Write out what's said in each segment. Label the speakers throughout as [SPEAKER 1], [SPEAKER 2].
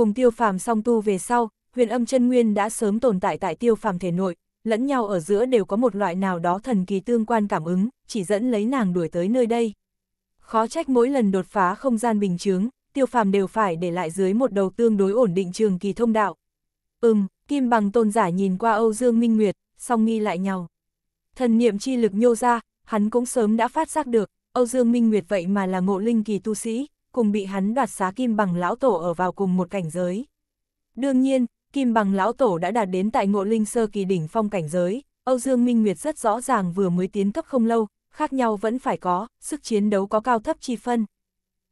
[SPEAKER 1] Cùng tiêu phàm song tu về sau, huyền âm chân nguyên đã sớm tồn tại tại tiêu phàm thể nội, lẫn nhau ở giữa đều có một loại nào đó thần kỳ tương quan cảm ứng, chỉ dẫn lấy nàng đuổi tới nơi đây. Khó trách mỗi lần đột phá không gian bình chướng, tiêu phàm đều phải để lại dưới một đầu tương đối ổn định trường kỳ thông đạo. Ừm, kim bằng tôn giả nhìn qua Âu Dương Minh Nguyệt, song nghi lại nhau. Thần niệm chi lực nhô ra, hắn cũng sớm đã phát giác được, Âu Dương Minh Nguyệt vậy mà là ngộ linh kỳ tu sĩ, cùng bị hắn đoạt xá kim bằng lão tổ ở vào cùng một cảnh giới. Đương nhiên, kim bằng lão tổ đã đạt đến tại ngộ linh sơ kỳ đỉnh phong cảnh giới, Âu Dương Minh Nguyệt rất rõ ràng vừa mới tiến cấp không lâu, khác nhau vẫn phải có, sức chiến đấu có cao thấp chi phân.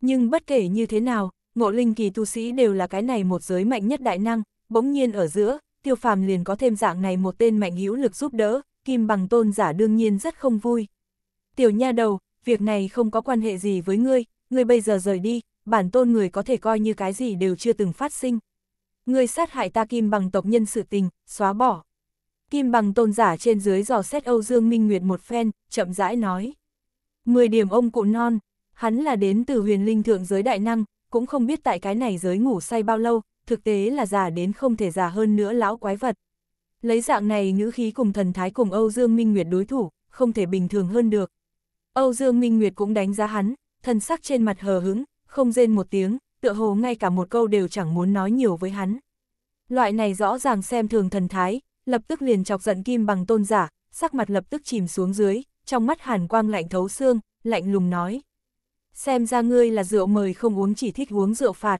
[SPEAKER 1] Nhưng bất kể như thế nào, ngộ linh kỳ tu sĩ đều là cái này một giới mạnh nhất đại năng, bỗng nhiên ở giữa, tiêu phàm liền có thêm dạng này một tên mạnh hữu lực giúp đỡ, kim bằng tôn giả đương nhiên rất không vui. Tiểu nha đầu, việc này không có quan hệ gì với ngươi, ngươi bây giờ rời đi, bản tôn người có thể coi như cái gì đều chưa từng phát sinh. Ngươi sát hại ta kim bằng tộc nhân sự tình, xóa bỏ. Kim bằng tôn giả trên dưới dò xét Âu Dương Minh Nguyệt một phen, chậm rãi nói. Mười điểm ông cụ non, hắn là đến từ huyền linh thượng giới đại năng, cũng không biết tại cái này giới ngủ say bao lâu, thực tế là già đến không thể già hơn nữa lão quái vật. Lấy dạng này ngữ khí cùng thần thái cùng Âu Dương Minh Nguyệt đối thủ, không thể bình thường hơn được. Âu Dương Minh Nguyệt cũng đánh giá hắn, thân sắc trên mặt hờ hững, không rên một tiếng, tựa hồ ngay cả một câu đều chẳng muốn nói nhiều với hắn. Loại này rõ ràng xem thường thần thái, lập tức liền chọc giận kim bằng tôn giả, sắc mặt lập tức chìm xuống dưới, trong mắt hàn quang lạnh thấu xương, lạnh lùng nói. Xem ra ngươi là rượu mời không uống chỉ thích uống rượu phạt.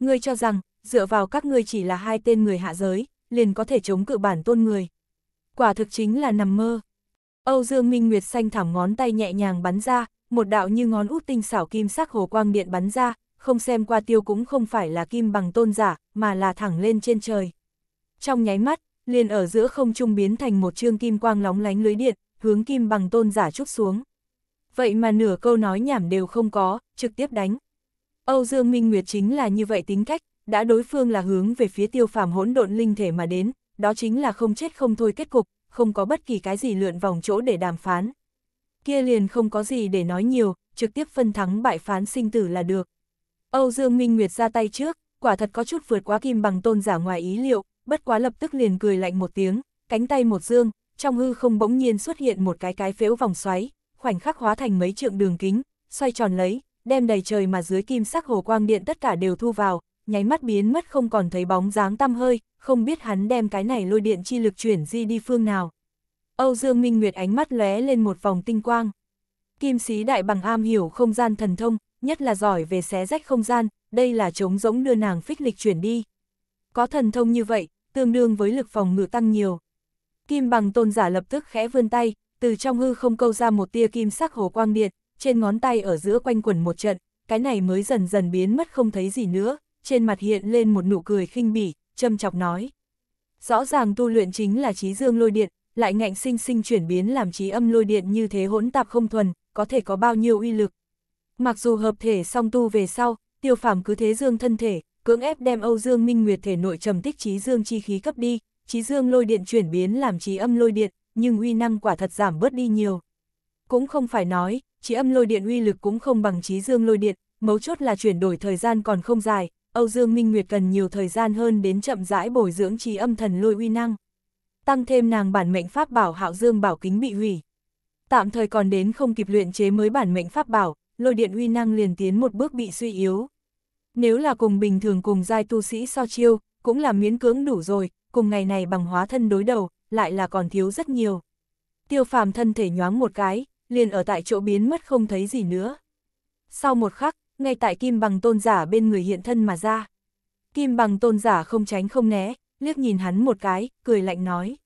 [SPEAKER 1] Ngươi cho rằng, dựa vào các ngươi chỉ là hai tên người hạ giới, liền có thể chống cự bản tôn người. Quả thực chính là nằm mơ. Âu Dương Minh Nguyệt xanh thảm ngón tay nhẹ nhàng bắn ra, một đạo như ngón út tinh xảo kim sắc hồ quang điện bắn ra, không xem qua tiêu cũng không phải là kim bằng tôn giả, mà là thẳng lên trên trời. Trong nháy mắt, liền ở giữa không trung biến thành một chương kim quang lóng lánh lưới điện, hướng kim bằng tôn giả chút xuống. Vậy mà nửa câu nói nhảm đều không có, trực tiếp đánh. Âu Dương Minh Nguyệt chính là như vậy tính cách, đã đối phương là hướng về phía tiêu phàm hỗn độn linh thể mà đến, đó chính là không chết không thôi kết cục, không có bất kỳ cái gì lượn vòng chỗ để đàm phán kia liền không có gì để nói nhiều, trực tiếp phân thắng bại phán sinh tử là được. Âu Dương Minh Nguyệt ra tay trước, quả thật có chút vượt quá kim bằng tôn giả ngoài ý liệu, bất quá lập tức liền cười lạnh một tiếng, cánh tay một dương, trong hư không bỗng nhiên xuất hiện một cái cái phếu vòng xoáy, khoảnh khắc hóa thành mấy trượng đường kính, xoay tròn lấy, đem đầy trời mà dưới kim sắc hồ quang điện tất cả đều thu vào, nháy mắt biến mất không còn thấy bóng dáng tăm hơi, không biết hắn đem cái này lôi điện chi lực chuyển di đi phương nào. Âu Dương Minh Nguyệt ánh mắt lóe lên một vòng tinh quang. Kim sĩ đại bằng am hiểu không gian thần thông, nhất là giỏi về xé rách không gian, đây là trống rỗng đưa nàng phích lịch chuyển đi. Có thần thông như vậy, tương đương với lực phòng ngự tăng nhiều. Kim bằng tôn giả lập tức khẽ vươn tay, từ trong hư không câu ra một tia kim sắc hồ quang điện, trên ngón tay ở giữa quanh quẩn một trận, cái này mới dần dần biến mất không thấy gì nữa, trên mặt hiện lên một nụ cười khinh bỉ, châm chọc nói. Rõ ràng tu luyện chính là trí dương lôi điện, lại ngạnh sinh sinh chuyển biến làm trí âm lôi điện như thế hỗn tạp không thuần, có thể có bao nhiêu uy lực. Mặc dù hợp thể song tu về sau, tiêu phàm cứ thế dương thân thể, cưỡng ép đem Âu Dương Minh Nguyệt thể nội trầm tích trí dương chi khí cấp đi, trí dương lôi điện chuyển biến làm trí âm lôi điện, nhưng uy năng quả thật giảm bớt đi nhiều. Cũng không phải nói, trí âm lôi điện uy lực cũng không bằng trí dương lôi điện, mấu chốt là chuyển đổi thời gian còn không dài, Âu Dương Minh Nguyệt cần nhiều thời gian hơn đến chậm rãi bồi dưỡng trí âm thần lôi uy năng tăng thêm nàng bản mệnh pháp bảo hạo dương bảo kính bị hủy. Tạm thời còn đến không kịp luyện chế mới bản mệnh pháp bảo, lôi điện uy năng liền tiến một bước bị suy yếu. Nếu là cùng bình thường cùng giai tu sĩ so chiêu, cũng là miễn cưỡng đủ rồi, cùng ngày này bằng hóa thân đối đầu, lại là còn thiếu rất nhiều. Tiêu phàm thân thể nhoáng một cái, liền ở tại chỗ biến mất không thấy gì nữa. Sau một khắc, ngay tại kim bằng tôn giả bên người hiện thân mà ra. Kim bằng tôn giả không tránh không né, liếc nhìn hắn một cái, cười lạnh nói.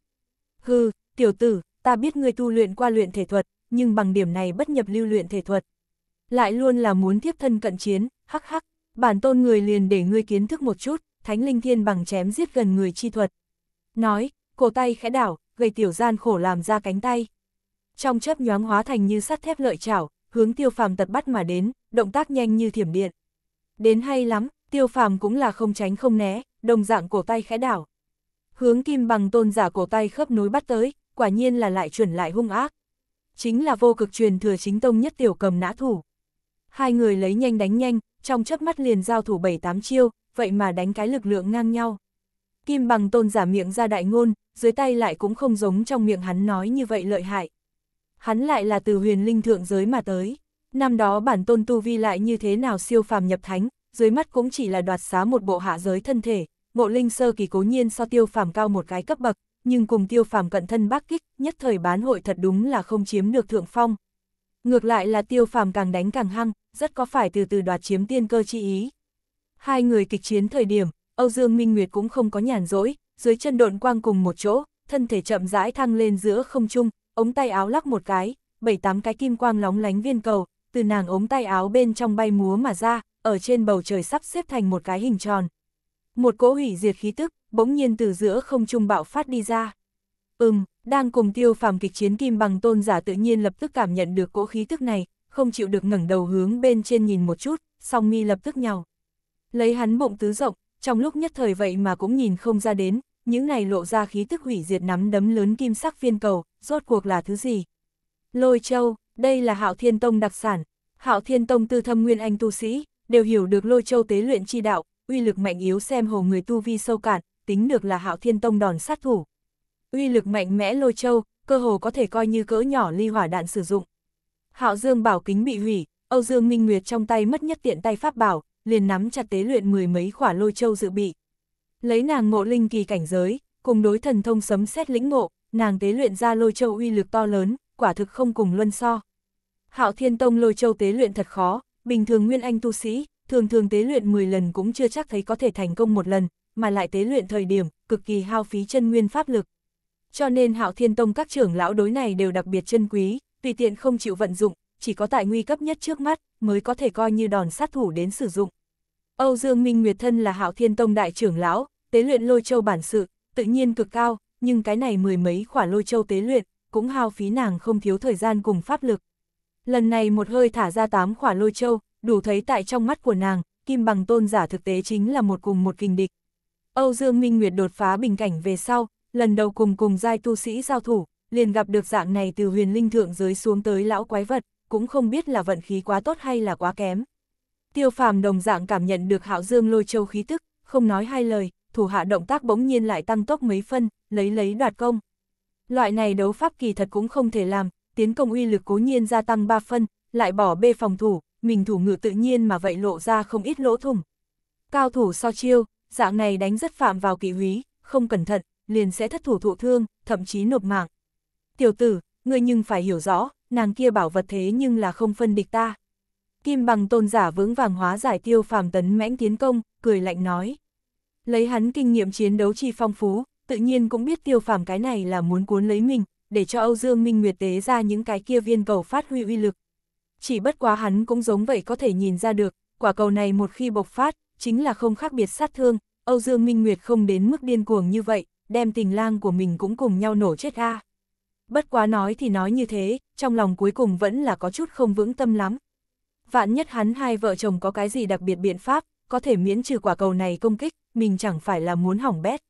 [SPEAKER 1] Hừ, tiểu tử, ta biết ngươi tu luyện qua luyện thể thuật, nhưng bằng điểm này bất nhập lưu luyện thể thuật. Lại luôn là muốn tiếp thân cận chiến, hắc hắc, bản tôn người liền để ngươi kiến thức một chút, thánh linh thiên bằng chém giết gần người chi thuật. Nói, cổ tay khẽ đảo, gây tiểu gian khổ làm ra cánh tay. Trong chớp nhoáng hóa thành như sắt thép lợi chảo, hướng tiêu phàm tật bắt mà đến, động tác nhanh như thiểm điện. Đến hay lắm, tiêu phàm cũng là không tránh không né, đồng dạng cổ tay khẽ đảo. Hướng kim bằng tôn giả cổ tay khớp nối bắt tới, quả nhiên là lại chuẩn lại hung ác. Chính là vô cực truyền thừa chính tông nhất tiểu cầm nã thủ. Hai người lấy nhanh đánh nhanh, trong chớp mắt liền giao thủ bảy tám chiêu, vậy mà đánh cái lực lượng ngang nhau. Kim bằng tôn giả miệng ra đại ngôn, dưới tay lại cũng không giống trong miệng hắn nói như vậy lợi hại. Hắn lại là từ huyền linh thượng giới mà tới. Năm đó bản tôn tu vi lại như thế nào siêu phàm nhập thánh, dưới mắt cũng chỉ là đoạt xá một bộ hạ giới thân thể, Ngộ linh sơ kỳ cố nhiên so tiêu phàm cao một cái cấp bậc, nhưng cùng tiêu phàm cận thân bác kích, nhất thời bán hội thật đúng là không chiếm được thượng phong. Ngược lại là tiêu phàm càng đánh càng hăng, rất có phải từ từ đoạt chiếm tiên cơ chi ý. Hai người kịch chiến thời điểm, Âu Dương Minh Nguyệt cũng không có nhàn rỗi, dưới chân độn quang cùng một chỗ, thân thể chậm rãi thăng lên giữa không trung, ống tay áo lắc một cái, bảy tám cái kim quang lóng lánh viên cầu, từ nàng ống tay áo bên trong bay múa mà ra, ở trên bầu trời sắp xếp thành một cái hình tròn một cỗ hủy diệt khí tức, bỗng nhiên từ giữa không trung bạo phát đi ra. Ừm, đang cùng tiêu phàm kịch chiến kim bằng tôn giả tự nhiên lập tức cảm nhận được cỗ khí tức này, không chịu được ngẩng đầu hướng bên trên nhìn một chút, song mi lập tức nhào. Lấy hắn bụng tứ rộng, trong lúc nhất thời vậy mà cũng nhìn không ra đến, những này lộ ra khí tức hủy diệt nắm đấm lớn kim sắc viên cầu, rốt cuộc là thứ gì? Lôi châu, đây là hạo thiên tông đặc sản, hạo thiên tông tư thâm nguyên anh tu sĩ, đều hiểu được lôi châu tế luyện chi đạo, uy lực mạnh yếu xem hồ người tu vi sâu cạn, tính được là hạo thiên tông đòn sát thủ. Uy lực mạnh mẽ lôi châu, cơ hồ có thể coi như cỡ nhỏ ly hỏa đạn sử dụng. Hạo Dương bảo kính bị hủy, Âu Dương Minh Nguyệt trong tay mất nhất tiện tay pháp bảo, liền nắm chặt tế luyện mười mấy khỏa lôi châu dự bị. Lấy nàng ngộ linh kỳ cảnh giới, cùng đối thần thông sấm xét lĩnh ngộ, nàng tế luyện ra lôi châu uy lực to lớn, quả thực không cùng luân so. Hạo Thiên Tông lôi châu tế luyện thật khó, bình thường nguyên anh tu sĩ, thường thường tế luyện 10 lần cũng chưa chắc thấy có thể thành công một lần, mà lại tế luyện thời điểm, cực kỳ hao phí chân nguyên pháp lực. Cho nên Hạo Thiên Tông các trưởng lão đối này đều đặc biệt chân quý, tùy tiện không chịu vận dụng, chỉ có tại nguy cấp nhất trước mắt mới có thể coi như đòn sát thủ đến sử dụng. Âu Dương Minh Nguyệt thân là Hạo Thiên Tông đại trưởng lão, tế luyện lôi châu bản sự, tự nhiên cực cao, nhưng cái này mười mấy khỏa lôi châu tế luyện, cũng hao phí nàng không thiếu thời gian cùng pháp lực. Lần này một hơi thả ra tám khỏa lôi châu, đủ thấy tại trong mắt của nàng, Kim Bằng Tôn giả thực tế chính là một cùng một kình địch. Âu Dương Minh Nguyệt đột phá bình cảnh về sau, lần đầu cùng cùng giai tu sĩ giao thủ, liền gặp được dạng này từ huyền linh thượng giới xuống tới lão quái vật, cũng không biết là vận khí quá tốt hay là quá kém. Tiêu phàm đồng dạng cảm nhận được hạo dương lôi châu khí tức, không nói hai lời, thủ hạ động tác bỗng nhiên lại tăng tốc mấy phân, lấy lấy đoạt công. Loại này đấu pháp kỳ thật cũng không thể làm, tiến công uy lực cố nhiên gia tăng 3 phân, lại bỏ bê phòng thủ, mình thủ ngự tự nhiên mà vậy lộ ra không ít lỗ thủng. Cao thủ so chiêu, dạng này đánh rất phạm vào kỵ quý, không cẩn thận, liền sẽ thất thủ thụ thương, thậm chí nộp mạng. Tiểu tử, ngươi nhưng phải hiểu rõ, nàng kia bảo vật thế nhưng là không phân địch ta. Kim bằng tôn giả vững vàng hóa giải tiêu phàm tấn mãnh tiến công, cười lạnh nói. Lấy hắn kinh nghiệm chiến đấu chi phong phú, tự nhiên cũng biết tiêu phàm cái này là muốn cuốn lấy mình, để cho Âu Dương Minh Nguyệt tế ra những cái kia viên cầu phát huy uy lực chỉ bất quá hắn cũng giống vậy có thể nhìn ra được, quả cầu này một khi bộc phát, chính là không khác biệt sát thương, Âu Dương Minh Nguyệt không đến mức điên cuồng như vậy, đem tình lang của mình cũng cùng nhau nổ chết a. Bất quá nói thì nói như thế, trong lòng cuối cùng vẫn là có chút không vững tâm lắm. Vạn nhất hắn hai vợ chồng có cái gì đặc biệt biện pháp, có thể miễn trừ quả cầu này công kích, mình chẳng phải là muốn hỏng bét.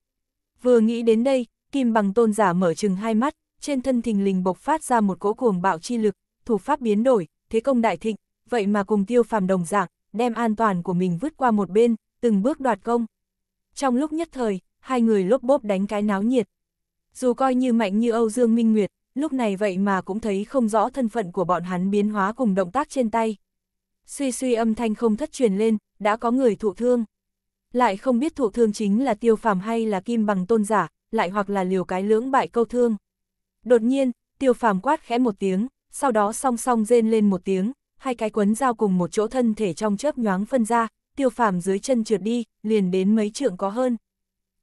[SPEAKER 1] Vừa nghĩ đến đây, Kim Bằng Tôn giả mở chừng hai mắt, trên thân thình lình bộc phát ra một cỗ cuồng bạo chi lực, thủ pháp biến đổi, thế công đại thịnh, vậy mà cùng tiêu phàm đồng dạng, đem an toàn của mình vứt qua một bên, từng bước đoạt công. Trong lúc nhất thời, hai người lốp bốp đánh cái náo nhiệt. Dù coi như mạnh như Âu Dương Minh Nguyệt, lúc này vậy mà cũng thấy không rõ thân phận của bọn hắn biến hóa cùng động tác trên tay. Suy suy âm thanh không thất truyền lên, đã có người thụ thương. Lại không biết thụ thương chính là tiêu phàm hay là kim bằng tôn giả, lại hoặc là liều cái lưỡng bại câu thương. Đột nhiên, tiêu phàm quát khẽ một tiếng, sau đó song song rên lên một tiếng, hai cái quấn dao cùng một chỗ thân thể trong chớp nhoáng phân ra, tiêu phàm dưới chân trượt đi, liền đến mấy trượng có hơn.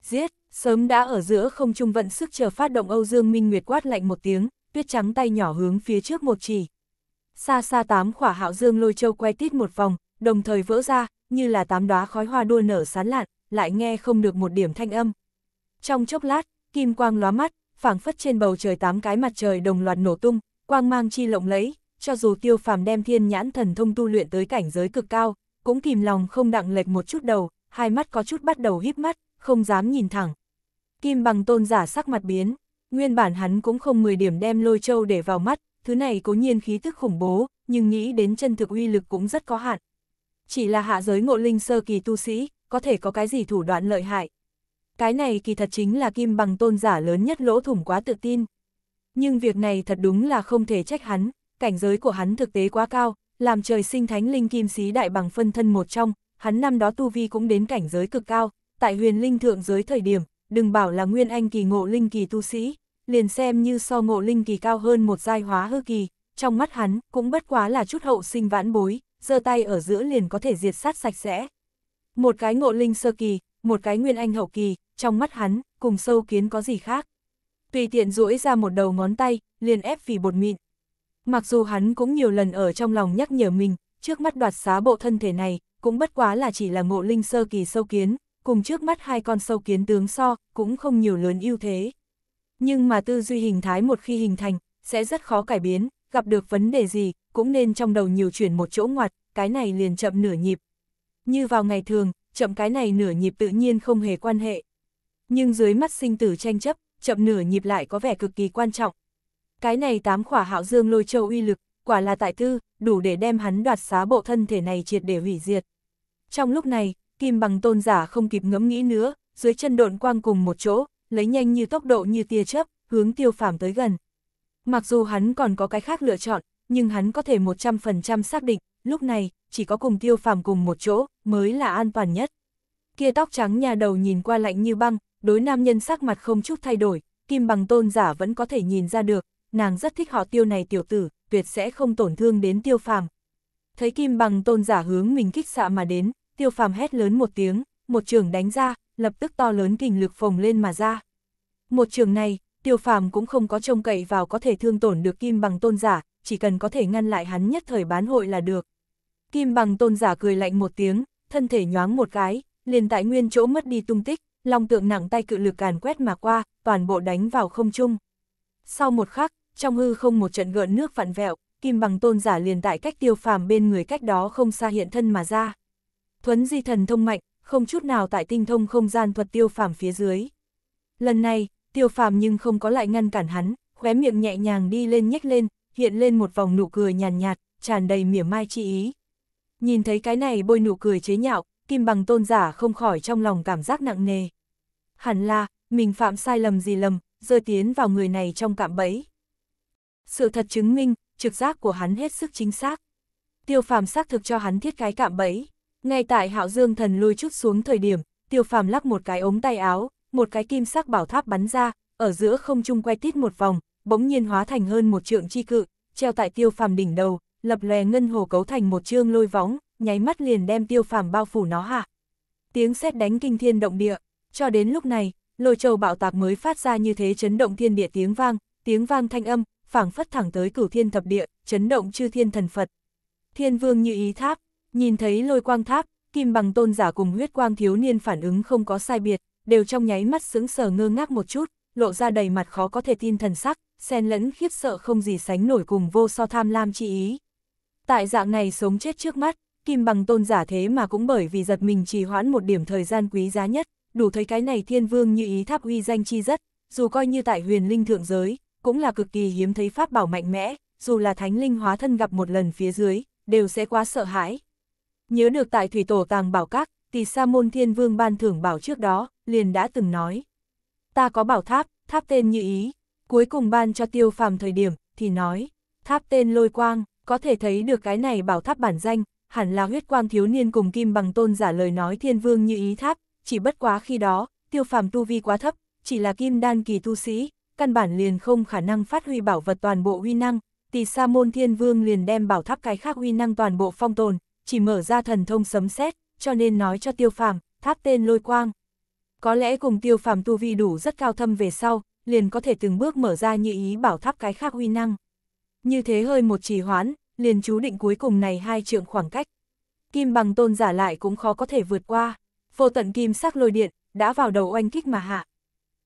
[SPEAKER 1] Giết, sớm đã ở giữa không trung vận sức chờ phát động Âu Dương Minh Nguyệt quát lạnh một tiếng, tuyết trắng tay nhỏ hướng phía trước một chỉ. Xa xa tám khỏa hạo dương lôi châu quay tít một vòng, đồng thời vỡ ra, như là tám đóa khói hoa đua nở sán lạn, lại nghe không được một điểm thanh âm. Trong chốc lát, kim quang lóa mắt, phảng phất trên bầu trời tám cái mặt trời đồng loạt nổ tung, quang mang chi lộng lấy, cho dù tiêu phàm đem thiên nhãn thần thông tu luyện tới cảnh giới cực cao, cũng kìm lòng không đặng lệch một chút đầu, hai mắt có chút bắt đầu híp mắt, không dám nhìn thẳng. Kim bằng tôn giả sắc mặt biến, nguyên bản hắn cũng không 10 điểm đem lôi châu để vào mắt, thứ này cố nhiên khí tức khủng bố, nhưng nghĩ đến chân thực uy lực cũng rất có hạn. Chỉ là hạ giới ngộ linh sơ kỳ tu sĩ, có thể có cái gì thủ đoạn lợi hại. Cái này kỳ thật chính là kim bằng tôn giả lớn nhất lỗ thủng quá tự tin nhưng việc này thật đúng là không thể trách hắn, cảnh giới của hắn thực tế quá cao, làm trời sinh thánh linh kim sĩ đại bằng phân thân một trong, hắn năm đó tu vi cũng đến cảnh giới cực cao, tại huyền linh thượng giới thời điểm, đừng bảo là nguyên anh kỳ ngộ linh kỳ tu sĩ, liền xem như so ngộ linh kỳ cao hơn một giai hóa hư kỳ, trong mắt hắn cũng bất quá là chút hậu sinh vãn bối, giơ tay ở giữa liền có thể diệt sát sạch sẽ. Một cái ngộ linh sơ kỳ, một cái nguyên anh hậu kỳ, trong mắt hắn, cùng sâu kiến có gì khác tùy tiện duỗi ra một đầu ngón tay, liền ép vì bột mịn. Mặc dù hắn cũng nhiều lần ở trong lòng nhắc nhở mình, trước mắt đoạt xá bộ thân thể này, cũng bất quá là chỉ là ngộ linh sơ kỳ sâu kiến, cùng trước mắt hai con sâu kiến tướng so, cũng không nhiều lớn ưu thế. Nhưng mà tư duy hình thái một khi hình thành, sẽ rất khó cải biến, gặp được vấn đề gì, cũng nên trong đầu nhiều chuyển một chỗ ngoặt, cái này liền chậm nửa nhịp. Như vào ngày thường, chậm cái này nửa nhịp tự nhiên không hề quan hệ. Nhưng dưới mắt sinh tử tranh chấp, chậm nửa nhịp lại có vẻ cực kỳ quan trọng. Cái này tám khỏa hạo dương lôi châu uy lực, quả là tại tư, đủ để đem hắn đoạt xá bộ thân thể này triệt để hủy diệt. Trong lúc này, kim bằng tôn giả không kịp ngẫm nghĩ nữa, dưới chân độn quang cùng một chỗ, lấy nhanh như tốc độ như tia chớp, hướng tiêu phàm tới gần. Mặc dù hắn còn có cái khác lựa chọn, nhưng hắn có thể 100% xác định, lúc này, chỉ có cùng tiêu phàm cùng một chỗ, mới là an toàn nhất. Kia tóc trắng nhà đầu nhìn qua lạnh như băng, đối nam nhân sắc mặt không chút thay đổi, kim bằng tôn giả vẫn có thể nhìn ra được, nàng rất thích họ tiêu này tiểu tử, tuyệt sẽ không tổn thương đến tiêu phàm. Thấy kim bằng tôn giả hướng mình kích xạ mà đến, tiêu phàm hét lớn một tiếng, một trường đánh ra, lập tức to lớn kình lực phồng lên mà ra. Một trường này, tiêu phàm cũng không có trông cậy vào có thể thương tổn được kim bằng tôn giả, chỉ cần có thể ngăn lại hắn nhất thời bán hội là được. Kim bằng tôn giả cười lạnh một tiếng, thân thể nhoáng một cái, liền tại nguyên chỗ mất đi tung tích, long tượng nặng tay cự lực càn quét mà qua, toàn bộ đánh vào không trung. Sau một khắc, trong hư không một trận gợn nước vặn vẹo, kim bằng tôn giả liền tại cách tiêu phàm bên người cách đó không xa hiện thân mà ra. Thuấn di thần thông mạnh, không chút nào tại tinh thông không gian thuật tiêu phàm phía dưới. Lần này, tiêu phàm nhưng không có lại ngăn cản hắn, khóe miệng nhẹ nhàng đi lên nhếch lên, hiện lên một vòng nụ cười nhàn nhạt, tràn đầy mỉa mai chi ý. Nhìn thấy cái này bôi nụ cười chế nhạo, kim bằng tôn giả không khỏi trong lòng cảm giác nặng nề. Hẳn là, mình phạm sai lầm gì lầm, rơi tiến vào người này trong cạm bẫy. Sự thật chứng minh, trực giác của hắn hết sức chính xác. Tiêu phàm xác thực cho hắn thiết cái cạm bẫy. Ngay tại hạo dương thần lui chút xuống thời điểm, tiêu phàm lắc một cái ống tay áo, một cái kim sắc bảo tháp bắn ra, ở giữa không trung quay tít một vòng, bỗng nhiên hóa thành hơn một trượng chi cự, treo tại tiêu phàm đỉnh đầu, lập lòe ngân hồ cấu thành một trương lôi võng, nháy mắt liền đem tiêu phàm bao phủ nó hạ. Tiếng sét đánh kinh thiên động địa, cho đến lúc này, lôi châu bạo tạc mới phát ra như thế chấn động thiên địa tiếng vang, tiếng vang thanh âm, phảng phất thẳng tới cửu thiên thập địa, chấn động chư thiên thần Phật. Thiên vương như ý tháp, nhìn thấy lôi quang tháp, kim bằng tôn giả cùng huyết quang thiếu niên phản ứng không có sai biệt, đều trong nháy mắt sững sờ ngơ ngác một chút, lộ ra đầy mặt khó có thể tin thần sắc, xen lẫn khiếp sợ không gì sánh nổi cùng vô so tham lam chi ý. Tại dạng này sống chết trước mắt, kim bằng tôn giả thế mà cũng bởi vì giật mình trì hoãn một điểm thời gian quý giá nhất, đủ thấy cái này thiên vương như ý tháp uy danh chi rất, dù coi như tại huyền linh thượng giới, cũng là cực kỳ hiếm thấy pháp bảo mạnh mẽ, dù là thánh linh hóa thân gặp một lần phía dưới, đều sẽ quá sợ hãi. Nhớ được tại thủy tổ tàng bảo các, thì sa môn thiên vương ban thưởng bảo trước đó, liền đã từng nói. Ta có bảo tháp, tháp tên như ý, cuối cùng ban cho tiêu phàm thời điểm, thì nói, tháp tên lôi quang, có thể thấy được cái này bảo tháp bản danh, hẳn là huyết quang thiếu niên cùng kim bằng tôn giả lời nói thiên vương như ý tháp, chỉ bất quá khi đó, tiêu phàm tu vi quá thấp, chỉ là kim đan kỳ tu sĩ, căn bản liền không khả năng phát huy bảo vật toàn bộ huy năng, tỷ sa môn thiên vương liền đem bảo tháp cái khác huy năng toàn bộ phong tồn, chỉ mở ra thần thông sấm xét, cho nên nói cho tiêu phàm, tháp tên lôi quang. Có lẽ cùng tiêu phàm tu vi đủ rất cao thâm về sau, liền có thể từng bước mở ra như ý bảo tháp cái khác huy năng. Như thế hơi một trì hoãn, liền chú định cuối cùng này hai trượng khoảng cách. Kim bằng tôn giả lại cũng khó có thể vượt qua, vô tận kim sắc lôi điện, đã vào đầu oanh kích mà hạ.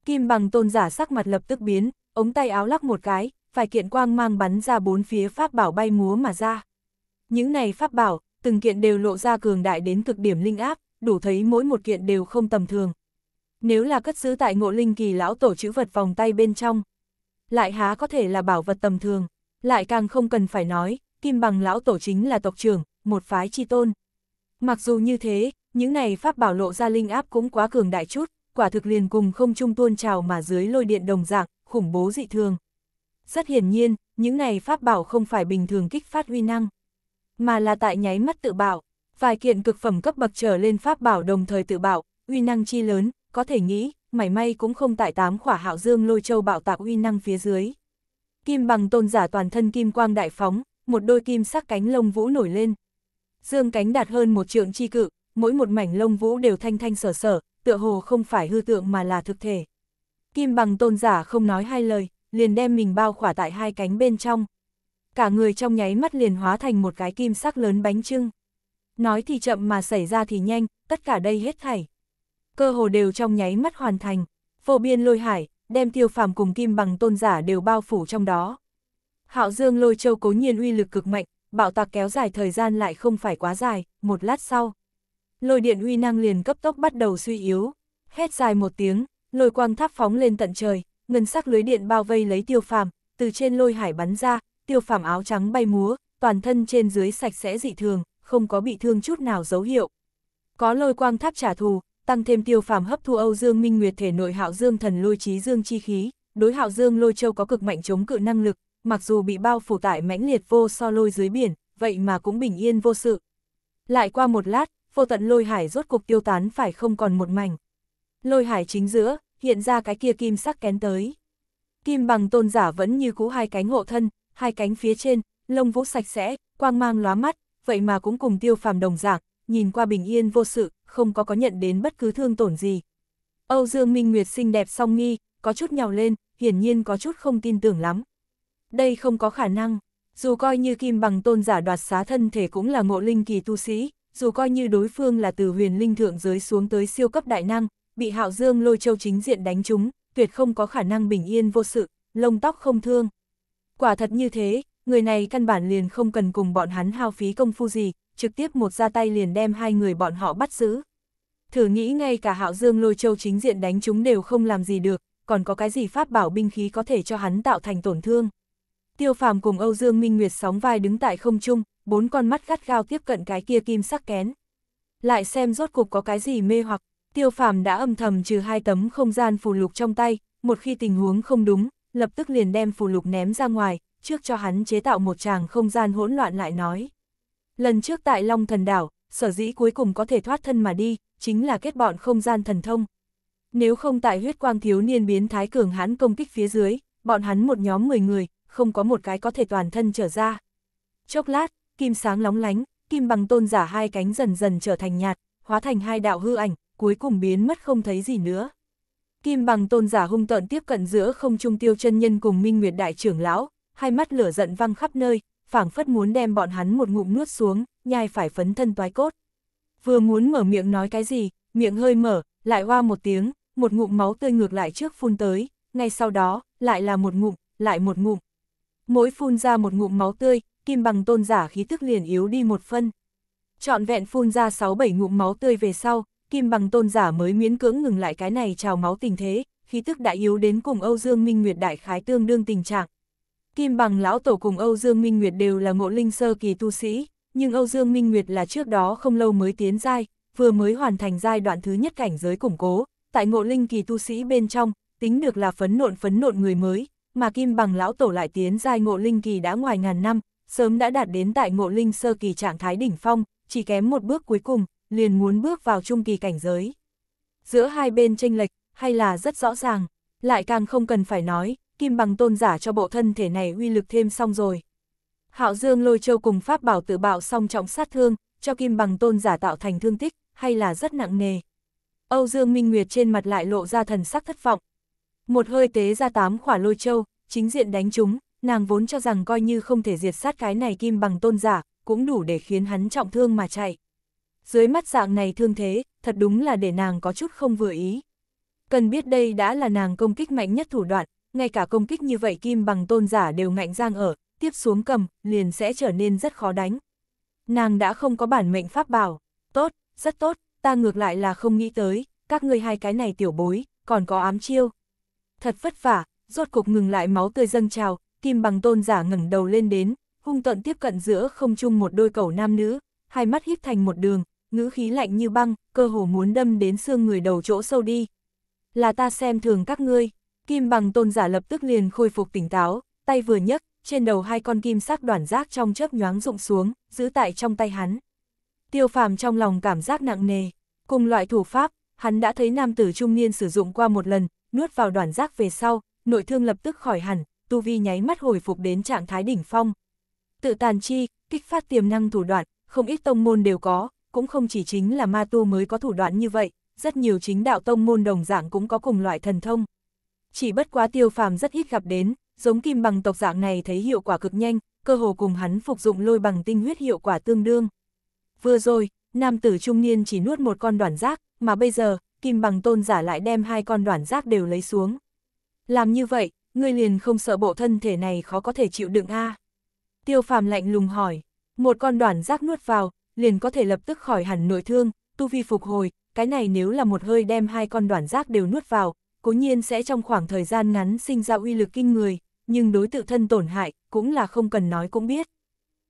[SPEAKER 1] Kim bằng tôn giả sắc mặt lập tức biến, ống tay áo lắc một cái, vài kiện quang mang bắn ra bốn phía pháp bảo bay múa mà ra. Những này pháp bảo, từng kiện đều lộ ra cường đại đến cực điểm linh áp, đủ thấy mỗi một kiện đều không tầm thường. Nếu là cất giữ tại ngộ linh kỳ lão tổ chữ vật vòng tay bên trong, lại há có thể là bảo vật tầm thường, lại càng không cần phải nói, kim bằng lão tổ chính là tộc trưởng, một phái chi tôn. Mặc dù như thế, những này pháp bảo lộ ra linh áp cũng quá cường đại chút, quả thực liền cùng không trung tuôn trào mà dưới lôi điện đồng dạng, khủng bố dị thường. Rất hiển nhiên, những này pháp bảo không phải bình thường kích phát uy năng, mà là tại nháy mắt tự bảo vài kiện cực phẩm cấp bậc trở lên pháp bảo đồng thời tự bảo uy năng chi lớn, có thể nghĩ, mảy may cũng không tại tám khỏa hạo dương lôi châu bạo tạc uy năng phía dưới. Kim bằng tôn giả toàn thân kim quang đại phóng, một đôi kim sắc cánh lông vũ nổi lên. Dương cánh đạt hơn một trượng chi cự, mỗi một mảnh lông vũ đều thanh thanh sở sở, tựa hồ không phải hư tượng mà là thực thể. Kim bằng tôn giả không nói hai lời, liền đem mình bao khỏa tại hai cánh bên trong. Cả người trong nháy mắt liền hóa thành một cái kim sắc lớn bánh trưng. Nói thì chậm mà xảy ra thì nhanh, tất cả đây hết thảy. Cơ hồ đều trong nháy mắt hoàn thành, vô biên lôi hải, đem tiêu phàm cùng kim bằng tôn giả đều bao phủ trong đó. Hạo Dương lôi châu cố nhiên uy lực cực mạnh, bạo tạc kéo dài thời gian lại không phải quá dài, một lát sau. Lôi điện uy năng liền cấp tốc bắt đầu suy yếu, hét dài một tiếng, lôi quang tháp phóng lên tận trời, ngân sắc lưới điện bao vây lấy tiêu phàm, từ trên lôi hải bắn ra, tiêu phàm áo trắng bay múa, toàn thân trên dưới sạch sẽ dị thường, không có bị thương chút nào dấu hiệu. Có lôi quang tháp trả thù, tăng thêm tiêu phàm hấp thu Âu Dương Minh Nguyệt thể nội Hạo Dương thần lôi chí dương chi khí, đối Hạo Dương lôi châu có cực mạnh chống cự năng lực, mặc dù bị bao phủ tại mãnh liệt vô so lôi dưới biển, vậy mà cũng bình yên vô sự. Lại qua một lát, vô tận lôi hải rốt cục tiêu tán phải không còn một mảnh. Lôi hải chính giữa, hiện ra cái kia kim sắc kén tới. Kim bằng tôn giả vẫn như cũ hai cánh hộ thân, hai cánh phía trên, lông vũ sạch sẽ, quang mang lóa mắt, vậy mà cũng cùng tiêu phàm đồng dạng, nhìn qua bình yên vô sự, không có có nhận đến bất cứ thương tổn gì. Âu Dương Minh Nguyệt xinh đẹp song nghi, có chút nhào lên, hiển nhiên có chút không tin tưởng lắm. Đây không có khả năng, dù coi như kim bằng tôn giả đoạt xá thân thể cũng là ngộ linh kỳ tu sĩ, dù coi như đối phương là từ huyền linh thượng giới xuống tới siêu cấp đại năng, bị hạo dương lôi châu chính diện đánh chúng tuyệt không có khả năng bình yên vô sự, lông tóc không thương. Quả thật như thế, người này căn bản liền không cần cùng bọn hắn hao phí công phu gì, trực tiếp một ra tay liền đem hai người bọn họ bắt giữ. Thử nghĩ ngay cả hạo dương lôi châu chính diện đánh chúng đều không làm gì được, còn có cái gì pháp bảo binh khí có thể cho hắn tạo thành tổn thương. Tiêu phàm cùng Âu Dương Minh Nguyệt sóng vai đứng tại không trung, bốn con mắt gắt gao tiếp cận cái kia kim sắc kén. Lại xem rốt cục có cái gì mê hoặc, tiêu phàm đã âm thầm trừ hai tấm không gian phù lục trong tay, một khi tình huống không đúng, lập tức liền đem phù lục ném ra ngoài, trước cho hắn chế tạo một tràng không gian hỗn loạn lại nói. Lần trước tại Long Thần Đảo, sở dĩ cuối cùng có thể thoát thân mà đi, chính là kết bọn không gian thần thông. Nếu không tại huyết quang thiếu niên biến thái cường hãn công kích phía dưới, bọn hắn một nhóm 10 người, không có một cái có thể toàn thân trở ra. Chốc lát, kim sáng lóng lánh, kim bằng tôn giả hai cánh dần dần trở thành nhạt, hóa thành hai đạo hư ảnh, cuối cùng biến mất không thấy gì nữa. Kim bằng tôn giả hung tợn tiếp cận giữa không trung tiêu chân nhân cùng minh nguyệt đại trưởng lão, hai mắt lửa giận văng khắp nơi, phảng phất muốn đem bọn hắn một ngụm nuốt xuống, nhai phải phấn thân toái cốt. Vừa muốn mở miệng nói cái gì, miệng hơi mở, lại hoa một tiếng, một ngụm máu tươi ngược lại trước phun tới, ngay sau đó, lại là một ngụm, lại một ngụm, mỗi phun ra một ngụm máu tươi, kim bằng tôn giả khí tức liền yếu đi một phân. Chọn vẹn phun ra 6-7 ngụm máu tươi về sau, kim bằng tôn giả mới miễn cưỡng ngừng lại cái này trào máu tình thế, khí tức đại yếu đến cùng Âu Dương Minh Nguyệt đại khái tương đương tình trạng. Kim bằng lão tổ cùng Âu Dương Minh Nguyệt đều là ngộ linh sơ kỳ tu sĩ, nhưng Âu Dương Minh Nguyệt là trước đó không lâu mới tiến giai, vừa mới hoàn thành giai đoạn thứ nhất cảnh giới củng cố, tại ngộ linh kỳ tu sĩ bên trong, tính được là phấn nộn phấn nộn người mới, mà Kim Bằng lão tổ lại tiến giai ngộ linh kỳ đã ngoài ngàn năm, sớm đã đạt đến tại ngộ linh sơ kỳ trạng thái đỉnh phong, chỉ kém một bước cuối cùng, liền muốn bước vào trung kỳ cảnh giới. Giữa hai bên tranh lệch, hay là rất rõ ràng, lại càng không cần phải nói, Kim Bằng tôn giả cho bộ thân thể này uy lực thêm xong rồi. Hạo Dương lôi châu cùng pháp bảo tự bạo song trọng sát thương, cho Kim Bằng tôn giả tạo thành thương tích, hay là rất nặng nề. Âu Dương Minh Nguyệt trên mặt lại lộ ra thần sắc thất vọng, một hơi tế ra tám khỏa lôi châu, chính diện đánh chúng, nàng vốn cho rằng coi như không thể diệt sát cái này kim bằng tôn giả, cũng đủ để khiến hắn trọng thương mà chạy. Dưới mắt dạng này thương thế, thật đúng là để nàng có chút không vừa ý. Cần biết đây đã là nàng công kích mạnh nhất thủ đoạn, ngay cả công kích như vậy kim bằng tôn giả đều ngạnh giang ở, tiếp xuống cầm, liền sẽ trở nên rất khó đánh. Nàng đã không có bản mệnh pháp bảo, tốt, rất tốt, ta ngược lại là không nghĩ tới, các ngươi hai cái này tiểu bối, còn có ám chiêu, thật vất vả, rốt cục ngừng lại máu tươi dâng trào, kim bằng tôn giả ngẩng đầu lên đến, hung tận tiếp cận giữa không chung một đôi cầu nam nữ, hai mắt híp thành một đường, ngữ khí lạnh như băng, cơ hồ muốn đâm đến xương người đầu chỗ sâu đi. Là ta xem thường các ngươi, kim bằng tôn giả lập tức liền khôi phục tỉnh táo, tay vừa nhấc, trên đầu hai con kim sắc đoàn giác trong chớp nhoáng rụng xuống, giữ tại trong tay hắn. Tiêu phàm trong lòng cảm giác nặng nề, cùng loại thủ pháp, hắn đã thấy nam tử trung niên sử dụng qua một lần, nuốt vào đoàn giác về sau, nội thương lập tức khỏi hẳn, tu vi nháy mắt hồi phục đến trạng thái đỉnh phong. Tự tàn chi, kích phát tiềm năng thủ đoạn, không ít tông môn đều có, cũng không chỉ chính là ma tu mới có thủ đoạn như vậy, rất nhiều chính đạo tông môn đồng dạng cũng có cùng loại thần thông. Chỉ bất quá tiêu phàm rất ít gặp đến, giống kim bằng tộc dạng này thấy hiệu quả cực nhanh, cơ hồ cùng hắn phục dụng lôi bằng tinh huyết hiệu quả tương đương. Vừa rồi, nam tử trung niên chỉ nuốt một con đoàn giác, mà bây giờ, kim bằng tôn giả lại đem hai con đoàn giác đều lấy xuống. Làm như vậy, ngươi liền không sợ bộ thân thể này khó có thể chịu đựng a Tiêu phàm lạnh lùng hỏi, một con đoàn giác nuốt vào, liền có thể lập tức khỏi hẳn nội thương, tu vi phục hồi, cái này nếu là một hơi đem hai con đoàn giác đều nuốt vào, cố nhiên sẽ trong khoảng thời gian ngắn sinh ra uy lực kinh người, nhưng đối tự thân tổn hại, cũng là không cần nói cũng biết.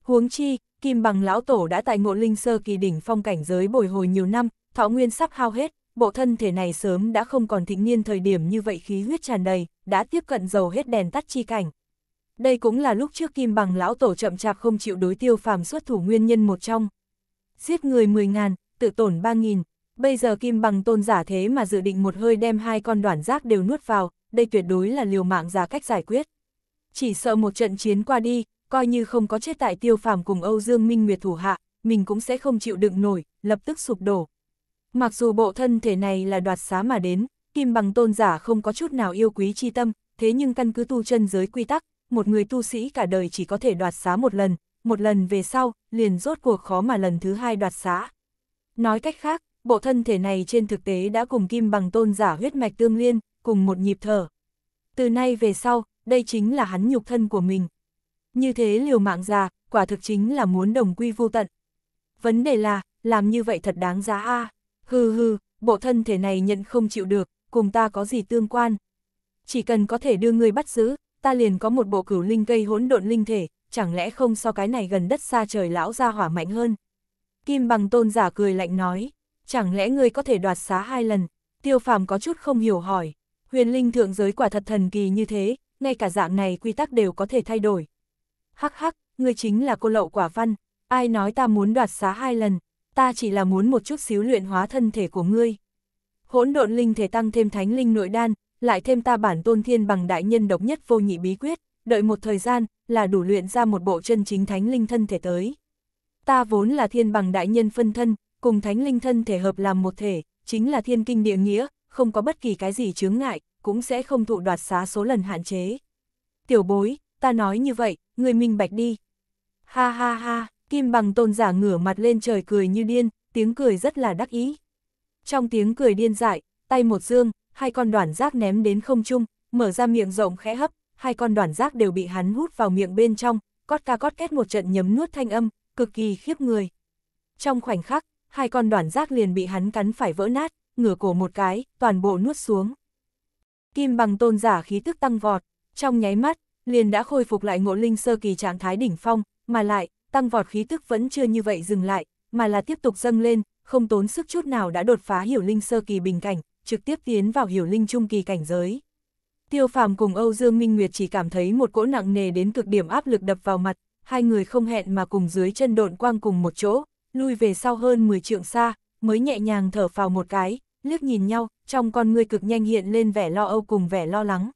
[SPEAKER 1] Huống chi, Kim Bằng Lão Tổ đã tại ngộ linh sơ kỳ đỉnh phong cảnh giới bồi hồi nhiều năm, thọ nguyên sắp hao hết, bộ thân thể này sớm đã không còn thịnh niên thời điểm như vậy khí huyết tràn đầy, đã tiếp cận dầu hết đèn tắt chi cảnh. Đây cũng là lúc trước kim bằng lão tổ chậm chạp không chịu đối tiêu phàm xuất thủ nguyên nhân một trong. Giết người 10.000, tự tổn 3.000, bây giờ kim bằng tôn giả thế mà dự định một hơi đem hai con đoàn rác đều nuốt vào, đây tuyệt đối là liều mạng ra cách giải quyết. Chỉ sợ một trận chiến qua đi, coi như không có chết tại tiêu phàm cùng Âu Dương Minh Nguyệt thủ hạ, mình cũng sẽ không chịu đựng nổi, lập tức sụp đổ, Mặc dù bộ thân thể này là đoạt xá mà đến, kim bằng tôn giả không có chút nào yêu quý chi tâm, thế nhưng căn cứ tu chân giới quy tắc, một người tu sĩ cả đời chỉ có thể đoạt xá một lần, một lần về sau, liền rốt cuộc khó mà lần thứ hai đoạt xá. Nói cách khác, bộ thân thể này trên thực tế đã cùng kim bằng tôn giả huyết mạch tương liên, cùng một nhịp thở. Từ nay về sau, đây chính là hắn nhục thân của mình. Như thế liều mạng già, quả thực chính là muốn đồng quy vô tận. Vấn đề là, làm như vậy thật đáng giá a à. Hừ hừ, bộ thân thể này nhận không chịu được, cùng ta có gì tương quan. Chỉ cần có thể đưa ngươi bắt giữ, ta liền có một bộ cửu linh gây hỗn độn linh thể, chẳng lẽ không so cái này gần đất xa trời lão ra hỏa mạnh hơn. Kim bằng tôn giả cười lạnh nói, chẳng lẽ ngươi có thể đoạt xá hai lần, tiêu phàm có chút không hiểu hỏi, huyền linh thượng giới quả thật thần kỳ như thế, ngay cả dạng này quy tắc đều có thể thay đổi. Hắc hắc, ngươi chính là cô lậu quả văn, ai nói ta muốn đoạt xá hai lần, ta chỉ là muốn một chút xíu luyện hóa thân thể của ngươi. Hỗn độn linh thể tăng thêm thánh linh nội đan, lại thêm ta bản tôn thiên bằng đại nhân độc nhất vô nhị bí quyết, đợi một thời gian là đủ luyện ra một bộ chân chính thánh linh thân thể tới. Ta vốn là thiên bằng đại nhân phân thân, cùng thánh linh thân thể hợp làm một thể, chính là thiên kinh địa nghĩa, không có bất kỳ cái gì chướng ngại, cũng sẽ không thụ đoạt xá số lần hạn chế. Tiểu bối, ta nói như vậy, người minh bạch đi. Ha ha ha. Kim bằng tôn giả ngửa mặt lên trời cười như điên, tiếng cười rất là đắc ý. Trong tiếng cười điên dại, tay một dương, hai con đoàn rác ném đến không trung, mở ra miệng rộng khẽ hấp, hai con đoàn rác đều bị hắn hút vào miệng bên trong, cót ca cót két một trận nhấm nuốt thanh âm, cực kỳ khiếp người. Trong khoảnh khắc, hai con đoàn rác liền bị hắn cắn phải vỡ nát, ngửa cổ một cái, toàn bộ nuốt xuống. Kim bằng tôn giả khí tức tăng vọt, trong nháy mắt, liền đã khôi phục lại ngộ linh sơ kỳ trạng thái đỉnh phong, mà lại, tăng vọt khí tức vẫn chưa như vậy dừng lại, mà là tiếp tục dâng lên, không tốn sức chút nào đã đột phá hiểu linh sơ kỳ bình cảnh, trực tiếp tiến vào hiểu linh trung kỳ cảnh giới. Tiêu phàm cùng Âu Dương Minh Nguyệt chỉ cảm thấy một cỗ nặng nề đến cực điểm áp lực đập vào mặt, hai người không hẹn mà cùng dưới chân độn quang cùng một chỗ, lui về sau hơn 10 trượng xa, mới nhẹ nhàng thở vào một cái, liếc nhìn nhau, trong con người cực nhanh hiện lên vẻ lo âu cùng vẻ lo lắng.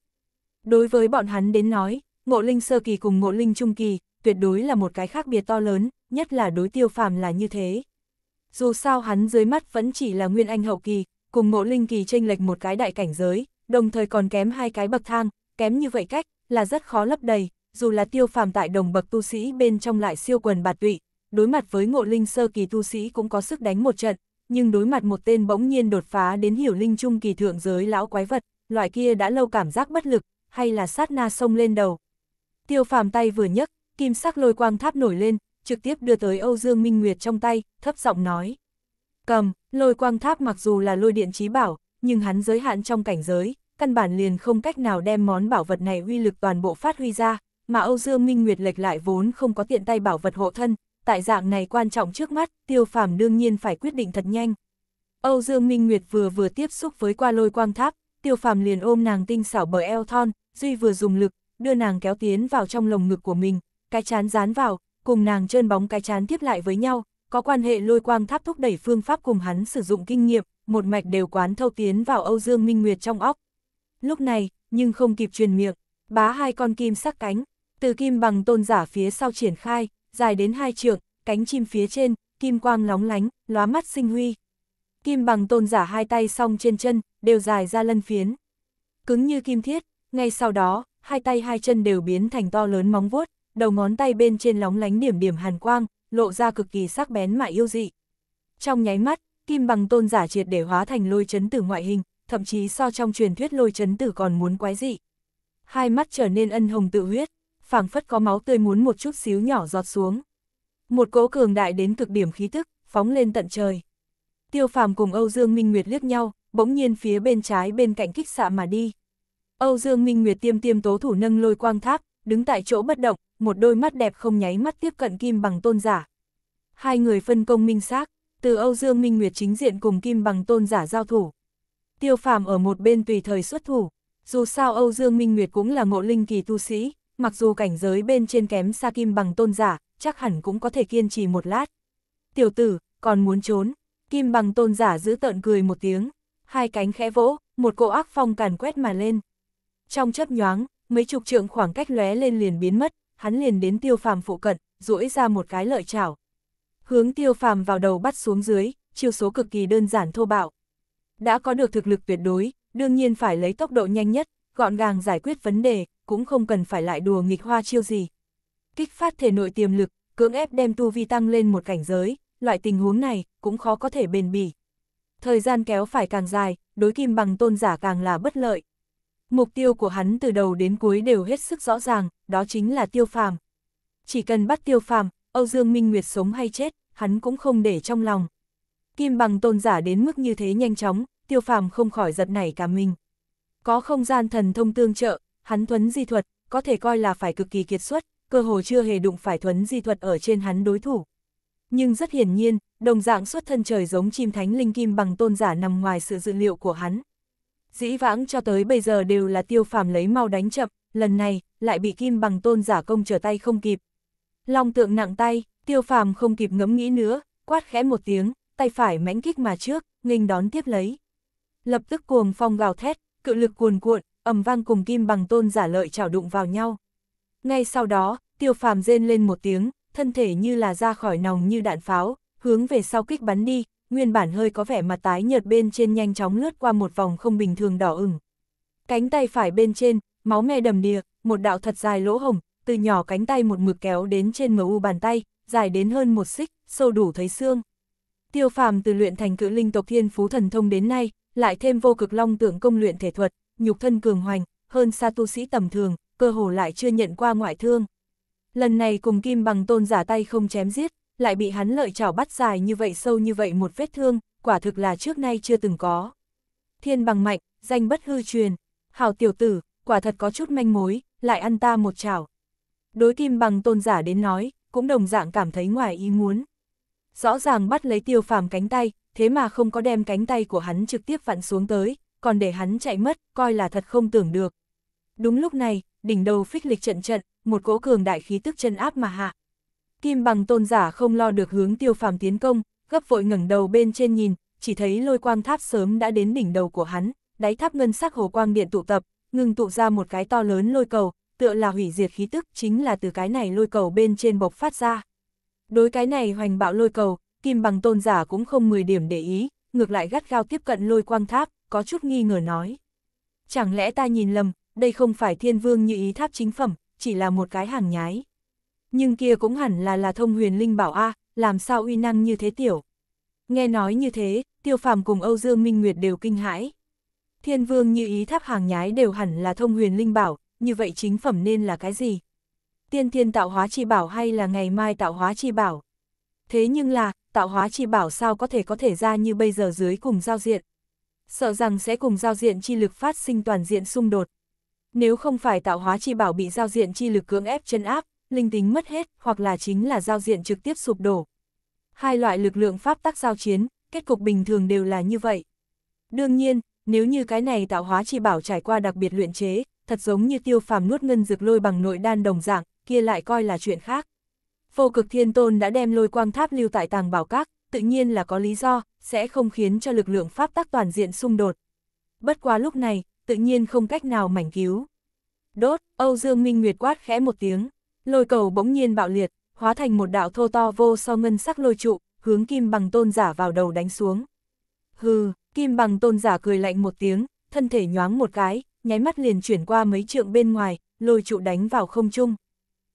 [SPEAKER 1] Đối với bọn hắn đến nói, ngộ linh sơ kỳ cùng ngộ linh trung kỳ, tuyệt đối là một cái khác biệt to lớn, nhất là đối tiêu phàm là như thế. Dù sao hắn dưới mắt vẫn chỉ là nguyên anh hậu kỳ, cùng ngộ linh kỳ tranh lệch một cái đại cảnh giới, đồng thời còn kém hai cái bậc thang, kém như vậy cách, là rất khó lấp đầy, dù là tiêu phàm tại đồng bậc tu sĩ bên trong lại siêu quần bạt tụy, đối mặt với ngộ linh sơ kỳ tu sĩ cũng có sức đánh một trận, nhưng đối mặt một tên bỗng nhiên đột phá đến hiểu linh trung kỳ thượng giới lão quái vật, loại kia đã lâu cảm giác bất lực, hay là sát na sông lên đầu. Tiêu phàm tay vừa nhấc, kim sắc lôi quang tháp nổi lên, trực tiếp đưa tới Âu Dương Minh Nguyệt trong tay, thấp giọng nói. Cầm, lôi quang tháp mặc dù là lôi điện trí bảo, nhưng hắn giới hạn trong cảnh giới, căn bản liền không cách nào đem món bảo vật này uy lực toàn bộ phát huy ra, mà Âu Dương Minh Nguyệt lệch lại vốn không có tiện tay bảo vật hộ thân, tại dạng này quan trọng trước mắt, tiêu phàm đương nhiên phải quyết định thật nhanh. Âu Dương Minh Nguyệt vừa vừa tiếp xúc với qua lôi quang tháp, tiêu phàm liền ôm nàng tinh xảo bờ eo thon, Duy vừa dùng lực, đưa nàng kéo tiến vào trong lồng ngực của mình, cái chán dán vào, cùng nàng trơn bóng cái chán tiếp lại với nhau, có quan hệ lôi quang tháp thúc đẩy phương pháp cùng hắn sử dụng kinh nghiệm, một mạch đều quán thâu tiến vào Âu Dương Minh Nguyệt trong óc. Lúc này, nhưng không kịp truyền miệng, bá hai con kim sắc cánh, từ kim bằng tôn giả phía sau triển khai, dài đến hai trượng, cánh chim phía trên, kim quang lóng lánh, lóa mắt sinh huy. Kim bằng tôn giả hai tay song trên chân, đều dài ra lân phiến. Cứng như kim thiết, ngay sau đó, hai tay hai chân đều biến thành to lớn móng vuốt, đầu ngón tay bên trên lóng lánh điểm điểm hàn quang, lộ ra cực kỳ sắc bén mà yêu dị. Trong nháy mắt, kim bằng tôn giả triệt để hóa thành lôi chấn tử ngoại hình, thậm chí so trong truyền thuyết lôi chấn tử còn muốn quái dị. Hai mắt trở nên ân hồng tự huyết, phảng phất có máu tươi muốn một chút xíu nhỏ giọt xuống. Một cỗ cường đại đến cực điểm khí tức, phóng lên tận trời. Tiêu phàm cùng Âu Dương Minh Nguyệt liếc nhau, bỗng nhiên phía bên trái bên cạnh kích xạ mà đi. Âu Dương Minh Nguyệt tiêm tiêm tố thủ nâng lôi quang tháp, đứng tại chỗ bất động, một đôi mắt đẹp không nháy mắt tiếp cận Kim Bằng Tôn giả. Hai người phân công minh xác, từ Âu Dương Minh Nguyệt chính diện cùng Kim Bằng Tôn giả giao thủ. Tiêu Phàm ở một bên tùy thời xuất thủ, dù sao Âu Dương Minh Nguyệt cũng là ngộ linh kỳ tu sĩ, mặc dù cảnh giới bên trên kém xa Kim Bằng Tôn giả, chắc hẳn cũng có thể kiên trì một lát. Tiểu tử, còn muốn trốn, Kim Bằng Tôn giả giữ tợn cười một tiếng, hai cánh khẽ vỗ, một cỗ ác phong càn quét mà lên. Trong chớp nhoáng, mấy chục trượng khoảng cách lóe lên liền biến mất, hắn liền đến tiêu phàm phụ cận, duỗi ra một cái lợi chảo. Hướng tiêu phàm vào đầu bắt xuống dưới, chiêu số cực kỳ đơn giản thô bạo. Đã có được thực lực tuyệt đối, đương nhiên phải lấy tốc độ nhanh nhất, gọn gàng giải quyết vấn đề, cũng không cần phải lại đùa nghịch hoa chiêu gì. Kích phát thể nội tiềm lực, cưỡng ép đem tu vi tăng lên một cảnh giới, loại tình huống này cũng khó có thể bền bỉ. Thời gian kéo phải càng dài, đối kim bằng tôn giả càng là bất lợi. Mục tiêu của hắn từ đầu đến cuối đều hết sức rõ ràng, đó chính là tiêu phàm. Chỉ cần bắt tiêu phàm, Âu Dương Minh Nguyệt sống hay chết, hắn cũng không để trong lòng. Kim bằng tôn giả đến mức như thế nhanh chóng, tiêu phàm không khỏi giật nảy cả mình. Có không gian thần thông tương trợ, hắn thuấn di thuật, có thể coi là phải cực kỳ kiệt xuất, cơ hồ chưa hề đụng phải thuấn di thuật ở trên hắn đối thủ. Nhưng rất hiển nhiên, đồng dạng xuất thân trời giống chim thánh linh kim bằng tôn giả nằm ngoài sự dự liệu của hắn. Dĩ vãng cho tới bây giờ đều là tiêu phàm lấy mau đánh chậm, lần này, lại bị kim bằng tôn giả công trở tay không kịp. Long tượng nặng tay, tiêu phàm không kịp ngẫm nghĩ nữa, quát khẽ một tiếng, tay phải mãnh kích mà trước, nghênh đón tiếp lấy. Lập tức cuồng phong gào thét, cự lực cuồn cuộn, ầm vang cùng kim bằng tôn giả lợi chảo đụng vào nhau. Ngay sau đó, tiêu phàm rên lên một tiếng, thân thể như là ra khỏi nòng như đạn pháo, hướng về sau kích bắn đi, nguyên bản hơi có vẻ mặt tái nhợt bên trên nhanh chóng lướt qua một vòng không bình thường đỏ ửng. Cánh tay phải bên trên, máu me đầm đìa, một đạo thật dài lỗ hồng, từ nhỏ cánh tay một mực kéo đến trên mu bàn tay, dài đến hơn một xích, sâu đủ thấy xương. Tiêu phàm từ luyện thành cự linh tộc thiên phú thần thông đến nay, lại thêm vô cực long tượng công luyện thể thuật, nhục thân cường hoành, hơn xa tu sĩ tầm thường, cơ hồ lại chưa nhận qua ngoại thương. Lần này cùng kim bằng tôn giả tay không chém giết, lại bị hắn lợi chảo bắt dài như vậy sâu như vậy một vết thương, quả thực là trước nay chưa từng có. Thiên bằng mạnh, danh bất hư truyền, hào tiểu tử, quả thật có chút manh mối, lại ăn ta một chảo. Đối kim bằng tôn giả đến nói, cũng đồng dạng cảm thấy ngoài ý muốn. Rõ ràng bắt lấy tiêu phàm cánh tay, thế mà không có đem cánh tay của hắn trực tiếp vặn xuống tới, còn để hắn chạy mất, coi là thật không tưởng được. Đúng lúc này, đỉnh đầu phích lịch trận trận, một cỗ cường đại khí tức chân áp mà hạ, Kim bằng tôn giả không lo được hướng tiêu phàm tiến công, gấp vội ngẩng đầu bên trên nhìn, chỉ thấy lôi quang tháp sớm đã đến đỉnh đầu của hắn, đáy tháp ngân sắc hồ quang điện tụ tập, ngừng tụ ra một cái to lớn lôi cầu, tựa là hủy diệt khí tức chính là từ cái này lôi cầu bên trên bộc phát ra. Đối cái này hoành bạo lôi cầu, kim bằng tôn giả cũng không 10 điểm để ý, ngược lại gắt gao tiếp cận lôi quang tháp, có chút nghi ngờ nói. Chẳng lẽ ta nhìn lầm, đây không phải thiên vương như ý tháp chính phẩm, chỉ là một cái hàng nhái nhưng kia cũng hẳn là là thông huyền linh bảo A, làm sao uy năng như thế tiểu. Nghe nói như thế, tiêu phàm cùng Âu Dương Minh Nguyệt đều kinh hãi. Thiên vương như ý tháp hàng nhái đều hẳn là thông huyền linh bảo, như vậy chính phẩm nên là cái gì? Tiên thiên tạo hóa chi bảo hay là ngày mai tạo hóa chi bảo? Thế nhưng là, tạo hóa chi bảo sao có thể có thể ra như bây giờ dưới cùng giao diện? Sợ rằng sẽ cùng giao diện chi lực phát sinh toàn diện xung đột. Nếu không phải tạo hóa chi bảo bị giao diện chi lực cưỡng ép chân áp, linh tính mất hết, hoặc là chính là giao diện trực tiếp sụp đổ. Hai loại lực lượng pháp tắc giao chiến, kết cục bình thường đều là như vậy. Đương nhiên, nếu như cái này tạo hóa chi bảo trải qua đặc biệt luyện chế, thật giống như tiêu phàm nuốt ngân dược lôi bằng nội đan đồng dạng, kia lại coi là chuyện khác. Vô cực thiên tôn đã đem lôi quang tháp lưu tại tàng bảo các, tự nhiên là có lý do, sẽ không khiến cho lực lượng pháp tắc toàn diện xung đột. Bất quá lúc này, tự nhiên không cách nào mảnh cứu. Đốt, Âu Dương Minh Nguyệt quát khẽ một tiếng. Lôi cầu bỗng nhiên bạo liệt, hóa thành một đạo thô to vô so ngân sắc lôi trụ, hướng kim bằng tôn giả vào đầu đánh xuống. Hừ, kim bằng tôn giả cười lạnh một tiếng, thân thể nhoáng một cái, nháy mắt liền chuyển qua mấy trượng bên ngoài, lôi trụ đánh vào không trung.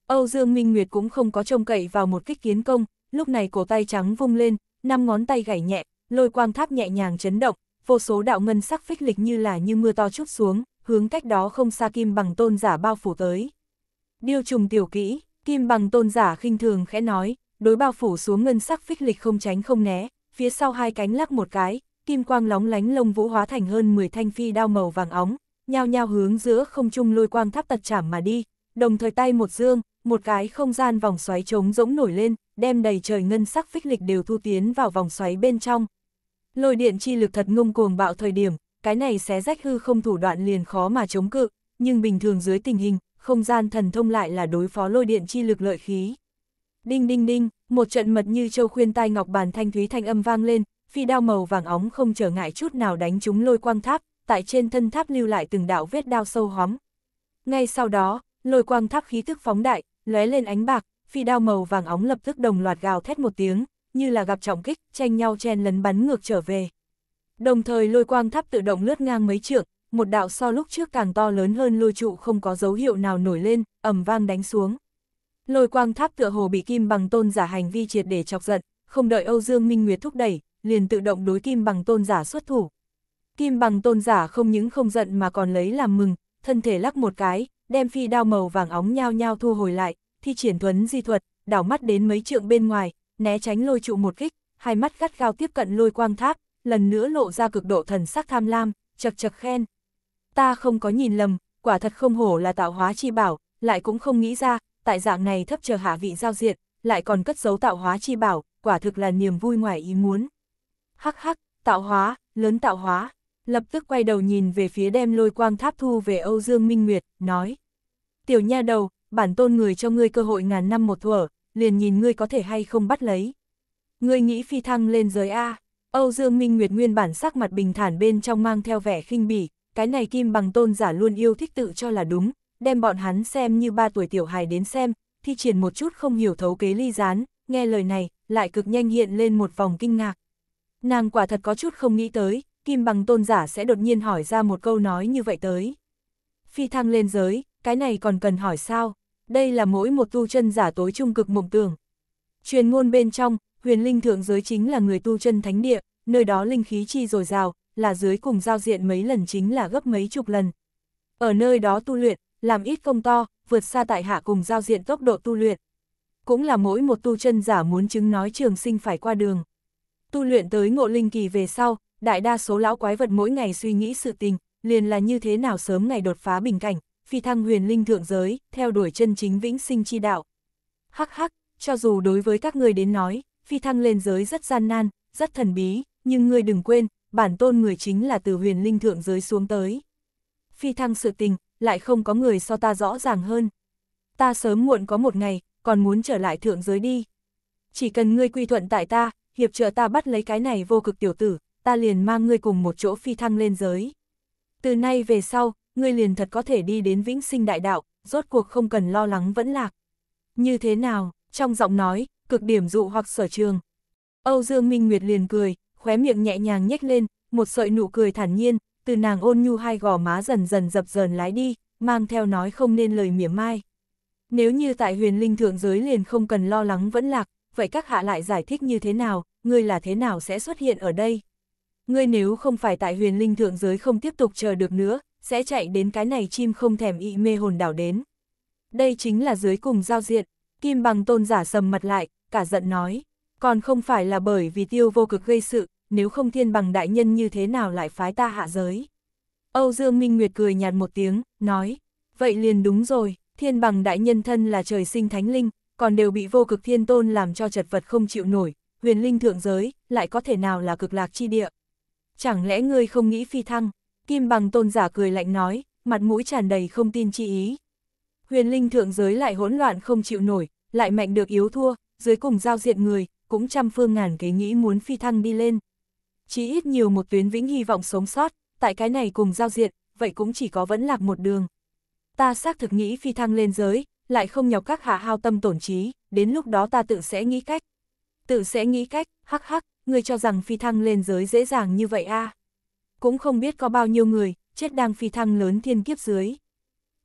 [SPEAKER 1] Âu Dương Minh Nguyệt cũng không có trông cậy vào một kích kiến công, lúc này cổ tay trắng vung lên, năm ngón tay gảy nhẹ, lôi quang tháp nhẹ nhàng chấn động, vô số đạo ngân sắc phích lịch như là như mưa to chút xuống, hướng cách đó không xa kim bằng tôn giả bao phủ tới. Điêu trùng tiểu kỹ, kim bằng tôn giả khinh thường khẽ nói, đối bao phủ xuống ngân sắc phích lịch không tránh không né, phía sau hai cánh lắc một cái, kim quang lóng lánh lông vũ hóa thành hơn 10 thanh phi đao màu vàng óng, nhao nhao hướng giữa không trung lôi quang tháp tật chảm mà đi, đồng thời tay một dương, một cái không gian vòng xoáy trống rỗng nổi lên, đem đầy trời ngân sắc phích lịch đều thu tiến vào vòng xoáy bên trong. Lôi điện chi lực thật ngông cuồng bạo thời điểm, cái này xé rách hư không thủ đoạn liền khó mà chống cự, nhưng bình thường dưới tình hình, không gian thần thông lại là đối phó lôi điện chi lực lợi khí. Đinh đinh đinh, một trận mật như châu khuyên tai ngọc bàn thanh thúy thanh âm vang lên, phi đao màu vàng óng không trở ngại chút nào đánh trúng lôi quang tháp, tại trên thân tháp lưu lại từng đạo vết đao sâu hóm. Ngay sau đó, lôi quang tháp khí thức phóng đại, lóe lên ánh bạc, phi đao màu vàng óng lập tức đồng loạt gào thét một tiếng, như là gặp trọng kích, tranh nhau chen lấn bắn ngược trở về. Đồng thời lôi quang tháp tự động lướt ngang mấy trượng, một đạo so lúc trước càng to lớn hơn lôi trụ không có dấu hiệu nào nổi lên, ầm vang đánh xuống. Lôi quang tháp tựa hồ bị kim bằng tôn giả hành vi triệt để chọc giận, không đợi Âu Dương Minh Nguyệt thúc đẩy, liền tự động đối kim bằng tôn giả xuất thủ. Kim bằng tôn giả không những không giận mà còn lấy làm mừng, thân thể lắc một cái, đem phi đao màu vàng óng nhao nhao thu hồi lại, thi triển thuấn di thuật, đảo mắt đến mấy trượng bên ngoài, né tránh lôi trụ một kích, hai mắt gắt gao tiếp cận lôi quang tháp, lần nữa lộ ra cực độ thần sắc tham lam, chật chật khen, ta không có nhìn lầm, quả thật không hổ là tạo hóa chi bảo, lại cũng không nghĩ ra, tại dạng này thấp chờ hạ vị giao diện, lại còn cất giấu tạo hóa chi bảo, quả thực là niềm vui ngoài ý muốn. Hắc hắc, tạo hóa, lớn tạo hóa, lập tức quay đầu nhìn về phía đem lôi quang tháp thu về Âu Dương Minh Nguyệt, nói. Tiểu nha đầu, bản tôn người cho ngươi cơ hội ngàn năm một thuở, liền nhìn ngươi có thể hay không bắt lấy. Ngươi nghĩ phi thăng lên giới A, Âu Dương Minh Nguyệt nguyên bản sắc mặt bình thản bên trong mang theo vẻ khinh bỉ, cái này kim bằng tôn giả luôn yêu thích tự cho là đúng, đem bọn hắn xem như ba tuổi tiểu hài đến xem, thi triển một chút không hiểu thấu kế ly gián, nghe lời này, lại cực nhanh hiện lên một vòng kinh ngạc. Nàng quả thật có chút không nghĩ tới, kim bằng tôn giả sẽ đột nhiên hỏi ra một câu nói như vậy tới. Phi thăng lên giới, cái này còn cần hỏi sao, đây là mỗi một tu chân giả tối trung cực mộng tưởng. Truyền ngôn bên trong, huyền linh thượng giới chính là người tu chân thánh địa, nơi đó linh khí chi dồi dào, là dưới cùng giao diện mấy lần chính là gấp mấy chục lần. Ở nơi đó tu luyện, làm ít công to, vượt xa tại hạ cùng giao diện tốc độ tu luyện. Cũng là mỗi một tu chân giả muốn chứng nói trường sinh phải qua đường. Tu luyện tới ngộ linh kỳ về sau, đại đa số lão quái vật mỗi ngày suy nghĩ sự tình, liền là như thế nào sớm ngày đột phá bình cảnh, phi thăng huyền linh thượng giới, theo đuổi chân chính vĩnh sinh chi đạo. Hắc hắc, cho dù đối với các người đến nói, phi thăng lên giới rất gian nan, rất thần bí, nhưng ngươi đừng quên, bản tôn người chính là từ huyền linh thượng giới xuống tới. Phi thăng sự tình, lại không có người so ta rõ ràng hơn. Ta sớm muộn có một ngày, còn muốn trở lại thượng giới đi. Chỉ cần ngươi quy thuận tại ta, hiệp trợ ta bắt lấy cái này vô cực tiểu tử, ta liền mang ngươi cùng một chỗ phi thăng lên giới. Từ nay về sau, ngươi liền thật có thể đi đến vĩnh sinh đại đạo, rốt cuộc không cần lo lắng vẫn lạc. Như thế nào, trong giọng nói, cực điểm dụ hoặc sở trường. Âu Dương Minh Nguyệt liền cười, khóe miệng nhẹ nhàng nhếch lên, một sợi nụ cười thản nhiên, từ nàng ôn nhu hai gò má dần dần dập dờn lái đi, mang theo nói không nên lời mỉa mai. Nếu như tại huyền linh thượng giới liền không cần lo lắng vẫn lạc, vậy các hạ lại giải thích như thế nào, ngươi là thế nào sẽ xuất hiện ở đây? Ngươi nếu không phải tại huyền linh thượng giới không tiếp tục chờ được nữa, sẽ chạy đến cái này chim không thèm ị mê hồn đảo đến. Đây chính là dưới cùng giao diện, kim bằng tôn giả sầm mặt lại, cả giận nói, còn không phải là bởi vì tiêu vô cực gây sự, nếu không thiên bằng đại nhân như thế nào lại phái ta hạ giới. Âu Dương Minh Nguyệt cười nhạt một tiếng, nói, vậy liền đúng rồi, thiên bằng đại nhân thân là trời sinh thánh linh, còn đều bị vô cực thiên tôn làm cho chật vật không chịu nổi, huyền linh thượng giới, lại có thể nào là cực lạc chi địa. Chẳng lẽ ngươi không nghĩ phi thăng? Kim bằng tôn giả cười lạnh nói, mặt mũi tràn đầy không tin chi ý. Huyền linh thượng giới lại hỗn loạn không chịu nổi, lại mạnh được yếu thua, dưới cùng giao diện người, cũng trăm phương ngàn kế nghĩ muốn phi thăng đi lên chí ít nhiều một tuyến vĩnh hy vọng sống sót, tại cái này cùng giao diện, vậy cũng chỉ có vẫn lạc một đường. Ta xác thực nghĩ phi thăng lên giới, lại không nhọc các hạ hao tâm tổn trí, đến lúc đó ta tự sẽ nghĩ cách. Tự sẽ nghĩ cách, hắc hắc, người cho rằng phi thăng lên giới dễ dàng như vậy a à? Cũng không biết có bao nhiêu người, chết đang phi thăng lớn thiên kiếp dưới.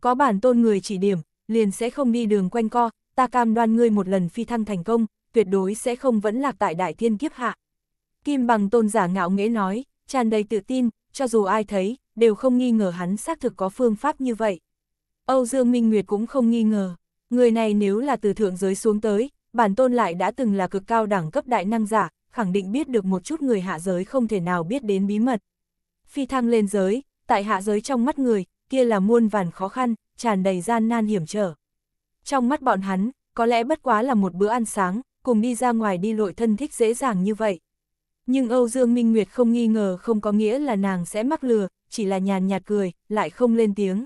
[SPEAKER 1] Có bản tôn người chỉ điểm, liền sẽ không đi đường quanh co, ta cam đoan ngươi một lần phi thăng thành công, tuyệt đối sẽ không vẫn lạc tại đại thiên kiếp hạ. Kim bằng tôn giả ngạo nghễ nói, tràn đầy tự tin, cho dù ai thấy, đều không nghi ngờ hắn xác thực có phương pháp như vậy. Âu Dương Minh Nguyệt cũng không nghi ngờ, người này nếu là từ thượng giới xuống tới, bản tôn lại đã từng là cực cao đẳng cấp đại năng giả, khẳng định biết được một chút người hạ giới không thể nào biết đến bí mật. Phi thăng lên giới, tại hạ giới trong mắt người, kia là muôn vàn khó khăn, tràn đầy gian nan hiểm trở. Trong mắt bọn hắn, có lẽ bất quá là một bữa ăn sáng, cùng đi ra ngoài đi lội thân thích dễ dàng như vậy. Nhưng Âu Dương Minh Nguyệt không nghi ngờ không có nghĩa là nàng sẽ mắc lừa, chỉ là nhàn nhạt cười, lại không lên tiếng.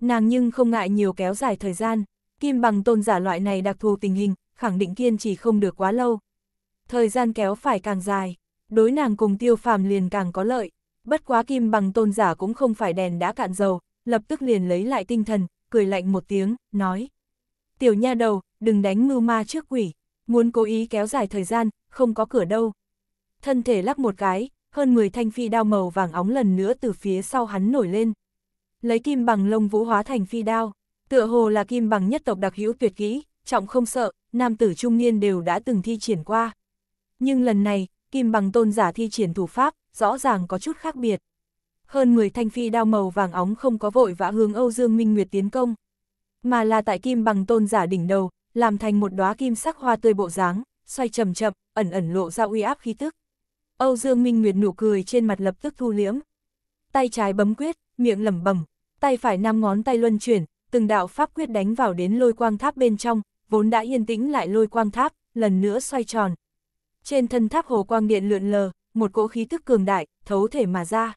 [SPEAKER 1] Nàng nhưng không ngại nhiều kéo dài thời gian, kim bằng tôn giả loại này đặc thù tình hình, khẳng định kiên trì không được quá lâu. Thời gian kéo phải càng dài, đối nàng cùng tiêu phàm liền càng có lợi, bất quá kim bằng tôn giả cũng không phải đèn đã cạn dầu, lập tức liền lấy lại tinh thần, cười lạnh một tiếng, nói. Tiểu nha đầu, đừng đánh mưu ma trước quỷ, muốn cố ý kéo dài thời gian, không có cửa đâu thân thể lắc một cái, hơn 10 thanh phi đao màu vàng óng lần nữa từ phía sau hắn nổi lên. Lấy kim bằng lông vũ hóa thành phi đao, tựa hồ là kim bằng nhất tộc đặc hữu tuyệt kỹ, trọng không sợ, nam tử trung niên đều đã từng thi triển qua. Nhưng lần này, kim bằng tôn giả thi triển thủ pháp, rõ ràng có chút khác biệt. Hơn 10 thanh phi đao màu vàng óng không có vội vã hướng Âu Dương Minh Nguyệt tiến công, mà là tại kim bằng tôn giả đỉnh đầu, làm thành một đóa kim sắc hoa tươi bộ dáng, xoay chậm chậm, ẩn ẩn lộ ra uy áp khí tức. Âu Dương Minh Nguyệt nụ cười trên mặt lập tức thu liễm. Tay trái bấm quyết, miệng lẩm bẩm, tay phải năm ngón tay luân chuyển, từng đạo pháp quyết đánh vào đến lôi quang tháp bên trong, vốn đã yên tĩnh lại lôi quang tháp, lần nữa xoay tròn. Trên thân tháp hồ quang điện lượn lờ, một cỗ khí tức cường đại, thấu thể mà ra.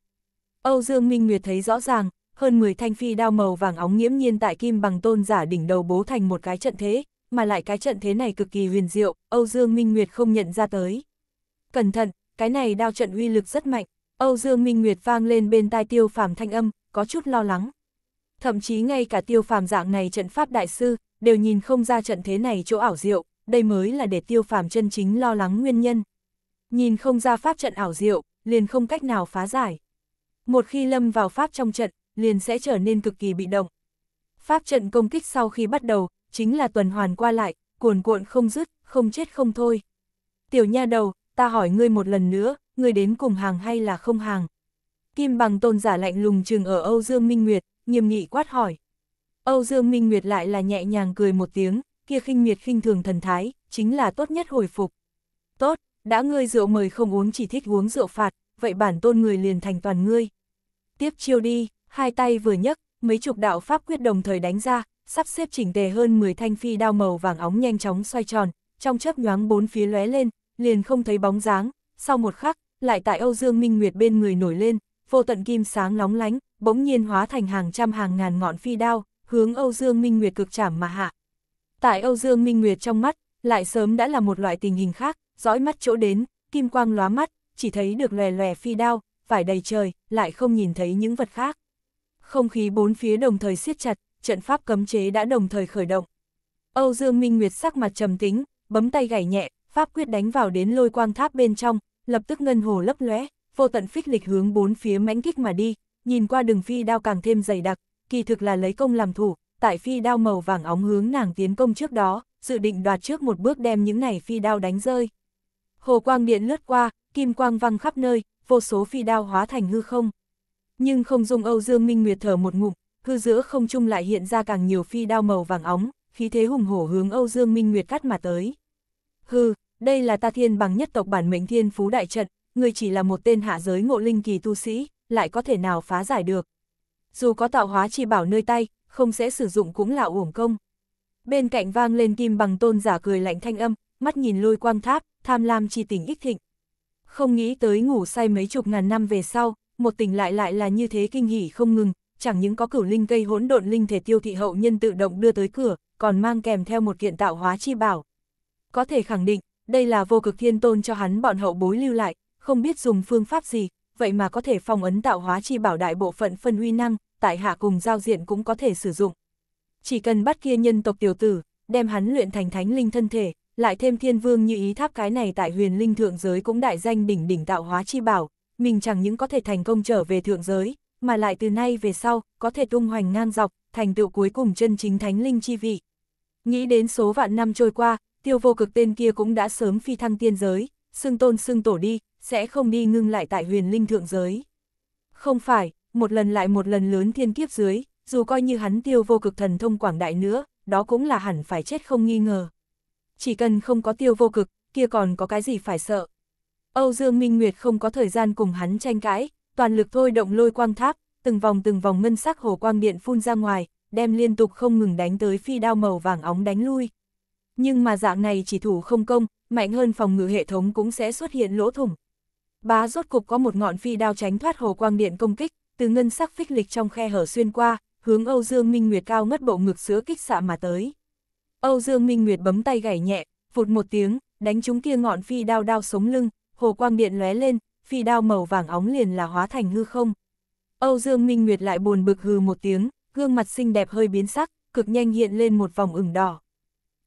[SPEAKER 1] Âu Dương Minh Nguyệt thấy rõ ràng, hơn 10 thanh phi đao màu vàng óng nghiễm nhiên tại kim bằng tôn giả đỉnh đầu bố thành một cái trận thế, mà lại cái trận thế này cực kỳ huyền diệu, Âu Dương Minh Nguyệt không nhận ra tới. Cẩn thận, cái này đao trận uy lực rất mạnh, Âu Dương Minh Nguyệt vang lên bên tai tiêu phàm thanh âm, có chút lo lắng. Thậm chí ngay cả tiêu phàm dạng này trận pháp đại sư, đều nhìn không ra trận thế này chỗ ảo diệu, đây mới là để tiêu phàm chân chính lo lắng nguyên nhân. Nhìn không ra pháp trận ảo diệu, liền không cách nào phá giải. Một khi lâm vào pháp trong trận, liền sẽ trở nên cực kỳ bị động. Pháp trận công kích sau khi bắt đầu, chính là tuần hoàn qua lại, cuồn cuộn không dứt, không chết không thôi. Tiểu nha đầu, ta hỏi ngươi một lần nữa, ngươi đến cùng hàng hay là không hàng? Kim bằng tôn giả lạnh lùng trừng ở Âu Dương Minh Nguyệt, nghiêm nghị quát hỏi. Âu Dương Minh Nguyệt lại là nhẹ nhàng cười một tiếng, kia khinh miệt khinh thường thần thái, chính là tốt nhất hồi phục. Tốt, đã ngươi rượu mời không uống chỉ thích uống rượu phạt, vậy bản tôn người liền thành toàn ngươi. Tiếp chiêu đi, hai tay vừa nhấc, mấy chục đạo pháp quyết đồng thời đánh ra, sắp xếp chỉnh tề hơn 10 thanh phi đao màu vàng óng nhanh chóng xoay tròn, trong chớp nhoáng bốn phía lóe lên, liền không thấy bóng dáng, sau một khắc, lại tại Âu Dương Minh Nguyệt bên người nổi lên, vô tận kim sáng lóng lánh, bỗng nhiên hóa thành hàng trăm hàng ngàn ngọn phi đao, hướng Âu Dương Minh Nguyệt cực chảm mà hạ. Tại Âu Dương Minh Nguyệt trong mắt, lại sớm đã là một loại tình hình khác, dõi mắt chỗ đến, kim quang lóa mắt, chỉ thấy được lè lè phi đao, vải đầy trời, lại không nhìn thấy những vật khác. Không khí bốn phía đồng thời siết chặt, trận pháp cấm chế đã đồng thời khởi động. Âu Dương Minh Nguyệt sắc mặt trầm tính, bấm tay gảy nhẹ, pháp quyết đánh vào đến lôi quang tháp bên trong, lập tức ngân hồ lấp lóe, vô tận phích lịch hướng bốn phía mãnh kích mà đi, nhìn qua đường phi đao càng thêm dày đặc, kỳ thực là lấy công làm thủ, tại phi đao màu vàng óng hướng nàng tiến công trước đó, dự định đoạt trước một bước đem những này phi đao đánh rơi. Hồ quang điện lướt qua, kim quang văng khắp nơi, vô số phi đao hóa thành hư không. Nhưng không dung Âu Dương Minh Nguyệt thở một ngụm, hư giữa không trung lại hiện ra càng nhiều phi đao màu vàng óng, khí thế hùng hổ hướng Âu Dương Minh Nguyệt cắt mà tới. Hư, đây là ta thiên bằng nhất tộc bản mệnh thiên phú đại trận, người chỉ là một tên hạ giới ngộ linh kỳ tu sĩ, lại có thể nào phá giải được. Dù có tạo hóa chi bảo nơi tay, không sẽ sử dụng cũng là uổng công. Bên cạnh vang lên kim bằng tôn giả cười lạnh thanh âm, mắt nhìn lôi quang tháp, tham lam chi tình ích thịnh. Không nghĩ tới ngủ say mấy chục ngàn năm về sau, một tình lại lại là như thế kinh hỉ không ngừng, chẳng những có cửu linh cây hỗn độn linh thể tiêu thị hậu nhân tự động đưa tới cửa, còn mang kèm theo một kiện tạo hóa chi bảo. Có thể khẳng định, đây là vô cực thiên tôn cho hắn bọn hậu bối lưu lại, không biết dùng phương pháp gì, vậy mà có thể phong ấn tạo hóa chi bảo đại bộ phận phân uy năng, tại hạ cùng giao diện cũng có thể sử dụng. Chỉ cần bắt kia nhân tộc tiểu tử, đem hắn luyện thành thánh linh thân thể, lại thêm thiên vương như ý tháp cái này tại huyền linh thượng giới cũng đại danh đỉnh đỉnh tạo hóa chi bảo, mình chẳng những có thể thành công trở về thượng giới, mà lại từ nay về sau, có thể tung hoành ngang dọc, thành tựu cuối cùng chân chính thánh linh chi vị. Nghĩ đến số vạn năm trôi qua, tiêu vô cực tên kia cũng đã sớm phi thăng tiên giới, xưng tôn xưng tổ đi, sẽ không đi ngưng lại tại huyền linh thượng giới. Không phải, một lần lại một lần lớn thiên kiếp dưới, dù coi như hắn tiêu vô cực thần thông quảng đại nữa, đó cũng là hẳn phải chết không nghi ngờ. Chỉ cần không có tiêu vô cực, kia còn có cái gì phải sợ. Âu Dương Minh Nguyệt không có thời gian cùng hắn tranh cãi, toàn lực thôi động lôi quang tháp, từng vòng từng vòng ngân sắc hồ quang điện phun ra ngoài, đem liên tục không ngừng đánh tới phi đao màu vàng óng đánh lui. Nhưng mà dạng này chỉ thủ không công, mạnh hơn phòng ngự hệ thống cũng sẽ xuất hiện lỗ thủng. Bá rốt cục có một ngọn phi đao tránh thoát hồ quang điện công kích, từ ngân sắc phích lịch trong khe hở xuyên qua, hướng Âu Dương Minh Nguyệt cao ngất bộ ngực sứa kích xạ mà tới. Âu Dương Minh Nguyệt bấm tay gảy nhẹ, phụt một tiếng, đánh trúng kia ngọn phi đao đao sống lưng, hồ quang điện lóe lên, phi đao màu vàng óng liền là hóa thành hư không. Âu Dương Minh Nguyệt lại buồn bực hừ một tiếng, gương mặt xinh đẹp hơi biến sắc, cực nhanh hiện lên một vòng ửng đỏ.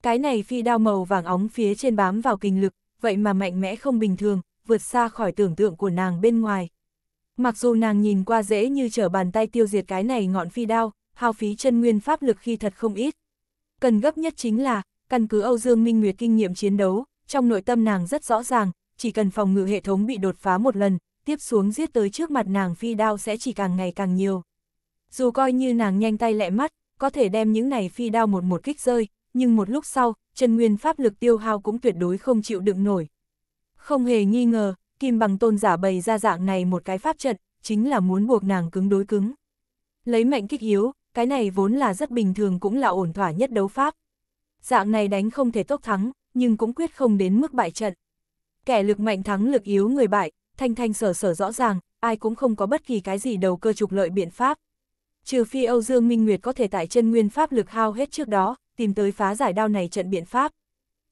[SPEAKER 1] Cái này phi đao màu vàng óng phía trên bám vào kinh lực, vậy mà mạnh mẽ không bình thường, vượt xa khỏi tưởng tượng của nàng bên ngoài. Mặc dù nàng nhìn qua dễ như trở bàn tay tiêu diệt cái này ngọn phi đao, hao phí chân nguyên pháp lực khi thật không ít. Cần gấp nhất chính là, căn cứ Âu Dương Minh Nguyệt kinh nghiệm chiến đấu, trong nội tâm nàng rất rõ ràng, chỉ cần phòng ngự hệ thống bị đột phá một lần, tiếp xuống giết tới trước mặt nàng phi đao sẽ chỉ càng ngày càng nhiều. Dù coi như nàng nhanh tay lẹ mắt, có thể đem những này phi đao một một kích rơi, nhưng một lúc sau, chân nguyên pháp lực tiêu hao cũng tuyệt đối không chịu đựng nổi. Không hề nghi ngờ, Kim Bằng Tôn giả bày ra dạng này một cái pháp trận, chính là muốn buộc nàng cứng đối cứng. Lấy mệnh kích yếu, cái này vốn là rất bình thường cũng là ổn thỏa nhất đấu pháp. Dạng này đánh không thể tốc thắng, nhưng cũng quyết không đến mức bại trận. Kẻ lực mạnh thắng lực yếu người bại, thanh thanh sở sở rõ ràng, ai cũng không có bất kỳ cái gì đầu cơ trục lợi biện pháp. Trừ phi Âu Dương Minh Nguyệt có thể tại chân nguyên pháp lực hao hết trước đó, tìm tới phá giải đao này trận biện pháp.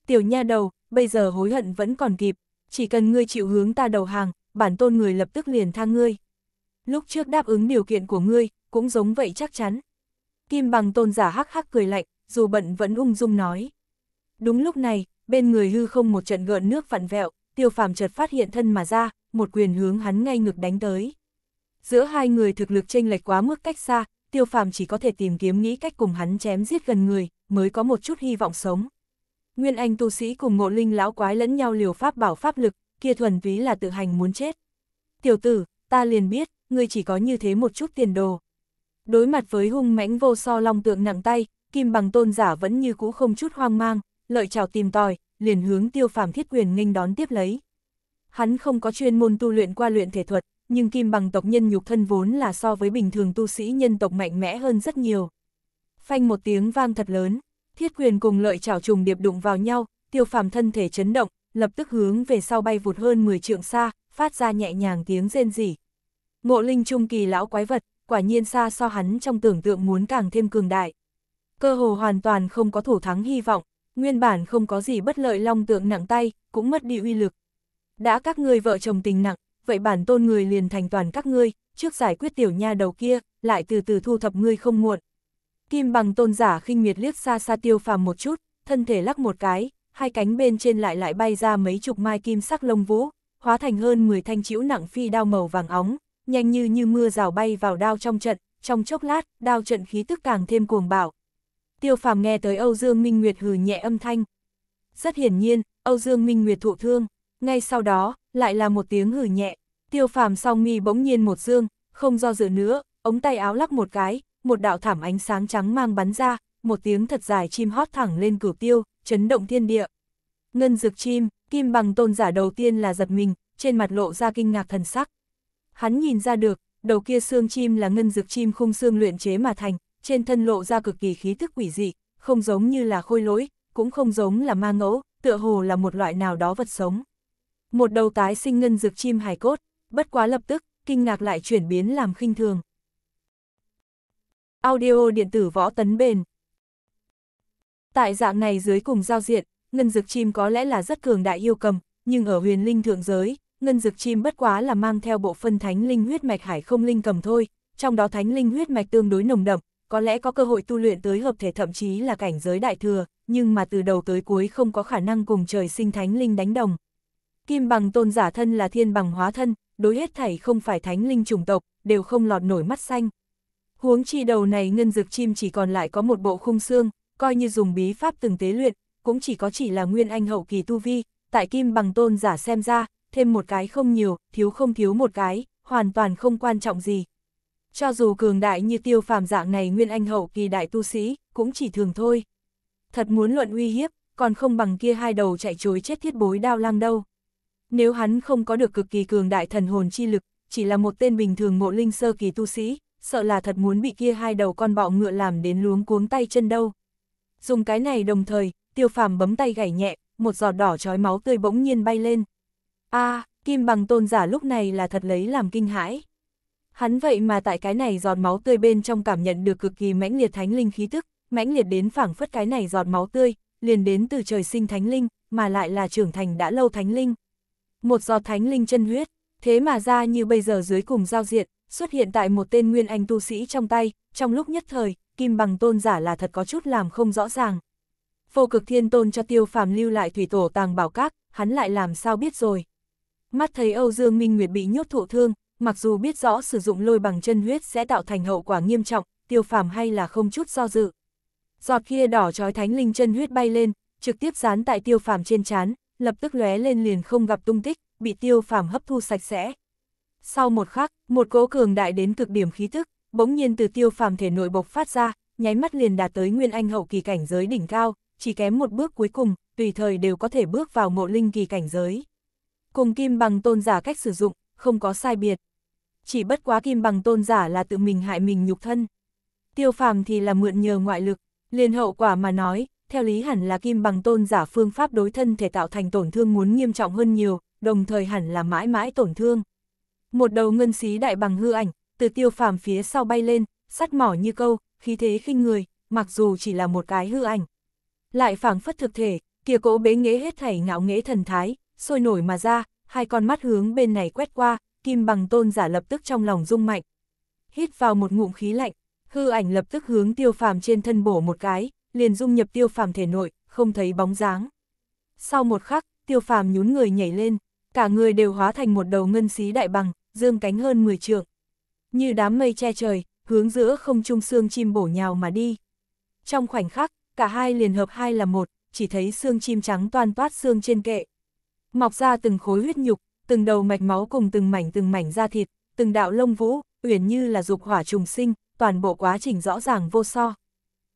[SPEAKER 1] Tiểu nha đầu, bây giờ hối hận vẫn còn kịp, chỉ cần ngươi chịu hướng ta đầu hàng, bản tôn người lập tức liền tha ngươi. Lúc trước đáp ứng điều kiện của ngươi, cũng giống vậy chắc chắn. Kim bằng tôn giả hắc hắc cười lạnh, dù bận vẫn ung dung nói. Đúng lúc này, bên người hư không một trận gợn nước vặn vẹo, tiêu phàm chợt phát hiện thân mà ra, một quyền hướng hắn ngay ngực đánh tới. Giữa hai người thực lực chênh lệch quá mức cách xa, tiêu phàm chỉ có thể tìm kiếm nghĩ cách cùng hắn chém giết gần người, mới có một chút hy vọng sống. Nguyên anh tu sĩ cùng ngộ linh lão quái lẫn nhau liều pháp bảo pháp lực, kia thuần ví là tự hành muốn chết. Tiểu tử, ta liền biết, ngươi chỉ có như thế một chút tiền đồ. Đối mặt với hung mãnh vô so long tượng nặng tay, kim bằng tôn giả vẫn như cũ không chút hoang mang, lợi chào tìm tòi, liền hướng tiêu phàm thiết quyền nghênh đón tiếp lấy. Hắn không có chuyên môn tu luyện qua luyện thể thuật, nhưng kim bằng tộc nhân nhục thân vốn là so với bình thường tu sĩ nhân tộc mạnh mẽ hơn rất nhiều phanh một tiếng vang thật lớn, thiết quyền cùng lợi chảo trùng điệp đụng vào nhau, tiêu phàm thân thể chấn động, lập tức hướng về sau bay vụt hơn 10 trượng xa, phát ra nhẹ nhàng tiếng rên rỉ. Ngộ linh trung kỳ lão quái vật, quả nhiên xa so hắn trong tưởng tượng muốn càng thêm cường đại. Cơ hồ hoàn toàn không có thủ thắng hy vọng, nguyên bản không có gì bất lợi long tượng nặng tay, cũng mất đi uy lực. Đã các ngươi vợ chồng tình nặng, vậy bản tôn người liền thành toàn các ngươi, trước giải quyết tiểu nha đầu kia, lại từ từ thu thập ngươi không muộn. Kim bằng tôn giả khinh miệt liếc xa xa tiêu phàm một chút, thân thể lắc một cái, hai cánh bên trên lại lại bay ra mấy chục mai kim sắc lông vũ, hóa thành hơn 10 thanh chĩu nặng phi đao màu vàng óng, nhanh như như mưa rào bay vào đao trong trận, trong chốc lát, đao trận khí tức càng thêm cuồng bạo. Tiêu phàm nghe tới Âu Dương Minh Nguyệt hừ nhẹ âm thanh. Rất hiển nhiên, Âu Dương Minh Nguyệt thụ thương, ngay sau đó, lại là một tiếng hừ nhẹ, tiêu phàm song mi bỗng nhiên một dương, không do dự nữa, ống tay áo lắc một cái, một đạo thảm ánh sáng trắng mang bắn ra, một tiếng thật dài chim hót thẳng lên cửu tiêu, chấn động thiên địa. Ngân dược chim, kim bằng tôn giả đầu tiên là giật mình, trên mặt lộ ra kinh ngạc thần sắc. Hắn nhìn ra được, đầu kia xương chim là ngân dược chim khung xương luyện chế mà thành, trên thân lộ ra cực kỳ khí thức quỷ dị, không giống như là khôi lỗi, cũng không giống là ma ngẫu, tựa hồ là một loại nào đó vật sống. Một đầu tái sinh ngân dược chim hài cốt, bất quá lập tức, kinh ngạc lại chuyển biến làm khinh thường. Audio điện tử võ tấn bền. Tại dạng này dưới cùng giao diện, ngân dược chim có lẽ là rất cường đại yêu cầm, nhưng ở huyền linh thượng giới, ngân dược chim bất quá là mang theo bộ phân thánh linh huyết mạch hải không linh cầm thôi, trong đó thánh linh huyết mạch tương đối nồng đậm, có lẽ có cơ hội tu luyện tới hợp thể thậm chí là cảnh giới đại thừa, nhưng mà từ đầu tới cuối không có khả năng cùng trời sinh thánh linh đánh đồng. Kim bằng tôn giả thân là thiên bằng hóa thân, đối hết thảy không phải thánh linh chủng tộc, đều không lọt nổi mắt xanh, Huống chi đầu này ngân dược chim chỉ còn lại có một bộ khung xương, coi như dùng bí pháp từng tế luyện, cũng chỉ có chỉ là nguyên anh hậu kỳ tu vi, tại kim bằng tôn giả xem ra, thêm một cái không nhiều, thiếu không thiếu một cái, hoàn toàn không quan trọng gì. Cho dù cường đại như tiêu phàm dạng này nguyên anh hậu kỳ đại tu sĩ, cũng chỉ thường thôi. Thật muốn luận uy hiếp, còn không bằng kia hai đầu chạy chối chết thiết bối đao lang đâu. Nếu hắn không có được cực kỳ cường đại thần hồn chi lực, chỉ là một tên bình thường mộ linh sơ kỳ tu sĩ, sợ là thật muốn bị kia hai đầu con bọ ngựa làm đến luống cuống tay chân đâu. Dùng cái này đồng thời, tiêu phàm bấm tay gảy nhẹ, một giọt đỏ trói máu tươi bỗng nhiên bay lên. a à, kim bằng tôn giả lúc này là thật lấy làm kinh hãi. Hắn vậy mà tại cái này giọt máu tươi bên trong cảm nhận được cực kỳ mãnh liệt thánh linh khí tức, mãnh liệt đến phảng phất cái này giọt máu tươi, liền đến từ trời sinh thánh linh, mà lại là trưởng thành đã lâu thánh linh. Một giọt thánh linh chân huyết, thế mà ra như bây giờ dưới cùng giao diện, xuất hiện tại một tên nguyên anh tu sĩ trong tay, trong lúc nhất thời, kim bằng tôn giả là thật có chút làm không rõ ràng. Vô cực thiên tôn cho tiêu phàm lưu lại thủy tổ tàng bảo các, hắn lại làm sao biết rồi. Mắt thấy Âu Dương Minh Nguyệt bị nhốt thụ thương, mặc dù biết rõ sử dụng lôi bằng chân huyết sẽ tạo thành hậu quả nghiêm trọng, tiêu phàm hay là không chút do dự. Giọt kia đỏ trói thánh linh chân huyết bay lên, trực tiếp dán tại tiêu phàm trên chán, lập tức lóe lên liền không gặp tung tích, bị tiêu phàm hấp thu sạch sẽ. Sau một khắc, một cỗ cường đại đến cực điểm khí tức, bỗng nhiên từ tiêu phàm thể nội bộc phát ra, nháy mắt liền đạt tới nguyên anh hậu kỳ cảnh giới đỉnh cao, chỉ kém một bước cuối cùng, tùy thời đều có thể bước vào ngộ linh kỳ cảnh giới. Cùng kim bằng tôn giả cách sử dụng, không có sai biệt. Chỉ bất quá kim bằng tôn giả là tự mình hại mình nhục thân. Tiêu phàm thì là mượn nhờ ngoại lực, liền hậu quả mà nói, theo lý hẳn là kim bằng tôn giả phương pháp đối thân thể tạo thành tổn thương muốn nghiêm trọng hơn nhiều, đồng thời hẳn là mãi mãi tổn thương một đầu ngân xí đại bằng hư ảnh, từ tiêu phàm phía sau bay lên, sắt mỏ như câu, khí thế khinh người, mặc dù chỉ là một cái hư ảnh. Lại phảng phất thực thể, kia cỗ bế nghế hết thảy ngạo nghế thần thái, sôi nổi mà ra, hai con mắt hướng bên này quét qua, kim bằng tôn giả lập tức trong lòng rung mạnh. Hít vào một ngụm khí lạnh, hư ảnh lập tức hướng tiêu phàm trên thân bổ một cái, liền dung nhập tiêu phàm thể nội, không thấy bóng dáng. Sau một khắc, tiêu phàm nhún người nhảy lên, cả người đều hóa thành một đầu ngân xí đại bằng, dương cánh hơn 10 trượng. Như đám mây che trời, hướng giữa không trung xương chim bổ nhào mà đi. Trong khoảnh khắc, cả hai liền hợp hai là một, chỉ thấy xương chim trắng toan toát xương trên kệ. Mọc ra từng khối huyết nhục, từng đầu mạch máu cùng từng mảnh từng mảnh da thịt, từng đạo lông vũ, uyển như là dục hỏa trùng sinh, toàn bộ quá trình rõ ràng vô so.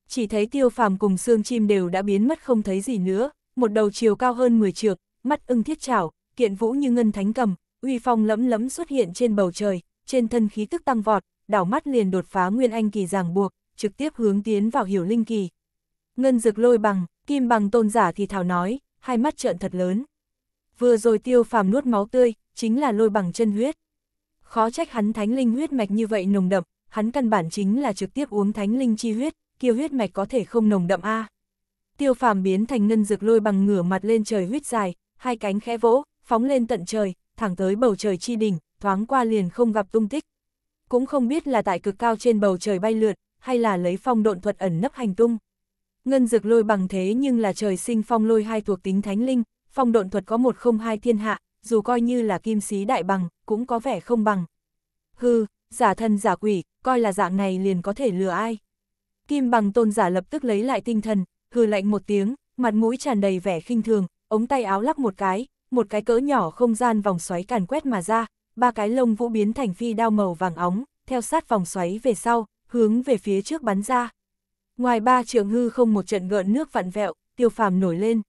[SPEAKER 1] Chỉ thấy tiêu phàm cùng xương chim đều đã biến mất không thấy gì nữa, một đầu chiều cao hơn 10 trượng, mắt ưng thiết trảo, kiện vũ như ngân thánh cầm, uy phong lẫm lẫm xuất hiện trên bầu trời, trên thân khí tức tăng vọt, đảo mắt liền đột phá nguyên anh kỳ ràng buộc, trực tiếp hướng tiến vào hiểu linh kỳ. Ngân dực lôi bằng, kim bằng tôn giả thì thảo nói, hai mắt trợn thật lớn. Vừa rồi tiêu phàm nuốt máu tươi, chính là lôi bằng chân huyết. Khó trách hắn thánh linh huyết mạch như vậy nồng đậm, hắn căn bản chính là trực tiếp uống thánh linh chi huyết, kia huyết mạch có thể không nồng đậm a. Tiêu phàm biến thành ngân dực lôi bằng ngửa mặt lên trời huyết dài, hai cánh khẽ vỗ, phóng lên tận trời, thẳng tới bầu trời chi đỉnh, thoáng qua liền không gặp tung tích. Cũng không biết là tại cực cao trên bầu trời bay lượt, hay là lấy phong độn thuật ẩn nấp hành tung. Ngân dược lôi bằng thế nhưng là trời sinh phong lôi hai thuộc tính thánh linh, phong độn thuật có một không hai thiên hạ, dù coi như là kim sĩ đại bằng, cũng có vẻ không bằng. Hừ, giả thân giả quỷ, coi là dạng này liền có thể lừa ai. Kim bằng tôn giả lập tức lấy lại tinh thần, hừ lạnh một tiếng, mặt mũi tràn đầy vẻ khinh thường, ống tay áo lắc một cái, một cái cỡ nhỏ không gian vòng xoáy càn quét mà ra, ba cái lông vũ biến thành phi đao màu vàng óng, theo sát vòng xoáy về sau, hướng về phía trước bắn ra. Ngoài ba trường hư không một trận gợn nước vặn vẹo, tiêu phàm nổi lên.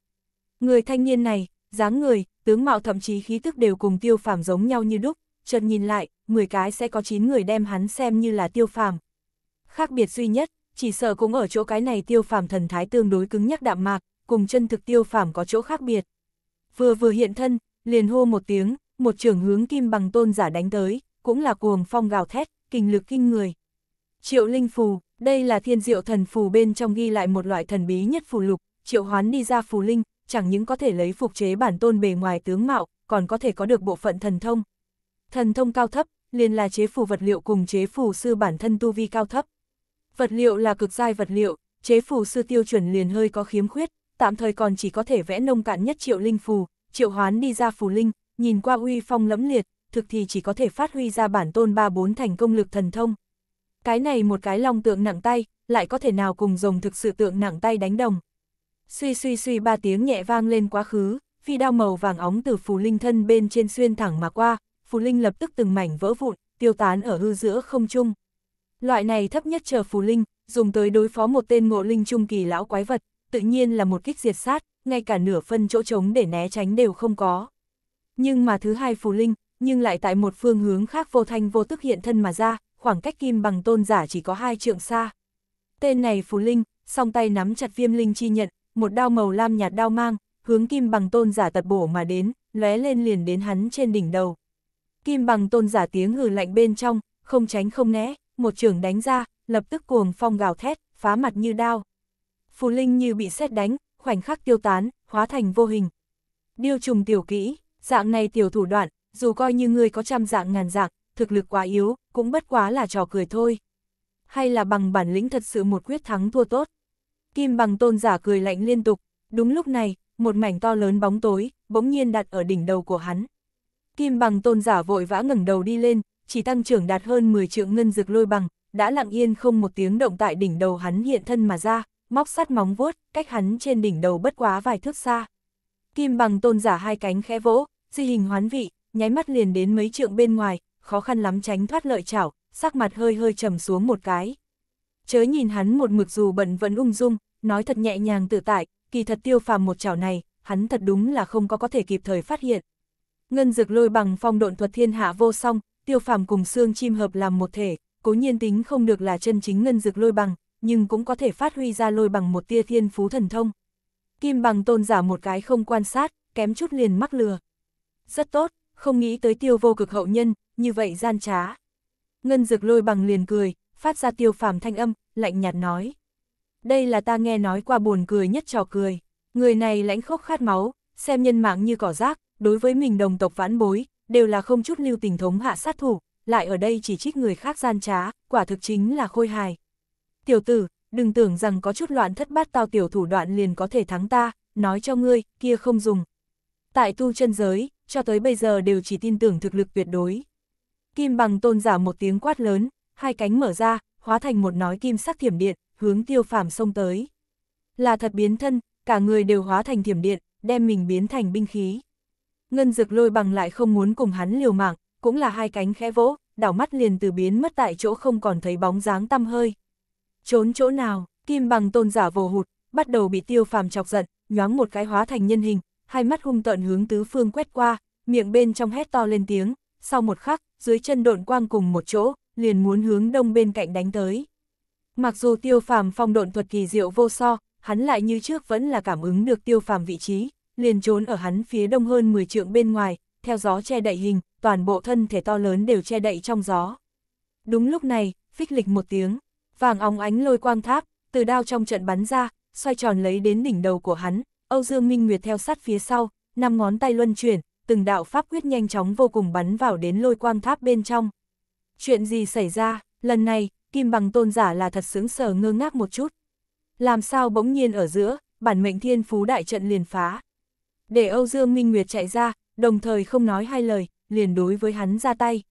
[SPEAKER 1] Người thanh niên này, dáng người, tướng mạo thậm chí khí tức đều cùng tiêu phàm giống nhau như đúc, chợt nhìn lại, 10 cái sẽ có 9 người đem hắn xem như là tiêu phàm. Khác biệt duy nhất, chỉ sợ cũng ở chỗ cái này tiêu phàm thần thái tương đối cứng nhắc đạm mạc, cùng chân thực tiêu phàm có chỗ khác biệt vừa vừa hiện thân, liền hô một tiếng, một trường hướng kim bằng tôn giả đánh tới, cũng là cuồng phong gào thét, kinh lực kinh người. Triệu Linh Phù, đây là thiên diệu thần phù bên trong ghi lại một loại thần bí nhất phù lục, triệu hoán đi ra phù linh, chẳng những có thể lấy phục chế bản tôn bề ngoài tướng mạo, còn có thể có được bộ phận thần thông. Thần thông cao thấp, liền là chế phù vật liệu cùng chế phù sư bản thân tu vi cao thấp. Vật liệu là cực giai vật liệu, chế phù sư tiêu chuẩn liền hơi có khiếm khuyết, tạm thời còn chỉ có thể vẽ nông cạn nhất triệu linh phù, triệu hoán đi ra phù linh, nhìn qua uy phong lẫm liệt, thực thì chỉ có thể phát huy ra bản tôn ba bốn thành công lực thần thông. Cái này một cái long tượng nặng tay, lại có thể nào cùng rồng thực sự tượng nặng tay đánh đồng. Suy suy suy ba tiếng nhẹ vang lên quá khứ, phi đao màu vàng óng từ phù linh thân bên trên xuyên thẳng mà qua, phù linh lập tức từng mảnh vỡ vụn, tiêu tán ở hư giữa không trung. Loại này thấp nhất chờ phù linh, dùng tới đối phó một tên ngộ linh trung kỳ lão quái vật, tự nhiên là một kích diệt sát, ngay cả nửa phân chỗ trống để né tránh đều không có. Nhưng mà thứ hai phù linh, nhưng lại tại một phương hướng khác vô thanh vô tức hiện thân mà ra, khoảng cách kim bằng tôn giả chỉ có hai trượng xa. Tên này phù linh, song tay nắm chặt viêm linh chi nhận, một đao màu lam nhạt đao mang, hướng kim bằng tôn giả tật bổ mà đến, lóe lên liền đến hắn trên đỉnh đầu. Kim bằng tôn giả tiếng hừ lạnh bên trong, không tránh không né, một trường đánh ra, lập tức cuồng phong gào thét, phá mặt như đao phù linh như bị xét đánh, khoảnh khắc tiêu tán, hóa thành vô hình. Điêu trùng tiểu kỹ, dạng này tiểu thủ đoạn, dù coi như ngươi có trăm dạng ngàn dạng, thực lực quá yếu, cũng bất quá là trò cười thôi. Hay là bằng bản lĩnh thật sự một quyết thắng thua tốt. Kim bằng tôn giả cười lạnh liên tục, đúng lúc này, một mảnh to lớn bóng tối, bỗng nhiên đặt ở đỉnh đầu của hắn. Kim bằng tôn giả vội vã ngẩng đầu đi lên, chỉ tăng trưởng đạt hơn 10 triệu ngân dược lôi bằng, đã lặng yên không một tiếng động tại đỉnh đầu hắn hiện thân mà ra móc sắt móng vuốt, cách hắn trên đỉnh đầu bất quá vài thước xa. Kim bằng tôn giả hai cánh khẽ vỗ, di hình hoán vị, nháy mắt liền đến mấy trượng bên ngoài, khó khăn lắm tránh thoát lợi chảo, sắc mặt hơi hơi trầm xuống một cái. Chớ nhìn hắn một mực dù bận vẫn ung dung, nói thật nhẹ nhàng tự tại, kỳ thật tiêu phàm một chảo này, hắn thật đúng là không có có thể kịp thời phát hiện. Ngân dược lôi bằng phong độn thuật thiên hạ vô song, tiêu phàm cùng xương chim hợp làm một thể, cố nhiên tính không được là chân chính ngân dược lôi bằng, nhưng cũng có thể phát huy ra lôi bằng một tia thiên phú thần thông. Kim bằng tôn giả một cái không quan sát, kém chút liền mắc lừa. Rất tốt, không nghĩ tới tiêu vô cực hậu nhân, như vậy gian trá. Ngân dược lôi bằng liền cười, phát ra tiêu phàm thanh âm, lạnh nhạt nói. Đây là ta nghe nói qua buồn cười nhất trò cười. Người này lãnh khốc khát máu, xem nhân mạng như cỏ rác, đối với mình đồng tộc vãn bối, đều là không chút lưu tình thống hạ sát thủ, lại ở đây chỉ trích người khác gian trá, quả thực chính là khôi hài tiểu tử, đừng tưởng rằng có chút loạn thất bát tao tiểu thủ đoạn liền có thể thắng ta, nói cho ngươi, kia không dùng. Tại tu chân giới, cho tới bây giờ đều chỉ tin tưởng thực lực tuyệt đối. Kim bằng tôn giả một tiếng quát lớn, hai cánh mở ra, hóa thành một nói kim sắc thiểm điện, hướng tiêu phàm xông tới. Là thật biến thân, cả người đều hóa thành thiểm điện, đem mình biến thành binh khí. Ngân dực lôi bằng lại không muốn cùng hắn liều mạng, cũng là hai cánh khẽ vỗ, đảo mắt liền từ biến mất tại chỗ không còn thấy bóng dáng tăm hơi. Trốn chỗ nào, kim bằng tôn giả vồ hụt, bắt đầu bị tiêu phàm chọc giận, nhoáng một cái hóa thành nhân hình, hai mắt hung tợn hướng tứ phương quét qua, miệng bên trong hét to lên tiếng, sau một khắc, dưới chân độn quang cùng một chỗ, liền muốn hướng đông bên cạnh đánh tới. Mặc dù tiêu phàm phong độn thuật kỳ diệu vô so, hắn lại như trước vẫn là cảm ứng được tiêu phàm vị trí, liền trốn ở hắn phía đông hơn 10 trượng bên ngoài, theo gió che đậy hình, toàn bộ thân thể to lớn đều che đậy trong gió. Đúng lúc này, phích lịch một tiếng, vàng óng ánh lôi quang tháp, từ đao trong trận bắn ra, xoay tròn lấy đến đỉnh đầu của hắn, Âu Dương Minh Nguyệt theo sát phía sau, năm ngón tay luân chuyển, từng đạo pháp quyết nhanh chóng vô cùng bắn vào đến lôi quang tháp bên trong. Chuyện gì xảy ra, lần này, Kim Bằng Tôn giả là thật sướng sờ ngơ ngác một chút. Làm sao bỗng nhiên ở giữa, bản mệnh thiên phú đại trận liền phá. Để Âu Dương Minh Nguyệt chạy ra, đồng thời không nói hai lời, liền đối với hắn ra tay.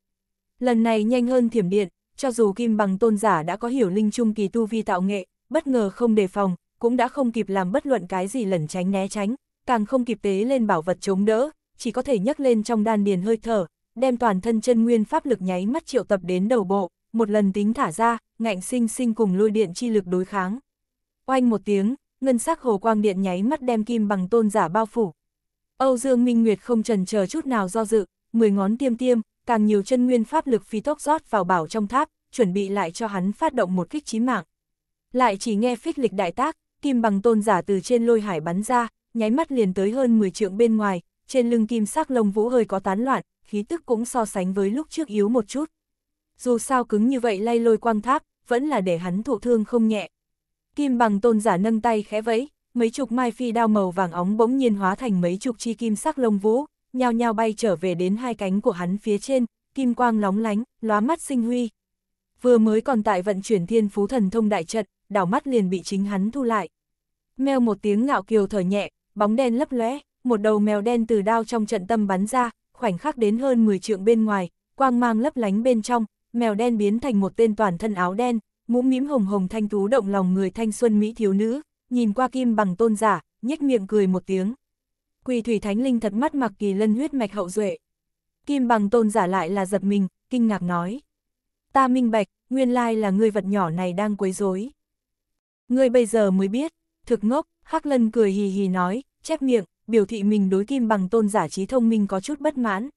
[SPEAKER 1] Lần này nhanh hơn thiểm điện, cho dù Kim Bằng tôn giả đã có hiểu linh trung kỳ tu vi tạo nghệ, bất ngờ không đề phòng, cũng đã không kịp làm bất luận cái gì lẩn tránh né tránh, càng không kịp tế lên bảo vật chống đỡ, chỉ có thể nhấc lên trong đan điền hơi thở, đem toàn thân chân nguyên pháp lực nháy mắt triệu tập đến đầu bộ, một lần tính thả ra, ngạnh sinh sinh cùng lôi điện chi lực đối kháng. Oanh một tiếng, ngân sắc hồ quang điện nháy mắt đem kim bằng tôn giả bao phủ. Âu Dương Minh Nguyệt không trần chờ chút nào do dự, mười ngón tiêm tiêm, càng nhiều chân nguyên pháp lực phi tốc rót vào bảo trong tháp, chuẩn bị lại cho hắn phát động một kích chí mạng. Lại chỉ nghe phích lịch đại tác, kim bằng tôn giả từ trên lôi hải bắn ra, nháy mắt liền tới hơn 10 trượng bên ngoài, trên lưng kim sắc lông vũ hơi có tán loạn, khí tức cũng so sánh với lúc trước yếu một chút. Dù sao cứng như vậy lay lôi quang tháp, vẫn là để hắn thụ thương không nhẹ. Kim bằng tôn giả nâng tay khẽ vẫy, mấy chục mai phi đao màu vàng óng bỗng nhiên hóa thành mấy chục chi kim sắc lông vũ, nhao nhao bay trở về đến hai cánh của hắn phía trên, kim quang lóng lánh, lóa mắt sinh huy. Vừa mới còn tại vận chuyển thiên phú thần thông đại trận, đảo mắt liền bị chính hắn thu lại. Mèo một tiếng ngạo kiều thở nhẹ, bóng đen lấp lóe, một đầu mèo đen từ đao trong trận tâm bắn ra, khoảnh khắc đến hơn 10 trượng bên ngoài, quang mang lấp lánh bên trong, mèo đen biến thành một tên toàn thân áo đen, mũ mĩm hồng hồng thanh tú động lòng người thanh xuân mỹ thiếu nữ, nhìn qua kim bằng tôn giả, nhếch miệng cười một tiếng quỳ thủy thánh linh thật mắt mặc kỳ lân huyết mạch hậu duệ. Kim bằng tôn giả lại là giật mình, kinh ngạc nói. Ta minh bạch, nguyên lai là người vật nhỏ này đang quấy rối. Ngươi bây giờ mới biết, thực ngốc, Hắc Lân cười hì hì nói, chép miệng, biểu thị mình đối kim bằng tôn giả trí thông minh có chút bất mãn.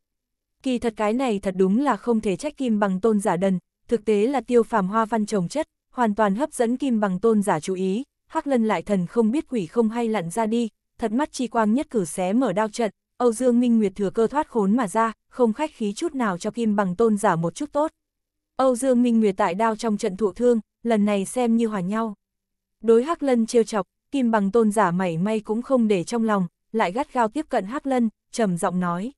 [SPEAKER 1] Kỳ thật cái này thật đúng là không thể trách kim bằng tôn giả đần, thực tế là tiêu phàm hoa văn trồng chất, hoàn toàn hấp dẫn kim bằng tôn giả chú ý, Hắc Lân lại thần không biết quỷ không hay lặn ra đi, thật mắt chi quang nhất cử xé mở đao trận, Âu Dương Minh Nguyệt thừa cơ thoát khốn mà ra, không khách khí chút nào cho Kim Bằng Tôn giả một chút tốt. Âu Dương Minh Nguyệt tại đao trong trận thụ thương, lần này xem như hòa nhau. Đối Hắc Lân trêu chọc, Kim Bằng Tôn giả mảy may cũng không để trong lòng, lại gắt gao tiếp cận Hắc Lân, trầm giọng nói: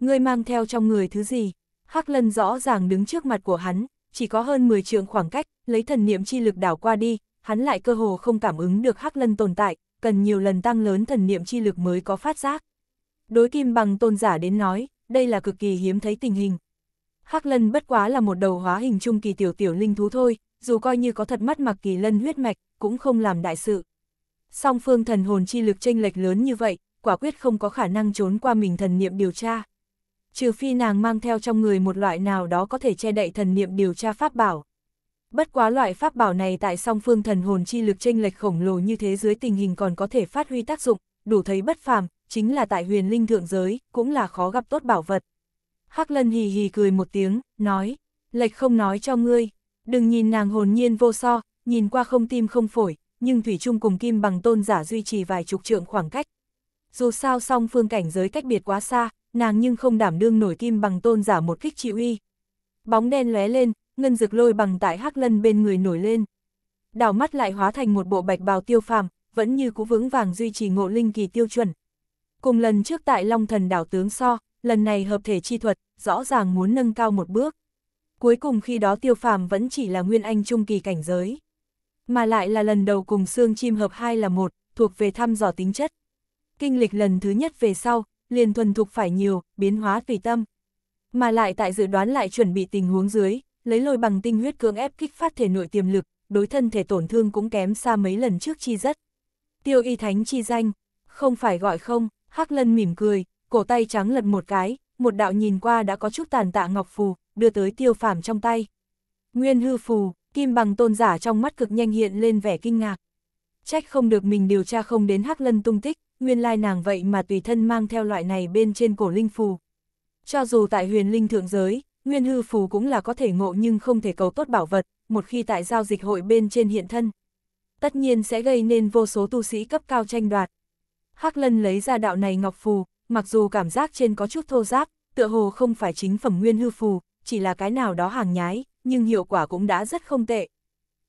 [SPEAKER 1] "Ngươi mang theo trong người thứ gì?" Hắc Lân rõ ràng đứng trước mặt của hắn, chỉ có hơn 10 trượng khoảng cách, lấy thần niệm chi lực đảo qua đi, hắn lại cơ hồ không cảm ứng được Hắc Lân tồn tại, cần nhiều lần tăng lớn thần niệm chi lực mới có phát giác. Đối kim bằng tôn giả đến nói, đây là cực kỳ hiếm thấy tình hình. Hắc lân bất quá là một đầu hóa hình trung kỳ tiểu tiểu linh thú thôi, dù coi như có thật mắt mặc kỳ lân huyết mạch, cũng không làm đại sự. Song phương thần hồn chi lực chênh lệch lớn như vậy, quả quyết không có khả năng trốn qua mình thần niệm điều tra. Trừ phi nàng mang theo trong người một loại nào đó có thể che đậy thần niệm điều tra pháp bảo. Bất quá loại pháp bảo này tại song phương thần hồn chi lực chênh lệch khổng lồ như thế dưới tình hình còn có thể phát huy tác dụng, đủ thấy bất phàm, chính là tại huyền linh thượng giới, cũng là khó gặp tốt bảo vật. Hắc lân hì hì cười một tiếng, nói, lệch không nói cho ngươi, đừng nhìn nàng hồn nhiên vô so, nhìn qua không tim không phổi, nhưng Thủy chung cùng kim bằng tôn giả duy trì vài chục trượng khoảng cách. Dù sao song phương cảnh giới cách biệt quá xa, nàng nhưng không đảm đương nổi kim bằng tôn giả một kích trị uy. Bóng đen lóe lên, ngân dược lôi bằng tại hắc lân bên người nổi lên. Đảo mắt lại hóa thành một bộ bạch bào tiêu phàm, vẫn như cũ vững vàng duy trì ngộ linh kỳ tiêu chuẩn. Cùng lần trước tại Long Thần đảo tướng so, lần này hợp thể chi thuật, rõ ràng muốn nâng cao một bước. Cuối cùng khi đó tiêu phàm vẫn chỉ là nguyên anh trung kỳ cảnh giới. Mà lại là lần đầu cùng xương chim hợp hai là một, thuộc về thăm dò tính chất. Kinh lịch lần thứ nhất về sau, liền thuần thục phải nhiều, biến hóa tùy tâm. Mà lại tại dự đoán lại chuẩn bị tình huống dưới, lấy lôi bằng tinh huyết cưỡng ép kích phát thể nội tiềm lực, đối thân thể tổn thương cũng kém xa mấy lần trước chi rất. Tiêu y thánh chi danh, không phải gọi không, Hắc Lân mỉm cười, cổ tay trắng lật một cái, một đạo nhìn qua đã có chút tàn tạ ngọc phù, đưa tới tiêu phàm trong tay. Nguyên hư phù, kim bằng tôn giả trong mắt cực nhanh hiện lên vẻ kinh ngạc. Trách không được mình điều tra không đến Hắc Lân tung tích, nguyên lai nàng vậy mà tùy thân mang theo loại này bên trên cổ linh phù. Cho dù tại huyền linh thượng giới, Nguyên hư phù cũng là có thể ngộ nhưng không thể cầu tốt bảo vật, một khi tại giao dịch hội bên trên hiện thân. Tất nhiên sẽ gây nên vô số tu sĩ cấp cao tranh đoạt. Hắc Lân lấy ra đạo này ngọc phù, mặc dù cảm giác trên có chút thô giáp, tựa hồ không phải chính phẩm nguyên hư phù, chỉ là cái nào đó hàng nhái, nhưng hiệu quả cũng đã rất không tệ.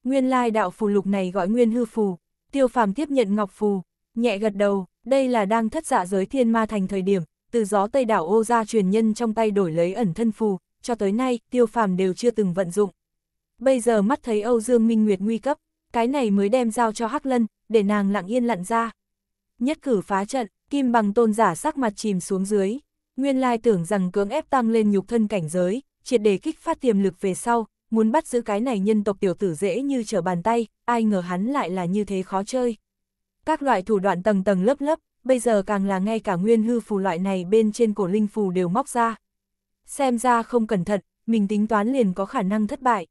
[SPEAKER 1] Nguyên lai đạo phù lục này gọi nguyên hư phù, tiêu phàm tiếp nhận ngọc phù, nhẹ gật đầu, đây là đang thất dạ giới thiên ma thành thời điểm, từ gió tây đảo ô ra truyền nhân trong tay đổi lấy ẩn thân phù, cho tới nay, tiêu phàm đều chưa từng vận dụng. Bây giờ mắt thấy Âu Dương Minh Nguyệt nguy cấp, cái này mới đem giao cho Hắc Lân, để nàng lặng yên lặn ra. Nhất cử phá trận, kim bằng tôn giả sắc mặt chìm xuống dưới. Nguyên lai tưởng rằng cưỡng ép tăng lên nhục thân cảnh giới, triệt để kích phát tiềm lực về sau, muốn bắt giữ cái này nhân tộc tiểu tử dễ như trở bàn tay, ai ngờ hắn lại là như thế khó chơi. Các loại thủ đoạn tầng tầng lớp lớp, bây giờ càng là ngay cả nguyên hư phù loại này bên trên cổ linh phù đều móc ra xem ra không cẩn thận, mình tính toán liền có khả năng thất bại.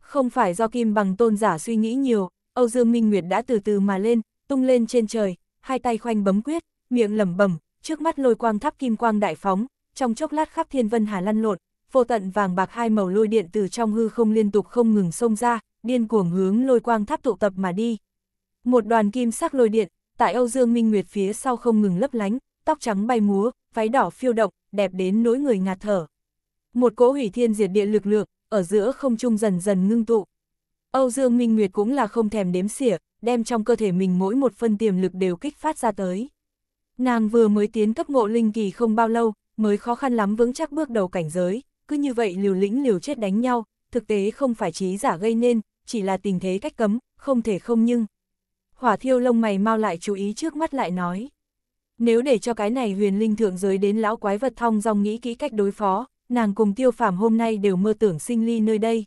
[SPEAKER 1] Không phải do Kim Bằng tôn giả suy nghĩ nhiều, Âu Dương Minh Nguyệt đã từ từ mà lên, tung lên trên trời, hai tay khoanh bấm quyết, miệng lẩm bẩm, trước mắt lôi quang tháp kim quang đại phóng, trong chốc lát khắp thiên vân hà lăn lộn, vô tận vàng bạc hai màu lôi điện từ trong hư không liên tục không ngừng xông ra, điên cuồng hướng lôi quang tháp tụ tập mà đi. Một đoàn kim sắc lôi điện, tại Âu Dương Minh Nguyệt phía sau không ngừng lấp lánh, tóc trắng bay múa, váy đỏ phiêu động, đẹp đến nỗi người ngạt thở. Một cỗ hủy thiên diệt địa lực lượng, ở giữa không trung dần dần ngưng tụ. Âu Dương Minh Nguyệt cũng là không thèm đếm xỉa, đem trong cơ thể mình mỗi một phân tiềm lực đều kích phát ra tới. Nàng vừa mới tiến cấp ngộ linh kỳ không bao lâu, mới khó khăn lắm vững chắc bước đầu cảnh giới, cứ như vậy liều lĩnh liều chết đánh nhau, thực tế không phải trí giả gây nên, chỉ là tình thế cách cấm, không thể không nhưng. Hỏa thiêu lông mày mau lại chú ý trước mắt lại nói. Nếu để cho cái này huyền linh thượng giới đến lão quái vật thong dòng nghĩ kỹ cách đối phó, nàng cùng tiêu Phạm hôm nay đều mơ tưởng sinh ly nơi đây.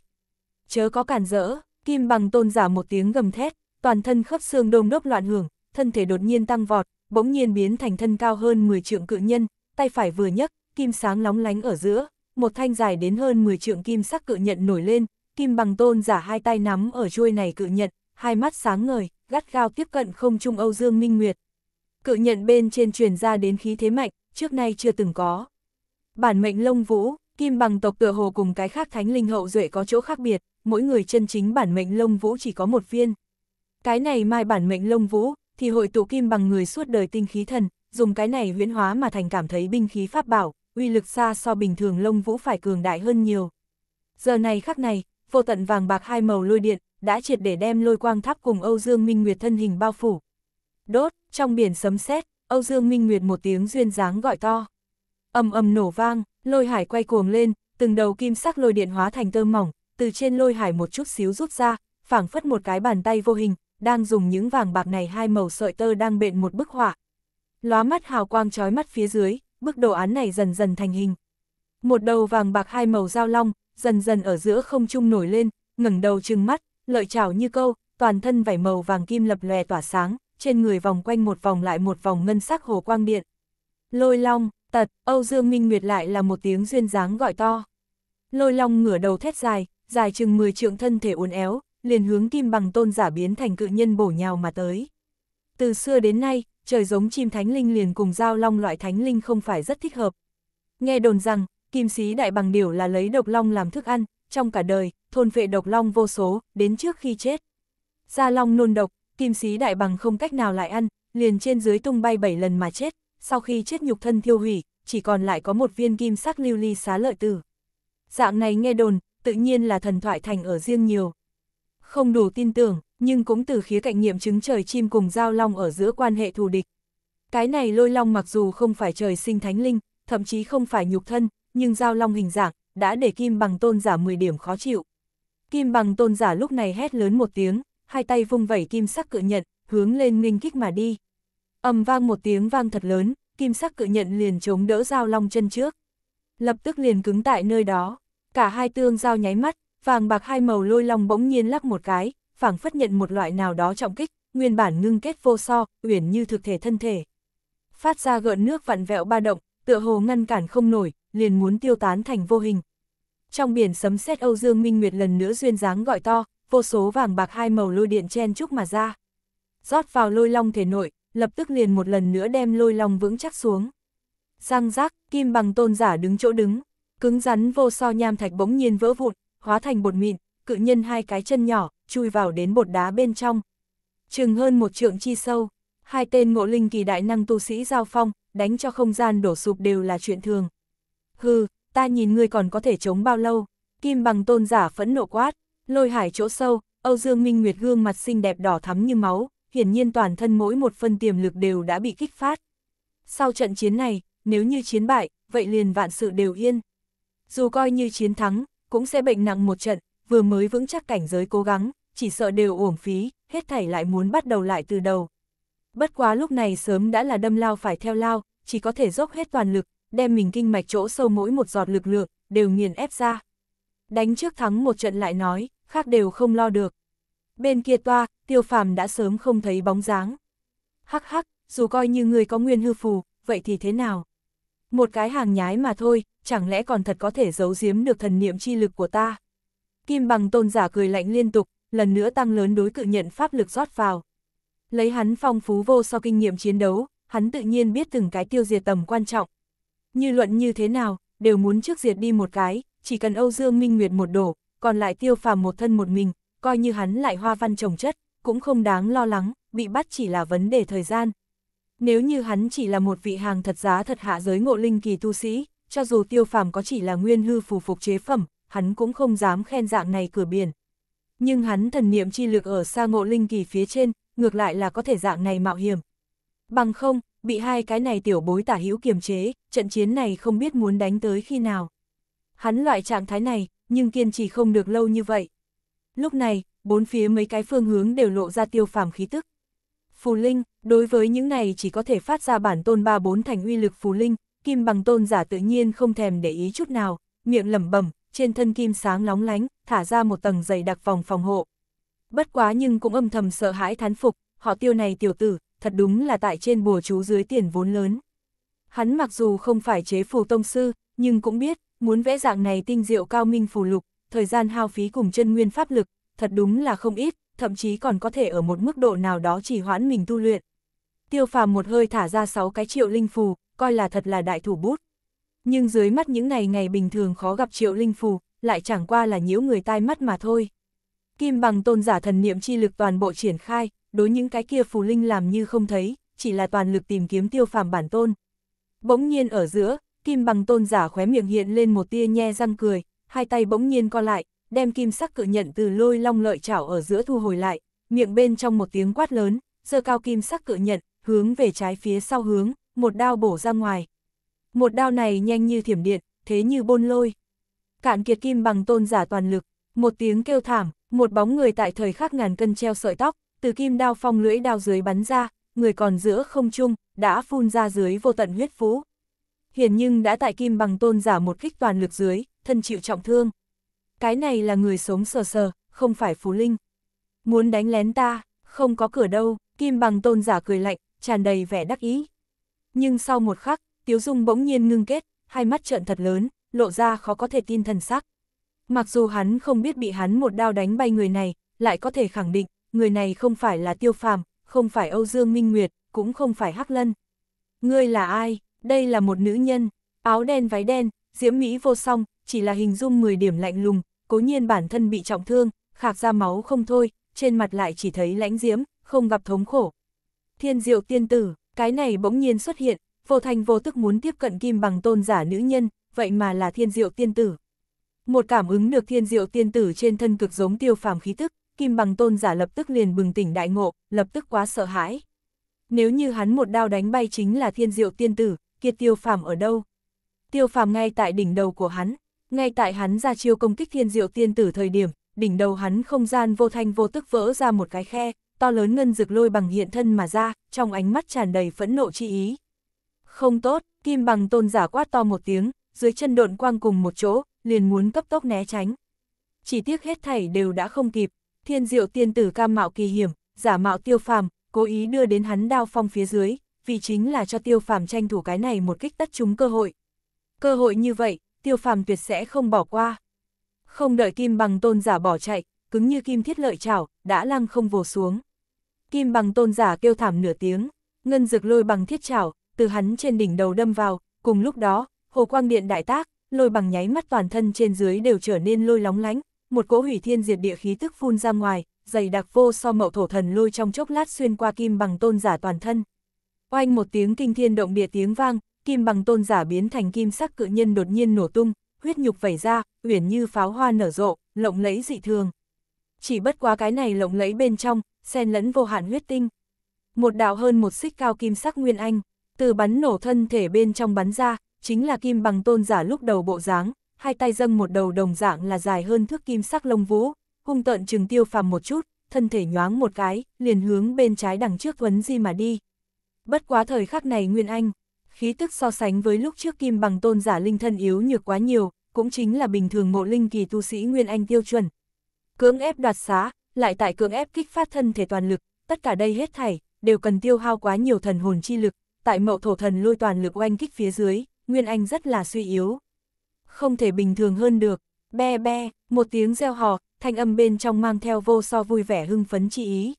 [SPEAKER 1] Chớ có cản rỡ, kim bằng tôn giả một tiếng gầm thét, toàn thân khớp xương đông đốc loạn hưởng, thân thể đột nhiên tăng vọt, bỗng nhiên biến thành thân cao hơn 10 trượng cự nhân, tay phải vừa nhấc, kim sáng lóng lánh ở giữa, một thanh dài đến hơn 10 trượng kim sắc cự nhận nổi lên, kim bằng tôn giả hai tay nắm ở chuôi này cự nhận, hai mắt sáng ngời, gắt gao tiếp cận không trung Âu Dương Minh Nguyệt cự nhận bên trên truyền ra đến khí thế mạnh, trước nay chưa từng có. Bản mệnh lông vũ, kim bằng tộc tựa hồ cùng cái khác thánh linh hậu duệ có chỗ khác biệt, mỗi người chân chính bản mệnh lông vũ chỉ có một viên. Cái này mai bản mệnh lông vũ, thì hội tụ kim bằng người suốt đời tinh khí thần, dùng cái này huyễn hóa mà thành cảm thấy binh khí pháp bảo, uy lực xa so bình thường lông vũ phải cường đại hơn nhiều. Giờ này khắc này, vô tận vàng bạc hai màu lôi điện, đã triệt để đem lôi quang tháp cùng Âu Dương Minh Nguyệt thân hình bao phủ, đốt, trong biển sấm sét, Âu Dương Minh Nguyệt một tiếng duyên dáng gọi to. Ầm ầm nổ vang, lôi hải quay cuồng lên, từng đầu kim sắc lôi điện hóa thành tơ mỏng, từ trên lôi hải một chút xíu rút ra, phảng phất một cái bàn tay vô hình, đang dùng những vàng bạc này hai màu sợi tơ đang bện một bức họa. Lóa mắt hào quang chói mắt phía dưới, bức đồ án này dần dần thành hình. Một đầu vàng bạc hai màu giao long, dần dần ở giữa không trung nổi lên, ngẩng đầu trừng mắt, lợi chảo như câu, toàn thân vảy màu vàng kim lập lòe tỏa sáng, trên người vòng quanh một vòng lại một vòng ngân sắc hồ quang điện. Lôi long, tật, Âu Dương Minh Nguyệt lại là một tiếng duyên dáng gọi to. Lôi long ngửa đầu thét dài, dài chừng 10 trượng thân thể uốn éo, liền hướng kim bằng tôn giả biến thành cự nhân bổ nhào mà tới. Từ xưa đến nay, trời giống chim thánh linh liền cùng giao long loại thánh linh không phải rất thích hợp. Nghe đồn rằng, kim sĩ đại bằng điểu là lấy độc long làm thức ăn, trong cả đời, thôn vệ độc long vô số, đến trước khi chết. Gia long nôn độc, kim sĩ đại bằng không cách nào lại ăn, liền trên dưới tung bay 7 lần mà chết, sau khi chết nhục thân thiêu hủy, chỉ còn lại có một viên kim sắc lưu ly xá lợi tử. Dạng này nghe đồn, tự nhiên là thần thoại thành ở riêng nhiều. Không đủ tin tưởng, nhưng cũng từ khía cạnh nghiệm chứng trời chim cùng giao long ở giữa quan hệ thù địch. Cái này lôi long mặc dù không phải trời sinh thánh linh, thậm chí không phải nhục thân, nhưng giao long hình dạng, đã để kim bằng tôn giả 10 điểm khó chịu. Kim bằng tôn giả lúc này hét lớn một tiếng, hai tay vung vẩy kim sắc cự nhận, hướng lên nghênh kích mà đi. Ầm vang một tiếng vang thật lớn, kim sắc cự nhận liền chống đỡ dao long chân trước. Lập tức liền cứng tại nơi đó, cả hai tương giao nháy mắt, vàng bạc hai màu lôi long bỗng nhiên lắc một cái, phảng phất nhận một loại nào đó trọng kích, nguyên bản ngưng kết vô so, uyển như thực thể thân thể. Phát ra gợn nước vặn vẹo ba động, tựa hồ ngăn cản không nổi, liền muốn tiêu tán thành vô hình. Trong biển sấm sét Âu Dương Minh Nguyệt lần nữa duyên dáng gọi to, vô số vàng bạc hai màu lôi điện chen chúc mà ra. rót vào lôi long thể nội, lập tức liền một lần nữa đem lôi long vững chắc xuống. Răng rác, kim bằng tôn giả đứng chỗ đứng, cứng rắn vô so nham thạch bỗng nhiên vỡ vụn, hóa thành bột mịn, cự nhân hai cái chân nhỏ, chui vào đến bột đá bên trong. Chừng hơn một trượng chi sâu, hai tên ngộ linh kỳ đại năng tu sĩ giao phong, đánh cho không gian đổ sụp đều là chuyện thường. Hừ, ta nhìn ngươi còn có thể chống bao lâu, kim bằng tôn giả phẫn nộ quát. Lôi hải chỗ sâu, Âu Dương Minh Nguyệt gương mặt xinh đẹp đỏ thắm như máu, hiển nhiên toàn thân mỗi một phân tiềm lực đều đã bị kích phát. Sau trận chiến này, nếu như chiến bại, vậy liền vạn sự đều yên. Dù coi như chiến thắng, cũng sẽ bệnh nặng một trận, vừa mới vững chắc cảnh giới cố gắng, chỉ sợ đều uổng phí, hết thảy lại muốn bắt đầu lại từ đầu. Bất quá lúc này sớm đã là đâm lao phải theo lao, chỉ có thể dốc hết toàn lực, đem mình kinh mạch chỗ sâu mỗi một giọt lực lượng, đều nghiền ép ra. Đánh trước thắng một trận lại nói khác đều không lo được. Bên kia toa, tiêu phàm đã sớm không thấy bóng dáng. Hắc hắc, dù coi như người có nguyên hư phù, vậy thì thế nào? Một cái hàng nhái mà thôi, chẳng lẽ còn thật có thể giấu giếm được thần niệm chi lực của ta? Kim bằng tôn giả cười lạnh liên tục, lần nữa tăng lớn đối cự nhận pháp lực rót vào. Lấy hắn phong phú vô so kinh nghiệm chiến đấu, hắn tự nhiên biết từng cái tiêu diệt tầm quan trọng. Như luận như thế nào, đều muốn trước diệt đi một cái, chỉ cần Âu Dương Minh Nguyệt một đổ, còn lại tiêu phàm một thân một mình, coi như hắn lại hoa văn trồng chất, cũng không đáng lo lắng, bị bắt chỉ là vấn đề thời gian. Nếu như hắn chỉ là một vị hàng thật giá thật hạ giới ngộ linh kỳ tu sĩ, cho dù tiêu phàm có chỉ là nguyên hư phù phục chế phẩm, hắn cũng không dám khen dạng này cửa biển. Nhưng hắn thần niệm chi lực ở xa ngộ linh kỳ phía trên, ngược lại là có thể dạng này mạo hiểm. Bằng không, bị hai cái này tiểu bối tả hữu kiềm chế, trận chiến này không biết muốn đánh tới khi nào. Hắn loại trạng thái này, nhưng kiên trì không được lâu như vậy. Lúc này, bốn phía mấy cái phương hướng đều lộ ra tiêu phàm khí tức. Phù linh, đối với những này chỉ có thể phát ra bản tôn ba bốn thành uy lực phù linh, kim bằng tôn giả tự nhiên không thèm để ý chút nào, miệng lẩm bẩm, trên thân kim sáng lóng lánh, thả ra một tầng dày đặc vòng phòng hộ. Bất quá nhưng cũng âm thầm sợ hãi thán phục, họ tiêu này tiểu tử, thật đúng là tại trên bùa chú dưới tiền vốn lớn. Hắn mặc dù không phải chế phù tông sư, nhưng cũng biết, muốn vẽ dạng này tinh diệu cao minh phù lục, thời gian hao phí cùng chân nguyên pháp lực, thật đúng là không ít, thậm chí còn có thể ở một mức độ nào đó chỉ hoãn mình tu luyện. Tiêu phàm một hơi thả ra 6 cái triệu linh phù, coi là thật là đại thủ bút. Nhưng dưới mắt những này ngày bình thường khó gặp triệu linh phù, lại chẳng qua là nhiễu người tai mắt mà thôi. Kim bằng tôn giả thần niệm chi lực toàn bộ triển khai, đối những cái kia phù linh làm như không thấy, chỉ là toàn lực tìm kiếm tiêu phàm bản tôn. Bỗng nhiên ở giữa, Kim bằng tôn giả khóe miệng hiện lên một tia nhe răng cười, hai tay bỗng nhiên co lại, đem kim sắc cự nhận từ lôi long lợi chảo ở giữa thu hồi lại, miệng bên trong một tiếng quát lớn, giơ cao kim sắc cự nhận, hướng về trái phía sau hướng, một đao bổ ra ngoài. Một đao này nhanh như thiểm điện, thế như bôn lôi. Cạn kiệt kim bằng tôn giả toàn lực, một tiếng kêu thảm, một bóng người tại thời khắc ngàn cân treo sợi tóc, từ kim đao phong lưỡi đao dưới bắn ra, người còn giữa không trung, đã phun ra dưới vô tận huyết phú. Hiền nhưng đã tại kim bằng tôn giả một kích toàn lực dưới, thân chịu trọng thương. Cái này là người sống sờ sờ, không phải phú linh. Muốn đánh lén ta, không có cửa đâu, kim bằng tôn giả cười lạnh, tràn đầy vẻ đắc ý. Nhưng sau một khắc, Tiếu Dung bỗng nhiên ngưng kết, hai mắt trợn thật lớn, lộ ra khó có thể tin thần sắc. Mặc dù hắn không biết bị hắn một đao đánh bay người này, lại có thể khẳng định, người này không phải là Tiêu Phàm, không phải Âu Dương Minh Nguyệt, cũng không phải Hắc Lân. Ngươi là ai? Đây là một nữ nhân, áo đen váy đen, diễm mỹ vô song, chỉ là hình dung 10 điểm lạnh lùng, cố nhiên bản thân bị trọng thương, khạc ra máu không thôi, trên mặt lại chỉ thấy lãnh diễm, không gặp thống khổ. Thiên diệu tiên tử, cái này bỗng nhiên xuất hiện, vô thành vô tức muốn tiếp cận kim bằng tôn giả nữ nhân, vậy mà là thiên diệu tiên tử. Một cảm ứng được thiên diệu tiên tử trên thân cực giống tiêu phàm khí tức, kim bằng tôn giả lập tức liền bừng tỉnh đại ngộ, lập tức quá sợ hãi. Nếu như hắn một đao đánh bay chính là thiên diệu tiên tử, kia tiêu phàm ở đâu. Tiêu phàm ngay tại đỉnh đầu của hắn, ngay tại hắn ra chiêu công kích thiên diệu tiên tử thời điểm, đỉnh đầu hắn không gian vô thanh vô tức vỡ ra một cái khe, to lớn ngân rực lôi bằng hiện thân mà ra, trong ánh mắt tràn đầy phẫn nộ chi ý. Không tốt, kim bằng tôn giả quát to một tiếng, dưới chân độn quang cùng một chỗ, liền muốn cấp tốc né tránh. Chỉ tiếc hết thảy đều đã không kịp, thiên diệu tiên tử cam mạo kỳ hiểm, giả mạo tiêu phàm, cố ý đưa đến hắn đao phong phía dưới, vì chính là cho tiêu phàm tranh thủ cái này một kích tất chúng cơ hội. Cơ hội như vậy, tiêu phàm tuyệt sẽ không bỏ qua. Không đợi kim bằng tôn giả bỏ chạy, cứng như kim thiết lợi chảo, đã lăng không vồ xuống. Kim bằng tôn giả kêu thảm nửa tiếng, ngân dực lôi bằng thiết chảo, từ hắn trên đỉnh đầu đâm vào, cùng lúc đó, hồ quang điện đại tác, lôi bằng nháy mắt toàn thân trên dưới đều trở nên lôi lóng lánh, một cỗ hủy thiên diệt địa khí tức phun ra ngoài, dày đặc vô so mậu thổ thần lôi trong chốc lát xuyên qua kim bằng tôn giả toàn thân, Oanh một tiếng kinh thiên động địa tiếng vang, kim bằng tôn giả biến thành kim sắc cự nhân đột nhiên nổ tung, huyết nhục vẩy ra, uyển như pháo hoa nở rộ, lộng lẫy dị thường. Chỉ bất quá cái này lộng lẫy bên trong, xen lẫn vô hạn huyết tinh. Một đạo hơn một xích cao kim sắc nguyên anh, từ bắn nổ thân thể bên trong bắn ra, chính là kim bằng tôn giả lúc đầu bộ dáng, hai tay dâng một đầu đồng dạng là dài hơn thước kim sắc lông vũ, hung tợn trừng tiêu phàm một chút, thân thể nhoáng một cái, liền hướng bên trái đằng trước vấn di mà đi. Bất quá thời khắc này Nguyên Anh, khí tức so sánh với lúc trước kim bằng tôn giả linh thân yếu nhược quá nhiều, cũng chính là bình thường mộ linh kỳ tu sĩ Nguyên Anh tiêu chuẩn. Cưỡng ép đoạt xá, lại tại cưỡng ép kích phát thân thể toàn lực, tất cả đây hết thảy, đều cần tiêu hao quá nhiều thần hồn chi lực, tại mậu thổ thần lôi toàn lực oanh kích phía dưới, Nguyên Anh rất là suy yếu. Không thể bình thường hơn được, be be, một tiếng reo hò, thanh âm bên trong mang theo vô so vui vẻ hưng phấn chi ý.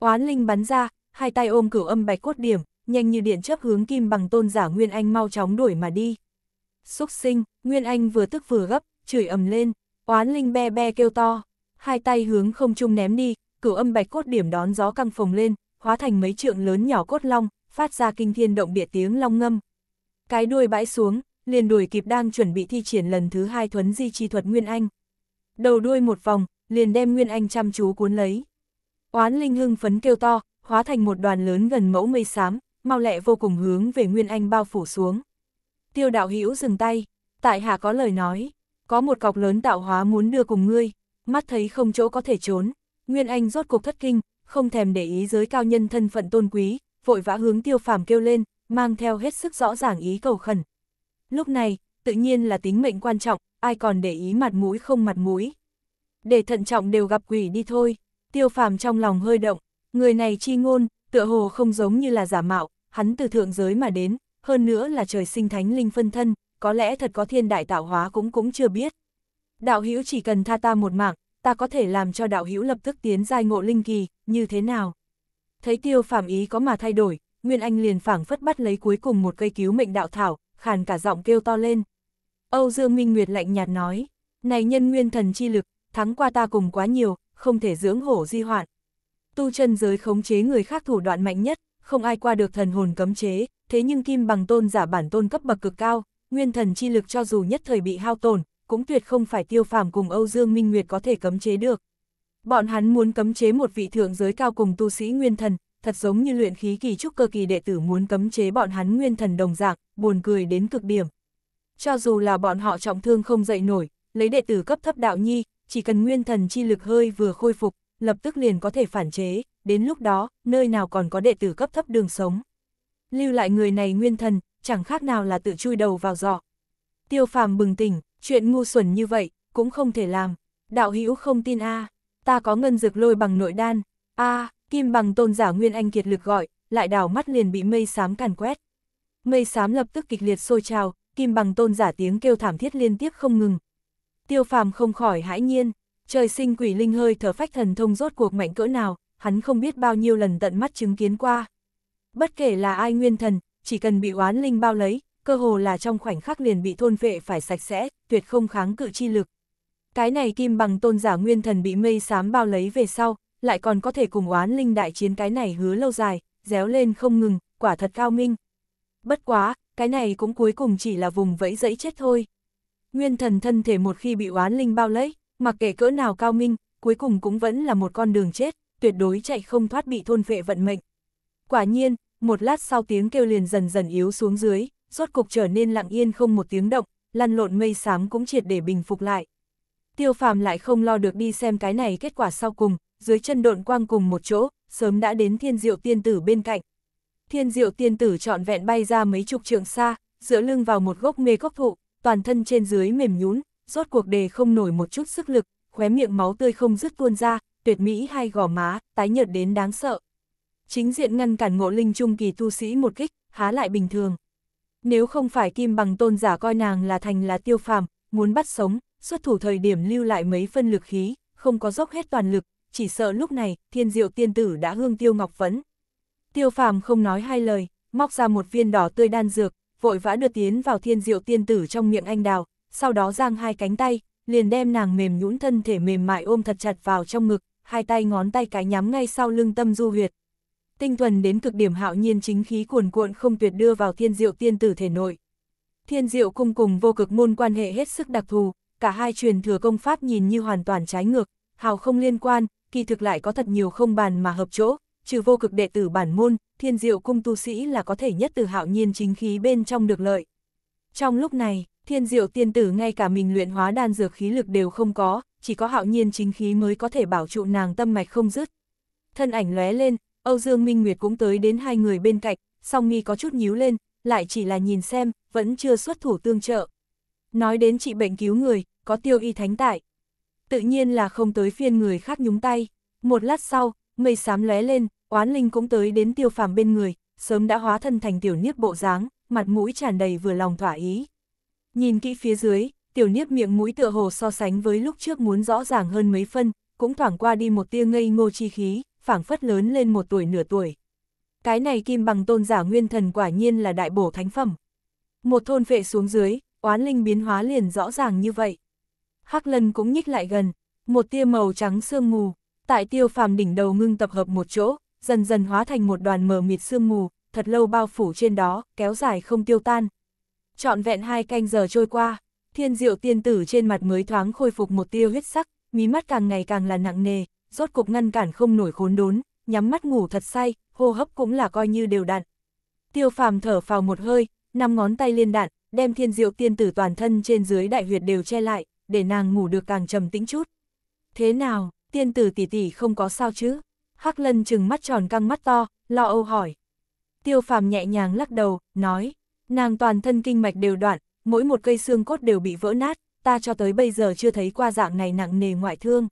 [SPEAKER 1] Oán linh bắn ra, hai tay ôm cửu âm bạch cốt điểm, nhanh như điện chấp hướng kim bằng tôn giả Nguyên Anh mau chóng đuổi mà đi. Xúc sinh, Nguyên Anh vừa tức vừa gấp, chửi ầm lên, oán linh be be kêu to, hai tay hướng không trung ném đi, cửu âm bạch cốt điểm đón gió căng phồng lên, hóa thành mấy trượng lớn nhỏ cốt long, phát ra kinh thiên động địa tiếng long ngâm. Cái đuôi bãi xuống, liền đuổi kịp đang chuẩn bị thi triển lần thứ hai thuấn di chi thuật Nguyên Anh. Đầu đuôi một vòng, liền đem Nguyên Anh chăm chú cuốn lấy. Oán linh hưng phấn kêu to, hóa thành một đoàn lớn gần mẫu mây xám, mau lẹ vô cùng hướng về Nguyên Anh bao phủ xuống. Tiêu đạo hữu dừng tay, tại hạ có lời nói, có một cọc lớn tạo hóa muốn đưa cùng ngươi, mắt thấy không chỗ có thể trốn, Nguyên Anh rốt cuộc thất kinh, không thèm để ý giới cao nhân thân phận tôn quý, vội vã hướng tiêu phàm kêu lên, mang theo hết sức rõ ràng ý cầu khẩn. Lúc này, tự nhiên là tính mệnh quan trọng, ai còn để ý mặt mũi không mặt mũi. Để thận trọng đều gặp quỷ đi thôi, tiêu phàm trong lòng hơi động, Người này chi ngôn, tựa hồ không giống như là giả mạo, hắn từ thượng giới mà đến, hơn nữa là trời sinh thánh linh phân thân, có lẽ thật có thiên đại tạo hóa cũng cũng chưa biết. Đạo hữu chỉ cần tha ta một mạng, ta có thể làm cho đạo hữu lập tức tiến giai ngộ linh kỳ, như thế nào? Thấy tiêu phàm ý có mà thay đổi, Nguyên Anh liền phảng phất bắt lấy cuối cùng một cây cứu mệnh đạo thảo, khàn cả giọng kêu to lên. Âu Dương Minh Nguyệt lạnh nhạt nói, này nhân nguyên thần chi lực, thắng qua ta cùng quá nhiều, không thể dưỡng hổ di hoạn tu chân giới khống chế người khác thủ đoạn mạnh nhất, không ai qua được thần hồn cấm chế, thế nhưng kim bằng tôn giả bản tôn cấp bậc cực cao, nguyên thần chi lực cho dù nhất thời bị hao tổn, cũng tuyệt không phải tiêu phàm cùng Âu Dương Minh Nguyệt có thể cấm chế được. Bọn hắn muốn cấm chế một vị thượng giới cao cùng tu sĩ nguyên thần, thật giống như luyện khí kỳ trúc cơ kỳ đệ tử muốn cấm chế bọn hắn nguyên thần đồng dạng, buồn cười đến cực điểm. Cho dù là bọn họ trọng thương không dậy nổi, lấy đệ tử cấp thấp đạo nhi, chỉ cần nguyên thần chi lực hơi vừa khôi phục, lập tức liền có thể phản chế, đến lúc đó, nơi nào còn có đệ tử cấp thấp đường sống. Lưu lại người này nguyên thần, chẳng khác nào là tự chui đầu vào giọ. Tiêu phàm bừng tỉnh, chuyện ngu xuẩn như vậy, cũng không thể làm. Đạo hữu không tin a ta có ngân dược lôi bằng nội đan. a kim bằng tôn giả nguyên anh kiệt lực gọi, lại đảo mắt liền bị mây xám càn quét. Mây xám lập tức kịch liệt sôi trào, kim bằng tôn giả tiếng kêu thảm thiết liên tiếp không ngừng. Tiêu phàm không khỏi hãi nhiên, Trời sinh quỷ linh hơi thở phách thần thông rốt cuộc mạnh cỡ nào, hắn không biết bao nhiêu lần tận mắt chứng kiến qua. Bất kể là ai nguyên thần, chỉ cần bị oán linh bao lấy, cơ hồ là trong khoảnh khắc liền bị thôn vệ phải sạch sẽ, tuyệt không kháng cự chi lực. Cái này kim bằng tôn giả nguyên thần bị mây xám bao lấy về sau, lại còn có thể cùng oán linh đại chiến cái này hứa lâu dài, déo lên không ngừng, quả thật cao minh. Bất quá, cái này cũng cuối cùng chỉ là vùng vẫy dẫy chết thôi. Nguyên thần thân thể một khi bị oán linh bao lấy, mặc kệ cỡ nào cao minh, cuối cùng cũng vẫn là một con đường chết, tuyệt đối chạy không thoát bị thôn vệ vận mệnh. Quả nhiên, một lát sau tiếng kêu liền dần dần yếu xuống dưới, rốt cục trở nên lặng yên không một tiếng động, lăn lộn mây xám cũng triệt để bình phục lại. Tiêu phàm lại không lo được đi xem cái này kết quả sau cùng, dưới chân độn quang cùng một chỗ, sớm đã đến thiên diệu tiên tử bên cạnh. Thiên diệu tiên tử trọn vẹn bay ra mấy chục trượng xa, giữa lưng vào một gốc mê cốc thụ, toàn thân trên dưới mềm nhún, rốt cuộc đề không nổi một chút sức lực, khóe miệng máu tươi không dứt tuôn ra, tuyệt mỹ hay gò má, tái nhợt đến đáng sợ. Chính diện ngăn cản ngộ linh trung kỳ tu sĩ một kích, há lại bình thường. Nếu không phải kim bằng tôn giả coi nàng là thành là tiêu phàm, muốn bắt sống, xuất thủ thời điểm lưu lại mấy phân lực khí, không có dốc hết toàn lực, chỉ sợ lúc này, thiên diệu tiên tử đã hương tiêu ngọc vấn. Tiêu phàm không nói hai lời, móc ra một viên đỏ tươi đan dược, vội vã đưa tiến vào thiên diệu tiên tử trong miệng anh đào, sau đó giang hai cánh tay, liền đem nàng mềm nhũn thân thể mềm mại ôm thật chặt vào trong ngực, hai tay ngón tay cái nhắm ngay sau lưng tâm du huyệt. Tinh thuần đến cực điểm hạo nhiên chính khí cuồn cuộn không tuyệt đưa vào thiên diệu tiên tử thể nội. Thiên diệu cung cùng vô cực môn quan hệ hết sức đặc thù, cả hai truyền thừa công pháp nhìn như hoàn toàn trái ngược, hào không liên quan, kỳ thực lại có thật nhiều không bàn mà hợp chỗ, trừ vô cực đệ tử bản môn, thiên diệu cung tu sĩ là có thể nhất từ hạo nhiên chính khí bên trong được lợi. Trong lúc này, Thiên diệu tiên tử ngay cả mình luyện hóa đan dược khí lực đều không có, chỉ có hạo nhiên chính khí mới có thể bảo trụ nàng tâm mạch không dứt. Thân ảnh lóe lên, Âu Dương Minh Nguyệt cũng tới đến hai người bên cạnh, song mi có chút nhíu lên, lại chỉ là nhìn xem, vẫn chưa xuất thủ tương trợ. Nói đến trị bệnh cứu người, có tiêu y thánh tại. Tự nhiên là không tới phiên người khác nhúng tay. Một lát sau, mây xám lóe lên, oán linh cũng tới đến tiêu phàm bên người, sớm đã hóa thân thành tiểu niết bộ dáng, mặt mũi tràn đầy vừa lòng thỏa ý. Nhìn kỹ phía dưới, tiểu niếp miệng mũi tựa hồ so sánh với lúc trước muốn rõ ràng hơn mấy phân, cũng thoảng qua đi một tia ngây ngô chi khí, phảng phất lớn lên một tuổi nửa tuổi. Cái này kim bằng tôn giả nguyên thần quả nhiên là đại bổ thánh phẩm. Một thôn vệ xuống dưới, oán linh biến hóa liền rõ ràng như vậy. Hắc lân cũng nhích lại gần, một tia màu trắng sương mù, tại tiêu phàm đỉnh đầu ngưng tập hợp một chỗ, dần dần hóa thành một đoàn mờ mịt sương mù, thật lâu bao phủ trên đó, kéo dài không tiêu tan. Trọn vẹn hai canh giờ trôi qua, thiên diệu tiên tử trên mặt mới thoáng khôi phục một tia huyết sắc, mí mắt càng ngày càng là nặng nề, rốt cục ngăn cản không nổi khốn đốn, nhắm mắt ngủ thật say, hô hấp cũng là coi như đều đặn. Tiêu phàm thở phào một hơi, năm ngón tay liên đạn, đem thiên diệu tiên tử toàn thân trên dưới đại huyệt đều che lại, để nàng ngủ được càng trầm tĩnh chút. Thế nào, tiên tử tỷ tỷ không có sao chứ? Hắc lân trừng mắt tròn căng mắt to, lo âu hỏi. Tiêu phàm nhẹ nhàng lắc đầu, nói, Nàng toàn thân kinh mạch đều đoạn, mỗi một cây xương cốt đều bị vỡ nát, ta cho tới bây giờ chưa thấy qua dạng này nặng nề ngoại thương.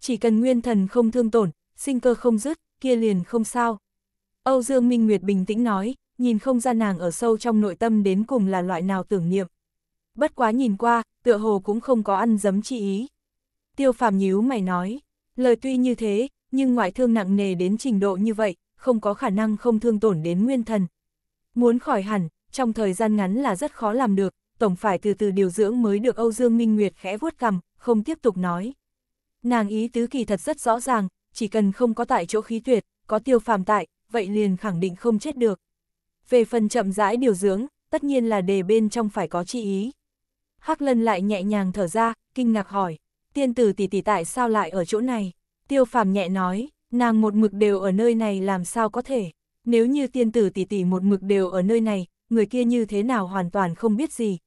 [SPEAKER 1] Chỉ cần nguyên thần không thương tổn, sinh cơ không dứt, kia liền không sao. Âu Dương Minh Nguyệt bình tĩnh nói, nhìn không ra nàng ở sâu trong nội tâm đến cùng là loại nào tưởng niệm. Bất quá nhìn qua, tựa hồ cũng không có ăn dấm chi ý. Tiêu phàm nhíu mày nói, lời tuy như thế, nhưng ngoại thương nặng nề đến trình độ như vậy, không có khả năng không thương tổn đến nguyên thần. Muốn khỏi hẳn, trong thời gian ngắn là rất khó làm được, tổng phải từ từ điều dưỡng mới được Âu Dương Minh Nguyệt khẽ vuốt cằm, không tiếp tục nói. Nàng ý tứ kỳ thật rất rõ ràng, chỉ cần không có tại chỗ khí tuyệt, có tiêu phàm tại, vậy liền khẳng định không chết được. Về phần chậm rãi điều dưỡng, tất nhiên là đề bên trong phải có chi ý. Hắc lân lại nhẹ nhàng thở ra, kinh ngạc hỏi, tiên tử tỷ tỷ tại sao lại ở chỗ này? Tiêu phàm nhẹ nói, nàng một mực đều ở nơi này làm sao có thể? Nếu như tiên tử tỷ tỷ một mực đều ở nơi này, người kia như thế nào hoàn toàn không biết gì.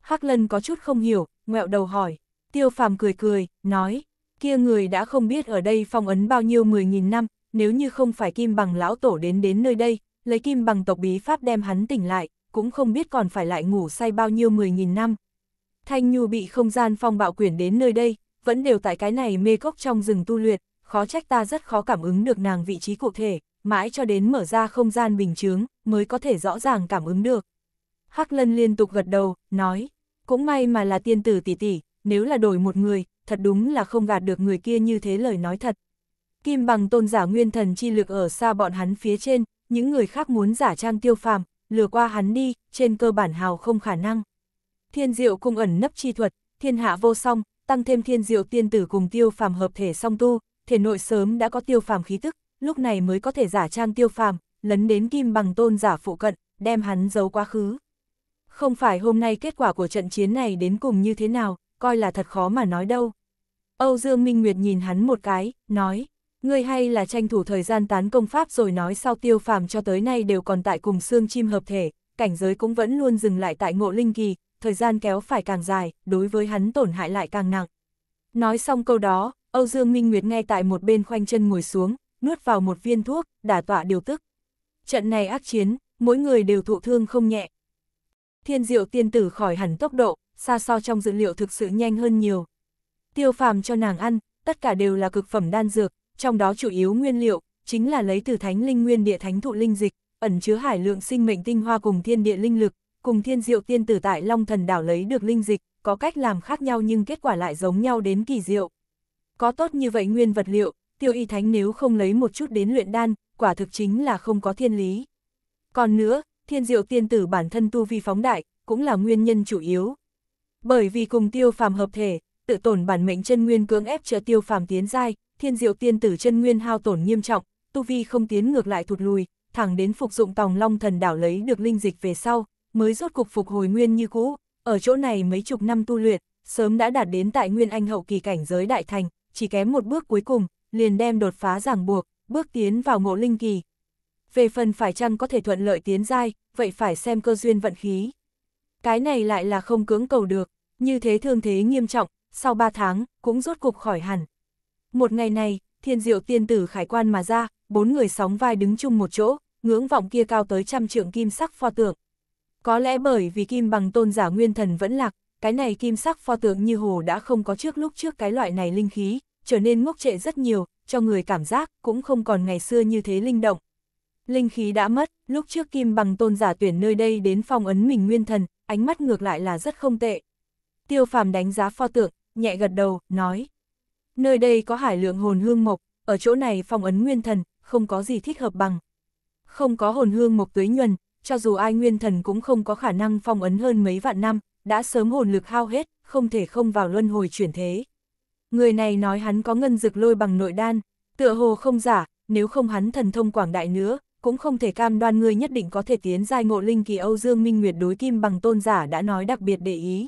[SPEAKER 1] Hắc Lân có chút không hiểu, ngẹo đầu hỏi, tiêu phàm cười cười, nói, kia người đã không biết ở đây phong ấn bao nhiêu 10.000 năm, nếu như không phải kim bằng lão tổ đến đến nơi đây, lấy kim bằng tộc bí pháp đem hắn tỉnh lại, cũng không biết còn phải lại ngủ say bao nhiêu 10.000 năm. Thanh Nhu bị không gian phong bạo quyển đến nơi đây, vẫn đều tại cái này mê cốc trong rừng tu luyện, khó trách ta rất khó cảm ứng được nàng vị trí cụ thể, mãi cho đến mở ra không gian bình chướng, mới có thể rõ ràng cảm ứng được. Hắc Lân liên tục gật đầu, nói, cũng may mà là tiên tử tỷ tỷ, nếu là đổi một người, thật đúng là không gạt được người kia như thế lời nói thật. Kim bằng tôn giả nguyên thần chi lực ở xa bọn hắn phía trên, những người khác muốn giả trang tiêu phàm, lừa qua hắn đi, trên cơ bản hào không khả năng. Thiên diệu cung ẩn nấp chi thuật, thiên hạ vô song, tăng thêm thiên diệu tiên tử cùng tiêu phàm hợp thể song tu, thể nội sớm đã có tiêu phàm khí tức, lúc này mới có thể giả trang tiêu phàm, lấn đến kim bằng tôn giả phụ cận, đem hắn giấu quá khứ. Không phải hôm nay kết quả của trận chiến này đến cùng như thế nào, coi là thật khó mà nói đâu. Âu Dương Minh Nguyệt nhìn hắn một cái, nói, ngươi hay là tranh thủ thời gian tán công pháp rồi nói sau tiêu phàm cho tới nay đều còn tại cùng xương chim hợp thể, cảnh giới cũng vẫn luôn dừng lại tại ngộ linh kỳ, thời gian kéo phải càng dài, đối với hắn tổn hại lại càng nặng. Nói xong câu đó, Âu Dương Minh Nguyệt ngay tại một bên khoanh chân ngồi xuống, nuốt vào một viên thuốc, đả tọa điều tức. Trận này ác chiến, mỗi người đều thụ thương không nhẹ. Thiên diệu tiên tử khỏi hẳn tốc độ, xa so trong dữ liệu thực sự nhanh hơn nhiều. Tiêu phàm cho nàng ăn, tất cả đều là cực phẩm đan dược, trong đó chủ yếu nguyên liệu, chính là lấy từ thánh linh nguyên địa thánh thụ linh dịch, ẩn chứa hải lượng sinh mệnh tinh hoa cùng thiên địa linh lực, cùng thiên diệu tiên tử tại Long Thần Đảo lấy được linh dịch, có cách làm khác nhau nhưng kết quả lại giống nhau đến kỳ diệu. Có tốt như vậy nguyên vật liệu, tiêu y thánh nếu không lấy một chút đến luyện đan, quả thực chính là không có thiên lý. Còn nữa, thiên diệu tiên tử bản thân tu vi phóng đại, cũng là nguyên nhân chủ yếu. Bởi vì cùng tiêu phàm hợp thể, tự tổn bản mệnh chân nguyên cưỡng ép trợ tiêu phàm tiến giai, thiên diệu tiên tử chân nguyên hao tổn nghiêm trọng, tu vi không tiến ngược lại thụt lùi, thẳng đến phục dụng tòng long thần đảo lấy được linh dịch về sau, mới rốt cục phục hồi nguyên như cũ, ở chỗ này mấy chục năm tu luyện, sớm đã đạt đến tại nguyên anh hậu kỳ cảnh giới đại thành, chỉ kém một bước cuối cùng, liền đem đột phá giảng buộc, bước tiến vào ngộ linh kỳ. Về phần phải chăng có thể thuận lợi tiến giai, vậy phải xem cơ duyên vận khí. Cái này lại là không cưỡng cầu được, như thế thương thế nghiêm trọng, sau 3 tháng, cũng rốt cục khỏi hẳn. Một ngày này, thiên diệu tiên tử khải quan mà ra, bốn người sóng vai đứng chung một chỗ, ngưỡng vọng kia cao tới trăm trượng kim sắc pho tượng. Có lẽ bởi vì kim bằng tôn giả nguyên thần vẫn lạc, cái này kim sắc pho tượng như hồ đã không có trước lúc trước cái loại này linh khí, trở nên ngốc trệ rất nhiều, cho người cảm giác cũng không còn ngày xưa như thế linh động. Linh khí đã mất, lúc trước Kim bằng tôn giả tuyển nơi đây đến phong ấn mình nguyên thần, ánh mắt ngược lại là rất không tệ. Tiêu phàm đánh giá pho tượng, nhẹ gật đầu, nói. Nơi đây có hải lượng hồn hương mộc, ở chỗ này phong ấn nguyên thần, không có gì thích hợp bằng. Không có hồn hương mộc tuế nhuần, cho dù ai nguyên thần cũng không có khả năng phong ấn hơn mấy vạn năm, đã sớm hồn lực hao hết, không thể không vào luân hồi chuyển thế. Người này nói hắn có ngân dực lôi bằng nội đan, tựa hồ không giả, nếu không hắn thần thông quảng đại nữa, cũng không thể cam đoan người nhất định có thể tiến giai ngộ linh kỳ Âu Dương Minh Nguyệt đối kim bằng tôn giả đã nói đặc biệt để ý.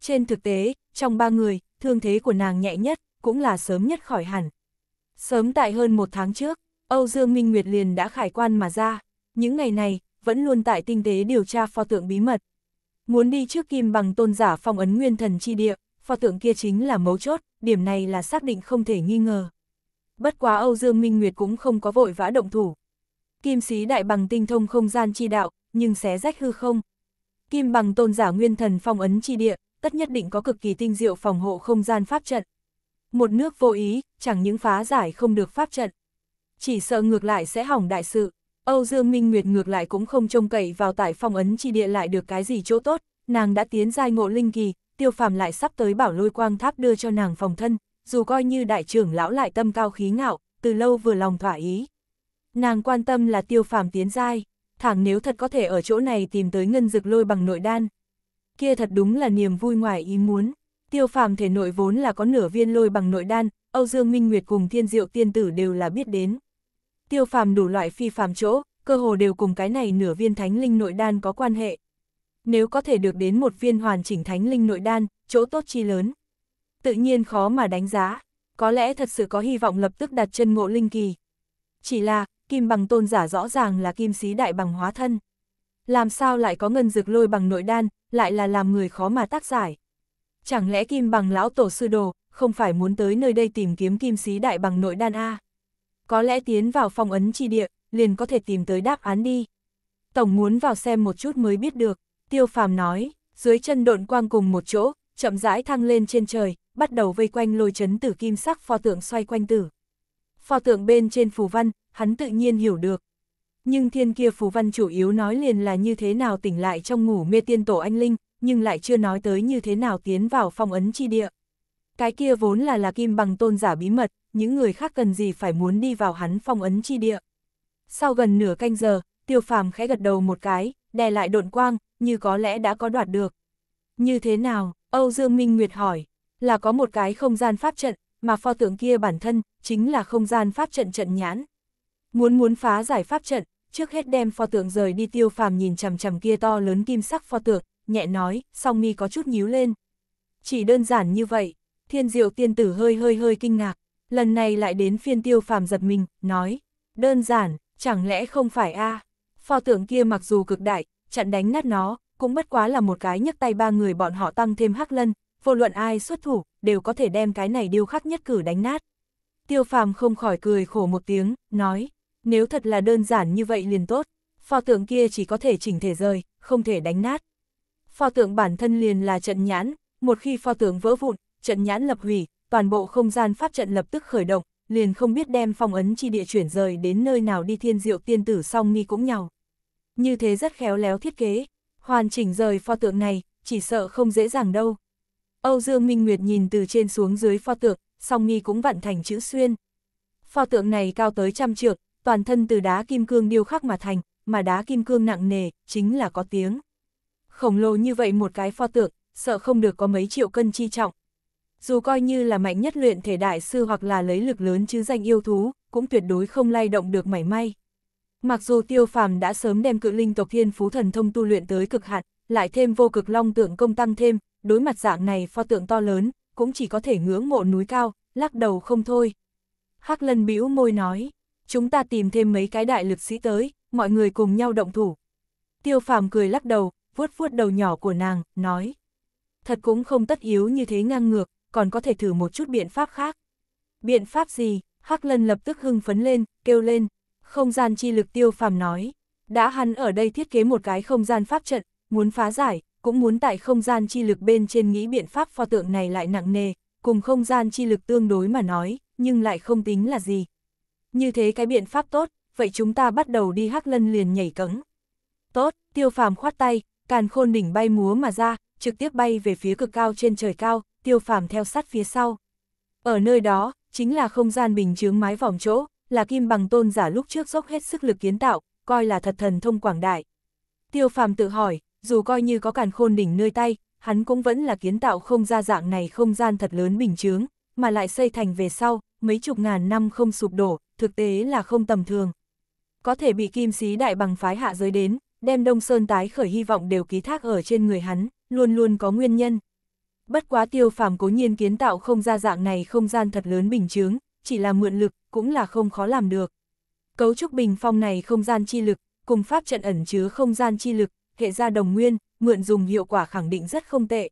[SPEAKER 1] Trên thực tế, trong ba người, thương thế của nàng nhẹ nhất, cũng là sớm nhất khỏi hẳn. Sớm tại hơn một tháng trước, Âu Dương Minh Nguyệt liền đã khải quan mà ra, những ngày này, vẫn luôn tại tinh tế điều tra pho tượng bí mật. Muốn đi trước kim bằng tôn giả phong ấn nguyên thần chi địa, pho tượng kia chính là mấu chốt, điểm này là xác định không thể nghi ngờ. Bất quá Âu Dương Minh Nguyệt cũng không có vội vã động thủ. Kim sĩ đại bằng tinh thông không gian chi đạo, nhưng xé rách hư không. Kim bằng tôn giả nguyên thần phong ấn chi địa, tất nhất định có cực kỳ tinh diệu phòng hộ không gian pháp trận. Một nước vô ý, chẳng những phá giải không được pháp trận. Chỉ sợ ngược lại sẽ hỏng đại sự. Âu Dương Minh Nguyệt ngược lại cũng không trông cậy vào tại phong ấn chi địa lại được cái gì chỗ tốt, nàng đã tiến giai ngộ linh kỳ, tiêu phàm lại sắp tới bảo lôi quang tháp đưa cho nàng phòng thân, dù coi như đại trưởng lão lại tâm cao khí ngạo, từ lâu vừa lòng thỏa ý. Nàng quan tâm là tiêu phàm tiến giai, thẳng nếu thật có thể ở chỗ này tìm tới ngân dực lôi bằng nội đan. Kia thật đúng là niềm vui ngoài ý muốn, tiêu phàm thể nội vốn là có nửa viên lôi bằng nội đan, Âu Dương Minh Nguyệt cùng thiên diệu tiên tử đều là biết đến. Tiêu phàm đủ loại phi phàm chỗ, cơ hồ đều cùng cái này nửa viên thánh linh nội đan có quan hệ nếu có thể được đến một viên hoàn chỉnh thánh linh nội đan, chỗ tốt chi lớn. Tự nhiên khó mà đánh giá, có lẽ thật sự có hy vọng lập tức đặt chân ngộ linh kỳ. Chỉ là, kim bằng tôn giả rõ ràng là kim sĩ đại bằng hóa thân. Làm sao lại có ngân dược lôi bằng nội đan, lại là làm người khó mà tác giải. Chẳng lẽ kim bằng lão tổ sư đồ, không phải muốn tới nơi đây tìm kiếm kim sĩ đại bằng nội đan A. Có lẽ tiến vào phong ấn chi địa, liền có thể tìm tới đáp án đi. Tổng muốn vào xem một chút mới biết được. Tiêu phàm nói, dưới chân độn quang cùng một chỗ, chậm rãi thăng lên trên trời, bắt đầu vây quanh lôi chấn tử kim sắc pho tượng xoay quanh tử. Pho tượng bên trên phù văn, hắn tự nhiên hiểu được. Nhưng thiên kia phù văn chủ yếu nói liền là như thế nào tỉnh lại trong ngủ mê tiên tổ anh linh, nhưng lại chưa nói tới như thế nào tiến vào phong ấn chi địa. Cái kia vốn là là kim bằng tôn giả bí mật, những người khác cần gì phải muốn đi vào hắn phong ấn chi địa. Sau gần nửa canh giờ, tiêu phàm khẽ gật đầu một cái, đè lại độn quang, như có lẽ đã có đoạt được. Như thế nào? Âu Dương Minh Nguyệt hỏi. Là có một cái không gian pháp trận, mà pho tượng kia bản thân, chính là không gian pháp trận trận nhãn. Muốn muốn phá giải pháp trận, trước hết đem pho tượng rời đi tiêu phàm nhìn chằm chằm kia to lớn kim sắc pho tượng, nhẹ nói, song mi có chút nhíu lên. Chỉ đơn giản như vậy, thiên diệu tiên tử hơi hơi hơi kinh ngạc, lần này lại đến phiên tiêu phàm giật mình, nói, đơn giản, chẳng lẽ không phải a Pho tượng kia mặc dù cực đại, chặn đánh nát nó, cũng bất quá là một cái nhấc tay ba người bọn họ tăng thêm hắc lân, vô luận ai xuất thủ, đều có thể đem cái này điêu khắc nhất cử đánh nát. Tiêu phàm không khỏi cười khổ một tiếng, nói, nếu thật là đơn giản như vậy liền tốt, pho tượng kia chỉ có thể chỉnh thể rời, không thể đánh nát. Pho tượng bản thân liền là trận nhãn, một khi pho tượng vỡ vụn, trận nhãn lập hủy, toàn bộ không gian pháp trận lập tức khởi động, liền không biết đem phong ấn chi địa chuyển rời đến nơi nào đi thiên diệu tiên tử song nghi cũng nhau như thế rất khéo léo thiết kế, hoàn chỉnh rời pho tượng này, chỉ sợ không dễ dàng đâu. Âu Dương Minh Nguyệt nhìn từ trên xuống dưới pho tượng, song nghi cũng vặn thành chữ xuyên. Pho tượng này cao tới trăm trượng, toàn thân từ đá kim cương điêu khắc mà thành, mà đá kim cương nặng nề, chính là có tiếng. Khổng lồ như vậy một cái pho tượng, sợ không được có mấy triệu cân chi trọng. Dù coi như là mạnh nhất luyện thể đại sư hoặc là lấy lực lớn chứ danh yêu thú, cũng tuyệt đối không lay động được mảy may. Mặc dù tiêu phàm đã sớm đem cự linh tộc thiên phú thần thông tu luyện tới cực hạn, lại thêm vô cực long tượng công tăng thêm, đối mặt dạng này pho tượng to lớn, cũng chỉ có thể ngưỡng mộ núi cao, lắc đầu không thôi. Hắc lân bĩu môi nói, chúng ta tìm thêm mấy cái đại lực sĩ tới, mọi người cùng nhau động thủ. Tiêu phàm cười lắc đầu, vuốt vuốt đầu nhỏ của nàng, nói. Thật cũng không tất yếu như thế ngang ngược, còn có thể thử một chút biện pháp khác. Biện pháp gì? Hắc lân lập tức hưng phấn lên, kêu lên. Không gian chi lực tiêu phàm nói, đã hắn ở đây thiết kế một cái không gian pháp trận, muốn phá giải, cũng muốn tại không gian chi lực bên trên nghĩ biện pháp pho tượng này lại nặng nề, cùng không gian chi lực tương đối mà nói, nhưng lại không tính là gì. Như thế cái biện pháp tốt, vậy chúng ta bắt đầu đi hắc lân liền nhảy cẫng. Tốt, tiêu phàm khoát tay, càn khôn đỉnh bay múa mà ra, trực tiếp bay về phía cực cao trên trời cao, tiêu phàm theo sát phía sau. Ở nơi đó, chính là không gian bình chướng mái vòng chỗ, là kim bằng tôn giả lúc trước dốc hết sức lực kiến tạo, coi là thật thần thông quảng đại. Tiêu phàm tự hỏi, dù coi như có càn khôn đỉnh nơi tay, hắn cũng vẫn là kiến tạo không ra dạng này không gian thật lớn bình chướng, mà lại xây thành về sau, mấy chục ngàn năm không sụp đổ, thực tế là không tầm thường. Có thể bị kim sĩ đại bằng phái hạ giới đến, đem Đông Sơn tái khởi hy vọng đều ký thác ở trên người hắn, luôn luôn có nguyên nhân. Bất quá tiêu phàm cố nhiên kiến tạo không ra dạng này không gian thật lớn bình chướng, chỉ là mượn lực, cũng là không khó làm được. Cấu trúc bình phong này không gian chi lực, cùng pháp trận ẩn chứa không gian chi lực, hệ ra đồng nguyên, mượn dùng hiệu quả khẳng định rất không tệ.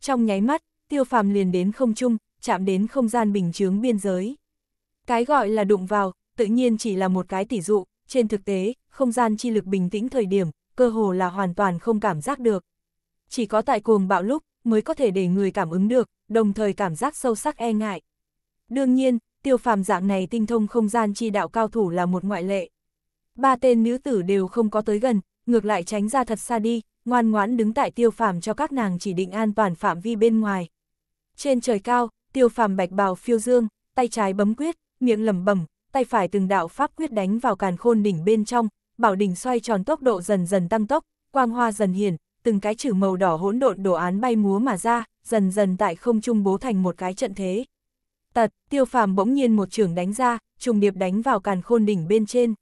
[SPEAKER 1] Trong nháy mắt, tiêu phàm liền đến không trung, chạm đến không gian bình chướng biên giới. Cái gọi là đụng vào, tự nhiên chỉ là một cái tỉ dụ, trên thực tế, không gian chi lực bình tĩnh thời điểm, cơ hồ là hoàn toàn không cảm giác được. Chỉ có tại cuồng bạo lúc, mới có thể để người cảm ứng được, đồng thời cảm giác sâu sắc e ngại. Đương nhiên, tiêu phàm dạng này tinh thông không gian chi đạo cao thủ là một ngoại lệ. Ba tên nữ tử đều không có tới gần, ngược lại tránh ra thật xa đi, ngoan ngoãn đứng tại tiêu phàm cho các nàng chỉ định an toàn phạm vi bên ngoài. Trên trời cao, tiêu phàm bạch bào phiêu dương, tay trái bấm quyết, miệng lẩm bẩm, tay phải từng đạo pháp quyết đánh vào càn khôn đỉnh bên trong, bảo đỉnh xoay tròn tốc độ dần dần tăng tốc, quang hoa dần hiển, từng cái chữ màu đỏ hỗn độn đồ án bay múa mà ra, dần dần tại không trung bố thành một cái trận thế. Tật, tiêu phàm bỗng nhiên một trường đánh ra, trùng điệp đánh vào càn khôn đỉnh bên trên.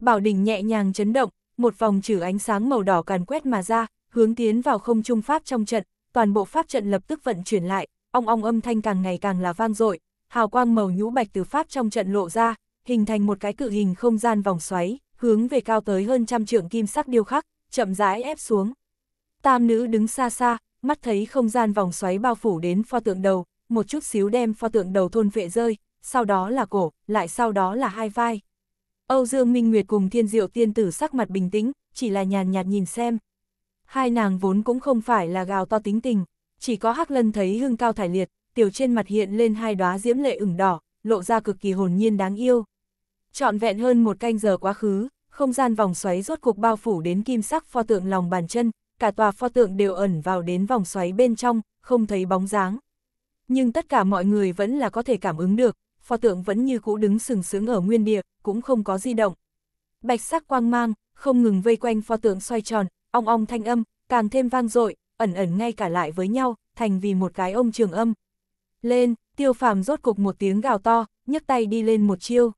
[SPEAKER 1] Bảo đỉnh nhẹ nhàng chấn động, một vòng trừ ánh sáng màu đỏ càn quét mà ra, hướng tiến vào không trung pháp trong trận, toàn bộ pháp trận lập tức vận chuyển lại, ong ong âm thanh càng ngày càng là vang dội, hào quang màu nhũ bạch từ pháp trong trận lộ ra, hình thành một cái cự hình không gian vòng xoáy, hướng về cao tới hơn trăm trượng kim sắc điêu khắc, chậm rãi ép xuống. Tam nữ đứng xa xa, mắt thấy không gian vòng xoáy bao phủ đến pho tượng đầu, một chút xíu đem pho tượng đầu thôn vệ rơi, sau đó là cổ, lại sau đó là hai vai. Âu Dương Minh Nguyệt cùng thiên diệu tiên tử sắc mặt bình tĩnh, chỉ là nhàn nhạt nhìn xem. Hai nàng vốn cũng không phải là gào to tính tình, chỉ có Hắc Lân thấy hương cao thải liệt, tiểu trên mặt hiện lên hai đóa diễm lệ ửng đỏ, lộ ra cực kỳ hồn nhiên đáng yêu. Trọn vẹn hơn một canh giờ quá khứ, không gian vòng xoáy rốt cuộc bao phủ đến kim sắc pho tượng lòng bàn chân, cả tòa pho tượng đều ẩn vào đến vòng xoáy bên trong, không thấy bóng dáng nhưng tất cả mọi người vẫn là có thể cảm ứng được, pho tượng vẫn như cũ đứng sừng sững ở nguyên địa, cũng không có di động. Bạch sắc quang mang, không ngừng vây quanh pho tượng xoay tròn, ong ong thanh âm, càng thêm vang dội, ẩn ẩn ngay cả lại với nhau, thành vì một cái ông trường âm. Lên, tiêu phàm rốt cục một tiếng gào to, nhấc tay đi lên một chiêu.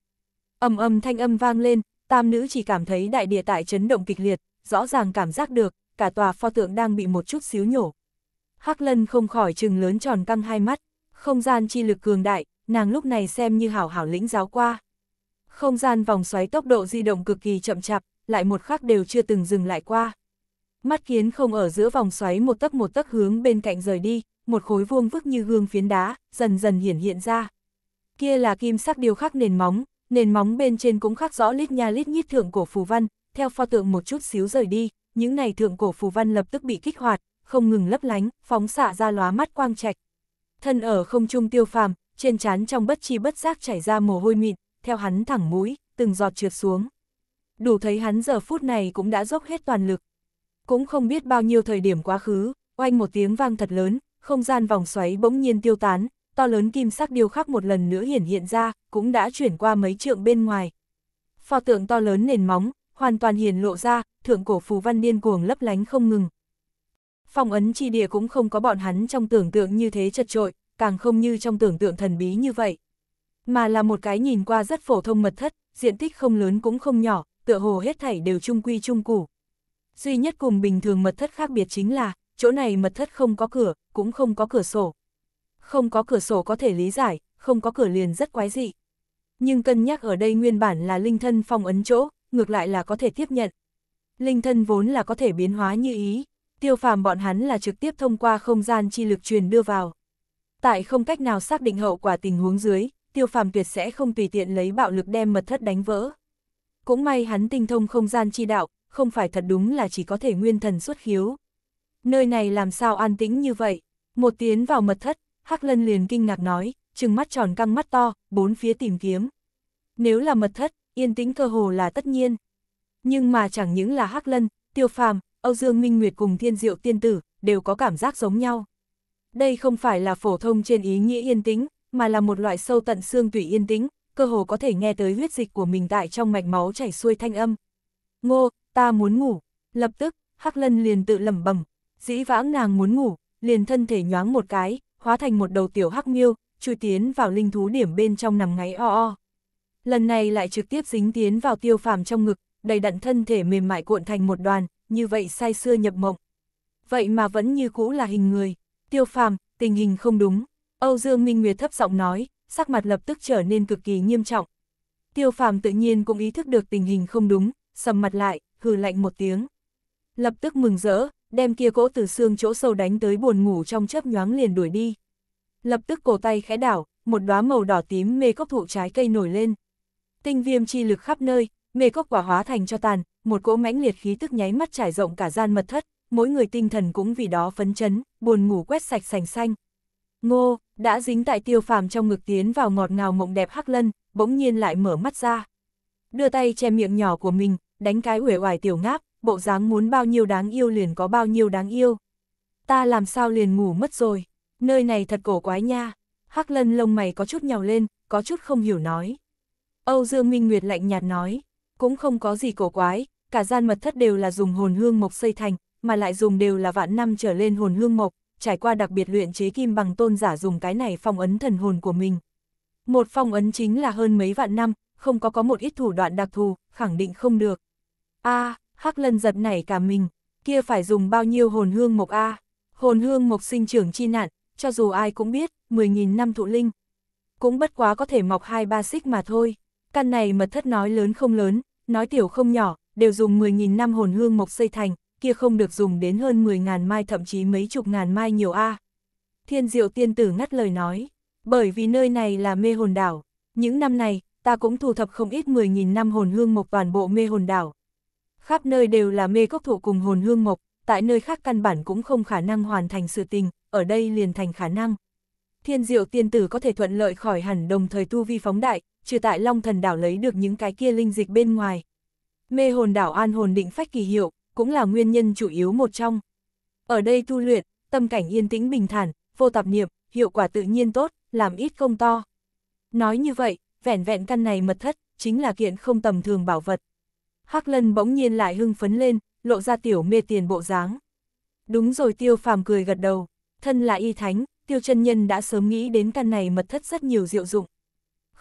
[SPEAKER 1] Âm âm thanh âm vang lên, tam nữ chỉ cảm thấy đại địa tại chấn động kịch liệt, rõ ràng cảm giác được, cả tòa pho tượng đang bị một chút xíu nhổ, Hắc Lân không khỏi trừng lớn tròn căng hai mắt, không gian chi lực cường đại, nàng lúc này xem như hảo hảo lĩnh giáo qua. Không gian vòng xoáy tốc độ di động cực kỳ chậm chạp, lại một khắc đều chưa từng dừng lại qua. Mắt kiến không ở giữa vòng xoáy một tấc một tấc hướng bên cạnh rời đi, một khối vuông vức như gương phiến đá, dần dần hiển hiện ra. Kia là kim sắc điêu khắc nền móng, nền móng bên trên cũng khắc rõ lít nha lít nhít thượng cổ phù văn, theo pho tượng một chút xíu rời đi, những này thượng cổ phù văn lập tức bị kích hoạt, không ngừng lấp lánh, phóng xạ ra lóa mắt quang trạch. Thân ở không trung tiêu phàm, trên trán trong bất chi bất giác chảy ra mồ hôi mịn, theo hắn thẳng mũi, từng giọt trượt xuống. Đủ thấy hắn giờ phút này cũng đã dốc hết toàn lực. Cũng không biết bao nhiêu thời điểm quá khứ, oanh một tiếng vang thật lớn, không gian vòng xoáy bỗng nhiên tiêu tán, to lớn kim sắc điêu khắc một lần nữa hiển hiện ra, cũng đã chuyển qua mấy trượng bên ngoài. Pho tượng to lớn nền móng, hoàn toàn hiển lộ ra, thượng cổ phù văn điên cuồng lấp lánh không ngừng phong ấn chi địa cũng không có bọn hắn trong tưởng tượng như thế chật trội, càng không như trong tưởng tượng thần bí như vậy. Mà là một cái nhìn qua rất phổ thông mật thất, diện tích không lớn cũng không nhỏ, tựa hồ hết thảy đều trung quy trung củ. Duy nhất cùng bình thường mật thất khác biệt chính là, chỗ này mật thất không có cửa, cũng không có cửa sổ. Không có cửa sổ có thể lý giải, không có cửa liền rất quái dị. Nhưng cân nhắc ở đây nguyên bản là linh thân phong ấn chỗ, ngược lại là có thể tiếp nhận. Linh thân vốn là có thể biến hóa như ý, tiêu phàm bọn hắn là trực tiếp thông qua không gian chi lực truyền đưa vào. Tại không cách nào xác định hậu quả tình huống dưới, tiêu phàm tuyệt sẽ không tùy tiện lấy bạo lực đem mật thất đánh vỡ. Cũng may hắn tinh thông không gian chi đạo, không phải thật đúng là chỉ có thể nguyên thần xuất khiếu. Nơi này làm sao an tĩnh như vậy? Một tiến vào mật thất, Hắc Lân liền kinh ngạc nói, trừng mắt tròn căng mắt to, bốn phía tìm kiếm. Nếu là mật thất, yên tĩnh cơ hồ là tất nhiên. Nhưng mà chẳng những là Hắc Lân, Tiêu Phàm, Âu Dương Minh Nguyệt cùng Thiên Diệu Tiên Tử, đều có cảm giác giống nhau. Đây không phải là phổ thông trên ý nghĩa yên tĩnh, mà là một loại sâu tận xương tủy yên tĩnh, cơ hồ có thể nghe tới huyết dịch của mình tại trong mạch máu chảy xuôi thanh âm. Ngô, ta muốn ngủ. Lập tức, Hắc Lân liền tự lẩm bẩm, dĩ vãng nàng muốn ngủ, liền thân thể nhoáng một cái, hóa thành một đầu tiểu hắc miêu, chui tiến vào linh thú điểm bên trong nằm ngáy o o. Lần này lại trực tiếp dính tiến vào tiêu phàm trong ngực, đầy đặn thân thể mềm mại cuộn thành một đoàn, như vậy say xưa nhập mộng. Vậy mà vẫn như cũ là hình người, tiêu phàm, tình hình không đúng. Âu Dương Minh Nguyệt thấp giọng nói, sắc mặt lập tức trở nên cực kỳ nghiêm trọng. Tiêu phàm tự nhiên cũng ý thức được tình hình không đúng, sầm mặt lại, hừ lạnh một tiếng. Lập tức mừng rỡ, đem kia cỗ từ xương chỗ sâu đánh tới buồn ngủ trong chớp nhoáng liền đuổi đi. Lập tức cổ tay khẽ đảo, một đóa màu đỏ tím mê cốc thụ trái cây nổi lên. Tinh viêm chi lực khắp nơi, mê cốc quả hóa thành cho tàn, một cỗ mãnh liệt khí tức nháy mắt trải rộng cả gian mật thất, mỗi người tinh thần cũng vì đó phấn chấn, buồn ngủ quét sạch sành xanh. Ngô, đã dính tại tiêu phàm trong ngực tiến vào ngọt ngào mộng đẹp hắc lân, bỗng nhiên lại mở mắt ra. Đưa tay che miệng nhỏ của mình, đánh cái uể oải tiểu ngáp, bộ dáng muốn bao nhiêu đáng yêu liền có bao nhiêu đáng yêu. Ta làm sao liền ngủ mất rồi, nơi này thật cổ quái nha. Hắc lân lông mày có chút nhào lên, có chút không hiểu nói. Âu Dương Minh Nguyệt lạnh nhạt nói, cũng không có gì cổ quái, cả gian mật thất đều là dùng hồn hương mộc xây thành, mà lại dùng đều là vạn năm trở lên hồn hương mộc, trải qua đặc biệt luyện chế kim bằng tôn giả dùng cái này phong ấn thần hồn của mình. Một phong ấn chính là hơn mấy vạn năm, không có có một ít thủ đoạn đặc thù, khẳng định không được. a à, Hắc Lân giật nảy cả mình, kia phải dùng bao nhiêu hồn hương mộc a Hồn hương mộc sinh trưởng chi nạn, cho dù ai cũng biết, 10.000 năm thụ linh. Cũng bất quá có thể mọc hai ba xích mà thôi. Căn này mật thất nói lớn không lớn, nói tiểu không nhỏ, đều dùng 10.000 năm hồn hương mộc xây thành, kia không được dùng đến hơn 10.000 mai thậm chí mấy chục ngàn mai nhiều a. Thiên diệu tiên tử ngắt lời nói, bởi vì nơi này là mê hồn đảo, những năm này, ta cũng thu thập không ít 10.000 năm hồn hương mộc toàn bộ mê hồn đảo. Khắp nơi đều là mê cốc thụ cùng hồn hương mộc, tại nơi khác căn bản cũng không khả năng hoàn thành sự tình, ở đây liền thành khả năng. Thiên diệu tiên tử có thể thuận lợi khỏi hẳn đồng thời tu vi phóng đại, trừ tại Long Thần Đảo lấy được những cái kia linh dịch bên ngoài. Mê hồn đảo an hồn định phách kỳ hiệu, cũng là nguyên nhân chủ yếu một trong. Ở đây tu luyện, tâm cảnh yên tĩnh bình thản, vô tạp niệm, hiệu quả tự nhiên tốt, làm ít công to. Nói như vậy, vẻn vẹn căn này mật thất, chính là kiện không tầm thường bảo vật. Hắc Lân bỗng nhiên lại hưng phấn lên, lộ ra tiểu mê tiền bộ dáng. Đúng rồi tiêu phàm cười gật đầu, thân là y thánh, tiêu chân nhân đã sớm nghĩ đến căn này mật thất rất nhiều diệu dụng.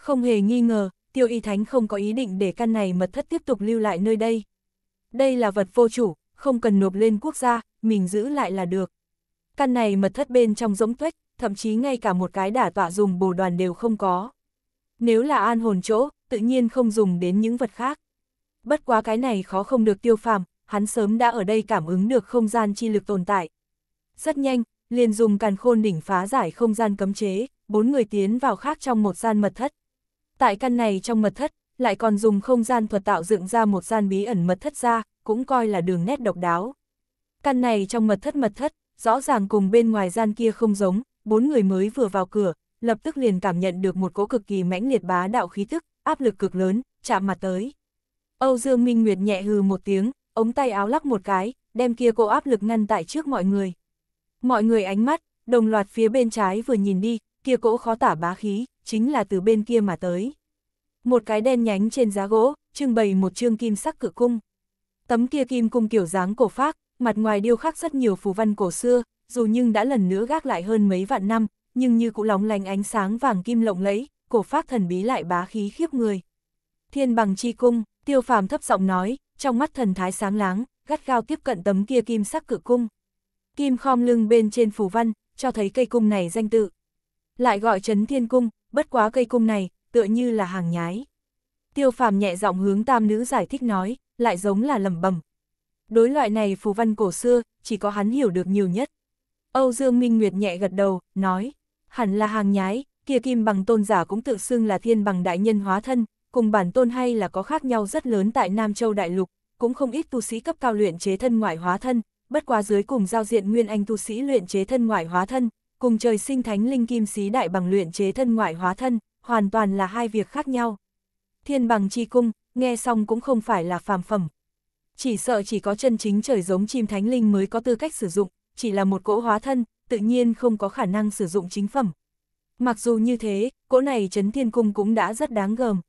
[SPEAKER 1] Không hề nghi ngờ, tiêu y thánh không có ý định để căn này mật thất tiếp tục lưu lại nơi đây. Đây là vật vô chủ, không cần nộp lên quốc gia, mình giữ lại là được. Căn này mật thất bên trong rỗng tuếch, thậm chí ngay cả một cái đả tọa dùng bồ đoàn đều không có. Nếu là an hồn chỗ, tự nhiên không dùng đến những vật khác. Bất quá cái này khó không được tiêu phàm, hắn sớm đã ở đây cảm ứng được không gian chi lực tồn tại. Rất nhanh, liền dùng càn khôn đỉnh phá giải không gian cấm chế, bốn người tiến vào khác trong một gian mật thất tại căn này trong mật thất, lại còn dùng không gian thuật tạo dựng ra một gian bí ẩn mật thất ra, cũng coi là đường nét độc đáo. Căn này trong mật thất mật thất, rõ ràng cùng bên ngoài gian kia không giống, bốn người mới vừa vào cửa, lập tức liền cảm nhận được một cỗ cực kỳ mãnh liệt bá đạo khí thức, áp lực cực lớn, chạm mặt tới. Âu Dương Minh Nguyệt nhẹ hừ một tiếng, ống tay áo lắc một cái, đem kia cô áp lực ngăn tại trước mọi người. Mọi người ánh mắt, đồng loạt phía bên trái vừa nhìn đi, kia cỗ khó tả bá khí, chính là từ bên kia mà tới. Một cái đen nhánh trên giá gỗ, trưng bày một chương kim sắc cự cung. Tấm kia kim cung kiểu dáng cổ phác, mặt ngoài điêu khắc rất nhiều phù văn cổ xưa, dù nhưng đã lần nữa gác lại hơn mấy vạn năm, nhưng như cũng lóng lánh ánh sáng vàng kim lộng lẫy, cổ phác thần bí lại bá khí khiếp người. Thiên bằng chi cung, tiêu phàm thấp giọng nói, trong mắt thần thái sáng láng, gắt gao tiếp cận tấm kia kim sắc cự cung. Kim khom lưng bên trên phù văn, cho thấy cây cung này danh tự. Lại gọi chấn thiên cung, bất quá cây cung này, tựa như là hàng nhái. Tiêu phàm nhẹ giọng hướng tam nữ giải thích nói, lại giống là lầm bẩm Đối loại này phù văn cổ xưa, chỉ có hắn hiểu được nhiều nhất. Âu Dương Minh Nguyệt nhẹ gật đầu, nói, hẳn là hàng nhái, kia kim bằng tôn giả cũng tự xưng là thiên bằng đại nhân hóa thân, cùng bản tôn hay là có khác nhau rất lớn tại Nam Châu Đại Lục, cũng không ít tu sĩ cấp cao luyện chế thân ngoại hóa thân, bất quá dưới cùng giao diện nguyên anh tu sĩ luyện chế thân ngoại hóa thân, cùng trời sinh thánh linh kim xí đại bằng luyện chế thân ngoại hóa thân, hoàn toàn là hai việc khác nhau. Thiên bằng chi cung, nghe xong cũng không phải là phàm phẩm. Chỉ sợ chỉ có chân chính trời giống chim thánh linh mới có tư cách sử dụng, chỉ là một cỗ hóa thân, tự nhiên không có khả năng sử dụng chính phẩm. Mặc dù như thế, cỗ này chấn thiên cung cũng đã rất đáng gờm.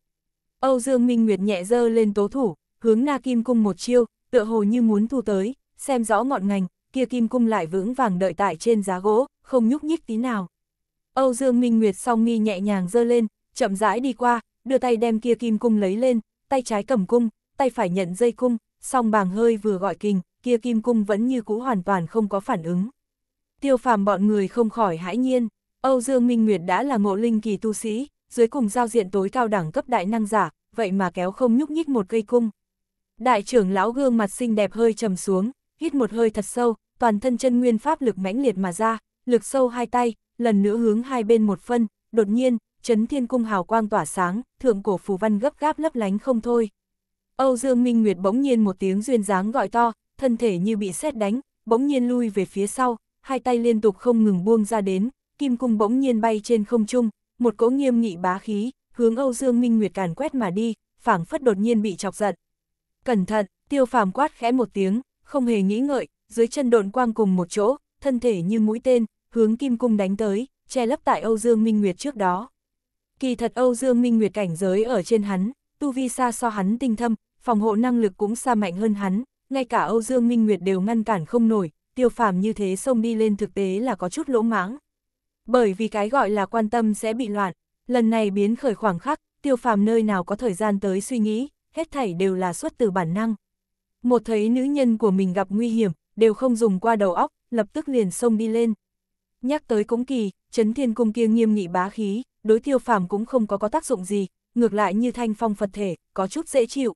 [SPEAKER 1] Âu Dương Minh Nguyệt nhẹ dơ lên tố thủ, hướng na kim cung một chiêu, tựa hồ như muốn thu tới, xem rõ ngọn ngành, kia kim cung lại vững vàng đợi tại trên giá gỗ, không nhúc nhích tí nào. Âu Dương Minh Nguyệt song nghi nhẹ nhàng giơ lên, chậm rãi đi qua, đưa tay đem kia kim cung lấy lên, tay trái cầm cung, tay phải nhận dây cung, song bàng hơi vừa gọi kình, kia kim cung vẫn như cũ hoàn toàn không có phản ứng. Tiêu phàm bọn người không khỏi hãi nhiên, Âu Dương Minh Nguyệt đã là ngộ linh kỳ tu sĩ, dưới cùng giao diện tối cao đẳng cấp đại năng giả, vậy mà kéo không nhúc nhích một cây cung. Đại trưởng lão gương mặt xinh đẹp hơi trầm xuống, hít một hơi thật sâu, toàn thân chân nguyên pháp lực mãnh liệt mà ra, lực sâu hai tay, lần nữa hướng hai bên một phân, đột nhiên, chấn thiên cung hào quang tỏa sáng, thượng cổ phù văn gấp gáp lấp lánh không thôi. Âu Dương Minh Nguyệt bỗng nhiên một tiếng duyên dáng gọi to, thân thể như bị sét đánh, bỗng nhiên lui về phía sau, hai tay liên tục không ngừng buông ra đến, kim cung bỗng nhiên bay trên không trung, một cỗ nghiêm nghị bá khí, hướng Âu Dương Minh Nguyệt càn quét mà đi, phảng phất đột nhiên bị chọc giận. Cẩn thận, Tiêu Phàm quát khẽ một tiếng, không hề nghĩ ngợi, dưới chân độn quang cùng một chỗ, thân thể như mũi tên, hướng Kim Cung đánh tới, che lấp tại Âu Dương Minh Nguyệt trước đó. Kỳ thật Âu Dương Minh Nguyệt cảnh giới ở trên hắn, tu vi xa so hắn tinh thâm, phòng hộ năng lực cũng xa mạnh hơn hắn, ngay cả Âu Dương Minh Nguyệt đều ngăn cản không nổi, tiêu phàm như thế xông đi lên thực tế là có chút lỗ mãng. Bởi vì cái gọi là quan tâm sẽ bị loạn, lần này biến khởi khoảng khắc, tiêu phàm nơi nào có thời gian tới suy nghĩ, hết thảy đều là xuất từ bản năng. Một thấy nữ nhân của mình gặp nguy hiểm, đều không dùng qua đầu óc, lập tức liền xông đi lên. Nhắc tới cũng kỳ, chấn thiên cung kia nghiêm nghị bá khí, đối tiêu phàm cũng không có có tác dụng gì, ngược lại như thanh phong Phật thể, có chút dễ chịu.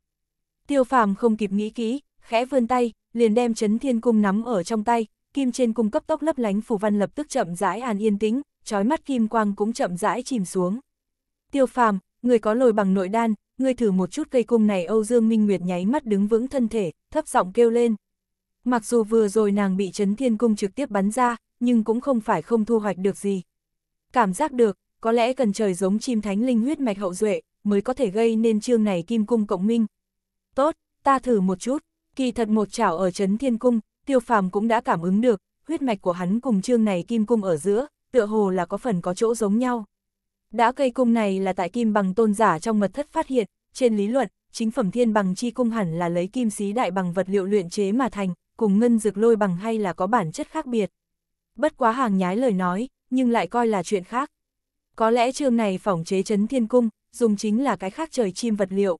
[SPEAKER 1] Tiêu phàm không kịp nghĩ kỹ, khẽ vươn tay, liền đem chấn thiên cung nắm ở trong tay, kim trên cung cấp tốc lấp lánh phù văn lập tức chậm rãi an yên tĩnh, trói mắt kim quang cũng chậm rãi chìm xuống. Tiêu phàm, người có lồi bằng nội đan, người thử một chút cây cung này Âu Dương Minh Nguyệt nháy mắt đứng vững thân thể, thấp giọng kêu lên. Mặc dù vừa rồi nàng bị chấn thiên cung trực tiếp bắn ra, nhưng cũng không phải không thu hoạch được gì. Cảm giác được, có lẽ cần trời giống chim thánh linh huyết mạch hậu duệ mới có thể gây nên chương này kim cung cộng minh. Tốt, ta thử một chút, kỳ thật một chảo ở chấn thiên cung, tiêu phàm cũng đã cảm ứng được, huyết mạch của hắn cùng chương này kim cung ở giữa, tựa hồ là có phần có chỗ giống nhau. Đã cây cung này là tại kim bằng tôn giả trong mật thất phát hiện, trên lý luận, chính phẩm thiên bằng chi cung hẳn là lấy kim xí đại bằng vật liệu luyện chế mà thành, cùng ngân dược lôi bằng hay là có bản chất khác biệt. Bất quá hàng nhái lời nói, nhưng lại coi là chuyện khác. Có lẽ chương này phỏng chế chấn thiên cung, dùng chính là cái khác trời chim vật liệu.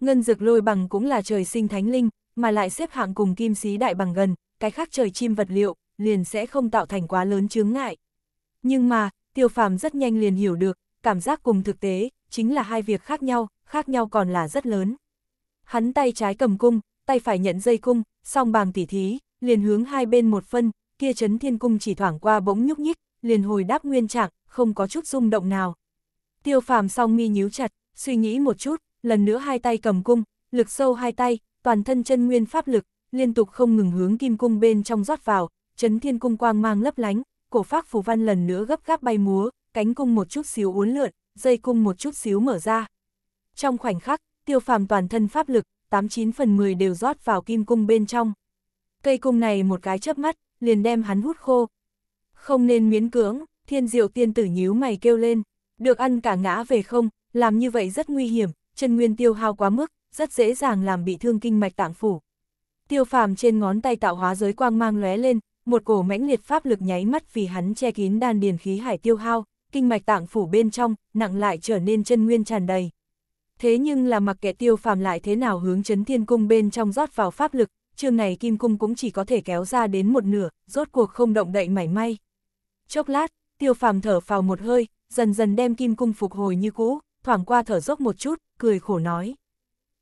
[SPEAKER 1] Ngân dược lôi bằng cũng là trời sinh thánh linh, mà lại xếp hạng cùng kim sĩ đại bằng gần, cái khác trời chim vật liệu, liền sẽ không tạo thành quá lớn chướng ngại. Nhưng mà, tiêu phàm rất nhanh liền hiểu được, cảm giác cùng thực tế, chính là hai việc khác nhau, khác nhau còn là rất lớn. Hắn tay trái cầm cung, tay phải nhận dây cung, song bàng tỉ thí, liền hướng hai bên một phân, kia chấn thiên cung chỉ thoảng qua bỗng nhúc nhích, liền hồi đáp nguyên trạng, không có chút rung động nào. Tiêu phàm song mi nhíu chặt, suy nghĩ một chút, lần nữa hai tay cầm cung, lực sâu hai tay, toàn thân chân nguyên pháp lực, liên tục không ngừng hướng kim cung bên trong rót vào, chấn thiên cung quang mang lấp lánh, cổ phác phù văn lần nữa gấp gáp bay múa, cánh cung một chút xíu uốn lượn, dây cung một chút xíu mở ra. Trong khoảnh khắc, tiêu phàm toàn thân pháp lực, 89 phần 10 đều rót vào kim cung bên trong. Cây cung này một cái chớp mắt, liền đem hắn hút khô. Không nên miễn cưỡng, thiên diệu tiên tử nhíu mày kêu lên, được ăn cả ngã về không, làm như vậy rất nguy hiểm, chân nguyên tiêu hao quá mức, rất dễ dàng làm bị thương kinh mạch tạng phủ. Tiêu phàm trên ngón tay tạo hóa giới quang mang lóe lên, một cổ mãnh liệt pháp lực nháy mắt vì hắn che kín đan điền khí hải tiêu hao, kinh mạch tạng phủ bên trong, nặng lại trở nên chân nguyên tràn đầy. Thế nhưng là mặc kệ tiêu phàm lại thế nào hướng chấn thiên cung bên trong rót vào pháp lực, chương này kim cung cũng chỉ có thể kéo ra đến một nửa, rốt cuộc không động đậy mảy may. Chốc lát, tiêu phàm thở phào một hơi, dần dần đem kim cung phục hồi như cũ, thoảng qua thở dốc một chút, cười khổ nói.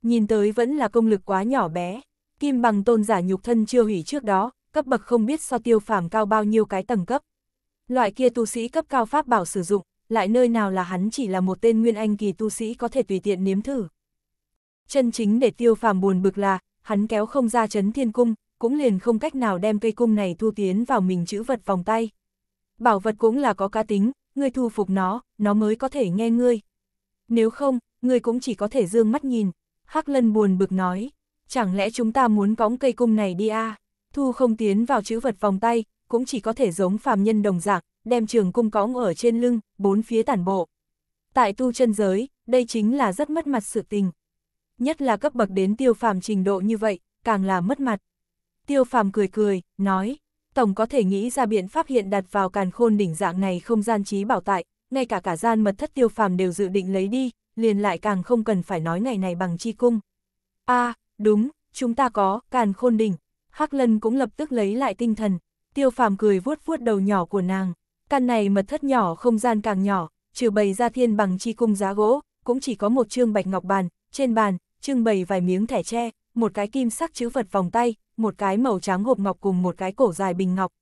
[SPEAKER 1] Nhìn tới vẫn là công lực quá nhỏ bé, kim bằng tôn giả nhục thân chưa hủy trước đó, cấp bậc không biết so tiêu phàm cao bao nhiêu cái tầng cấp. Loại kia tu sĩ cấp cao pháp bảo sử dụng, lại nơi nào là hắn chỉ là một tên nguyên anh kỳ tu sĩ có thể tùy tiện nếm thử. Chân chính để tiêu phàm buồn bực là, hắn kéo không ra chấn thiên cung, cũng liền không cách nào đem cây cung này thu tiến vào mình chữ vật vòng tay. Bảo vật cũng là có cá tính, ngươi thu phục nó, nó mới có thể nghe ngươi. Nếu không, ngươi cũng chỉ có thể dương mắt nhìn. Hắc lân buồn bực nói, chẳng lẽ chúng ta muốn cõng cây cung này đi à? Thu không tiến vào chữ vật vòng tay, cũng chỉ có thể giống phàm nhân đồng dạng, đem trường cung cõng ở trên lưng, bốn phía tản bộ. Tại tu chân giới, đây chính là rất mất mặt sự tình. Nhất là cấp bậc đến tiêu phàm trình độ như vậy, càng là mất mặt. Tiêu phàm cười cười, nói, Tổng có thể nghĩ ra biện pháp hiện đặt vào càn khôn đỉnh dạng này không gian trí bảo tại, ngay cả cả gian mật thất tiêu phàm đều dự định lấy đi, liền lại càng không cần phải nói ngày này bằng chi cung. a đúng, chúng ta có, càn khôn đỉnh. Hắc lân cũng lập tức lấy lại tinh thần, tiêu phàm cười vuốt vuốt đầu nhỏ của nàng. Căn này mật thất nhỏ không gian càng nhỏ, trừ bày ra thiên bằng chi cung giá gỗ, cũng chỉ có một trương bạch ngọc bàn, trên bàn, trưng bày vài miếng thẻ tre, một cái kim sắc chữ vật vòng tay, một cái màu trắng hộp ngọc cùng một cái cổ dài bình ngọc.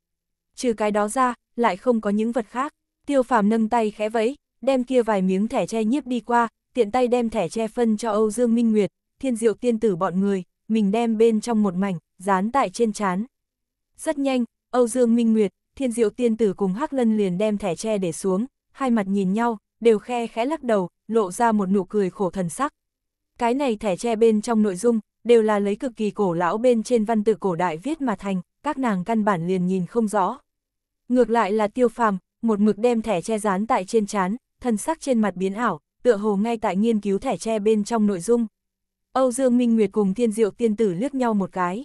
[SPEAKER 1] Trừ cái đó ra, lại không có những vật khác. Tiêu phàm nâng tay khẽ vẫy, đem kia vài miếng thẻ tre nhiếp đi qua, tiện tay đem thẻ tre phân cho Âu Dương Minh Nguyệt, thiên diệu tiên tử bọn người, mình đem bên trong một mảnh, dán tại trên chán. Rất nhanh, Âu Dương Minh Nguyệt, thiên diệu tiên tử cùng hắc lân liền đem thẻ tre để xuống, hai mặt nhìn nhau, đều khe khẽ lắc đầu, lộ ra một nụ cười khổ thần sắc. Cái này thẻ tre bên trong nội dung, đều là lấy cực kỳ cổ lão bên trên văn tự cổ đại viết mà thành, các nàng căn bản liền nhìn không rõ. Ngược lại là tiêu phàm, một mực đem thẻ tre dán tại trên chán, thần sắc trên mặt biến ảo, tựa hồ ngay tại nghiên cứu thẻ tre bên trong nội dung. Âu Dương Minh Nguyệt cùng Thiên Diệu Tiên Tử liếc nhau một cái.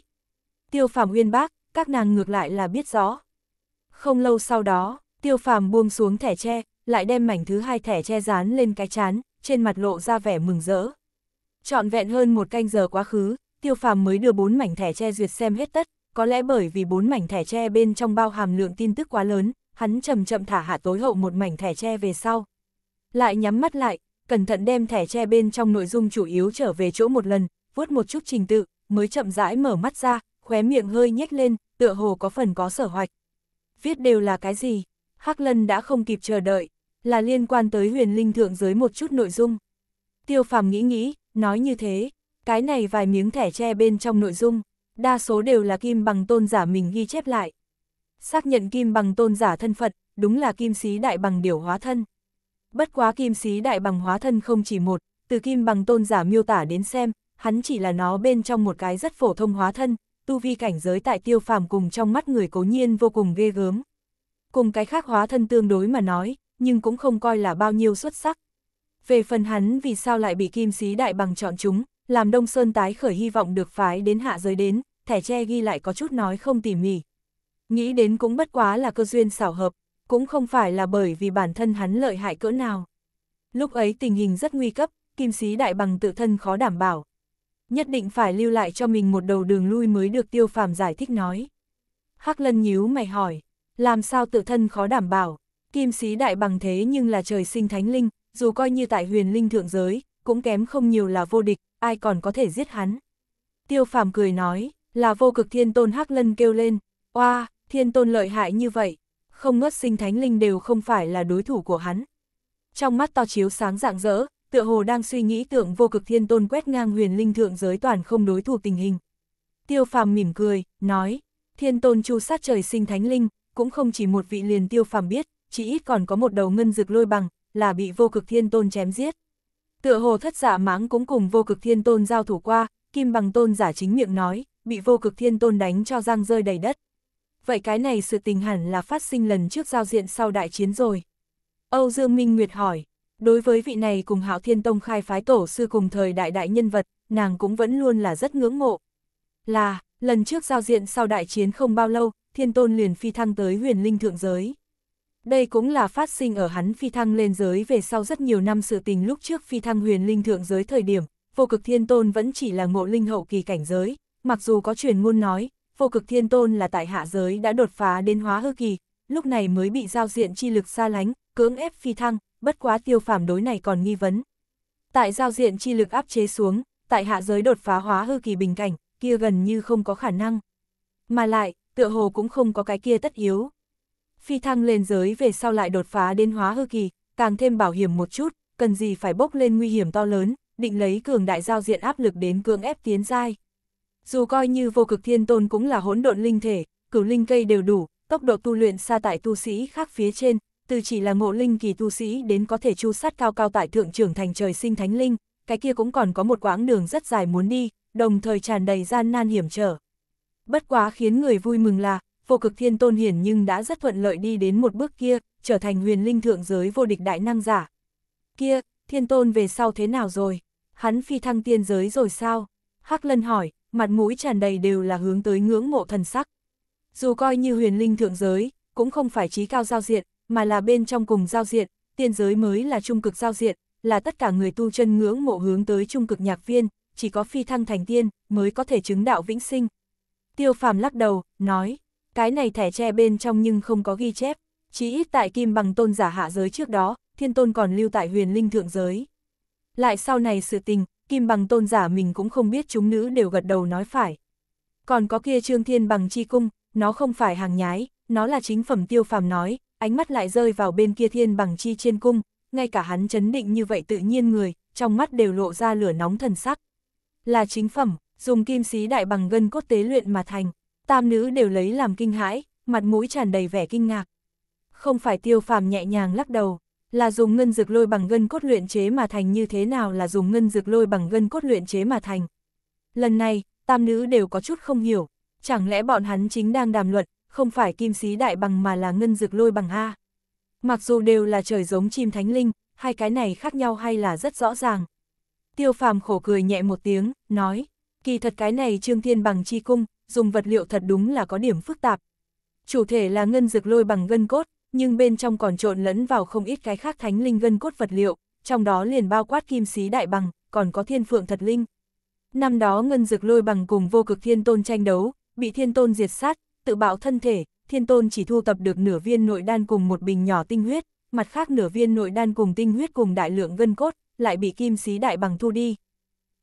[SPEAKER 1] Tiêu phàm uyên bác, các nàng ngược lại là biết rõ. Không lâu sau đó, tiêu phàm buông xuống thẻ tre, lại đem mảnh thứ hai thẻ tre dán lên cái chán, trên mặt lộ ra vẻ mừng rỡ. Trọn vẹn hơn một canh giờ quá khứ, tiêu phàm mới đưa bốn mảnh thẻ tre duyệt xem hết tất, có lẽ bởi vì bốn mảnh thẻ tre bên trong bao hàm lượng tin tức quá lớn, hắn chậm chậm thả hạ tối hậu một mảnh thẻ tre về sau. Lại nhắm mắt lại, cẩn thận đem thẻ tre bên trong nội dung chủ yếu trở về chỗ một lần, vuốt một chút trình tự, mới chậm rãi mở mắt ra, khóe miệng hơi nhếch lên, tựa hồ có phần có sở hoạch, viết đều là cái gì. Hắc Lân đã không kịp chờ đợi, là liên quan tới huyền linh thượng giới một chút nội dung. Tiêu phàm nghĩ nghĩ, nói như thế, cái này vài miếng thẻ tre bên trong nội dung, đa số đều là kim bằng tôn giả mình ghi chép lại. Xác nhận kim bằng tôn giả thân phận, đúng là kim sĩ đại bằng điều hóa thân. Bất quá kim sĩ đại bằng hóa thân không chỉ một, từ kim bằng tôn giả miêu tả đến xem, hắn chỉ là nó bên trong một cái rất phổ thông hóa thân, tu vi cảnh giới tại tiêu phàm cùng trong mắt người cố nhiên vô cùng ghê gớm. Cùng cái khác hóa thân tương đối mà nói, nhưng cũng không coi là bao nhiêu xuất sắc. Về phần hắn vì sao lại bị kim sĩ đại bằng chọn chúng, làm Đông Sơn tái khởi hy vọng được phái đến hạ giới đến, thẻ tre ghi lại có chút nói không tỉ mỉ. Nghĩ đến cũng bất quá là cơ duyên xảo hợp, cũng không phải là bởi vì bản thân hắn lợi hại cỡ nào. Lúc ấy tình hình rất nguy cấp, kim sĩ đại bằng tự thân khó đảm bảo, nhất định phải lưu lại cho mình một đầu đường lui mới được tiêu phàm giải thích nói. Hắc lân nhíu mày hỏi, làm sao tự thân khó đảm bảo, kim sĩ đại bằng thế nhưng là trời sinh thánh linh, dù coi như tại huyền linh thượng giới, cũng kém không nhiều là vô địch, ai còn có thể giết hắn. Tiêu phàm cười nói, là vô cực thiên tôn Hắc lân kêu lên, oa, thiên tôn lợi hại như vậy, không ngất sinh thánh linh đều không phải là đối thủ của hắn. Trong mắt to chiếu sáng rạng rỡ, tựa hồ đang suy nghĩ tượng vô cực thiên tôn quét ngang huyền linh thượng giới toàn không đối thủ tình hình. Tiêu phàm mỉm cười, nói, thiên tôn chu sát trời sinh thánh linh, cũng không chỉ một vị liền tiêu phàm biết, chỉ ít còn có một đầu ngân dược lôi bằng, là bị vô cực thiên tôn chém giết. Tựa hồ thất giả dạ mãng cũng cùng vô cực thiên tôn giao thủ qua, kim bằng tôn giả chính miệng nói, bị vô cực thiên tôn đánh cho răng rơi đầy đất. Vậy cái này sự tình hẳn là phát sinh lần trước giao diện sau đại chiến rồi. Âu Dương Minh Nguyệt hỏi, Đối với vị này cùng Hạo Thiên Tông khai phái tổ sư cùng thời đại đại nhân vật, nàng cũng vẫn luôn là rất ngưỡng mộ. Là, lần trước giao diện sau đại chiến không bao lâu, Thiên Tôn liền phi thăng tới huyền linh thượng giới. Đây cũng là phát sinh ở hắn phi thăng lên giới về sau rất nhiều năm sự tình lúc trước phi thăng huyền linh thượng giới thời điểm, vô cực thiên tôn vẫn chỉ là ngộ linh hậu kỳ cảnh giới, mặc dù có truyền ngôn nói, vô cực thiên tôn là tại hạ giới đã đột phá đến hóa hư kỳ, lúc này mới bị giao diện chi lực xa lánh, cưỡng ép phi thăng, bất quá tiêu phàm đối này còn nghi vấn. Tại giao diện chi lực áp chế xuống, tại hạ giới đột phá hóa hư kỳ bình cảnh, kia gần như không có khả năng. Mà lại, tựa hồ cũng không có cái kia tất yếu. Phi thăng lên giới về sau lại đột phá đến hóa hư kỳ, càng thêm bảo hiểm một chút, cần gì phải bốc lên nguy hiểm to lớn, định lấy cường đại giao diện áp lực đến cưỡng ép tiến giai. Dù coi như vô cực thiên tôn cũng là hỗn độn linh thể, cửu linh cây đều đủ, tốc độ tu luyện xa tại tu sĩ khác phía trên, từ chỉ là ngộ linh kỳ tu sĩ đến có thể chu sát cao cao tại thượng trưởng thành trời sinh thánh linh, cái kia cũng còn có một quãng đường rất dài muốn đi, đồng thời tràn đầy gian nan hiểm trở. Bất quá khiến người vui mừng là, vô cực thiên tôn hiển nhưng đã rất thuận lợi đi đến một bước kia, trở thành huyền linh thượng giới vô địch đại năng giả. Kia, thiên tôn về sau thế nào rồi? Hắn phi thăng tiên giới rồi sao? Hắc lân hỏi, mặt mũi tràn đầy đều là hướng tới ngưỡng mộ thần sắc. Dù coi như huyền linh thượng giới, cũng không phải trí cao giao diện, mà là bên trong cùng giao diện, tiên giới mới là trung cực giao diện, là tất cả người tu chân ngưỡng mộ hướng tới trung cực nhạc viên, chỉ có phi thăng thành tiên mới có thể chứng đạo vĩnh sinh. Tiêu phàm lắc đầu, nói, cái này thẻ tre bên trong nhưng không có ghi chép, chí ít tại kim bằng tôn giả hạ giới trước đó, thiên tôn còn lưu tại huyền linh thượng giới. Lại sau này sự tình, kim bằng tôn giả mình cũng không biết chúng nữ đều gật đầu nói phải. Còn có kia trương thiên bằng chi cung, nó không phải hàng nhái, nó là chính phẩm tiêu phàm nói, ánh mắt lại rơi vào bên kia thiên bằng chi trên cung, ngay cả hắn chấn định như vậy tự nhiên người, trong mắt đều lộ ra lửa nóng thần sắc. Là chính phẩm, dùng kim xí đại bằng gân cốt tế luyện mà thành, tam nữ đều lấy làm kinh hãi, mặt mũi tràn đầy vẻ kinh ngạc. Không phải tiêu phàm nhẹ nhàng lắc đầu, là dùng ngân dược lôi bằng gân cốt luyện chế mà thành như thế nào là dùng ngân dược lôi bằng gân cốt luyện chế mà thành. Lần này, tam nữ đều có chút không hiểu, chẳng lẽ bọn hắn chính đang đàm luận, không phải kim sĩ đại bằng mà là ngân dược lôi bằng A. Mặc dù đều là trời giống chim thánh linh, hai cái này khác nhau hay là rất rõ ràng. Tiêu phàm khổ cười nhẹ một tiếng, nói, kỳ thật cái này trương thiên bằng chi cung, dùng vật liệu thật đúng là có điểm phức tạp. Chủ thể là ngân dược lôi bằng gân cốt, nhưng bên trong còn trộn lẫn vào không ít cái khác thánh linh gân cốt vật liệu, trong đó liền bao quát kim sĩ đại bằng, còn có thiên phượng thật linh. Năm đó ngân dược lôi bằng cùng vô cực thiên tôn tranh đấu, bị thiên tôn diệt sát, tự bạo thân thể, thiên tôn chỉ thu tập được nửa viên nội đan cùng một bình nhỏ tinh huyết, mặt khác nửa viên nội đan cùng tinh huyết cùng đại lượng gân cốt, lại bị kim sĩ đại bằng thu đi.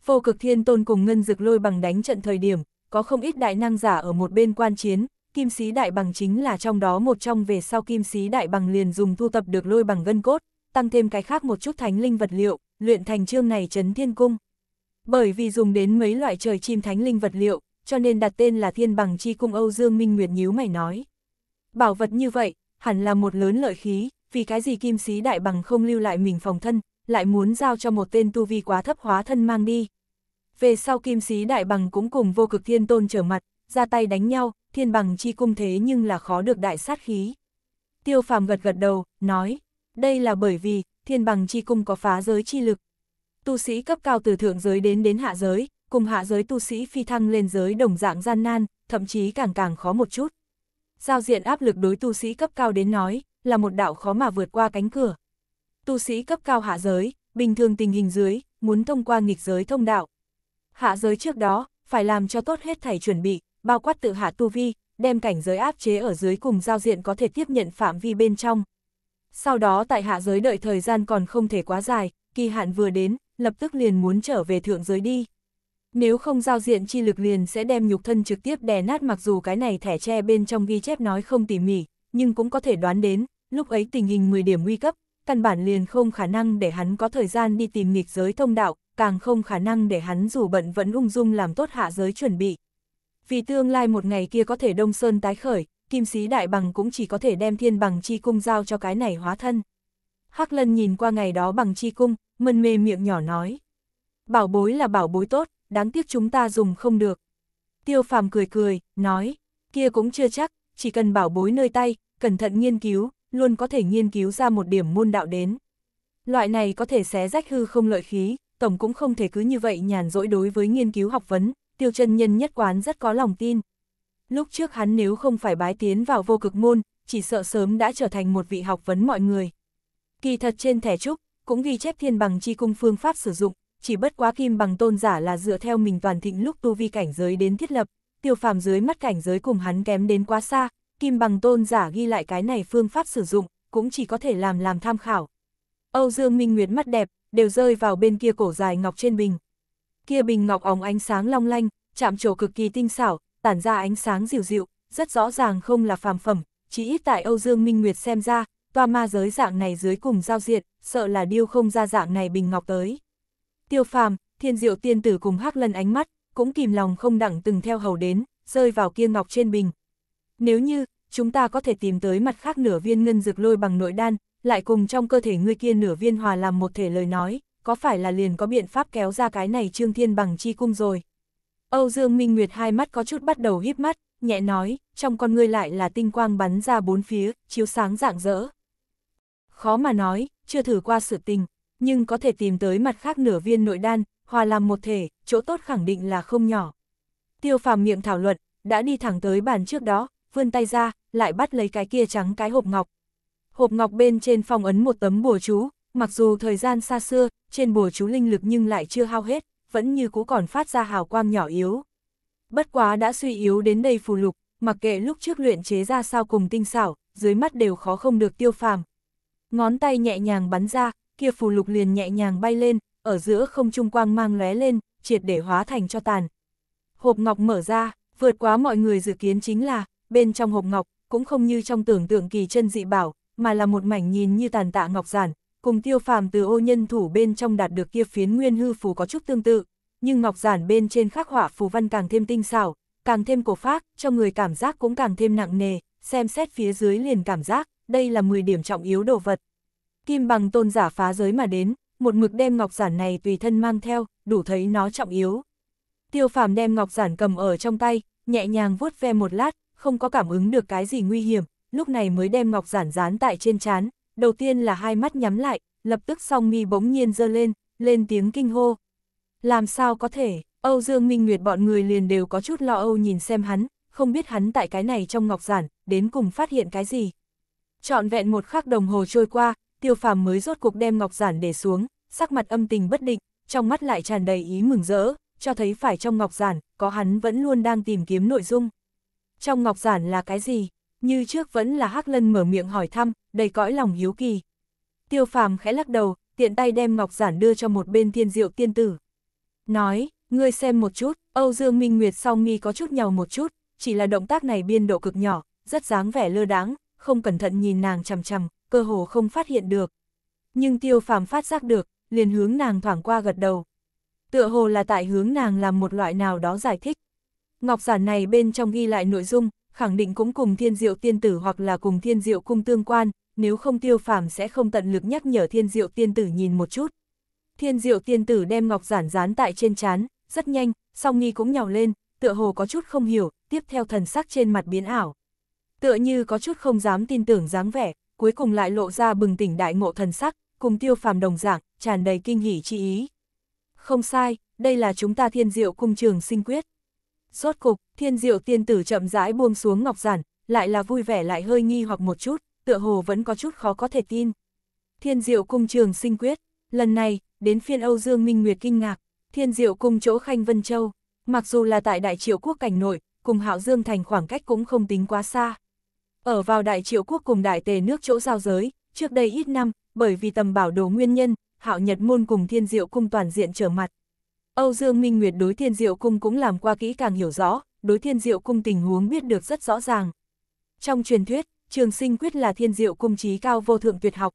[SPEAKER 1] Vô cực thiên tôn cùng ngân dực lôi bằng đánh trận thời điểm, có không ít đại năng giả ở một bên quan chiến, kim sĩ đại bằng chính là trong đó một trong về sau kim sĩ đại bằng liền dùng thu tập được lôi bằng gân cốt, tăng thêm cái khác một chút thánh linh vật liệu, luyện thành chương này trấn thiên cung. Bởi vì dùng đến mấy loại trời chim thánh linh vật liệu, cho nên đặt tên là Thiên Bằng Chi Cung Âu Dương Minh Nguyệt nhíu mày nói. Bảo vật như vậy, hẳn là một lớn lợi khí, vì cái gì kim sĩ đại bằng không lưu lại mình phòng thân, lại muốn giao cho một tên tu vi quá thấp hóa thân mang đi. Về sau kim sĩ đại bằng cũng cùng vô cực thiên tôn trở mặt, ra tay đánh nhau, thiên bằng chi cung thế nhưng là khó được đại sát khí. Tiêu phàm gật gật đầu, nói, đây là bởi vì, thiên bằng chi cung có phá giới chi lực. Tu sĩ cấp cao từ thượng giới đến đến hạ giới, cùng hạ giới tu sĩ phi thăng lên giới đồng dạng gian nan, thậm chí càng càng khó một chút. Giao diện áp lực đối tu sĩ cấp cao đến nói, là một đạo khó mà vượt qua cánh cửa. Tu sĩ cấp cao hạ giới, bình thường tình hình dưới, muốn thông qua nghịch giới thông đạo. Hạ giới trước đó, phải làm cho tốt hết thảy chuẩn bị, bao quát tự hạ tu vi, đem cảnh giới áp chế ở dưới cùng giao diện có thể tiếp nhận phạm vi bên trong. Sau đó tại hạ giới đợi thời gian còn không thể quá dài, kỳ hạn vừa đến, lập tức liền muốn trở về thượng giới đi. Nếu không giao diện chi lực liền sẽ đem nhục thân trực tiếp đè nát mặc dù cái này thẻ tre bên trong ghi chép nói không tỉ mỉ, nhưng cũng có thể đoán đến, lúc ấy tình hình 10 điểm nguy cấp, căn bản liền không khả năng để hắn có thời gian đi tìm nghịch giới thông đạo, càng không khả năng để hắn dù bận vẫn ung dung làm tốt hạ giới chuẩn bị. Vì tương lai một ngày kia có thể đông sơn tái khởi, kim sĩ đại bằng cũng chỉ có thể đem thiên bằng chi cung giao cho cái này hóa thân. Hắc lân nhìn qua ngày đó bằng chi cung, mân mê miệng nhỏ nói. Bảo bối là bảo bối tốt, đáng tiếc chúng ta dùng không được. Tiêu phàm cười cười, nói, kia cũng chưa chắc, chỉ cần bảo bối nơi tay, cẩn thận nghiên cứu, luôn có thể nghiên cứu ra một điểm môn đạo đến. Loại này có thể xé rách hư không lợi khí, tổng cũng không thể cứ như vậy nhàn rỗi đối với nghiên cứu học vấn, tiêu chân nhân nhất quán rất có lòng tin. Lúc trước hắn nếu không phải bái tiến vào vô cực môn, chỉ sợ sớm đã trở thành một vị học vấn mọi người. Kỳ thật trên thẻ trúc, cũng ghi chép thiên bằng chi cung phương pháp sử dụng, chỉ bất quá kim bằng tôn giả là dựa theo mình toàn thịnh lúc tu vi cảnh giới đến thiết lập, tiêu phàm dưới mắt cảnh giới cùng hắn kém đến quá xa, kim bằng tôn giả ghi lại cái này phương pháp sử dụng, cũng chỉ có thể làm làm tham khảo. Âu Dương Minh Nguyệt mắt đẹp, đều rơi vào bên kia cổ dài ngọc trên bình. Kia bình ngọc óng ánh sáng long lanh, chạm trổ cực kỳ tinh xảo, tản ra ánh sáng dịu dịu, rất rõ ràng không là phàm phẩm, chỉ ít tại Âu Dương Minh Nguyệt xem ra, toa ma giới dạng này dưới cùng giao diện, sợ là điêu không ra dạng này bình ngọc tới tiêu phàm, thiên diệu tiên tử cùng hắc lần ánh mắt, cũng kìm lòng không đặng từng theo hầu đến, rơi vào kia ngọc trên bình. Nếu như, chúng ta có thể tìm tới mặt khác nửa viên ngân dược lôi bằng nội đan, lại cùng trong cơ thể người kia nửa viên hòa làm một thể lời nói, có phải là liền có biện pháp kéo ra cái này trương thiên bằng chi cung rồi. Âu Dương Minh Nguyệt hai mắt có chút bắt đầu híp mắt, nhẹ nói, trong con ngươi lại là tinh quang bắn ra bốn phía, chiếu sáng rạng rỡ. Khó mà nói, chưa thử qua sự tình, nhưng có thể tìm tới mặt khác nửa viên nội đan, hòa làm một thể, chỗ tốt khẳng định là không nhỏ. Tiêu phàm miệng thảo luận, đã đi thẳng tới bàn trước đó, vươn tay ra, lại bắt lấy cái kia trắng cái hộp ngọc. Hộp ngọc bên trên phong ấn một tấm bùa chú, mặc dù thời gian xa xưa, trên bùa chú linh lực nhưng lại chưa hao hết, vẫn như cũ còn phát ra hào quang nhỏ yếu. Bất quá đã suy yếu đến đây phù lục, mặc kệ lúc trước luyện chế ra sao cùng tinh xảo, dưới mắt đều khó không được tiêu phàm. Ngón tay nhẹ nhàng bắn ra, kia phù lục liền nhẹ nhàng bay lên, ở giữa không trung quang mang lóe lên, triệt để hóa thành cho tàn. Hộp ngọc mở ra, vượt quá mọi người dự kiến chính là, bên trong hộp ngọc, cũng không như trong tưởng tượng kỳ chân dị bảo, mà là một mảnh nhìn như tàn tạ ngọc giản, cùng tiêu phàm từ ô nhân thủ bên trong đạt được kia phiến nguyên hư phù có chút tương tự, nhưng ngọc giản bên trên khắc họa phù văn càng thêm tinh xảo, càng thêm cổ phác, cho người cảm giác cũng càng thêm nặng nề, xem xét phía dưới liền cảm giác, đây là 10 điểm trọng yếu đồ vật. Kim bằng tôn giả phá giới mà đến, một mực đem ngọc giản này tùy thân mang theo, đủ thấy nó trọng yếu. Tiêu phàm đem ngọc giản cầm ở trong tay, nhẹ nhàng vuốt ve một lát, không có cảm ứng được cái gì nguy hiểm, lúc này mới đem ngọc giản dán tại trên chán, đầu tiên là hai mắt nhắm lại, lập tức song mi bỗng nhiên dơ lên, lên tiếng kinh hô. Làm sao có thể, Âu Dương Minh Nguyệt bọn người liền đều có chút lo âu nhìn xem hắn, không biết hắn tại cái này trong ngọc giản, đến cùng phát hiện cái gì. Chọn vẹn một khắc đồng hồ trôi qua, tiêu phàm mới rốt cuộc đem ngọc giản để xuống, sắc mặt âm tình bất định, trong mắt lại tràn đầy ý mừng rỡ, cho thấy phải trong ngọc giản, có hắn vẫn luôn đang tìm kiếm nội dung. Trong ngọc giản là cái gì? Như trước vẫn là Hắc Lân mở miệng hỏi thăm, đầy cõi lòng hiếu kỳ. Tiêu phàm khẽ lắc đầu, tiện tay đem ngọc giản đưa cho một bên thiên diệu tiên tử. Nói, ngươi xem một chút, Âu Dương Minh Nguyệt sau nghi có chút nhàu một chút, chỉ là động tác này biên độ cực nhỏ, rất dáng vẻ lơ đáng, không cẩn thận nhìn nàng chằm chằm, cơ hồ không phát hiện được. Nhưng tiêu phàm phát giác được, liền hướng nàng thoảng qua gật đầu. Tựa hồ là tại hướng nàng làm một loại nào đó giải thích. Ngọc giản này bên trong ghi lại nội dung, khẳng định cũng cùng thiên diệu tiên tử hoặc là cùng thiên diệu cung tương quan, nếu không tiêu phàm sẽ không tận lực nhắc nhở thiên diệu tiên tử nhìn một chút. Thiên diệu tiên tử đem ngọc giản dán tại trên chán, rất nhanh, song nghi cũng nhào lên, tựa hồ có chút không hiểu, tiếp theo thần sắc trên mặt biến ảo. Tựa như có chút không dám tin tưởng dáng vẻ, cuối cùng lại lộ ra bừng tỉnh đại ngộ thần sắc, cùng tiêu phàm đồng dạng, tràn đầy kinh hỉ chi ý. Không sai, đây là chúng ta thiên diệu cung trường sinh quyết. Rốt cục, thiên diệu tiên tử chậm rãi buông xuống ngọc giản, lại là vui vẻ lại hơi nghi hoặc một chút, tựa hồ vẫn có chút khó có thể tin. Thiên diệu cung trường sinh quyết, lần này, đến phiên Âu Dương Minh Nguyệt kinh ngạc, thiên diệu cung chỗ Khanh Vân Châu, mặc dù là tại đại triệu quốc cảnh nội, cùng Hạo Dương thành khoảng cách cũng không tính quá xa, ở vào đại triệu quốc cùng đại tề nước chỗ giao giới, trước đây ít năm, bởi vì tầm bảo đồ nguyên nhân, hạo nhật môn cùng thiên diệu cung toàn diện trở mặt. Âu Dương Minh Nguyệt đối thiên diệu cung cũng làm qua kỹ càng hiểu rõ, đối thiên diệu cung tình huống biết được rất rõ ràng. Trong truyền thuyết, trường sinh quyết là thiên diệu cung trí cao vô thượng tuyệt học.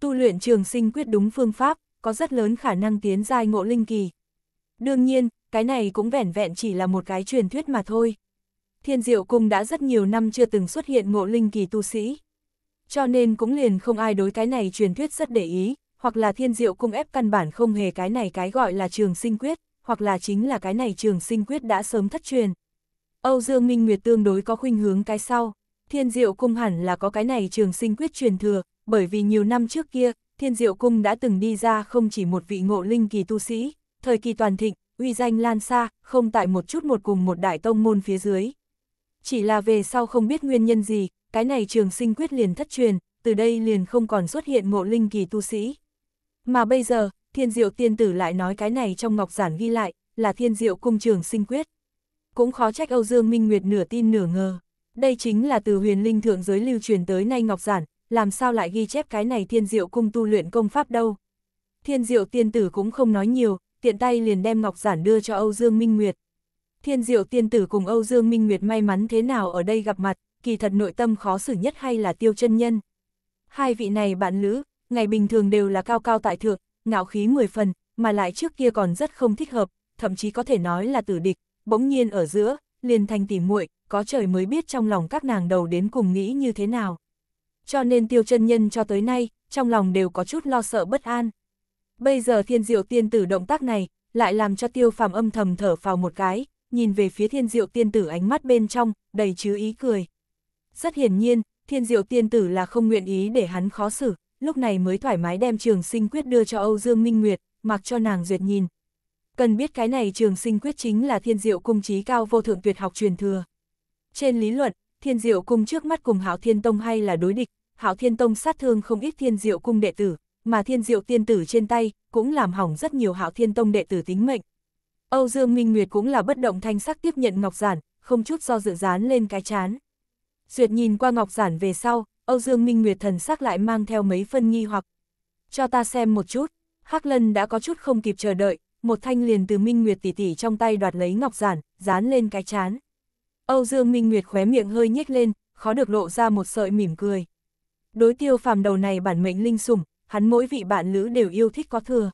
[SPEAKER 1] Tu luyện trường sinh quyết đúng phương pháp, có rất lớn khả năng tiến giai ngộ linh kỳ. Đương nhiên, cái này cũng vẻn vẹn chỉ là một cái truyền thuyết mà thôi. Thiên diệu cung đã rất nhiều năm chưa từng xuất hiện ngộ linh kỳ tu sĩ. Cho nên cũng liền không ai đối cái này truyền thuyết rất để ý, hoặc là thiên diệu cung ép căn bản không hề cái này cái gọi là trường sinh quyết, hoặc là chính là cái này trường sinh quyết đã sớm thất truyền. Âu Dương Minh Nguyệt tương đối có khuynh hướng cái sau, thiên diệu cung hẳn là có cái này trường sinh quyết truyền thừa, bởi vì nhiều năm trước kia, thiên diệu cung đã từng đi ra không chỉ một vị ngộ linh kỳ tu sĩ, thời kỳ toàn thịnh, uy danh lan xa, không tại một chút một cùng một đại tông môn phía dưới chỉ là về sau không biết nguyên nhân gì, cái này trường sinh quyết liền thất truyền, từ đây liền không còn xuất hiện ngộ linh kỳ tu sĩ. Mà bây giờ, thiên diệu tiên tử lại nói cái này trong ngọc giản ghi lại, là thiên diệu cung trường sinh quyết. Cũng khó trách Âu Dương Minh Nguyệt nửa tin nửa ngờ. Đây chính là từ huyền linh thượng giới lưu truyền tới nay ngọc giản, làm sao lại ghi chép cái này thiên diệu cung tu luyện công pháp đâu. Thiên diệu tiên tử cũng không nói nhiều, tiện tay liền đem ngọc giản đưa cho Âu Dương Minh Nguyệt. Thiên diệu tiên tử cùng Âu Dương Minh Nguyệt may mắn thế nào ở đây gặp mặt, kỳ thật nội tâm khó xử nhất hay là tiêu chân nhân. Hai vị này bạn lữ, ngày bình thường đều là cao cao tại thượng, ngạo khí mười phần, mà lại trước kia còn rất không thích hợp, thậm chí có thể nói là tử địch, bỗng nhiên ở giữa, liền thành tỉ muội, có trời mới biết trong lòng các nàng đầu đến cùng nghĩ như thế nào. Cho nên tiêu chân nhân cho tới nay, trong lòng đều có chút lo sợ bất an. Bây giờ thiên diệu tiên tử động tác này, lại làm cho tiêu phàm âm thầm thở phào một cái, nhìn về phía thiên diệu tiên tử ánh mắt bên trong, đầy chứa ý cười. Rất hiển nhiên, thiên diệu tiên tử là không nguyện ý để hắn khó xử, lúc này mới thoải mái đem trường sinh quyết đưa cho Âu Dương Minh Nguyệt, mặc cho nàng duyệt nhìn. Cần biết cái này trường sinh quyết chính là thiên diệu cung trí cao vô thượng tuyệt học truyền thừa. Trên lý luận, thiên diệu cung trước mắt cùng hảo Thiên Tông hay là đối địch, hảo Thiên Tông sát thương không ít thiên diệu cung đệ tử, mà thiên diệu tiên tử trên tay cũng làm hỏng rất nhiều hảo Thiên Tông đệ tử tính mệnh. Âu Dương Minh Nguyệt cũng là bất động thanh sắc tiếp nhận ngọc giản, không chút do dự dán lên cái chán. Duyệt nhìn qua ngọc giản về sau, Âu Dương Minh Nguyệt thần sắc lại mang theo mấy phân nghi hoặc. Cho ta xem một chút, Hắc Lân đã có chút không kịp chờ đợi, một thanh liền từ Minh Nguyệt tỉ tỉ trong tay đoạt lấy ngọc giản, dán lên cái chán. Âu Dương Minh Nguyệt khóe miệng hơi nhếch lên, khó được lộ ra một sợi mỉm cười. Đối tiêu phàm đầu này bản mệnh linh sủng, hắn mỗi vị bạn lữ đều yêu thích có thừa.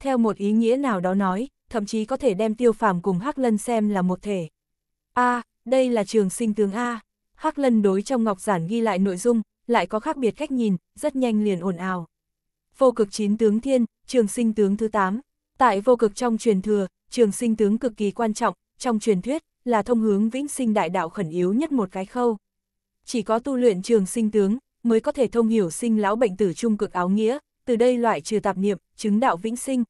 [SPEAKER 1] Theo một ý nghĩa nào đó nói, thậm chí có thể đem tiêu phàm cùng Hắc Lân xem là một thể. A, đây là trường sinh tướng A. Hắc Lân đối trong ngọc giản ghi lại nội dung, lại có khác biệt cách nhìn, rất nhanh liền ồn ào. Vô cực chín tướng thiên, trường sinh tướng thứ 8. Tại vô cực trong truyền thừa, trường sinh tướng cực kỳ quan trọng, trong truyền thuyết, là thông hướng vĩnh sinh đại đạo khẩn yếu nhất một cái khâu. Chỉ có tu luyện trường sinh tướng, mới có thể thông hiểu sinh lão bệnh tử trung cực áo nghĩa, từ đây loại trừ tạp niệm, chứng đạo vĩnh sinh.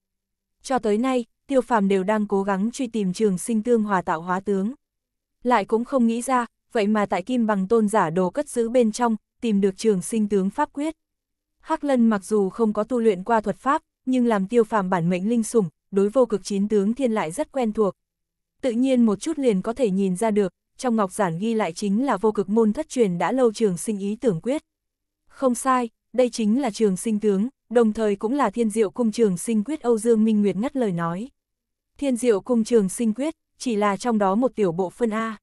[SPEAKER 1] Cho tới nay, tiêu phàm đều đang cố gắng truy tìm trường sinh tương hòa tạo hóa tướng. Lại cũng không nghĩ ra, vậy mà tại kim bằng tôn giả đồ cất giữ bên trong, tìm được trường sinh tướng pháp quyết. Hắc Lân mặc dù không có tu luyện qua thuật pháp, nhưng làm tiêu phàm bản mệnh linh sủng, đối vô cực chín tướng thiên lại rất quen thuộc. Tự nhiên một chút liền có thể nhìn ra được, trong ngọc giản ghi lại chính là vô cực môn thất truyền đã lâu trường sinh ý tưởng quyết. Không sai, đây chính là trường sinh tướng, đồng thời cũng là thiên diệu cung trường sinh quyết Âu Dương Minh Nguyệt ngắt lời nói. Thiên diệu cung trường sinh quyết, chỉ là trong đó một tiểu bộ phân A.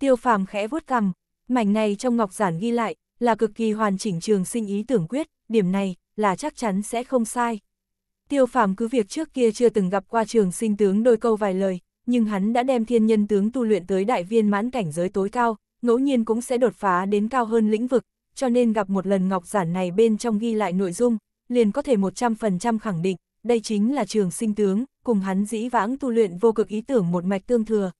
[SPEAKER 1] Tiêu phàm khẽ vuốt cằm, mảnh này trong ngọc giản ghi lại, là cực kỳ hoàn chỉnh trường sinh ý tưởng quyết, điểm này, là chắc chắn sẽ không sai. Tiêu phàm cứ việc trước kia chưa từng gặp qua trường sinh tướng đôi câu vài lời, nhưng hắn đã đem thiên nhân tướng tu luyện tới đại viên mãn cảnh giới tối cao, ngẫu nhiên cũng sẽ đột phá đến cao hơn lĩnh vực, cho nên gặp một lần ngọc giản này bên trong ghi lại nội dung, liền có thể 100% khẳng định, đây chính là trường sinh tướng, cùng hắn dĩ vãng tu luyện vô cực ý tưởng một mạch tương thừa.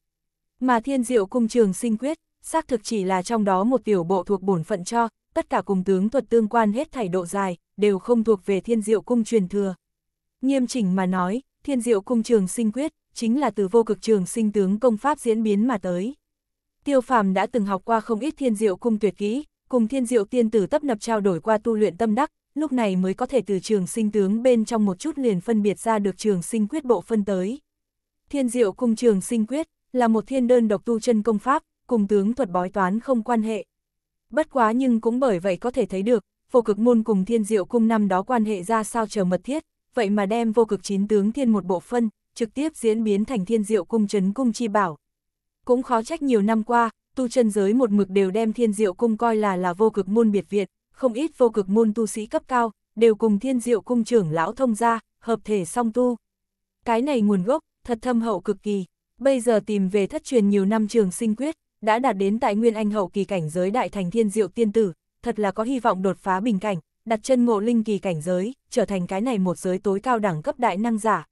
[SPEAKER 1] Mà thiên diệu cung trường sinh quyết, xác thực chỉ là trong đó một tiểu bộ thuộc bổn phận cho, tất cả cùng tướng thuật tương quan hết thảy độ dài, đều không thuộc về thiên diệu cung truyền thừa. Nghiêm chỉnh mà nói, thiên diệu cung trường sinh quyết, chính là từ vô cực trường sinh tướng công pháp diễn biến mà tới. Tiêu phàm đã từng học qua không ít thiên diệu cung tuyệt kỹ, cùng thiên diệu tiên tử tấp nập trao đổi qua tu luyện tâm đắc, lúc này mới có thể từ trường sinh tướng bên trong một chút liền phân biệt ra được trường sinh quyết bộ phân tới. Thiên diệu cung trường sinh quyết là một thiên đơn độc tu chân công pháp, cùng tướng thuật bói toán không quan hệ. Bất quá nhưng cũng bởi vậy có thể thấy được, vô cực môn cùng thiên diệu cung năm đó quan hệ ra sao chờ mật thiết, vậy mà đem vô cực chín tướng thiên một bộ phân, trực tiếp diễn biến thành thiên diệu cung trấn cung chi bảo. Cũng khó trách nhiều năm qua, tu chân giới một mực đều đem thiên diệu cung coi là là vô cực môn biệt viện, không ít vô cực môn tu sĩ cấp cao, đều cùng thiên diệu cung trưởng lão thông gia, hợp thể song tu. Cái này nguồn gốc, thật thâm hậu cực kỳ, bây giờ tìm về thất truyền nhiều năm trường sinh quyết, đã đạt đến tại nguyên anh hậu kỳ cảnh giới đại thành thiên diệu tiên tử, thật là có hy vọng đột phá bình cảnh, đặt chân ngộ linh kỳ cảnh giới, trở thành cái này một giới tối cao đẳng cấp đại năng giả.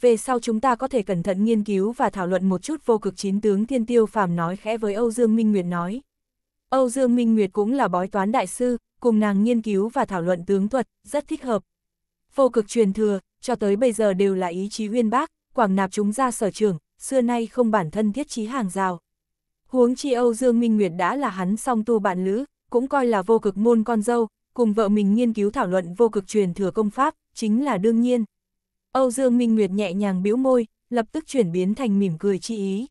[SPEAKER 1] Về sau chúng ta có thể cẩn thận nghiên cứu và thảo luận một chút vô cực chín tướng thiên tiêu phàm nói khẽ với Âu Dương Minh Nguyệt nói. Âu Dương Minh Nguyệt cũng là bói toán đại sư, cùng nàng nghiên cứu và thảo luận tướng thuật, rất thích hợp. Vô cực truyền thừa, cho tới bây giờ đều là ý chí uyên bác, quảng nạp chúng ra sở trường, xưa nay không bản thân thiết chí hàng rào. Huống chi Âu Dương Minh Nguyệt đã là hắn song tu bạn lữ, cũng coi là vô cực môn con dâu, cùng vợ mình nghiên cứu thảo luận vô cực truyền thừa công pháp, chính là đương nhiên. Âu Dương Minh Nguyệt nhẹ nhàng bĩu môi, lập tức chuyển biến thành mỉm cười chi ý.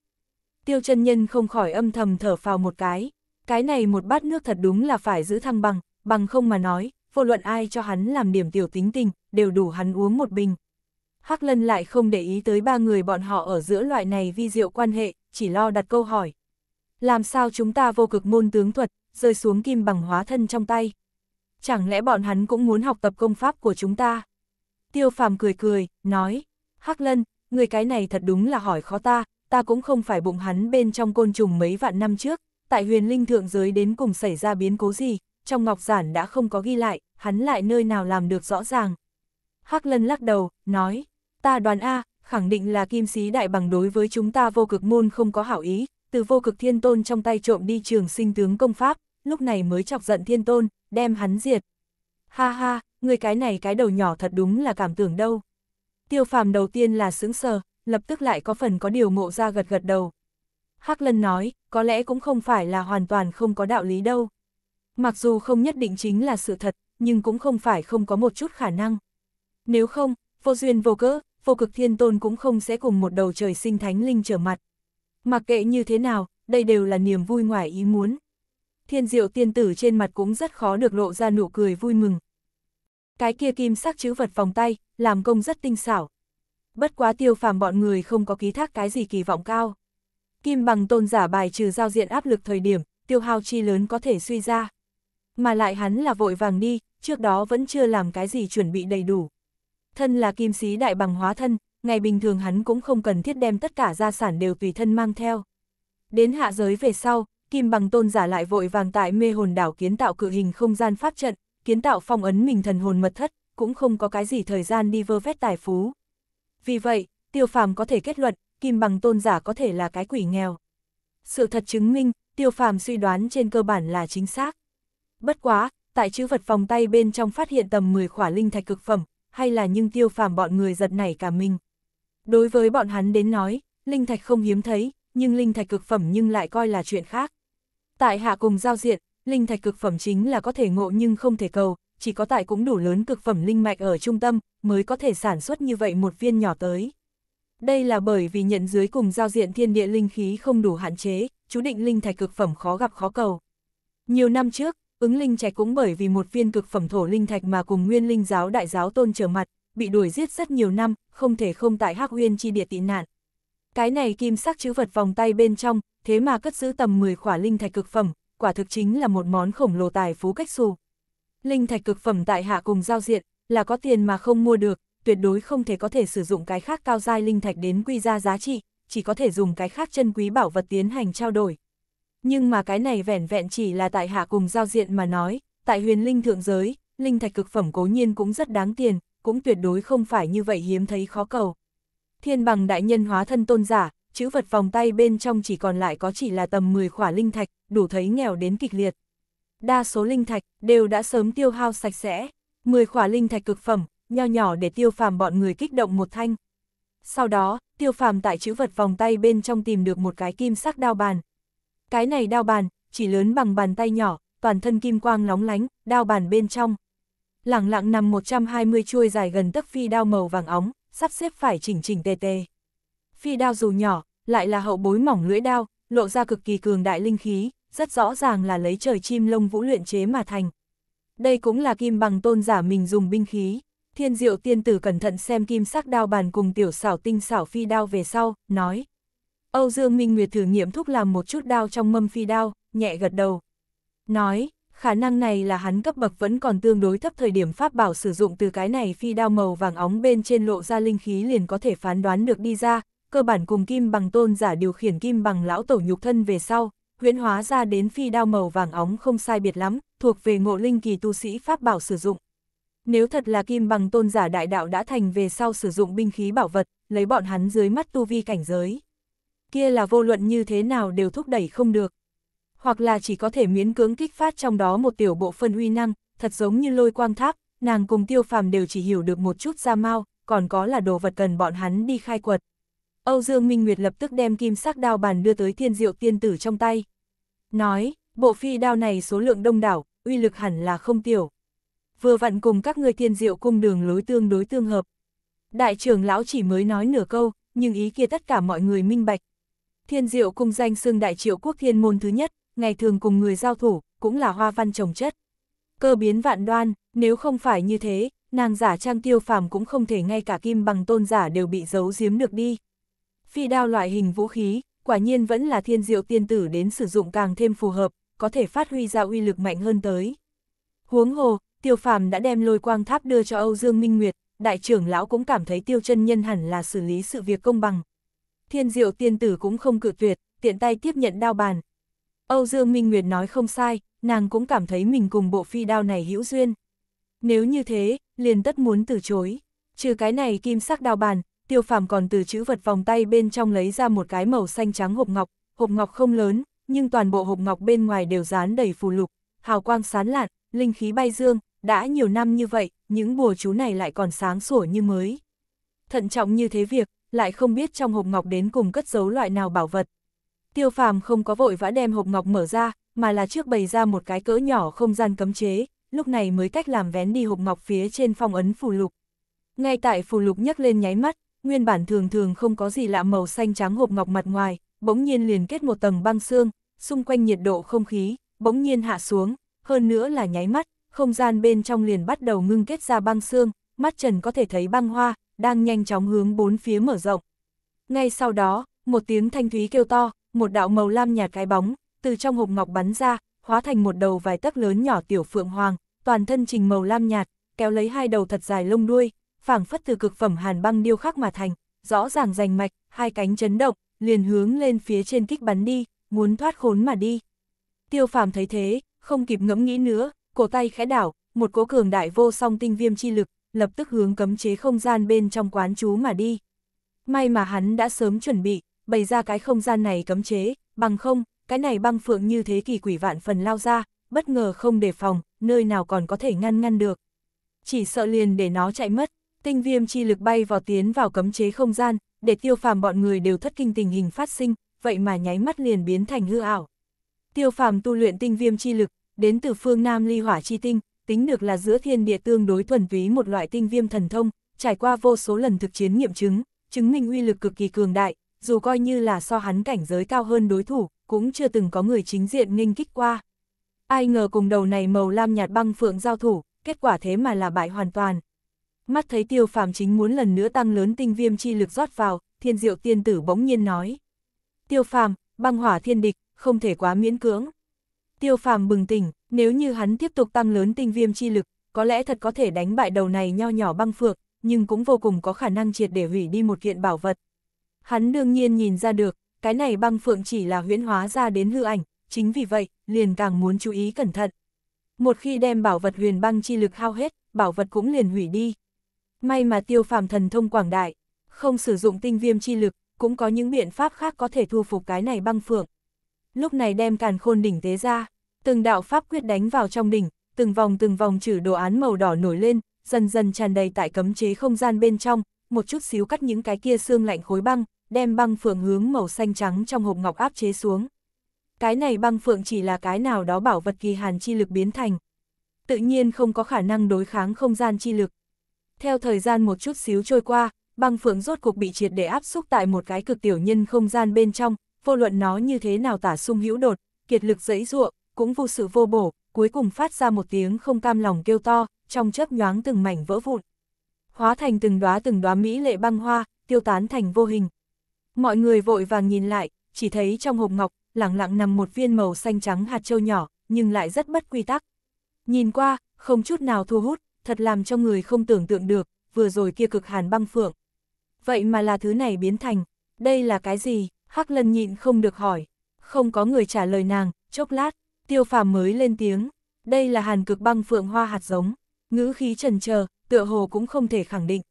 [SPEAKER 1] Tiêu chân nhân không khỏi âm thầm thở phào một cái, cái này một bát nước thật đúng là phải giữ thăng bằng, bằng không mà nói, vô luận ai cho hắn làm điểm tiểu tính tình, đều đủ hắn uống một bình. Hắc Lân lại không để ý tới ba người bọn họ ở giữa loại này vi diệu quan hệ, chỉ lo đặt câu hỏi. Làm sao chúng ta vô cực môn tướng thuật, rơi xuống kim bằng hóa thân trong tay? Chẳng lẽ bọn hắn cũng muốn học tập công pháp của chúng ta? Tiêu phàm cười cười, nói, Hắc Lân, người cái này thật đúng là hỏi khó ta, ta cũng không phải bụng hắn bên trong côn trùng mấy vạn năm trước, tại huyền linh thượng giới đến cùng xảy ra biến cố gì, trong ngọc giản đã không có ghi lại, hắn lại nơi nào làm được rõ ràng. Hắc Lân lắc đầu, nói, ta đoàn A, khẳng định là kim sĩ đại bằng đối với chúng ta vô cực môn không có hảo ý, từ vô cực thiên tôn trong tay trộm đi trường sinh tướng công pháp, lúc này mới chọc giận thiên tôn, đem hắn diệt. Ha ha, người cái này cái đầu nhỏ thật đúng là cảm tưởng đâu. Tiêu phàm đầu tiên là sững sờ, lập tức lại có phần có điều ngộ ra gật gật đầu. Hắc Lân nói, có lẽ cũng không phải là hoàn toàn không có đạo lý đâu. Mặc dù không nhất định chính là sự thật, nhưng cũng không phải không có một chút khả năng. Nếu không, vô duyên vô cớ, vô cực thiên tôn cũng không sẽ cùng một đầu trời sinh thánh linh trở mặt. Mặc kệ như thế nào, đây đều là niềm vui ngoài ý muốn. Thiên diệu tiên tử trên mặt cũng rất khó được lộ ra nụ cười vui mừng. Cái kia kim sắc chữ vật vòng tay, làm công rất tinh xảo. Bất quá tiêu phàm bọn người không có ký thác cái gì kỳ vọng cao. Kim bằng tôn giả bài trừ giao diện áp lực thời điểm, tiêu hao chi lớn có thể suy ra mà lại hắn là vội vàng đi, trước đó vẫn chưa làm cái gì chuẩn bị đầy đủ. Thân là kim sĩ đại bằng hóa thân, ngày bình thường hắn cũng không cần thiết đem tất cả gia sản đều tùy thân mang theo. Đến hạ giới về sau, kim bằng tôn giả lại vội vàng tại mê hồn đảo kiến tạo cự hình không gian pháp trận, kiến tạo phong ấn mình thần hồn mật thất, cũng không có cái gì thời gian đi vơ vét tài phú. Vì vậy, tiêu phàm có thể kết luận, kim bằng tôn giả có thể là cái quỷ nghèo. Sự thật chứng minh, tiêu phàm suy đoán trên cơ bản là chính xác. Bất quá, tại chữ vật phòng tay bên trong phát hiện tầm 10 khỏa linh thạch cực phẩm, hay là nhưng tiêu phàm bọn người giật nảy cả mình. Đối với bọn hắn đến nói, linh thạch không hiếm thấy, nhưng linh thạch cực phẩm nhưng lại coi là chuyện khác. Tại hạ cùng giao diện, linh thạch cực phẩm chính là có thể ngộ nhưng không thể cầu, chỉ có tại cũng đủ lớn cực phẩm linh mạch ở trung tâm mới có thể sản xuất như vậy một viên nhỏ tới. Đây là bởi vì nhận dưới cùng giao diện thiên địa linh khí không đủ hạn chế, chú định linh thạch cực phẩm khó gặp khó cầu. Nhiều năm trước, Ứng linh trạch cũng bởi vì một viên cực phẩm thổ linh thạch mà cùng nguyên linh giáo đại giáo tôn trở mặt, bị đuổi giết rất nhiều năm, không thể không tại hắc uyên chi địa tị nạn. Cái này kim sắc chữ vật vòng tay bên trong, thế mà cất giữ tầm 10 khỏa linh thạch cực phẩm, quả thực chính là một món khổng lồ tài phú cách xù. Linh thạch cực phẩm tại hạ cùng giao diện, là có tiền mà không mua được, tuyệt đối không thể có thể sử dụng cái khác cao giai linh thạch đến quy ra giá trị, chỉ có thể dùng cái khác chân quý bảo vật tiến hành trao đổi. Nhưng mà cái này vẻn vẹn chỉ là tại hạ cùng giao diện mà nói, tại huyền linh thượng giới, linh thạch cực phẩm cố nhiên cũng rất đáng tiền, cũng tuyệt đối không phải như vậy hiếm thấy khó cầu. Thiên bằng đại nhân hóa thân tôn giả, chữ vật vòng tay bên trong chỉ còn lại có chỉ là tầm 10 khỏa linh thạch, đủ thấy nghèo đến kịch liệt. Đa số linh thạch đều đã sớm tiêu hao sạch sẽ, 10 khỏa linh thạch cực phẩm, nho nhỏ để tiêu phàm bọn người kích động một thanh. Sau đó, tiêu phàm tại chữ vật vòng tay bên trong tìm được một cái kim sắc đao bàn, cái này đao bàn, chỉ lớn bằng bàn tay nhỏ, toàn thân kim quang lóng lánh, đao bàn bên trong. Lẳng lặng nằm 120 chuôi dài gần tấc phi đao màu vàng óng, sắp xếp phải chỉnh chỉnh tề tề. Phi đao dù nhỏ, lại là hậu bối mỏng lưỡi đao, lộ ra cực kỳ cường đại linh khí, rất rõ ràng là lấy trời chim lông vũ luyện chế mà thành. Đây cũng là kim bằng tôn giả mình dùng binh khí. Thiên diệu tiên tử cẩn thận xem kim sắc đao bàn cùng tiểu xảo tinh xảo phi đao về sau, nói. Âu Dương Minh Nguyệt thử nghiệm thúc làm một chút đao trong mâm phi đao, nhẹ gật đầu. Nói, khả năng này là hắn cấp bậc vẫn còn tương đối thấp thời điểm pháp bảo sử dụng từ cái này phi đao màu vàng óng bên trên lộ ra linh khí liền có thể phán đoán được đi ra, cơ bản cùng kim bằng tôn giả điều khiển kim bằng lão tổ nhục thân về sau, huyễn hóa ra đến phi đao màu vàng óng không sai biệt lắm, thuộc về ngộ linh kỳ tu sĩ pháp bảo sử dụng. Nếu thật là kim bằng tôn giả đại đạo đã thành về sau sử dụng binh khí bảo vật, lấy bọn hắn dưới mắt tu vi cảnh giới kia là vô luận như thế nào đều thúc đẩy không được. Hoặc là chỉ có thể miễn cưỡng kích phát trong đó một tiểu bộ phân uy năng, thật giống như lôi quang tháp, nàng cùng tiêu phàm đều chỉ hiểu được một chút ra mau, còn có là đồ vật cần bọn hắn đi khai quật. Âu Dương Minh Nguyệt lập tức đem kim sắc đao bàn đưa tới thiên diệu tiên tử trong tay. Nói, bộ phi đao này số lượng đông đảo, uy lực hẳn là không tiểu. Vừa vặn cùng các người thiên diệu cung đường lối tương đối tương hợp. Đại trưởng lão chỉ mới nói nửa câu, nhưng ý kia tất cả mọi người minh bạch, Thiên diệu cung danh xưng đại triệu quốc thiên môn thứ nhất, ngày thường cùng người giao thủ, cũng là hoa văn trồng chất. Cơ biến vạn đoan, nếu không phải như thế, nàng giả trang tiêu phàm cũng không thể ngay cả kim bằng tôn giả đều bị giấu giếm được đi. Phi đao loại hình vũ khí, quả nhiên vẫn là thiên diệu tiên tử đến sử dụng càng thêm phù hợp, có thể phát huy ra uy lực mạnh hơn tới. Huống hồ, tiêu phàm đã đem lôi quang tháp đưa cho Âu Dương Minh Nguyệt, đại trưởng lão cũng cảm thấy tiêu chân nhân hẳn là xử lý sự việc công bằng, thiên diệu tiên tử cũng không cự tuyệt, tiện tay tiếp nhận đao bàn. Âu Dương Minh Nguyệt nói không sai, nàng cũng cảm thấy mình cùng bộ phi đao này hữu duyên. Nếu như thế, liền tất muốn từ chối. Trừ cái này kim sắc đao bàn, tiêu phàm còn từ chữ vật vòng tay bên trong lấy ra một cái màu xanh trắng hộp ngọc, hộp ngọc không lớn, nhưng toàn bộ hộp ngọc bên ngoài đều dán đầy phù lục, hào quang sán lạn, linh khí bay dương, đã nhiều năm như vậy, những bùa chú này lại còn sáng sủa như mới. Thận trọng như thế việc, lại không biết trong hộp ngọc đến cùng cất giấu loại nào bảo vật. Tiêu phàm không có vội vã đem hộp ngọc mở ra, mà là trước bày ra một cái cỡ nhỏ không gian cấm chế, lúc này mới cách làm vén đi hộp ngọc phía trên phong ấn phù lục. Ngay tại phù lục nhấc lên nháy mắt, nguyên bản thường thường không có gì lạ màu xanh trắng hộp ngọc mặt ngoài, bỗng nhiên liền kết một tầng băng xương, xung quanh nhiệt độ không khí, bỗng nhiên hạ xuống, hơn nữa là nháy mắt, không gian bên trong liền bắt đầu ngưng kết ra băng xương, mắt trần có thể thấy băng hoa, đang nhanh chóng hướng bốn phía mở rộng. Ngay sau đó, một tiếng thanh thúy kêu to, một đạo màu lam nhạt cái bóng, từ trong hộp ngọc bắn ra, hóa thành một đầu vài tấc lớn nhỏ tiểu phượng hoàng, toàn thân trình màu lam nhạt, kéo lấy hai đầu thật dài lông đuôi, phảng phất từ cực phẩm hàn băng điêu khắc mà thành, rõ ràng rành mạch, hai cánh chấn động, liền hướng lên phía trên kích bắn đi, muốn thoát khốn mà đi. Tiêu phàm thấy thế, không kịp ngẫm nghĩ nữa, cổ tay khẽ đảo, một cỗ cường đại vô song tinh viêm chi lực, lập tức hướng cấm chế không gian bên trong quán chú mà đi. May mà hắn đã sớm chuẩn bị, bày ra cái không gian này cấm chế, bằng không, cái này băng phượng như thế kỳ quỷ vạn phần lao ra, bất ngờ không đề phòng, nơi nào còn có thể ngăn ngăn được. Chỉ sợ liền để nó chạy mất, tinh viêm chi lực bay vào tiến vào cấm chế không gian, để tiêu phàm bọn người đều thất kinh tình hình phát sinh, vậy mà nháy mắt liền biến thành hư ảo. Tiêu phàm tu luyện tinh viêm chi lực, đến từ phương Nam ly hỏa chi tinh, tính được là giữa thiên địa tương đối thuần túy một loại tinh viêm thần thông, trải qua vô số lần thực chiến nghiệm chứng, chứng minh uy lực cực kỳ cường đại, dù coi như là so hắn cảnh giới cao hơn đối thủ, cũng chưa từng có người chính diện nghênh kích qua. Ai ngờ cùng đầu này màu lam nhạt băng phượng giao thủ, kết quả thế mà là bại hoàn toàn. Mắt thấy tiêu phàm chính muốn lần nữa tăng lớn tinh viêm chi lực rót vào, thiên diệu tiên tử bỗng nhiên nói. Tiêu phàm, băng hỏa thiên địch, không thể quá miễn cưỡng. Tiêu phàm bừng tỉnh, nếu như hắn tiếp tục tăng lớn tinh viêm chi lực, có lẽ thật có thể đánh bại đầu này nho nhỏ băng phượng, nhưng cũng vô cùng có khả năng triệt để hủy đi một kiện bảo vật. Hắn đương nhiên nhìn ra được, cái này băng phượng chỉ là huyễn hóa ra đến hư ảnh, chính vì vậy, liền càng muốn chú ý cẩn thận. Một khi đem bảo vật huyền băng chi lực hao hết, bảo vật cũng liền hủy đi. May mà tiêu phàm thần thông quảng đại, không sử dụng tinh viêm chi lực, cũng có những biện pháp khác có thể thu phục cái này băng phượng. Lúc này đem càn khôn đỉnh tế ra, từng đạo pháp quyết đánh vào trong đỉnh, từng vòng từng vòng chữ đồ án màu đỏ nổi lên, dần dần tràn đầy tại cấm chế không gian bên trong, một chút xíu cắt những cái kia xương lạnh khối băng, đem băng phượng hướng màu xanh trắng trong hộp ngọc áp chế xuống. Cái này băng phượng chỉ là cái nào đó bảo vật kỳ hàn chi lực biến thành. Tự nhiên không có khả năng đối kháng không gian chi lực. Theo thời gian một chút xíu trôi qua, băng phượng rốt cuộc bị triệt để áp xúc tại một cái cực tiểu nhân không gian bên trong, vô luận nó như thế nào tả sung hữu đột, kiệt lực dẫy ruộng, cũng vô sự vô bổ, cuối cùng phát ra một tiếng không cam lòng kêu to, trong chớp nhoáng từng mảnh vỡ vụn. Hóa thành từng đóa từng đóa mỹ lệ băng hoa, tiêu tán thành vô hình. Mọi người vội vàng nhìn lại, chỉ thấy trong hộp ngọc, lặng lặng nằm một viên màu xanh trắng hạt châu nhỏ, nhưng lại rất bất quy tắc. Nhìn qua, không chút nào thu hút, thật làm cho người không tưởng tượng được, vừa rồi kia cực hàn băng phượng. Vậy mà là thứ này biến thành, đây là cái gì? Hắc lân nhịn không được hỏi. Không có người trả lời nàng, chốc lát, Tiêu phàm mới lên tiếng, đây là hàn cực băng phượng hoa hạt giống, ngữ khí trần chờ tựa hồ cũng không thể khẳng định.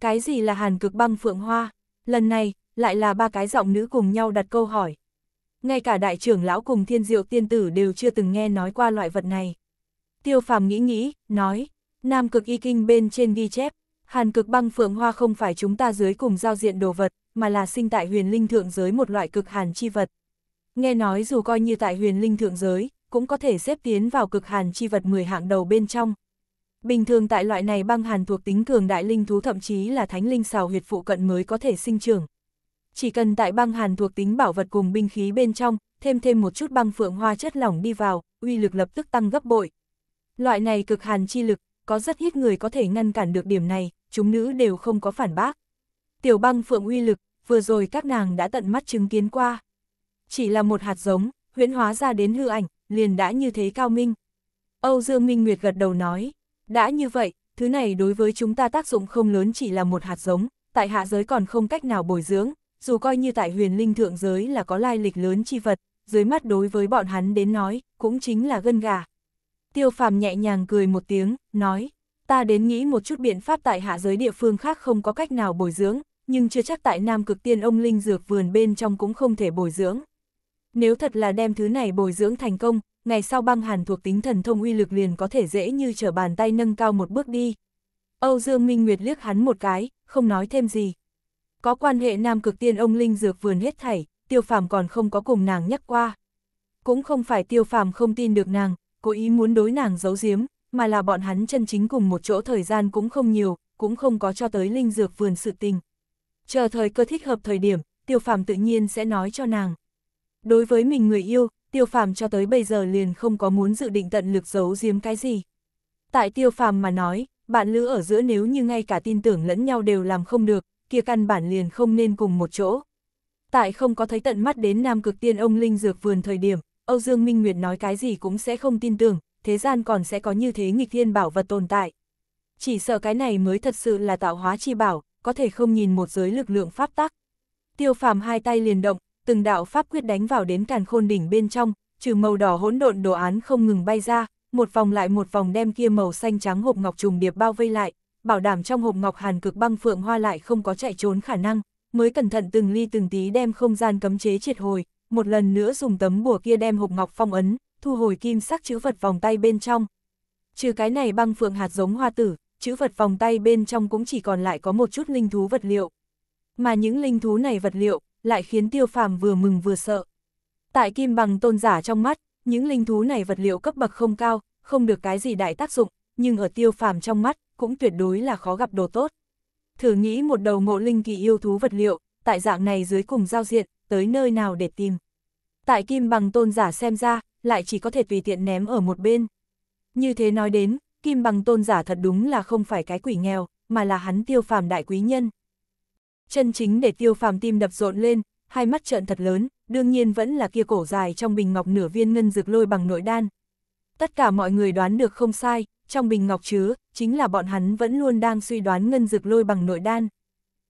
[SPEAKER 1] Cái gì là hàn cực băng phượng hoa? Lần này, lại là ba cái giọng nữ cùng nhau đặt câu hỏi. Ngay cả đại trưởng lão cùng thiên diệu tiên tử đều chưa từng nghe nói qua loại vật này. Tiêu phàm nghĩ nghĩ, nói, nam cực y kinh bên trên ghi chép, hàn cực băng phượng hoa không phải chúng ta dưới cùng giao diện đồ vật, mà là sinh tại huyền linh thượng giới một loại cực hàn chi vật. Nghe nói dù coi như tại huyền linh thượng giới, cũng có thể xếp tiến vào cực hàn chi vật 10 hạng đầu bên trong. Bình thường tại loại này băng hàn thuộc tính cường đại linh thú thậm chí là thánh linh xào huyệt phụ cận mới có thể sinh trưởng. Chỉ cần tại băng hàn thuộc tính bảo vật cùng binh khí bên trong, thêm thêm một chút băng phượng hoa chất lỏng đi vào, uy lực lập tức tăng gấp bội. Loại này cực hàn chi lực, có rất ít người có thể ngăn cản được điểm này, chúng nữ đều không có phản bác. Tiểu băng phượng uy lực, vừa rồi các nàng đã tận mắt chứng kiến qua chỉ là một hạt giống, huyễn hóa ra đến hư ảnh, liền đã như thế cao minh. Âu Dương Minh Nguyệt gật đầu nói, đã như vậy, thứ này đối với chúng ta tác dụng không lớn chỉ là một hạt giống, tại hạ giới còn không cách nào bồi dưỡng, dù coi như tại huyền linh thượng giới là có lai lịch lớn chi vật, dưới mắt đối với bọn hắn đến nói, cũng chính là gân gà. Tiêu phàm nhẹ nhàng cười một tiếng, nói, ta đến nghĩ một chút biện pháp tại hạ giới địa phương khác không có cách nào bồi dưỡng, nhưng chưa chắc tại Nam Cực Tiên ông Linh Dược vườn bên trong cũng không thể bồi dưỡng. Nếu thật là đem thứ này bồi dưỡng thành công, ngày sau băng hàn thuộc tính thần thông uy lực liền có thể dễ như trở bàn tay nâng cao một bước đi. Âu Dương Minh Nguyệt liếc hắn một cái, không nói thêm gì. Có quan hệ nam cực tiên ông Linh Dược vườn hết thảy, tiêu phàm còn không có cùng nàng nhắc qua. Cũng không phải tiêu phàm không tin được nàng, cố ý muốn đối nàng giấu giếm, mà là bọn hắn chân chính cùng một chỗ thời gian cũng không nhiều, cũng không có cho tới Linh Dược vườn sự tình. Chờ thời cơ thích hợp thời điểm, tiêu phàm tự nhiên sẽ nói cho nàng đối với mình người yêu, tiêu phàm cho tới bây giờ liền không có muốn dự định tận lực giấu giếm cái gì. Tại tiêu phàm mà nói, bạn lữ ở giữa nếu như ngay cả tin tưởng lẫn nhau đều làm không được, kia căn bản liền không nên cùng một chỗ. Tại không có thấy tận mắt đến Nam Cực Tiên ông Linh Dược vườn thời điểm, Âu Dương Minh Nguyệt nói cái gì cũng sẽ không tin tưởng, thế gian còn sẽ có như thế nghịch thiên bảo vật tồn tại. Chỉ sợ cái này mới thật sự là tạo hóa chi bảo, có thể không nhìn một giới lực lượng pháp tắc. Tiêu phàm hai tay liền động, từng đạo pháp quyết đánh vào đến càn khôn đỉnh bên trong, trừ màu đỏ hỗn độn đồ án không ngừng bay ra, một vòng lại một vòng đem kia màu xanh trắng hộp ngọc trùng điệp bao vây lại, bảo đảm trong hộp ngọc hàn cực băng phượng hoa lại không có chạy trốn khả năng, mới cẩn thận từng ly từng tí đem không gian cấm chế triệt hồi, một lần nữa dùng tấm bùa kia đem hộp ngọc phong ấn, thu hồi kim sắc chữ vật vòng tay bên trong. Trừ cái này băng phượng hạt giống hoa tử, chữ vật vòng tay bên trong cũng chỉ còn lại có một chút linh thú vật liệu. Mà những linh thú này vật liệu, lại khiến tiêu phàm vừa mừng vừa sợ. Tại kim bằng tôn giả trong mắt, những linh thú này vật liệu cấp bậc không cao, không được cái gì đại tác dụng, nhưng ở tiêu phàm trong mắt, cũng tuyệt đối là khó gặp đồ tốt. Thử nghĩ một đầu ngộ linh kỳ yêu thú vật liệu, tại dạng này dưới cùng giao diện, tới nơi nào để tìm. Tại kim bằng tôn giả xem ra, lại chỉ có thể tùy tiện ném ở một bên. Như thế nói đến, kim bằng tôn giả thật đúng là không phải cái quỷ nghèo, mà là hắn tiêu phàm đại quý nhân. Chân chính để tiêu phàm tim đập rộn lên, hai mắt trợn thật lớn, đương nhiên vẫn là kia cổ dài trong bình ngọc nửa viên ngân dược lôi bằng nội đan. Tất cả mọi người đoán được không sai, trong bình ngọc chứa, chính là bọn hắn vẫn luôn đang suy đoán ngân dược lôi bằng nội đan.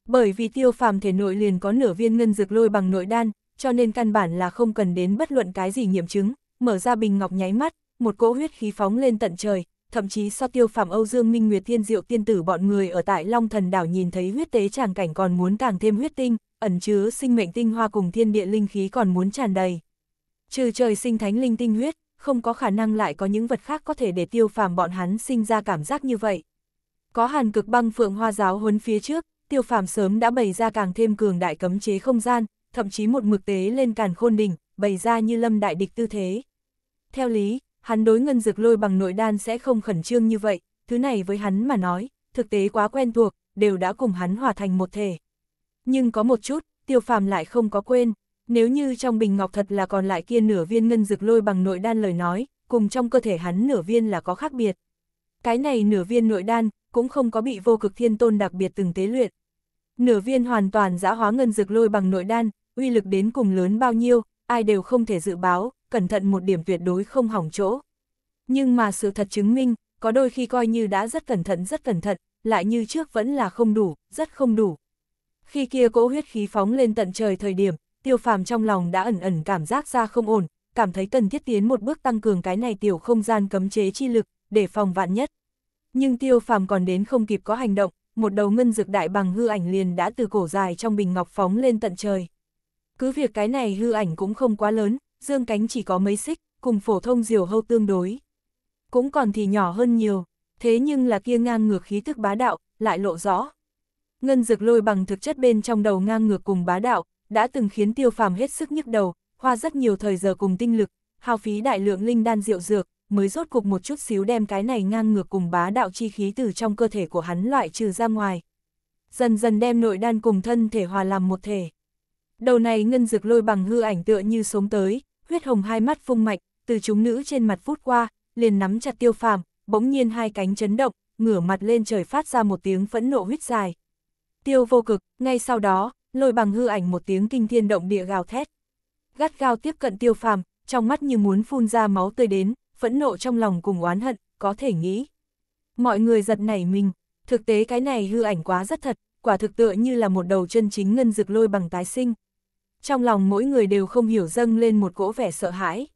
[SPEAKER 1] Bởi vì tiêu phàm thể nội liền có nửa viên ngân dược lôi bằng nội đan, cho nên căn bản là không cần đến bất luận cái gì nghiệm chứng, mở ra bình ngọc nháy mắt, một cỗ huyết khí phóng lên tận trời, thậm chí so tiêu phàm Âu Dương Minh Nguyệt Thiên Diệu tiên tử bọn người ở tại Long Thần Đảo nhìn thấy huyết tế tràng cảnh còn muốn càng thêm huyết tinh, ẩn chứa sinh mệnh tinh hoa cùng thiên địa linh khí còn muốn tràn đầy. Trừ trời sinh thánh linh tinh huyết, không có khả năng lại có những vật khác có thể để tiêu phàm bọn hắn sinh ra cảm giác như vậy. Có hàn cực băng phượng hoa giáo huấn phía trước, tiêu phàm sớm đã bày ra càng thêm cường đại cấm chế không gian, thậm chí một mực tế lên càn khôn đỉnh, bày ra như lâm đại địch tư thế. Theo lý, hắn đối ngân dược lôi bằng nội đan sẽ không khẩn trương như vậy, thứ này với hắn mà nói, thực tế quá quen thuộc, đều đã cùng hắn hòa thành một thể. Nhưng có một chút, tiêu phàm lại không có quên, nếu như trong bình ngọc thật là còn lại kia nửa viên ngân dược lôi bằng nội đan lời nói, cùng trong cơ thể hắn nửa viên là có khác biệt. Cái này nửa viên nội đan, cũng không có bị vô cực thiên tôn đặc biệt từng tế luyện. Nửa viên hoàn toàn giã hóa ngân dược lôi bằng nội đan, uy lực đến cùng lớn bao nhiêu, ai đều không thể dự báo, cẩn thận một điểm tuyệt đối không hỏng chỗ. Nhưng mà sự thật chứng minh, có đôi khi coi như đã rất cẩn thận rất cẩn thận, lại như trước vẫn là không đủ, rất không đủ. Khi kia cỗ huyết khí phóng lên tận trời thời điểm, tiêu phàm trong lòng đã ẩn ẩn cảm giác ra không ổn, cảm thấy cần thiết tiến một bước tăng cường cái này tiểu không gian cấm chế chi lực, để phòng vạn nhất. Nhưng tiêu phàm còn đến không kịp có hành động, một đầu ngân dược đại bằng hư ảnh liền đã từ cổ dài trong bình ngọc phóng lên tận trời. Cứ việc cái này hư ảnh cũng không quá lớn, dương cánh chỉ có mấy xích, cùng phổ thông diều hâu tương đối. Cũng còn thì nhỏ hơn nhiều, thế nhưng là kia ngang ngược khí thức bá đạo, lại lộ rõ. Ngân dược lôi bằng thực chất bên trong đầu ngang ngược cùng bá đạo, đã từng khiến tiêu phàm hết sức nhức đầu, hoa rất nhiều thời giờ cùng tinh lực, hao phí đại lượng linh đan diệu dược, mới rốt cục một chút xíu đem cái này ngang ngược cùng bá đạo chi khí từ trong cơ thể của hắn loại trừ ra ngoài. Dần dần đem nội đan cùng thân thể hòa làm một thể. Đầu này ngân dược lôi bằng hư ảnh tựa như sống tới, huyết hồng hai mắt phung mạnh từ chúng nữ trên mặt phút qua, liền nắm chặt tiêu phàm, bỗng nhiên hai cánh chấn động, ngửa mặt lên trời phát ra một tiếng phẫn nộ huyết dài. Tiêu vô cực, ngay sau đó, lôi bằng hư ảnh một tiếng kinh thiên động địa gào thét. Gắt gao tiếp cận tiêu phàm, trong mắt như muốn phun ra máu tươi đến, phẫn nộ trong lòng cùng oán hận, có thể nghĩ. Mọi người giật nảy mình, thực tế cái này hư ảnh quá rất thật, quả thực tựa như là một đầu chân chính ngân dược lôi bằng tái sinh trong lòng mỗi người đều không hiểu dâng lên một cỗ vẻ sợ hãi.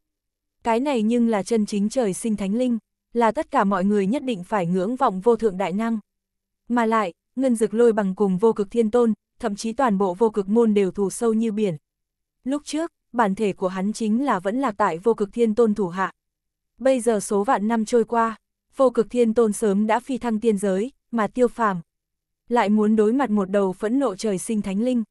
[SPEAKER 1] Cái này nhưng là chân chính trời sinh thánh linh, là tất cả mọi người nhất định phải ngưỡng vọng vô thượng đại năng. Mà lại, ngân dực lôi bằng cùng vô cực thiên tôn, thậm chí toàn bộ vô cực môn đều thù sâu như biển. Lúc trước, bản thể của hắn chính là vẫn lạc tại vô cực thiên tôn thủ hạ. Bây giờ số vạn năm trôi qua, vô cực thiên tôn sớm đã phi thăng tiên giới, mà tiêu phàm. Lại muốn đối mặt một đầu phẫn nộ trời sinh thánh linh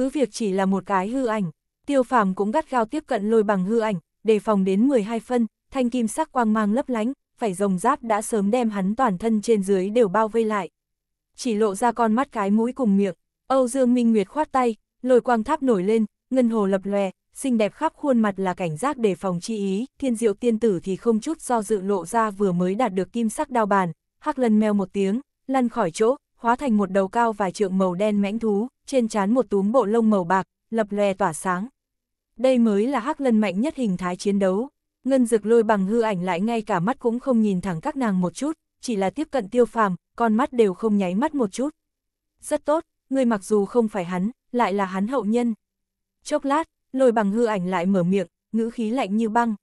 [SPEAKER 1] cứ việc chỉ là một cái hư ảnh, tiêu phàm cũng gắt gao tiếp cận lôi bằng hư ảnh, đề phòng đến 12 phân, thanh kim sắc quang mang lấp lánh, phải rồng giáp đã sớm đem hắn toàn thân trên dưới đều bao vây lại. Chỉ lộ ra con mắt cái mũi cùng miệng, Âu Dương Minh Nguyệt khoát tay, lôi quang tháp nổi lên, ngân hồ lập lòe, xinh đẹp khắp khuôn mặt là cảnh giác đề phòng chi ý, thiên diệu tiên tử thì không chút do dự lộ ra vừa mới đạt được kim sắc đao bàn, hắc lần meo một tiếng, lăn khỏi chỗ, hóa thành một đầu cao vài trượng màu đen mãnh thú, trên trán một túm bộ lông màu bạc, lập lòe tỏa sáng. Đây mới là hắc lân mạnh nhất hình thái chiến đấu. Ngân dực lôi bằng hư ảnh lại ngay cả mắt cũng không nhìn thẳng các nàng một chút, chỉ là tiếp cận tiêu phàm, con mắt đều không nháy mắt một chút. Rất tốt, người mặc dù không phải hắn, lại là hắn hậu nhân. Chốc lát, lôi bằng hư ảnh lại mở miệng, ngữ khí lạnh như băng.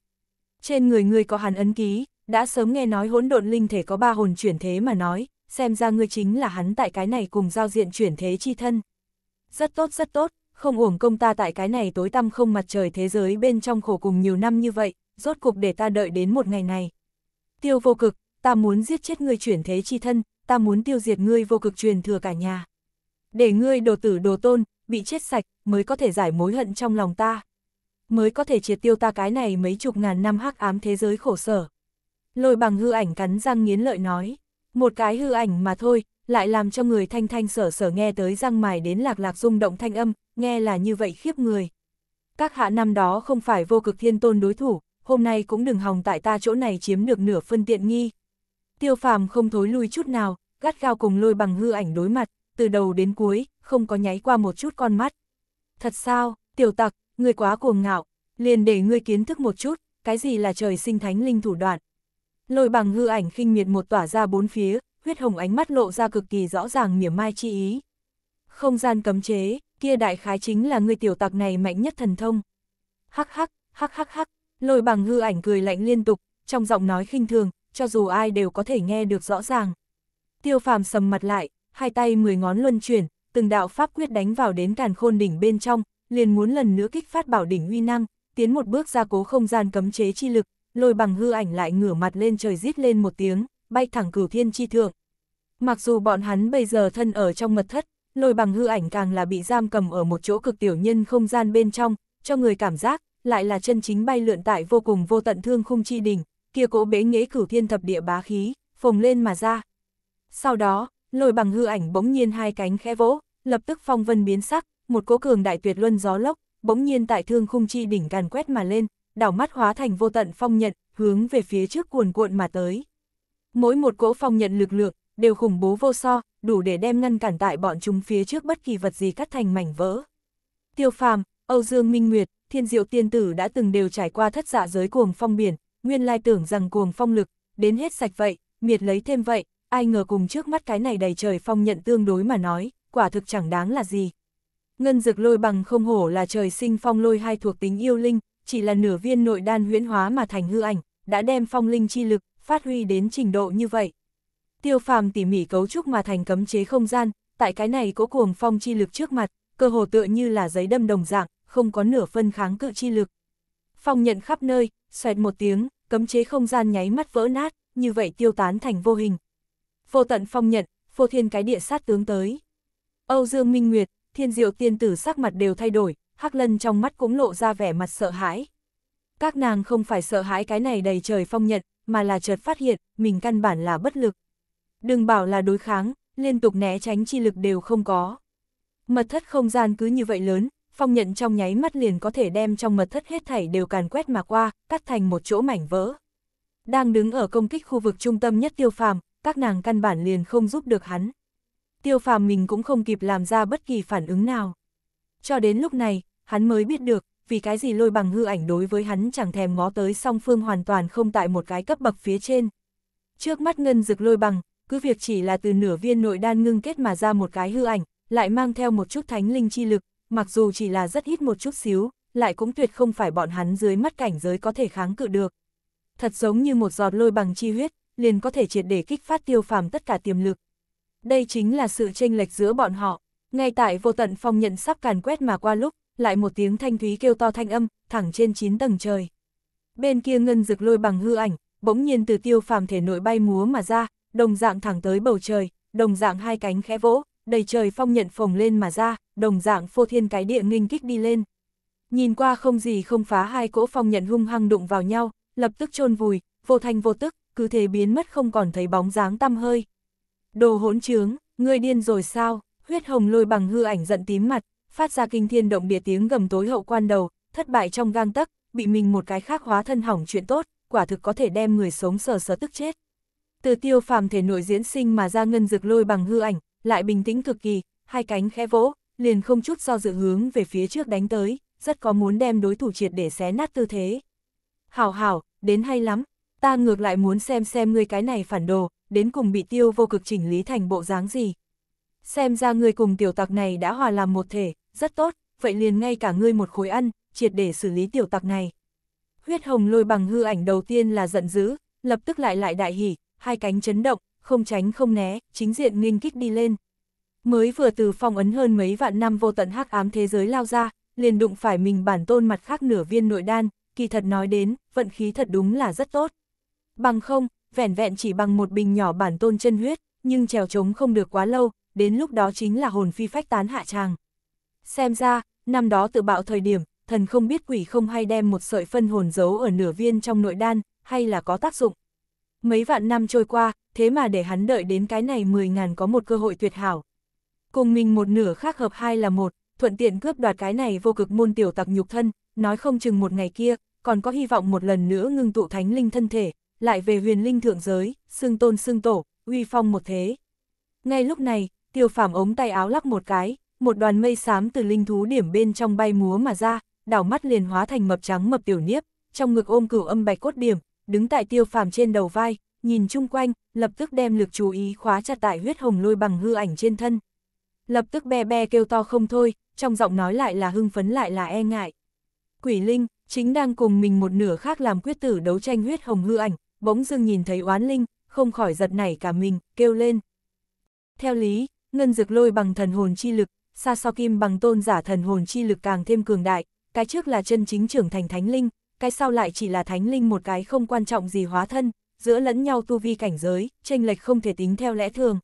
[SPEAKER 1] Trên người người có hắn ấn ký, đã sớm nghe nói hỗn độn linh thể có ba hồn chuyển thế mà nói, xem ra ngươi chính là hắn tại cái này cùng giao diện chuyển thế chi thân. Rất tốt rất tốt, không uổng công ta tại cái này tối tăm không mặt trời thế giới bên trong khổ cùng nhiều năm như vậy, rốt cục để ta đợi đến một ngày này. Tiêu vô cực, ta muốn giết chết ngươi chuyển thế chi thân, ta muốn tiêu diệt ngươi vô cực truyền thừa cả nhà. Để ngươi đồ tử đồ tôn, bị chết sạch, mới có thể giải mối hận trong lòng ta. Mới có thể triệt tiêu ta cái này mấy chục ngàn năm hắc ám thế giới khổ sở. Lôi bằng hư ảnh cắn răng nghiến lợi nói một cái hư ảnh mà thôi, lại làm cho người thanh thanh sở sở nghe tới răng mài đến lạc lạc rung động thanh âm, nghe là như vậy khiếp người. Các hạ năm đó không phải vô cực thiên tôn đối thủ, hôm nay cũng đừng hòng tại ta chỗ này chiếm được nửa phân tiện nghi. Tiêu phàm không thối lui chút nào, gắt gao cùng lôi bằng hư ảnh đối mặt, từ đầu đến cuối, không có nháy qua một chút con mắt. Thật sao, tiểu tặc, người quá cuồng ngạo, liền để ngươi kiến thức một chút, cái gì là trời sinh thánh linh thủ đoạn, Lôi bằng hư ảnh khinh miệt một tỏa ra bốn phía, huyết hồng ánh mắt lộ ra cực kỳ rõ ràng mỉa mai chi ý. Không gian cấm chế, kia đại khái chính là người tiểu tặc này mạnh nhất thần thông. Hắc hắc, hắc hắc hắc, lôi bằng hư ảnh cười lạnh liên tục, trong giọng nói khinh thường, cho dù ai đều có thể nghe được rõ ràng. Tiêu phàm sầm mặt lại, hai tay mười ngón luân chuyển, từng đạo pháp quyết đánh vào đến càn khôn đỉnh bên trong, liền muốn lần nữa kích phát bảo đỉnh uy năng, tiến một bước ra cố không gian cấm chế chi lực, lôi bằng hư ảnh lại ngửa mặt lên trời rít lên một tiếng, bay thẳng cửu thiên chi thượng. Mặc dù bọn hắn bây giờ thân ở trong mật thất, lôi bằng hư ảnh càng là bị giam cầm ở một chỗ cực tiểu nhân không gian bên trong, cho người cảm giác, lại là chân chính bay lượn tại vô cùng vô tận thương khung chi đỉnh, kia cỗ bế nghế cửu thiên thập địa bá khí, phồng lên mà ra. Sau đó, lôi bằng hư ảnh bỗng nhiên hai cánh khẽ vỗ, lập tức phong vân biến sắc, một cỗ cường đại tuyệt luân gió lốc, bỗng nhiên tại thương khung chi đỉnh càn quét mà lên, đảo mắt hóa thành vô tận phong nhận, hướng về phía trước cuồn cuộn mà tới. Mỗi một cỗ phong nhận lực lượng, đều khủng bố vô so, đủ để đem ngăn cản tại bọn chúng phía trước bất kỳ vật gì cắt thành mảnh vỡ. Tiêu phàm, Âu Dương Minh Nguyệt, thiên diệu tiên tử đã từng đều trải qua thất dạ giới cuồng phong biển, nguyên lai tưởng rằng cuồng phong lực, đến hết sạch vậy, miệt lấy thêm vậy, ai ngờ cùng trước mắt cái này đầy trời phong nhận tương đối mà nói, quả thực chẳng đáng là gì. Ngân dực lôi bằng không hổ là trời sinh phong lôi hai thuộc tính yêu linh, chỉ là nửa viên nội đan huyễn hóa mà thành hư ảnh, đã đem phong linh chi lực, phát huy đến trình độ như vậy. Tiêu phàm tỉ mỉ cấu trúc mà thành cấm chế không gian, tại cái này có cuồng phong chi lực trước mặt, cơ hồ tựa như là giấy đâm đồng dạng, không có nửa phân kháng cự chi lực. Phong nhận khắp nơi, xoẹt một tiếng, cấm chế không gian nháy mắt vỡ nát, như vậy tiêu tán thành vô hình. Vô tận phong nhận, phô thiên cái địa sát tướng tới. Âu Dương Minh Nguyệt, thiên diệu tiên tử sắc mặt đều thay đổi, Hắc Lân trong mắt cũng lộ ra vẻ mặt sợ hãi. Các nàng không phải sợ hãi cái này đầy trời phong nhận, mà là chợt phát hiện, mình căn bản là bất lực. Đừng bảo là đối kháng, liên tục né tránh chi lực đều không có. Mật thất không gian cứ như vậy lớn, phong nhận trong nháy mắt liền có thể đem trong mật thất hết thảy đều càn quét mà qua, cắt thành một chỗ mảnh vỡ. Đang đứng ở công kích khu vực trung tâm nhất tiêu phàm, các nàng căn bản liền không giúp được hắn. Tiêu phàm mình cũng không kịp làm ra bất kỳ phản ứng nào. Cho đến lúc này, hắn mới biết được, vì cái gì lôi bằng hư ảnh đối với hắn chẳng thèm ngó tới song phương hoàn toàn không tại một cái cấp bậc phía trên. Trước mắt ngân rực lôi bằng, cứ việc chỉ là từ nửa viên nội đan ngưng kết mà ra một cái hư ảnh, lại mang theo một chút thánh linh chi lực, mặc dù chỉ là rất ít một chút xíu, lại cũng tuyệt không phải bọn hắn dưới mắt cảnh giới có thể kháng cự được. Thật giống như một giọt lôi bằng chi huyết, liền có thể triệt để kích phát tiêu phàm tất cả tiềm lực. Đây chính là sự chênh lệch giữa bọn họ. Ngay tại vô tận phong nhận sắp càn quét mà qua lúc, lại một tiếng thanh thúy kêu to thanh âm, thẳng trên 9 tầng trời. Bên kia ngân rực lôi bằng hư ảnh, bỗng nhiên từ tiêu phàm thể nội bay múa mà ra, đồng dạng thẳng tới bầu trời, đồng dạng hai cánh khẽ vỗ, đầy trời phong nhận phồng lên mà ra, đồng dạng phô thiên cái địa nghinh kích đi lên. Nhìn qua không gì không phá hai cỗ phong nhận hung hăng đụng vào nhau, lập tức chôn vùi, vô thanh vô tức, cứ thế biến mất không còn thấy bóng dáng tăm hơi. Đồ hỗn trướng, ngươi điên rồi sao? Huyết hồng lôi bằng hư ảnh giận tím mặt, phát ra kinh thiên động địa tiếng gầm tối hậu quan đầu, thất bại trong gang tấc, bị mình một cái khác hóa thân hỏng chuyện tốt, quả thực có thể đem người sống sờ sờ tức chết. Từ tiêu phàm thể nội diễn sinh mà ra ngân dược lôi bằng hư ảnh, lại bình tĩnh cực kỳ, hai cánh khẽ vỗ, liền không chút do dự hướng về phía trước đánh tới, rất có muốn đem đối thủ triệt để xé nát tư thế. Hảo hảo, đến hay lắm, ta ngược lại muốn xem xem ngươi cái này phản đồ, đến cùng bị tiêu vô cực chỉnh lý thành bộ dáng gì xem ra ngươi cùng tiểu tặc này đã hòa làm một thể, rất tốt, vậy liền ngay cả ngươi một khối ăn, triệt để xử lý tiểu tặc này. Huyết hồng lôi bằng hư ảnh đầu tiên là giận dữ, lập tức lại lại đại hỉ, hai cánh chấn động, không tránh không né, chính diện nghênh kích đi lên. Mới vừa từ phong ấn hơn mấy vạn năm vô tận hắc ám thế giới lao ra, liền đụng phải mình bản tôn mặt khác nửa viên nội đan, kỳ thật nói đến, vận khí thật đúng là rất tốt. Bằng không, vẻn vẹn chỉ bằng một bình nhỏ bản tôn chân huyết, nhưng trèo trống không được quá lâu, đến lúc đó chính là hồn phi phách tán hạ tràng. Xem ra, năm đó tự bạo thời điểm, thần không biết quỷ không hay đem một sợi phân hồn giấu ở nửa viên trong nội đan, hay là có tác dụng. Mấy vạn năm trôi qua, thế mà để hắn đợi đến cái này 10.000 có một cơ hội tuyệt hảo. Cùng mình một nửa khác hợp hai là một, thuận tiện cướp đoạt cái này vô cực môn tiểu tặc nhục thân, nói không chừng một ngày kia, còn có hy vọng một lần nữa ngưng tụ thánh linh thân thể, lại về huyền linh thượng giới, xương tôn xương tổ, uy phong một thế. Ngay lúc này, tiêu phàm ống tay áo lắc một cái, một đoàn mây xám từ linh thú điểm bên trong bay múa mà ra, đảo mắt liền hóa thành mập trắng mập tiểu niếp, trong ngực ôm cửu âm bạch cốt điểm, đứng tại tiêu phàm trên đầu vai, nhìn chung quanh, lập tức đem lực chú ý khóa chặt tại huyết hồng lôi bằng hư ảnh trên thân. Lập tức be be kêu to không thôi, trong giọng nói lại là hưng phấn lại là e ngại. Quỷ Linh, chính đang cùng mình một nửa khác làm quyết tử đấu tranh huyết hồng hư ảnh, bỗng dưng nhìn thấy oán Linh, không khỏi giật nảy cả mình, kêu lên. Theo lý, ngân dược lôi bằng thần hồn chi lực, xa so kim bằng tôn giả thần hồn chi lực càng thêm cường đại, cái trước là chân chính trưởng thành thánh linh, cái sau lại chỉ là thánh linh một cái không quan trọng gì hóa thân, giữa lẫn nhau tu vi cảnh giới, tranh lệch không thể tính theo lẽ thường.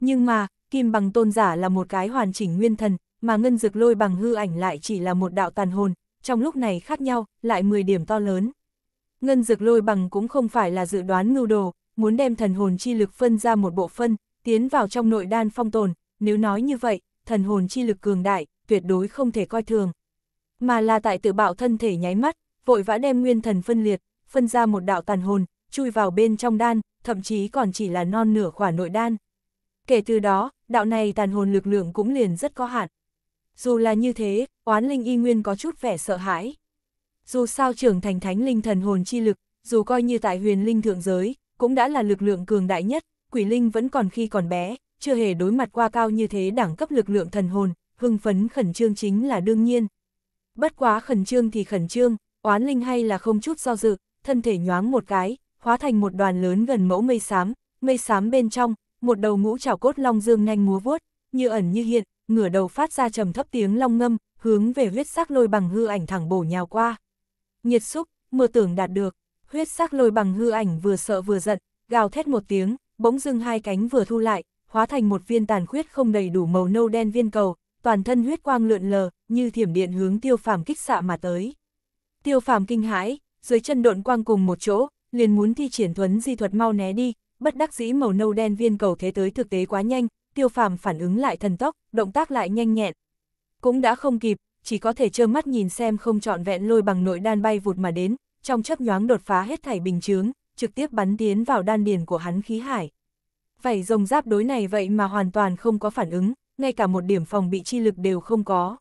[SPEAKER 1] Nhưng mà, kim bằng tôn giả là một cái hoàn chỉnh nguyên thần, mà ngân dược lôi bằng hư ảnh lại chỉ là một đạo tàn hồn, trong lúc này khác nhau, lại 10 điểm to lớn. Ngân dược lôi bằng cũng không phải là dự đoán ngưu đồ, muốn đem thần hồn chi lực phân ra một bộ phân, tiến vào trong nội đan phong tồn, nếu nói như vậy, thần hồn chi lực cường đại, tuyệt đối không thể coi thường. Mà là tại tự bạo thân thể nháy mắt, vội vã đem nguyên thần phân liệt, phân ra một đạo tàn hồn, chui vào bên trong đan, thậm chí còn chỉ là non nửa khỏa nội đan. Kể từ đó, đạo này tàn hồn lực lượng cũng liền rất có hạn. Dù là như thế, oán linh y nguyên có chút vẻ sợ hãi. Dù sao trưởng thành thánh linh thần hồn chi lực, dù coi như tại huyền linh thượng giới, cũng đã là lực lượng cường đại nhất, Quỷ Linh vẫn còn khi còn bé, chưa hề đối mặt qua cao như thế đẳng cấp lực lượng thần hồn, hưng phấn khẩn trương chính là đương nhiên. Bất quá khẩn trương thì khẩn trương, oán linh hay là không chút do dự, thân thể nhoáng một cái, hóa thành một đoàn lớn gần mẫu mây xám, mây xám bên trong, một đầu ngũ trảo cốt long dương nhanh múa vuốt, như ẩn như hiện, ngửa đầu phát ra trầm thấp tiếng long ngâm, hướng về huyết sắc lôi bằng hư ảnh thẳng bổ nhào qua. Nhiệt xúc, mơ tưởng đạt được, huyết sắc lôi bằng hư ảnh vừa sợ vừa giận, gào thét một tiếng, bỗng dưng hai cánh vừa thu lại, hóa thành một viên tàn khuyết không đầy đủ màu nâu đen viên cầu, toàn thân huyết quang lượn lờ, như thiểm điện hướng tiêu phàm kích xạ mà tới. Tiêu phàm kinh hãi, dưới chân độn quang cùng một chỗ, liền muốn thi triển thuấn di thuật mau né đi, bất đắc dĩ màu nâu đen viên cầu thế tới thực tế quá nhanh, tiêu phàm phản ứng lại thần tốc, động tác lại nhanh nhẹn. Cũng đã không kịp, chỉ có thể trơ mắt nhìn xem không trọn vẹn lôi bằng nội đan bay vụt mà đến, trong chớp nhoáng đột phá hết thảy bình chướng, trực tiếp bắn tiến vào đan điền của hắn khí hải. Vảy rồng giáp đối này vậy mà hoàn toàn không có phản ứng, ngay cả một điểm phòng bị chi lực đều không có.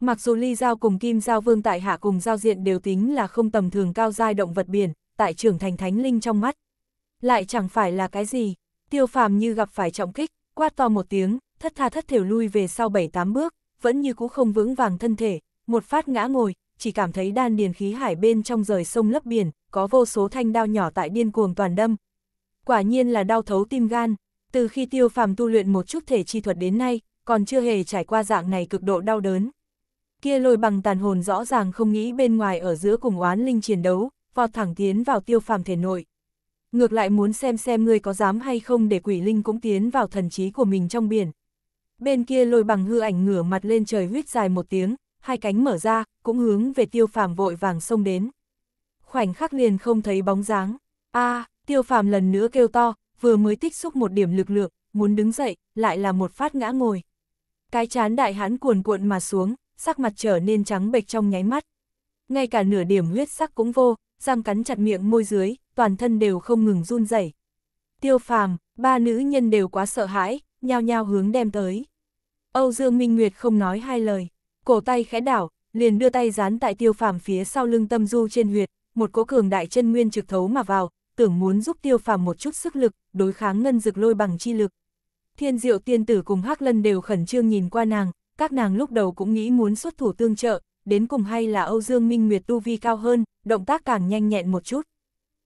[SPEAKER 1] Mặc dù ly giao cùng kim giao vương tại hạ cùng giao diện đều tính là không tầm thường cao giai động vật biển, tại trưởng thành thánh linh trong mắt. Lại chẳng phải là cái gì, tiêu phàm như gặp phải trọng kích, quát to một tiếng, thất tha thất thểu lui về sau 7-8 bước, vẫn như cũ không vững vàng thân thể, một phát ngã ngồi, chỉ cảm thấy đan điền khí hải bên trong rời sông lấp biển, có vô số thanh đao nhỏ tại điên cuồng toàn đâm. Quả nhiên là đau thấu tim gan, từ khi tiêu phàm tu luyện một chút thể chi thuật đến nay, còn chưa hề trải qua dạng này cực độ đau đớn. Kia lôi bằng tàn hồn rõ ràng không nghĩ bên ngoài ở giữa cùng oán linh chiến đấu, vọt thẳng tiến vào tiêu phàm thể nội. Ngược lại muốn xem xem ngươi có dám hay không để quỷ linh cũng tiến vào thần trí của mình trong biển. Bên kia lôi bằng hư ảnh ngửa mặt lên trời huyết dài một tiếng, hai cánh mở ra, cũng hướng về tiêu phàm vội vàng xông đến khoảnh khắc liền không thấy bóng dáng. a à, tiêu phàm lần nữa kêu to, vừa mới tích xúc một điểm lực lượng, muốn đứng dậy, lại là một phát ngã ngồi. Cái chán đại hán cuồn cuộn mà xuống, sắc mặt trở nên trắng bệch trong nháy mắt. Ngay cả nửa điểm huyết sắc cũng vô, răng cắn chặt miệng môi dưới, toàn thân đều không ngừng run rẩy. Tiêu phàm, ba nữ nhân đều quá sợ hãi, nhao nhao hướng đem tới. Âu Dương Minh Nguyệt không nói hai lời, cổ tay khẽ đảo, liền đưa tay dán tại tiêu phàm phía sau lưng tâm du trên huyệt, một cỗ cường đại chân nguyên trực thấu mà vào, tưởng muốn giúp tiêu phàm một chút sức lực, đối kháng ngân dực lôi bằng chi lực. Thiên diệu tiên tử cùng hắc lân đều khẩn trương nhìn qua nàng, các nàng lúc đầu cũng nghĩ muốn xuất thủ tương trợ, đến cùng hay là Âu Dương Minh Nguyệt tu vi cao hơn, động tác càng nhanh nhẹn một chút.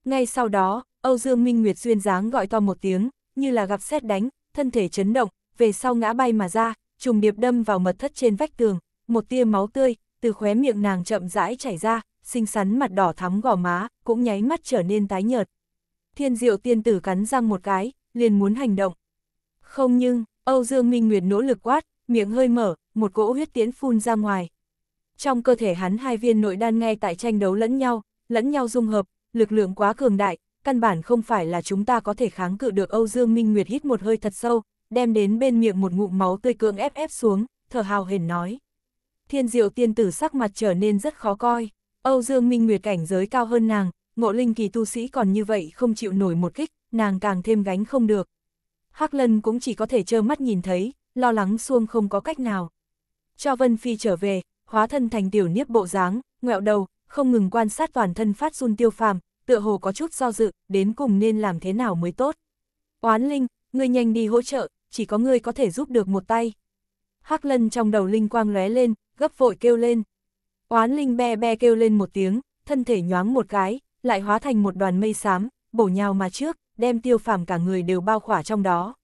[SPEAKER 1] Ngay sau đó, Âu Dương Minh Nguyệt duyên dáng gọi to một tiếng, như là gặp sét đánh, thân thể chấn động, về sau ngã bay mà ra, trùng điệp đâm vào mật thất trên vách tường, một tia máu tươi từ khóe miệng nàng chậm rãi chảy ra, xinh xắn mặt đỏ thắm gò má, cũng nháy mắt trở nên tái nhợt. Thiên diệu tiên tử cắn răng một cái, liền muốn hành động. Không nhưng, Âu Dương Minh Nguyệt nỗ lực quát, miệng hơi mở, một cỗ huyết tiến phun ra ngoài. Trong cơ thể hắn hai viên nội đan ngay tại tranh đấu lẫn nhau, lẫn nhau dung hợp, lực lượng quá cường đại, căn bản không phải là chúng ta có thể kháng cự được Âu Dương Minh Nguyệt hít một hơi thật sâu, đem đến bên miệng một ngụm máu tươi cưỡng ép ép xuống, thở hào hển nói. Thiên diệu tiên tử sắc mặt trở nên rất khó coi. Âu Dương Minh Nguyệt cảnh giới cao hơn nàng, ngộ linh kỳ tu sĩ còn như vậy không chịu nổi một kích, nàng càng thêm gánh không được. Hắc Lân cũng chỉ có thể trơ mắt nhìn thấy, lo lắng xuông không có cách nào. Cho Vân Phi trở về, hóa thân thành tiểu niếp bộ dáng, ngẹo đầu, không ngừng quan sát toàn thân phát run tiêu phàm, tựa hồ có chút do dự, đến cùng nên làm thế nào mới tốt. Oán Linh, ngươi nhanh đi hỗ trợ, chỉ có ngươi có thể giúp được một tay. Hắc Lân trong đầu Linh quang lóe lên, gấp vội kêu lên. Oán linh be be kêu lên một tiếng, thân thể nhoáng một cái, lại hóa thành một đoàn mây xám, bổ nhào mà trước, đem tiêu phàm cả người đều bao khỏa trong đó.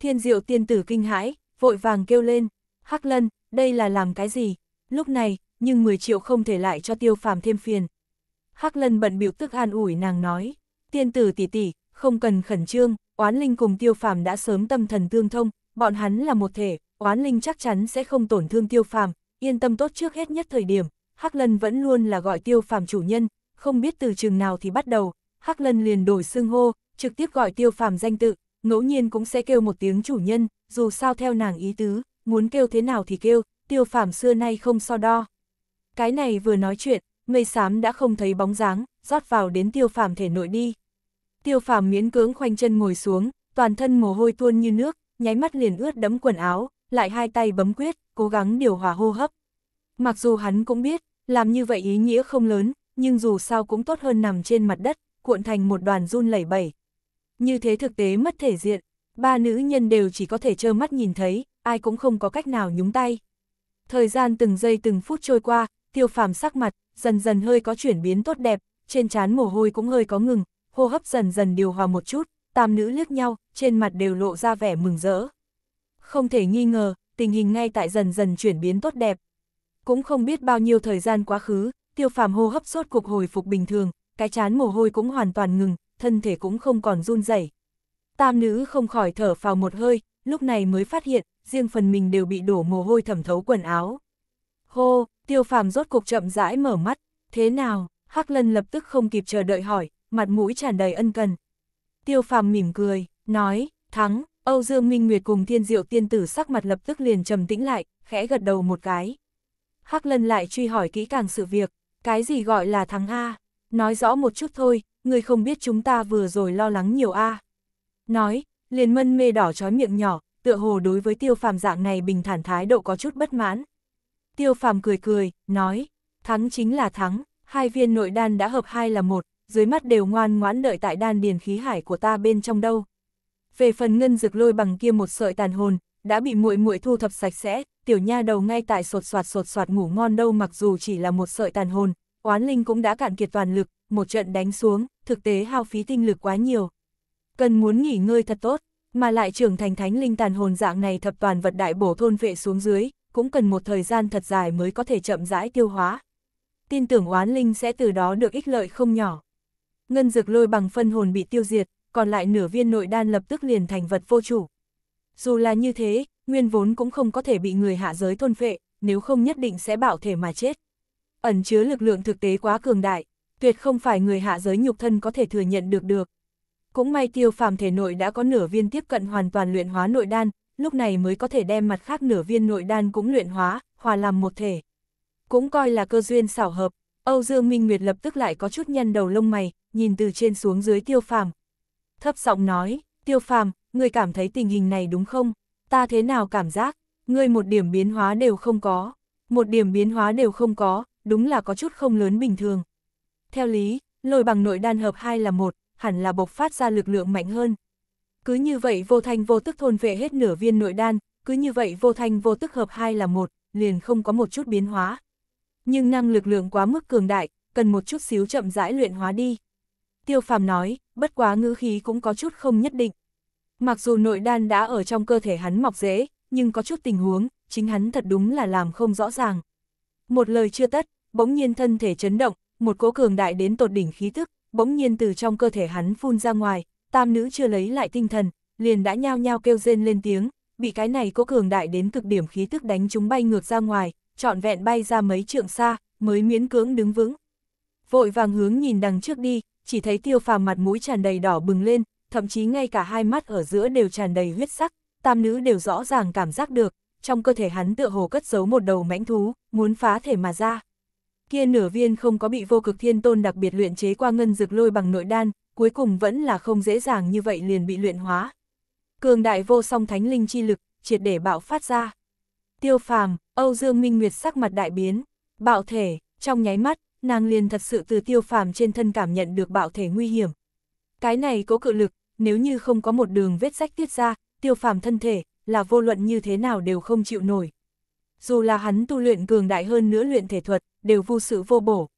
[SPEAKER 1] Thiên diệu tiên tử kinh hãi, vội vàng kêu lên, Hắc lân, đây là làm cái gì? Lúc này, nhưng 10 triệu không thể lại cho tiêu phàm thêm phiền. Hắc lân bận biểu tức an ủi nàng nói, tiên tử tỷ tỷ, không cần khẩn trương, oán linh cùng tiêu phàm đã sớm tâm thần tương thông, bọn hắn là một thể, oán linh chắc chắn sẽ không tổn thương tiêu phàm, yên tâm tốt trước hết nhất thời điểm, Hắc Lân vẫn luôn là gọi Tiêu Phàm chủ nhân, không biết từ chừng nào thì bắt đầu, Hắc Lân liền đổi xưng hô, trực tiếp gọi Tiêu Phàm danh tự, ngẫu nhiên cũng sẽ kêu một tiếng chủ nhân, dù sao theo nàng ý tứ, muốn kêu thế nào thì kêu, Tiêu Phàm xưa nay không so đo. Cái này vừa nói chuyện, mây xám đã không thấy bóng dáng, rót vào đến Tiêu Phàm thể nội đi. Tiêu Phàm miễn cưỡng khoanh chân ngồi xuống, toàn thân mồ hôi tuôn như nước, nháy mắt liền ướt đẫm quần áo, lại hai tay bấm quyết, cố gắng điều hòa hô hấp. Mặc dù hắn cũng biết, làm như vậy ý nghĩa không lớn, nhưng dù sao cũng tốt hơn nằm trên mặt đất, cuộn thành một đoàn run lẩy bẩy. Như thế thực tế mất thể diện, ba nữ nhân đều chỉ có thể trơ mắt nhìn thấy, ai cũng không có cách nào nhúng tay. Thời gian từng giây từng phút trôi qua, tiêu phàm sắc mặt, dần dần hơi có chuyển biến tốt đẹp, trên trán mồ hôi cũng hơi có ngừng, hô hấp dần dần điều hòa một chút, tam nữ liếc nhau, trên mặt đều lộ ra vẻ mừng rỡ. Không thể nghi ngờ, tình hình ngay tại dần dần chuyển biến tốt đẹp. Cũng không biết bao nhiêu thời gian quá khứ, tiêu phàm hô hấp sốt cuộc hồi phục bình thường, cái chán mồ hôi cũng hoàn toàn ngừng, thân thể cũng không còn run rẩy. Tam nữ không khỏi thở phào một hơi, lúc này mới phát hiện, riêng phần mình đều bị đổ mồ hôi thẩm thấu quần áo. Hô, tiêu phàm rốt cục chậm rãi mở mắt, thế nào, Hắc Lân lập tức không kịp chờ đợi hỏi, mặt mũi tràn đầy ân cần. Tiêu phàm mỉm cười, nói, thắng, Âu Dương Minh Nguyệt cùng thiên diệu tiên tử sắc mặt lập tức liền trầm tĩnh lại, khẽ gật đầu một cái. Hắc lân lại truy hỏi kỹ càng sự việc, cái gì gọi là thắng A, nói rõ một chút thôi, người không biết chúng ta vừa rồi lo lắng nhiều A. Nói, liền mân mê đỏ trói miệng nhỏ, tựa hồ đối với tiêu phàm dạng này bình thản thái độ có chút bất mãn. Tiêu phàm cười cười, nói, thắng chính là thắng, hai viên nội đan đã hợp hai là một, dưới mắt đều ngoan ngoãn đợi tại đan điền khí hải của ta bên trong đâu, về phần ngân dược lôi bằng kia một sợi tàn hồn, đã bị muội muội thu thập sạch sẽ, tiểu nha đầu ngay tại sột soạt sột soạt ngủ ngon đâu mặc dù chỉ là một sợi tàn hồn, oán linh cũng đã cạn kiệt toàn lực, một trận đánh xuống, thực tế hao phí tinh lực quá nhiều. Cần muốn nghỉ ngơi thật tốt, mà lại trưởng thành thánh linh tàn hồn dạng này thập toàn vật đại bổ thôn vệ xuống dưới, cũng cần một thời gian thật dài mới có thể chậm rãi tiêu hóa. Tin tưởng oán linh sẽ từ đó được ích lợi không nhỏ. Ngân dược lôi bằng phân hồn bị tiêu diệt, còn lại nửa viên nội đan lập tức liền thành vật vô chủ. Dù là như thế, nguyên vốn cũng không có thể bị người hạ giới thôn phệ, nếu không nhất định sẽ bảo thể mà chết. Ẩn chứa lực lượng thực tế quá cường đại, tuyệt không phải người hạ giới nhục thân có thể thừa nhận được được. Cũng may tiêu phàm thể nội đã có nửa viên tiếp cận hoàn toàn luyện hóa nội đan, lúc này mới có thể đem mặt khác nửa viên nội đan cũng luyện hóa, hòa làm một thể. Cũng coi là cơ duyên xảo hợp, Âu Dương Minh Nguyệt lập tức lại có chút nhăn đầu lông mày, nhìn từ trên xuống dưới tiêu phàm, thấp giọng nói, tiêu phàm, ngươi cảm thấy tình hình này đúng không? Ta thế nào cảm giác, ngươi một điểm biến hóa đều không có, một điểm biến hóa đều không có, đúng là có chút không lớn bình thường. Theo lý, lôi bằng nội đan hợp hai là một, hẳn là bộc phát ra lực lượng mạnh hơn. Cứ như vậy vô thanh vô tức thôn vệ hết nửa viên nội đan, cứ như vậy vô thanh vô tức hợp hai là một, liền không có một chút biến hóa. Nhưng năng lực lượng quá mức cường đại, cần một chút xíu chậm rãi luyện hóa đi. Tiêu phàm nói, bất quá ngữ khí cũng có chút không nhất định. Mặc dù nội đan đã ở trong cơ thể hắn mọc dễ, nhưng có chút tình huống, chính hắn thật đúng là làm không rõ ràng. Một lời chưa tất, bỗng nhiên thân thể chấn động, một cỗ cường đại đến tột đỉnh khí tức, bỗng nhiên từ trong cơ thể hắn phun ra ngoài, tam nữ chưa lấy lại tinh thần, liền đã nhao nhao kêu rên lên tiếng, bị cái này cỗ cường đại đến cực điểm khí tức đánh chúng bay ngược ra ngoài, trọn vẹn bay ra mấy trượng xa, mới miễn cưỡng đứng vững. Vội vàng hướng nhìn đằng trước đi, chỉ thấy tiêu phàm mặt mũi tràn đầy đỏ bừng lên, thậm chí ngay cả hai mắt ở giữa đều tràn đầy huyết sắc, tam nữ đều rõ ràng cảm giác được, trong cơ thể hắn tựa hồ cất giấu một đầu mãnh thú, muốn phá thể mà ra. Kia nửa viên không có bị vô cực thiên tôn đặc biệt luyện chế qua ngân dược lôi bằng nội đan, cuối cùng vẫn là không dễ dàng như vậy liền bị luyện hóa. Cường đại vô song thánh linh chi lực, triệt để bạo phát ra. Tiêu phàm, Âu Dương Minh Nguyệt sắc mặt đại biến, bạo thể, trong nháy mắt, nàng liền thật sự từ tiêu phàm trên thân cảm nhận được bạo thể nguy hiểm. Cái này có cự lực, nếu như không có một đường vết rách tiết ra, tiêu phàm thân thể, là vô luận như thế nào đều không chịu nổi. Dù là hắn tu luyện cường đại hơn nữa luyện thể thuật, đều vô sự vô bổ.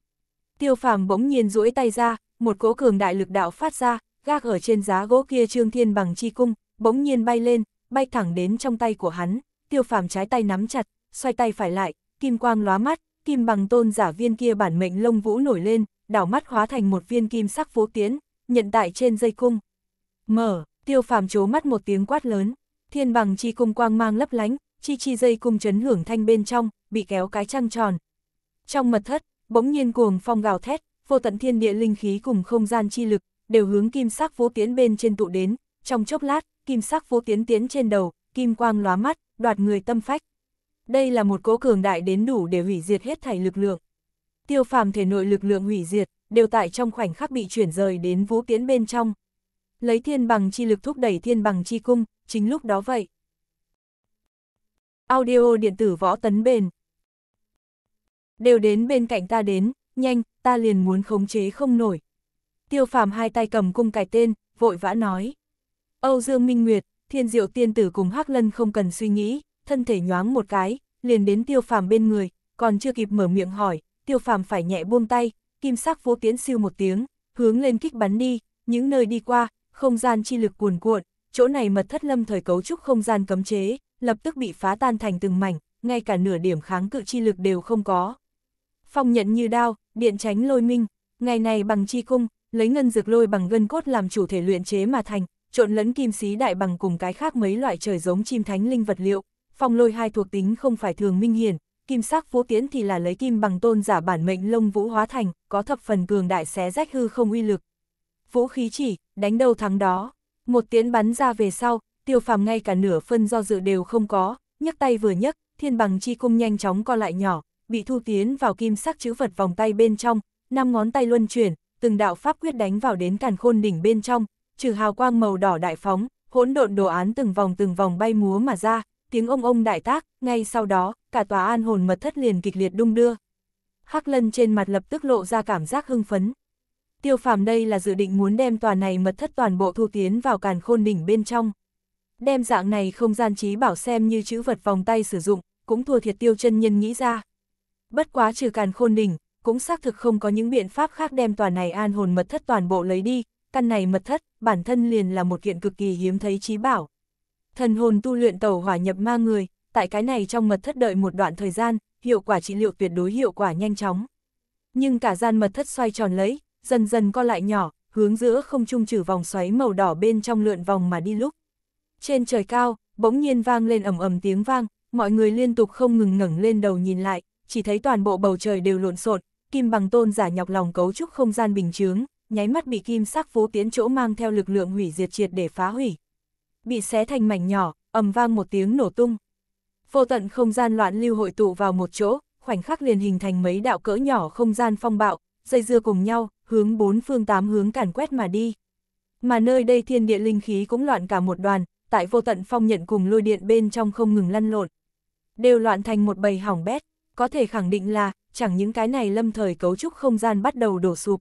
[SPEAKER 1] Tiêu phàm bỗng nhiên duỗi tay ra, một cỗ cường đại lực đạo phát ra, gác ở trên giá gỗ kia trương thiên bằng chi cung, bỗng nhiên bay lên, bay thẳng đến trong tay của hắn, tiêu phàm trái tay nắm chặt, xoay tay phải lại, kim quang lóa mắt, kim bằng tôn giả viên kia bản mệnh lông vũ nổi lên, đảo mắt hóa thành một viên kim sắc vũ tiến, nhận tại trên dây cung. Mở, tiêu phàm chố mắt một tiếng quát lớn, thiên bằng chi cung quang mang lấp lánh, chi chi dây cung chấn hưởng thanh bên trong, bị kéo cái trăng tròn. Trong mật thất, bỗng nhiên cuồng phong gào thét, vô tận thiên địa linh khí cùng không gian chi lực, đều hướng kim sắc vũ tiến bên trên tụ đến, trong chốc lát, kim sắc vũ tiến tiến trên đầu, kim quang lóa mắt, đoạt người tâm phách. Đây là một cố cường đại đến đủ để hủy diệt hết thảy lực lượng. Tiêu phàm thể nội lực lượng hủy diệt, đều tại trong khoảnh khắc bị chuyển rời đến vũ tiễn bên trong. Lấy thiên bằng chi lực thúc đẩy thiên bằng chi cung, chính lúc đó vậy. Audio điện tử võ tấn bền. Đều đến bên cạnh ta đến, nhanh, ta liền muốn khống chế không nổi. Tiêu phàm hai tay cầm cung cài tên, vội vã nói. Âu Dương Minh Nguyệt, Thiên Diệu Tiên Tử cùng Hắc Lân không cần suy nghĩ, thân thể nhoáng một cái, liền đến tiêu phàm bên người, còn chưa kịp mở miệng hỏi, tiêu phàm phải nhẹ buông tay, kim sắc vô tiến siêu một tiếng, hướng lên kích bắn đi, những nơi đi qua, không gian chi lực cuồn cuộn, chỗ này mật thất lâm thời cấu trúc không gian cấm chế, lập tức bị phá tan thành từng mảnh, ngay cả nửa điểm kháng cự chi lực đều không có. Phong nhận như đao, điện tránh lôi minh, ngày này bằng chi cung, lấy ngân dược lôi bằng gân cốt làm chủ thể luyện chế mà thành, trộn lẫn kim xí đại bằng cùng cái khác mấy loại trời giống chim thánh linh vật liệu, phong lôi hai thuộc tính không phải thường minh hiển, kim sắc vũ tiễn thì là lấy kim bằng tôn giả bản mệnh lông vũ hóa thành, có thập phần cường đại xé rách hư không uy lực. Vũ khí chỉ, đánh đầu thắng đó, một tiễn bắn ra về sau, tiêu phàm ngay cả nửa phân do dự đều không có, nhấc tay vừa nhấc, thiên bằng chi cung nhanh chóng co lại nhỏ, bị thu tiến vào kim sắc chữ vật vòng tay bên trong, năm ngón tay luân chuyển, từng đạo pháp quyết đánh vào đến càn khôn đỉnh bên trong, trừ hào quang màu đỏ đại phóng, hỗn độn đồ án từng vòng từng vòng bay múa mà ra, tiếng ông ông đại tác, ngay sau đó, cả tòa an hồn mật thất liền kịch liệt đung đưa. Hắc lân trên mặt lập tức lộ ra cảm giác hưng phấn. Tiêu phàm đây là dự định muốn đem tòa này mật thất toàn bộ thu tiến vào càn khôn đỉnh bên trong. Đem dạng này không gian trí bảo xem như chữ vật vòng tay sử dụng, cũng thua thiệt tiêu chân nhân nghĩ ra. Bất quá trừ càn khôn đỉnh, cũng xác thực không có những biện pháp khác đem tòa này an hồn mật thất toàn bộ lấy đi, căn này mật thất, bản thân liền là một kiện cực kỳ hiếm thấy trí bảo. Thần hồn tu luyện tẩu hỏa nhập ma người, tại cái này trong mật thất đợi một đoạn thời gian, hiệu quả trị liệu tuyệt đối hiệu quả nhanh chóng. Nhưng cả gian mật thất xoay tròn lấy, dần dần co lại nhỏ, hướng giữa không trung trừ vòng xoáy màu đỏ bên trong lượn vòng mà đi lúc. Trên trời cao, bỗng nhiên vang lên ầm ầm tiếng vang, mọi người liên tục không ngừng ngẩng lên đầu nhìn lại, chỉ thấy toàn bộ bầu trời đều lộn xộn, kim bằng tôn giả nhọc lòng cấu trúc không gian bình chướng, nháy mắt bị kim sắc phố tiến chỗ mang theo lực lượng hủy diệt triệt để phá hủy bị xé thành mảnh nhỏ, ầm vang một tiếng nổ tung. Vô tận không gian loạn lưu hội tụ vào một chỗ, khoảnh khắc liền hình thành mấy đạo cỡ nhỏ không gian phong bạo, dây dưa cùng nhau, hướng bốn phương tám hướng càn quét mà đi. Mà nơi đây thiên địa linh khí cũng loạn cả một đoàn, tại vô tận phong nhận cùng lôi điện bên trong không ngừng lăn lộn. Đều loạn thành một bầy hỏng bét, có thể khẳng định là, chẳng những cái này lâm thời cấu trúc không gian bắt đầu đổ sụp.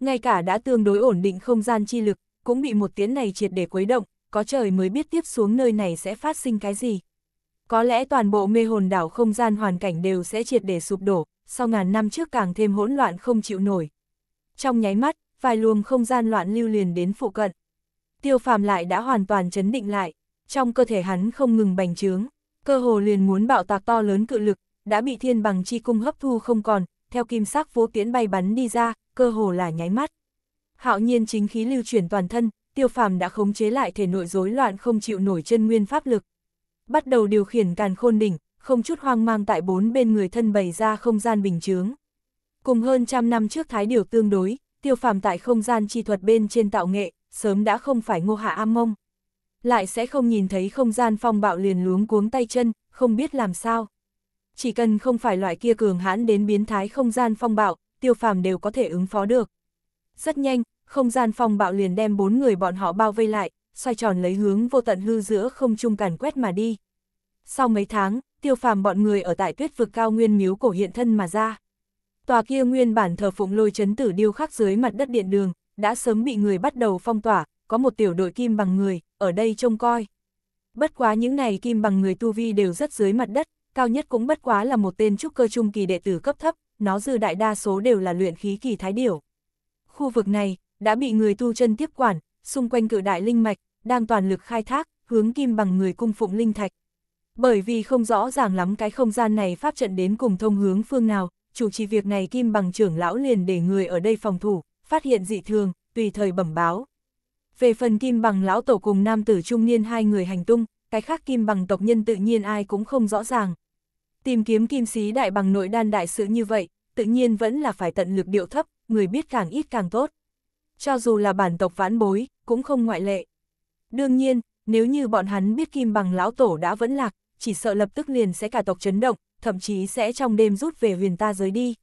[SPEAKER 1] Ngay cả đã tương đối ổn định không gian chi lực, cũng bị một tiếng này triệt để quấy động, có trời mới biết tiếp xuống nơi này sẽ phát sinh cái gì. Có lẽ toàn bộ mê hồn đảo không gian hoàn cảnh đều sẽ triệt để sụp đổ, sau ngàn năm trước càng thêm hỗn loạn không chịu nổi. Trong nháy mắt, vài luồng không gian loạn lưu liền đến phụ cận. Tiêu phàm lại đã hoàn toàn chấn định lại, trong cơ thể hắn không ngừng bành trướng, cơ hồ liền muốn bạo tạc to lớn cự lực, đã bị thiên bằng chi cung hấp thu không còn, theo kim sắc vô tiễn bay bắn đi ra, cơ hồ là nháy mắt. Hạo nhiên chính khí lưu chuyển toàn thân, tiêu phàm đã khống chế lại thể nội rối loạn không chịu nổi chân nguyên pháp lực. Bắt đầu điều khiển càn khôn đỉnh, không chút hoang mang tại bốn bên người thân bày ra không gian bình chướng. Cùng hơn trăm năm trước thái điều tương đối, tiêu phàm tại không gian chi thuật bên trên tạo nghệ, sớm đã không phải ngô hạ am mông. Lại sẽ không nhìn thấy không gian phong bạo liền luống cuống tay chân, không biết làm sao. Chỉ cần không phải loại kia cường hãn đến biến thái không gian phong bạo, tiêu phàm đều có thể ứng phó được. Rất nhanh, không gian phong bạo liền đem bốn người bọn họ bao vây lại, xoay tròn lấy hướng vô tận hư giữa không trung càn quét mà đi. Sau mấy tháng, tiêu phàm bọn người ở tại tuyết vực cao nguyên miếu cổ hiện thân mà ra. Tòa kia nguyên bản thờ phụng lôi chấn tử điêu khắc dưới mặt đất điện đường, đã sớm bị người bắt đầu phong tỏa, có một tiểu đội kim bằng người, ở đây trông coi. Bất quá những này kim bằng người tu vi đều rất dưới mặt đất, cao nhất cũng bất quá là một tên trúc cơ trung kỳ đệ tử cấp thấp, nó dư đại đa số đều là luyện khí kỳ thái điểu. Khu vực này, đã bị người tu chân tiếp quản, xung quanh cự đại linh mạch, đang toàn lực khai thác, hướng kim bằng người cung phụng linh thạch. Bởi vì không rõ ràng lắm cái không gian này pháp trận đến cùng thông hướng phương nào, chủ trì việc này kim bằng trưởng lão liền để người ở đây phòng thủ, phát hiện dị thường, tùy thời bẩm báo. Về phần kim bằng lão tổ cùng nam tử trung niên hai người hành tung, cái khác kim bằng tộc nhân tự nhiên ai cũng không rõ ràng. Tìm kiếm kim sĩ đại bằng nội đan đại sự như vậy, tự nhiên vẫn là phải tận lực điệu thấp, người biết càng ít càng tốt cho dù là bản tộc vãn bối, cũng không ngoại lệ. Đương nhiên, nếu như bọn hắn biết kim bằng lão tổ đã vẫn lạc, chỉ sợ lập tức liền sẽ cả tộc chấn động, thậm chí sẽ trong đêm rút về huyền ta giới đi.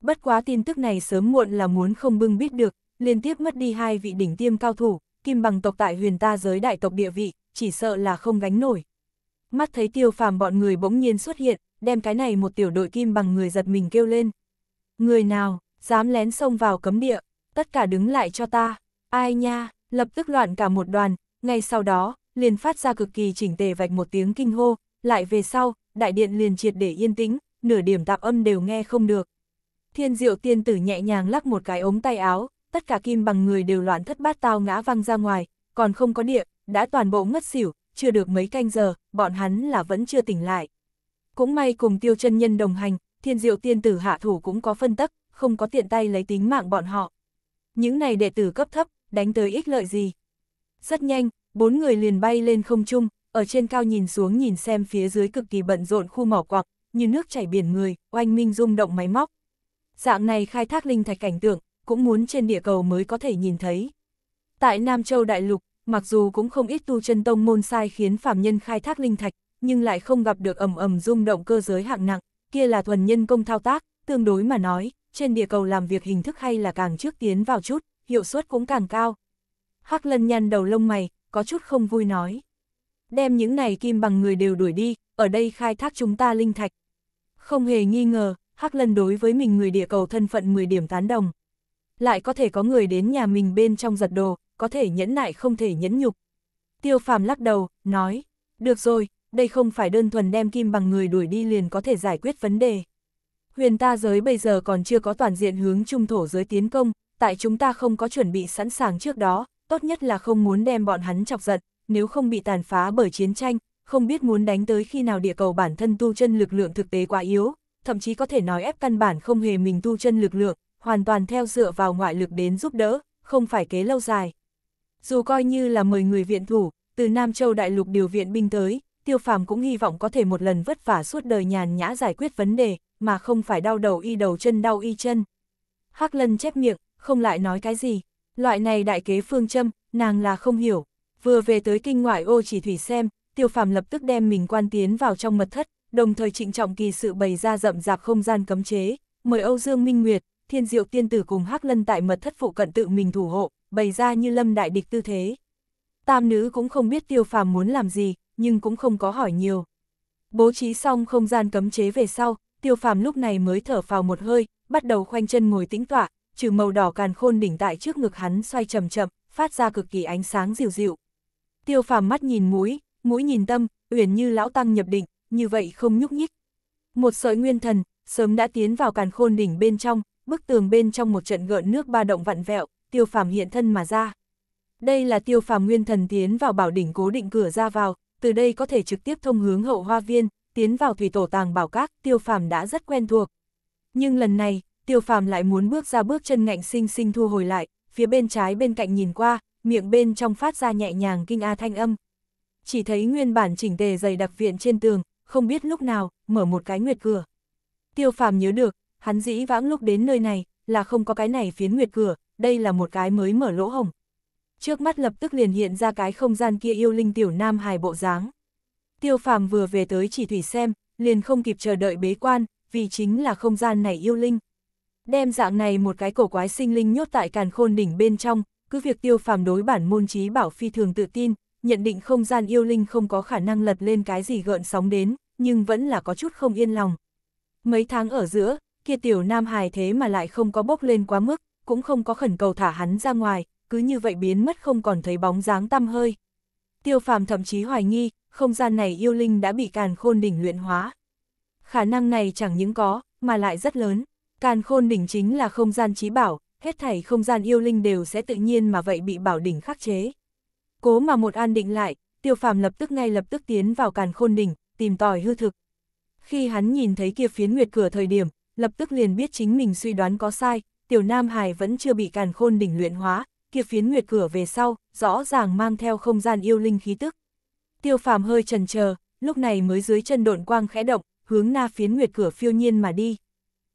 [SPEAKER 1] Bất quá tin tức này sớm muộn là muốn không bưng biết được, liên tiếp mất đi hai vị đỉnh tiêm cao thủ, kim bằng tộc tại huyền ta giới đại tộc địa vị, chỉ sợ là không gánh nổi. Mắt thấy tiêu phàm bọn người bỗng nhiên xuất hiện, đem cái này một tiểu đội kim bằng người giật mình kêu lên. Người nào, dám lén xông vào cấm địa tất cả đứng lại cho ta, ai nha, lập tức loạn cả một đoàn, ngay sau đó, liền phát ra cực kỳ chỉnh tề vạch một tiếng kinh hô, lại về sau, đại điện liền triệt để yên tĩnh, nửa điểm tạp âm đều nghe không được. Thiên diệu tiên tử nhẹ nhàng lắc một cái ống tay áo, tất cả kim bằng người đều loạn thất bát tao ngã văng ra ngoài, còn không có địa, đã toàn bộ ngất xỉu, chưa được mấy canh giờ, bọn hắn là vẫn chưa tỉnh lại. Cũng may cùng tiêu chân nhân đồng hành, thiên diệu tiên tử hạ thủ cũng có phân tắc, không có tiện tay lấy tính mạng bọn họ những này đệ tử cấp thấp, đánh tới ích lợi gì. Rất nhanh, bốn người liền bay lên không trung, ở trên cao nhìn xuống nhìn xem phía dưới cực kỳ bận rộn khu mỏ quặc, như nước chảy biển người, oanh minh rung động máy móc. Dạng này khai thác linh thạch cảnh tượng, cũng muốn trên địa cầu mới có thể nhìn thấy. Tại Nam Châu Đại Lục, mặc dù cũng không ít tu chân tông môn sai khiến phạm nhân khai thác linh thạch, nhưng lại không gặp được ầm ầm rung động cơ giới hạng nặng, kia là thuần nhân công thao tác, tương đối mà nói, trên địa cầu làm việc hình thức hay là càng trước tiến vào chút, hiệu suất cũng càng cao. hắc Lân nhăn đầu lông mày, có chút không vui nói. Đem những này kim bằng người đều đuổi đi, ở đây khai thác chúng ta linh thạch. Không hề nghi ngờ, hắc Lân đối với mình người địa cầu thân phận 10 điểm tán đồng. Lại có thể có người đến nhà mình bên trong giật đồ, có thể nhẫn nại không thể nhẫn nhục. Tiêu Phàm lắc đầu, nói, được rồi, đây không phải đơn thuần đem kim bằng người đuổi đi liền có thể giải quyết vấn đề huyền ta giới bây giờ còn chưa có toàn diện hướng trung thổ giới tiến công, tại chúng ta không có chuẩn bị sẵn sàng trước đó, tốt nhất là không muốn đem bọn hắn chọc giận, nếu không bị tàn phá bởi chiến tranh, không biết muốn đánh tới khi nào địa cầu bản thân tu chân lực lượng thực tế quá yếu, thậm chí có thể nói ép căn bản không hề mình tu chân lực lượng, hoàn toàn theo dựa vào ngoại lực đến giúp đỡ, không phải kế lâu dài. Dù coi như là mời người viện thủ, từ Nam Châu Đại Lục điều viện binh tới, Tiêu Phàm cũng hy vọng có thể một lần vất vả suốt đời nhàn nhã giải quyết vấn đề, mà không phải đau đầu y đầu chân đau y chân. Hắc lân chép miệng, không lại nói cái gì, loại này đại kế phương châm, nàng là không hiểu. Vừa về tới kinh ngoại ô chỉ thủy xem, tiêu phàm lập tức đem mình quan tiến vào trong mật thất, đồng thời trịnh trọng kỳ sự bày ra rậm rạp không gian cấm chế, mời Âu Dương Minh Nguyệt, thiên diệu tiên tử cùng hắc lân tại mật thất phụ cận tự mình thủ hộ, bày ra như lâm đại địch tư thế. Tam nữ cũng không biết tiêu phàm muốn làm gì, nhưng cũng không có hỏi nhiều. Bố trí xong không gian cấm chế về sau, tiêu phàm lúc này mới thở phào một hơi, bắt đầu khoanh chân ngồi tĩnh tọa, trừ màu đỏ càn khôn đỉnh tại trước ngực hắn xoay chậm chậm, phát ra cực kỳ ánh sáng dịu dịu. Tiêu phàm mắt nhìn mũi, mũi nhìn tâm, uyển như lão tăng nhập định, như vậy không nhúc nhích. Một sợi nguyên thần, sớm đã tiến vào càn khôn đỉnh bên trong, bức tường bên trong một trận gợn nước ba động vặn vẹo, tiêu phàm hiện thân mà ra. Đây là tiêu phàm nguyên thần tiến vào bảo đỉnh cố định cửa ra vào, từ đây có thể trực tiếp thông hướng hậu hoa viên, tiến vào thủy tổ tàng bảo các, tiêu phàm đã rất quen thuộc. Nhưng lần này, tiêu phàm lại muốn bước ra bước chân ngạnh sinh sinh thu hồi lại, phía bên trái bên cạnh nhìn qua, miệng bên trong phát ra nhẹ nhàng kinh a thanh âm. Chỉ thấy nguyên bản chỉnh tề dày đặc viện trên tường, không biết lúc nào, mở một cái nguyệt cửa. Tiêu phàm nhớ được, hắn dĩ vãng lúc đến nơi này, là không có cái này phiến nguyệt cửa, đây là một cái mới mở lỗ hồng. Trước mắt lập tức liền hiện ra cái không gian kia yêu linh tiểu nam hài bộ dáng. Tiêu phàm vừa về tới chỉ thủy xem, liền không kịp chờ đợi bế quan, vì chính là không gian này yêu linh. Đem dạng này một cái cổ quái sinh linh nhốt tại càn khôn đỉnh bên trong, cứ việc tiêu phàm đối bản môn trí bảo phi thường tự tin, nhận định không gian yêu linh không có khả năng lật lên cái gì gợn sóng đến, nhưng vẫn là có chút không yên lòng. Mấy tháng ở giữa, kia tiểu nam hài thế mà lại không có bốc lên quá mức, cũng không có khẩn cầu thả hắn ra ngoài, cứ như vậy biến mất không còn thấy bóng dáng tăm hơi. Tiêu phàm thậm chí hoài nghi, không gian này yêu linh đã bị càn khôn đỉnh luyện hóa. Khả năng này chẳng những có, mà lại rất lớn. Càn khôn đỉnh chính là không gian trí bảo, hết thảy không gian yêu linh đều sẽ tự nhiên mà vậy bị bảo đỉnh khắc chế. Cố mà một an định lại, tiêu phàm lập tức ngay lập tức tiến vào càn khôn đỉnh, tìm tòi hư thực. Khi hắn nhìn thấy kia phiến nguyệt cửa thời điểm, lập tức liền biết chính mình suy đoán có sai, tiểu nam hải vẫn chưa bị càn khôn đỉnh luyện hóa, kia phiến nguyệt cửa về sau, rõ ràng mang theo không gian yêu linh khí tức. Tiêu phàm hơi trần chờ lúc này mới dưới chân độn quang khẽ động, hướng na phiến nguyệt cửa phiêu nhiên mà đi.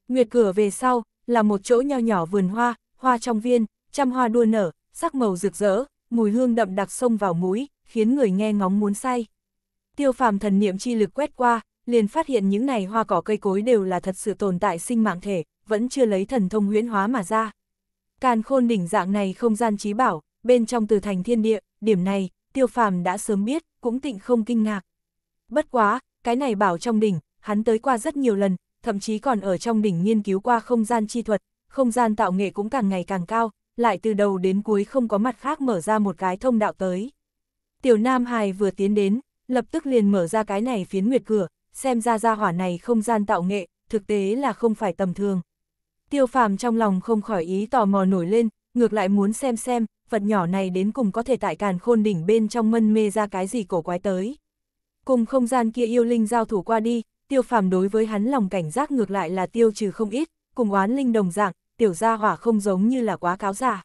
[SPEAKER 1] Nguyệt cửa về sau, là một chỗ nho nhỏ vườn hoa, hoa trong viên, trăm hoa đua nở, sắc màu rực rỡ, mùi hương đậm đặc sông vào mũi, khiến người nghe ngóng muốn say. Tiêu phàm thần niệm chi lực quét qua, liền phát hiện những này hoa cỏ cây cối đều là thật sự tồn tại sinh mạng thể, vẫn chưa lấy thần thông huyễn hóa mà ra. Càn khôn đỉnh dạng này không gian trí bảo, bên trong từ thành thiên địa, điểm này, tiêu phàm đã sớm biết, cũng tịnh không kinh ngạc. Bất quá, cái này bảo trong đỉnh, hắn tới qua rất nhiều lần, thậm chí còn ở trong đỉnh nghiên cứu qua không gian chi thuật, không gian tạo nghệ cũng càng ngày càng cao, lại từ đầu đến cuối không có mặt khác mở ra một cái thông đạo tới. Tiểu Nam Hải vừa tiến đến, lập tức liền mở ra cái này phiến nguyệt cửa, xem ra ra hỏa này không gian tạo nghệ, thực tế là không phải tầm thường. Tiêu phàm trong lòng không khỏi ý tò mò nổi lên, ngược lại muốn xem xem, vật nhỏ này đến cùng có thể tại càn khôn đỉnh bên trong mân mê ra cái gì cổ quái tới. Cùng không gian kia yêu linh giao thủ qua đi, tiêu phàm đối với hắn lòng cảnh giác ngược lại là tiêu trừ không ít, cùng oán linh đồng dạng, tiểu gia hỏa không giống như là quá cáo giả.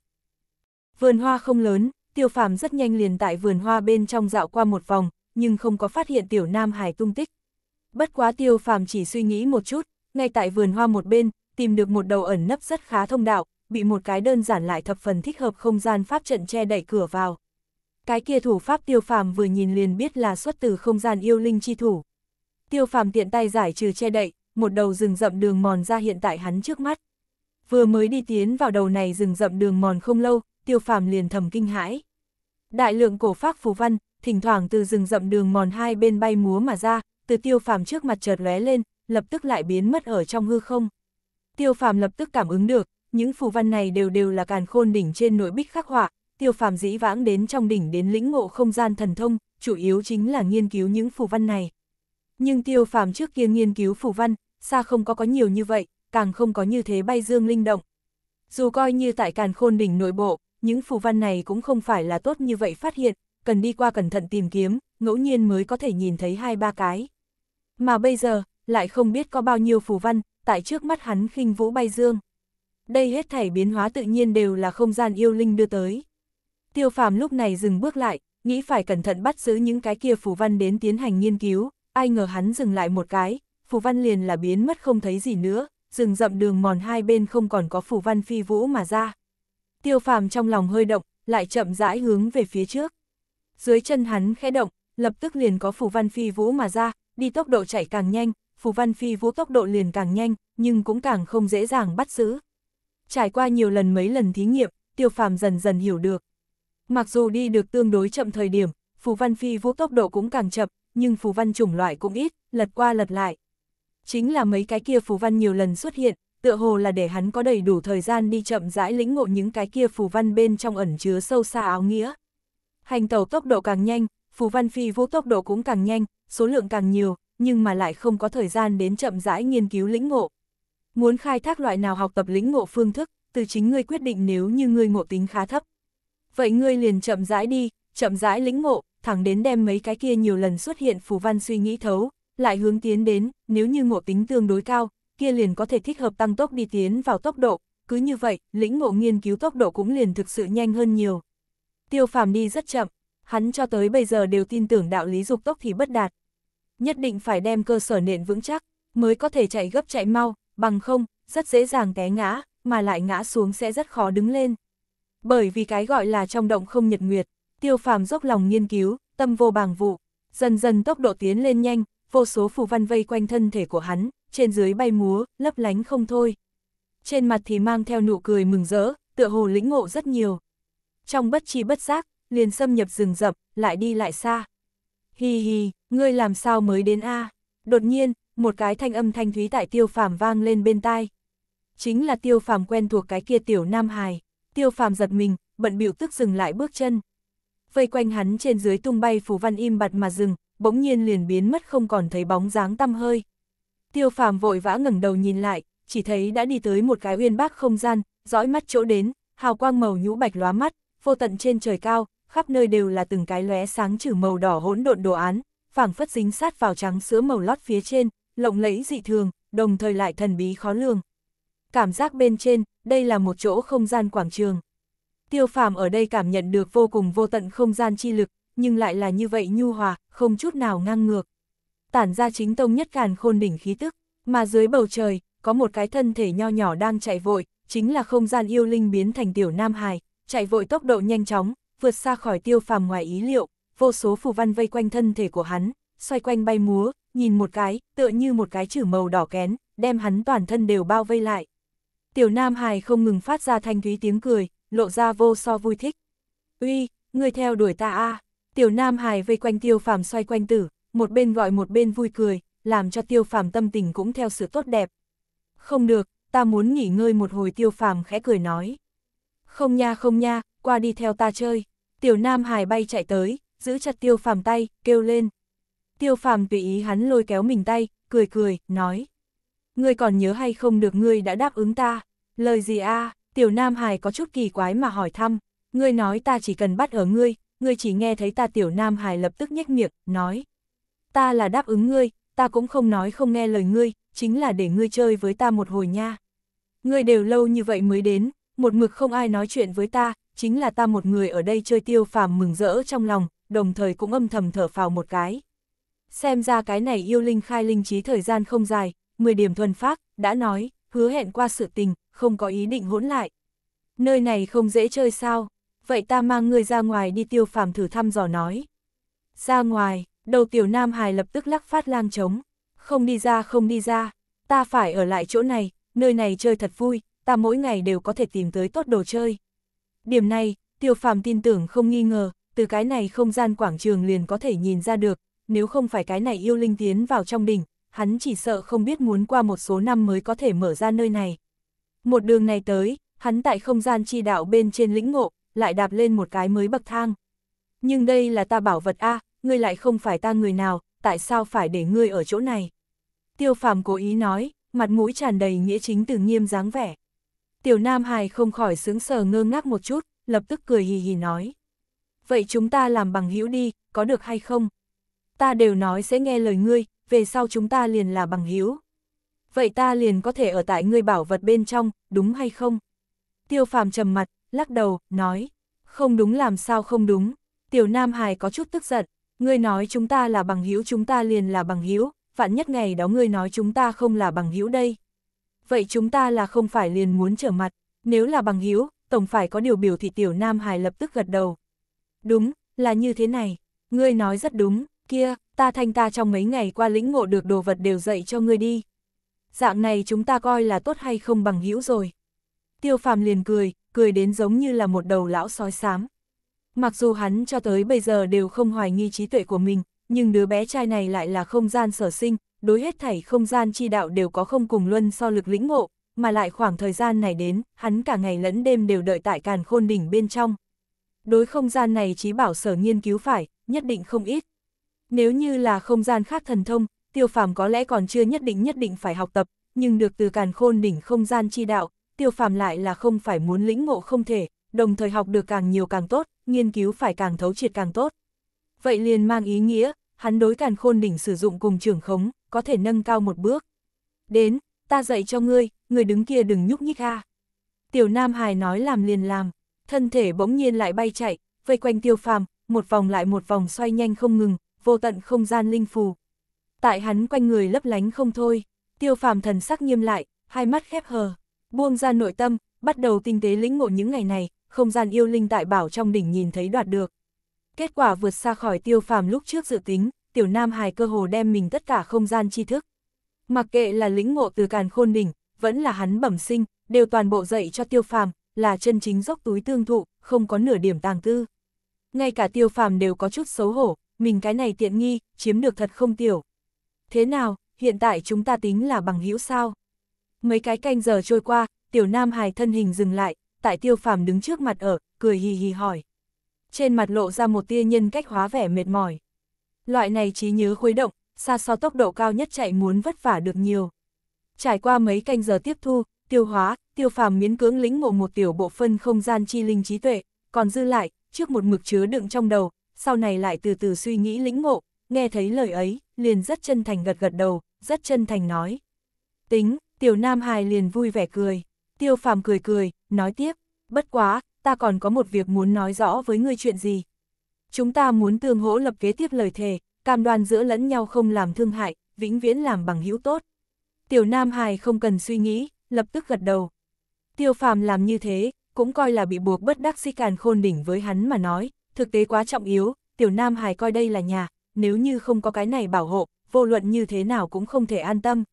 [SPEAKER 1] Vườn hoa không lớn, tiêu phàm rất nhanh liền tại vườn hoa bên trong dạo qua một vòng, nhưng không có phát hiện tiểu nam hải tung tích. Bất quá tiêu phàm chỉ suy nghĩ một chút, ngay tại vườn hoa một bên, tìm được một đầu ẩn nấp rất khá thông đạo, bị một cái đơn giản lại thập phần thích hợp không gian pháp trận che đẩy cửa vào. Cái kia thủ pháp tiêu phàm vừa nhìn liền biết là xuất từ không gian yêu linh chi thủ. Tiêu phàm tiện tay giải trừ che đậy, một đầu rừng rậm đường mòn ra hiện tại hắn trước mắt. Vừa mới đi tiến vào đầu này rừng rậm đường mòn không lâu, tiêu phàm liền thầm kinh hãi. Đại lượng cổ phác phù văn, thỉnh thoảng từ rừng rậm đường mòn hai bên bay múa mà ra, từ tiêu phàm trước mặt chợt lóe lên, lập tức lại biến mất ở trong hư không. Tiêu phàm lập tức cảm ứng được, những phù văn này đều đều là càn khôn đỉnh trên nội bích khắc họa, tiêu phàm dĩ vãng đến trong đỉnh đến lĩnh ngộ không gian thần thông, chủ yếu chính là nghiên cứu những phù văn này. Nhưng tiêu phàm trước kia nghiên cứu phù văn, xa không có có nhiều như vậy, càng không có như thế bay dương linh động. Dù coi như tại càn khôn đỉnh nội bộ, những phù văn này cũng không phải là tốt như vậy phát hiện, cần đi qua cẩn thận tìm kiếm, ngẫu nhiên mới có thể nhìn thấy hai ba cái. Mà bây giờ, lại không biết có bao nhiêu phù văn, tại trước mắt hắn khinh vũ bay dương đây hết thảy biến hóa tự nhiên đều là không gian yêu linh đưa tới. Tiêu phàm lúc này dừng bước lại, nghĩ phải cẩn thận bắt giữ những cái kia phù văn đến tiến hành nghiên cứu, ai ngờ hắn dừng lại một cái, phù văn liền là biến mất không thấy gì nữa, rừng rậm đường mòn hai bên không còn có phù văn phi vũ mà ra. Tiêu phàm trong lòng hơi động, lại chậm rãi hướng về phía trước. Dưới chân hắn khẽ động, lập tức liền có phù văn phi vũ mà ra, đi tốc độ chạy càng nhanh, phù văn phi vũ tốc độ liền càng nhanh, nhưng cũng càng không dễ dàng bắt giữ. Trải qua nhiều lần mấy lần thí nghiệm, Tiêu Phàm dần dần hiểu được. Mặc dù đi được tương đối chậm thời điểm, Phù Văn Phi vũ tốc độ cũng càng chậm, nhưng phù văn chủng loại cũng ít, lật qua lật lại. Chính là mấy cái kia phù văn nhiều lần xuất hiện, tựa hồ là để hắn có đầy đủ thời gian đi chậm rãi lĩnh ngộ những cái kia phù văn bên trong ẩn chứa sâu xa áo nghĩa. Hành tàu tốc độ càng nhanh, phù văn phi vũ tốc độ cũng càng nhanh, số lượng càng nhiều, nhưng mà lại không có thời gian đến chậm rãi nghiên cứu lĩnh ngộ, Muốn khai thác loại nào học tập lĩnh ngộ phương thức, từ chính ngươi quyết định nếu như ngươi ngộ tính khá thấp. Vậy ngươi liền chậm rãi đi, chậm rãi lĩnh ngộ, thẳng đến đem mấy cái kia nhiều lần xuất hiện phù văn suy nghĩ thấu, lại hướng tiến đến, nếu như ngộ tính tương đối cao, kia liền có thể thích hợp tăng tốc đi tiến vào tốc độ, cứ như vậy, lĩnh ngộ nghiên cứu tốc độ cũng liền thực sự nhanh hơn nhiều. Tiêu phàm đi rất chậm, hắn cho tới bây giờ đều tin tưởng đạo lý dục tốc thì bất đạt. Nhất định phải đem cơ sở nền vững chắc, mới có thể chạy gấp chạy mau, bằng không, rất dễ dàng té ngã, mà lại ngã xuống sẽ rất khó đứng lên. Bởi vì cái gọi là trong động không nhật nguyệt, tiêu phàm dốc lòng nghiên cứu, tâm vô bàng vụ, dần dần tốc độ tiến lên nhanh, vô số phù văn vây quanh thân thể của hắn, trên dưới bay múa, lấp lánh không thôi. Trên mặt thì mang theo nụ cười mừng rỡ, tựa hồ lĩnh ngộ rất nhiều. Trong bất chi bất giác, liền xâm nhập rừng rậm, lại đi lại xa. Hi hi, ngươi làm sao mới đến a? Đột nhiên, một cái thanh âm thanh thúy tại tiêu phàm vang lên bên tai. Chính là tiêu phàm quen thuộc cái kia tiểu nam hài, tiêu phàm giật mình, bận biểu tức dừng lại bước chân. Vây quanh hắn trên dưới tung bay phù văn im bặt mà dừng, bỗng nhiên liền biến mất không còn thấy bóng dáng tăm hơi. Tiêu phàm vội vã ngẩng đầu nhìn lại, chỉ thấy đã đi tới một cái uyên bác không gian, dõi mắt chỗ đến, hào quang màu nhũ bạch lóa mắt, vô tận trên trời cao, khắp nơi đều là từng cái lóe sáng trừ màu đỏ hỗn độn đồ án, phảng phất dính sát vào trắng sữa màu lót phía trên, lộng lẫy dị thường, đồng thời lại thần bí khó lường. Cảm giác bên trên, đây là một chỗ không gian quảng trường. Tiêu phàm ở đây cảm nhận được vô cùng vô tận không gian chi lực, nhưng lại là như vậy nhu hòa, không chút nào ngang ngược. Tản ra chính tông nhất càn khôn đỉnh khí tức, mà dưới bầu trời, có một cái thân thể nho nhỏ đang chạy vội, chính là không gian yêu linh biến thành tiểu Nam Hải, chạy vội tốc độ nhanh chóng, vượt xa khỏi tiêu phàm ngoài ý liệu, vô số phù văn vây quanh thân thể của hắn, xoay quanh bay múa, nhìn một cái, tựa như một cái chữ màu đỏ kén, đem hắn toàn thân đều bao vây lại. Tiểu Nam Hải không ngừng phát ra thanh thúy tiếng cười, lộ ra vô so vui thích. Uy, ngươi theo đuổi ta a à. Tiểu Nam Hải vây quanh tiêu phàm xoay quanh tử, một bên gọi một bên vui cười, làm cho tiêu phàm tâm tình cũng theo sự tốt đẹp. Không được, ta muốn nghỉ ngơi một hồi tiêu phàm khẽ cười nói. Không nha không nha, qua đi theo ta chơi. Tiểu Nam Hải bay chạy tới, giữ chặt tiêu phàm tay, kêu lên, tiêu phàm tùy ý hắn lôi kéo mình tay, cười cười, nói. Ngươi còn nhớ hay không được ngươi đã đáp ứng ta, lời gì a tiểu nam hài có chút kỳ quái mà hỏi thăm, ngươi nói ta chỉ cần bắt ở ngươi, ngươi chỉ nghe thấy ta tiểu nam hài lập tức nhếch miệng, nói. Ta là đáp ứng ngươi, ta cũng không nói không nghe lời ngươi, chính là để ngươi chơi với ta một hồi nha. Ngươi đều lâu như vậy mới đến, một mực không ai nói chuyện với ta, chính là ta một người ở đây chơi tiêu phàm mừng rỡ trong lòng, đồng thời cũng âm thầm thở phào một cái xem ra cái này yêu linh khai linh trí thời gian không dài, 10 điểm thuần phát, đã nói, hứa hẹn qua sự tình, không có ý định hỗn lại. Nơi này không dễ chơi sao, vậy ta mang ngươi ra ngoài đi tiêu phàm thử thăm dò nói. Ra ngoài, đầu tiểu nam hài lập tức lắc phát lang trống, không đi ra không đi ra, ta phải ở lại chỗ này, nơi này chơi thật vui, ta mỗi ngày đều có thể tìm tới tốt đồ chơi. Điểm này, tiêu phàm tin tưởng không nghi ngờ, từ cái này không gian quảng trường liền có thể nhìn ra được, nếu không phải cái này yêu linh tiến vào trong đỉnh, hắn chỉ sợ không biết muốn qua một số năm mới có thể mở ra nơi này. Một đường này tới, hắn tại không gian chi đạo bên trên lĩnh ngộ, lại đạp lên một cái mới bậc thang. Nhưng đây là ta bảo vật A, ngươi lại không phải ta người nào, tại sao phải để ngươi ở chỗ này? Tiêu phàm cố ý nói, mặt mũi tràn đầy nghĩa chính từ nghiêm dáng vẻ. Tiểu Nam Hải không khỏi sướng sờ ngơ ngác một chút, lập tức cười hì hì nói. Vậy chúng ta làm bằng hữu đi, có được hay không? ta đều nói sẽ nghe lời ngươi, về sau chúng ta liền là bằng hiếu. Vậy ta liền có thể ở tại ngươi bảo vật bên trong, đúng hay không? Tiêu phàm trầm mặt, lắc đầu, nói, không đúng làm sao không đúng. Tiểu Nam Hải có chút tức giận, ngươi nói chúng ta là bằng hữu chúng ta liền là bằng hữu vạn nhất ngày đó ngươi nói chúng ta không là bằng hữu đây. Vậy chúng ta là không phải liền muốn trở mặt, nếu là bằng hữu tổng phải có điều biểu thì tiểu Nam Hải lập tức gật đầu. Đúng, là như thế này, ngươi nói rất đúng, kia, ta thanh ta trong mấy ngày qua lĩnh ngộ được đồ vật đều dạy cho ngươi đi. Dạng này chúng ta coi là tốt hay không bằng hữu rồi. Tiêu phàm liền cười, cười đến giống như là một đầu lão sói xám. Mặc dù hắn cho tới bây giờ đều không hoài nghi trí tuệ của mình, nhưng đứa bé trai này lại là không gian sở sinh, đối hết thảy không gian chi đạo đều có không cùng luân so lực lĩnh ngộ, mà lại khoảng thời gian này đến, hắn cả ngày lẫn đêm đều đợi tại càn khôn đỉnh bên trong. Đối không gian này trí bảo sở nghiên cứu phải, nhất định không ít. Nếu như là không gian khác thần thông, tiêu phàm có lẽ còn chưa nhất định nhất định phải học tập, nhưng được từ càn khôn đỉnh không gian chi đạo, tiêu phàm lại là không phải muốn lĩnh ngộ không thể, đồng thời học được càng nhiều càng tốt, nghiên cứu phải càng thấu triệt càng tốt. Vậy liền mang ý nghĩa, hắn đối càn khôn đỉnh sử dụng cùng trường khống, có thể nâng cao một bước. Đến, ta dạy cho ngươi, người đứng kia đừng nhúc nhích ha. Tiểu Nam hài nói làm liền làm, thân thể bỗng nhiên lại bay chạy, vây quanh tiêu phàm, một vòng lại một vòng xoay nhanh không ngừng, vô tận không gian linh phù. Tại hắn quanh người lấp lánh không thôi, tiêu phàm thần sắc nghiêm lại, hai mắt khép hờ, buông ra nội tâm, bắt đầu tinh tế lĩnh ngộ những ngày này, không gian yêu linh tại bảo trong đỉnh nhìn thấy đoạt được. Kết quả vượt xa khỏi tiêu phàm lúc trước dự tính, tiểu nam hài cơ hồ đem mình tất cả không gian tri thức. Mặc kệ là lĩnh ngộ từ càn khôn đỉnh, vẫn là hắn bẩm sinh, đều toàn bộ dạy cho tiêu phàm, là chân chính dốc túi tương thụ, không có nửa điểm tàng tư. Ngay cả tiêu phàm đều có chút xấu hổ, mình cái này tiện nghi, chiếm được thật không tiểu. Thế nào, hiện tại chúng ta tính là bằng hữu sao? Mấy cái canh giờ trôi qua, tiểu nam hài thân hình dừng lại, tại tiêu phàm đứng trước mặt ở, cười hì hì hỏi. Trên mặt lộ ra một tia nhân cách hóa vẻ mệt mỏi. Loại này trí nhớ khuấy động, xa so tốc độ cao nhất chạy muốn vất vả được nhiều. Trải qua mấy canh giờ tiếp thu, tiêu hóa, tiêu phàm miễn cưỡng lĩnh ngộ một tiểu bộ phân không gian chi linh trí tuệ, còn dư lại, trước một mực chứa đựng trong đầu, sau này lại từ từ suy nghĩ lĩnh ngộ, nghe thấy lời ấy, liền rất chân thành gật gật đầu, rất chân thành nói. Tính, tiểu nam hài liền vui vẻ cười, tiêu phàm cười cười, nói tiếp, bất quá, ta còn có một việc muốn nói rõ với ngươi chuyện gì. Chúng ta muốn tương hỗ lập kế tiếp lời thề, cam đoan giữa lẫn nhau không làm thương hại, vĩnh viễn làm bằng hữu tốt. Tiểu Nam hài không cần suy nghĩ, lập tức gật đầu. Tiêu Phàm làm như thế, cũng coi là bị buộc bất đắc si càn khôn đỉnh với hắn mà nói, Thực tế quá trọng yếu, tiểu nam hải coi đây là nhà, nếu như không có cái này bảo hộ, vô luận như thế nào cũng không thể an tâm.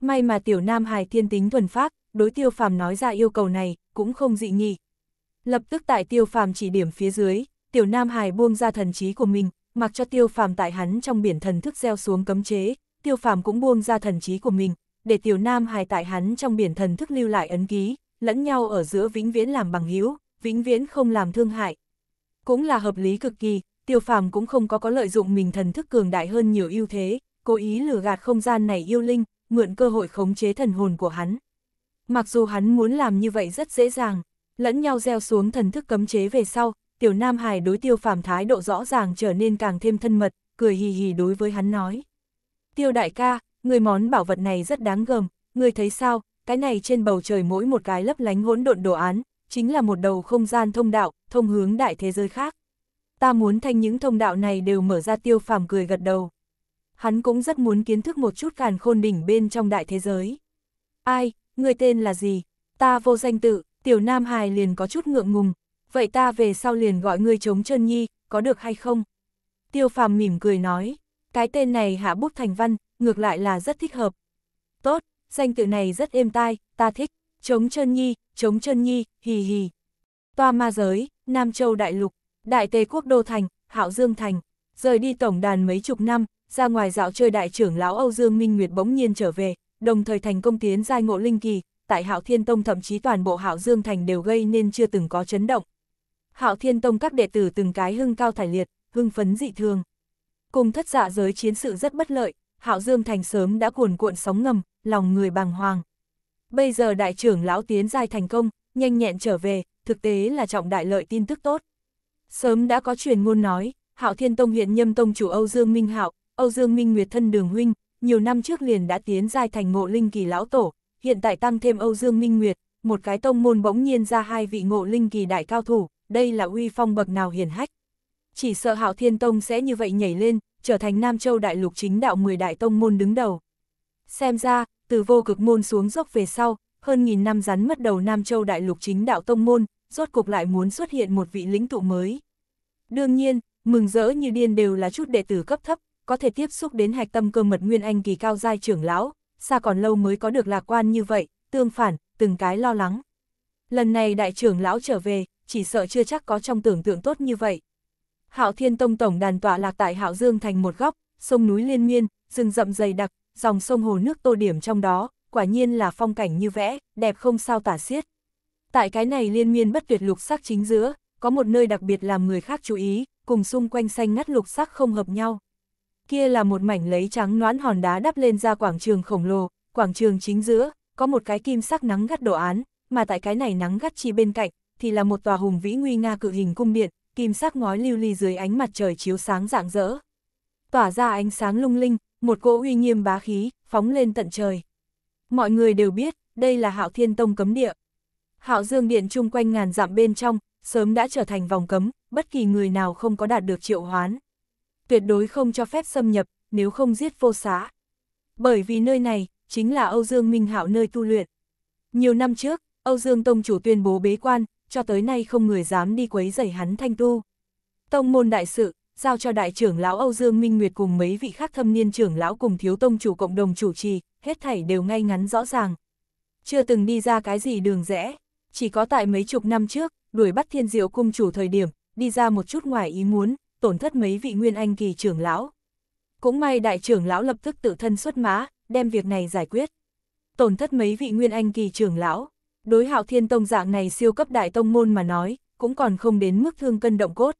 [SPEAKER 1] May mà tiểu nam hải thiên tính thuần phác, đối tiêu phàm nói ra yêu cầu này, cũng không dị nghị. Lập tức tại tiêu phàm chỉ điểm phía dưới, tiểu nam hải buông ra thần trí của mình, mặc cho tiêu phàm tại hắn trong biển thần thức gieo xuống cấm chế, tiêu phàm cũng buông ra thần trí của mình, để tiểu nam hải tại hắn trong biển thần thức lưu lại ấn ký, lẫn nhau ở giữa vĩnh viễn làm bằng hữu, vĩnh viễn không làm thương hại, cũng là hợp lý cực kỳ, tiêu phàm cũng không có có lợi dụng mình thần thức cường đại hơn nhiều ưu thế, cố ý lừa gạt không gian này yêu linh, mượn cơ hội khống chế thần hồn của hắn. Mặc dù hắn muốn làm như vậy rất dễ dàng, lẫn nhau gieo xuống thần thức cấm chế về sau, tiểu Nam Hải đối tiêu phàm thái độ rõ ràng trở nên càng thêm thân mật, cười hì hì đối với hắn nói. Tiêu đại ca, người món bảo vật này rất đáng gờm, người thấy sao, cái này trên bầu trời mỗi một cái lấp lánh hỗn độn đồ án, chính là một đầu không gian thông đạo, thông hướng đại thế giới khác. Ta muốn thanh những thông đạo này đều mở ra tiêu phàm cười gật đầu. Hắn cũng rất muốn kiến thức một chút càn khôn đỉnh bên trong đại thế giới. Ai, người tên là gì? Ta vô danh tự, tiểu nam hài liền có chút ngượng ngùng. Vậy ta về sau liền gọi ngươi chống chân nhi, có được hay không? Tiêu phàm mỉm cười nói, cái tên này hạ bút thành văn, ngược lại là rất thích hợp. Tốt, danh tự này rất êm tai, ta thích chống chân nhi, chống chân nhi, hì hì. Toa ma giới, Nam Châu Đại Lục, Đại Tề Quốc Đô Thành, Hạo Dương Thành, rời đi tổng đàn mấy chục năm, ra ngoài dạo chơi đại trưởng lão Âu Dương Minh Nguyệt bỗng nhiên trở về, đồng thời thành công tiến giai ngộ linh kỳ, tại Hạo Thiên Tông thậm chí toàn bộ Hạo Dương Thành đều gây nên chưa từng có chấn động. Hạo Thiên Tông các đệ tử từng cái hưng cao thải liệt, hưng phấn dị thường. Cùng thất dạ giới chiến sự rất bất lợi, Hạo Dương Thành sớm đã cuồn cuộn sóng ngầm, lòng người bàng hoàng. Bây giờ đại trưởng lão tiến giai thành công, nhanh nhẹn trở về, thực tế là trọng đại lợi tin tức tốt. Sớm đã có truyền ngôn nói, Hạo Thiên Tông hiện nhâm tông chủ Âu Dương Minh Hạo, Âu Dương Minh Nguyệt thân đường huynh, nhiều năm trước liền đã tiến giai thành ngộ linh kỳ lão tổ, hiện tại tăng thêm Âu Dương Minh Nguyệt, một cái tông môn bỗng nhiên ra hai vị ngộ linh kỳ đại cao thủ, đây là uy phong bậc nào hiển hách. Chỉ sợ Hạo Thiên Tông sẽ như vậy nhảy lên, trở thành Nam Châu đại lục chính đạo 10 đại tông môn đứng đầu. Xem ra, từ vô cực môn xuống dốc về sau, hơn nghìn năm rắn mất đầu Nam Châu Đại Lục chính đạo tông môn, rốt cục lại muốn xuất hiện một vị lĩnh tụ mới. Đương nhiên, mừng rỡ như điên đều là chút đệ tử cấp thấp, có thể tiếp xúc đến hạch tâm cơ mật nguyên anh kỳ cao giai trưởng lão, xa còn lâu mới có được lạc quan như vậy, tương phản, từng cái lo lắng. Lần này đại trưởng lão trở về, chỉ sợ chưa chắc có trong tưởng tượng tốt như vậy. Hạo Thiên Tông tổng đàn tọa lạc tại Hạo Dương thành một góc, sông núi liên miên, rừng rậm dày đặc, dòng sông hồ nước tô điểm trong đó, quả nhiên là phong cảnh như vẽ, đẹp không sao tả xiết. Tại cái này liên miên bất tuyệt lục sắc chính giữa, có một nơi đặc biệt làm người khác chú ý, cùng xung quanh xanh ngắt lục sắc không hợp nhau. Kia là một mảnh lấy trắng noãn hòn đá đắp lên ra quảng trường khổng lồ, quảng trường chính giữa, có một cái kim sắc nắng gắt đồ án, mà tại cái này nắng gắt chi bên cạnh, thì là một tòa hùng vĩ nguy nga cự hình cung điện, kim sắc ngói lưu ly dưới ánh mặt trời chiếu sáng rạng rỡ. Tỏa ra ánh sáng lung linh, một cỗ uy nghiêm bá khí, phóng lên tận trời. Mọi người đều biết, đây là Hạo Thiên Tông cấm địa. Hạo Dương Điện chung quanh ngàn dặm bên trong, sớm đã trở thành vòng cấm, bất kỳ người nào không có đạt được triệu hoán. Tuyệt đối không cho phép xâm nhập, nếu không giết vô xá. Bởi vì nơi này, chính là Âu Dương Minh Hạo nơi tu luyện. Nhiều năm trước, Âu Dương Tông chủ tuyên bố bế quan, cho tới nay không người dám đi quấy rầy hắn thanh tu. Tông môn đại sự, giao cho đại trưởng lão Âu Dương Minh Nguyệt cùng mấy vị khác thâm niên trưởng lão cùng thiếu tông chủ cộng đồng chủ trì, hết thảy đều ngay ngắn rõ ràng. Chưa từng đi ra cái gì đường rẽ, chỉ có tại mấy chục năm trước, đuổi bắt thiên diệu cung chủ thời điểm, đi ra một chút ngoài ý muốn, tổn thất mấy vị nguyên anh kỳ trưởng lão. Cũng may đại trưởng lão lập tức tự thân xuất mã, đem việc này giải quyết. Tổn thất mấy vị nguyên anh kỳ trưởng lão, đối hạo thiên tông dạng này siêu cấp đại tông môn mà nói, cũng còn không đến mức thương cân động cốt.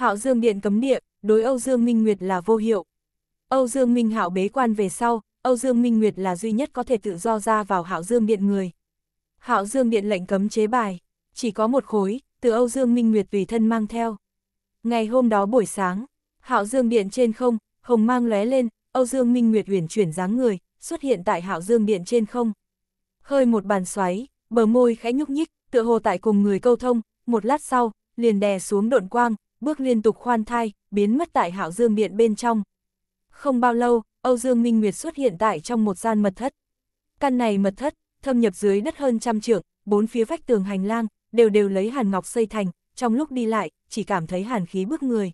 [SPEAKER 1] Hạo Dương Điện cấm địa, đối Âu Dương Minh Nguyệt là vô hiệu. Âu Dương Minh Hạo bế quan về sau, Âu Dương Minh Nguyệt là duy nhất có thể tự do ra vào Hạo Dương Điện người. Hạo Dương Điện lệnh cấm chế bài, chỉ có một khối, từ Âu Dương Minh Nguyệt vì thân mang theo. Ngày hôm đó buổi sáng, Hạo Dương Điện trên không, hồng mang lóe lên, Âu Dương Minh Nguyệt uyển chuyển dáng người, xuất hiện tại Hạo Dương Điện trên không. Hơi một bàn xoáy, bờ môi khẽ nhúc nhích, tựa hồ tại cùng người câu thông, một lát sau, liền đè xuống độn quang, bước liên tục khoan thai, biến mất tại hạo dương điện bên trong. Không bao lâu, Âu Dương Minh Nguyệt xuất hiện tại trong một gian mật thất. Căn này mật thất, thâm nhập dưới đất hơn trăm trượng, bốn phía vách tường hành lang, đều đều lấy hàn ngọc xây thành, trong lúc đi lại, chỉ cảm thấy hàn khí bức người.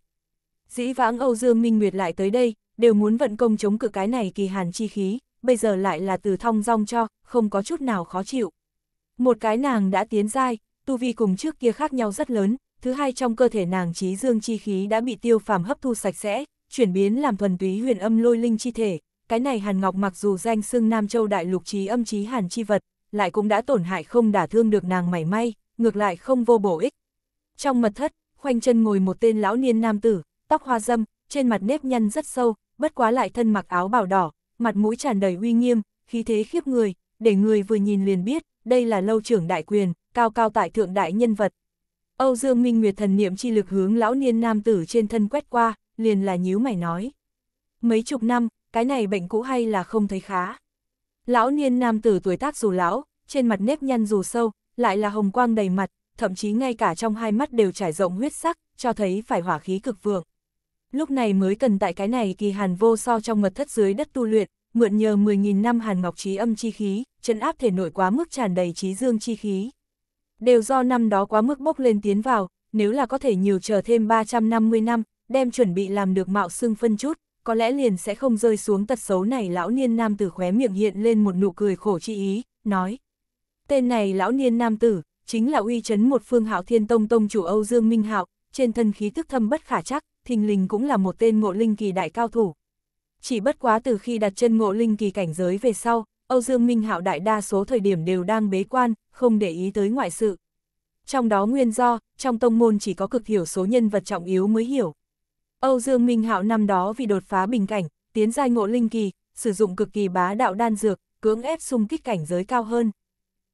[SPEAKER 1] Dĩ vãng Âu Dương Minh Nguyệt lại tới đây, đều muốn vận công chống cự cái này kỳ hàn chi khí, bây giờ lại là từ thong rong cho, không có chút nào khó chịu. Một cái nàng đã tiến dai, tu vi cùng trước kia khác nhau rất lớn, thứ hai trong cơ thể nàng trí dương chi khí đã bị tiêu phàm hấp thu sạch sẽ, chuyển biến làm thuần túy huyền âm lôi linh chi thể. Cái này Hàn Ngọc mặc dù danh xưng Nam Châu Đại Lục trí âm trí Hàn chi vật, lại cũng đã tổn hại không đả thương được nàng mảy may, ngược lại không vô bổ ích. Trong mật thất, khoanh chân ngồi một tên lão niên nam tử, tóc hoa dâm, trên mặt nếp nhăn rất sâu, bất quá lại thân mặc áo bào đỏ, mặt mũi tràn đầy uy nghiêm, khí thế khiếp người, để người vừa nhìn liền biết, đây là lâu trưởng đại quyền, cao cao tại thượng đại nhân vật, Âu Dương Minh Nguyệt thần niệm chi lực hướng lão niên nam tử trên thân quét qua, liền là nhíu mày nói. Mấy chục năm, cái này bệnh cũ hay là không thấy khá. Lão niên nam tử tuổi tác dù lão, trên mặt nếp nhăn dù sâu, lại là hồng quang đầy mặt, thậm chí ngay cả trong hai mắt đều trải rộng huyết sắc, cho thấy phải hỏa khí cực vượng. Lúc này mới cần tại cái này kỳ hàn vô so trong mật thất dưới đất tu luyện, mượn nhờ 10.000 năm hàn ngọc trí âm chi khí, chân áp thể nội quá mức tràn đầy trí dương chi khí đều do năm đó quá mức bốc lên tiến vào, nếu là có thể nhiều chờ thêm 350 năm, đem chuẩn bị làm được mạo xương phân chút, có lẽ liền sẽ không rơi xuống tật xấu này lão niên nam tử khóe miệng hiện lên một nụ cười khổ chi ý, nói. Tên này lão niên nam tử, chính là uy chấn một phương hạo thiên tông tông chủ Âu Dương Minh Hạo, trên thân khí thức thâm bất khả chắc, thình lình cũng là một tên ngộ linh kỳ đại cao thủ. Chỉ bất quá từ khi đặt chân ngộ linh kỳ cảnh giới về sau, Âu Dương Minh Hạo đại đa số thời điểm đều đang bế quan, không để ý tới ngoại sự. Trong đó nguyên do, trong tông môn chỉ có cực hiểu số nhân vật trọng yếu mới hiểu. Âu Dương Minh Hạo năm đó vì đột phá bình cảnh, tiến giai ngộ linh kỳ, sử dụng cực kỳ bá đạo đan dược, cưỡng ép xung kích cảnh giới cao hơn.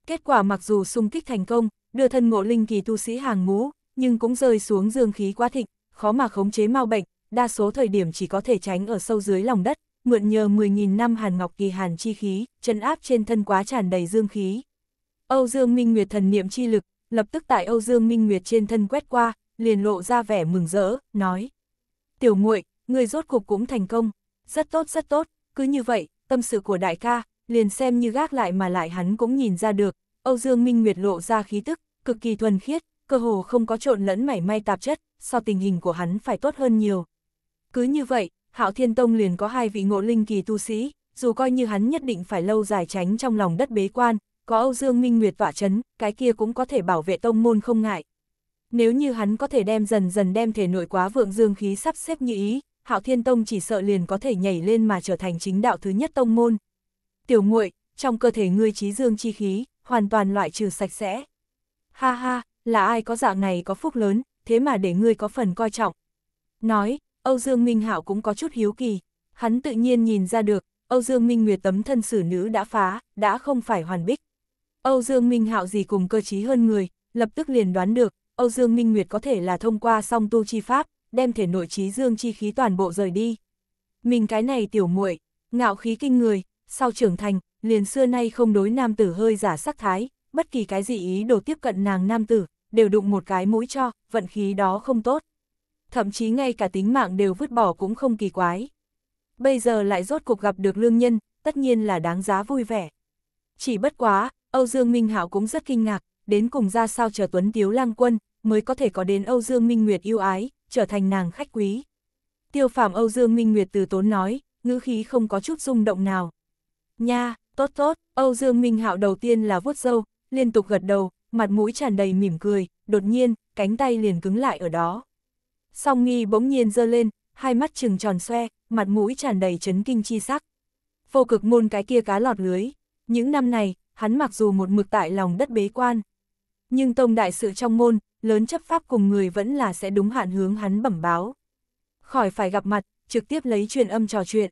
[SPEAKER 1] Kết quả mặc dù xung kích thành công, đưa thân ngộ linh kỳ tu sĩ hàng ngũ, nhưng cũng rơi xuống dương khí quá thịnh, khó mà khống chế mau bệnh, đa số thời điểm chỉ có thể tránh ở sâu dưới lòng đất, mượn nhờ 10.000 năm hàn ngọc kỳ hàn chi khí, chân áp trên thân quá tràn đầy dương khí. Âu Dương Minh Nguyệt thần niệm chi lực, lập tức tại Âu Dương Minh Nguyệt trên thân quét qua, liền lộ ra vẻ mừng rỡ, nói. Tiểu muội người rốt cuộc cũng thành công, rất tốt rất tốt, cứ như vậy, tâm sự của đại ca, liền xem như gác lại mà lại hắn cũng nhìn ra được, Âu Dương Minh Nguyệt lộ ra khí tức, cực kỳ thuần khiết, cơ hồ không có trộn lẫn mảy may tạp chất, so tình hình của hắn phải tốt hơn nhiều. Cứ như vậy, Hạo Thiên Tông liền có hai vị ngộ linh kỳ tu sĩ, dù coi như hắn nhất định phải lâu dài tránh trong lòng đất bế quan, có Âu Dương Minh Nguyệt tỏa chấn, cái kia cũng có thể bảo vệ tông môn không ngại. Nếu như hắn có thể đem dần dần đem thể nội quá vượng dương khí sắp xếp như ý, Hạo Thiên Tông chỉ sợ liền có thể nhảy lên mà trở thành chính đạo thứ nhất tông môn. Tiểu muội, trong cơ thể ngươi trí dương chi khí, hoàn toàn loại trừ sạch sẽ. Ha ha, là ai có dạng này có phúc lớn, thế mà để ngươi có phần coi trọng. Nói, Âu Dương Minh Hạo cũng có chút hiếu kỳ. Hắn tự nhiên nhìn ra được, Âu Dương Minh Nguyệt tấm thân xử nữ đã phá, đã không phải hoàn bích. Âu Dương Minh Hạo gì cùng cơ trí hơn người, lập tức liền đoán được, Âu Dương Minh Nguyệt có thể là thông qua song tu chi pháp, đem thể nội trí dương chi khí toàn bộ rời đi. Mình cái này tiểu muội, ngạo khí kinh người, sau trưởng thành, liền xưa nay không đối nam tử hơi giả sắc thái, bất kỳ cái gì ý đồ tiếp cận nàng nam tử, đều đụng một cái mũi cho, vận khí đó không tốt thậm chí ngay cả tính mạng đều vứt bỏ cũng không kỳ quái. Bây giờ lại rốt cuộc gặp được lương nhân, tất nhiên là đáng giá vui vẻ. Chỉ bất quá, Âu Dương Minh Hạo cũng rất kinh ngạc, đến cùng ra sao chờ Tuấn Tiếu Lang Quân, mới có thể có đến Âu Dương Minh Nguyệt yêu ái, trở thành nàng khách quý. Tiêu phàm Âu Dương Minh Nguyệt từ tốn nói, ngữ khí không có chút rung động nào. Nha, tốt tốt, Âu Dương Minh Hạo đầu tiên là vuốt dâu, liên tục gật đầu, mặt mũi tràn đầy mỉm cười, đột nhiên, cánh tay liền cứng lại ở đó song nghi bỗng nhiên giơ lên, hai mắt trừng tròn xoe, mặt mũi tràn đầy chấn kinh chi sắc. Vô cực môn cái kia cá lọt lưới, những năm này, hắn mặc dù một mực tại lòng đất bế quan, nhưng tông đại sự trong môn, lớn chấp pháp cùng người vẫn là sẽ đúng hạn hướng hắn bẩm báo. Khỏi phải gặp mặt, trực tiếp lấy truyền âm trò chuyện.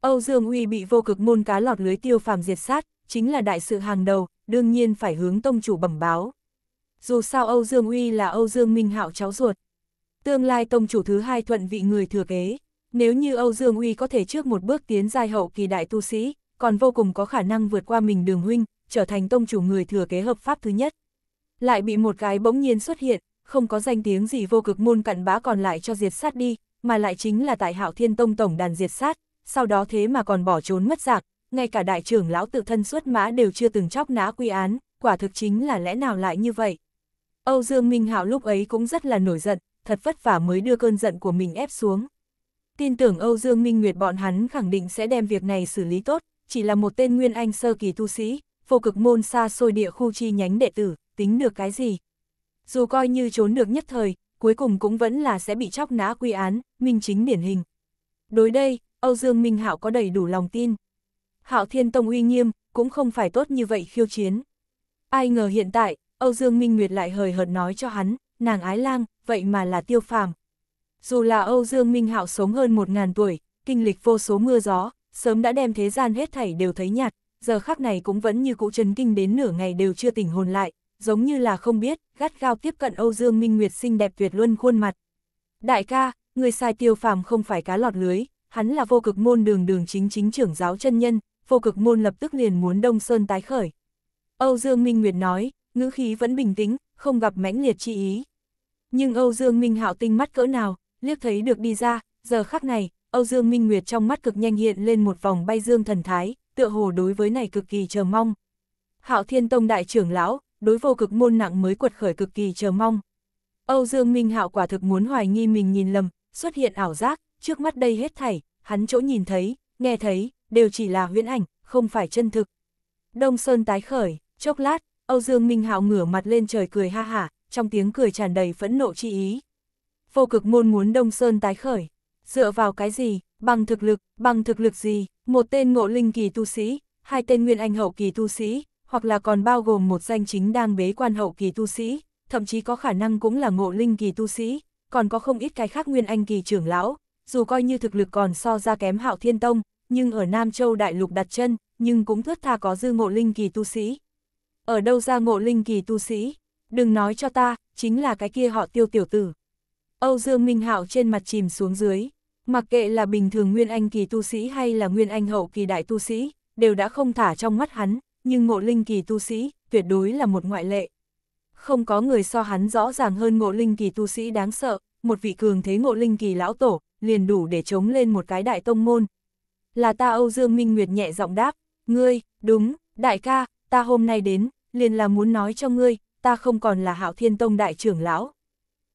[SPEAKER 1] Âu Dương Uy bị vô cực môn cá lọt lưới tiêu phàm diệt sát, chính là đại sự hàng đầu, đương nhiên phải hướng tông chủ bẩm báo. Dù sao Âu Dương Uy là Âu Dương Minh Hạo cháu ruột tương lai tông chủ thứ hai thuận vị người thừa kế. Nếu như Âu Dương Uy có thể trước một bước tiến giai hậu kỳ đại tu sĩ, còn vô cùng có khả năng vượt qua mình đường huynh, trở thành tông chủ người thừa kế hợp pháp thứ nhất. Lại bị một cái bỗng nhiên xuất hiện, không có danh tiếng gì vô cực môn cặn bã còn lại cho diệt sát đi, mà lại chính là tại hạo thiên tông tổng đàn diệt sát, sau đó thế mà còn bỏ trốn mất giặc, ngay cả đại trưởng lão tự thân xuất mã đều chưa từng chóc ná quy án, quả thực chính là lẽ nào lại như vậy. Âu Dương Minh Hạo lúc ấy cũng rất là nổi giận, thật vất vả mới đưa cơn giận của mình ép xuống. Tin tưởng Âu Dương Minh Nguyệt bọn hắn khẳng định sẽ đem việc này xử lý tốt, chỉ là một tên nguyên anh sơ kỳ tu sĩ, vô cực môn xa xôi địa khu chi nhánh đệ tử, tính được cái gì. Dù coi như trốn được nhất thời, cuối cùng cũng vẫn là sẽ bị chóc nã quy án, minh chính điển hình. Đối đây, Âu Dương Minh Hạo có đầy đủ lòng tin. Hạo Thiên Tông uy nghiêm, cũng không phải tốt như vậy khiêu chiến. Ai ngờ hiện tại, Âu Dương Minh Nguyệt lại hời hợt nói cho hắn, nàng ái lang, vậy mà là tiêu phàm. Dù là Âu Dương Minh Hạo sống hơn một ngàn tuổi, kinh lịch vô số mưa gió, sớm đã đem thế gian hết thảy đều thấy nhạt, giờ khắc này cũng vẫn như cụ chấn kinh đến nửa ngày đều chưa tỉnh hồn lại, giống như là không biết, gắt gao tiếp cận Âu Dương Minh Nguyệt xinh đẹp tuyệt luân khuôn mặt. Đại ca, người sai tiêu phàm không phải cá lọt lưới, hắn là vô cực môn đường đường chính chính trưởng giáo chân nhân, vô cực môn lập tức liền muốn Đông Sơn tái khởi. Âu Dương Minh Nguyệt nói, ngữ khí vẫn bình tĩnh, không gặp mãnh liệt chi ý. Nhưng Âu Dương Minh Hạo tinh mắt cỡ nào, liếc thấy được đi ra, giờ khắc này, Âu Dương Minh Nguyệt trong mắt cực nhanh hiện lên một vòng bay dương thần thái, tựa hồ đối với này cực kỳ chờ mong. Hạo Thiên Tông đại trưởng lão, đối vô cực môn nặng mới quật khởi cực kỳ chờ mong. Âu Dương Minh Hạo quả thực muốn hoài nghi mình nhìn lầm, xuất hiện ảo giác, trước mắt đây hết thảy, hắn chỗ nhìn thấy, nghe thấy, đều chỉ là huyễn ảnh, không phải chân thực. Đông Sơn tái khởi, chốc lát, Âu Dương Minh Hạo ngửa mặt lên trời cười ha hả, trong tiếng cười tràn đầy phẫn nộ chi ý. Vô cực môn muốn Đông Sơn tái khởi, dựa vào cái gì, bằng thực lực, bằng thực lực gì, một tên ngộ linh kỳ tu sĩ, hai tên nguyên anh hậu kỳ tu sĩ, hoặc là còn bao gồm một danh chính đang bế quan hậu kỳ tu sĩ, thậm chí có khả năng cũng là ngộ linh kỳ tu sĩ, còn có không ít cái khác nguyên anh kỳ trưởng lão, dù coi như thực lực còn so ra kém hạo thiên tông, nhưng ở Nam Châu Đại Lục đặt chân, nhưng cũng thướt tha có dư ngộ linh kỳ tu sĩ. Ở đâu ra ngộ linh kỳ tu sĩ? đừng nói cho ta, chính là cái kia họ tiêu tiểu tử. Âu Dương Minh Hạo trên mặt chìm xuống dưới, mặc kệ là bình thường nguyên anh kỳ tu sĩ hay là nguyên anh hậu kỳ đại tu sĩ, đều đã không thả trong mắt hắn, nhưng ngộ linh kỳ tu sĩ, tuyệt đối là một ngoại lệ. Không có người so hắn rõ ràng hơn ngộ linh kỳ tu sĩ đáng sợ, một vị cường thế ngộ linh kỳ lão tổ, liền đủ để chống lên một cái đại tông môn. Là ta Âu Dương Minh Nguyệt nhẹ giọng đáp, ngươi, đúng, đại ca, ta hôm nay đến, liền là muốn nói cho ngươi, ta không còn là hạo thiên tông đại trưởng lão.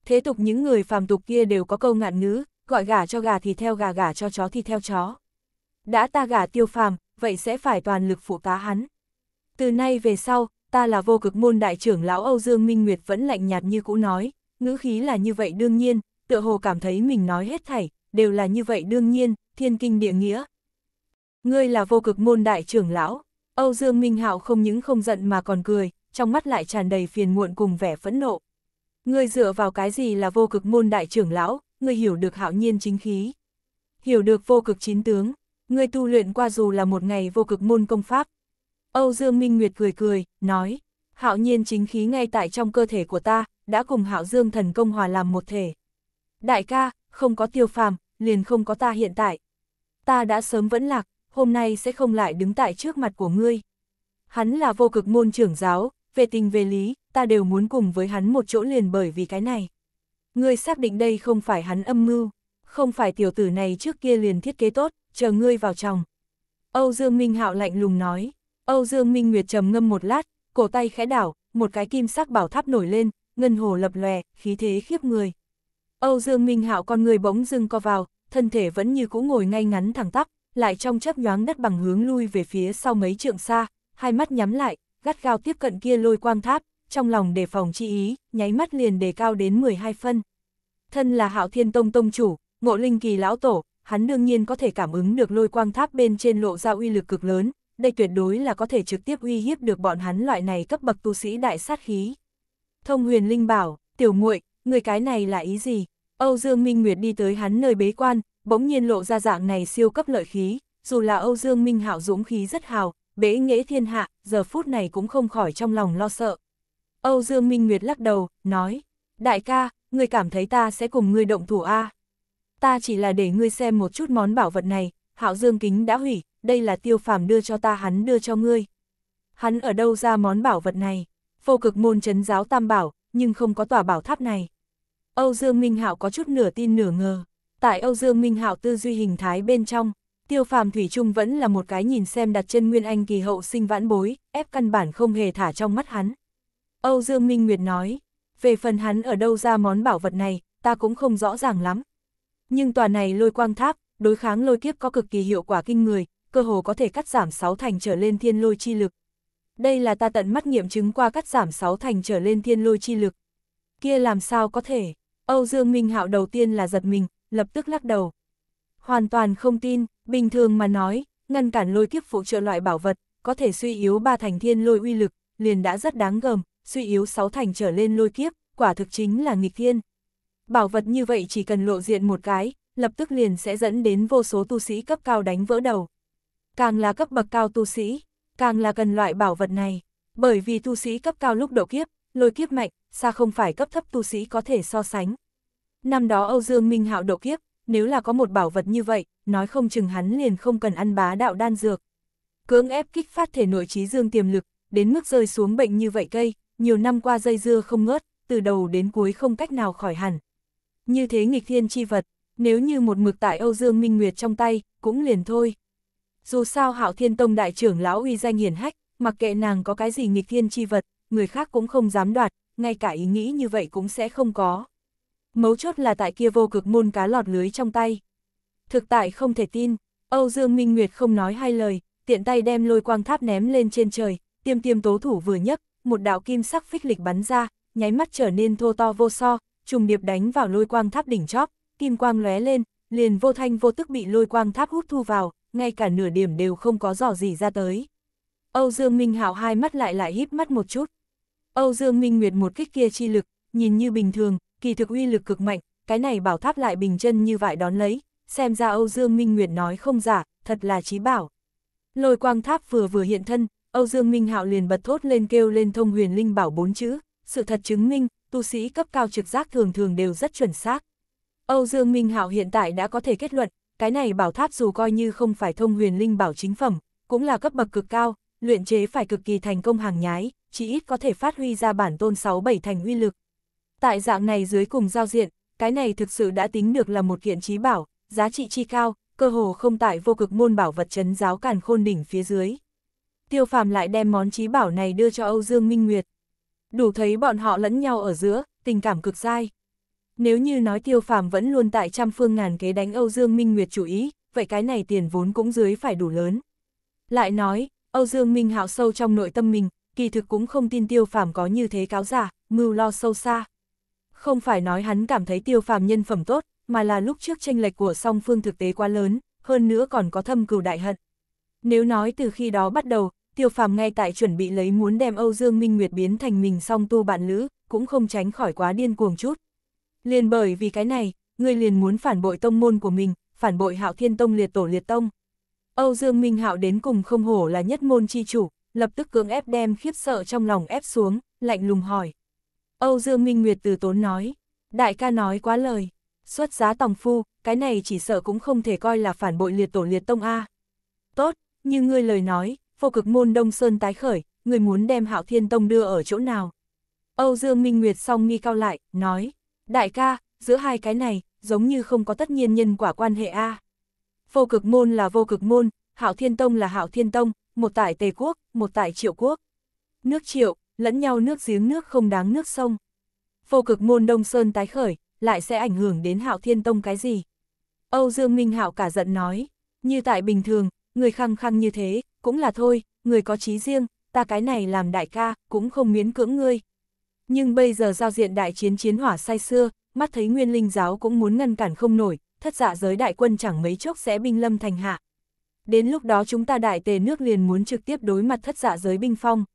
[SPEAKER 1] Thế tục những người phàm tục kia đều có câu ngạn ngữ, gọi gà cho gà thì theo gà gà cho chó thì theo chó. Đã ta gà tiêu phàm, vậy sẽ phải toàn lực phụ tá hắn. Từ nay về sau, ta là vô cực môn đại trưởng lão Âu Dương Minh Nguyệt vẫn lạnh nhạt như cũ nói, ngữ khí là như vậy đương nhiên, tựa hồ cảm thấy mình nói hết thảy, đều là như vậy đương nhiên, thiên kinh địa nghĩa. Ngươi là vô cực môn đại trưởng lão, Âu Dương Minh Hạo không những không giận mà còn cười, trong mắt lại tràn đầy phiền muộn cùng vẻ phẫn nộ. Ngươi dựa vào cái gì là vô cực môn đại trưởng lão, ngươi hiểu được hạo nhiên chính khí. Hiểu được vô cực chín tướng, ngươi tu luyện qua dù là một ngày vô cực môn công pháp. Âu Dương Minh Nguyệt cười cười, nói, hạo nhiên chính khí ngay tại trong cơ thể của ta, đã cùng hạo dương thần công hòa làm một thể. Đại ca, không có tiêu phàm, liền không có ta hiện tại. Ta đã sớm vẫn lạc, hôm nay sẽ không lại đứng tại trước mặt của ngươi. Hắn là vô cực môn trưởng giáo, về tình về lý, ta đều muốn cùng với hắn một chỗ liền bởi vì cái này. Ngươi xác định đây không phải hắn âm mưu, không phải tiểu tử này trước kia liền thiết kế tốt, chờ ngươi vào chồng Âu Dương Minh Hạo lạnh lùng nói, Âu Dương Minh Nguyệt trầm ngâm một lát, cổ tay khẽ đảo, một cái kim sắc bảo tháp nổi lên, ngân hồ lập lòe, khí thế khiếp người. Âu Dương Minh Hạo con người bỗng dưng co vào, thân thể vẫn như cũ ngồi ngay ngắn thẳng tắp, lại trong chớp nhoáng đất bằng hướng lui về phía sau mấy trượng xa, hai mắt nhắm lại, gắt gao tiếp cận kia lôi quang tháp, trong lòng đề phòng chi ý, nháy mắt liền đề cao đến 12 phân. Thân là hạo thiên tông tông chủ, ngộ linh kỳ lão tổ, hắn đương nhiên có thể cảm ứng được lôi quang tháp bên trên lộ ra uy lực cực lớn, đây tuyệt đối là có thể trực tiếp uy hiếp được bọn hắn loại này cấp bậc tu sĩ đại sát khí. Thông huyền linh bảo, tiểu muội người cái này là ý gì? Âu Dương Minh Nguyệt đi tới hắn nơi bế quan, bỗng nhiên lộ ra dạng này siêu cấp lợi khí, dù là Âu Dương Minh Hạo dũng khí rất hào, bế nghĩa thiên hạ, giờ phút này cũng không khỏi trong lòng lo sợ. Âu Dương Minh Nguyệt lắc đầu, nói, đại ca, ngươi cảm thấy ta sẽ cùng ngươi động thủ A. À? Ta chỉ là để ngươi xem một chút món bảo vật này, hạo dương kính đã hủy, đây là tiêu phàm đưa cho ta hắn đưa cho ngươi. Hắn ở đâu ra món bảo vật này? Phô cực môn chấn giáo tam bảo, nhưng không có tòa bảo tháp này. Âu Dương Minh Hạo có chút nửa tin nửa ngờ. Tại Âu Dương Minh Hạo tư duy hình thái bên trong, Tiêu phàm Thủy Trung vẫn là một cái nhìn xem đặt chân Nguyên Anh kỳ hậu sinh vãn bối, ép căn bản không hề thả trong mắt hắn. Âu Dương Minh Nguyệt nói, về phần hắn ở đâu ra món bảo vật này, ta cũng không rõ ràng lắm. Nhưng tòa này lôi quang tháp, đối kháng lôi kiếp có cực kỳ hiệu quả kinh người, cơ hồ có thể cắt giảm 6 thành trở lên thiên lôi chi lực. Đây là ta tận mắt nghiệm chứng qua cắt giảm 6 thành trở lên thiên lôi chi lực. Kia làm sao có thể? Âu Dương Minh Hạo đầu tiên là giật mình, lập tức lắc đầu. Hoàn toàn không tin, Bình thường mà nói, ngăn cản lôi kiếp phụ trợ loại bảo vật, có thể suy yếu ba thành thiên lôi uy lực, liền đã rất đáng gờm, suy yếu sáu thành trở lên lôi kiếp, quả thực chính là nghịch thiên. Bảo vật như vậy chỉ cần lộ diện một cái, lập tức liền sẽ dẫn đến vô số tu sĩ cấp cao đánh vỡ đầu. Càng là cấp bậc cao tu sĩ, càng là cần loại bảo vật này, bởi vì tu sĩ cấp cao lúc độ kiếp, lôi kiếp mạnh, xa không phải cấp thấp tu sĩ có thể so sánh. Năm đó Âu Dương Minh Hạo độ kiếp, nếu là có một bảo vật như vậy, nói không chừng hắn liền không cần ăn bá đạo đan dược. Cưỡng ép kích phát thể nội trí dương tiềm lực, đến mức rơi xuống bệnh như vậy cây, nhiều năm qua dây dưa không ngớt, từ đầu đến cuối không cách nào khỏi hẳn. Như thế nghịch thiên chi vật, nếu như một mực tại Âu Dương Minh Nguyệt trong tay, cũng liền thôi. Dù sao Hạo Thiên Tông đại trưởng lão uy danh hiển hách, mặc kệ nàng có cái gì nghịch thiên chi vật, người khác cũng không dám đoạt, ngay cả ý nghĩ như vậy cũng sẽ không có mấu chốt là tại kia vô cực môn cá lọt lưới trong tay. Thực tại không thể tin, Âu Dương Minh Nguyệt không nói hai lời, tiện tay đem lôi quang tháp ném lên trên trời, tiêm tiêm tố thủ vừa nhấc, một đạo kim sắc phích lịch bắn ra, nháy mắt trở nên thô to vô so, trùng điệp đánh vào lôi quang tháp đỉnh chóp, kim quang lóe lên, liền vô thanh vô tức bị lôi quang tháp hút thu vào, ngay cả nửa điểm đều không có dò gì ra tới. Âu Dương Minh Hạo hai mắt lại lại híp mắt một chút. Âu Dương Minh Nguyệt một kích kia chi lực, nhìn như bình thường, kỳ thực uy lực cực mạnh, cái này bảo tháp lại bình chân như vậy đón lấy, xem ra Âu Dương Minh Nguyệt nói không giả, thật là trí bảo. Lôi quang tháp vừa vừa hiện thân, Âu Dương Minh Hạo liền bật thốt lên kêu lên thông huyền linh bảo bốn chữ, sự thật chứng minh, tu sĩ cấp cao trực giác thường thường đều rất chuẩn xác. Âu Dương Minh Hạo hiện tại đã có thể kết luận, cái này bảo tháp dù coi như không phải thông huyền linh bảo chính phẩm, cũng là cấp bậc cực cao, luyện chế phải cực kỳ thành công hàng nhái, chỉ ít có thể phát huy ra bản tôn 6 7 thành uy lực. Tại dạng này dưới cùng giao diện, cái này thực sự đã tính được là một kiện trí bảo, giá trị chi cao, cơ hồ không tại vô cực môn bảo vật chấn giáo càn khôn đỉnh phía dưới. Tiêu phàm lại đem món trí bảo này đưa cho Âu Dương Minh Nguyệt. Đủ thấy bọn họ lẫn nhau ở giữa, tình cảm cực dai. Nếu như nói tiêu phàm vẫn luôn tại trăm phương ngàn kế đánh Âu Dương Minh Nguyệt chủ ý, vậy cái này tiền vốn cũng dưới phải đủ lớn. Lại nói, Âu Dương Minh Hạo sâu trong nội tâm mình, kỳ thực cũng không tin tiêu phàm có như thế cáo giả, mưu lo sâu xa. Không phải nói hắn cảm thấy tiêu phàm nhân phẩm tốt, mà là lúc trước tranh lệch của song phương thực tế quá lớn, hơn nữa còn có thâm cừu đại hận. Nếu nói từ khi đó bắt đầu, tiêu phàm ngay tại chuẩn bị lấy muốn đem Âu Dương Minh Nguyệt biến thành mình song tu bạn lữ, cũng không tránh khỏi quá điên cuồng chút. Liền bởi vì cái này, người liền muốn phản bội tông môn của mình, phản bội hạo thiên tông liệt tổ liệt tông. Âu Dương Minh Hạo đến cùng không hổ là nhất môn chi chủ, lập tức cưỡng ép đem khiếp sợ trong lòng ép xuống, lạnh lùng hỏi. Âu Dương Minh Nguyệt từ tốn nói, đại ca nói quá lời, xuất giá tòng phu, cái này chỉ sợ cũng không thể coi là phản bội liệt tổ liệt tông A. Tốt, như ngươi lời nói, vô cực môn Đông Sơn tái khởi, ngươi muốn đem Hạo Thiên Tông đưa ở chỗ nào? Âu Dương Minh Nguyệt song nghi cao lại, nói, đại ca, giữa hai cái này, giống như không có tất nhiên nhân quả quan hệ A. Vô cực môn là vô cực môn, Hạo Thiên Tông là Hạo Thiên Tông, một tại Tề Quốc, một tại Triệu Quốc. Nước Triệu, lẫn nhau nước giếng nước không đáng nước sông. phô cực môn Đông Sơn tái khởi, lại sẽ ảnh hưởng đến Hạo Thiên Tông cái gì? Âu Dương Minh Hạo cả giận nói, như tại bình thường, người khăng khăng như thế, cũng là thôi, người có chí riêng, ta cái này làm đại ca, cũng không miễn cưỡng ngươi. Nhưng bây giờ giao diện đại chiến chiến hỏa say xưa, mắt thấy nguyên linh giáo cũng muốn ngăn cản không nổi, thất dạ giới đại quân chẳng mấy chốc sẽ binh lâm thành hạ. Đến lúc đó chúng ta đại tề nước liền muốn trực tiếp đối mặt thất dạ giới binh phong,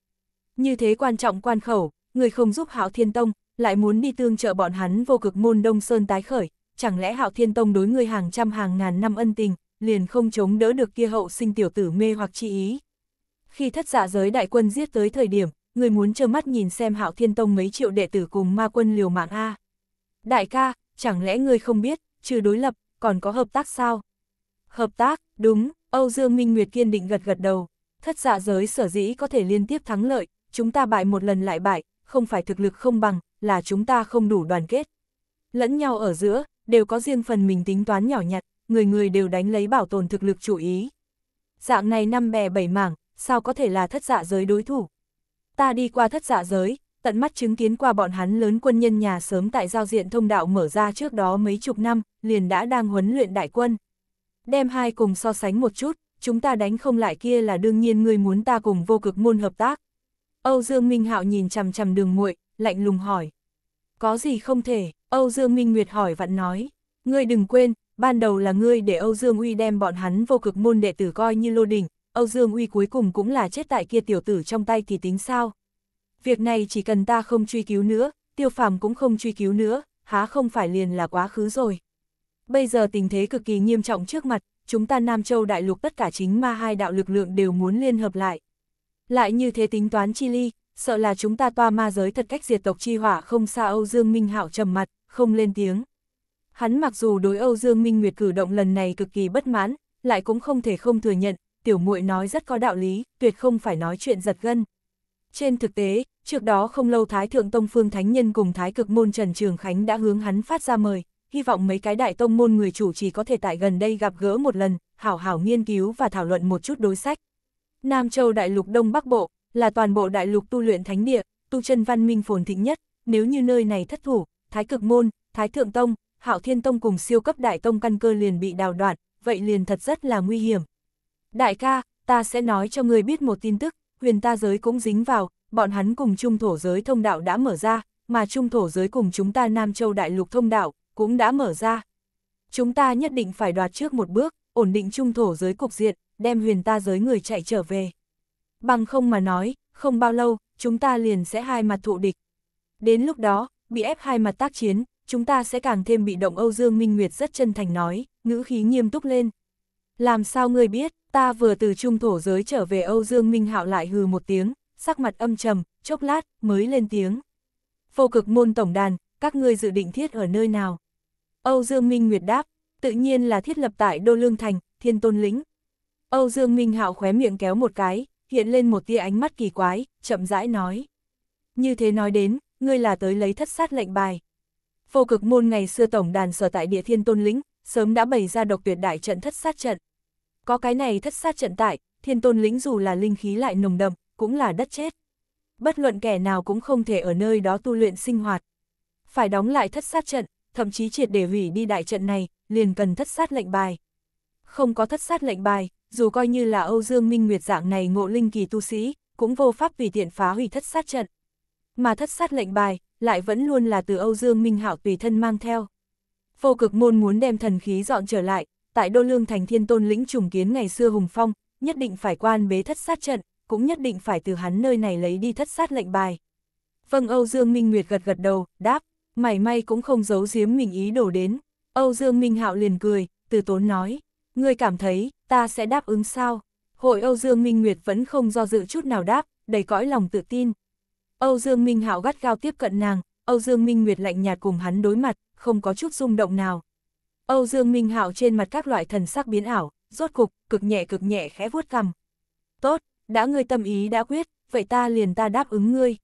[SPEAKER 1] như thế quan trọng quan khẩu, người không giúp Hạo Thiên Tông, lại muốn đi tương trợ bọn hắn vô cực môn Đông Sơn tái khởi, chẳng lẽ Hạo Thiên Tông đối người hàng trăm hàng ngàn năm ân tình, liền không chống đỡ được kia hậu sinh tiểu tử mê hoặc chi ý. Khi thất giả dạ giới đại quân giết tới thời điểm, người muốn trơ mắt nhìn xem Hạo Thiên Tông mấy triệu đệ tử cùng ma quân liều mạng A. Đại ca, chẳng lẽ người không biết, trừ đối lập, còn có hợp tác sao? Hợp tác, đúng, Âu Dương Minh Nguyệt kiên định gật gật đầu. Thất giả dạ giới sở dĩ có thể liên tiếp thắng lợi, chúng ta bại một lần lại bại, không phải thực lực không bằng, là chúng ta không đủ đoàn kết. Lẫn nhau ở giữa, đều có riêng phần mình tính toán nhỏ nhặt, người người đều đánh lấy bảo tồn thực lực chủ ý. Dạng này năm bè bảy mảng, sao có thể là thất dạ giới đối thủ? Ta đi qua thất dạ giới, tận mắt chứng kiến qua bọn hắn lớn quân nhân nhà sớm tại giao diện thông đạo mở ra trước đó mấy chục năm, liền đã đang huấn luyện đại quân. Đem hai cùng so sánh một chút, chúng ta đánh không lại kia là đương nhiên người muốn ta cùng vô cực môn hợp tác. Âu Dương Minh Hạo nhìn chằm chằm đường muội, lạnh lùng hỏi. Có gì không thể, Âu Dương Minh Nguyệt hỏi vặn nói. Ngươi đừng quên, ban đầu là ngươi để Âu Dương Uy đem bọn hắn vô cực môn đệ tử coi như lô đỉnh, Âu Dương Uy cuối cùng cũng là chết tại kia tiểu tử trong tay thì tính sao? Việc này chỉ cần ta không truy cứu nữa, tiêu phàm cũng không truy cứu nữa, há không phải liền là quá khứ rồi. Bây giờ tình thế cực kỳ nghiêm trọng trước mặt, chúng ta Nam Châu Đại Lục tất cả chính ma hai đạo lực lượng đều muốn liên hợp lại, lại như thế tính toán chi ly, sợ là chúng ta toa ma giới thật cách diệt tộc chi hỏa không xa Âu Dương Minh Hạo trầm mặt, không lên tiếng. Hắn mặc dù đối Âu Dương Minh Nguyệt cử động lần này cực kỳ bất mãn, lại cũng không thể không thừa nhận, tiểu muội nói rất có đạo lý, tuyệt không phải nói chuyện giật gân. Trên thực tế, trước đó không lâu Thái Thượng Tông Phương Thánh Nhân cùng Thái Cực Môn Trần Trường Khánh đã hướng hắn phát ra mời, hy vọng mấy cái đại tông môn người chủ chỉ có thể tại gần đây gặp gỡ một lần, hảo hảo nghiên cứu và thảo luận một chút đối sách. Nam Châu Đại Lục Đông Bắc Bộ, là toàn bộ đại lục tu luyện thánh địa, tu chân văn minh phồn thịnh nhất, nếu như nơi này thất thủ, Thái Cực Môn, Thái Thượng Tông, Hạo Thiên Tông cùng siêu cấp Đại Tông căn cơ liền bị đào đoạn, vậy liền thật rất là nguy hiểm. Đại ca, ta sẽ nói cho người biết một tin tức, huyền ta giới cũng dính vào, bọn hắn cùng trung thổ giới thông đạo đã mở ra, mà trung thổ giới cùng chúng ta Nam Châu Đại Lục thông đạo, cũng đã mở ra. Chúng ta nhất định phải đoạt trước một bước, ổn định trung thổ giới cục diện, đem huyền ta giới người chạy trở về. Bằng không mà nói, không bao lâu, chúng ta liền sẽ hai mặt thụ địch. Đến lúc đó, bị ép hai mặt tác chiến, chúng ta sẽ càng thêm bị động Âu Dương Minh Nguyệt rất chân thành nói, ngữ khí nghiêm túc lên. Làm sao ngươi biết, ta vừa từ trung thổ giới trở về Âu Dương Minh Hạo lại hừ một tiếng, sắc mặt âm trầm, chốc lát, mới lên tiếng. Phô cực môn tổng đàn, các ngươi dự định thiết ở nơi nào? Âu Dương Minh Nguyệt đáp, tự nhiên là thiết lập tại Đô Lương Thành, Thiên Tôn Lĩnh, Âu Dương Minh Hạo khóe miệng kéo một cái, hiện lên một tia ánh mắt kỳ quái, chậm rãi nói. Như thế nói đến, ngươi là tới lấy thất sát lệnh bài. Phô cực môn ngày xưa tổng đàn sở tại địa thiên tôn lĩnh, sớm đã bày ra độc tuyệt đại trận thất sát trận. Có cái này thất sát trận tại, thiên tôn lĩnh dù là linh khí lại nồng đậm, cũng là đất chết. Bất luận kẻ nào cũng không thể ở nơi đó tu luyện sinh hoạt. Phải đóng lại thất sát trận, thậm chí triệt để hủy đi đại trận này, liền cần thất sát lệnh bài. Không có thất sát lệnh bài, dù coi như là Âu Dương Minh Nguyệt dạng này ngộ linh kỳ tu sĩ, cũng vô pháp vì tiện phá hủy thất sát trận. Mà thất sát lệnh bài, lại vẫn luôn là từ Âu Dương Minh Hạo tùy thân mang theo. Vô cực môn muốn đem thần khí dọn trở lại, tại Đô Lương Thành Thiên Tôn lĩnh trùng kiến ngày xưa hùng phong, nhất định phải quan bế thất sát trận, cũng nhất định phải từ hắn nơi này lấy đi thất sát lệnh bài. Vâng Âu Dương Minh Nguyệt gật gật đầu, đáp, mảy may cũng không giấu giếm mình ý đổ đến. Âu Dương Minh Hạo liền cười, từ tốn nói, ngươi cảm thấy, ta sẽ đáp ứng sao? Hội Âu Dương Minh Nguyệt vẫn không do dự chút nào đáp, đầy cõi lòng tự tin. Âu Dương Minh Hạo gắt gao tiếp cận nàng, Âu Dương Minh Nguyệt lạnh nhạt cùng hắn đối mặt, không có chút rung động nào. Âu Dương Minh Hạo trên mặt các loại thần sắc biến ảo, rốt cục, cực nhẹ cực nhẹ khẽ vuốt cằm. Tốt, đã ngươi tâm ý đã quyết, vậy ta liền ta đáp ứng ngươi.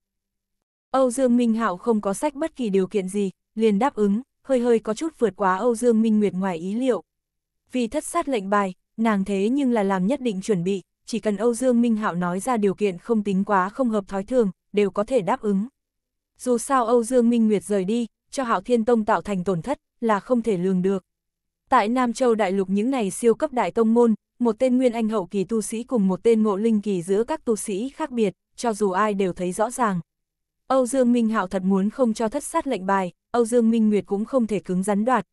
[SPEAKER 1] Âu Dương Minh Hạo không có sách bất kỳ điều kiện gì, liền đáp ứng, hơi hơi có chút vượt quá Âu Dương Minh Nguyệt ngoài ý liệu. Vì thất sát lệnh bài, nàng thế nhưng là làm nhất định chuẩn bị, chỉ cần Âu Dương Minh Hạo nói ra điều kiện không tính quá không hợp thói thường, đều có thể đáp ứng. Dù sao Âu Dương Minh Nguyệt rời đi, cho Hạo Thiên Tông tạo thành tổn thất, là không thể lường được. Tại Nam Châu Đại Lục những này siêu cấp đại tông môn, một tên nguyên anh hậu kỳ tu sĩ cùng một tên ngộ linh kỳ giữa các tu sĩ khác biệt, cho dù ai đều thấy rõ ràng. Âu Dương Minh Hạo thật muốn không cho thất sát lệnh bài, Âu Dương Minh Nguyệt cũng không thể cứng rắn đoạt.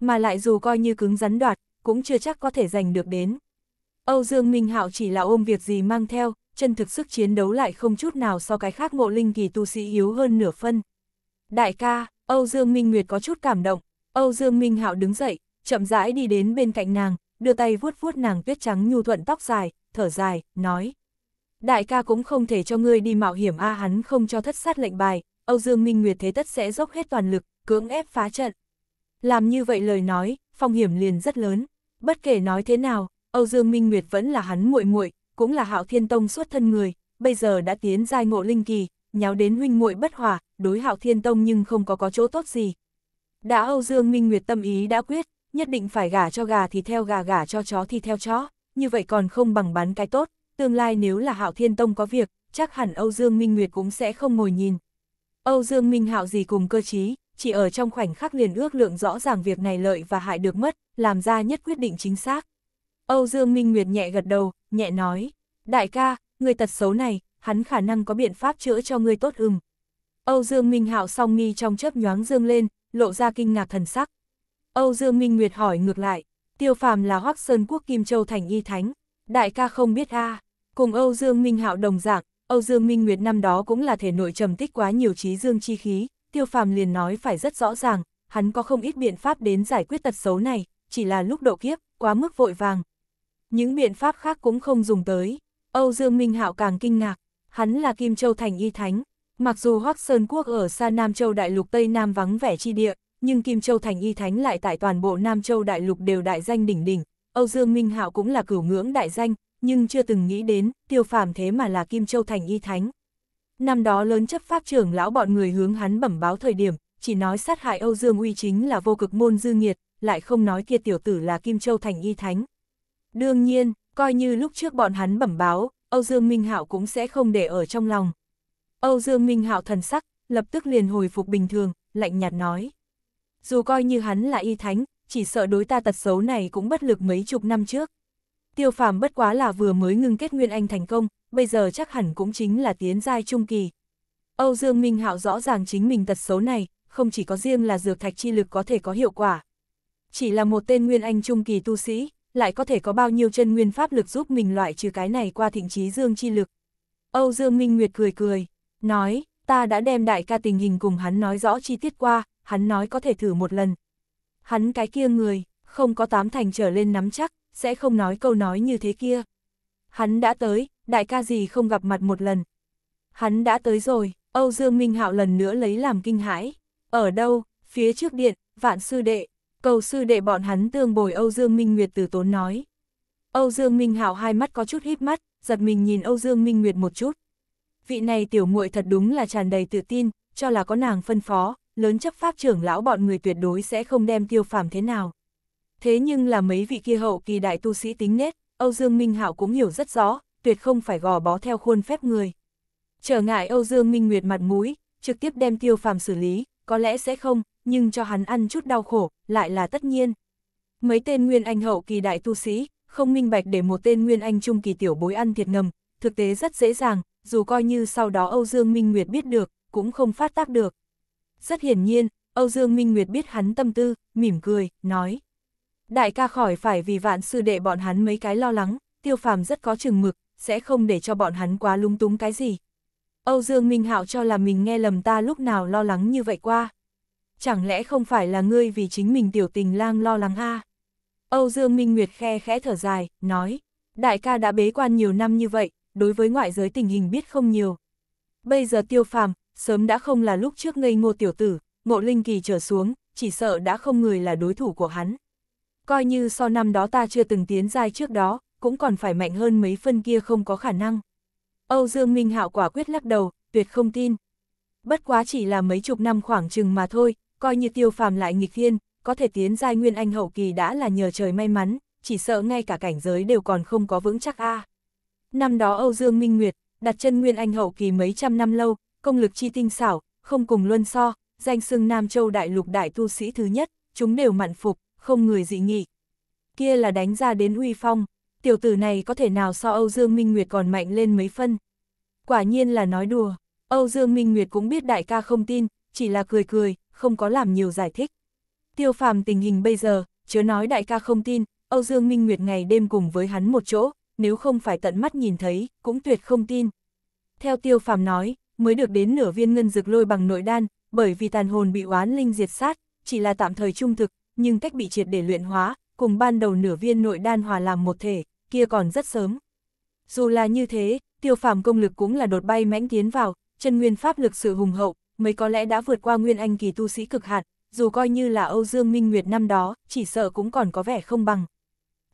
[SPEAKER 1] Mà lại dù coi như cứng rắn đoạt, cũng chưa chắc có thể giành được đến. Âu Dương Minh Hạo chỉ là ôm việc gì mang theo, chân thực sức chiến đấu lại không chút nào so cái khác ngộ linh kỳ tu sĩ yếu hơn nửa phân. Đại ca, Âu Dương Minh Nguyệt có chút cảm động, Âu Dương Minh Hạo đứng dậy, chậm rãi đi đến bên cạnh nàng, đưa tay vuốt vuốt nàng tuyết trắng nhu thuận tóc dài, thở dài, nói. Đại ca cũng không thể cho ngươi đi mạo hiểm a hắn không cho thất sát lệnh bài, Âu Dương Minh Nguyệt thế tất sẽ dốc hết toàn lực, cưỡng ép phá trận. Làm như vậy lời nói, phong hiểm liền rất lớn. Bất kể nói thế nào, Âu Dương Minh Nguyệt vẫn là hắn muội muội, cũng là Hạo Thiên Tông xuất thân người, bây giờ đã tiến giai ngộ linh kỳ, nháo đến huynh muội bất hòa, đối Hạo Thiên Tông nhưng không có có chỗ tốt gì. Đã Âu Dương Minh Nguyệt tâm ý đã quyết, nhất định phải gả cho gà thì theo gà gả cho chó thì theo chó, như vậy còn không bằng bán cái tốt, tương lai nếu là Hạo Thiên Tông có việc, chắc hẳn Âu Dương Minh Nguyệt cũng sẽ không ngồi nhìn. Âu Dương Minh Hạo gì cùng cơ trí, chỉ ở trong khoảnh khắc liền ước lượng rõ ràng việc này lợi và hại được mất, làm ra nhất quyết định chính xác. Âu Dương Minh Nguyệt nhẹ gật đầu, nhẹ nói, đại ca, người tật xấu này, hắn khả năng có biện pháp chữa cho ngươi tốt ừm. Âu Dương Minh Hạo song mi trong chớp nhoáng dương lên, lộ ra kinh ngạc thần sắc. Âu Dương Minh Nguyệt hỏi ngược lại, tiêu phàm là Hoắc Sơn Quốc Kim Châu Thành Y Thánh, đại ca không biết a cùng Âu Dương Minh Hạo đồng dạng, Âu Dương Minh Nguyệt năm đó cũng là thể nội trầm tích quá nhiều trí dương chi khí, Tiêu Phàm liền nói phải rất rõ ràng, hắn có không ít biện pháp đến giải quyết tật xấu này, chỉ là lúc độ kiếp, quá mức vội vàng. Những biện pháp khác cũng không dùng tới. Âu Dương Minh Hạo càng kinh ngạc, hắn là Kim Châu Thành Y Thánh. Mặc dù Hoắc Sơn Quốc ở xa Nam Châu Đại Lục Tây Nam vắng vẻ chi địa, nhưng Kim Châu Thành Y Thánh lại tại toàn bộ Nam Châu Đại Lục đều đại danh đỉnh đỉnh. Âu Dương Minh Hạo cũng là cửu ngưỡng đại danh, nhưng chưa từng nghĩ đến, tiêu phàm thế mà là Kim Châu Thành Y Thánh, Năm đó lớn chấp pháp trưởng lão bọn người hướng hắn bẩm báo thời điểm, chỉ nói sát hại Âu Dương Uy chính là vô cực môn dư nghiệt, lại không nói kia tiểu tử là Kim Châu Thành Y Thánh. Đương nhiên, coi như lúc trước bọn hắn bẩm báo, Âu Dương Minh Hạo cũng sẽ không để ở trong lòng. Âu Dương Minh Hạo thần sắc, lập tức liền hồi phục bình thường, lạnh nhạt nói. Dù coi như hắn là Y Thánh, chỉ sợ đối ta tật xấu này cũng bất lực mấy chục năm trước. Tiêu phàm bất quá là vừa mới ngưng kết Nguyên Anh thành công, bây giờ chắc hẳn cũng chính là tiến giai trung kỳ. Âu Dương Minh Hạo rõ ràng chính mình tật xấu này, không chỉ có riêng là dược thạch chi lực có thể có hiệu quả. Chỉ là một tên Nguyên Anh trung kỳ tu sĩ, lại có thể có bao nhiêu chân nguyên pháp lực giúp mình loại trừ cái này qua thịnh trí dương chi lực. Âu Dương Minh Nguyệt cười cười, nói, ta đã đem đại ca tình hình cùng hắn nói rõ chi tiết qua, hắn nói có thể thử một lần. Hắn cái kia người, không có tám thành trở lên nắm chắc, sẽ không nói câu nói như thế kia. Hắn đã tới, đại ca gì không gặp mặt một lần. Hắn đã tới rồi, Âu Dương Minh Hạo lần nữa lấy làm kinh hãi. Ở đâu, phía trước điện, vạn sư đệ, cầu sư đệ bọn hắn tương bồi Âu Dương Minh Nguyệt từ tốn nói. Âu Dương Minh Hạo hai mắt có chút híp mắt, giật mình nhìn Âu Dương Minh Nguyệt một chút. Vị này tiểu muội thật đúng là tràn đầy tự tin, cho là có nàng phân phó, lớn chấp pháp trưởng lão bọn người tuyệt đối sẽ không đem tiêu phàm thế nào. Thế nhưng là mấy vị kia hậu kỳ đại tu sĩ tính nết, Âu Dương Minh Hảo cũng hiểu rất rõ, tuyệt không phải gò bó theo khuôn phép người. Trở ngại Âu Dương Minh Nguyệt mặt mũi, trực tiếp đem tiêu phàm xử lý, có lẽ sẽ không, nhưng cho hắn ăn chút đau khổ, lại là tất nhiên. Mấy tên nguyên anh hậu kỳ đại tu sĩ, không minh bạch để một tên nguyên anh trung kỳ tiểu bối ăn thiệt ngầm, thực tế rất dễ dàng, dù coi như sau đó Âu Dương Minh Nguyệt biết được, cũng không phát tác được. Rất hiển nhiên, Âu Dương Minh Nguyệt biết hắn tâm tư, mỉm cười, nói. Đại ca khỏi phải vì vạn sư đệ bọn hắn mấy cái lo lắng, tiêu phàm rất có chừng mực, sẽ không để cho bọn hắn quá lung túng cái gì. Âu Dương Minh Hạo cho là mình nghe lầm ta lúc nào lo lắng như vậy qua. Chẳng lẽ không phải là ngươi vì chính mình tiểu tình lang lo lắng a? Âu Dương Minh Nguyệt khe khẽ thở dài, nói, đại ca đã bế quan nhiều năm như vậy, đối với ngoại giới tình hình biết không nhiều. Bây giờ tiêu phàm, sớm đã không là lúc trước ngây ngô tiểu tử, ngộ linh kỳ trở xuống, chỉ sợ đã không người là đối thủ của hắn coi như so năm đó ta chưa từng tiến giai trước đó, cũng còn phải mạnh hơn mấy phân kia không có khả năng. Âu Dương Minh Hạo quả quyết lắc đầu, tuyệt không tin. Bất quá chỉ là mấy chục năm khoảng chừng mà thôi, coi như tiêu phàm lại nghịch thiên, có thể tiến giai nguyên anh hậu kỳ đã là nhờ trời may mắn, chỉ sợ ngay cả cảnh giới đều còn không có vững chắc a. Năm đó Âu Dương Minh Nguyệt, đặt chân nguyên anh hậu kỳ mấy trăm năm lâu, công lực chi tinh xảo, không cùng luân so, danh xưng Nam Châu đại lục đại tu sĩ thứ nhất, chúng đều mặn phục, không người dị nghị. Kia là đánh ra đến uy phong, tiểu tử này có thể nào so Âu Dương Minh Nguyệt còn mạnh lên mấy phân. Quả nhiên là nói đùa, Âu Dương Minh Nguyệt cũng biết đại ca không tin, chỉ là cười cười, không có làm nhiều giải thích. Tiêu phàm tình hình bây giờ, chớ nói đại ca không tin, Âu Dương Minh Nguyệt ngày đêm cùng với hắn một chỗ, nếu không phải tận mắt nhìn thấy, cũng tuyệt không tin. Theo tiêu phàm nói, mới được đến nửa viên ngân dược lôi bằng nội đan, bởi vì tàn hồn bị oán linh diệt sát, chỉ là tạm thời trung thực, nhưng cách bị triệt để luyện hóa, cùng ban đầu nửa viên nội đan hòa làm một thể, kia còn rất sớm. Dù là như thế, tiêu phàm công lực cũng là đột bay mãnh tiến vào, chân nguyên pháp lực sự hùng hậu, mới có lẽ đã vượt qua nguyên anh kỳ tu sĩ cực hạn, dù coi như là Âu Dương Minh Nguyệt năm đó, chỉ sợ cũng còn có vẻ không bằng.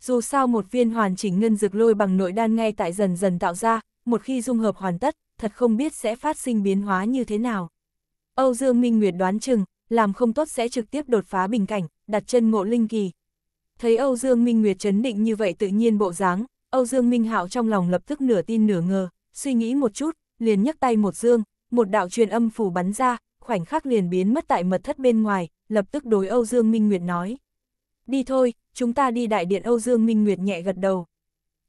[SPEAKER 1] Dù sao một viên hoàn chỉnh ngân dược lôi bằng nội đan ngay tại dần dần tạo ra, một khi dung hợp hoàn tất, thật không biết sẽ phát sinh biến hóa như thế nào. Âu Dương Minh Nguyệt đoán chừng, làm không tốt sẽ trực tiếp đột phá bình cảnh, đặt chân ngộ linh kỳ. Thấy Âu Dương Minh Nguyệt chấn định như vậy tự nhiên bộ dáng, Âu Dương Minh Hạo trong lòng lập tức nửa tin nửa ngờ, suy nghĩ một chút, liền nhấc tay một dương, một đạo truyền âm phủ bắn ra, khoảnh khắc liền biến mất tại mật thất bên ngoài, lập tức đối Âu Dương Minh Nguyệt nói. Đi thôi, chúng ta đi đại điện Âu Dương Minh Nguyệt nhẹ gật đầu.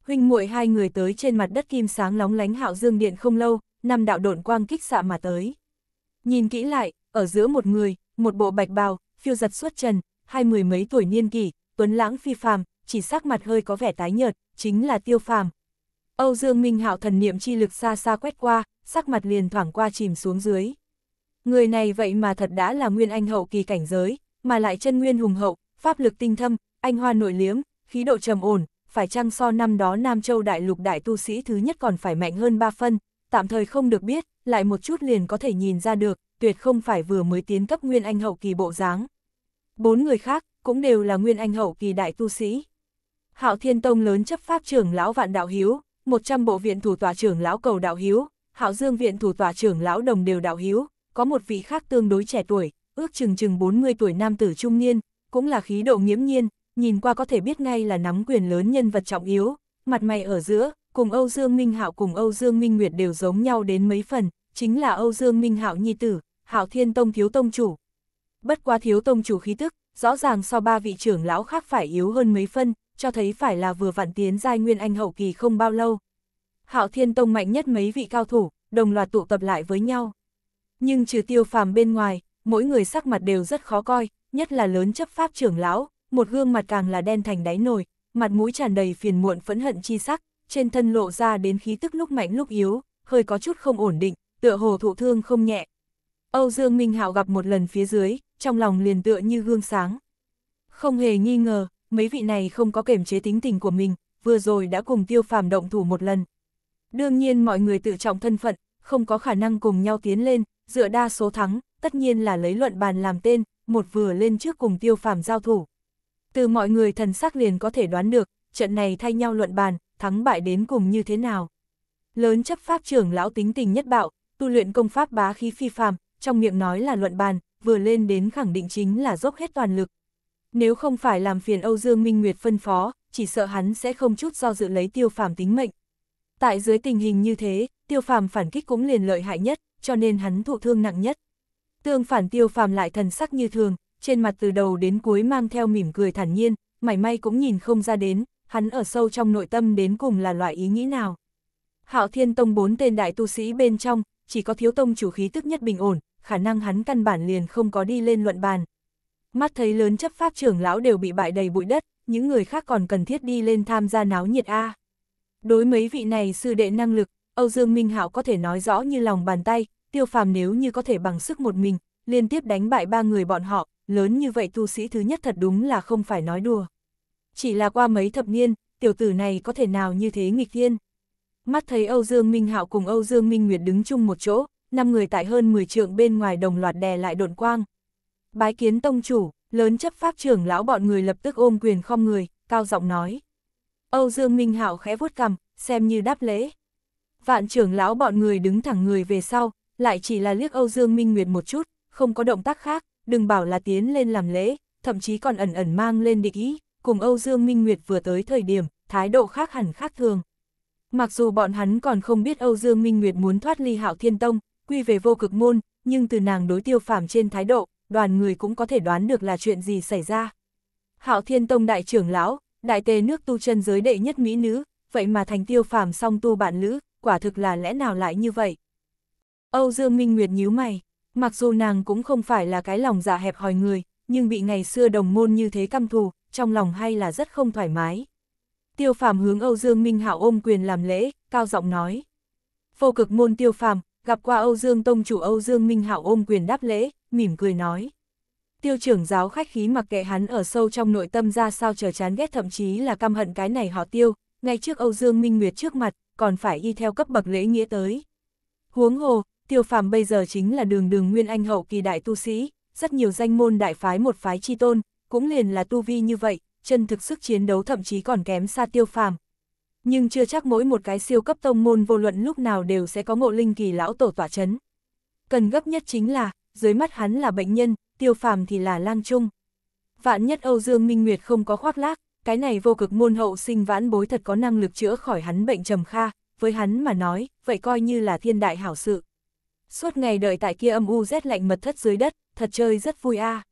[SPEAKER 1] Huynh muội hai người tới trên mặt đất kim sáng lóng lánh hạo dương điện không lâu, năm đạo độn quang kích xạ mà tới. Nhìn kỹ lại, ở giữa một người, một bộ bạch bào, phiêu giật suốt trần, hai mười mấy tuổi niên kỷ, tuấn lãng phi phàm, chỉ sắc mặt hơi có vẻ tái nhợt, chính là tiêu phàm. Âu Dương Minh Hạo thần niệm chi lực xa xa quét qua, sắc mặt liền thoảng qua chìm xuống dưới. Người này vậy mà thật đã là nguyên anh hậu kỳ cảnh giới, mà lại chân nguyên hùng hậu, pháp lực tinh thâm, anh hoa nội liếm, khí độ trầm ổn, phải chăng so năm đó Nam Châu đại lục đại tu sĩ thứ nhất còn phải mạnh hơn ba phân, tạm thời không được biết, lại một chút liền có thể nhìn ra được, tuyệt không phải vừa mới tiến cấp nguyên anh hậu kỳ bộ dáng. Bốn người khác, cũng đều là nguyên anh hậu kỳ đại tu sĩ. Hạo Thiên Tông lớn chấp pháp trưởng lão Vạn Đạo Hiếu, 100 bộ viện thủ tòa trưởng lão Cầu Đạo Hiếu, Hạo Dương viện thủ tòa trưởng lão Đồng đều Đạo Hiếu, có một vị khác tương đối trẻ tuổi, ước chừng chừng 40 tuổi nam tử trung niên, cũng là khí độ nghiễm nhiên, nhìn qua có thể biết ngay là nắm quyền lớn nhân vật trọng yếu, mặt mày ở giữa, cùng Âu Dương Minh Hạo cùng Âu Dương Minh Nguyệt đều giống nhau đến mấy phần, chính là Âu Dương Minh Hạo nhi tử, Hạo Thiên Tông thiếu tông chủ, bất quá thiếu tông chủ khí tức, rõ ràng so ba vị trưởng lão khác phải yếu hơn mấy phân, cho thấy phải là vừa vặn tiến giai nguyên anh hậu kỳ không bao lâu. Hạo Thiên Tông mạnh nhất mấy vị cao thủ, đồng loạt tụ tập lại với nhau. Nhưng trừ tiêu phàm bên ngoài, mỗi người sắc mặt đều rất khó coi, nhất là lớn chấp pháp trưởng lão, một gương mặt càng là đen thành đáy nồi, mặt mũi tràn đầy phiền muộn phẫn hận chi sắc, trên thân lộ ra đến khí tức lúc mạnh lúc yếu, hơi có chút không ổn định, tựa hồ thụ thương không nhẹ. Âu Dương Minh Hạo gặp một lần phía dưới, trong lòng liền tựa như gương sáng. Không hề nghi ngờ, mấy vị này không có kiểm chế tính tình của mình, vừa rồi đã cùng tiêu phàm động thủ một lần. Đương nhiên mọi người tự trọng thân phận, không có khả năng cùng nhau tiến lên, dựa đa số thắng, tất nhiên là lấy luận bàn làm tên, một vừa lên trước cùng tiêu phàm giao thủ. Từ mọi người thần sắc liền có thể đoán được, trận này thay nhau luận bàn, thắng bại đến cùng như thế nào. Lớn chấp pháp trưởng lão tính tình nhất bạo, tu luyện công pháp bá khí phi phàm, trong miệng nói là luận bàn, vừa lên đến khẳng định chính là dốc hết toàn lực. Nếu không phải làm phiền Âu Dương Minh Nguyệt phân phó, chỉ sợ hắn sẽ không chút do dự lấy tiêu phàm tính mệnh. Tại dưới tình hình như thế, tiêu phàm phản kích cũng liền lợi hại nhất, cho nên hắn thụ thương nặng nhất. Tương phản tiêu phàm lại thần sắc như thường, trên mặt từ đầu đến cuối mang theo mỉm cười thản nhiên, mảy may cũng nhìn không ra đến, hắn ở sâu trong nội tâm đến cùng là loại ý nghĩ nào. Hạo Thiên Tông bốn tên đại tu sĩ bên trong, chỉ có thiếu tông chủ khí tức nhất bình ổn, khả năng hắn căn bản liền không có đi lên luận bàn. Mắt thấy lớn chấp pháp trưởng lão đều bị bại đầy bụi đất, những người khác còn cần thiết đi lên tham gia náo nhiệt A. Đối mấy vị này sư đệ năng lực, Âu Dương Minh Hạo có thể nói rõ như lòng bàn tay, tiêu phàm nếu như có thể bằng sức một mình, liên tiếp đánh bại ba người bọn họ, lớn như vậy tu sĩ thứ nhất thật đúng là không phải nói đùa. Chỉ là qua mấy thập niên, tiểu tử này có thể nào như thế nghịch thiên. Mắt thấy Âu Dương Minh Hạo cùng Âu Dương Minh Nguyệt đứng chung một chỗ, năm người tại hơn 10 trượng bên ngoài đồng loạt đè lại đồn quang. Bái kiến tông chủ, lớn chấp pháp trưởng lão bọn người lập tức ôm quyền khom người, cao giọng nói. Âu Dương Minh Hạo khẽ vuốt cằm, xem như đáp lễ. Vạn trưởng lão bọn người đứng thẳng người về sau, lại chỉ là liếc Âu Dương Minh Nguyệt một chút, không có động tác khác, đừng bảo là tiến lên làm lễ, thậm chí còn ẩn ẩn mang lên địch ý, cùng Âu Dương Minh Nguyệt vừa tới thời điểm, thái độ khác hẳn khác thường. Mặc dù bọn hắn còn không biết Âu Dương Minh Nguyệt muốn thoát ly hạo thiên tông, quy về vô cực môn, nhưng từ nàng đối tiêu phàm trên thái độ, đoàn người cũng có thể đoán được là chuyện gì xảy ra. Hạo Thiên Tông đại trưởng lão, đại tề nước tu chân giới đệ nhất mỹ nữ, vậy mà thành tiêu phàm song tu bạn lữ, quả thực là lẽ nào lại như vậy? Âu Dương Minh Nguyệt nhíu mày, mặc dù nàng cũng không phải là cái lòng dạ hẹp hòi người, nhưng bị ngày xưa đồng môn như thế căm thù, trong lòng hay là rất không thoải mái. Tiêu phàm hướng Âu Dương Minh Hạo ôm quyền làm lễ, cao giọng nói. Vô cực môn tiêu phàm, gặp qua Âu Dương Tông chủ Âu Dương Minh Hảo ôm quyền đáp lễ, mỉm cười nói. Tiêu trưởng giáo khách khí mặc kệ hắn ở sâu trong nội tâm ra sao chờ chán ghét thậm chí là căm hận cái này họ tiêu, ngay trước Âu Dương Minh Nguyệt trước mặt, còn phải y theo cấp bậc lễ nghĩa tới. Huống hồ, tiêu phàm bây giờ chính là đường đường nguyên anh hậu kỳ đại tu sĩ, rất nhiều danh môn đại phái một phái chi tôn, cũng liền là tu vi như vậy, chân thực sức chiến đấu thậm chí còn kém xa tiêu phàm, nhưng chưa chắc mỗi một cái siêu cấp tông môn vô luận lúc nào đều sẽ có ngộ linh kỳ lão tổ tỏa chấn. Cần gấp nhất chính là, dưới mắt hắn là bệnh nhân, tiêu phàm thì là lang Trung. Vạn nhất Âu Dương Minh Nguyệt không có khoác lác, cái này vô cực môn hậu sinh vãn bối thật có năng lực chữa khỏi hắn bệnh trầm kha, với hắn mà nói, vậy coi như là thiên đại hảo sự. Suốt ngày đợi tại kia âm u rét lạnh mật thất dưới đất, thật chơi rất vui a.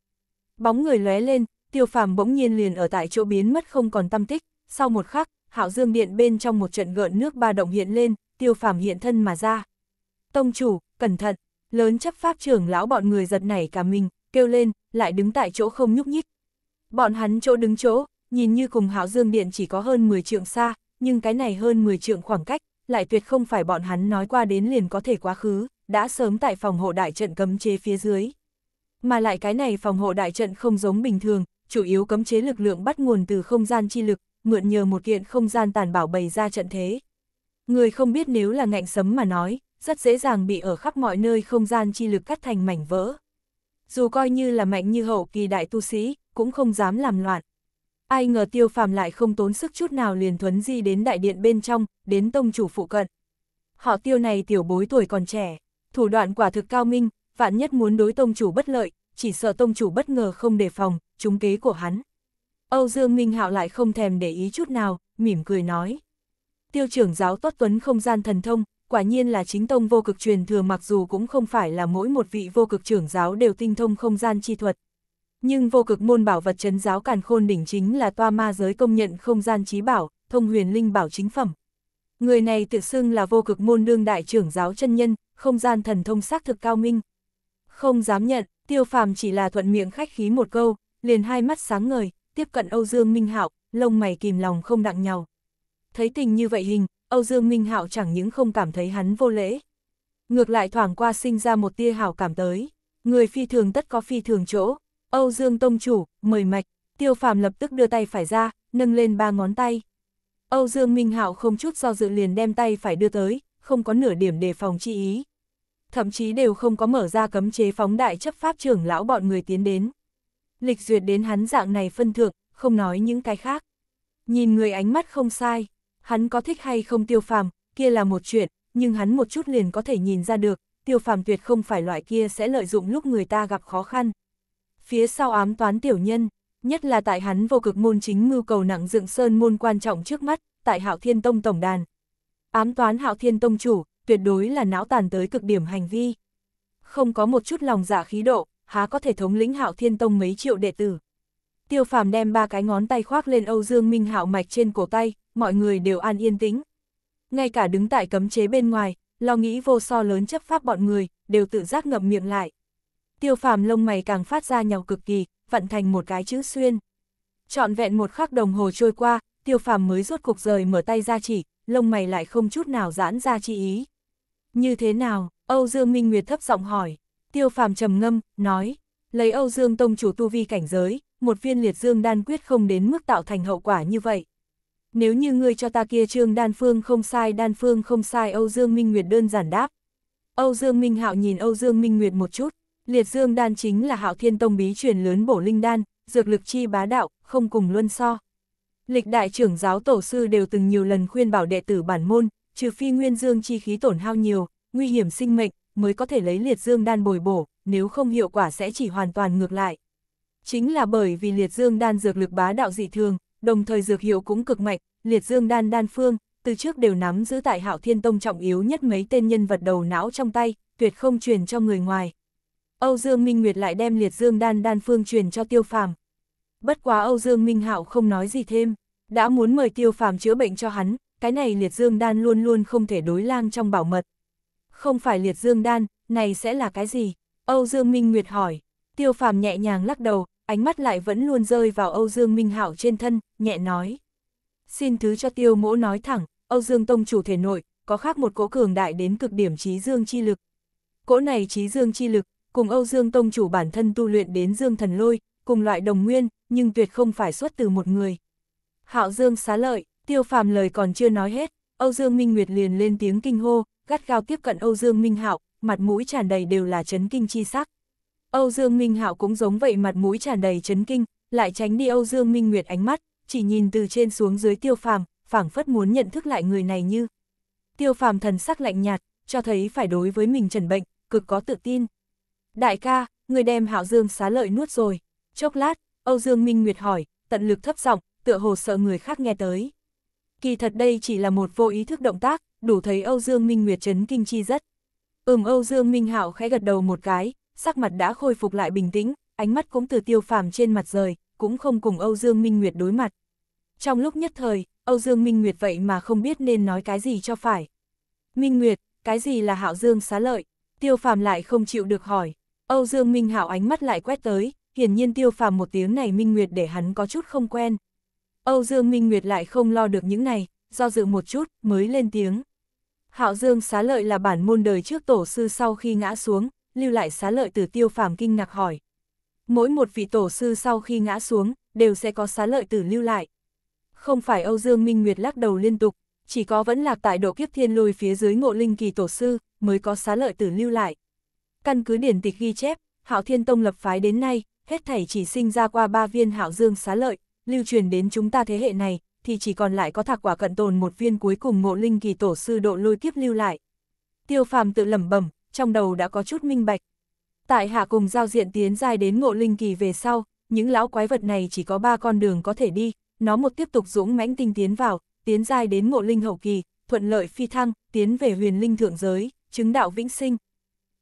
[SPEAKER 1] Bóng người lóe lên, tiêu phàm bỗng nhiên liền ở tại chỗ biến mất không còn tâm tích, sau một khắc, hạo dương điện bên trong một trận gợn nước ba động hiện lên, tiêu phàm hiện thân mà ra. Tông chủ, cẩn thận, lớn chấp pháp trưởng lão bọn người giật nảy cả mình, kêu lên, lại đứng tại chỗ không nhúc nhích. Bọn hắn chỗ đứng chỗ, nhìn như cùng hạo dương điện chỉ có hơn 10 trượng xa, nhưng cái này hơn 10 trượng khoảng cách, lại tuyệt không phải bọn hắn nói qua đến liền có thể quá khứ, đã sớm tại phòng hộ đại trận cấm chế phía dưới. Mà lại cái này phòng hộ đại trận không giống bình thường, chủ yếu cấm chế lực lượng bắt nguồn từ không gian chi lực, mượn nhờ một kiện không gian tàn bảo bày ra trận thế. Người không biết nếu là ngạnh sấm mà nói, rất dễ dàng bị ở khắp mọi nơi không gian chi lực cắt thành mảnh vỡ. Dù coi như là mạnh như hậu kỳ đại tu sĩ, cũng không dám làm loạn. Ai ngờ tiêu phàm lại không tốn sức chút nào liền thuấn di đến đại điện bên trong, đến tông chủ phụ cận. Họ tiêu này tiểu bối tuổi còn trẻ, thủ đoạn quả thực cao minh, vạn nhất muốn đối tông chủ bất lợi, chỉ sợ tông chủ bất ngờ không đề phòng, trúng kế của hắn. Âu Dương Minh Hạo lại không thèm để ý chút nào, mỉm cười nói. Tiêu trưởng giáo Tốt Tuấn không gian thần thông, quả nhiên là chính tông vô cực truyền thừa mặc dù cũng không phải là mỗi một vị vô cực trưởng giáo đều tinh thông không gian chi thuật. Nhưng vô cực môn bảo vật chấn giáo càn khôn đỉnh chính là toa ma giới công nhận không gian trí bảo, thông huyền linh bảo chính phẩm. Người này tự xưng là vô cực môn đương đại trưởng giáo chân nhân, không gian thần thông xác thực cao minh. Không dám nhận, tiêu phàm chỉ là thuận miệng khách khí một câu, liền hai mắt sáng ngời, tiếp cận Âu Dương Minh Hạo, lông mày kìm lòng không đặng nhau. Thấy tình như vậy hình, Âu Dương Minh Hạo chẳng những không cảm thấy hắn vô lễ. Ngược lại thoảng qua sinh ra một tia hảo cảm tới, người phi thường tất có phi thường chỗ, Âu Dương Tông Chủ, mời mạch, tiêu phàm lập tức đưa tay phải ra, nâng lên ba ngón tay. Âu Dương Minh Hạo không chút do dự liền đem tay phải đưa tới, không có nửa điểm đề phòng chi ý. Thậm chí đều không có mở ra cấm chế phóng đại chấp pháp trưởng lão bọn người tiến đến lịch duyệt đến hắn dạng này phân thượng, không nói những cái khác. Nhìn người ánh mắt không sai, hắn có thích hay không tiêu phàm, kia là một chuyện, nhưng hắn một chút liền có thể nhìn ra được, tiêu phàm tuyệt không phải loại kia sẽ lợi dụng lúc người ta gặp khó khăn. Phía sau ám toán tiểu nhân, nhất là tại hắn vô cực môn chính mưu cầu nặng dựng sơn môn quan trọng trước mắt, tại hạo thiên tông tổng đàn. Ám toán hạo thiên tông chủ, tuyệt đối là não tàn tới cực điểm hành vi. Không có một chút lòng giả dạ khí độ, há có thể thống lĩnh hạo thiên tông mấy triệu đệ tử. Tiêu phàm đem ba cái ngón tay khoác lên Âu Dương Minh hạo mạch trên cổ tay, mọi người đều an yên tĩnh. Ngay cả đứng tại cấm chế bên ngoài, lo nghĩ vô so lớn chấp pháp bọn người, đều tự giác ngậm miệng lại. Tiêu phàm lông mày càng phát ra nhau cực kỳ, vận thành một cái chữ xuyên. trọn vẹn một khắc đồng hồ trôi qua, tiêu phàm mới rốt cuộc rời mở tay ra chỉ, lông mày lại không chút nào giãn ra chi ý. Như thế nào? Âu Dương Minh Nguyệt thấp giọng hỏi. Tiêu phàm trầm ngâm, nói, lấy Âu Dương Tông chủ tu vi cảnh giới, một viên liệt dương đan quyết không đến mức tạo thành hậu quả như vậy. Nếu như ngươi cho ta kia trương đan phương không sai đan phương không sai Âu Dương Minh Nguyệt đơn giản đáp. Âu Dương Minh Hạo nhìn Âu Dương Minh Nguyệt một chút, liệt dương đan chính là hạo thiên tông bí truyền lớn bổ linh đan, dược lực chi bá đạo, không cùng luân so. Lịch đại trưởng giáo tổ sư đều từng nhiều lần khuyên bảo đệ tử bản môn, trừ phi nguyên dương chi khí tổn hao nhiều, nguy hiểm sinh mệnh, mới có thể lấy liệt dương đan bồi bổ, nếu không hiệu quả sẽ chỉ hoàn toàn ngược lại. Chính là bởi vì liệt dương đan dược lực bá đạo dị thường, đồng thời dược hiệu cũng cực mạnh, liệt dương đan đan phương, từ trước đều nắm giữ tại hạo thiên tông trọng yếu nhất mấy tên nhân vật đầu não trong tay, tuyệt không truyền cho người ngoài. Âu Dương Minh Nguyệt lại đem liệt dương đan đan phương truyền cho tiêu phàm. Bất quá Âu Dương Minh Hạo không nói gì thêm, đã muốn mời tiêu phàm chữa bệnh cho hắn, cái này liệt dương đan luôn luôn không thể đối lang trong bảo mật không phải liệt dương đan, này sẽ là cái gì? Âu Dương Minh Nguyệt hỏi, tiêu phàm nhẹ nhàng lắc đầu, ánh mắt lại vẫn luôn rơi vào Âu Dương Minh Hảo trên thân, nhẹ nói. Xin thứ cho tiêu mỗ nói thẳng, Âu Dương Tông chủ thể nội, có khác một cỗ cường đại đến cực điểm trí dương chi lực. Cỗ này trí dương chi lực, cùng Âu Dương Tông chủ bản thân tu luyện đến dương thần lôi, cùng loại đồng nguyên, nhưng tuyệt không phải xuất từ một người. Hạo Dương xá lợi, tiêu phàm lời còn chưa nói hết, Âu Dương Minh Nguyệt liền lên tiếng kinh hô, gắt gao tiếp cận Âu Dương Minh Hạo, mặt mũi tràn đầy đều là chấn kinh chi sắc. Âu Dương Minh Hạo cũng giống vậy mặt mũi tràn đầy chấn kinh, lại tránh đi Âu Dương Minh Nguyệt ánh mắt, chỉ nhìn từ trên xuống dưới Tiêu Phàm, phảng phất muốn nhận thức lại người này như. Tiêu Phàm thần sắc lạnh nhạt, cho thấy phải đối với mình trần bệnh, cực có tự tin. Đại ca, người đem Hạo Dương xá lợi nuốt rồi. Chốc lát, Âu Dương Minh Nguyệt hỏi, tận lực thấp giọng, tựa hồ sợ người khác nghe tới. Kỳ thật đây chỉ là một vô ý thức động tác, đủ thấy Âu Dương Minh Nguyệt chấn kinh chi rất. Ừm Âu Dương Minh Hạo khẽ gật đầu một cái, sắc mặt đã khôi phục lại bình tĩnh, ánh mắt cũng từ tiêu phàm trên mặt rời, cũng không cùng Âu Dương Minh Nguyệt đối mặt. Trong lúc nhất thời, Âu Dương Minh Nguyệt vậy mà không biết nên nói cái gì cho phải. Minh Nguyệt, cái gì là Hạo Dương xá lợi? Tiêu phàm lại không chịu được hỏi. Âu Dương Minh Hạo ánh mắt lại quét tới, hiển nhiên tiêu phàm một tiếng này Minh Nguyệt để hắn có chút không quen. Âu Dương Minh Nguyệt lại không lo được những này, do dự một chút mới lên tiếng. Hạo Dương xá lợi là bản môn đời trước tổ sư sau khi ngã xuống, lưu lại xá lợi từ tiêu phàm kinh ngạc hỏi. Mỗi một vị tổ sư sau khi ngã xuống, đều sẽ có xá lợi tử lưu lại. Không phải Âu Dương Minh Nguyệt lắc đầu liên tục, chỉ có vẫn lạc tại độ kiếp thiên lùi phía dưới ngộ linh kỳ tổ sư, mới có xá lợi tử lưu lại. Căn cứ điển tịch ghi chép, Hạo Thiên Tông lập phái đến nay, hết thảy chỉ sinh ra qua ba viên Hạo Dương xá lợi, lưu truyền đến chúng ta thế hệ này, thì chỉ còn lại có thạc quả cận tồn một viên cuối cùng ngộ linh kỳ tổ sư độ lôi kiếp lưu lại. Tiêu phàm tự lẩm bẩm, trong đầu đã có chút minh bạch. Tại hạ cùng giao diện tiến dài đến ngộ linh kỳ về sau, những lão quái vật này chỉ có ba con đường có thể đi, nó một tiếp tục dũng mãnh tinh tiến vào, tiến dài đến ngộ linh hậu kỳ, thuận lợi phi thăng, tiến về huyền linh thượng giới, chứng đạo vĩnh sinh.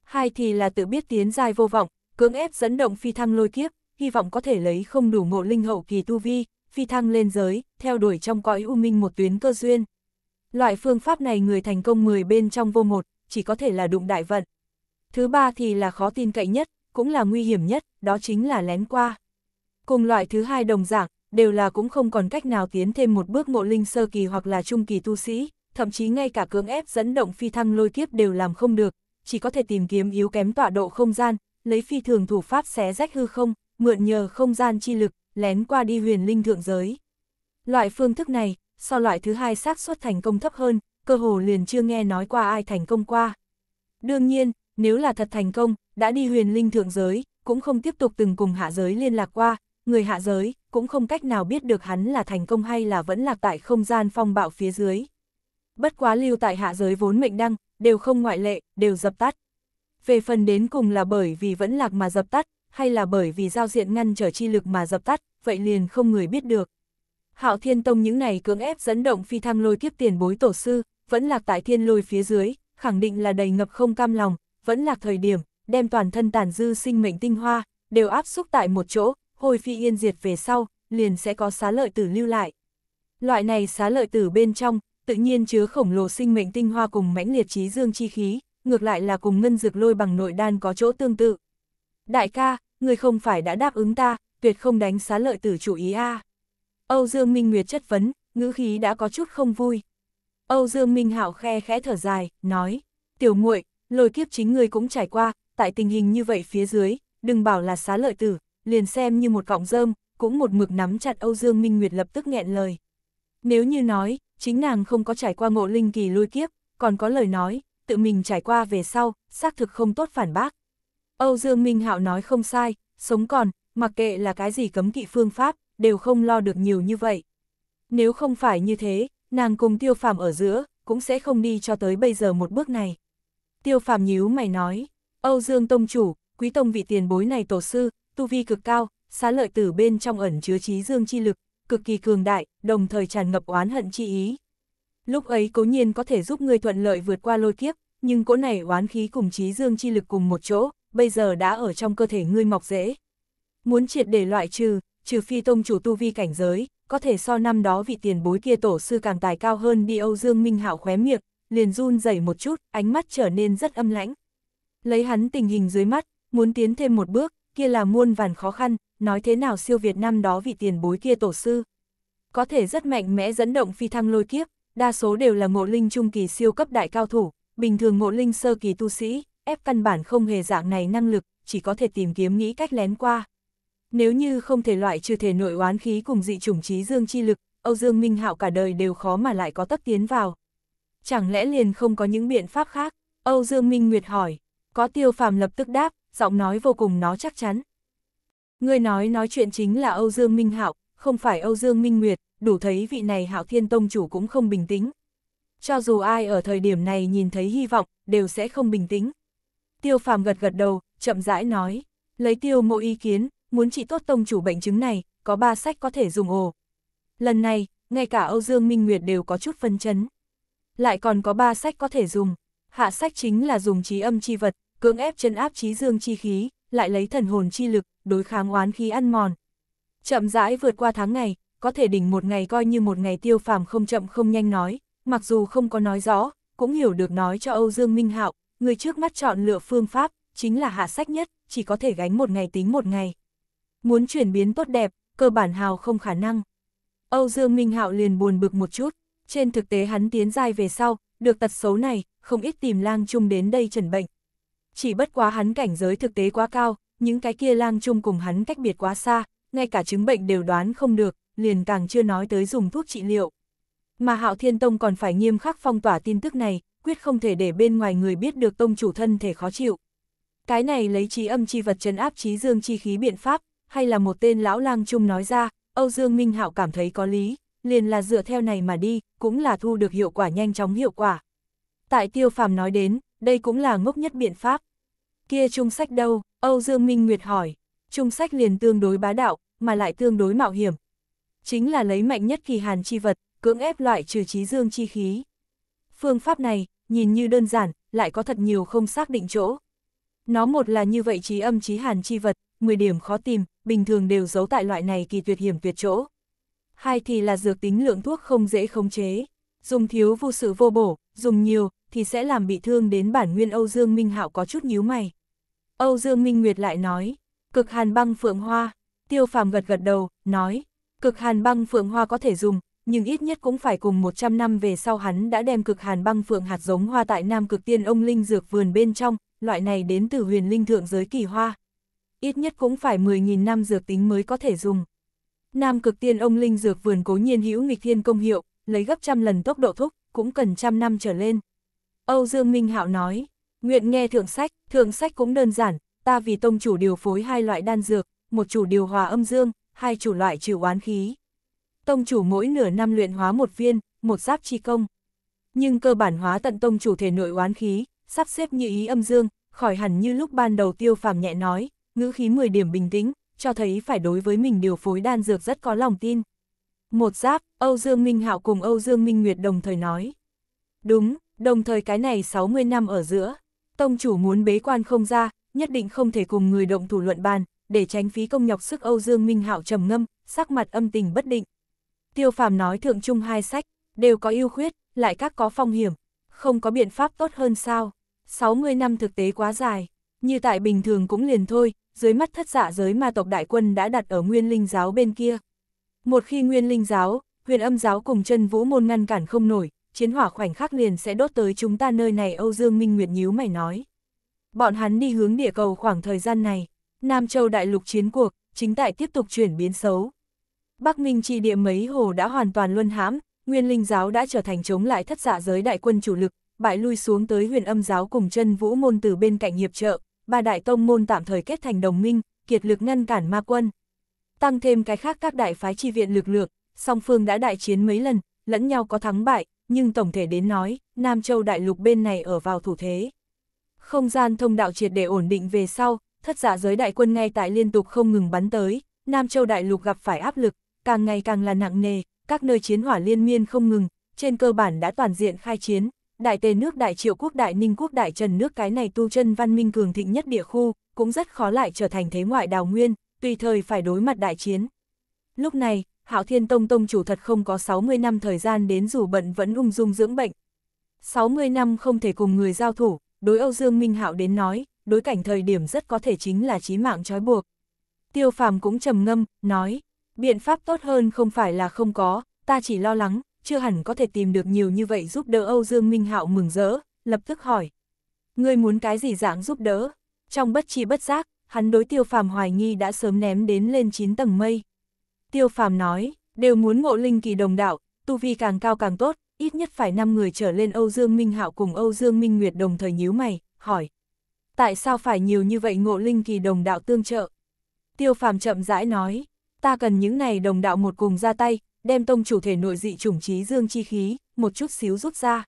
[SPEAKER 1] Hai thì là tự biết tiến dài vô vọng, cưỡng ép dẫn động phi thăng lôi kiếp, hy vọng có thể lấy không đủ ngộ linh hậu kỳ tu vi, phi thăng lên giới, theo đuổi trong cõi u minh một tuyến cơ duyên. Loại phương pháp này người thành công 10 bên trong vô một, chỉ có thể là đụng đại vận. Thứ ba thì là khó tin cậy nhất, cũng là nguy hiểm nhất, đó chính là lén qua. Cùng loại thứ hai đồng dạng, đều là cũng không còn cách nào tiến thêm một bước ngộ linh sơ kỳ hoặc là trung kỳ tu sĩ, thậm chí ngay cả cưỡng ép dẫn động phi thăng lôi kiếp đều làm không được, chỉ có thể tìm kiếm yếu kém tọa độ không gian, lấy phi thường thủ pháp xé rách hư không, mượn nhờ không gian chi lực, lén qua đi huyền linh thượng giới. Loại phương thức này, so loại thứ hai xác suất thành công thấp hơn, cơ hồ liền chưa nghe nói qua ai thành công qua. Đương nhiên, nếu là thật thành công, đã đi huyền linh thượng giới, cũng không tiếp tục từng cùng hạ giới liên lạc qua, người hạ giới cũng không cách nào biết được hắn là thành công hay là vẫn lạc tại không gian phong bạo phía dưới. Bất quá lưu tại hạ giới vốn mệnh đăng, đều không ngoại lệ, đều dập tắt. Về phần đến cùng là bởi vì vẫn lạc mà dập tắt, hay là bởi vì giao diện ngăn trở chi lực mà dập tắt, vậy liền không người biết được. Hạo Thiên Tông những này cưỡng ép dẫn động phi thăng lôi kiếp tiền bối tổ sư, vẫn lạc tại thiên lôi phía dưới, khẳng định là đầy ngập không cam lòng, vẫn lạc thời điểm, đem toàn thân tàn dư sinh mệnh tinh hoa, đều áp xúc tại một chỗ, hồi phi yên diệt về sau, liền sẽ có xá lợi tử lưu lại. Loại này xá lợi tử bên trong, tự nhiên chứa khổng lồ sinh mệnh tinh hoa cùng mãnh liệt chí dương chi khí, ngược lại là cùng ngân dược lôi bằng nội đan có chỗ tương tự. Đại ca, người không phải đã đáp ứng ta, tuyệt không đánh xá lợi tử chủ ý a Âu Dương Minh Nguyệt chất vấn, ngữ khí đã có chút không vui. Âu Dương Minh Hạo khe khẽ thở dài, nói, tiểu muội lôi kiếp chính ngươi cũng trải qua, tại tình hình như vậy phía dưới, đừng bảo là xá lợi tử, liền xem như một cọng rơm, cũng một mực nắm chặt Âu Dương Minh Nguyệt lập tức nghẹn lời. Nếu như nói, chính nàng không có trải qua ngộ linh kỳ lôi kiếp, còn có lời nói, tự mình trải qua về sau, xác thực không tốt phản bác. Âu Dương Minh Hạo nói không sai, sống còn, mặc kệ là cái gì cấm kỵ phương pháp, đều không lo được nhiều như vậy. Nếu không phải như thế, nàng cùng tiêu phàm ở giữa, cũng sẽ không đi cho tới bây giờ một bước này. Tiêu phàm nhíu mày nói, Âu Dương Tông Chủ, quý tông vị tiền bối này tổ sư, tu vi cực cao, xá lợi tử bên trong ẩn chứa trí dương chi lực, cực kỳ cường đại, đồng thời tràn ngập oán hận chi ý. Lúc ấy cố nhiên có thể giúp người thuận lợi vượt qua lôi kiếp, nhưng cỗ này oán khí cùng trí dương chi lực cùng một chỗ, bây giờ đã ở trong cơ thể ngươi mọc rễ. Muốn triệt để loại trừ, trừ phi tông chủ tu vi cảnh giới, có thể so năm đó vị tiền bối kia tổ sư càng tài cao hơn đi Âu Dương Minh Hạo khóe miệng, liền run rẩy một chút, ánh mắt trở nên rất âm lãnh. Lấy hắn tình hình dưới mắt, muốn tiến thêm một bước, kia là muôn vàn khó khăn, nói thế nào siêu Việt năm đó vị tiền bối kia tổ sư. Có thể rất mạnh mẽ dẫn động phi thăng lôi kiếp, đa số đều là ngộ linh trung kỳ siêu cấp đại cao thủ, bình thường ngộ linh sơ kỳ tu sĩ, ép căn bản không hề dạng này năng lực, chỉ có thể tìm kiếm nghĩ cách lén qua. Nếu như không thể loại trừ thể nội oán khí cùng dị chủng trí dương chi lực, Âu Dương Minh Hạo cả đời đều khó mà lại có tất tiến vào. Chẳng lẽ liền không có những biện pháp khác? Âu Dương Minh Nguyệt hỏi, có tiêu phàm lập tức đáp, giọng nói vô cùng nó chắc chắn. Người nói nói chuyện chính là Âu Dương Minh Hạo, không phải Âu Dương Minh Nguyệt, đủ thấy vị này Hạo Thiên Tông chủ cũng không bình tĩnh. Cho dù ai ở thời điểm này nhìn thấy hy vọng, đều sẽ không bình tĩnh. Tiêu phàm gật gật đầu, chậm rãi nói, lấy tiêu mộ ý kiến, muốn trị tốt tông chủ bệnh chứng này, có ba sách có thể dùng ồ. Lần này, ngay cả Âu Dương Minh Nguyệt đều có chút phân chấn. Lại còn có ba sách có thể dùng, hạ sách chính là dùng trí âm chi vật, cưỡng ép chân áp trí dương chi khí, lại lấy thần hồn chi lực, đối kháng oán khí ăn mòn. Chậm rãi vượt qua tháng ngày, có thể đỉnh một ngày coi như một ngày tiêu phàm không chậm không nhanh nói, mặc dù không có nói rõ, cũng hiểu được nói cho Âu Dương Minh Hạo, người trước mắt chọn lựa phương pháp, chính là hạ sách nhất, chỉ có thể gánh một ngày tính một ngày. Muốn chuyển biến tốt đẹp, cơ bản hào không khả năng. Âu Dương Minh Hạo liền buồn bực một chút, trên thực tế hắn tiến dài về sau, được tật xấu này, không ít tìm lang chung đến đây trần bệnh. Chỉ bất quá hắn cảnh giới thực tế quá cao, những cái kia lang chung cùng hắn cách biệt quá xa, ngay cả chứng bệnh đều đoán không được, liền càng chưa nói tới dùng thuốc trị liệu. Mà Hạo Thiên Tông còn phải nghiêm khắc phong tỏa tin tức này, quyết không thể để bên ngoài người biết được tông chủ thân thể khó chịu. Cái này lấy trí âm chi vật chấn áp trí dương chi khí biện pháp, hay là một tên lão lang chung nói ra, Âu Dương Minh Hạo cảm thấy có lý, liền là dựa theo này mà đi, cũng là thu được hiệu quả nhanh chóng hiệu quả. Tại Tiêu Phàm nói đến, đây cũng là ngốc nhất biện pháp. Kia trung sách đâu? Âu Dương Minh Nguyệt hỏi. Trung sách liền tương đối bá đạo, mà lại tương đối mạo hiểm. Chính là lấy mạnh nhất kỳ hàn chi vật, cưỡng ép loại trừ trí dương chi khí. Phương pháp này, nhìn như đơn giản, lại có thật nhiều không xác định chỗ. Nó một là như vậy trí âm trí hàn chi vật, 10 điểm khó tìm, bình thường đều giấu tại loại này kỳ tuyệt hiểm tuyệt chỗ. Hai thì là dược tính lượng thuốc không dễ khống chế, dùng thiếu vô sự vô bổ, dùng nhiều thì sẽ làm bị thương đến bản nguyên Âu Dương Minh Hạo có chút nhíu mày. Âu Dương Minh Nguyệt lại nói, cực hàn băng phượng hoa, tiêu phàm gật gật đầu, nói, cực hàn băng phượng hoa có thể dùng, nhưng ít nhất cũng phải cùng 100 năm về sau hắn đã đem cực hàn băng phượng hạt giống hoa tại Nam cực tiên ông linh dược vườn bên trong, loại này đến từ huyền linh thượng giới kỳ hoa. Ít nhất cũng phải 10.000 năm dược tính mới có thể dùng. Nam cực tiên ông linh dược vườn cố nhiên hữu nghịch thiên công hiệu, lấy gấp trăm lần tốc độ thúc, cũng cần trăm năm trở lên. Âu Dương Minh Hạo nói, nguyện nghe thượng sách, thượng sách cũng đơn giản, ta vì tông chủ điều phối hai loại đan dược, một chủ điều hòa âm dương, hai chủ loại trừ oán khí tông chủ mỗi nửa năm luyện hóa một viên, một giáp chi công. Nhưng cơ bản hóa tận tông chủ thể nội oán khí, sắp xếp như ý âm dương, khỏi hẳn như lúc ban đầu tiêu phàm nhẹ nói, ngữ khí 10 điểm bình tĩnh, cho thấy phải đối với mình điều phối đan dược rất có lòng tin. Một giáp, Âu Dương Minh Hạo cùng Âu Dương Minh Nguyệt đồng thời nói. Đúng, đồng thời cái này 60 năm ở giữa, tông chủ muốn bế quan không ra, nhất định không thể cùng người động thủ luận bàn, để tránh phí công nhọc sức Âu Dương Minh Hạo trầm ngâm, sắc mặt âm tình bất định. Tiêu phàm nói thượng trung hai sách, đều có ưu khuyết, lại các có phong hiểm, không có biện pháp tốt hơn sao. 60 năm thực tế quá dài, như tại bình thường cũng liền thôi, dưới mắt thất dạ giới ma tộc đại quân đã đặt ở nguyên linh giáo bên kia. Một khi nguyên linh giáo, huyền âm giáo cùng chân vũ môn ngăn cản không nổi, chiến hỏa khoảnh khắc liền sẽ đốt tới chúng ta nơi này Âu Dương Minh Nguyệt nhíu mày nói. Bọn hắn đi hướng địa cầu khoảng thời gian này, Nam Châu đại lục chiến cuộc, chính tại tiếp tục chuyển biến xấu, Bắc Minh chi địa mấy hồ đã hoàn toàn luân hãm, Nguyên Linh giáo đã trở thành chống lại thất dạ giới đại quân chủ lực, bại lui xuống tới Huyền Âm giáo cùng chân Vũ môn từ bên cạnh hiệp trợ, ba đại tông môn tạm thời kết thành đồng minh, kiệt lực ngăn cản ma quân. Tăng thêm cái khác các đại phái chi viện lực lượng, song phương đã đại chiến mấy lần, lẫn nhau có thắng bại, nhưng tổng thể đến nói, Nam Châu đại lục bên này ở vào thủ thế. Không gian thông đạo triệt để ổn định về sau, thất giả dạ giới đại quân ngay tại liên tục không ngừng bắn tới, Nam Châu đại lục gặp phải áp lực, càng ngày càng là nặng nề, các nơi chiến hỏa liên miên không ngừng, trên cơ bản đã toàn diện khai chiến, đại tề nước đại triệu quốc đại ninh quốc đại trần nước cái này tu chân văn minh cường thịnh nhất địa khu, cũng rất khó lại trở thành thế ngoại đào nguyên, tùy thời phải đối mặt đại chiến. Lúc này, Hạo Thiên Tông Tông chủ thật không có 60 năm thời gian đến dù bận vẫn ung dung dưỡng bệnh. 60 năm không thể cùng người giao thủ, đối Âu Dương Minh Hạo đến nói, đối cảnh thời điểm rất có thể chính là chí mạng trói buộc. Tiêu Phàm cũng trầm ngâm, nói, biện pháp tốt hơn không phải là không có, ta chỉ lo lắng, chưa hẳn có thể tìm được nhiều như vậy giúp đỡ Âu Dương Minh Hạo mừng rỡ, lập tức hỏi. Ngươi muốn cái gì dạng giúp đỡ? Trong bất chi bất giác, hắn đối tiêu phàm hoài nghi đã sớm ném đến lên 9 tầng mây. Tiêu phàm nói, đều muốn ngộ linh kỳ đồng đạo, tu vi càng cao càng tốt, ít nhất phải 5 người trở lên Âu Dương Minh Hạo cùng Âu Dương Minh Nguyệt đồng thời nhíu mày, hỏi. Tại sao phải nhiều như vậy ngộ linh kỳ đồng đạo tương trợ? Tiêu phàm chậm rãi nói, ta cần những này đồng đạo một cùng ra tay, đem tông chủ thể nội dị chủng trí dương chi khí, một chút xíu rút ra.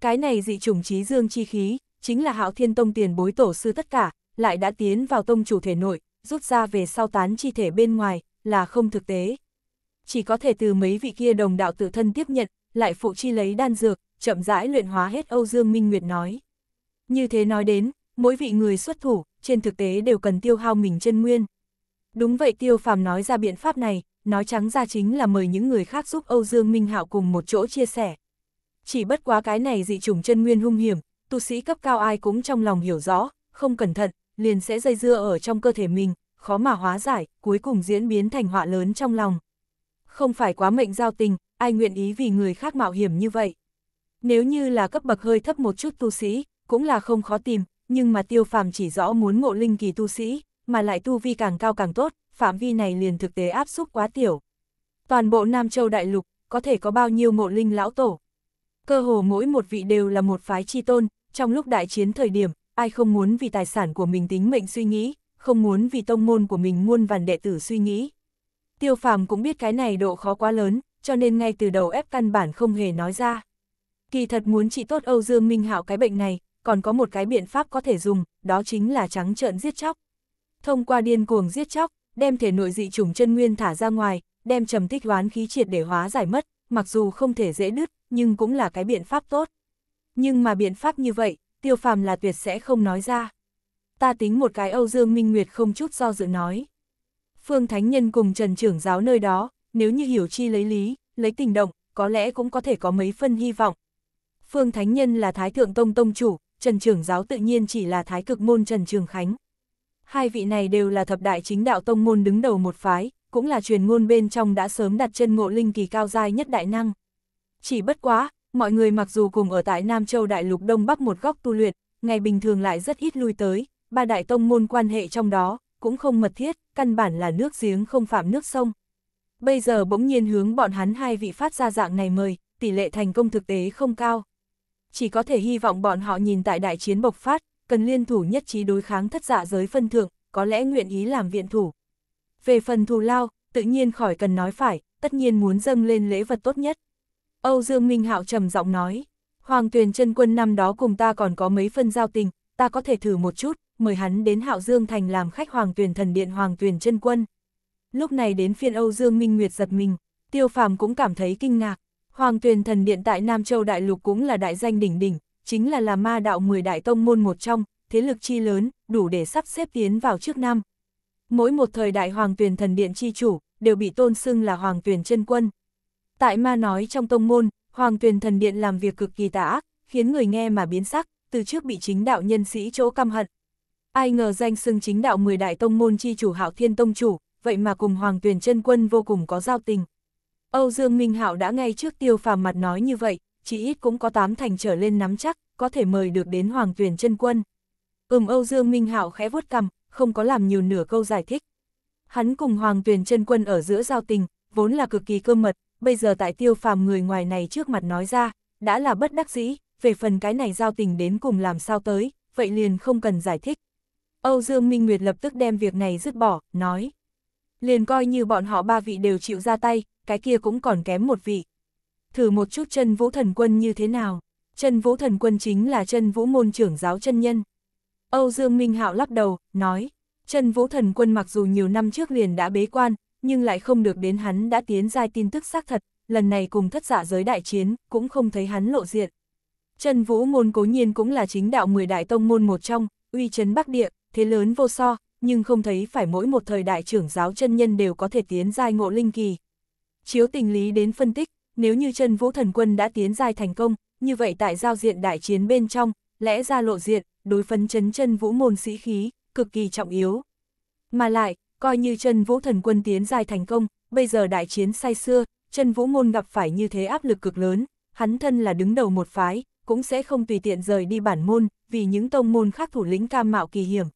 [SPEAKER 1] Cái này dị chủng trí dương chi khí, chính là hạo thiên tông tiền bối tổ sư tất cả, lại đã tiến vào tông chủ thể nội, rút ra về sau tán chi thể bên ngoài, là không thực tế. Chỉ có thể từ mấy vị kia đồng đạo tự thân tiếp nhận, lại phụ chi lấy đan dược, chậm rãi luyện hóa hết Âu Dương Minh Nguyệt nói. Như thế nói đến, mỗi vị người xuất thủ, trên thực tế đều cần tiêu hao mình chân nguyên, Đúng vậy Tiêu Phàm nói ra biện pháp này, nói trắng ra chính là mời những người khác giúp Âu Dương Minh Hạo cùng một chỗ chia sẻ. Chỉ bất quá cái này dị chủng chân nguyên hung hiểm, tu sĩ cấp cao ai cũng trong lòng hiểu rõ, không cẩn thận, liền sẽ dây dưa ở trong cơ thể mình, khó mà hóa giải, cuối cùng diễn biến thành họa lớn trong lòng. Không phải quá mệnh giao tình, ai nguyện ý vì người khác mạo hiểm như vậy. Nếu như là cấp bậc hơi thấp một chút tu sĩ, cũng là không khó tìm, nhưng mà tiêu phàm chỉ rõ muốn ngộ linh kỳ tu sĩ, mà lại tu vi càng cao càng tốt, phạm vi này liền thực tế áp xúc quá tiểu. Toàn bộ Nam Châu Đại Lục, có thể có bao nhiêu mộ linh lão tổ. Cơ hồ mỗi một vị đều là một phái chi tôn, trong lúc đại chiến thời điểm, ai không muốn vì tài sản của mình tính mệnh suy nghĩ, không muốn vì tông môn của mình muôn vàn đệ tử suy nghĩ. Tiêu phàm cũng biết cái này độ khó quá lớn, cho nên ngay từ đầu ép căn bản không hề nói ra. Kỳ thật muốn trị tốt Âu Dương Minh Hạo cái bệnh này, còn có một cái biện pháp có thể dùng, đó chính là trắng trợn giết chóc thông qua điên cuồng giết chóc, đem thể nội dị chủng chân nguyên thả ra ngoài, đem trầm tích hoán khí triệt để hóa giải mất, mặc dù không thể dễ đứt, nhưng cũng là cái biện pháp tốt. Nhưng mà biện pháp như vậy, tiêu phàm là tuyệt sẽ không nói ra. Ta tính một cái Âu Dương Minh Nguyệt không chút do dự nói. Phương Thánh Nhân cùng Trần Trưởng Giáo nơi đó, nếu như hiểu chi lấy lý, lấy tình động, có lẽ cũng có thể có mấy phân hy vọng. Phương Thánh Nhân là Thái Thượng Tông Tông Chủ, Trần Trưởng Giáo tự nhiên chỉ là Thái Cực Môn Trần Trường Khánh, hai vị này đều là thập đại chính đạo tông môn đứng đầu một phái, cũng là truyền ngôn bên trong đã sớm đặt chân ngộ linh kỳ cao giai nhất đại năng. Chỉ bất quá, mọi người mặc dù cùng ở tại Nam Châu Đại Lục Đông Bắc một góc tu luyện, ngày bình thường lại rất ít lui tới, ba đại tông môn quan hệ trong đó, cũng không mật thiết, căn bản là nước giếng không phạm nước sông. Bây giờ bỗng nhiên hướng bọn hắn hai vị phát ra dạng này mời, tỷ lệ thành công thực tế không cao. Chỉ có thể hy vọng bọn họ nhìn tại đại chiến bộc phát, cần liên thủ nhất trí đối kháng thất dạ giới phân thượng, có lẽ nguyện ý làm viện thủ. Về phần thù lao, tự nhiên khỏi cần nói phải, tất nhiên muốn dâng lên lễ vật tốt nhất. Âu Dương Minh Hạo trầm giọng nói, Hoàng Tuyền chân quân năm đó cùng ta còn có mấy phân giao tình, ta có thể thử một chút, mời hắn đến Hạo Dương Thành làm khách Hoàng Tuyền thần điện Hoàng Tuyền chân quân. Lúc này đến phiên Âu Dương Minh Nguyệt giật mình, Tiêu Phàm cũng cảm thấy kinh ngạc. Hoàng Tuyền thần điện tại Nam Châu Đại Lục cũng là đại danh đỉnh đỉnh, chính là là ma đạo 10 đại tông môn một trong, thế lực chi lớn, đủ để sắp xếp tiến vào trước năm. Mỗi một thời đại hoàng tuyển thần điện chi chủ, đều bị tôn xưng là hoàng tuyển chân quân. Tại ma nói trong tông môn, hoàng tuyển thần điện làm việc cực kỳ tà ác, khiến người nghe mà biến sắc, từ trước bị chính đạo nhân sĩ chỗ căm hận. Ai ngờ danh xưng chính đạo 10 đại tông môn chi chủ hạo thiên tông chủ, vậy mà cùng hoàng tuyển chân quân vô cùng có giao tình. Âu Dương Minh Hạo đã ngay trước tiêu phàm mặt nói như vậy, chỉ ít cũng có tám thành trở lên nắm chắc, có thể mời được đến hoàng tuyển chân quân. Ừm Âu Dương Minh Hạo khẽ vuốt cằm, không có làm nhiều nửa câu giải thích. Hắn cùng hoàng tuyển chân quân ở giữa giao tình, vốn là cực kỳ cơ mật, bây giờ tại tiêu phàm người ngoài này trước mặt nói ra, đã là bất đắc dĩ, về phần cái này giao tình đến cùng làm sao tới, vậy liền không cần giải thích. Âu Dương Minh Nguyệt lập tức đem việc này dứt bỏ, nói. Liền coi như bọn họ ba vị đều chịu ra tay, cái kia cũng còn kém một vị thử một chút chân vũ thần quân như thế nào. Chân vũ thần quân chính là chân vũ môn trưởng giáo chân nhân. Âu Dương Minh Hạo lắc đầu, nói, chân vũ thần quân mặc dù nhiều năm trước liền đã bế quan, nhưng lại không được đến hắn đã tiến giai tin tức xác thật, lần này cùng thất giả dạ giới đại chiến, cũng không thấy hắn lộ diện. Chân vũ môn cố nhiên cũng là chính đạo 10 đại tông môn một trong, uy chấn bắc địa, thế lớn vô so, nhưng không thấy phải mỗi một thời đại trưởng giáo chân nhân đều có thể tiến giai ngộ linh kỳ. Chiếu tình lý đến phân tích, nếu như chân vũ thần quân đã tiến giai thành công, như vậy tại giao diện đại chiến bên trong, lẽ ra lộ diện, đối phấn chấn chân vũ môn sĩ khí, cực kỳ trọng yếu. Mà lại, coi như chân vũ thần quân tiến giai thành công, bây giờ đại chiến say xưa, chân vũ môn gặp phải như thế áp lực cực lớn, hắn thân là đứng đầu một phái, cũng sẽ không tùy tiện rời đi bản môn, vì những tông môn khác thủ lĩnh cam mạo kỳ hiểm.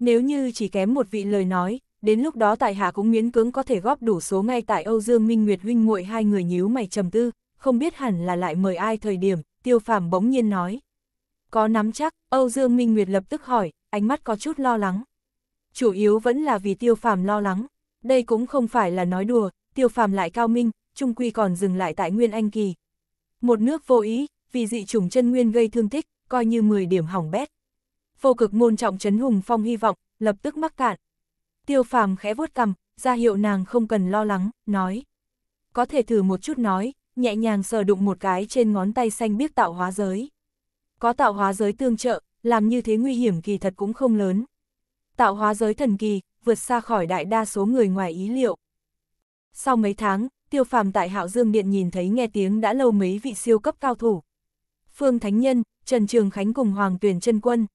[SPEAKER 1] Nếu như chỉ kém một vị lời nói, đến lúc đó tại hạ cũng miễn cưỡng có thể góp đủ số ngay tại Âu Dương Minh Nguyệt huynh muội hai người nhíu mày trầm tư, không biết hẳn là lại mời ai thời điểm, Tiêu Phàm bỗng nhiên nói. Có nắm chắc, Âu Dương Minh Nguyệt lập tức hỏi, ánh mắt có chút lo lắng. Chủ yếu vẫn là vì Tiêu Phàm lo lắng, đây cũng không phải là nói đùa, Tiêu Phàm lại cao minh, trung quy còn dừng lại tại Nguyên Anh kỳ. Một nước vô ý, vì dị chủng chân nguyên gây thương tích, coi như 10 điểm hỏng bét. Vô cực môn trọng trấn hùng phong hy vọng, lập tức mắc cạn, Tiêu phàm khẽ vuốt cằm, ra hiệu nàng không cần lo lắng, nói. Có thể thử một chút nói, nhẹ nhàng sờ đụng một cái trên ngón tay xanh biết tạo hóa giới. Có tạo hóa giới tương trợ, làm như thế nguy hiểm kỳ thật cũng không lớn. Tạo hóa giới thần kỳ, vượt xa khỏi đại đa số người ngoài ý liệu. Sau mấy tháng, tiêu phàm tại Hạo Dương Điện nhìn thấy nghe tiếng đã lâu mấy vị siêu cấp cao thủ. Phương Thánh Nhân, Trần Trường Khánh cùng Hoàng Tuyền Trân Quân.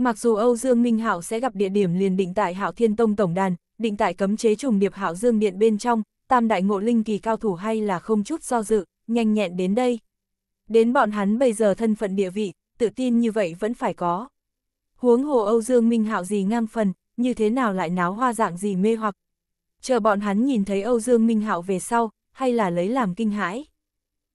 [SPEAKER 1] Mặc dù Âu Dương Minh Hạo sẽ gặp địa điểm liền định tại Hạo Thiên Tông Tổng Đàn, định tại cấm chế trùng điệp Hạo Dương Điện bên trong, tam đại ngộ linh kỳ cao thủ hay là không chút do dự, nhanh nhẹn đến đây. Đến bọn hắn bây giờ thân phận địa vị, tự tin như vậy vẫn phải có. Huống hồ Âu Dương Minh Hạo gì ngang phần, như thế nào lại náo hoa dạng gì mê hoặc. Chờ bọn hắn nhìn thấy Âu Dương Minh Hạo về sau, hay là lấy làm kinh hãi.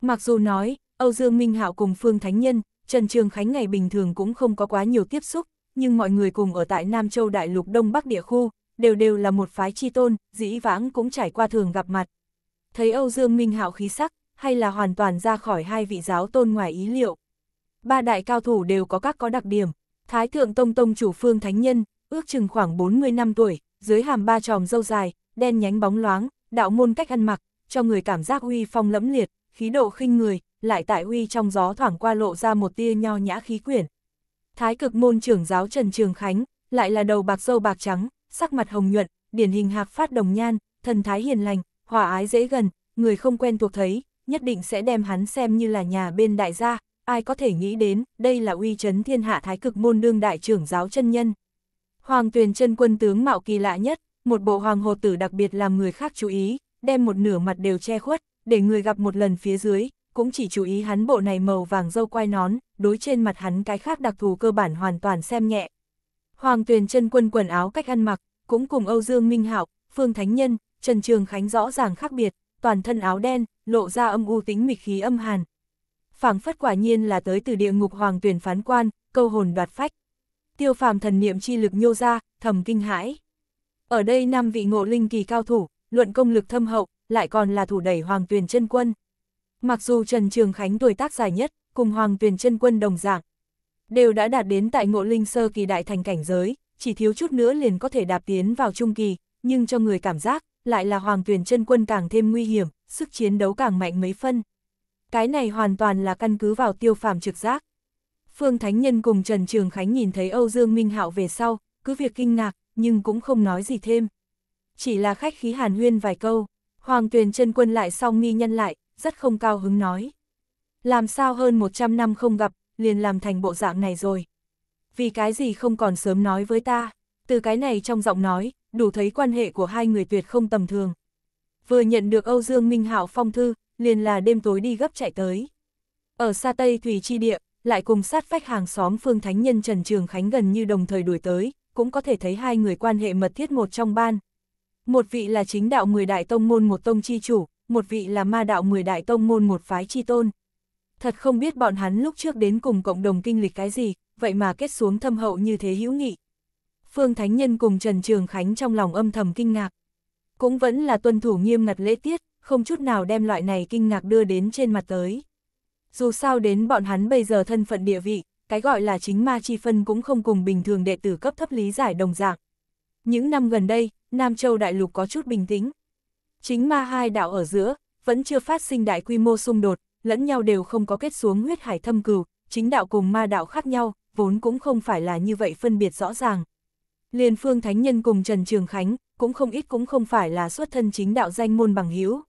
[SPEAKER 1] Mặc dù nói, Âu Dương Minh Hạo cùng Phương Thánh Nhân, Trần Trường Khánh ngày bình thường cũng không có quá nhiều tiếp xúc, nhưng mọi người cùng ở tại Nam Châu Đại Lục Đông Bắc địa khu, đều đều là một phái chi tôn, dĩ vãng cũng trải qua thường gặp mặt. Thấy Âu Dương Minh Hạo khí sắc, hay là hoàn toàn ra khỏi hai vị giáo tôn ngoài ý liệu. Ba đại cao thủ đều có các có đặc điểm, Thái Thượng Tông Tông chủ Phương Thánh Nhân, ước chừng khoảng 40 năm tuổi, dưới hàm ba tròm dâu dài, đen nhánh bóng loáng, đạo môn cách ăn mặc, cho người cảm giác huy phong lẫm liệt, khí độ khinh người, lại tại huy trong gió thoảng qua lộ ra một tia nho nhã khí quyển, Thái cực môn trưởng giáo Trần Trường Khánh, lại là đầu bạc dâu bạc trắng, sắc mặt hồng nhuận, điển hình hạc phát đồng nhan, thần thái hiền lành, hòa ái dễ gần, người không quen thuộc thấy, nhất định sẽ đem hắn xem như là nhà bên đại gia, ai có thể nghĩ đến, đây là uy chấn thiên hạ thái cực môn đương đại trưởng giáo chân nhân. Hoàng tuyền chân quân tướng mạo kỳ lạ nhất, một bộ hoàng hồ tử đặc biệt làm người khác chú ý, đem một nửa mặt đều che khuất, để người gặp một lần phía dưới, cũng chỉ chú ý hắn bộ này màu vàng dâu quai nón, đối trên mặt hắn cái khác đặc thù cơ bản hoàn toàn xem nhẹ. Hoàng Tuyền chân quân quần áo cách ăn mặc, cũng cùng Âu Dương Minh Hạo, Phương Thánh Nhân, Trần Trường Khánh rõ ràng khác biệt, toàn thân áo đen, lộ ra âm u tính mịch khí âm hàn. Phảng phất quả nhiên là tới từ địa ngục Hoàng Tuyền phán quan, câu hồn đoạt phách. Tiêu phàm thần niệm chi lực nhô ra, thầm kinh hãi. Ở đây năm vị ngộ linh kỳ cao thủ, luận công lực thâm hậu, lại còn là thủ đẩy Hoàng Tuyền chân quân. Mặc dù Trần Trường Khánh tuổi tác dài nhất, cùng Hoàng Tuyền chân quân đồng dạng. Đều đã đạt đến tại ngộ linh sơ kỳ đại thành cảnh giới, chỉ thiếu chút nữa liền có thể đạp tiến vào trung kỳ, nhưng cho người cảm giác, lại là Hoàng Tuyền chân quân càng thêm nguy hiểm, sức chiến đấu càng mạnh mấy phân. Cái này hoàn toàn là căn cứ vào tiêu phàm trực giác. Phương Thánh Nhân cùng Trần Trường Khánh nhìn thấy Âu Dương Minh Hạo về sau, cứ việc kinh ngạc, nhưng cũng không nói gì thêm. Chỉ là khách khí hàn huyên vài câu, Hoàng Tuyền chân quân lại song nghi nhân lại, rất không cao hứng nói. Làm sao hơn 100 năm không gặp, liền làm thành bộ dạng này rồi. Vì cái gì không còn sớm nói với ta, từ cái này trong giọng nói, đủ thấy quan hệ của hai người tuyệt không tầm thường. Vừa nhận được Âu Dương Minh Hạo phong thư, liền là đêm tối đi gấp chạy tới. Ở xa Tây Thủy Chi Địa, lại cùng sát phách hàng xóm Phương Thánh Nhân Trần Trường Khánh gần như đồng thời đuổi tới, cũng có thể thấy hai người quan hệ mật thiết một trong ban. Một vị là chính đạo 10 đại tông môn một tông chi chủ, một vị là ma đạo 10 đại tông môn một phái chi tôn thật không biết bọn hắn lúc trước đến cùng cộng đồng kinh lịch cái gì, vậy mà kết xuống thâm hậu như thế hữu nghị. Phương Thánh Nhân cùng Trần Trường Khánh trong lòng âm thầm kinh ngạc. Cũng vẫn là tuân thủ nghiêm ngặt lễ tiết, không chút nào đem loại này kinh ngạc đưa đến trên mặt tới. Dù sao đến bọn hắn bây giờ thân phận địa vị, cái gọi là chính ma chi phân cũng không cùng bình thường đệ tử cấp thấp lý giải đồng dạng. Những năm gần đây, Nam Châu Đại Lục có chút bình tĩnh. Chính ma hai đạo ở giữa, vẫn chưa phát sinh đại quy mô xung đột, lẫn nhau đều không có kết xuống huyết hải thâm cừu, chính đạo cùng ma đạo khác nhau, vốn cũng không phải là như vậy phân biệt rõ ràng. Liên Phương Thánh Nhân cùng Trần Trường Khánh, cũng không ít cũng không phải là xuất thân chính đạo danh môn bằng hữu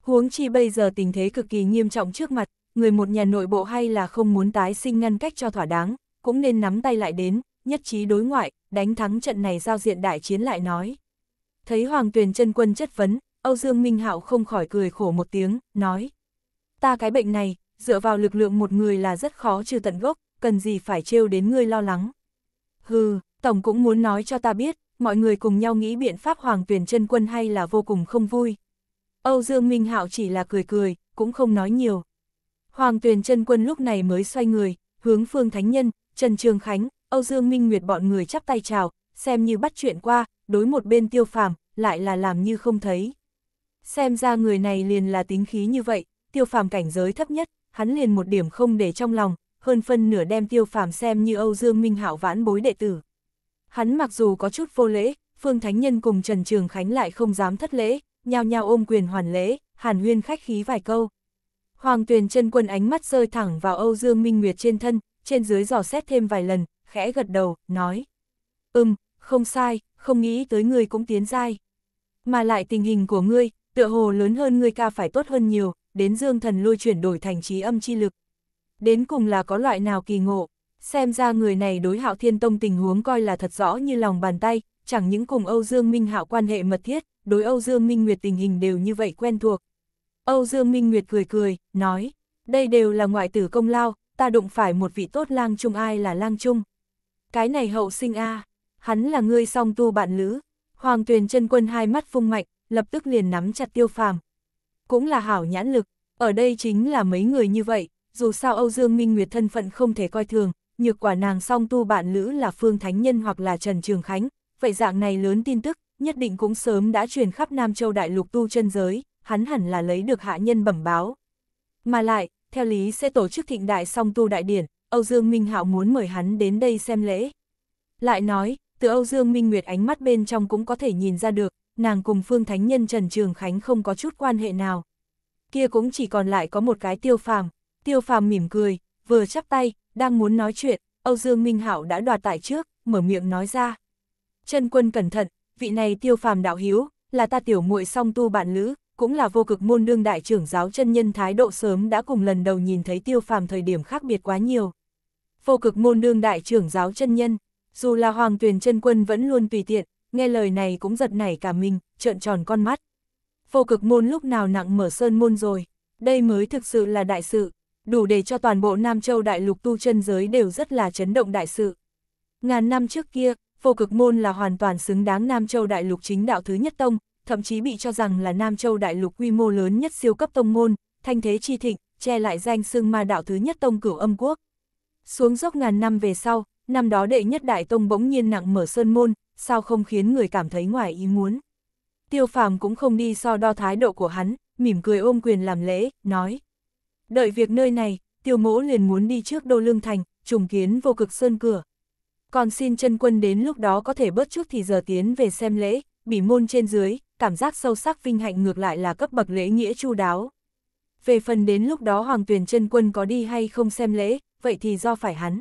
[SPEAKER 1] Huống chi bây giờ tình thế cực kỳ nghiêm trọng trước mặt, người một nhà nội bộ hay là không muốn tái sinh ngăn cách cho thỏa đáng, cũng nên nắm tay lại đến, nhất trí đối ngoại, đánh thắng trận này giao diện đại chiến lại nói. Thấy Hoàng Tuyền chân quân chất vấn, Âu Dương Minh Hạo không khỏi cười khổ một tiếng, nói ta cái bệnh này, dựa vào lực lượng một người là rất khó trừ tận gốc, cần gì phải trêu đến ngươi lo lắng. Hừ, Tổng cũng muốn nói cho ta biết, mọi người cùng nhau nghĩ biện pháp hoàng tuyển chân quân hay là vô cùng không vui. Âu Dương Minh Hạo chỉ là cười cười, cũng không nói nhiều. Hoàng tuyển chân quân lúc này mới xoay người, hướng Phương Thánh Nhân, Trần Trường Khánh, Âu Dương Minh Nguyệt bọn người chắp tay chào, xem như bắt chuyện qua, đối một bên tiêu phàm, lại là làm như không thấy. Xem ra người này liền là tính khí như vậy, tiêu phàm cảnh giới thấp nhất, hắn liền một điểm không để trong lòng, hơn phân nửa đem tiêu phàm xem như Âu Dương Minh Hạo vãn bối đệ tử. Hắn mặc dù có chút vô lễ, Phương Thánh Nhân cùng Trần Trường Khánh lại không dám thất lễ, nhao nhao ôm quyền hoàn lễ, Hàn Huyên khách khí vài câu. Hoàng Tuyền chân quân ánh mắt rơi thẳng vào Âu Dương Minh Nguyệt trên thân, trên dưới dò xét thêm vài lần, khẽ gật đầu, nói: "Ừm, không sai, không nghĩ tới người cũng tiến giai. Mà lại tình hình của ngươi, tựa hồ lớn hơn ngươi ca phải tốt hơn nhiều, đến dương thần lôi chuyển đổi thành trí âm chi lực. Đến cùng là có loại nào kỳ ngộ, xem ra người này đối hạo thiên tông tình huống coi là thật rõ như lòng bàn tay, chẳng những cùng Âu Dương Minh Hạo quan hệ mật thiết, đối Âu Dương Minh Nguyệt tình hình đều như vậy quen thuộc. Âu Dương Minh Nguyệt cười cười, nói, đây đều là ngoại tử công lao, ta đụng phải một vị tốt lang trung ai là lang trung. Cái này hậu sinh a hắn là ngươi song tu bạn lữ. Hoàng tuyền chân quân hai mắt phung mạnh, lập tức liền nắm chặt tiêu phàm, cũng là hảo nhãn lực, ở đây chính là mấy người như vậy, dù sao Âu Dương Minh Nguyệt thân phận không thể coi thường, nhược quả nàng song tu bạn lữ là Phương Thánh Nhân hoặc là Trần Trường Khánh, vậy dạng này lớn tin tức, nhất định cũng sớm đã truyền khắp Nam Châu Đại Lục tu chân giới, hắn hẳn là lấy được hạ nhân bẩm báo. Mà lại, theo lý sẽ tổ chức thịnh đại song tu đại điển, Âu Dương Minh Hạo muốn mời hắn đến đây xem lễ. Lại nói, từ Âu Dương Minh Nguyệt ánh mắt bên trong cũng có thể nhìn ra được, nàng cùng Phương Thánh Nhân Trần Trường Khánh không có chút quan hệ nào. Kia cũng chỉ còn lại có một cái tiêu phàm, tiêu phàm mỉm cười, vừa chắp tay, đang muốn nói chuyện, Âu Dương Minh Hảo đã đoạt tại trước, mở miệng nói ra. Trần quân cẩn thận, vị này tiêu phàm đạo hiếu, là ta tiểu muội song tu bạn lữ, cũng là vô cực môn đương đại trưởng giáo chân nhân thái độ sớm đã cùng lần đầu nhìn thấy tiêu phàm thời điểm khác biệt quá nhiều. Vô cực môn đương đại trưởng giáo chân nhân, dù là hoàng tuyền chân quân vẫn luôn tùy tiện, nghe lời này cũng giật nảy cả mình, trợn tròn con mắt. Vô cực môn lúc nào nặng mở sơn môn rồi, đây mới thực sự là đại sự, đủ để cho toàn bộ Nam Châu đại lục tu chân giới đều rất là chấn động đại sự. Ngàn năm trước kia, vô cực môn là hoàn toàn xứng đáng Nam Châu đại lục chính đạo thứ nhất tông, thậm chí bị cho rằng là Nam Châu đại lục quy mô lớn nhất siêu cấp tông môn, thanh thế chi thịnh, che lại danh xưng ma đạo thứ nhất tông cửu âm quốc. Xuống dốc ngàn năm về sau, năm đó đệ nhất đại tông bỗng nhiên nặng mở sơn môn, sao không khiến người cảm thấy ngoài ý muốn. Tiêu phàm cũng không đi so đo thái độ của hắn, mỉm cười ôm quyền làm lễ, nói. Đợi việc nơi này, tiêu mỗ liền muốn đi trước đô lương thành, trùng kiến vô cực sơn cửa. Còn xin chân quân đến lúc đó có thể bớt trước thì giờ tiến về xem lễ, bỉ môn trên dưới, cảm giác sâu sắc vinh hạnh ngược lại là cấp bậc lễ nghĩa chu đáo. Về phần đến lúc đó hoàng tuyển chân quân có đi hay không xem lễ, vậy thì do phải hắn.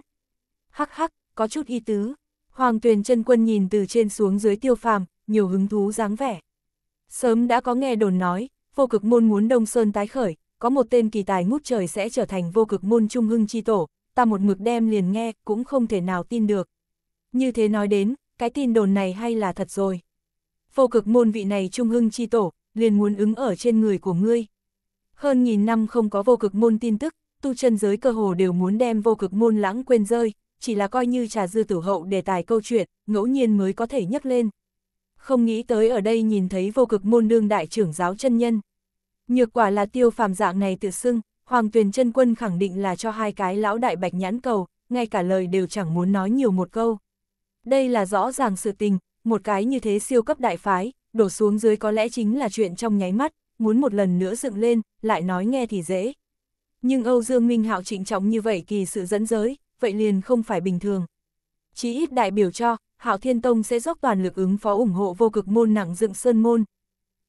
[SPEAKER 1] Hắc hắc, có chút y tứ. Hoàng Tuyền chân quân nhìn từ trên xuống dưới tiêu phàm, nhiều hứng thú dáng vẻ. Sớm đã có nghe đồn nói, vô cực môn muốn Đông Sơn tái khởi, có một tên kỳ tài ngút trời sẽ trở thành vô cực môn trung hưng chi tổ, ta một mực đem liền nghe, cũng không thể nào tin được. Như thế nói đến, cái tin đồn này hay là thật rồi. Vô cực môn vị này trung hưng chi tổ, liền muốn ứng ở trên người của ngươi. Hơn nghìn năm không có vô cực môn tin tức, tu chân giới cơ hồ đều muốn đem vô cực môn lãng quên rơi, chỉ là coi như trà dư tử hậu đề tài câu chuyện, ngẫu nhiên mới có thể nhắc lên. Không nghĩ tới ở đây nhìn thấy vô cực môn đương đại trưởng giáo chân nhân. Nhược quả là tiêu phàm dạng này tự xưng, Hoàng Tuyền chân Quân khẳng định là cho hai cái lão đại bạch nhãn cầu, ngay cả lời đều chẳng muốn nói nhiều một câu. Đây là rõ ràng sự tình, một cái như thế siêu cấp đại phái, đổ xuống dưới có lẽ chính là chuyện trong nháy mắt, muốn một lần nữa dựng lên, lại nói nghe thì dễ. Nhưng Âu Dương Minh Hạo trịnh trọng như vậy kỳ sự dẫn giới, vậy liền không phải bình thường. Chí ít đại biểu cho, Hạo Thiên Tông sẽ dốc toàn lực ứng phó ủng hộ vô cực môn nặng dựng sơn môn.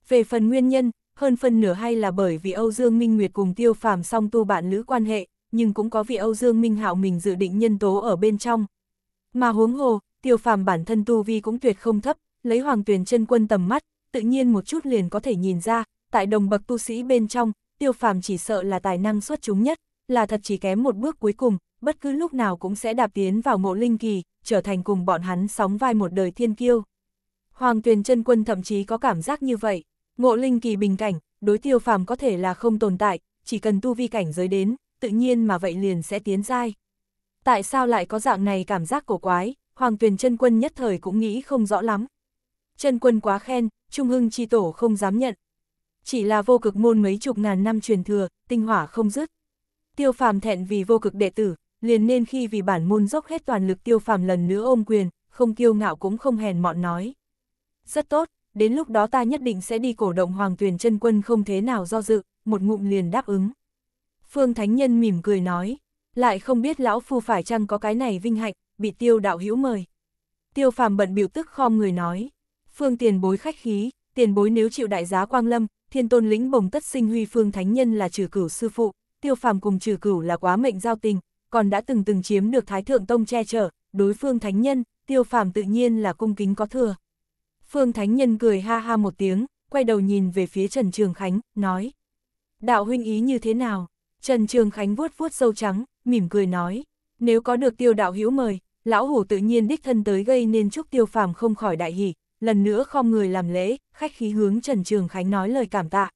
[SPEAKER 1] Về phần nguyên nhân, hơn phần nửa hay là bởi vì Âu Dương Minh Nguyệt cùng Tiêu Phàm song tu bạn lữ quan hệ, nhưng cũng có vị Âu Dương Minh Hạo mình dự định nhân tố ở bên trong. Mà huống hồ, Tiêu Phàm bản thân tu vi cũng tuyệt không thấp, lấy Hoàng Tuyền chân quân tầm mắt, tự nhiên một chút liền có thể nhìn ra, tại đồng bậc tu sĩ bên trong, Tiêu Phàm chỉ sợ là tài năng xuất chúng nhất, là thật chỉ kém một bước cuối cùng, bất cứ lúc nào cũng sẽ đạp tiến vào mộ linh kỳ, trở thành cùng bọn hắn sóng vai một đời thiên kiêu. Hoàng Tuyền chân quân thậm chí có cảm giác như vậy, mộ linh kỳ bình cảnh, đối tiêu phàm có thể là không tồn tại, chỉ cần tu vi cảnh giới đến, tự nhiên mà vậy liền sẽ tiến dai. Tại sao lại có dạng này cảm giác cổ quái, Hoàng Tuyền chân quân nhất thời cũng nghĩ không rõ lắm. Chân quân quá khen, Trung Hưng chi tổ không dám nhận. Chỉ là vô cực môn mấy chục ngàn năm truyền thừa, tinh hỏa không dứt. Tiêu phàm thẹn vì vô cực đệ tử, liền nên khi vì bản môn dốc hết toàn lực tiêu phàm lần nữa ôm quyền, không kiêu ngạo cũng không hèn mọn nói. Rất tốt, đến lúc đó ta nhất định sẽ đi cổ động hoàng tuyền chân quân không thế nào do dự, một ngụm liền đáp ứng. Phương Thánh Nhân mỉm cười nói, lại không biết lão phu phải chăng có cái này vinh hạnh, bị tiêu đạo hữu mời. Tiêu phàm bận biểu tức khom người nói, phương tiền bối khách khí, tiền bối nếu chịu đại giá quang lâm, thiên tôn lĩnh bồng tất sinh huy phương thánh nhân là trừ cửu sư phụ, tiêu phàm cùng trừ cửu là quá mệnh giao tình, còn đã từng từng chiếm được Thái Thượng Tông che chở, đối phương thánh nhân, tiêu phàm tự nhiên là cung kính có thừa. Phương thánh nhân cười ha ha một tiếng, quay đầu nhìn về phía Trần Trường Khánh, nói. Đạo huynh ý như thế nào? Trần Trường Khánh vuốt vuốt sâu trắng, mỉm cười nói. Nếu có được tiêu đạo hữu mời, lão hủ tự nhiên đích thân tới gây nên chúc tiêu phàm không khỏi đại hỷ, lần nữa không người làm lễ, khách khí hướng Trần Trường Khánh nói lời cảm tạ.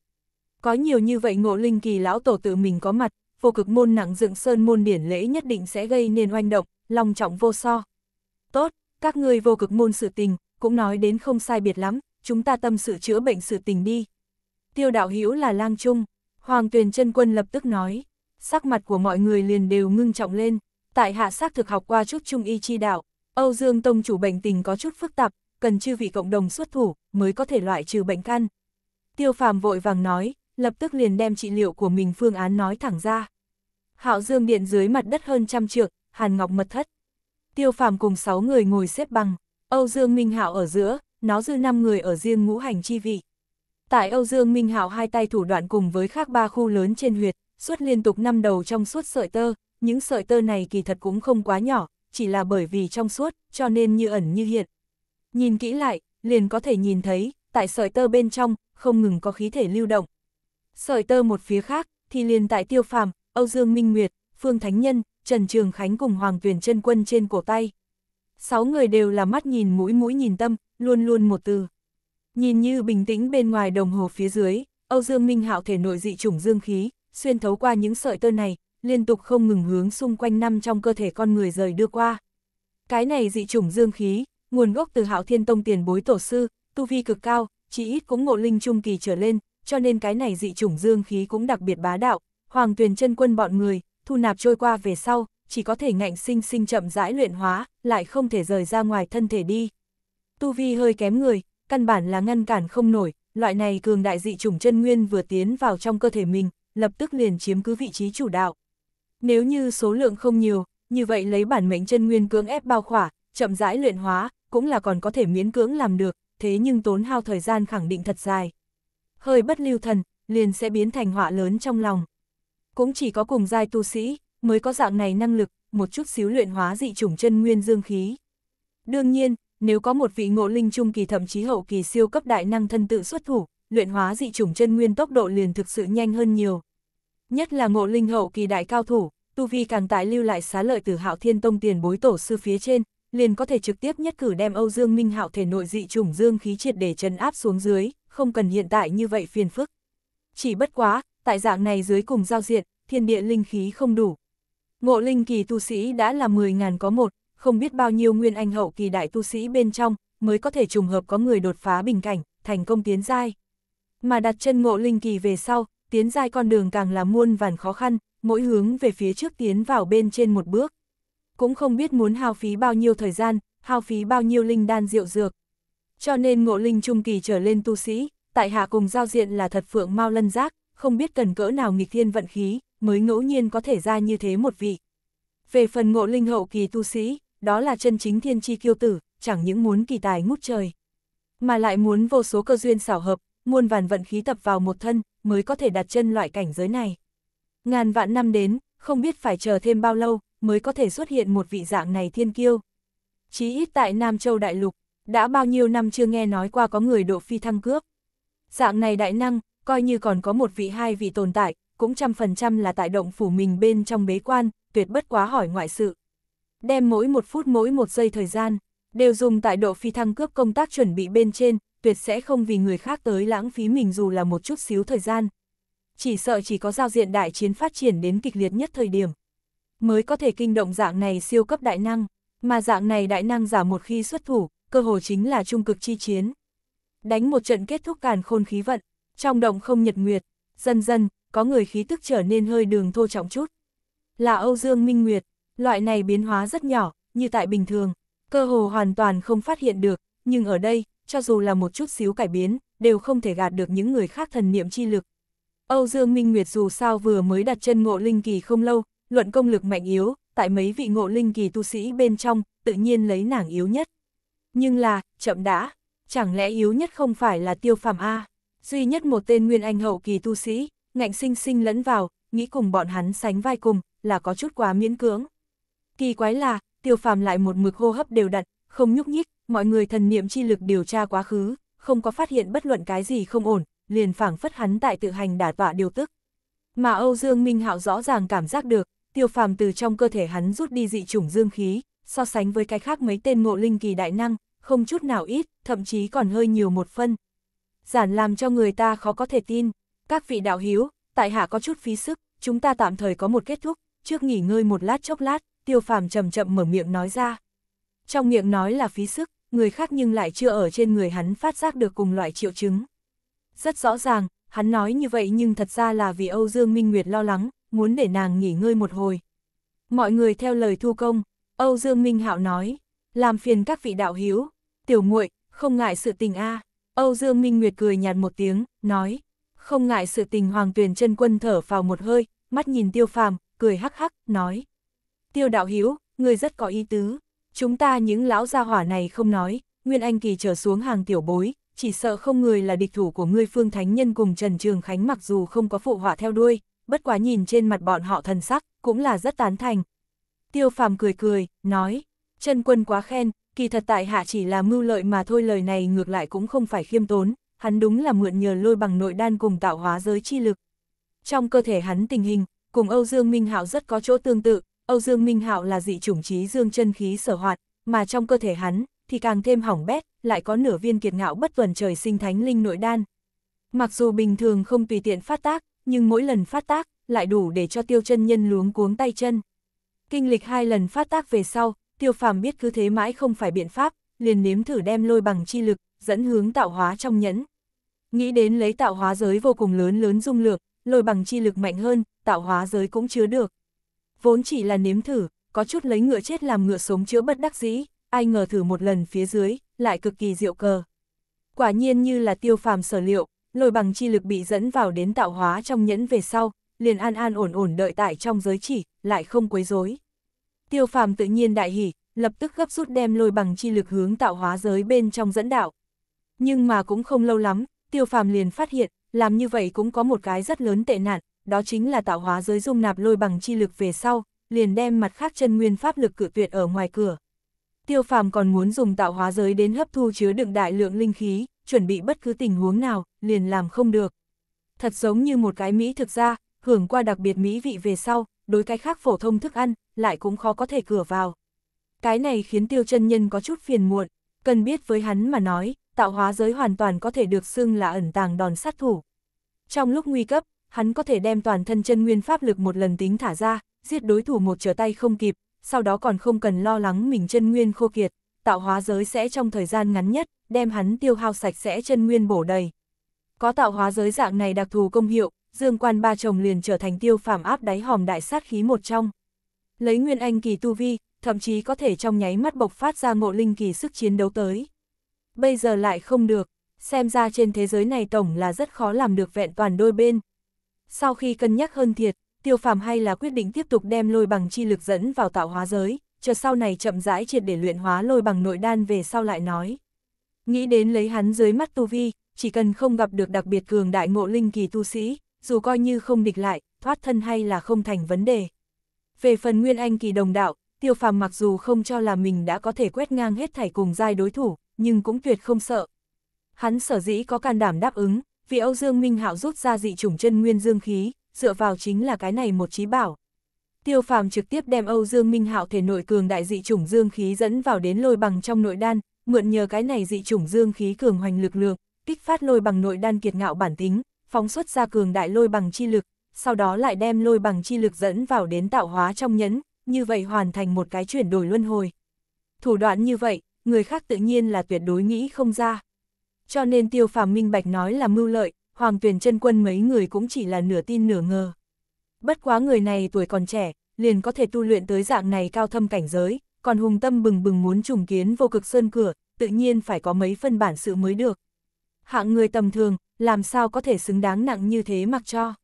[SPEAKER 1] Có nhiều như vậy ngộ linh kỳ lão tổ tự mình có mặt, vô cực môn nặng dựng sơn môn điển lễ nhất định sẽ gây nên oanh động, long trọng vô so. Tốt, các ngươi vô cực môn sự tình, cũng nói đến không sai biệt lắm, chúng ta tâm sự chữa bệnh sự tình đi. Tiêu đạo hữu là lang trung, Hoàng Tuyền chân Quân lập tức nói, sắc mặt của mọi người liền đều ngưng trọng lên, tại hạ xác thực học qua chút trung y chi đạo, Âu Dương Tông chủ bệnh tình có chút phức tạp, cần chư vị cộng đồng xuất thủ mới có thể loại trừ bệnh căn. Tiêu phàm vội vàng nói, lập tức liền đem trị liệu của mình phương án nói thẳng ra. Hạo Dương Điện dưới mặt đất hơn trăm trượng, Hàn Ngọc mật thất. Tiêu Phàm cùng sáu người ngồi xếp bằng, Âu Dương Minh Hạo ở giữa, nó dư năm người ở riêng ngũ hành chi vị. Tại Âu Dương Minh Hạo hai tay thủ đoạn cùng với khác ba khu lớn trên huyệt, suốt liên tục năm đầu trong suốt sợi tơ, những sợi tơ này kỳ thật cũng không quá nhỏ, chỉ là bởi vì trong suốt, cho nên như ẩn như hiện. Nhìn kỹ lại, liền có thể nhìn thấy, tại sợi tơ bên trong, không ngừng có khí thể lưu động. Sợi tơ một phía khác, thì liền tại tiêu phàm, Âu Dương Minh Nguyệt, Phương Thánh Nhân, Trần Trường Khánh cùng Hoàng Tuyền chân quân trên cổ tay. Sáu người đều là mắt nhìn mũi mũi nhìn tâm, luôn luôn một từ. Nhìn như bình tĩnh bên ngoài đồng hồ phía dưới, Âu Dương Minh Hạo thể nội dị chủng dương khí, xuyên thấu qua những sợi tơ này, liên tục không ngừng hướng xung quanh năm trong cơ thể con người rời đưa qua. Cái này dị chủng dương khí, nguồn gốc từ Hạo Thiên Tông tiền bối tổ sư, tu vi cực cao, chỉ ít cũng ngộ linh trung kỳ trở lên, cho nên cái này dị chủng dương khí cũng đặc biệt bá đạo, Hoàng Tuyền chân quân bọn người, thu nạp trôi qua về sau, chỉ có thể ngạnh sinh sinh chậm rãi luyện hóa, lại không thể rời ra ngoài thân thể đi. Tu vi hơi kém người, căn bản là ngăn cản không nổi, loại này cường đại dị chủng chân nguyên vừa tiến vào trong cơ thể mình, lập tức liền chiếm cứ vị trí chủ đạo. Nếu như số lượng không nhiều, như vậy lấy bản mệnh chân nguyên cưỡng ép bao khỏa, chậm rãi luyện hóa, cũng là còn có thể miễn cưỡng làm được, thế nhưng tốn hao thời gian khẳng định thật dài. Hơi bất lưu thần, liền sẽ biến thành họa lớn trong lòng cũng chỉ có cùng giai tu sĩ mới có dạng này năng lực, một chút xíu luyện hóa dị chủng chân nguyên dương khí. Đương nhiên, nếu có một vị ngộ linh trung kỳ thậm chí hậu kỳ siêu cấp đại năng thân tự xuất thủ, luyện hóa dị chủng chân nguyên tốc độ liền thực sự nhanh hơn nhiều. Nhất là ngộ linh hậu kỳ đại cao thủ, tu vi càng tại lưu lại xá lợi từ Hạo Thiên Tông tiền bối tổ sư phía trên, liền có thể trực tiếp nhất cử đem Âu Dương Minh Hạo thể nội dị chủng dương khí triệt để trấn áp xuống dưới, không cần hiện tại như vậy phiền phức. Chỉ bất quá, tại dạng này dưới cùng giao diện, thiên địa linh khí không đủ. Ngộ linh kỳ tu sĩ đã là 10.000 có một, không biết bao nhiêu nguyên anh hậu kỳ đại tu sĩ bên trong, mới có thể trùng hợp có người đột phá bình cảnh, thành công tiến giai. Mà đặt chân ngộ linh kỳ về sau, tiến giai con đường càng là muôn vàn khó khăn, mỗi hướng về phía trước tiến vào bên trên một bước. Cũng không biết muốn hao phí bao nhiêu thời gian, hao phí bao nhiêu linh đan rượu dược. Cho nên ngộ linh trung kỳ trở lên tu sĩ, tại hạ cùng giao diện là thật phượng mau lân giác, không biết cần cỡ nào nghịch thiên vận khí, mới ngẫu nhiên có thể ra như thế một vị. Về phần ngộ linh hậu kỳ tu sĩ, đó là chân chính thiên chi kiêu tử, chẳng những muốn kỳ tài ngút trời, mà lại muốn vô số cơ duyên xảo hợp, muôn vàn vận khí tập vào một thân, mới có thể đặt chân loại cảnh giới này. Ngàn vạn năm đến, không biết phải chờ thêm bao lâu, mới có thể xuất hiện một vị dạng này thiên kiêu. Chí ít tại Nam Châu Đại Lục, đã bao nhiêu năm chưa nghe nói qua có người độ phi thăng cước Dạng này đại năng, coi như còn có một vị hai vị tồn tại, cũng trăm phần trăm là tại động phủ mình bên trong bế quan, tuyệt bất quá hỏi ngoại sự. Đem mỗi một phút mỗi một giây thời gian, đều dùng tại độ phi thăng cướp công tác chuẩn bị bên trên, tuyệt sẽ không vì người khác tới lãng phí mình dù là một chút xíu thời gian. Chỉ sợ chỉ có giao diện đại chiến phát triển đến kịch liệt nhất thời điểm. Mới có thể kinh động dạng này siêu cấp đại năng, mà dạng này đại năng giả một khi xuất thủ, cơ hồ chính là trung cực chi chiến. Đánh một trận kết thúc càn khôn khí vận, trong động không nhật nguyệt, dần dần, có người khí tức trở nên hơi đường thô trọng chút. Là Âu Dương Minh Nguyệt, loại này biến hóa rất nhỏ, như tại bình thường, cơ hồ hoàn toàn không phát hiện được, nhưng ở đây, cho dù là một chút xíu cải biến, đều không thể gạt được những người khác thần niệm chi lực. Âu Dương Minh Nguyệt dù sao vừa mới đặt chân ngộ linh kỳ không lâu, luận công lực mạnh yếu, tại mấy vị ngộ linh kỳ tu sĩ bên trong, tự nhiên lấy nàng yếu nhất. Nhưng là, chậm đã, chẳng lẽ yếu nhất không phải là tiêu phàm A? duy nhất một tên nguyên anh hậu kỳ tu sĩ, ngạnh sinh sinh lẫn vào, nghĩ cùng bọn hắn sánh vai cùng, là có chút quá miễn cưỡng. Kỳ quái là, tiêu phàm lại một mực hô hấp đều đặn, không nhúc nhích, mọi người thần niệm chi lực điều tra quá khứ, không có phát hiện bất luận cái gì không ổn, liền phảng phất hắn tại tự hành đả vạ điều tức. Mà Âu Dương Minh Hạo rõ ràng cảm giác được, tiêu phàm từ trong cơ thể hắn rút đi dị chủng dương khí, so sánh với cái khác mấy tên ngộ linh kỳ đại năng, không chút nào ít, thậm chí còn hơi nhiều một phân, giản làm cho người ta khó có thể tin. Các vị đạo hiếu, tại hạ có chút phí sức, chúng ta tạm thời có một kết thúc, trước nghỉ ngơi một lát chốc lát, tiêu phàm chậm chậm mở miệng nói ra. Trong miệng nói là phí sức, người khác nhưng lại chưa ở trên người hắn phát giác được cùng loại triệu chứng. Rất rõ ràng, hắn nói như vậy nhưng thật ra là vì Âu Dương Minh Nguyệt lo lắng, muốn để nàng nghỉ ngơi một hồi. Mọi người theo lời thu công, Âu Dương Minh Hạo nói, làm phiền các vị đạo hiếu, tiểu muội không ngại sự tình a Âu Dương Minh Nguyệt cười nhạt một tiếng, nói, không ngại sự tình hoàng tuyển chân quân thở vào một hơi, mắt nhìn tiêu phàm, cười hắc hắc, nói. Tiêu đạo hiếu, người rất có ý tứ, chúng ta những lão gia hỏa này không nói, Nguyên Anh Kỳ trở xuống hàng tiểu bối, chỉ sợ không người là địch thủ của ngươi phương thánh nhân cùng Trần Trường Khánh mặc dù không có phụ họa theo đuôi, bất quá nhìn trên mặt bọn họ thần sắc, cũng là rất tán thành. Tiêu phàm cười cười, nói, chân quân quá khen, kỳ thật tại hạ chỉ là mưu lợi mà thôi lời này ngược lại cũng không phải khiêm tốn, hắn đúng là mượn nhờ lôi bằng nội đan cùng tạo hóa giới chi lực. Trong cơ thể hắn tình hình, cùng Âu Dương Minh Hạo rất có chỗ tương tự, Âu Dương Minh Hạo là dị chủng trí dương chân khí sở hoạt, mà trong cơ thể hắn thì càng thêm hỏng bét, lại có nửa viên kiệt ngạo bất tuần trời sinh thánh linh nội đan. Mặc dù bình thường không tùy tiện phát tác, nhưng mỗi lần phát tác lại đủ để cho tiêu chân nhân luống cuống tay chân. Kinh lịch hai lần phát tác về sau, tiêu phàm biết cứ thế mãi không phải biện pháp, liền nếm thử đem lôi bằng chi lực, dẫn hướng tạo hóa trong nhẫn. Nghĩ đến lấy tạo hóa giới vô cùng lớn lớn dung lượng, lôi bằng chi lực mạnh hơn, tạo hóa giới cũng chứa được. Vốn chỉ là nếm thử, có chút lấy ngựa chết làm ngựa sống chữa bất đắc dĩ, ai ngờ thử một lần phía dưới, lại cực kỳ diệu cờ. Quả nhiên như là tiêu phàm sở liệu, lôi bằng chi lực bị dẫn vào đến tạo hóa trong nhẫn về sau, liền an an ổn ổn đợi tại trong giới chỉ, lại không quấy rối. Tiêu phàm tự nhiên đại hỉ, lập tức gấp rút đem lôi bằng chi lực hướng tạo hóa giới bên trong dẫn đạo. Nhưng mà cũng không lâu lắm, tiêu phàm liền phát hiện, làm như vậy cũng có một cái rất lớn tệ nạn, đó chính là tạo hóa giới dung nạp lôi bằng chi lực về sau, liền đem mặt khác chân nguyên pháp lực cự tuyệt ở ngoài cửa. Tiêu phàm còn muốn dùng tạo hóa giới đến hấp thu chứa đựng đại lượng linh khí, chuẩn bị bất cứ tình huống nào, liền làm không được. Thật giống như một cái Mỹ thực ra, hưởng qua đặc biệt Mỹ vị về sau, đối cái khác phổ thông thức ăn, lại cũng khó có thể cửa vào. Cái này khiến tiêu chân nhân có chút phiền muộn, cần biết với hắn mà nói, tạo hóa giới hoàn toàn có thể được xưng là ẩn tàng đòn sát thủ. Trong lúc nguy cấp, hắn có thể đem toàn thân chân nguyên pháp lực một lần tính thả ra, giết đối thủ một trở tay không kịp, sau đó còn không cần lo lắng mình chân nguyên khô kiệt, tạo hóa giới sẽ trong thời gian ngắn nhất, đem hắn tiêu hao sạch sẽ chân nguyên bổ đầy. Có tạo hóa giới dạng này đặc thù công hiệu, dương quan ba chồng liền trở thành tiêu phàm áp đáy hòm đại sát khí một trong. Lấy nguyên anh kỳ tu vi, thậm chí có thể trong nháy mắt bộc phát ra ngộ linh kỳ sức chiến đấu tới. Bây giờ lại không được, xem ra trên thế giới này tổng là rất khó làm được vẹn toàn đôi bên. Sau khi cân nhắc hơn thiệt, tiêu phàm hay là quyết định tiếp tục đem lôi bằng chi lực dẫn vào tạo hóa giới, chờ sau này chậm rãi triệt để luyện hóa lôi bằng nội đan về sau lại nói. Nghĩ đến lấy hắn dưới mắt tu vi, chỉ cần không gặp được đặc biệt cường đại ngộ linh kỳ tu sĩ, dù coi như không địch lại, thoát thân hay là không thành vấn đề. Về phần Nguyên Anh kỳ đồng đạo, Tiêu Phàm mặc dù không cho là mình đã có thể quét ngang hết thảy cùng giai đối thủ, nhưng cũng tuyệt không sợ. Hắn sở dĩ có can đảm đáp ứng, vì Âu Dương Minh Hạo rút ra dị chủng chân nguyên dương khí, dựa vào chính là cái này một chí bảo. Tiêu Phàm trực tiếp đem Âu Dương Minh Hạo thể nội cường đại dị chủng dương khí dẫn vào đến lôi bằng trong nội đan, mượn nhờ cái này dị chủng dương khí cường hoành lực lượng, kích phát lôi bằng nội đan kiệt ngạo bản tính, phóng xuất ra cường đại lôi bằng chi lực, sau đó lại đem lôi bằng chi lực dẫn vào đến tạo hóa trong nhẫn, như vậy hoàn thành một cái chuyển đổi luân hồi. Thủ đoạn như vậy, người khác tự nhiên là tuyệt đối nghĩ không ra. Cho nên tiêu phàm minh bạch nói là mưu lợi, hoàng tuyển chân quân mấy người cũng chỉ là nửa tin nửa ngờ. Bất quá người này tuổi còn trẻ, liền có thể tu luyện tới dạng này cao thâm cảnh giới, còn hùng tâm bừng bừng muốn trùng kiến vô cực sơn cửa, tự nhiên phải có mấy phân bản sự mới được. Hạng người tầm thường, làm sao có thể xứng đáng nặng như thế mặc cho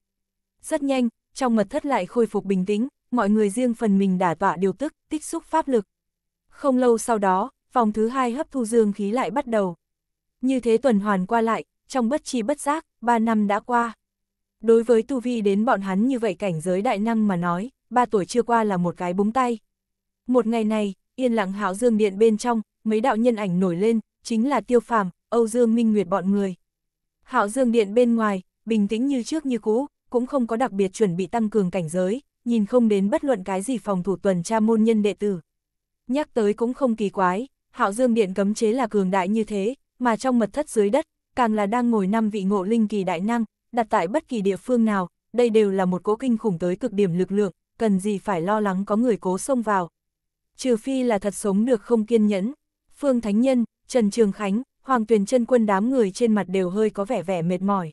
[SPEAKER 1] rất nhanh, trong mật thất lại khôi phục bình tĩnh, mọi người riêng phần mình đả tọa điều tức, tích xúc pháp lực. Không lâu sau đó, vòng thứ hai hấp thu dương khí lại bắt đầu. Như thế tuần hoàn qua lại, trong bất chi bất giác, ba năm đã qua. Đối với tu vi đến bọn hắn như vậy cảnh giới đại năng mà nói, ba tuổi chưa qua là một cái búng tay. Một ngày này, yên lặng hạo dương điện bên trong, mấy đạo nhân ảnh nổi lên, chính là tiêu phàm, Âu Dương Minh Nguyệt bọn người. Hạo dương điện bên ngoài, bình tĩnh như trước như cũ, cũng không có đặc biệt chuẩn bị tăng cường cảnh giới, nhìn không đến bất luận cái gì phòng thủ tuần tra môn nhân đệ tử. Nhắc tới cũng không kỳ quái, Hạo Dương Điện cấm chế là cường đại như thế, mà trong mật thất dưới đất, càng là đang ngồi năm vị ngộ linh kỳ đại năng, đặt tại bất kỳ địa phương nào, đây đều là một cỗ kinh khủng tới cực điểm lực lượng, cần gì phải lo lắng có người cố xông vào. Trừ phi là thật sống được không kiên nhẫn, Phương Thánh Nhân, Trần Trường Khánh, Hoàng Tuyền chân quân đám người trên mặt đều hơi có vẻ vẻ mệt mỏi.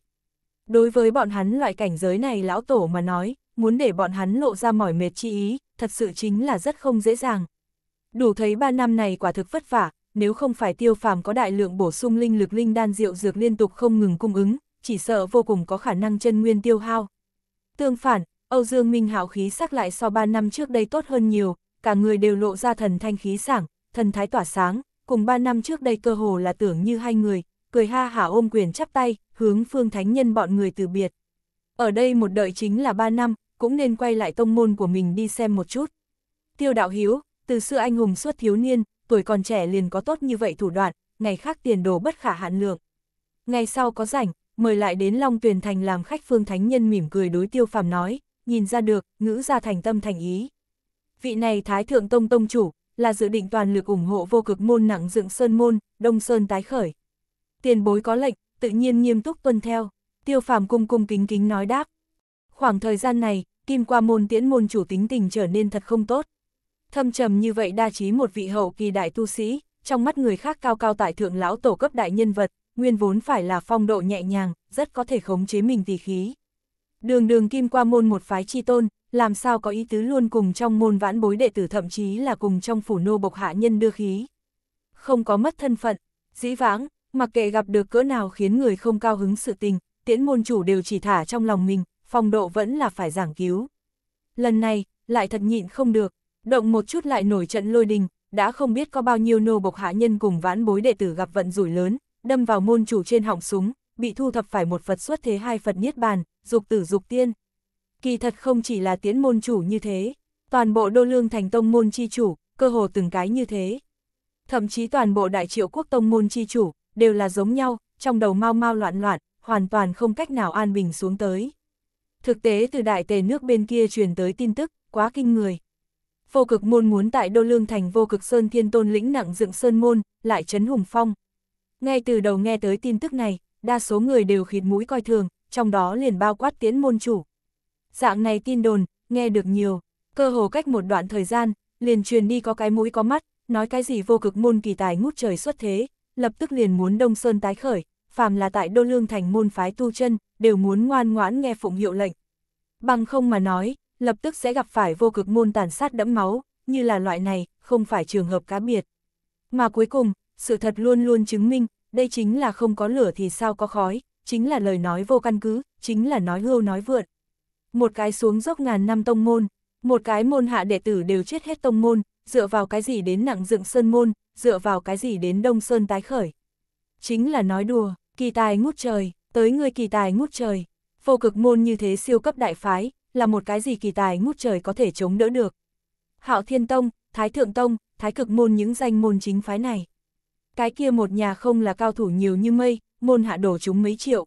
[SPEAKER 1] Đối với bọn hắn loại cảnh giới này lão tổ mà nói, muốn để bọn hắn lộ ra mỏi mệt chi ý, thật sự chính là rất không dễ dàng. Đủ thấy ba năm này quả thực vất vả, nếu không phải tiêu phàm có đại lượng bổ sung linh lực linh đan rượu dược liên tục không ngừng cung ứng, chỉ sợ vô cùng có khả năng chân nguyên tiêu hao. Tương phản, Âu Dương Minh hào khí sắc lại so 3 năm trước đây tốt hơn nhiều, cả người đều lộ ra thần thanh khí sảng, thần thái tỏa sáng, cùng 3 năm trước đây cơ hồ là tưởng như hai người, cười ha hả ôm quyền chắp tay, hướng phương thánh nhân bọn người từ biệt. Ở đây một đợi chính là ba năm, cũng nên quay lại tông môn của mình đi xem một chút. Tiêu đạo hiếu, từ xưa anh hùng suốt thiếu niên, tuổi còn trẻ liền có tốt như vậy thủ đoạn, ngày khác tiền đồ bất khả hạn lượng. Ngày sau có rảnh, mời lại đến Long Tuyền Thành làm khách phương thánh nhân mỉm cười đối tiêu phàm nói, nhìn ra được, ngữ ra thành tâm thành ý. Vị này Thái Thượng Tông Tông Chủ, là dự định toàn lực ủng hộ vô cực môn nặng dựng Sơn Môn, Đông Sơn tái khởi tiền bối có lệnh, tự nhiên nghiêm túc tuân theo, tiêu phàm cung cung kính kính nói đáp. Khoảng thời gian này, kim qua môn tiễn môn chủ tính tình trở nên thật không tốt. Thâm trầm như vậy đa trí một vị hậu kỳ đại tu sĩ, trong mắt người khác cao cao tại thượng lão tổ cấp đại nhân vật, nguyên vốn phải là phong độ nhẹ nhàng, rất có thể khống chế mình tỷ khí. Đường đường kim qua môn một phái chi tôn, làm sao có ý tứ luôn cùng trong môn vãn bối đệ tử thậm chí là cùng trong phủ nô bộc hạ nhân đưa khí. Không có mất thân phận, dĩ vãng, mặc kệ gặp được cỡ nào khiến người không cao hứng sự tình, tiễn môn chủ đều chỉ thả trong lòng mình, phong độ vẫn là phải giảng cứu. Lần này, lại thật nhịn không được, động một chút lại nổi trận lôi đình, đã không biết có bao nhiêu nô bộc hạ nhân cùng vãn bối đệ tử gặp vận rủi lớn, đâm vào môn chủ trên họng súng, bị thu thập phải một Phật xuất thế hai Phật Niết Bàn, dục tử dục tiên. Kỳ thật không chỉ là tiễn môn chủ như thế, toàn bộ đô lương thành tông môn chi chủ, cơ hồ từng cái như thế. Thậm chí toàn bộ đại triệu quốc tông môn chi chủ, đều là giống nhau, trong đầu mau mau loạn loạn, hoàn toàn không cách nào an bình xuống tới. Thực tế từ đại tề nước bên kia truyền tới tin tức, quá kinh người. Vô cực môn muốn tại Đô Lương thành vô cực sơn thiên tôn lĩnh nặng dựng sơn môn, lại chấn hùng phong. Ngay từ đầu nghe tới tin tức này, đa số người đều khịt mũi coi thường, trong đó liền bao quát tiễn môn chủ. Dạng này tin đồn, nghe được nhiều, cơ hồ cách một đoạn thời gian, liền truyền đi có cái mũi có mắt, nói cái gì vô cực môn kỳ tài ngút trời xuất thế, lập tức liền muốn Đông Sơn tái khởi, phàm là tại Đô Lương thành môn phái tu chân, đều muốn ngoan ngoãn nghe phụng hiệu lệnh. Bằng không mà nói, lập tức sẽ gặp phải vô cực môn tàn sát đẫm máu, như là loại này, không phải trường hợp cá biệt. Mà cuối cùng, sự thật luôn luôn chứng minh, đây chính là không có lửa thì sao có khói, chính là lời nói vô căn cứ, chính là nói hưu nói vượn. Một cái xuống dốc ngàn năm tông môn, một cái môn hạ đệ tử đều chết hết tông môn, dựa vào cái gì đến nặng dựng sơn môn, dựa vào cái gì đến Đông Sơn tái khởi. Chính là nói đùa, kỳ tài ngút trời, tới người kỳ tài ngút trời, vô cực môn như thế siêu cấp đại phái, là một cái gì kỳ tài ngút trời có thể chống đỡ được. Hạo Thiên Tông, Thái Thượng Tông, Thái Cực Môn những danh môn chính phái này. Cái kia một nhà không là cao thủ nhiều như mây, môn hạ đổ chúng mấy triệu.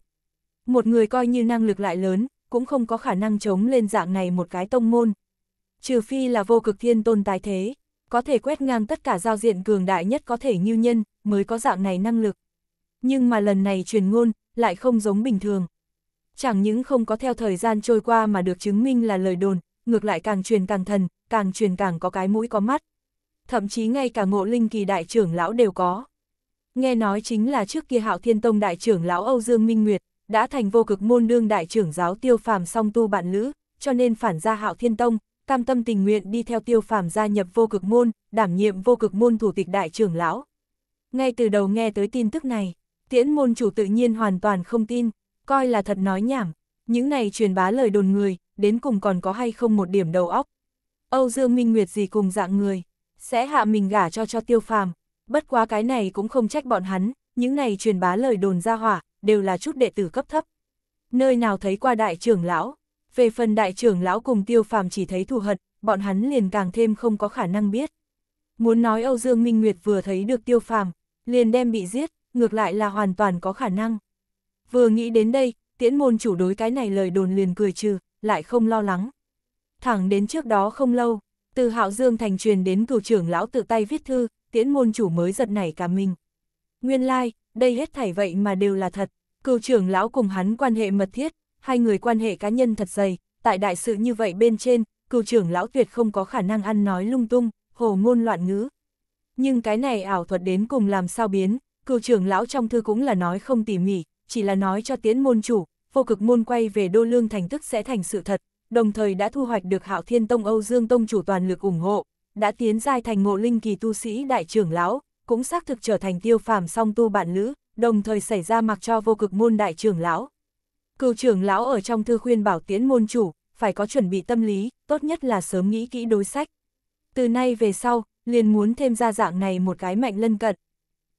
[SPEAKER 1] Một người coi như năng lực lại lớn, cũng không có khả năng chống lên dạng này một cái tông môn. Trừ phi là vô cực thiên tôn tài thế có thể quét ngang tất cả giao diện cường đại nhất có thể như nhân, mới có dạng này năng lực. Nhưng mà lần này truyền ngôn, lại không giống bình thường. Chẳng những không có theo thời gian trôi qua mà được chứng minh là lời đồn, ngược lại càng truyền càng thần, càng truyền càng có cái mũi có mắt. Thậm chí ngay cả ngộ linh kỳ đại trưởng lão đều có. Nghe nói chính là trước kia hạo thiên tông đại trưởng lão Âu Dương Minh Nguyệt, đã thành vô cực môn đương đại trưởng giáo tiêu phàm song tu bạn lữ, cho nên phản ra hạo thiên tông, cam tâm tình nguyện đi theo tiêu phàm gia nhập vô cực môn, đảm nhiệm vô cực môn thủ tịch đại trưởng lão. Ngay từ đầu nghe tới tin tức này, tiễn môn chủ tự nhiên hoàn toàn không tin, coi là thật nói nhảm, những này truyền bá lời đồn người, đến cùng còn có hay không một điểm đầu óc. Âu Dương Minh Nguyệt gì cùng dạng người, sẽ hạ mình gả cho cho tiêu phàm, bất quá cái này cũng không trách bọn hắn, những này truyền bá lời đồn ra hỏa, đều là chút đệ tử cấp thấp. Nơi nào thấy qua đại trưởng lão, về phần đại trưởng lão cùng tiêu phàm chỉ thấy thù hận, bọn hắn liền càng thêm không có khả năng biết. Muốn nói Âu Dương Minh Nguyệt vừa thấy được tiêu phàm, liền đem bị giết, ngược lại là hoàn toàn có khả năng. Vừa nghĩ đến đây, tiễn môn chủ đối cái này lời đồn liền cười trừ, lại không lo lắng. Thẳng đến trước đó không lâu, từ hạo dương thành truyền đến cửu trưởng lão tự tay viết thư, tiễn môn chủ mới giật nảy cả mình. Nguyên lai, like, đây hết thảy vậy mà đều là thật, cửu trưởng lão cùng hắn quan hệ mật thiết, hai người quan hệ cá nhân thật dày, tại đại sự như vậy bên trên, cựu trưởng lão tuyệt không có khả năng ăn nói lung tung, hồ ngôn loạn ngữ. Nhưng cái này ảo thuật đến cùng làm sao biến, cựu trưởng lão trong thư cũng là nói không tỉ mỉ, chỉ là nói cho tiến môn chủ, vô cực môn quay về đô lương thành tức sẽ thành sự thật, đồng thời đã thu hoạch được hạo thiên tông Âu Dương Tông chủ toàn lực ủng hộ, đã tiến giai thành ngộ linh kỳ tu sĩ đại trưởng lão, cũng xác thực trở thành tiêu phàm song tu bạn lữ, đồng thời xảy ra mặc cho vô cực môn đại trưởng lão, Cựu trưởng lão ở trong thư khuyên bảo tiễn môn chủ, phải có chuẩn bị tâm lý, tốt nhất là sớm nghĩ kỹ đối sách. Từ nay về sau, liền muốn thêm ra dạng này một cái mạnh lân cận.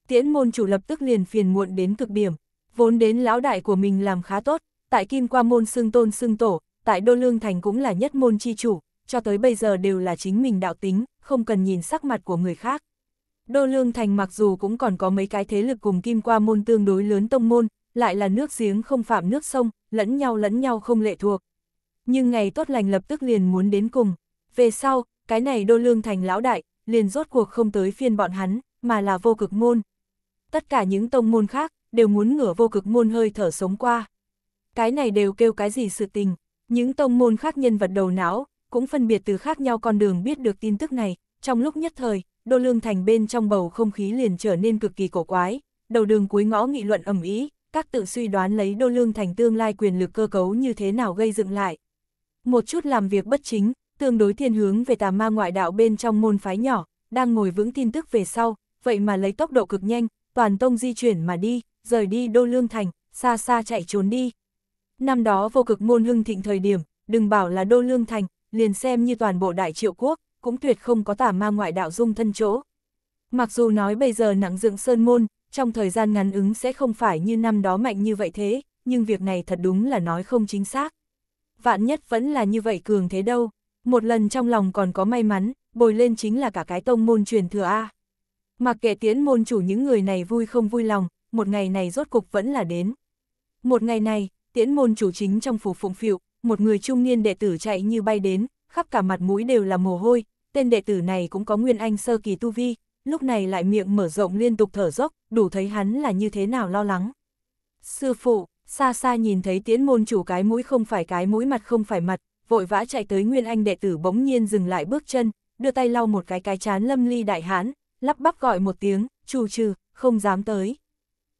[SPEAKER 1] Tiễn môn chủ lập tức liền phiền muộn đến cực điểm, vốn đến lão đại của mình làm khá tốt, tại kim qua môn xưng tôn xưng tổ, tại đô lương thành cũng là nhất môn chi chủ, cho tới bây giờ đều là chính mình đạo tính, không cần nhìn sắc mặt của người khác. Đô Lương Thành mặc dù cũng còn có mấy cái thế lực cùng kim qua môn tương đối lớn tông môn, lại là nước giếng không phạm nước sông, lẫn nhau lẫn nhau không lệ thuộc. Nhưng ngày tốt lành lập tức liền muốn đến cùng. Về sau, cái này đô lương thành lão đại, liền rốt cuộc không tới phiên bọn hắn, mà là vô cực môn. Tất cả những tông môn khác, đều muốn ngửa vô cực môn hơi thở sống qua. Cái này đều kêu cái gì sự tình, những tông môn khác nhân vật đầu não, cũng phân biệt từ khác nhau con đường biết được tin tức này, trong lúc nhất thời, đô lương thành bên trong bầu không khí liền trở nên cực kỳ cổ quái, đầu đường cuối ngõ nghị luận ẩm ý, các tự suy đoán lấy đô lương thành tương lai quyền lực cơ cấu như thế nào gây dựng lại. Một chút làm việc bất chính, tương đối thiên hướng về tà ma ngoại đạo bên trong môn phái nhỏ, đang ngồi vững tin tức về sau, vậy mà lấy tốc độ cực nhanh, toàn tông di chuyển mà đi, rời đi đô lương thành, xa xa chạy trốn đi. Năm đó vô cực môn hưng thịnh thời điểm, đừng bảo là đô lương thành, liền xem như toàn bộ đại triệu quốc, cũng tuyệt không có tà ma ngoại đạo dung thân chỗ. Mặc dù nói bây giờ nặng dựng sơn môn, trong thời gian ngắn ứng sẽ không phải như năm đó mạnh như vậy thế, nhưng việc này thật đúng là nói không chính xác. Vạn nhất vẫn là như vậy cường thế đâu, một lần trong lòng còn có may mắn, bồi lên chính là cả cái tông môn truyền thừa A. Mặc kệ tiến môn chủ những người này vui không vui lòng, một ngày này rốt cục vẫn là đến. Một ngày này, tiễn môn chủ chính trong phủ phụng phiệu, một người trung niên đệ tử chạy như bay đến, khắp cả mặt mũi đều là mồ hôi, tên đệ tử này cũng có nguyên anh sơ kỳ tu vi, lúc này lại miệng mở rộng liên tục thở dốc, đủ thấy hắn là như thế nào lo lắng. Sư phụ, xa xa nhìn thấy tiễn môn chủ cái mũi không phải cái mũi mặt không phải mặt, vội vã chạy tới Nguyên Anh đệ tử bỗng nhiên dừng lại bước chân, đưa tay lau một cái cái chán lâm ly đại hán, lắp bắp gọi một tiếng, chủ trừ, không dám tới.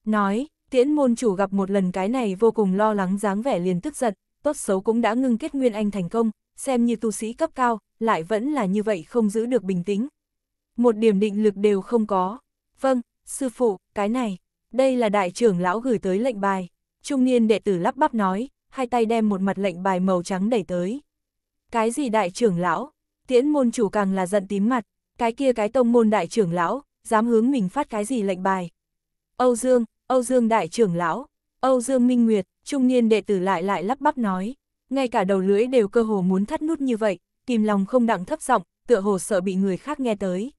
[SPEAKER 1] Nói, tiễn môn chủ gặp một lần cái này vô cùng lo lắng dáng vẻ liền tức giận, tốt xấu cũng đã ngưng kết Nguyên Anh thành công, xem như tu sĩ cấp cao, lại vẫn là như vậy không giữ được bình tĩnh, một điểm định lực đều không có. Vâng, sư phụ, cái này, đây là đại trưởng lão gửi tới lệnh bài. Trung niên đệ tử lắp bắp nói, hai tay đem một mặt lệnh bài màu trắng đẩy tới. Cái gì đại trưởng lão? Tiễn môn chủ càng là giận tím mặt, cái kia cái tông môn đại trưởng lão, dám hướng mình phát cái gì lệnh bài. Âu Dương, Âu Dương đại trưởng lão, Âu Dương Minh Nguyệt, trung niên đệ tử lại lại lắp bắp nói, ngay cả đầu lưỡi đều cơ hồ muốn thắt nút như vậy, kìm lòng không đặng thấp giọng, tựa hồ sợ bị người khác nghe tới.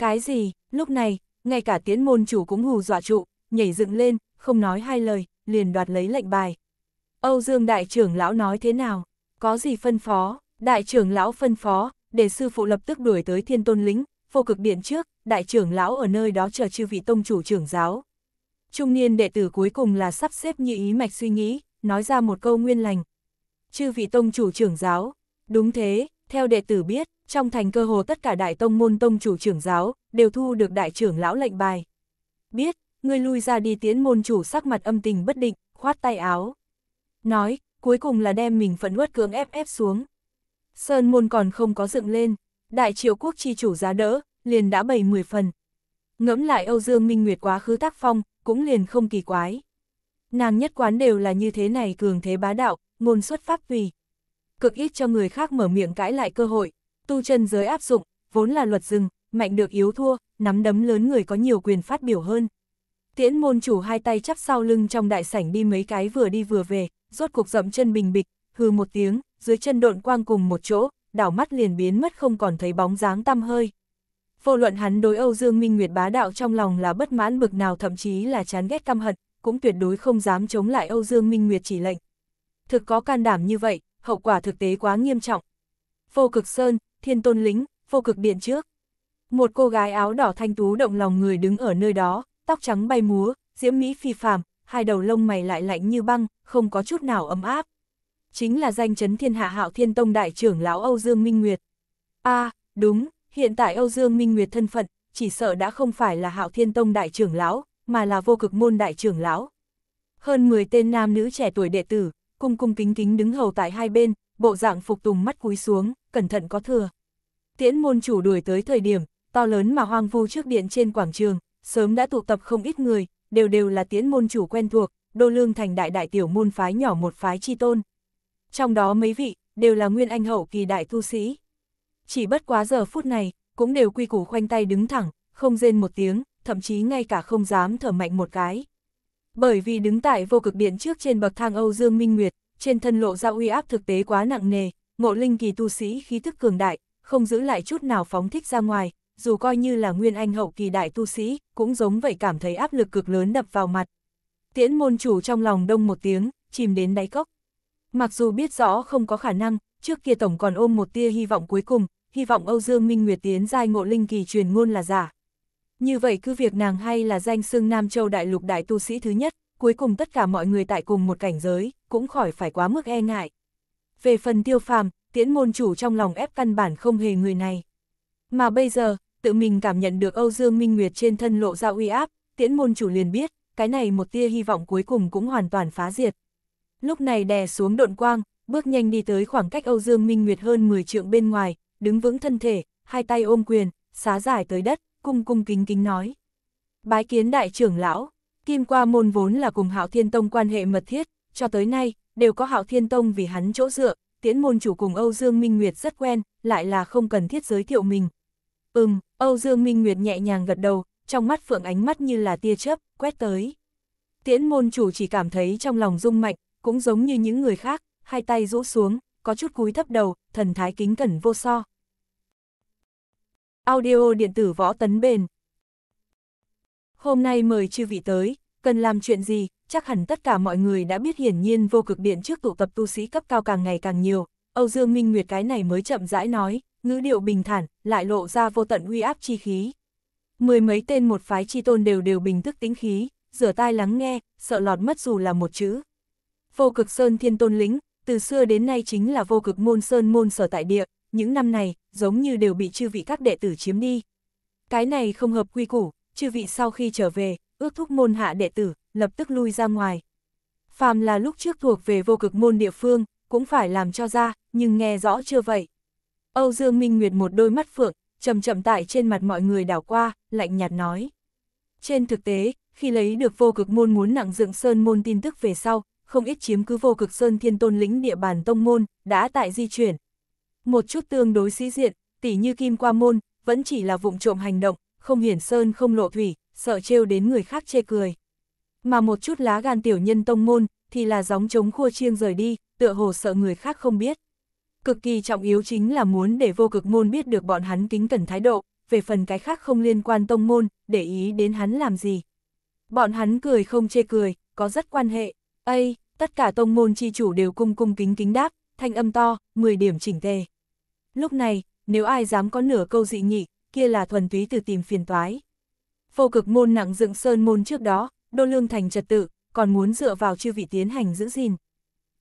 [SPEAKER 1] Cái gì, lúc này, ngay cả tiến môn chủ cũng hù dọa trụ, nhảy dựng lên, không nói hai lời, liền đoạt lấy lệnh bài. Âu Dương đại trưởng lão nói thế nào? Có gì phân phó? Đại trưởng lão phân phó, để sư phụ lập tức đuổi tới thiên tôn lính, vô cực điện trước, đại trưởng lão ở nơi đó chờ chư vị tông chủ trưởng giáo. Trung niên đệ tử cuối cùng là sắp xếp như ý mạch suy nghĩ, nói ra một câu nguyên lành. Chư vị tông chủ trưởng giáo, đúng thế, theo đệ tử biết, trong thành cơ hồ tất cả đại tông môn tông chủ trưởng giáo, đều thu được đại trưởng lão lệnh bài. Biết, người lui ra đi tiến môn chủ sắc mặt âm tình bất định, khoát tay áo. Nói, cuối cùng là đem mình phẫn uất cưỡng ép ép xuống. Sơn môn còn không có dựng lên, đại triệu quốc chi chủ giá đỡ, liền đã bày 10 phần. Ngẫm lại Âu Dương Minh Nguyệt quá khứ tác phong, cũng liền không kỳ quái. Nàng nhất quán đều là như thế này cường thế bá đạo, ngôn xuất pháp vì cực ít cho người khác mở miệng cãi lại cơ hội. Tu chân giới áp dụng, vốn là luật rừng, mạnh được yếu thua, nắm đấm lớn người có nhiều quyền phát biểu hơn. Tiễn môn chủ hai tay chắp sau lưng trong đại sảnh đi mấy cái vừa đi vừa về, rốt cuộc dậm chân bình bịch, hừ một tiếng, dưới chân độn quang cùng một chỗ, đảo mắt liền biến mất không còn thấy bóng dáng tăm hơi. Vô luận hắn đối Âu Dương Minh Nguyệt bá đạo trong lòng là bất mãn bực nào thậm chí là chán ghét căm hận, cũng tuyệt đối không dám chống lại Âu Dương Minh Nguyệt chỉ lệnh. Thực có can đảm như vậy, hậu quả thực tế quá nghiêm trọng. phô cực sơn, thiên tôn lính, phô cực điện trước. Một cô gái áo đỏ thanh tú động lòng người đứng ở nơi đó, tóc trắng bay múa, diễm mỹ phi phàm, hai đầu lông mày lại lạnh như băng, không có chút nào ấm áp. Chính là danh chấn thiên hạ hạo thiên tông đại trưởng lão Âu Dương Minh Nguyệt. a đúng, hiện tại Âu Dương Minh Nguyệt thân phận, chỉ sợ đã không phải là hạo thiên tông đại trưởng lão, mà là vô cực môn đại trưởng lão. Hơn 10 tên nam nữ trẻ tuổi đệ tử, cung cung kính kính đứng hầu tại hai bên, bộ dạng phục tùng mắt cúi xuống, cẩn thận có thừa. Tiễn môn chủ đuổi tới thời điểm, to lớn mà hoang vu trước điện trên quảng trường, sớm đã tụ tập không ít người, đều đều là tiễn môn chủ quen thuộc, đô lương thành đại đại tiểu môn phái nhỏ một phái chi tôn. Trong đó mấy vị, đều là nguyên anh hậu kỳ đại tu sĩ. Chỉ bất quá giờ phút này, cũng đều quy củ khoanh tay đứng thẳng, không rên một tiếng, thậm chí ngay cả không dám thở mạnh một cái. Bởi vì đứng tại vô cực điện trước trên bậc thang Âu Dương Minh Nguyệt, trên thân lộ ra uy áp thực tế quá nặng nề, ngộ linh kỳ tu sĩ khí thức cường đại, không giữ lại chút nào phóng thích ra ngoài, dù coi như là nguyên anh hậu kỳ đại tu sĩ, cũng giống vậy cảm thấy áp lực cực lớn đập vào mặt. Tiễn môn chủ trong lòng đông một tiếng, chìm đến đáy cốc. Mặc dù biết rõ không có khả năng, trước kia tổng còn ôm một tia hy vọng cuối cùng, hy vọng Âu Dương Minh Nguyệt tiến giai ngộ linh kỳ truyền ngôn là giả, như vậy cứ việc nàng hay là danh xưng Nam Châu Đại Lục Đại Tu Sĩ thứ nhất, cuối cùng tất cả mọi người tại cùng một cảnh giới, cũng khỏi phải quá mức e ngại. Về phần tiêu phàm, tiễn môn chủ trong lòng ép căn bản không hề người này. Mà bây giờ, tự mình cảm nhận được Âu Dương Minh Nguyệt trên thân lộ ra uy áp, tiễn môn chủ liền biết, cái này một tia hy vọng cuối cùng cũng hoàn toàn phá diệt. Lúc này đè xuống độn quang, bước nhanh đi tới khoảng cách Âu Dương Minh Nguyệt hơn 10 trượng bên ngoài, đứng vững thân thể, hai tay ôm quyền, xá dài tới đất, cung cung kính kính nói. Bái kiến đại trưởng lão, Kim Qua Môn vốn là cùng Hạo Thiên Tông quan hệ mật thiết, cho tới nay, đều có Hạo Thiên Tông vì hắn chỗ dựa, tiễn môn chủ cùng Âu Dương Minh Nguyệt rất quen, lại là không cần thiết giới thiệu mình. Ừm, Âu Dương Minh Nguyệt nhẹ nhàng gật đầu, trong mắt phượng ánh mắt như là tia chớp, quét tới. Tiễn môn chủ chỉ cảm thấy trong lòng rung mạnh, cũng giống như những người khác, hai tay rũ xuống, có chút cúi thấp đầu, thần thái kính cẩn vô so, Audio điện tử võ tấn bền. Hôm nay mời chư vị tới, cần làm chuyện gì, chắc hẳn tất cả mọi người đã biết hiển nhiên vô cực điện trước tụ tập tu sĩ cấp cao càng ngày càng nhiều. Âu Dương Minh Nguyệt cái này mới chậm rãi nói, ngữ điệu bình thản, lại lộ ra vô tận uy áp chi khí. Mười mấy tên một phái chi tôn đều đều bình tức tính khí, rửa tai lắng nghe, sợ lọt mất dù là một chữ. Vô cực sơn thiên tôn lĩnh, từ xưa đến nay chính là vô cực môn sơn môn sở tại địa, những năm này, giống như đều bị chư vị các đệ tử chiếm đi. Cái này không hợp quy củ, chư vị sau khi trở về, ước thúc môn hạ đệ tử, lập tức lui ra ngoài. Phàm là lúc trước thuộc về vô cực môn địa phương, cũng phải làm cho ra, nhưng nghe rõ chưa vậy. Âu Dương Minh Nguyệt một đôi mắt phượng, chậm chậm tại trên mặt mọi người đảo qua, lạnh nhạt nói. Trên thực tế, khi lấy được vô cực môn muốn nặng dựng sơn môn tin tức về sau, không ít chiếm cứ vô cực sơn thiên tôn lĩnh địa bàn tông môn, đã tại di chuyển, một chút tương đối sĩ diện, tỉ như Kim Qua Môn, vẫn chỉ là vụng trộm hành động, không hiển sơn không lộ thủy, sợ trêu đến người khác chê cười. Mà một chút lá gan tiểu nhân tông môn, thì là gióng chống khua chiêng rời đi, tựa hồ sợ người khác không biết. Cực kỳ trọng yếu chính là muốn để vô cực môn biết được bọn hắn kính cẩn thái độ, về phần cái khác không liên quan tông môn, để ý đến hắn làm gì. Bọn hắn cười không chê cười, có rất quan hệ. Ây, tất cả tông môn chi chủ đều cung cung kính kính đáp, thanh âm to, 10 điểm chỉnh tề. Lúc này, nếu ai dám có nửa câu dị nghị, kia là thuần túy từ tìm phiền toái. Vô cực môn nặng dựng sơn môn trước đó, đô lương thành trật tự, còn muốn dựa vào chư vị tiến hành giữ gìn.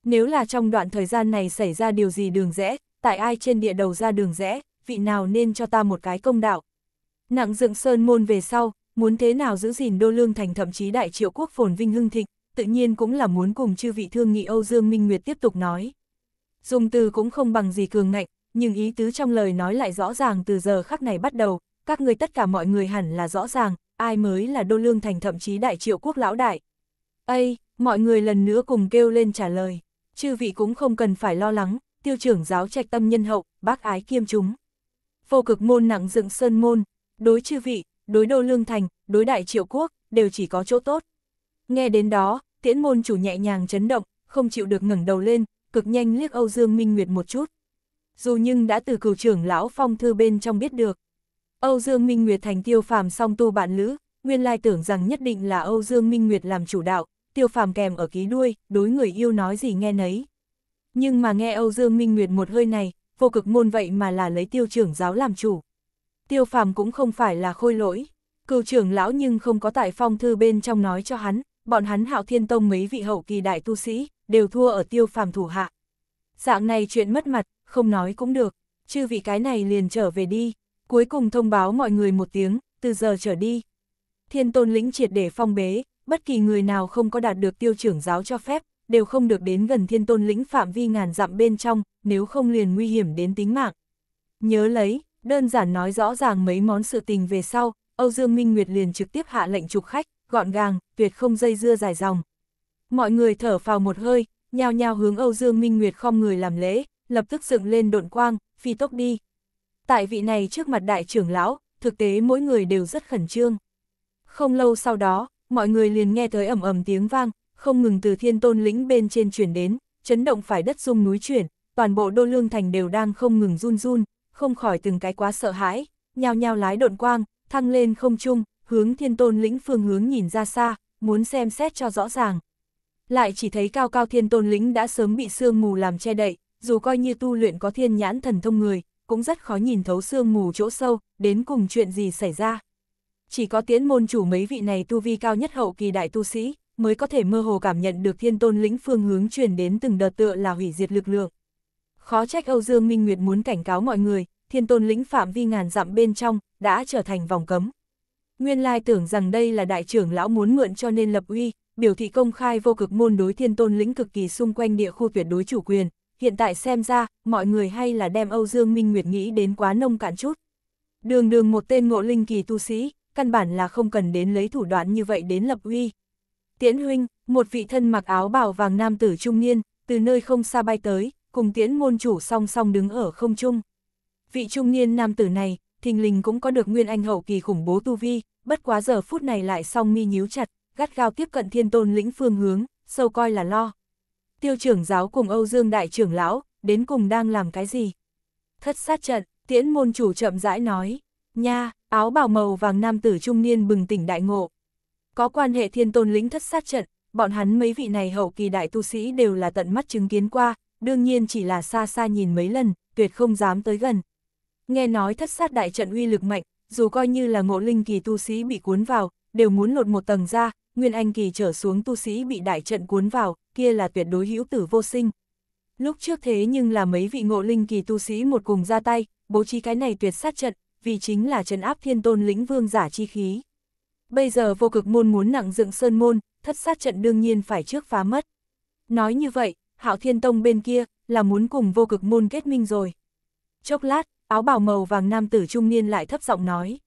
[SPEAKER 1] Nếu là trong đoạn thời gian này xảy ra điều gì đường rẽ, tại ai trên địa đầu ra đường rẽ, vị nào nên cho ta một cái công đạo. Nặng dựng sơn môn về sau, muốn thế nào giữ gìn đô lương thành thậm chí đại triệu quốc phồn vinh hưng thịnh, tự nhiên cũng là muốn cùng chư vị thương nghị Âu Dương Minh Nguyệt tiếp tục nói dùng từ cũng không bằng gì cường ngạnh, nhưng ý tứ trong lời nói lại rõ ràng từ giờ khắc này bắt đầu, các người tất cả mọi người hẳn là rõ ràng, ai mới là đô lương thành thậm chí đại triệu quốc lão đại. Ây, mọi người lần nữa cùng kêu lên trả lời, chư vị cũng không cần phải lo lắng, tiêu trưởng giáo trạch tâm nhân hậu, bác ái kiêm chúng. Vô cực môn nặng dựng sơn môn, đối chư vị, đối đô lương thành, đối đại triệu quốc, đều chỉ có chỗ tốt. Nghe đến đó, tiễn môn chủ nhẹ nhàng chấn động, không chịu được ngẩng đầu lên, cực nhanh liếc Âu Dương Minh Nguyệt một chút. Dù nhưng đã từ cửu trưởng lão phong thư bên trong biết được. Âu Dương Minh Nguyệt thành tiêu phàm song tu bạn lữ, nguyên lai tưởng rằng nhất định là Âu Dương Minh Nguyệt làm chủ đạo, tiêu phàm kèm ở ký đuôi, đối người yêu nói gì nghe nấy. Nhưng mà nghe Âu Dương Minh Nguyệt một hơi này, vô cực môn vậy mà là lấy tiêu trưởng giáo làm chủ. Tiêu phàm cũng không phải là khôi lỗi, cựu trưởng lão nhưng không có tại phong thư bên trong nói cho hắn, bọn hắn hạo thiên tông mấy vị hậu kỳ đại tu sĩ, đều thua ở tiêu phàm thủ hạ. Dạng này chuyện mất mặt, không nói cũng được, chư vị cái này liền trở về đi, cuối cùng thông báo mọi người một tiếng, từ giờ trở đi. Thiên tôn lĩnh triệt để phong bế, bất kỳ người nào không có đạt được tiêu trưởng giáo cho phép, đều không được đến gần thiên tôn lĩnh phạm vi ngàn dặm bên trong, nếu không liền nguy hiểm đến tính mạng. Nhớ lấy, đơn giản nói rõ ràng mấy món sự tình về sau, Âu Dương Minh Nguyệt liền trực tiếp hạ lệnh trục khách, gọn gàng, tuyệt không dây dưa dài dòng. Mọi người thở phào một hơi, nhao nhao hướng Âu Dương Minh Nguyệt không người làm lễ, lập tức dựng lên độn quang, phi tốc đi. Tại vị này trước mặt đại trưởng lão, thực tế mỗi người đều rất khẩn trương. Không lâu sau đó, mọi người liền nghe tới ầm ầm tiếng vang, không ngừng từ thiên tôn lĩnh bên trên chuyển đến, chấn động phải đất rung núi chuyển, toàn bộ đô lương thành đều đang không ngừng run run, không khỏi từng cái quá sợ hãi, nhao nhao lái độn quang, thăng lên không trung, hướng thiên tôn lĩnh phương hướng nhìn ra xa, muốn xem xét cho rõ ràng lại chỉ thấy cao cao thiên tôn lĩnh đã sớm bị sương mù làm che đậy, dù coi như tu luyện có thiên nhãn thần thông người, cũng rất khó nhìn thấu sương mù chỗ sâu, đến cùng chuyện gì xảy ra. Chỉ có tiến môn chủ mấy vị này tu vi cao nhất hậu kỳ đại tu sĩ, mới có thể mơ hồ cảm nhận được thiên tôn lĩnh phương hướng truyền đến từng đợt tựa là hủy diệt lực lượng. Khó trách Âu Dương Minh Nguyệt muốn cảnh cáo mọi người, thiên tôn lĩnh phạm vi ngàn dặm bên trong, đã trở thành vòng cấm. Nguyên lai tưởng rằng đây là đại trưởng lão muốn mượn cho nên lập uy, biểu thị công khai vô cực môn đối thiên tôn lĩnh cực kỳ xung quanh địa khu tuyệt đối chủ quyền, hiện tại xem ra, mọi người hay là đem Âu Dương Minh Nguyệt nghĩ đến quá nông cạn chút. Đường đường một tên ngộ linh kỳ tu sĩ, căn bản là không cần đến lấy thủ đoạn như vậy đến lập uy. Tiễn huynh, một vị thân mặc áo bào vàng nam tử trung niên, từ nơi không xa bay tới, cùng tiễn môn chủ song song đứng ở không trung. Vị trung niên nam tử này, thình lình cũng có được nguyên anh hậu kỳ khủng bố tu vi, bất quá giờ phút này lại song mi nhíu chặt, gắt gao tiếp cận thiên tôn lĩnh phương hướng, sâu coi là lo. Tiêu trưởng giáo cùng Âu Dương đại trưởng lão, đến cùng đang làm cái gì? Thất sát trận, tiễn môn chủ chậm rãi nói, nha, áo bào màu vàng nam tử trung niên bừng tỉnh đại ngộ. Có quan hệ thiên tôn lĩnh thất sát trận, bọn hắn mấy vị này hậu kỳ đại tu sĩ đều là tận mắt chứng kiến qua, đương nhiên chỉ là xa xa nhìn mấy lần, tuyệt không dám tới gần. Nghe nói thất sát đại trận uy lực mạnh, dù coi như là ngộ linh kỳ tu sĩ bị cuốn vào, đều muốn lột một tầng ra, Nguyên Anh kỳ trở xuống tu sĩ bị đại trận cuốn vào, kia là tuyệt đối hữu tử vô sinh. Lúc trước thế nhưng là mấy vị ngộ linh kỳ tu sĩ một cùng ra tay, bố trí cái này tuyệt sát trận, vì chính là trấn áp thiên tôn lĩnh vương giả chi khí. Bây giờ vô cực môn muốn nặng dựng sơn môn, thất sát trận đương nhiên phải trước phá mất. Nói như vậy, hạo thiên tông bên kia, là muốn cùng vô cực môn kết minh rồi. Chốc lát, áo bào màu vàng nam tử trung niên lại thấp giọng nói.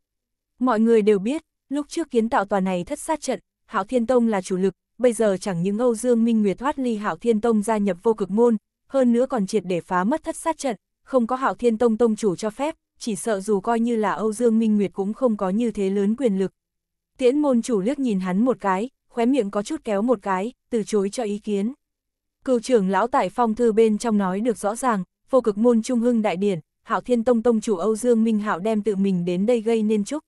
[SPEAKER 1] Mọi người đều biết, Lúc trước kiến tạo tòa này thất sát trận, Hạo Thiên Tông là chủ lực, bây giờ chẳng những Âu Dương Minh Nguyệt thoát ly Hạo Thiên Tông gia nhập vô cực môn, hơn nữa còn triệt để phá mất thất sát trận, không có Hạo Thiên Tông tông chủ cho phép, chỉ sợ dù coi như là Âu Dương Minh Nguyệt cũng không có như thế lớn quyền lực. Tiễn môn chủ liếc nhìn hắn một cái, khóe miệng có chút kéo một cái, từ chối cho ý kiến. Cựu trưởng lão tại phong thư bên trong nói được rõ ràng, vô cực môn trung hưng đại điển, Hạo Thiên Tông tông chủ Âu Dương Minh Hạo đem tự mình đến đây gây nên chúc.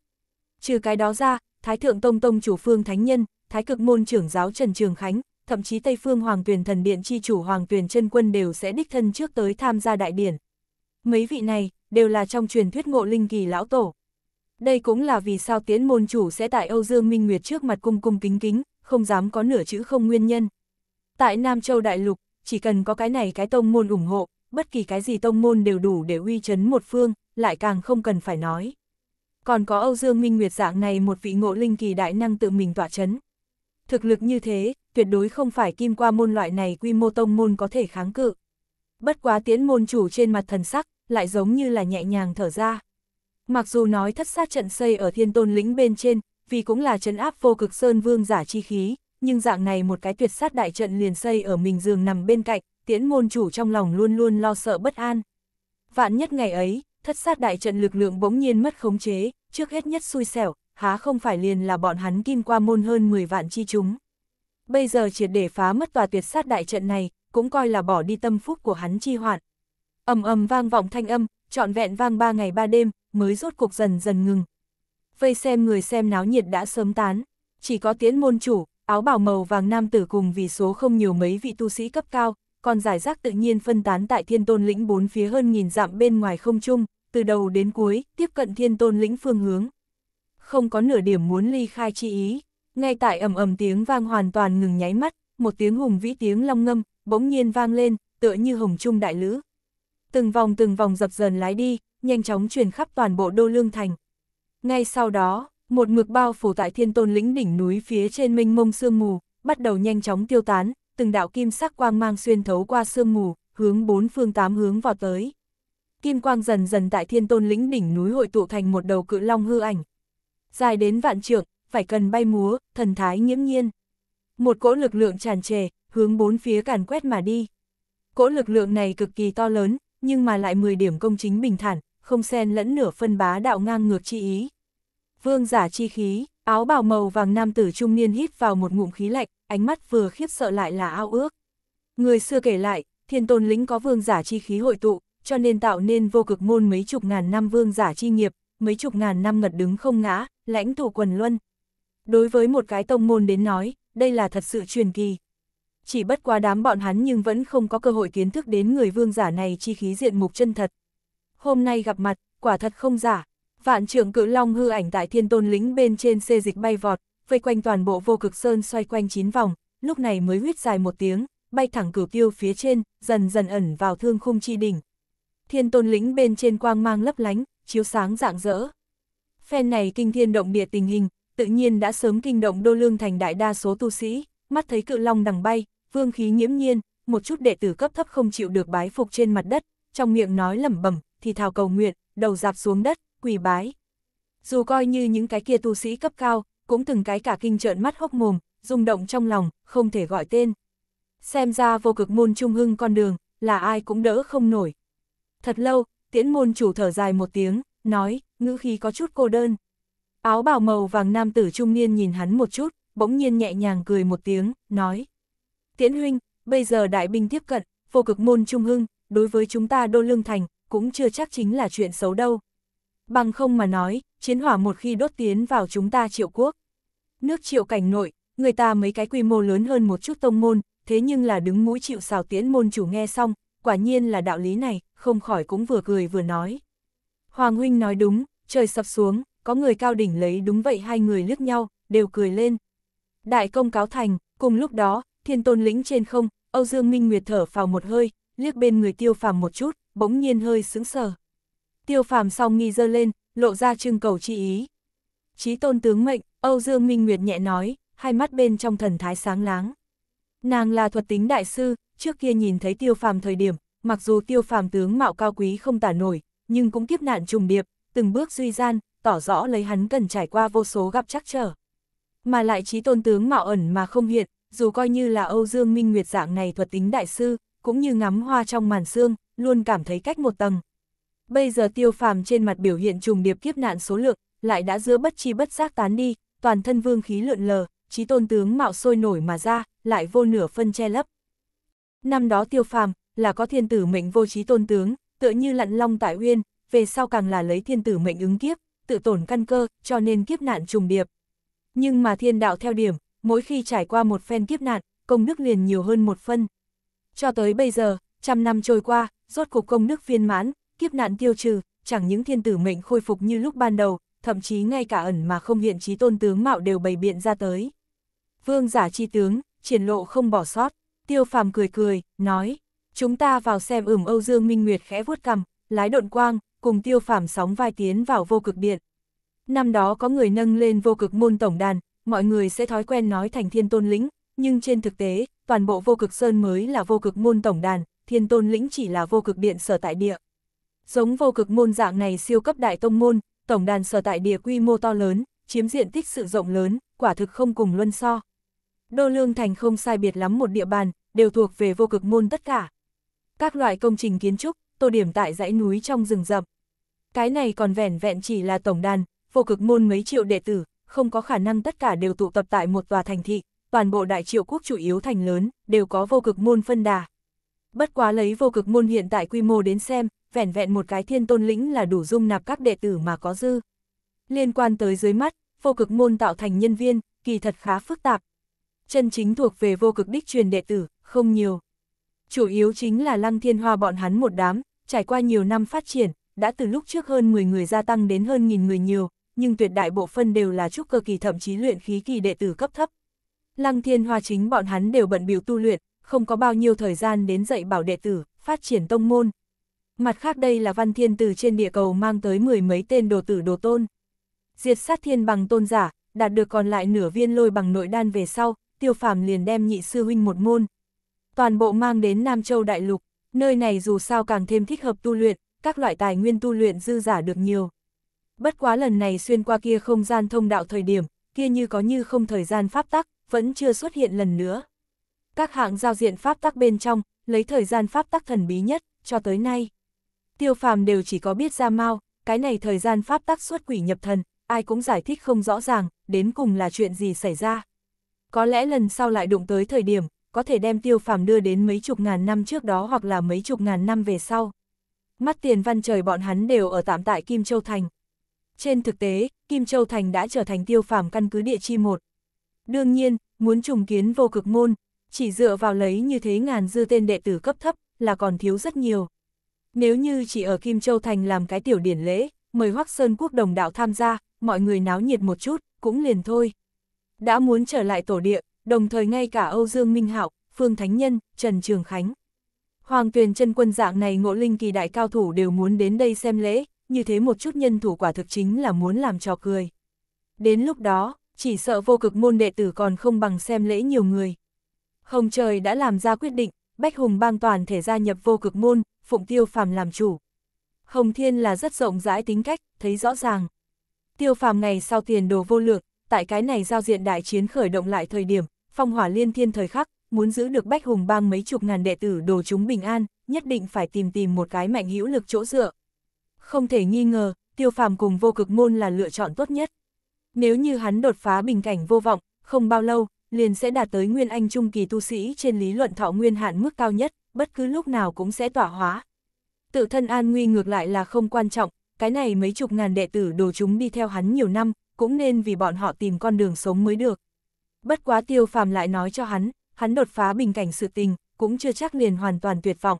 [SPEAKER 1] Trừ cái đó ra, Thái Thượng Tông Tông chủ Phương Thánh Nhân, Thái Cực Môn trưởng giáo Trần Trường Khánh, thậm chí Tây Phương Hoàng Tuyền Thần Điện chi chủ Hoàng Tuyền chân Quân đều sẽ đích thân trước tới tham gia đại điển. Mấy vị này, đều là trong truyền thuyết ngộ linh kỳ lão tổ. Đây cũng là vì sao tiến môn chủ sẽ tại Âu Dương Minh Nguyệt trước mặt cung cung kính kính, không dám có nửa chữ không nguyên nhân. Tại Nam Châu Đại Lục, chỉ cần có cái này cái tông môn ủng hộ, bất kỳ cái gì tông môn đều đủ để uy chấn một phương, lại càng không cần phải nói còn có Âu Dương Minh Nguyệt dạng này một vị ngộ linh kỳ đại năng tự mình tỏa chấn. Thực lực như thế, tuyệt đối không phải kim qua môn loại này quy mô tông môn có thể kháng cự. Bất quá tiễn môn chủ trên mặt thần sắc, lại giống như là nhẹ nhàng thở ra. Mặc dù nói thất sát trận xây ở thiên tôn lĩnh bên trên, vì cũng là trấn áp vô cực sơn vương giả chi khí, nhưng dạng này một cái tuyệt sát đại trận liền xây ở mình giường nằm bên cạnh, tiễn môn chủ trong lòng luôn luôn lo sợ bất an. Vạn nhất ngày ấy, thất sát đại trận lực lượng bỗng nhiên mất khống chế, trước hết nhất xui xẻo, há không phải liền là bọn hắn kim qua môn hơn 10 vạn chi chúng. Bây giờ triệt để phá mất tòa tuyệt sát đại trận này, cũng coi là bỏ đi tâm phúc của hắn chi hoạn. ầm ầm vang vọng thanh âm, trọn vẹn vang ba ngày ba đêm, mới rốt cuộc dần dần ngừng. Vây xem người xem náo nhiệt đã sớm tán, chỉ có tiến môn chủ, áo bảo màu vàng nam tử cùng vì số không nhiều mấy vị tu sĩ cấp cao, còn giải rác tự nhiên phân tán tại thiên tôn lĩnh bốn phía hơn nghìn dặm bên ngoài không chung từ đầu đến cuối, tiếp cận thiên tôn lĩnh phương hướng. Không có nửa điểm muốn ly khai chi ý, ngay tại ầm ầm tiếng vang hoàn toàn ngừng nháy mắt, một tiếng hùng vĩ tiếng long ngâm, bỗng nhiên vang lên, tựa như hồng trung đại lữ. Từng vòng từng vòng dập dần lái đi, nhanh chóng truyền khắp toàn bộ đô lương thành. Ngay sau đó, một mực bao phủ tại thiên tôn lĩnh đỉnh núi phía trên minh mông sương mù, bắt đầu nhanh chóng tiêu tán, từng đạo kim sắc quang mang xuyên thấu qua sương mù, hướng bốn phương tám hướng vào tới kim quang dần dần tại thiên tôn lĩnh đỉnh núi hội tụ thành một đầu cự long hư ảnh. Dài đến vạn trượng, phải cần bay múa, thần thái nghiễm nhiên. Một cỗ lực lượng tràn trề, hướng bốn phía càn quét mà đi. Cỗ lực lượng này cực kỳ to lớn, nhưng mà lại 10 điểm công chính bình thản, không xen lẫn nửa phân bá đạo ngang ngược chi ý. Vương giả chi khí, áo bào màu vàng nam tử trung niên hít vào một ngụm khí lạnh, ánh mắt vừa khiếp sợ lại là ao ước. Người xưa kể lại, thiên tôn lĩnh có vương giả chi khí hội tụ, cho nên tạo nên vô cực môn mấy chục ngàn năm vương giả chi nghiệp, mấy chục ngàn năm ngật đứng không ngã, lãnh thổ quần luân. Đối với một cái tông môn đến nói, đây là thật sự truyền kỳ. Chỉ bất quá đám bọn hắn nhưng vẫn không có cơ hội kiến thức đến người vương giả này chi khí diện mục chân thật. Hôm nay gặp mặt, quả thật không giả. Vạn trưởng cử long hư ảnh tại thiên tôn lính bên trên xê dịch bay vọt, vây quanh toàn bộ vô cực sơn xoay quanh chín vòng, lúc này mới huyết dài một tiếng, bay thẳng cửu tiêu phía trên, dần dần ẩn vào thương khung chi đỉnh thiên tôn lĩnh bên trên quang mang lấp lánh, chiếu sáng rạng rỡ. Phen này kinh thiên động địa tình hình, tự nhiên đã sớm kinh động đô lương thành đại đa số tu sĩ, mắt thấy cự long đằng bay, vương khí nghiễm nhiên, một chút đệ tử cấp thấp không chịu được bái phục trên mặt đất, trong miệng nói lẩm bẩm, thì thào cầu nguyện, đầu dạp xuống đất, quỳ bái. Dù coi như những cái kia tu sĩ cấp cao, cũng từng cái cả kinh trợn mắt hốc mồm, rung động trong lòng, không thể gọi tên. Xem ra vô cực môn trung hưng con đường, là ai cũng đỡ không nổi, Thật lâu, tiễn môn chủ thở dài một tiếng, nói, ngữ khí có chút cô đơn. Áo bào màu vàng nam tử trung niên nhìn hắn một chút, bỗng nhiên nhẹ nhàng cười một tiếng, nói. Tiễn huynh, bây giờ đại binh tiếp cận, vô cực môn trung hưng, đối với chúng ta đô lương thành, cũng chưa chắc chính là chuyện xấu đâu. Bằng không mà nói, chiến hỏa một khi đốt tiến vào chúng ta triệu quốc. Nước triệu cảnh nội, người ta mấy cái quy mô lớn hơn một chút tông môn, thế nhưng là đứng mũi chịu xào tiễn môn chủ nghe xong, quả nhiên là đạo lý này, không khỏi cũng vừa cười vừa nói. Hoàng huynh nói đúng, trời sập xuống, có người cao đỉnh lấy đúng vậy hai người liếc nhau, đều cười lên. Đại công cáo thành, cùng lúc đó, thiên tôn lĩnh trên không, Âu Dương Minh Nguyệt thở vào một hơi, liếc bên người tiêu phàm một chút, bỗng nhiên hơi sững sờ. Tiêu phàm song nghi dơ lên, lộ ra trưng cầu chi ý. Chí tôn tướng mệnh, Âu Dương Minh Nguyệt nhẹ nói, hai mắt bên trong thần thái sáng láng. Nàng là thuật tính đại sư, trước kia nhìn thấy tiêu phàm thời điểm, mặc dù tiêu phàm tướng mạo cao quý không tả nổi, nhưng cũng kiếp nạn trùng điệp, từng bước duy gian, tỏ rõ lấy hắn cần trải qua vô số gặp trắc trở. Mà lại trí tôn tướng mạo ẩn mà không hiện, dù coi như là Âu Dương Minh Nguyệt dạng này thuật tính đại sư, cũng như ngắm hoa trong màn xương, luôn cảm thấy cách một tầng. Bây giờ tiêu phàm trên mặt biểu hiện trùng điệp kiếp nạn số lượng, lại đã giữa bất chi bất giác tán đi, toàn thân vương khí lượn lờ, trí tôn tướng mạo sôi nổi mà ra, lại vô nửa phân che lấp. Năm đó tiêu phàm, là có thiên tử mệnh vô trí tôn tướng, tựa như lặn long tại uyên, về sau càng là lấy thiên tử mệnh ứng kiếp, tự tổn căn cơ, cho nên kiếp nạn trùng điệp. Nhưng mà thiên đạo theo điểm, mỗi khi trải qua một phen kiếp nạn, công đức liền nhiều hơn một phân. Cho tới bây giờ, trăm năm trôi qua, rốt cuộc công đức viên mãn, kiếp nạn tiêu trừ, chẳng những thiên tử mệnh khôi phục như lúc ban đầu, thậm chí ngay cả ẩn mà không hiện trí tôn tướng mạo đều bày biện ra tới. Vương giả chi tướng, triển lộ không bỏ sót. Tiêu phàm cười cười, nói, chúng ta vào xem ửm Âu Dương Minh Nguyệt khẽ vuốt cằm, lái độn quang, cùng tiêu phàm sóng vai tiến vào vô cực điện. Năm đó có người nâng lên vô cực môn tổng đàn, mọi người sẽ thói quen nói thành thiên tôn lĩnh, nhưng trên thực tế, toàn bộ vô cực sơn mới là vô cực môn tổng đàn, thiên tôn lĩnh chỉ là vô cực điện sở tại địa. Giống vô cực môn dạng này siêu cấp đại tông môn, tổng đàn sở tại địa quy mô to lớn, chiếm diện tích sự rộng lớn, quả thực không cùng luân so. Đô Lương Thành không sai biệt lắm một địa bàn, đều thuộc về vô cực môn tất cả. Các loại công trình kiến trúc, tô điểm tại dãy núi trong rừng rậm. Cái này còn vẻn vẹn chỉ là tổng đàn, vô cực môn mấy triệu đệ tử, không có khả năng tất cả đều tụ tập tại một tòa thành thị, toàn bộ đại triệu quốc chủ yếu thành lớn, đều có vô cực môn phân đà. Bất quá lấy vô cực môn hiện tại quy mô đến xem, vẻn vẹn một cái thiên tôn lĩnh là đủ dung nạp các đệ tử mà có dư. Liên quan tới dưới mắt, vô cực môn tạo thành nhân viên, kỳ thật khá phức tạp, chân chính thuộc về vô cực đích truyền đệ tử, không nhiều. Chủ yếu chính là Lăng Thiên Hoa bọn hắn một đám, trải qua nhiều năm phát triển, đã từ lúc trước hơn 10 người gia tăng đến hơn nghìn người nhiều, nhưng tuyệt đại bộ phân đều là trúc cơ kỳ thậm chí luyện khí kỳ đệ tử cấp thấp. Lăng Thiên Hoa chính bọn hắn đều bận biểu tu luyện, không có bao nhiêu thời gian đến dạy bảo đệ tử, phát triển tông môn. Mặt khác đây là văn thiên từ trên địa cầu mang tới mười mấy tên đồ tử đồ tôn. Diệt sát thiên bằng tôn giả, đạt được còn lại nửa viên lôi bằng nội đan về sau, tiêu phàm liền đem nhị sư huynh một môn. Toàn bộ mang đến Nam Châu Đại Lục, nơi này dù sao càng thêm thích hợp tu luyện, các loại tài nguyên tu luyện dư giả được nhiều. Bất quá lần này xuyên qua kia không gian thông đạo thời điểm, kia như có như không thời gian pháp tắc, vẫn chưa xuất hiện lần nữa. Các hạng giao diện pháp tắc bên trong, lấy thời gian pháp tắc thần bí nhất, cho tới nay. Tiêu phàm đều chỉ có biết ra mau, cái này thời gian pháp tắc xuất quỷ nhập thần, ai cũng giải thích không rõ ràng, đến cùng là chuyện gì xảy ra. Có lẽ lần sau lại đụng tới thời điểm, có thể đem tiêu phàm đưa đến mấy chục ngàn năm trước đó hoặc là mấy chục ngàn năm về sau. Mắt tiền văn trời bọn hắn đều ở tạm tại Kim Châu Thành. Trên thực tế, Kim Châu Thành đã trở thành tiêu phàm căn cứ địa chi một. Đương nhiên, muốn trùng kiến vô cực môn, chỉ dựa vào lấy như thế ngàn dư tên đệ tử cấp thấp là còn thiếu rất nhiều. Nếu như chỉ ở Kim Châu Thành làm cái tiểu điển lễ, mời Hoắc Sơn Quốc đồng đạo tham gia, mọi người náo nhiệt một chút, cũng liền thôi đã muốn trở lại tổ địa, đồng thời ngay cả Âu Dương Minh Hạo, Phương Thánh Nhân, Trần Trường Khánh. Hoàng Tuyền chân quân dạng này ngộ linh kỳ đại cao thủ đều muốn đến đây xem lễ, như thế một chút nhân thủ quả thực chính là muốn làm trò cười. Đến lúc đó, chỉ sợ vô cực môn đệ tử còn không bằng xem lễ nhiều người. không Trời đã làm ra quyết định, Bách Hùng bang toàn thể gia nhập vô cực môn, Phụng Tiêu Phàm làm chủ. Hồng Thiên là rất rộng rãi tính cách, thấy rõ ràng. Tiêu Phàm ngày sau tiền đồ vô lượng, tại cái này giao diện đại chiến khởi động lại thời điểm, phong hỏa liên thiên thời khắc, muốn giữ được bách hùng bang mấy chục ngàn đệ tử đồ chúng bình an, nhất định phải tìm tìm một cái mạnh hữu lực chỗ dựa. Không thể nghi ngờ, tiêu phàm cùng vô cực môn là lựa chọn tốt nhất. Nếu như hắn đột phá bình cảnh vô vọng, không bao lâu, liền sẽ đạt tới nguyên anh trung kỳ tu sĩ trên lý luận thọ nguyên hạn mức cao nhất, bất cứ lúc nào cũng sẽ tỏa hóa. Tự thân an nguy ngược lại là không quan trọng, cái này mấy chục ngàn đệ tử đồ chúng đi theo hắn nhiều năm, cũng nên vì bọn họ tìm con đường sống mới được. Bất quá tiêu phàm lại nói cho hắn, hắn đột phá bình cảnh sự tình, cũng chưa chắc liền hoàn toàn tuyệt vọng.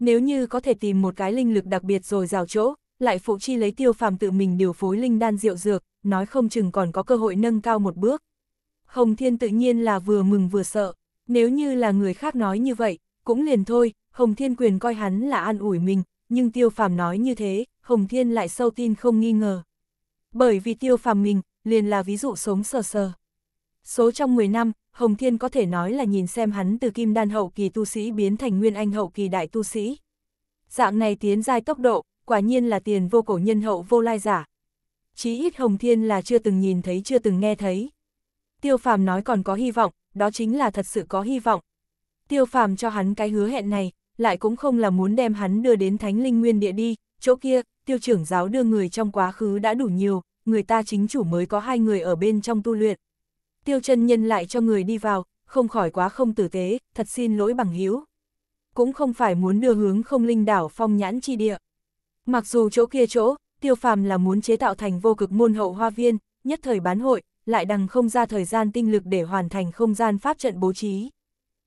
[SPEAKER 1] Nếu như có thể tìm một cái linh lực đặc biệt rồi rào chỗ, lại phụ chi lấy tiêu phàm tự mình điều phối linh đan rượu dược, nói không chừng còn có cơ hội nâng cao một bước. Hồng Thiên tự nhiên là vừa mừng vừa sợ, nếu như là người khác nói như vậy, cũng liền thôi, Hồng Thiên quyền coi hắn là an ủi mình, nhưng tiêu phàm nói như thế, Hồng Thiên lại sâu tin không nghi ngờ. Bởi vì tiêu phàm mình, liền là ví dụ sống sờ sờ. Số trong 10 năm, Hồng Thiên có thể nói là nhìn xem hắn từ kim đan hậu kỳ tu sĩ biến thành nguyên anh hậu kỳ đại tu sĩ. Dạng này tiến giai tốc độ, quả nhiên là tiền vô cổ nhân hậu vô lai giả. Chí ít Hồng Thiên là chưa từng nhìn thấy chưa từng nghe thấy. Tiêu phàm nói còn có hy vọng, đó chính là thật sự có hy vọng. Tiêu phàm cho hắn cái hứa hẹn này, lại cũng không là muốn đem hắn đưa đến thánh linh nguyên địa đi, chỗ kia, tiêu trưởng giáo đưa người trong quá khứ đã đủ nhiều, người ta chính chủ mới có hai người ở bên trong tu luyện. Tiêu chân nhân lại cho người đi vào, không khỏi quá không tử tế, thật xin lỗi bằng hiếu. Cũng không phải muốn đưa hướng không linh đảo phong nhãn chi địa. Mặc dù chỗ kia chỗ, tiêu phàm là muốn chế tạo thành vô cực môn hậu hoa viên, nhất thời bán hội, lại đằng không ra thời gian tinh lực để hoàn thành không gian pháp trận bố trí.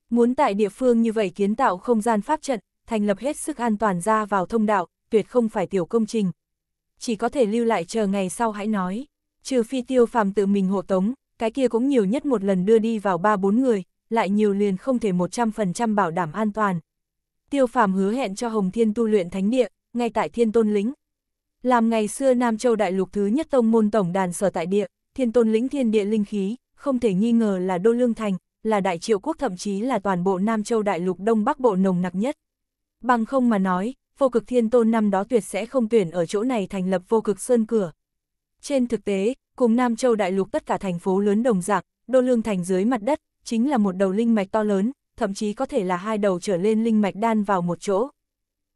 [SPEAKER 1] Muốn tại địa phương như vậy kiến tạo không gian pháp trận, thành lập hết sức an toàn ra vào thông đạo, tuyệt không phải tiểu công trình. Chỉ có thể lưu lại chờ ngày sau hãy nói, trừ phi tiêu phàm tự mình hộ tống, cái kia cũng nhiều nhất một lần đưa đi vào ba bốn người, lại nhiều liền không thể 100% bảo đảm an toàn. Tiêu phàm hứa hẹn cho Hồng Thiên tu luyện thánh địa, ngay tại Thiên Tôn Lĩnh. Làm ngày xưa Nam Châu Đại Lục thứ nhất tông môn tổng đàn sở tại địa, Thiên Tôn Lĩnh thiên địa linh khí, không thể nghi ngờ là đô lương thành, là đại triệu quốc thậm chí là toàn bộ Nam Châu Đại Lục Đông Bắc Bộ nồng nặc nhất. Bằng không mà nói, vô cực thiên tôn năm đó tuyệt sẽ không tuyển ở chỗ này thành lập vô cực sơn cửa. Trên thực tế, cùng Nam Châu Đại Lục tất cả thành phố lớn đồng dạng, đô lương thành dưới mặt đất, chính là một đầu linh mạch to lớn, thậm chí có thể là hai đầu trở lên linh mạch đan vào một chỗ.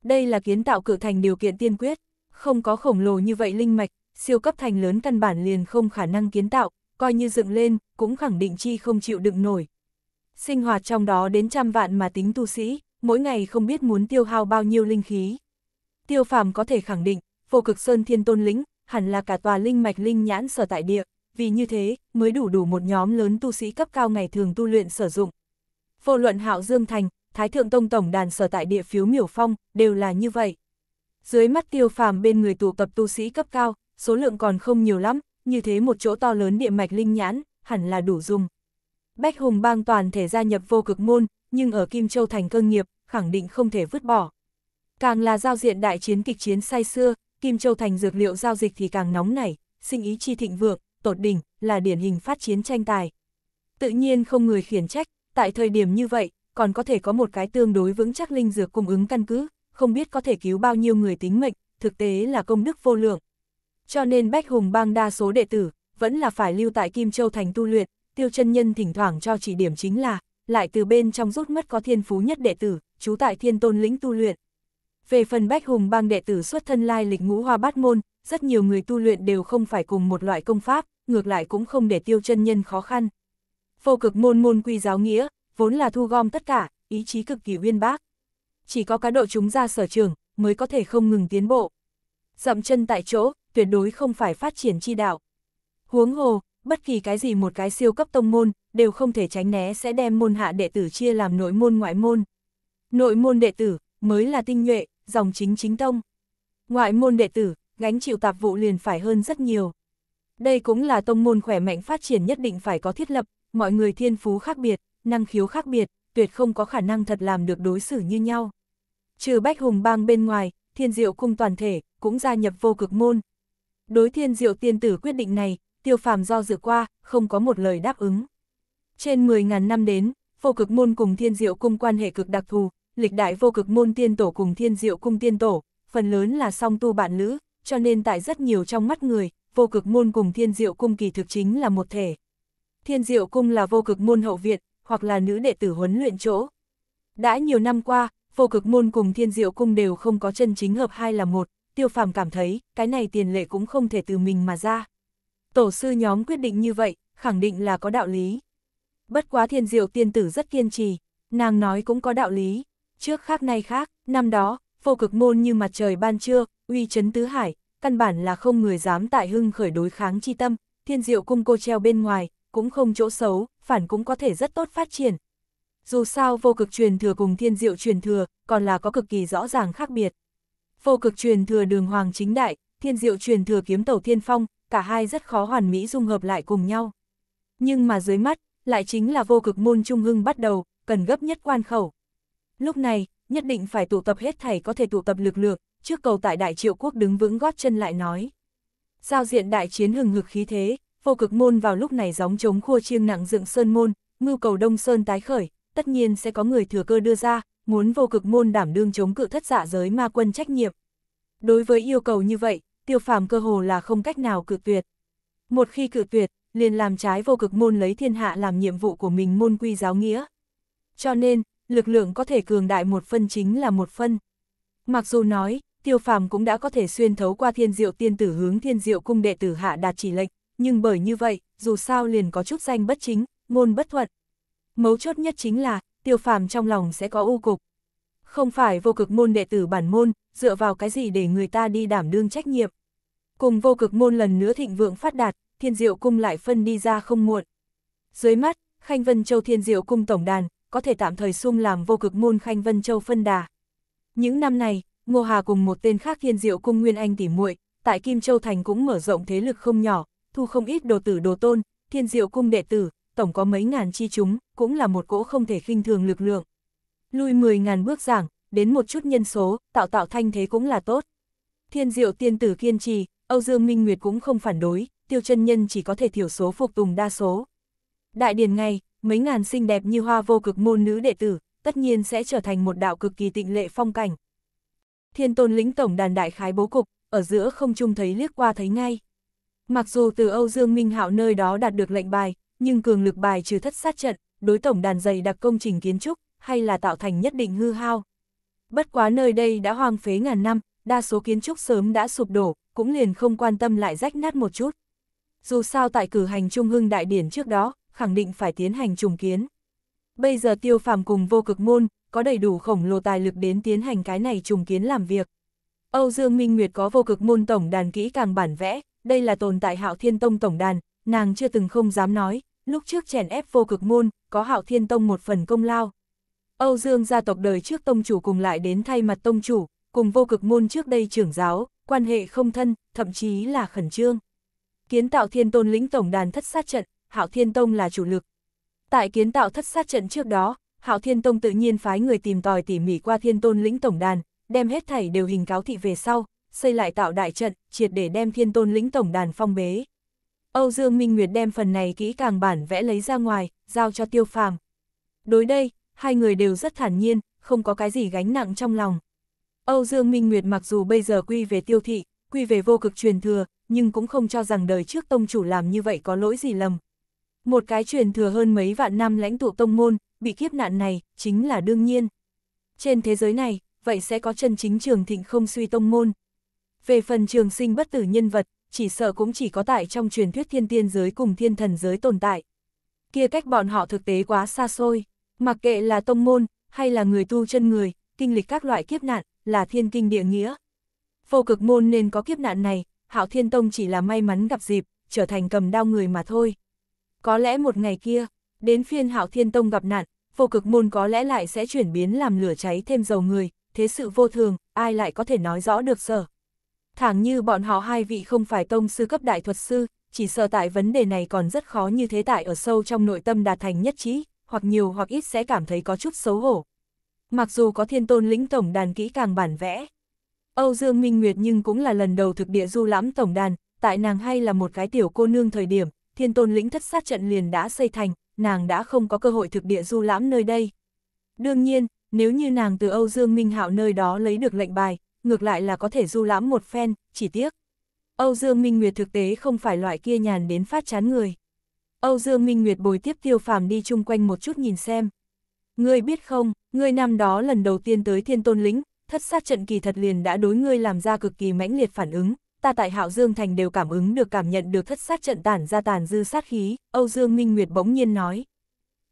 [SPEAKER 1] Đây là kiến tạo cự thành điều kiện tiên quyết, không có khổng lồ như vậy linh mạch, siêu cấp thành lớn căn bản liền không khả năng kiến tạo, coi như dựng lên, cũng khẳng định chi không chịu đựng nổi. Sinh hoạt trong đó đến trăm vạn mà tính tu sĩ mỗi ngày không biết muốn tiêu hao bao nhiêu linh khí. Tiêu phàm có thể khẳng định, vô cực sơn thiên tôn lĩnh, hẳn là cả tòa linh mạch linh nhãn sở tại địa, vì như thế, mới đủ đủ một nhóm lớn tu sĩ cấp cao ngày thường tu luyện sử dụng. Vô luận hạo Dương Thành, Thái Thượng Tông Tổng đàn sở tại địa phiếu miểu phong, đều là như vậy. Dưới mắt tiêu phàm bên người tụ tập tu sĩ cấp cao, số lượng còn không nhiều lắm, như thế một chỗ to lớn địa mạch linh nhãn, hẳn là đủ dùng. Bách Hùng bang toàn thể gia nhập vô cực môn, nhưng ở Kim Châu Thành cơ nghiệp, khẳng định không thể vứt bỏ. Càng là giao diện đại chiến kịch chiến say xưa, Kim Châu thành dược liệu giao dịch thì càng nóng nảy, sinh ý chi thịnh vượng, tột đỉnh, là điển hình phát chiến tranh tài. Tự nhiên không người khiển trách, tại thời điểm như vậy, còn có thể có một cái tương đối vững chắc linh dược cung ứng căn cứ, không biết có thể cứu bao nhiêu người tính mệnh, thực tế là công đức vô lượng. Cho nên Bách Hùng bang đa số đệ tử, vẫn là phải lưu tại Kim Châu thành tu luyện, tiêu chân nhân thỉnh thoảng cho chỉ điểm chính là, lại từ bên trong rút mất có thiên phú nhất đệ tử, trú tại thiên tôn lĩnh tu luyện. Về phần Bách Hùng bang đệ tử xuất thân lai lịch ngũ hoa bát môn, rất nhiều người tu luyện đều không phải cùng một loại công pháp, ngược lại cũng không để tiêu chân nhân khó khăn. Vô cực môn môn quy giáo nghĩa, vốn là thu gom tất cả, ý chí cực kỳ uyên bác. Chỉ có cá độ chúng ra sở trường, mới có thể không ngừng tiến bộ. Dậm chân tại chỗ, tuyệt đối không phải phát triển chi đạo. Huống hồ, bất kỳ cái gì một cái siêu cấp tông môn, đều không thể tránh né sẽ đem môn hạ đệ tử chia làm nội môn ngoại môn. Nội môn đệ tử mới là tinh nhuệ, dòng chính chính tông. Ngoại môn đệ tử, gánh chịu tạp vụ liền phải hơn rất nhiều. Đây cũng là tông môn khỏe mạnh phát triển nhất định phải có thiết lập, mọi người thiên phú khác biệt, năng khiếu khác biệt, tuyệt không có khả năng thật làm được đối xử như nhau. Trừ Bách Hùng Bang bên ngoài, Thiên Diệu cung toàn thể cũng gia nhập vô cực môn. Đối Thiên Diệu tiên tử quyết định này, Tiêu Phàm do dự qua, không có một lời đáp ứng. Trên 10.000 năm đến, vô cực môn cùng thiên diệu cung quan hệ cực đặc thù, lịch đại vô cực môn tiên tổ cùng thiên diệu cung tiên tổ, phần lớn là song tu bạn lữ, cho nên tại rất nhiều trong mắt người, vô cực môn cùng thiên diệu cung kỳ thực chính là một thể. Thiên diệu cung là vô cực môn hậu viện, hoặc là nữ đệ tử huấn luyện chỗ. Đã nhiều năm qua, vô cực môn cùng thiên diệu cung đều không có chân chính hợp hai là một, tiêu phàm cảm thấy, cái này tiền lệ cũng không thể từ mình mà ra. Tổ sư nhóm quyết định như vậy, khẳng định là có đạo lý. Bất quá thiên diệu tiên tử rất kiên trì, nàng nói cũng có đạo lý. Trước khác nay khác, năm đó, vô cực môn như mặt trời ban trưa, uy chấn tứ hải, căn bản là không người dám tại hưng khởi đối kháng chi tâm, thiên diệu cung cô treo bên ngoài, cũng không chỗ xấu, phản cũng có thể rất tốt phát triển. Dù sao vô cực truyền thừa cùng thiên diệu truyền thừa, còn là có cực kỳ rõ ràng khác biệt. Vô cực truyền thừa đường hoàng chính đại, thiên diệu truyền thừa kiếm tẩu thiên phong, cả hai rất khó hoàn mỹ dung hợp lại cùng nhau. Nhưng mà dưới mắt, lại chính là vô cực môn trung hưng bắt đầu, cần gấp nhất quan khẩu. Lúc này, nhất định phải tụ tập hết thảy có thể tụ tập lực lượng, trước cầu tại đại triệu quốc đứng vững gót chân lại nói. Giao diện đại chiến hừng hực khí thế, vô cực môn vào lúc này gióng chống khua chiêng nặng dựng sơn môn, mưu cầu đông sơn tái khởi, tất nhiên sẽ có người thừa cơ đưa ra, muốn vô cực môn đảm đương chống cự thất giả dạ giới ma quân trách nhiệm. Đối với yêu cầu như vậy, tiêu phàm cơ hồ là không cách nào cự tuyệt. Một khi cự tuyệt, liền làm trái vô cực môn lấy thiên hạ làm nhiệm vụ của mình môn quy giáo nghĩa. Cho nên, lực lượng có thể cường đại một phân chính là một phân. Mặc dù nói, tiêu phàm cũng đã có thể xuyên thấu qua thiên diệu tiên tử hướng thiên diệu cung đệ tử hạ đạt chỉ lệnh, nhưng bởi như vậy, dù sao liền có chút danh bất chính, ngôn bất thuận. Mấu chốt nhất chính là, tiêu phàm trong lòng sẽ có u cục. Không phải vô cực môn đệ tử bản môn, dựa vào cái gì để người ta đi đảm đương trách nhiệm. Cùng vô cực môn lần nữa thịnh vượng phát đạt, thiên diệu cung lại phân đi ra không muộn. Dưới mắt, Khanh Vân Châu thiên diệu cung tổng đàn, có thể tạm thời sung làm vô cực môn Khanh Vân Châu phân đà. Những năm này, Ngô Hà cùng một tên khác thiên diệu cung Nguyên Anh tỉ muội tại Kim Châu Thành cũng mở rộng thế lực không nhỏ, thu không ít đồ tử đồ tôn, thiên diệu cung đệ tử, tổng có mấy ngàn chi chúng, cũng là một cỗ không thể khinh thường lực lượng. Lui 10.000 bước giảng, đến một chút nhân số, tạo tạo thanh thế cũng là tốt. Thiên diệu tiên tử kiên trì, Âu Dương Minh Nguyệt cũng không phản đối, tiêu chân nhân chỉ có thể thiểu số phục tùng đa số. Đại điển ngày, mấy ngàn xinh đẹp như hoa vô cực môn nữ đệ tử, tất nhiên sẽ trở thành một đạo cực kỳ tịnh lệ phong cảnh. Thiên tôn lĩnh tổng đàn đại khái bố cục, ở giữa không trung thấy liếc qua thấy ngay. Mặc dù từ Âu Dương Minh Hạo nơi đó đạt được lệnh bài, nhưng cường lực bài trừ thất sát trận, đối tổng đàn dày đặc công trình kiến trúc, hay là tạo thành nhất định hư hao. Bất quá nơi đây đã hoang phế ngàn năm, đa số kiến trúc sớm đã sụp đổ, cũng liền không quan tâm lại rách nát một chút dù sao tại cử hành Trung Hưng Đại Điển trước đó, khẳng định phải tiến hành trùng kiến. Bây giờ tiêu phàm cùng vô cực môn, có đầy đủ khổng lồ tài lực đến tiến hành cái này trùng kiến làm việc. Âu Dương Minh Nguyệt có vô cực môn tổng đàn kỹ càng bản vẽ, đây là tồn tại hạo thiên tông tổng đàn, nàng chưa từng không dám nói, lúc trước chèn ép vô cực môn, có hạo thiên tông một phần công lao. Âu Dương gia tộc đời trước tông chủ cùng lại đến thay mặt tông chủ, cùng vô cực môn trước đây trưởng giáo, quan hệ không thân, thậm chí là khẩn trương kiến tạo thiên tôn lĩnh tổng đàn thất sát trận, Hạo Thiên Tông là chủ lực. Tại kiến tạo thất sát trận trước đó, Hạo Thiên Tông tự nhiên phái người tìm tòi tỉ mỉ qua thiên tôn lĩnh tổng đàn, đem hết thảy đều hình cáo thị về sau, xây lại tạo đại trận, triệt để đem thiên tôn lĩnh tổng đàn phong bế. Âu Dương Minh Nguyệt đem phần này kỹ càng bản vẽ lấy ra ngoài, giao cho tiêu phàm. Đối đây, hai người đều rất thản nhiên, không có cái gì gánh nặng trong lòng. Âu Dương Minh Nguyệt mặc dù bây giờ quy về tiêu thị, quy về vô cực truyền thừa, nhưng cũng không cho rằng đời trước tông chủ làm như vậy có lỗi gì lầm. Một cái truyền thừa hơn mấy vạn năm lãnh tụ tông môn, bị kiếp nạn này, chính là đương nhiên. Trên thế giới này, vậy sẽ có chân chính trường thịnh không suy tông môn. Về phần trường sinh bất tử nhân vật, chỉ sợ cũng chỉ có tại trong truyền thuyết thiên tiên giới cùng thiên thần giới tồn tại. Kia cách bọn họ thực tế quá xa xôi, mặc kệ là tông môn, hay là người tu chân người, kinh lịch các loại kiếp nạn, là thiên kinh địa nghĩa. Vô cực môn nên có kiếp nạn này, Hạo Thiên Tông chỉ là may mắn gặp dịp, trở thành cầm đao người mà thôi. Có lẽ một ngày kia, đến phiên Hạo Thiên Tông gặp nạn, vô cực môn có lẽ lại sẽ chuyển biến làm lửa cháy thêm dầu người, thế sự vô thường, ai lại có thể nói rõ được sở. Thẳng như bọn họ hai vị không phải tông sư cấp đại thuật sư, chỉ sợ tại vấn đề này còn rất khó như thế tại ở sâu trong nội tâm đạt thành nhất trí, hoặc nhiều hoặc ít sẽ cảm thấy có chút xấu hổ. Mặc dù có thiên tôn lĩnh tổng đàn kỹ càng bản vẽ, Âu Dương Minh Nguyệt nhưng cũng là lần đầu thực địa du lãm tổng đàn, tại nàng hay là một cái tiểu cô nương thời điểm, thiên tôn lĩnh thất sát trận liền đã xây thành, nàng đã không có cơ hội thực địa du lãm nơi đây. Đương nhiên, nếu như nàng từ Âu Dương Minh Hạo nơi đó lấy được lệnh bài, ngược lại là có thể du lãm một phen, chỉ tiếc. Âu Dương Minh Nguyệt thực tế không phải loại kia nhàn đến phát chán người. Âu Dương Minh Nguyệt bồi tiếp tiêu phàm đi chung quanh một chút nhìn xem. Ngươi biết không, ngươi năm đó lần đầu tiên tới thiên tôn lĩnh, thất sát trận kỳ thật liền đã đối ngươi làm ra cực kỳ mãnh liệt phản ứng, ta tại Hạo Dương thành đều cảm ứng được cảm nhận được thất sát trận tản ra tàn dư sát khí, Âu Dương Minh Nguyệt bỗng nhiên nói.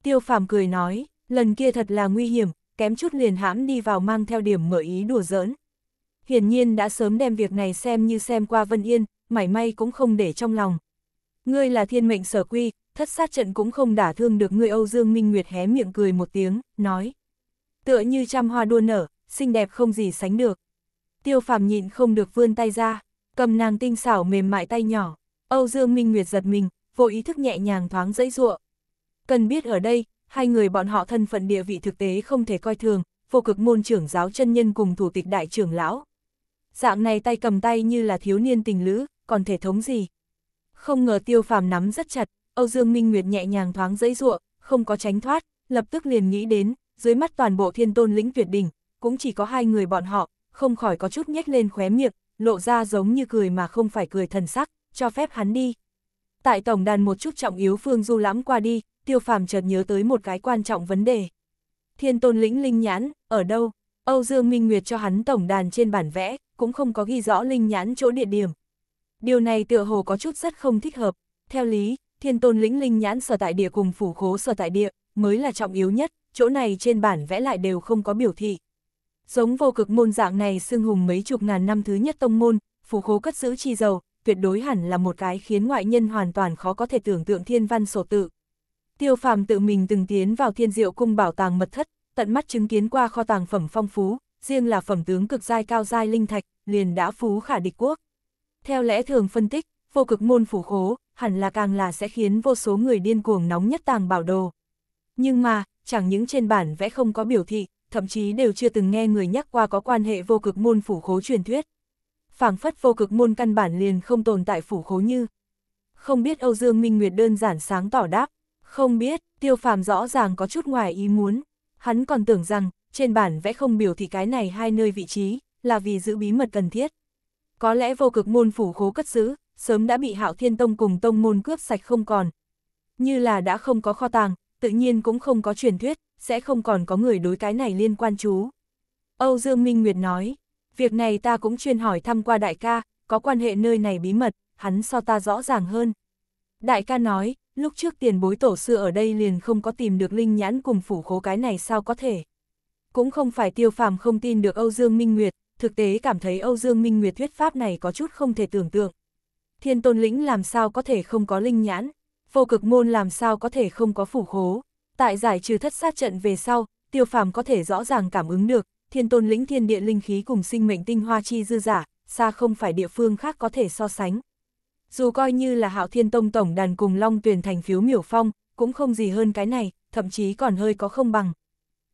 [SPEAKER 1] Tiêu Phàm cười nói, lần kia thật là nguy hiểm, kém chút liền hãm đi vào mang theo điểm mở ý đùa giỡn. Hiển nhiên đã sớm đem việc này xem như xem qua Vân Yên, mảy may cũng không để trong lòng. Ngươi là thiên mệnh sở quy, thất sát trận cũng không đả thương được ngươi Âu Dương Minh Nguyệt hé miệng cười một tiếng, nói. Tựa như trăm hoa đua nở, xinh đẹp không gì sánh được. Tiêu phàm nhịn không được vươn tay ra, cầm nàng tinh xảo mềm mại tay nhỏ, Âu Dương Minh Nguyệt giật mình, vô ý thức nhẹ nhàng thoáng dẫy dụa. Cần biết ở đây, hai người bọn họ thân phận địa vị thực tế không thể coi thường, vô cực môn trưởng giáo chân nhân cùng thủ tịch đại trưởng lão. Dạng này tay cầm tay như là thiếu niên tình lữ, còn thể thống gì. Không ngờ tiêu phàm nắm rất chặt, Âu Dương Minh Nguyệt nhẹ nhàng thoáng dẫy dụa, không có tránh thoát, lập tức liền nghĩ đến, dưới mắt toàn bộ thiên tôn lĩnh tuyệt đỉnh, cũng chỉ có hai người bọn họ, không khỏi có chút nhếch lên khóe miệng, lộ ra giống như cười mà không phải cười thần sắc, cho phép hắn đi. Tại tổng đàn một chút trọng yếu Phương Du lãm qua đi, tiêu phàm chợt nhớ tới một cái quan trọng vấn đề. Thiên tôn lĩnh linh nhãn, ở đâu? Âu Dương Minh Nguyệt cho hắn tổng đàn trên bản vẽ, cũng không có ghi rõ linh nhãn chỗ địa điểm. Điều này tựa hồ có chút rất không thích hợp. Theo lý, thiên tôn lĩnh linh nhãn sở tại địa cùng phủ khố sở tại địa, mới là trọng yếu nhất, chỗ này trên bản vẽ lại đều không có biểu thị. Giống vô cực môn dạng này xương hùng mấy chục ngàn năm thứ nhất tông môn, phù khố cất giữ chi dầu, tuyệt đối hẳn là một cái khiến ngoại nhân hoàn toàn khó có thể tưởng tượng thiên văn sổ tự. Tiêu phàm tự mình từng tiến vào thiên diệu cung bảo tàng mật thất, tận mắt chứng kiến qua kho tàng phẩm phong phú, riêng là phẩm tướng cực giai cao giai linh thạch, liền đã phú khả địch quốc. Theo lẽ thường phân tích, vô cực môn phù khố, hẳn là càng là sẽ khiến vô số người điên cuồng nóng nhất tàng bảo đồ. Nhưng mà, chẳng những trên bản vẽ không có biểu thị, thậm chí đều chưa từng nghe người nhắc qua có quan hệ vô cực môn phủ khố truyền thuyết. phảng phất vô cực môn căn bản liền không tồn tại phủ khố như. Không biết Âu Dương Minh Nguyệt đơn giản sáng tỏ đáp, không biết, tiêu phàm rõ ràng có chút ngoài ý muốn, hắn còn tưởng rằng, trên bản vẽ không biểu thị cái này hai nơi vị trí, là vì giữ bí mật cần thiết. Có lẽ vô cực môn phủ khố cất giữ, sớm đã bị hạo thiên tông cùng tông môn cướp sạch không còn. Như là đã không có kho tàng, tự nhiên cũng không có truyền thuyết, sẽ không còn có người đối cái này liên quan chú. Âu Dương Minh Nguyệt nói, việc này ta cũng chuyên hỏi thăm qua đại ca, có quan hệ nơi này bí mật, hắn so ta rõ ràng hơn. Đại ca nói, lúc trước tiền bối tổ sư ở đây liền không có tìm được linh nhãn cùng phủ khố cái này sao có thể. Cũng không phải tiêu phàm không tin được Âu Dương Minh Nguyệt, thực tế cảm thấy Âu Dương Minh Nguyệt thuyết pháp này có chút không thể tưởng tượng. Thiên tôn lĩnh làm sao có thể không có linh nhãn, vô cực môn làm sao có thể không có phủ khố. Tại giải trừ thất sát trận về sau, tiêu phàm có thể rõ ràng cảm ứng được, thiên tôn lĩnh thiên địa linh khí cùng sinh mệnh tinh hoa chi dư giả, xa không phải địa phương khác có thể so sánh. Dù coi như là hạo thiên tông tổng đàn cùng long tuyển thành phiếu miểu phong, cũng không gì hơn cái này, thậm chí còn hơi có không bằng.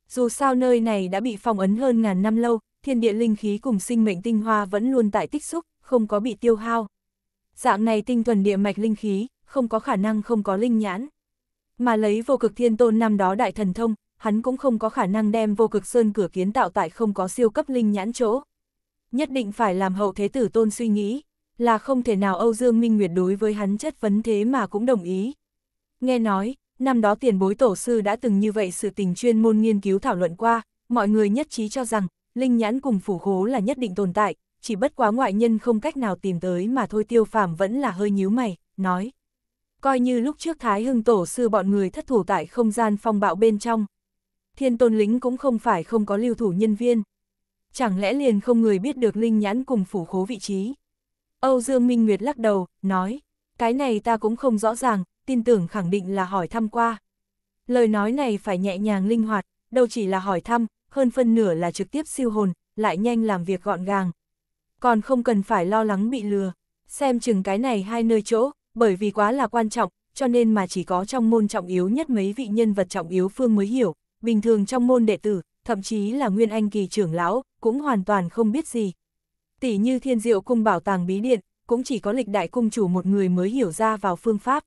[SPEAKER 1] Dù sao nơi này đã bị phong ấn hơn ngàn năm lâu, thiên địa linh khí cùng sinh mệnh tinh hoa vẫn luôn tại tích xúc, không có bị tiêu hao. Dạng này tinh thuần địa mạch linh khí, không có khả năng không có linh nhãn. Mà lấy vô cực thiên tôn năm đó đại thần thông, hắn cũng không có khả năng đem vô cực sơn cửa kiến tạo tại không có siêu cấp linh nhãn chỗ. Nhất định phải làm hậu thế tử tôn suy nghĩ, là không thể nào Âu Dương Minh Nguyệt đối với hắn chất vấn thế mà cũng đồng ý. Nghe nói, năm đó tiền bối tổ sư đã từng như vậy sự tình chuyên môn nghiên cứu thảo luận qua, mọi người nhất trí cho rằng, linh nhãn cùng phủ hố là nhất định tồn tại, chỉ bất quá ngoại nhân không cách nào tìm tới mà thôi tiêu phàm vẫn là hơi nhíu mày, nói coi như lúc trước Thái Hưng Tổ sư bọn người thất thủ tại không gian phong bạo bên trong. Thiên tôn lính cũng không phải không có lưu thủ nhân viên. Chẳng lẽ liền không người biết được linh nhãn cùng phủ khố vị trí? Âu Dương Minh Nguyệt lắc đầu, nói, cái này ta cũng không rõ ràng, tin tưởng khẳng định là hỏi thăm qua. Lời nói này phải nhẹ nhàng linh hoạt, đâu chỉ là hỏi thăm, hơn phân nửa là trực tiếp siêu hồn, lại nhanh làm việc gọn gàng. Còn không cần phải lo lắng bị lừa, xem chừng cái này hai nơi chỗ, bởi vì quá là quan trọng, cho nên mà chỉ có trong môn trọng yếu nhất mấy vị nhân vật trọng yếu phương mới hiểu, bình thường trong môn đệ tử, thậm chí là nguyên anh kỳ trưởng lão, cũng hoàn toàn không biết gì. Tỷ như thiên diệu cung bảo tàng bí điện, cũng chỉ có lịch đại cung chủ một người mới hiểu ra vào phương pháp.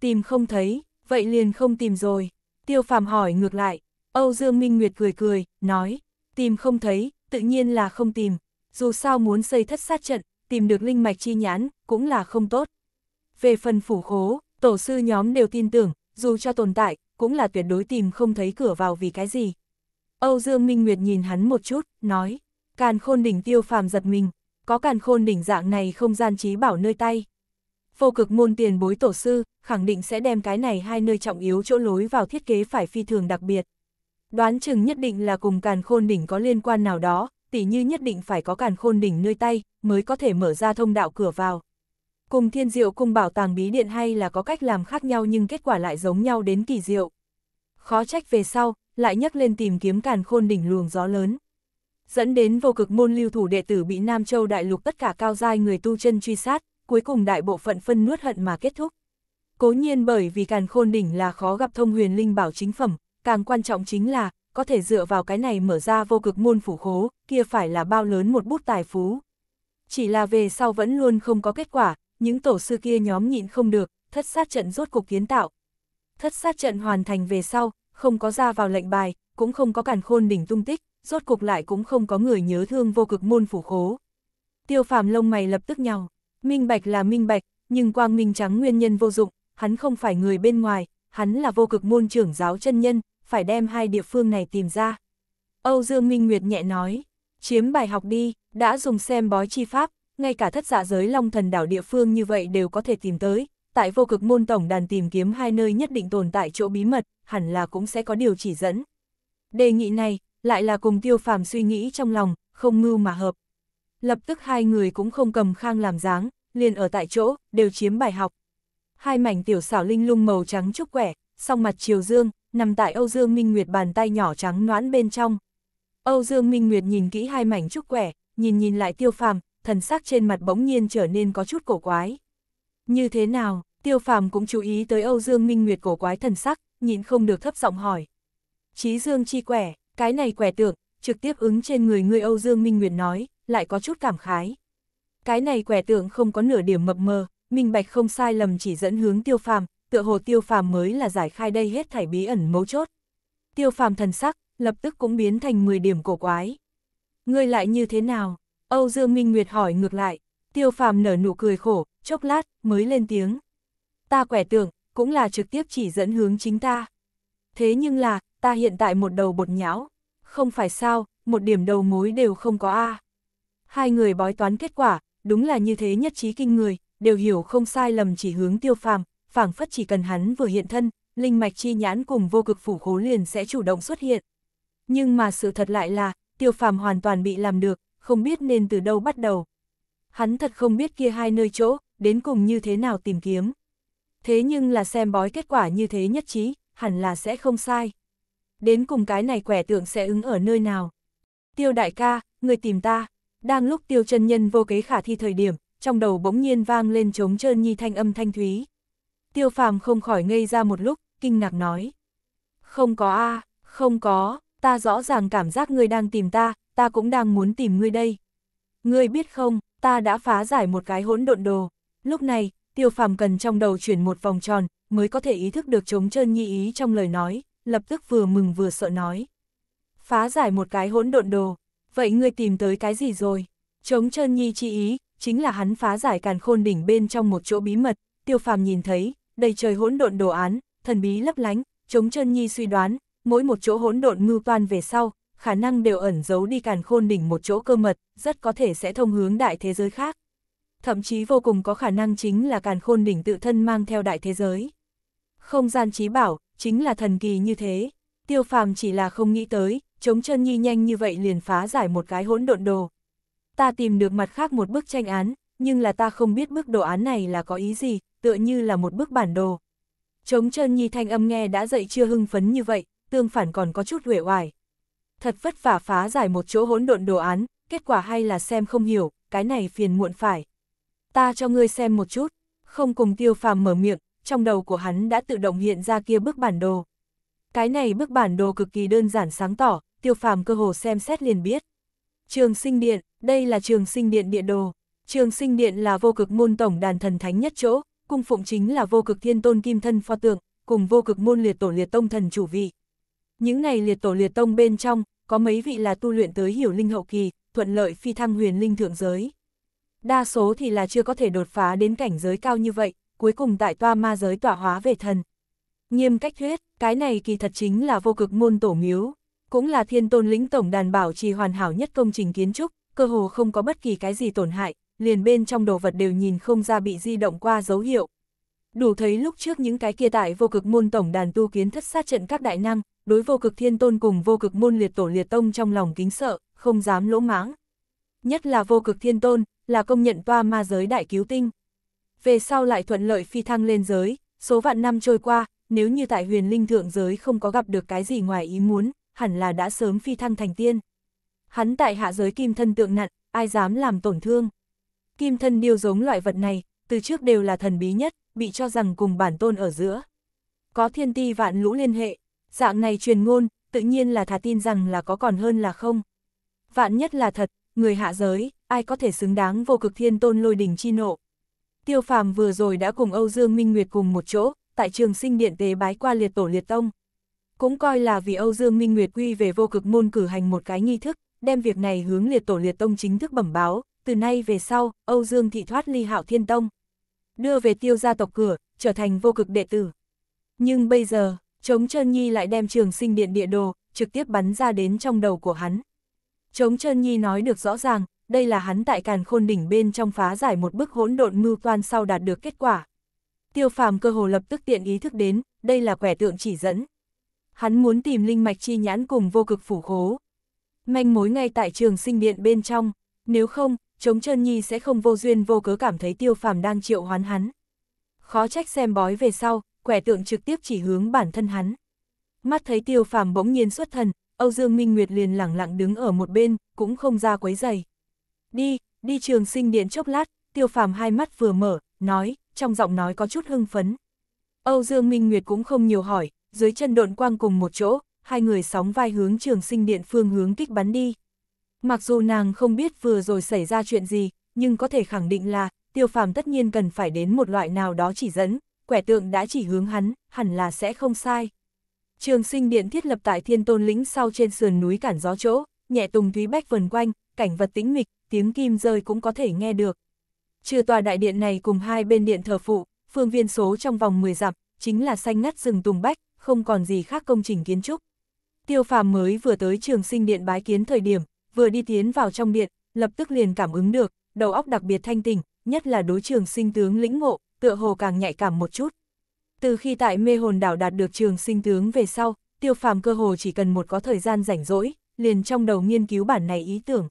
[SPEAKER 1] Tìm không thấy, vậy liền không tìm rồi. Tiêu phàm hỏi ngược lại, Âu Dương Minh Nguyệt cười cười, nói, tìm không thấy, tự nhiên là không tìm. Dù sao muốn xây thất sát trận, tìm được linh mạch chi nhãn, cũng là không tốt. Về phần phủ khố, tổ sư nhóm đều tin tưởng, dù cho tồn tại, cũng là tuyệt đối tìm không thấy cửa vào vì cái gì. Âu Dương Minh Nguyệt nhìn hắn một chút, nói, càn khôn đỉnh tiêu phàm giật mình, có càn khôn đỉnh dạng này không gian trí bảo nơi tay. Vô cực môn tiền bối tổ sư, khẳng định sẽ đem cái này hai nơi trọng yếu chỗ lối vào thiết kế phải phi thường đặc biệt. Đoán chừng nhất định là cùng càn khôn đỉnh có liên quan nào đó, tỉ như nhất định phải có càn khôn đỉnh nơi tay, mới có thể mở ra thông đạo cửa vào. Cùng thiên diệu cung bảo tàng bí điện hay là có cách làm khác nhau nhưng kết quả lại giống nhau đến kỳ diệu. Khó trách về sau, lại nhắc lên tìm kiếm càn khôn đỉnh luồng gió lớn. Dẫn đến vô cực môn lưu thủ đệ tử bị Nam Châu đại lục tất cả cao giai người tu chân truy sát, cuối cùng đại bộ phận phân nuốt hận mà kết thúc. Cố nhiên bởi vì càn khôn đỉnh là khó gặp thông huyền linh bảo chính phẩm, càng quan trọng chính là, có thể dựa vào cái này mở ra vô cực môn phủ khố, kia phải là bao lớn một bút tài phú. Chỉ là về sau vẫn luôn không có kết quả, những tổ sư kia nhóm nhịn không được, thất sát trận rốt cục kiến tạo. Thất sát trận hoàn thành về sau, không có ra vào lệnh bài, cũng không có càn khôn đỉnh tung tích, rốt cục lại cũng không có người nhớ thương vô cực môn phủ khố. Tiêu phàm lông mày lập tức nhào, minh bạch là minh bạch, nhưng quang minh trắng nguyên nhân vô dụng, hắn không phải người bên ngoài, hắn là vô cực môn trưởng giáo chân nhân, phải đem hai địa phương này tìm ra. Âu Dương Minh Nguyệt nhẹ nói, chiếm bài học đi, đã dùng xem bói chi pháp, ngay cả thất dạ giới long thần đảo địa phương như vậy đều có thể tìm tới, tại vô cực môn tổng đàn tìm kiếm hai nơi nhất định tồn tại chỗ bí mật, hẳn là cũng sẽ có điều chỉ dẫn. Đề nghị này, lại là cùng tiêu phàm suy nghĩ trong lòng, không mưu mà hợp. Lập tức hai người cũng không cầm khang làm dáng, liền ở tại chỗ, đều chiếm bài học. Hai mảnh tiểu xảo linh lung màu trắng trúc quẻ, song mặt chiều dương, nằm tại Âu Dương Minh Nguyệt bàn tay nhỏ trắng noãn bên trong. Âu Dương Minh Nguyệt nhìn kỹ hai mảnh trúc quẻ, nhìn nhìn lại tiêu phàm, thần sắc trên mặt bỗng nhiên trở nên có chút cổ quái. Như thế nào, tiêu phàm cũng chú ý tới Âu Dương Minh Nguyệt cổ quái thần sắc, nhịn không được thấp giọng hỏi. Chí Dương chi quẻ, cái này quẻ tượng, trực tiếp ứng trên người người Âu Dương Minh Nguyệt nói, lại có chút cảm khái. Cái này quẻ tượng không có nửa điểm mập mờ, minh bạch không sai lầm chỉ dẫn hướng tiêu phàm, tựa hồ tiêu phàm mới là giải khai đây hết thảy bí ẩn mấu chốt. Tiêu phàm thần sắc, lập tức cũng biến thành 10 điểm cổ quái. Ngươi lại như thế nào? Âu Dương Minh Nguyệt hỏi ngược lại, tiêu phàm nở nụ cười khổ, chốc lát, mới lên tiếng. Ta quẻ tưởng, cũng là trực tiếp chỉ dẫn hướng chính ta. Thế nhưng là, ta hiện tại một đầu bột nhão, không phải sao, một điểm đầu mối đều không có A. Hai người bói toán kết quả, đúng là như thế nhất trí kinh người, đều hiểu không sai lầm chỉ hướng tiêu phàm, phảng phất chỉ cần hắn vừa hiện thân, linh mạch chi nhãn cùng vô cực phủ khố liền sẽ chủ động xuất hiện. Nhưng mà sự thật lại là, tiêu phàm hoàn toàn bị làm được, không biết nên từ đâu bắt đầu. Hắn thật không biết kia hai nơi chỗ, đến cùng như thế nào tìm kiếm. Thế nhưng là xem bói kết quả như thế nhất trí, hẳn là sẽ không sai. Đến cùng cái này quẻ tượng sẽ ứng ở nơi nào. Tiêu đại ca, người tìm ta. Đang lúc tiêu chân nhân vô kế khả thi thời điểm, trong đầu bỗng nhiên vang lên trống trơn nhi thanh âm thanh thúy. Tiêu phàm không khỏi ngây ra một lúc, kinh ngạc nói. Không có a không có, ta rõ ràng cảm giác người đang tìm ta, ta cũng đang muốn tìm ngươi đây. Ngươi biết không, ta đã phá giải một cái hỗn độn đồ. Lúc này, tiêu phàm cần trong đầu chuyển một vòng tròn, mới có thể ý thức được chống trơn nhi ý trong lời nói, lập tức vừa mừng vừa sợ nói. Phá giải một cái hỗn độn đồ, vậy ngươi tìm tới cái gì rồi? Chống trơn nhi chi ý, chính là hắn phá giải càn khôn đỉnh bên trong một chỗ bí mật, tiêu phàm nhìn thấy, đầy trời hỗn độn đồ án, thần bí lấp lánh, chống trơn nhi suy đoán, mỗi một chỗ hỗn độn mưu toan về sau, khả năng đều ẩn giấu đi càn khôn đỉnh một chỗ cơ mật, rất có thể sẽ thông hướng đại thế giới khác. Thậm chí vô cùng có khả năng chính là càn khôn đỉnh tự thân mang theo đại thế giới. Không gian trí bảo, chính là thần kỳ như thế. Tiêu phàm chỉ là không nghĩ tới, chống chân nhi nhanh như vậy liền phá giải một cái hỗn độn đồ. Ta tìm được mặt khác một bức tranh án, nhưng là ta không biết bức đồ án này là có ý gì, tựa như là một bức bản đồ. Chống chân nhi thanh âm nghe đã dậy chưa hưng phấn như vậy, tương phản còn có chút huệ hoài thật vất vả phá giải một chỗ hỗn độn đồ án, kết quả hay là xem không hiểu, cái này phiền muộn phải. Ta cho ngươi xem một chút, không cùng tiêu phàm mở miệng, trong đầu của hắn đã tự động hiện ra kia bức bản đồ. Cái này bức bản đồ cực kỳ đơn giản sáng tỏ, tiêu phàm cơ hồ xem xét liền biết. Trường sinh điện, đây là trường sinh điện địa đồ. Trường sinh điện là vô cực môn tổng đàn thần thánh nhất chỗ, cung phụng chính là vô cực thiên tôn kim thân pho tượng, cùng vô cực môn liệt tổ liệt tông thần chủ vị. Những này liệt tổ liệt tông bên trong, có mấy vị là tu luyện tới hiểu linh hậu kỳ, thuận lợi phi thăng huyền linh thượng giới. Đa số thì là chưa có thể đột phá đến cảnh giới cao như vậy, cuối cùng tại toa ma giới tỏa hóa về thần. Nghiêm cách thuyết, cái này kỳ thật chính là vô cực môn tổ miếu, cũng là thiên tôn lĩnh tổng đàn bảo trì hoàn hảo nhất công trình kiến trúc, cơ hồ không có bất kỳ cái gì tổn hại, liền bên trong đồ vật đều nhìn không ra bị di động qua dấu hiệu. Đủ thấy lúc trước những cái kia tại vô cực môn tổng đàn tu kiến thất sát trận các đại năng, đối vô cực thiên tôn cùng vô cực môn liệt tổ liệt tông trong lòng kính sợ, không dám lỗ mãng. Nhất là vô cực thiên tôn, là công nhận toa ma giới đại cứu tinh. Về sau lại thuận lợi phi thăng lên giới, số vạn năm trôi qua, nếu như tại huyền linh thượng giới không có gặp được cái gì ngoài ý muốn, hẳn là đã sớm phi thăng thành tiên. Hắn tại hạ giới kim thân tượng nặn, ai dám làm tổn thương. Kim thân điêu giống loại vật này, từ trước đều là thần bí nhất, bị cho rằng cùng bản tôn ở giữa. Có thiên ti vạn lũ liên hệ, Dạng này truyền ngôn, tự nhiên là thà tin rằng là có còn hơn là không. Vạn nhất là thật, người hạ giới, ai có thể xứng đáng vô cực thiên tôn lôi đỉnh chi nộ. Tiêu phàm vừa rồi đã cùng Âu Dương Minh Nguyệt cùng một chỗ, tại trường sinh điện tế bái qua liệt tổ liệt tông. Cũng coi là vì Âu Dương Minh Nguyệt quy về vô cực môn cử hành một cái nghi thức, đem việc này hướng liệt tổ liệt tông chính thức bẩm báo, từ nay về sau, Âu Dương thị thoát ly hạo thiên tông. Đưa về tiêu gia tộc cửa, trở thành vô cực đệ tử. Nhưng bây giờ, Trống chân nhi lại đem trường sinh điện địa đồ, trực tiếp bắn ra đến trong đầu của hắn. Trống chân nhi nói được rõ ràng, đây là hắn tại càn khôn đỉnh bên trong phá giải một bức hỗn độn mưu toan sau đạt được kết quả. Tiêu phàm cơ hồ lập tức tiện ý thức đến, đây là quẻ tượng chỉ dẫn. Hắn muốn tìm linh mạch chi nhãn cùng vô cực phủ khố. Manh mối ngay tại trường sinh điện bên trong, nếu không, chống chân nhi sẽ không vô duyên vô cớ cảm thấy tiêu phàm đang triệu hoán hắn. Khó trách xem bói về sau, quẻ tượng trực tiếp chỉ hướng bản thân hắn. Mắt thấy tiêu phàm bỗng nhiên xuất thần, Âu Dương Minh Nguyệt liền lẳng lặng đứng ở một bên, cũng không ra quấy giày. Đi, đi trường sinh điện chốc lát, tiêu phàm hai mắt vừa mở, nói, trong giọng nói có chút hưng phấn. Âu Dương Minh Nguyệt cũng không nhiều hỏi, dưới chân độn quang cùng một chỗ, hai người sóng vai hướng trường sinh điện phương hướng kích bắn đi. Mặc dù nàng không biết vừa rồi xảy ra chuyện gì, nhưng có thể khẳng định là, tiêu phàm tất nhiên cần phải đến một loại nào đó chỉ dẫn, quẻ tượng đã chỉ hướng hắn, hẳn là sẽ không sai. Trường sinh điện thiết lập tại thiên tôn lĩnh sau trên sườn núi cản gió chỗ, nhẹ tùng thúy bách vần quanh, cảnh vật tĩnh mịch, tiếng kim rơi cũng có thể nghe được. Trừ tòa đại điện này cùng hai bên điện thờ phụ, phương viên số trong vòng 10 dặm, chính là xanh ngắt rừng tùng bách, không còn gì khác công trình kiến trúc. Tiêu phàm mới vừa tới trường sinh điện bái kiến thời điểm, vừa đi tiến vào trong điện, lập tức liền cảm ứng được, đầu óc đặc biệt thanh tỉnh, nhất là đối trường sinh tướng lĩnh ngộ, tựa hồ càng nhạy cảm một chút. Từ khi tại mê hồn đảo đạt được trường sinh tướng về sau, tiêu phàm cơ hồ chỉ cần một có thời gian rảnh rỗi, liền trong đầu nghiên cứu bản này ý tưởng.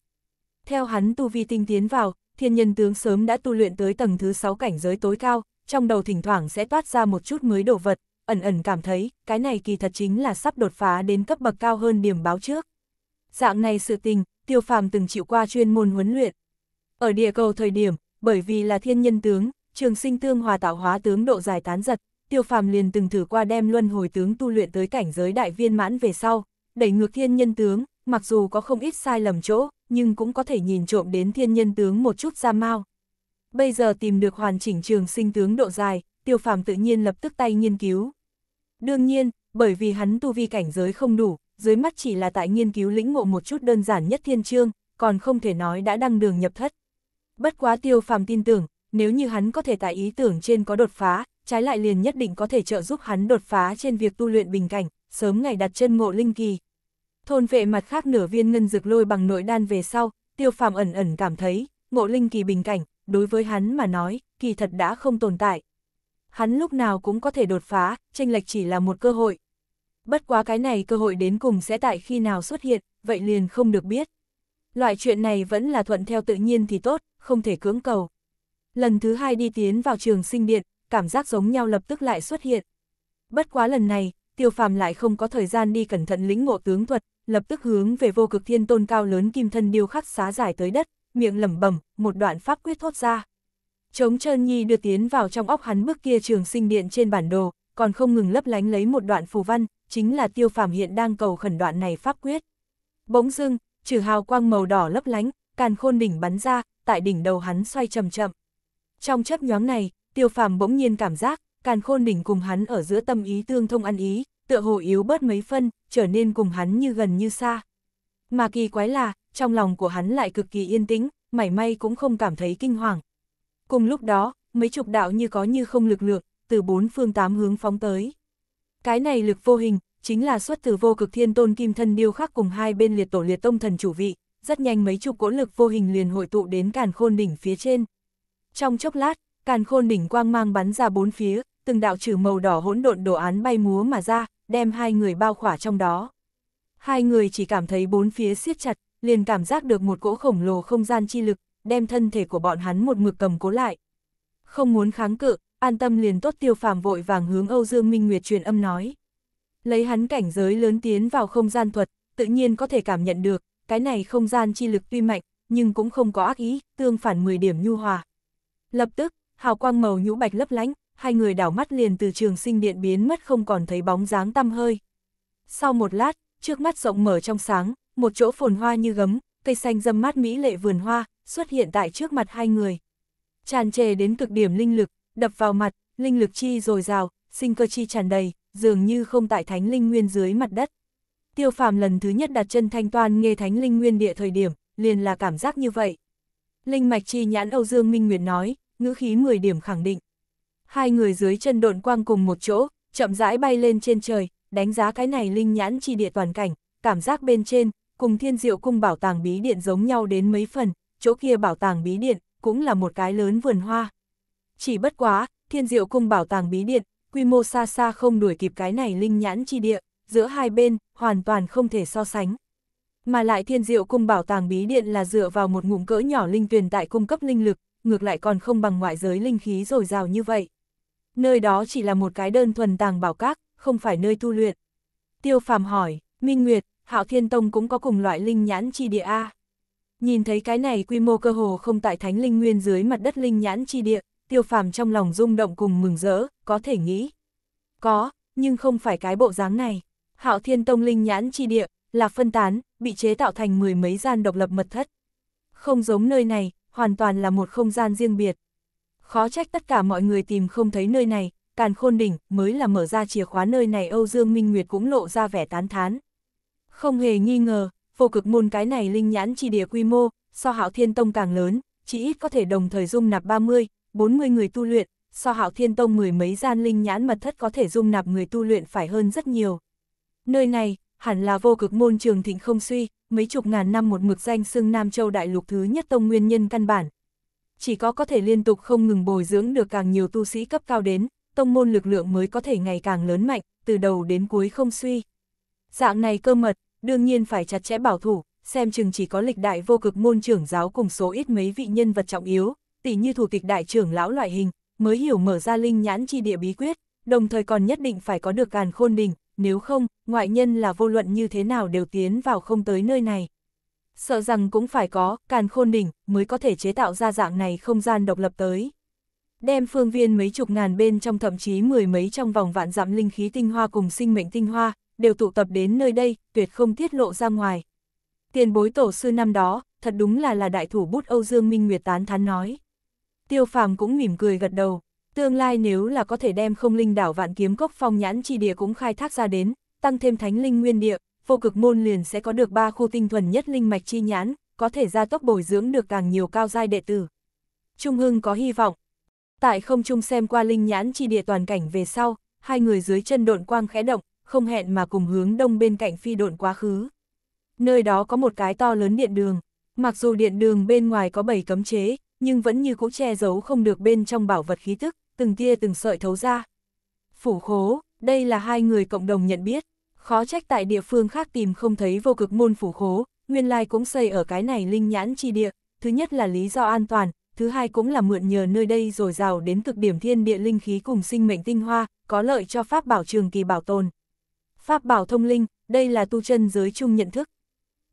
[SPEAKER 1] Theo hắn tu vi tinh tiến vào, thiên nhân tướng sớm đã tu luyện tới tầng thứ 6 cảnh giới tối cao, trong đầu thỉnh thoảng sẽ toát ra một chút mới đồ vật, ẩn ẩn cảm thấy, cái này kỳ thật chính là sắp đột phá đến cấp bậc cao hơn điểm báo trước. Dạng này sự tình, tiêu phàm từng chịu qua chuyên môn huấn luyện. Ở địa cầu thời điểm, bởi vì là thiên nhân tướng, trường sinh tương hòa tạo hóa tướng độ dài tán giật, tiêu phàm liền từng thử qua đem luân hồi tướng tu luyện tới cảnh giới đại viên mãn về sau, đẩy ngược thiên nhân tướng, mặc dù có không ít sai lầm chỗ, nhưng cũng có thể nhìn trộm đến thiên nhân tướng một chút ra mau. Bây giờ tìm được hoàn chỉnh trường sinh tướng độ dài, tiêu phàm tự nhiên lập tức tay nghiên cứu. Đương nhiên, bởi vì hắn tu vi cảnh giới không đủ, dưới mắt chỉ là tại nghiên cứu lĩnh ngộ một chút đơn giản nhất thiên chương, còn không thể nói đã đăng đường nhập thất. Bất quá tiêu phàm tin tưởng, nếu như hắn có thể tại ý tưởng trên có đột phá, trái lại liền nhất định có thể trợ giúp hắn đột phá trên việc tu luyện bình cảnh, sớm ngày đặt chân ngộ linh kỳ. Thôn vệ mặt khác nửa viên ngân dược lôi bằng nội đan về sau, tiêu phàm ẩn ẩn cảm thấy, ngộ linh kỳ bình cảnh, đối với hắn mà nói, kỳ thật đã không tồn tại. Hắn lúc nào cũng có thể đột phá, tranh lệch chỉ là một cơ hội. Bất quá cái này cơ hội đến cùng sẽ tại khi nào xuất hiện, vậy liền không được biết. Loại chuyện này vẫn là thuận theo tự nhiên thì tốt, không thể cưỡng cầu lần thứ hai đi tiến vào trường sinh điện, cảm giác giống nhau lập tức lại xuất hiện. Bất quá lần này, tiêu phàm lại không có thời gian đi cẩn thận lĩnh ngộ tướng thuật, lập tức hướng về vô cực thiên tôn cao lớn kim thân điêu khắc xá giải tới đất, miệng lẩm bẩm một đoạn pháp quyết thốt ra. Chống chân nhi đưa tiến vào trong óc hắn bước kia trường sinh điện trên bản đồ, còn không ngừng lấp lánh lấy một đoạn phù văn, chính là tiêu phàm hiện đang cầu khẩn đoạn này pháp quyết. Bỗng dưng, trừ hào quang màu đỏ lấp lánh, càn khôn đỉnh bắn ra, tại đỉnh đầu hắn xoay chậm chậm. Trong chấp nhóm này, tiêu phàm bỗng nhiên cảm giác, càn khôn đỉnh cùng hắn ở giữa tâm ý tương thông ăn ý, tựa hồ yếu bớt mấy phân, trở nên cùng hắn như gần như xa. Mà kỳ quái là, trong lòng của hắn lại cực kỳ yên tĩnh, mảy may cũng không cảm thấy kinh hoàng. Cùng lúc đó, mấy chục đạo như có như không lực lượng, từ bốn phương tám hướng phóng tới. Cái này lực vô hình, chính là xuất từ vô cực thiên tôn kim thân điêu khắc cùng hai bên liệt tổ liệt tông thần chủ vị, rất nhanh mấy chục cỗ lực vô hình liền hội tụ đến càn khôn đỉnh phía trên, trong chốc lát, càn khôn đỉnh quang mang bắn ra bốn phía, từng đạo trừ màu đỏ hỗn độn đồ án bay múa mà ra, đem hai người bao khỏa trong đó. Hai người chỉ cảm thấy bốn phía siết chặt, liền cảm giác được một cỗ khổng lồ không gian chi lực, đem thân thể của bọn hắn một mực cầm cố lại. Không muốn kháng cự, an tâm liền tốt tiêu phàm vội vàng hướng Âu Dương Minh Nguyệt truyền âm nói. Lấy hắn cảnh giới lớn tiến vào không gian thuật, tự nhiên có thể cảm nhận được, cái này không gian chi lực tuy mạnh, nhưng cũng không có ác ý, tương phản 10 điểm nhu hòa, Lập tức, hào quang màu nhũ bạch lấp lánh, hai người đảo mắt liền từ trường sinh điện biến mất không còn thấy bóng dáng tăm hơi. Sau một lát, trước mắt rộng mở trong sáng, một chỗ phồn hoa như gấm, cây xanh dâm mát mỹ lệ vườn hoa, xuất hiện tại trước mặt hai người. Tràn trề đến cực điểm linh lực, đập vào mặt, linh lực chi dồi dào, sinh cơ chi tràn đầy, dường như không tại thánh linh nguyên dưới mặt đất. Tiêu phàm lần thứ nhất đặt chân thanh toan nghe thánh linh nguyên địa thời điểm, liền là cảm giác như vậy. Linh mạch chi nhãn Âu Dương Minh Nguyệt nói, ngữ khí 10 điểm khẳng định. Hai người dưới chân độn quang cùng một chỗ, chậm rãi bay lên trên trời, đánh giá cái này linh nhãn chi địa toàn cảnh, cảm giác bên trên, cùng thiên diệu cung bảo tàng bí điện giống nhau đến mấy phần, chỗ kia bảo tàng bí điện, cũng là một cái lớn vườn hoa. Chỉ bất quá, thiên diệu cung bảo tàng bí điện, quy mô xa xa không đuổi kịp cái này linh nhãn chi địa, giữa hai bên, hoàn toàn không thể so sánh. Mà lại thiên diệu cung bảo tàng bí điện là dựa vào một ngụm cỡ nhỏ linh tuyền tại cung cấp linh lực, ngược lại còn không bằng ngoại giới linh khí dồi dào như vậy. Nơi đó chỉ là một cái đơn thuần tàng bảo các, không phải nơi tu luyện. Tiêu phàm hỏi, Minh Nguyệt, Hạo Thiên Tông cũng có cùng loại linh nhãn chi địa A. À? Nhìn thấy cái này quy mô cơ hồ không tại thánh linh nguyên dưới mặt đất linh nhãn chi địa, tiêu phàm trong lòng rung động cùng mừng rỡ, có thể nghĩ. Có, nhưng không phải cái bộ dáng này. Hạo Thiên Tông linh nhãn chi địa, là phân tán, bị chế tạo thành mười mấy gian độc lập mật thất. Không giống nơi này, hoàn toàn là một không gian riêng biệt. Khó trách tất cả mọi người tìm không thấy nơi này, càn khôn đỉnh mới là mở ra chìa khóa nơi này Âu Dương Minh Nguyệt cũng lộ ra vẻ tán thán. Không hề nghi ngờ, vô cực môn cái này linh nhãn chi địa quy mô, so hạo thiên tông càng lớn, chỉ ít có thể đồng thời dung nạp 30, 40 người tu luyện, so hạo thiên tông mười mấy gian linh nhãn mật thất có thể dung nạp người tu luyện phải hơn rất nhiều. Nơi này, hẳn là vô cực môn trường thịnh không suy, mấy chục ngàn năm một mực danh xưng Nam Châu Đại Lục thứ nhất tông nguyên nhân căn bản. Chỉ có có thể liên tục không ngừng bồi dưỡng được càng nhiều tu sĩ cấp cao đến, tông môn lực lượng mới có thể ngày càng lớn mạnh, từ đầu đến cuối không suy. Dạng này cơ mật, đương nhiên phải chặt chẽ bảo thủ, xem chừng chỉ có lịch đại vô cực môn trưởng giáo cùng số ít mấy vị nhân vật trọng yếu, tỉ như thủ tịch đại trưởng lão loại hình, mới hiểu mở ra linh nhãn chi địa bí quyết, đồng thời còn nhất định phải có được càn khôn đình, nếu không, ngoại nhân là vô luận như thế nào đều tiến vào không tới nơi này. Sợ rằng cũng phải có, càn khôn đỉnh, mới có thể chế tạo ra dạng này không gian độc lập tới. Đem phương viên mấy chục ngàn bên trong thậm chí mười mấy trong vòng vạn dặm linh khí tinh hoa cùng sinh mệnh tinh hoa, đều tụ tập đến nơi đây, tuyệt không tiết lộ ra ngoài. Tiền bối tổ sư năm đó, thật đúng là là đại thủ bút Âu Dương Minh Nguyệt tán thán nói. Tiêu phàm cũng mỉm cười gật đầu. Tương lai nếu là có thể đem không linh đảo vạn kiếm cốc phong nhãn chi địa cũng khai thác ra đến, tăng thêm thánh linh nguyên địa, vô cực môn liền sẽ có được ba khu tinh thuần nhất linh mạch chi nhãn, có thể gia tốc bồi dưỡng được càng nhiều cao giai đệ tử. Trung Hưng có hy vọng. Tại không trung xem qua linh nhãn chi địa toàn cảnh về sau, hai người dưới chân độn quang khẽ động, không hẹn mà cùng hướng đông bên cạnh phi độn quá khứ. Nơi đó có một cái to lớn điện đường, mặc dù điện đường bên ngoài có bảy cấm chế, nhưng vẫn như cũ che giấu không được bên trong bảo vật khí tức, từng tia từng sợi thấu ra. Phủ khố, đây là hai người cộng đồng nhận biết, khó trách tại địa phương khác tìm không thấy vô cực môn phủ khố, nguyên lai cũng xây ở cái này linh nhãn chi địa, thứ nhất là lý do an toàn, thứ hai cũng là mượn nhờ nơi đây rồi rào đến cực điểm thiên địa linh khí cùng sinh mệnh tinh hoa, có lợi cho pháp bảo trường kỳ bảo tồn. Pháp bảo thông linh, đây là tu chân giới chung nhận thức.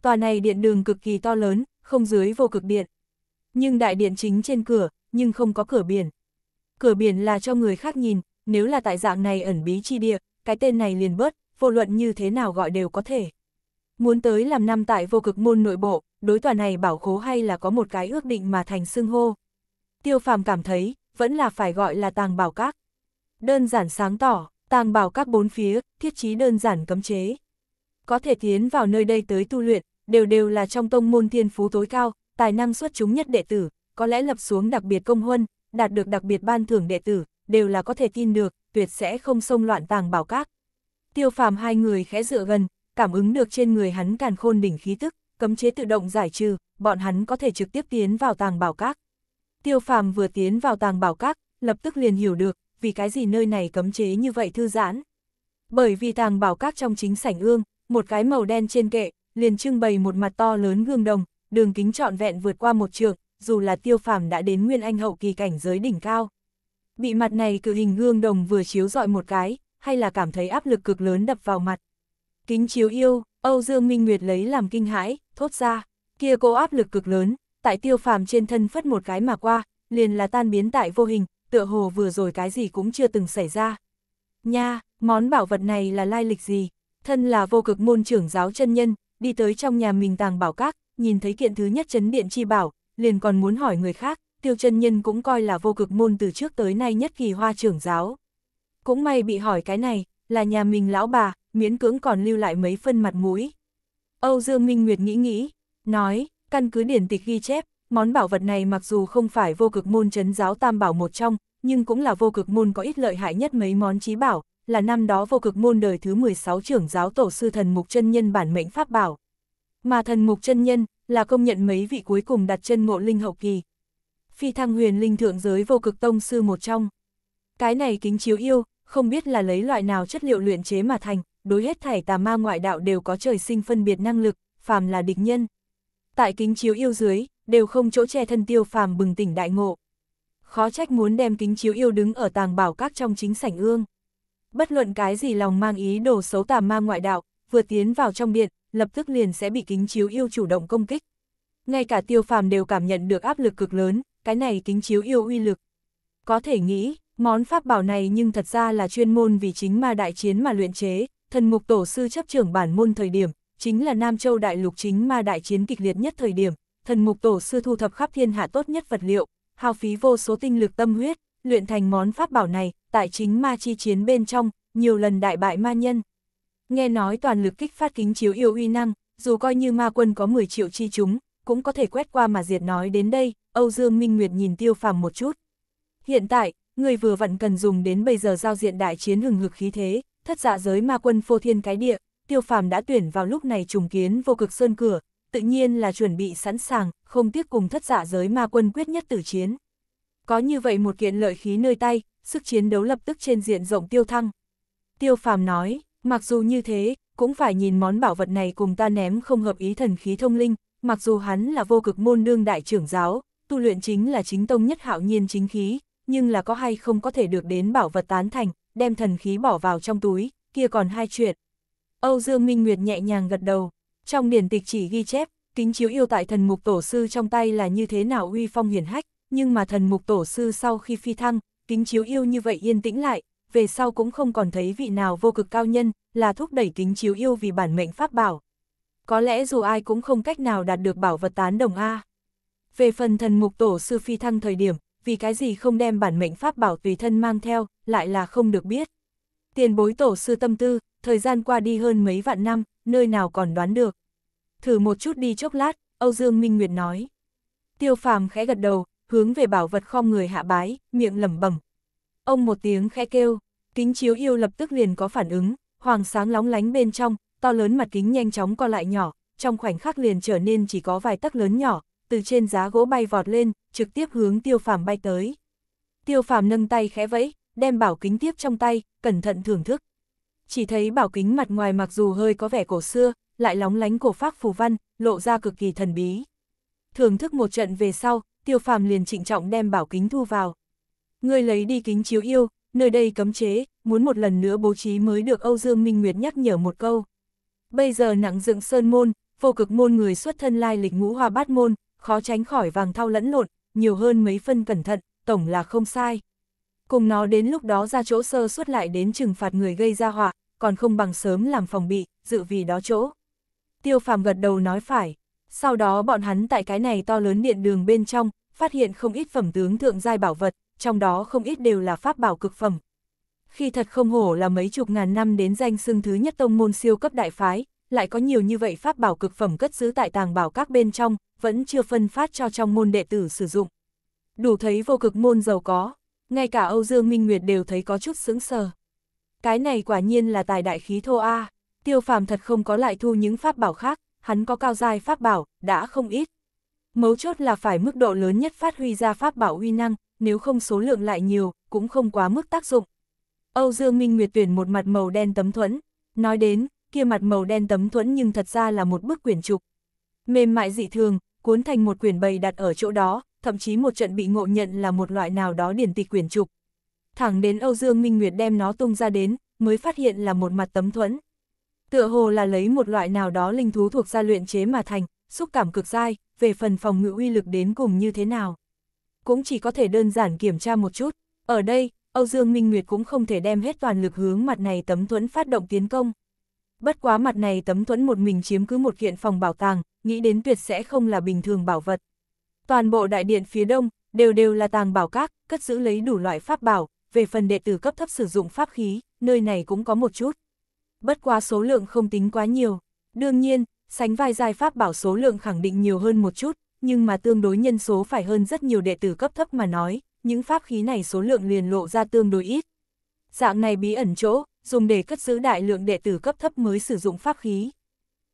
[SPEAKER 1] Tòa này điện đường cực kỳ to lớn, không dưới vô cực điện. Nhưng đại điện chính trên cửa, nhưng không có cửa biển, cửa biển là cho người khác nhìn, nếu là tại dạng này ẩn bí chi địa, cái tên này liền bớt, vô luận như thế nào gọi đều có thể. Muốn tới làm năm tại vô cực môn nội bộ, đối tòa này bảo khố hay là có một cái ước định mà thành xưng hô. Tiêu phàm cảm thấy, vẫn là phải gọi là tàng bảo các. Đơn giản sáng tỏ, tàng bảo các bốn phía, thiết trí đơn giản cấm chế. Có thể tiến vào nơi đây tới tu luyện, đều đều là trong tông môn thiên phú tối cao, tài năng xuất chúng nhất đệ tử, có lẽ lập xuống đặc biệt công huân, đạt được đặc biệt ban thưởng đệ tử, đều là có thể tin được, tuyệt sẽ không xông loạn tàng bảo các. Tiêu phàm hai người khẽ dựa gần, cảm ứng được trên người hắn càn khôn đỉnh khí tức, cấm chế tự động giải trừ, bọn hắn có thể trực tiếp tiến vào tàng bảo các. Tiêu phàm vừa tiến vào tàng bảo các, lập tức liền hiểu được, vì cái gì nơi này cấm chế như vậy thư giãn. Bởi vì tàng bảo các trong chính sảnh ương, một cái màu đen trên kệ, liền trưng bày một mặt to lớn gương đồng, đường kính trọn vẹn vượt qua một trường, dù là tiêu phàm đã đến nguyên anh hậu kỳ cảnh giới đỉnh cao. Bị mặt này cự hình gương đồng vừa chiếu dọi một cái, hay là cảm thấy áp lực cực lớn đập vào mặt. Kính chiếu yêu, Âu Dương Minh Nguyệt lấy làm kinh hãi, thốt ra, kia cô áp lực cực lớn, tại tiêu phàm trên thân phất một cái mà qua, liền là tan biến tại vô hình, tựa hồ vừa rồi cái gì cũng chưa từng xảy ra. Nha, món bảo vật này là lai lịch gì? Thân là vô cực môn trưởng giáo chân nhân, đi tới trong nhà mình tàng bảo các, nhìn thấy kiện thứ nhất chấn điện chi bảo, liền còn muốn hỏi người khác, tiêu chân nhân cũng coi là vô cực môn từ trước tới nay nhất kỳ hoa trưởng giáo. Cũng may bị hỏi cái này, là nhà mình lão bà, miễn cưỡng còn lưu lại mấy phân mặt mũi. Âu Dương Minh Nguyệt nghĩ nghĩ, nói, căn cứ điển tịch ghi chép, món bảo vật này mặc dù không phải vô cực môn chấn giáo tam bảo một trong, nhưng cũng là vô cực môn có ít lợi hại nhất mấy món trí bảo, là năm đó vô cực môn đời thứ 16 trưởng giáo tổ sư thần mục chân nhân bản mệnh pháp bảo. Mà thần mục chân nhân, là công nhận mấy vị cuối cùng đặt chân ngộ linh hậu kỳ. Phi thăng huyền linh thượng giới vô cực tông sư một trong. Cái này kính chiếu yêu, không biết là lấy loại nào chất liệu luyện chế mà thành, đối hết thảy tà ma ngoại đạo đều có trời sinh phân biệt năng lực, phàm là địch nhân. Tại kính chiếu yêu dưới, đều không chỗ che thân tiêu phàm bừng tỉnh đại ngộ. Khó trách muốn đem kính chiếu yêu đứng ở tàng bảo các trong chính sảnh ương. Bất luận cái gì lòng mang ý đồ xấu tà ma ngoại đạo, vừa tiến vào trong điện, lập tức liền sẽ bị kính chiếu yêu chủ động công kích. Ngay cả tiêu phàm đều cảm nhận được áp lực cực lớn, cái này kính chiếu yêu uy lực. Có thể nghĩ, món pháp bảo này nhưng thật ra là chuyên môn vì chính ma đại chiến mà luyện chế, thần mục tổ sư chấp trưởng bản môn thời điểm, chính là Nam Châu đại lục chính ma đại chiến kịch liệt nhất thời điểm, thần mục tổ sư thu thập khắp thiên hạ tốt nhất vật liệu, hao phí vô số tinh lực tâm huyết, luyện thành món pháp bảo này, tại chính ma chi chiến bên trong, nhiều lần đại bại ma nhân nghe nói toàn lực kích phát kính chiếu yêu uy năng, dù coi như ma quân có 10 triệu chi chúng, cũng có thể quét qua mà diệt nói đến đây, Âu Dương Minh Nguyệt nhìn tiêu phàm một chút. Hiện tại, người vừa vặn cần dùng đến bây giờ giao diện đại chiến hừng hực khí thế, thất dạ giới ma quân phô thiên cái địa, tiêu phàm đã tuyển vào lúc này trùng kiến vô cực sơn cửa, tự nhiên là chuẩn bị sẵn sàng, không tiếc cùng thất dạ giới ma quân quyết nhất tử chiến. Có như vậy một kiện lợi khí nơi tay, sức chiến đấu lập tức trên diện rộng tiêu thăng. Tiêu phàm nói, Mặc dù như thế, cũng phải nhìn món bảo vật này cùng ta ném không hợp ý thần khí thông linh, mặc dù hắn là vô cực môn đương đại trưởng giáo, tu luyện chính là chính tông nhất hạo nhiên chính khí, nhưng là có hay không có thể được đến bảo vật tán thành, đem thần khí bỏ vào trong túi, kia còn hai chuyện. Âu Dương Minh Nguyệt nhẹ nhàng gật đầu, trong điển tịch chỉ ghi chép, kính chiếu yêu tại thần mục tổ sư trong tay là như thế nào uy phong hiển hách, nhưng mà thần mục tổ sư sau khi phi thăng, kính chiếu yêu như vậy yên tĩnh lại, về sau cũng không còn thấy vị nào vô cực cao nhân, là thúc đẩy kính chiếu yêu vì bản mệnh pháp bảo. Có lẽ dù ai cũng không cách nào đạt được bảo vật tán đồng A. Về phần thần mục tổ sư phi thăng thời điểm, vì cái gì không đem bản mệnh pháp bảo tùy thân mang theo, lại là không được biết. Tiền bối tổ sư tâm tư, thời gian qua đi hơn mấy vạn năm, nơi nào còn đoán được. Thử một chút đi chốc lát, Âu Dương Minh Nguyệt nói. Tiêu phàm khẽ gật đầu, hướng về bảo vật kho người hạ bái, miệng lẩm bẩm, Ông một tiếng khẽ kêu, kính chiếu yêu lập tức liền có phản ứng, hoàng sáng lóng lánh bên trong, to lớn mặt kính nhanh chóng co lại nhỏ, trong khoảnh khắc liền trở nên chỉ có vài tấc lớn nhỏ, từ trên giá gỗ bay vọt lên, trực tiếp hướng tiêu phàm bay tới. Tiêu phàm nâng tay khẽ vẫy, đem bảo kính tiếp trong tay, cẩn thận thưởng thức. Chỉ thấy bảo kính mặt ngoài mặc dù hơi có vẻ cổ xưa, lại lóng lánh cổ phác phù văn, lộ ra cực kỳ thần bí. Thưởng thức một trận về sau, tiêu phàm liền trịnh trọng đem bảo kính thu vào. Ngươi lấy đi kính chiếu yêu, nơi đây cấm chế, muốn một lần nữa bố trí mới được Âu Dương Minh Nguyệt nhắc nhở một câu. Bây giờ nặng dựng sơn môn, vô cực môn người xuất thân lai lịch ngũ hoa bát môn, khó tránh khỏi vàng thao lẫn lộn, nhiều hơn mấy phân cẩn thận, tổng là không sai. Cùng nó đến lúc đó ra chỗ sơ xuất lại đến trừng phạt người gây ra họa, còn không bằng sớm làm phòng bị, dự vì đó chỗ. Tiêu phàm gật đầu nói phải, sau đó bọn hắn tại cái này to lớn điện đường bên trong, phát hiện không ít phẩm tướng thượng giai bảo vật, trong đó không ít đều là pháp bảo cực phẩm. Khi thật không hổ là mấy chục ngàn năm đến danh xưng thứ nhất tông môn siêu cấp đại phái, lại có nhiều như vậy pháp bảo cực phẩm cất giữ tại tàng bảo các bên trong, vẫn chưa phân phát cho trong môn đệ tử sử dụng. Đủ thấy vô cực môn giàu có, ngay cả Âu Dương Minh Nguyệt đều thấy có chút sững sờ. Cái này quả nhiên là tài đại khí thô A, tiêu phàm thật không có lại thu những pháp bảo khác, hắn có cao giai pháp bảo, đã không ít. Mấu chốt là phải mức độ lớn nhất phát huy ra pháp bảo uy năng, nếu không số lượng lại nhiều, cũng không quá mức tác dụng. Âu Dương Minh Nguyệt tuyển một mặt màu đen tấm thuẫn, nói đến, kia mặt màu đen tấm thuẫn nhưng thật ra là một bức quyển trục. Mềm mại dị thường, cuốn thành một quyển bày đặt ở chỗ đó, thậm chí một trận bị ngộ nhận là một loại nào đó điển tịch quyển trục. Thẳng đến Âu Dương Minh Nguyệt đem nó tung ra đến, mới phát hiện là một mặt tấm thuẫn. Tựa hồ là lấy một loại nào đó linh thú thuộc gia luyện chế mà thành, xúc cảm cực dai, về phần phòng ngự uy lực đến cùng như thế nào cũng chỉ có thể đơn giản kiểm tra một chút. Ở đây, Âu Dương Minh Nguyệt cũng không thể đem hết toàn lực hướng mặt này tấm thuẫn phát động tiến công. Bất quá mặt này tấm thuẫn một mình chiếm cứ một kiện phòng bảo tàng, nghĩ đến tuyệt sẽ không là bình thường bảo vật. Toàn bộ đại điện phía đông, đều đều là tàng bảo các, cất giữ lấy đủ loại pháp bảo, về phần đệ tử cấp thấp sử dụng pháp khí, nơi này cũng có một chút. Bất quá số lượng không tính quá nhiều. Đương nhiên, sánh vai giai pháp bảo số lượng khẳng định nhiều hơn một chút, nhưng mà tương đối nhân số phải hơn rất nhiều đệ tử cấp thấp mà nói, những pháp khí này số lượng liền lộ ra tương đối ít. Dạng này bí ẩn chỗ, dùng để cất giữ đại lượng đệ tử cấp thấp mới sử dụng pháp khí.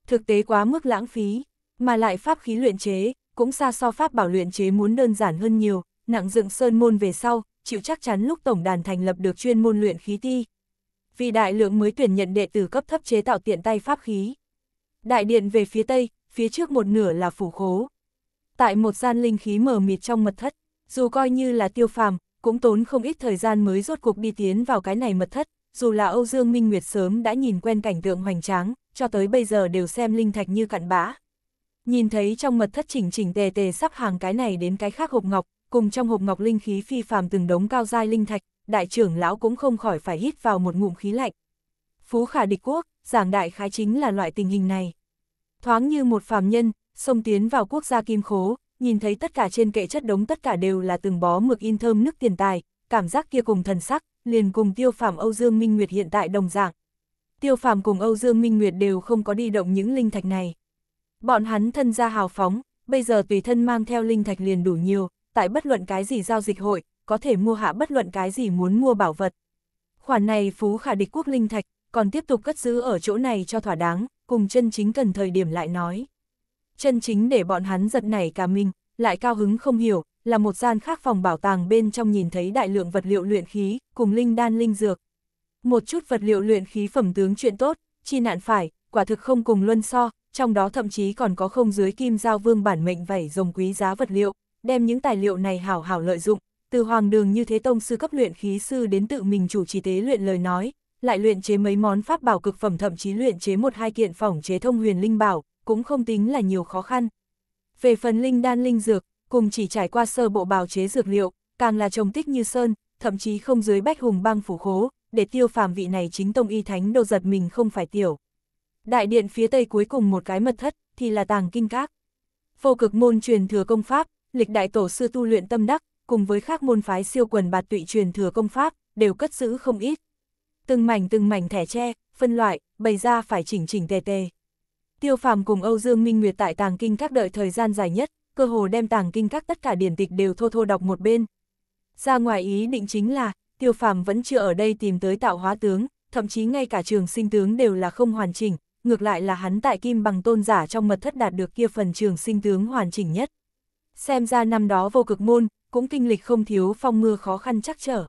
[SPEAKER 1] Thực tế quá mức lãng phí, mà lại pháp khí luyện chế, cũng xa so pháp bảo luyện chế muốn đơn giản hơn nhiều, nặng dựng sơn môn về sau, chịu chắc chắn lúc tổng đàn thành lập được chuyên môn luyện khí ti. Vì đại lượng mới tuyển nhận đệ tử cấp thấp chế tạo tiện tay pháp khí. Đại điện về phía tây, phía trước một nửa là phủ khố, tại một gian linh khí mờ mịt trong mật thất, dù coi như là tiêu phàm, cũng tốn không ít thời gian mới rốt cuộc đi tiến vào cái này mật thất, dù là Âu Dương Minh Nguyệt sớm đã nhìn quen cảnh tượng hoành tráng, cho tới bây giờ đều xem linh thạch như cặn bã. Nhìn thấy trong mật thất chỉnh chỉnh tề tề sắp hàng cái này đến cái khác hộp ngọc, cùng trong hộp ngọc linh khí phi phàm từng đống cao giai linh thạch, đại trưởng lão cũng không khỏi phải hít vào một ngụm khí lạnh. Phú khả địch quốc, giảng đại khái chính là loại tình hình này. Thoáng như một phàm nhân, xông tiến vào quốc gia kim khố, nhìn thấy tất cả trên kệ chất đống tất cả đều là từng bó mực in thơm nước tiền tài, cảm giác kia cùng thần sắc, liền cùng Tiêu Phàm Âu Dương Minh Nguyệt hiện tại đồng dạng. Tiêu Phàm cùng Âu Dương Minh Nguyệt đều không có đi động những linh thạch này. Bọn hắn thân gia hào phóng, bây giờ tùy thân mang theo linh thạch liền đủ nhiều, tại bất luận cái gì giao dịch hội, có thể mua hạ bất luận cái gì muốn mua bảo vật. Khoản này phú khả địch quốc linh thạch, còn tiếp tục cất giữ ở chỗ này cho thỏa đáng, cùng chân chính cần thời điểm lại nói chân chính để bọn hắn giật nảy cả mình, lại cao hứng không hiểu, là một gian khác phòng bảo tàng bên trong nhìn thấy đại lượng vật liệu luyện khí, cùng linh đan linh dược. Một chút vật liệu luyện khí phẩm tướng chuyện tốt, chi nạn phải, quả thực không cùng luân so, trong đó thậm chí còn có không dưới kim giao vương bản mệnh vảy rồng quý giá vật liệu, đem những tài liệu này hảo hảo lợi dụng, từ hoàng đường như thế tông sư cấp luyện khí sư đến tự mình chủ trì tế luyện lời nói, lại luyện chế mấy món pháp bảo cực phẩm thậm chí luyện chế một hai kiện phòng chế thông huyền linh bảo, cũng không tính là nhiều khó khăn. Về phần linh đan linh dược, cùng chỉ trải qua sơ bộ bào chế dược liệu, càng là trồng tích như sơn, thậm chí không dưới bách hùng băng phủ khố, để tiêu phàm vị này chính tông y thánh đô giật mình không phải tiểu. Đại điện phía tây cuối cùng một cái mật thất, thì là tàng kinh các. Vô cực môn truyền thừa công pháp, lịch đại tổ sư tu luyện tâm đắc, cùng với các môn phái siêu quần bạt tụy truyền thừa công pháp, đều cất giữ không ít. Từng mảnh từng mảnh thẻ tre, phân loại, bày ra phải chỉnh chỉnh tề tề. Tiêu Phàm cùng Âu Dương Minh Nguyệt tại Tàng Kinh Các đợi thời gian dài nhất, cơ hồ đem Tàng Kinh Các tất cả điển tịch đều thô thô đọc một bên. Ra ngoài ý định chính là, Tiêu Phàm vẫn chưa ở đây tìm tới tạo hóa tướng, thậm chí ngay cả trường sinh tướng đều là không hoàn chỉnh, ngược lại là hắn tại Kim Bằng Tôn giả trong mật thất đạt được kia phần trường sinh tướng hoàn chỉnh nhất. Xem ra năm đó vô cực môn, cũng kinh lịch không thiếu phong mưa khó khăn chắc trở.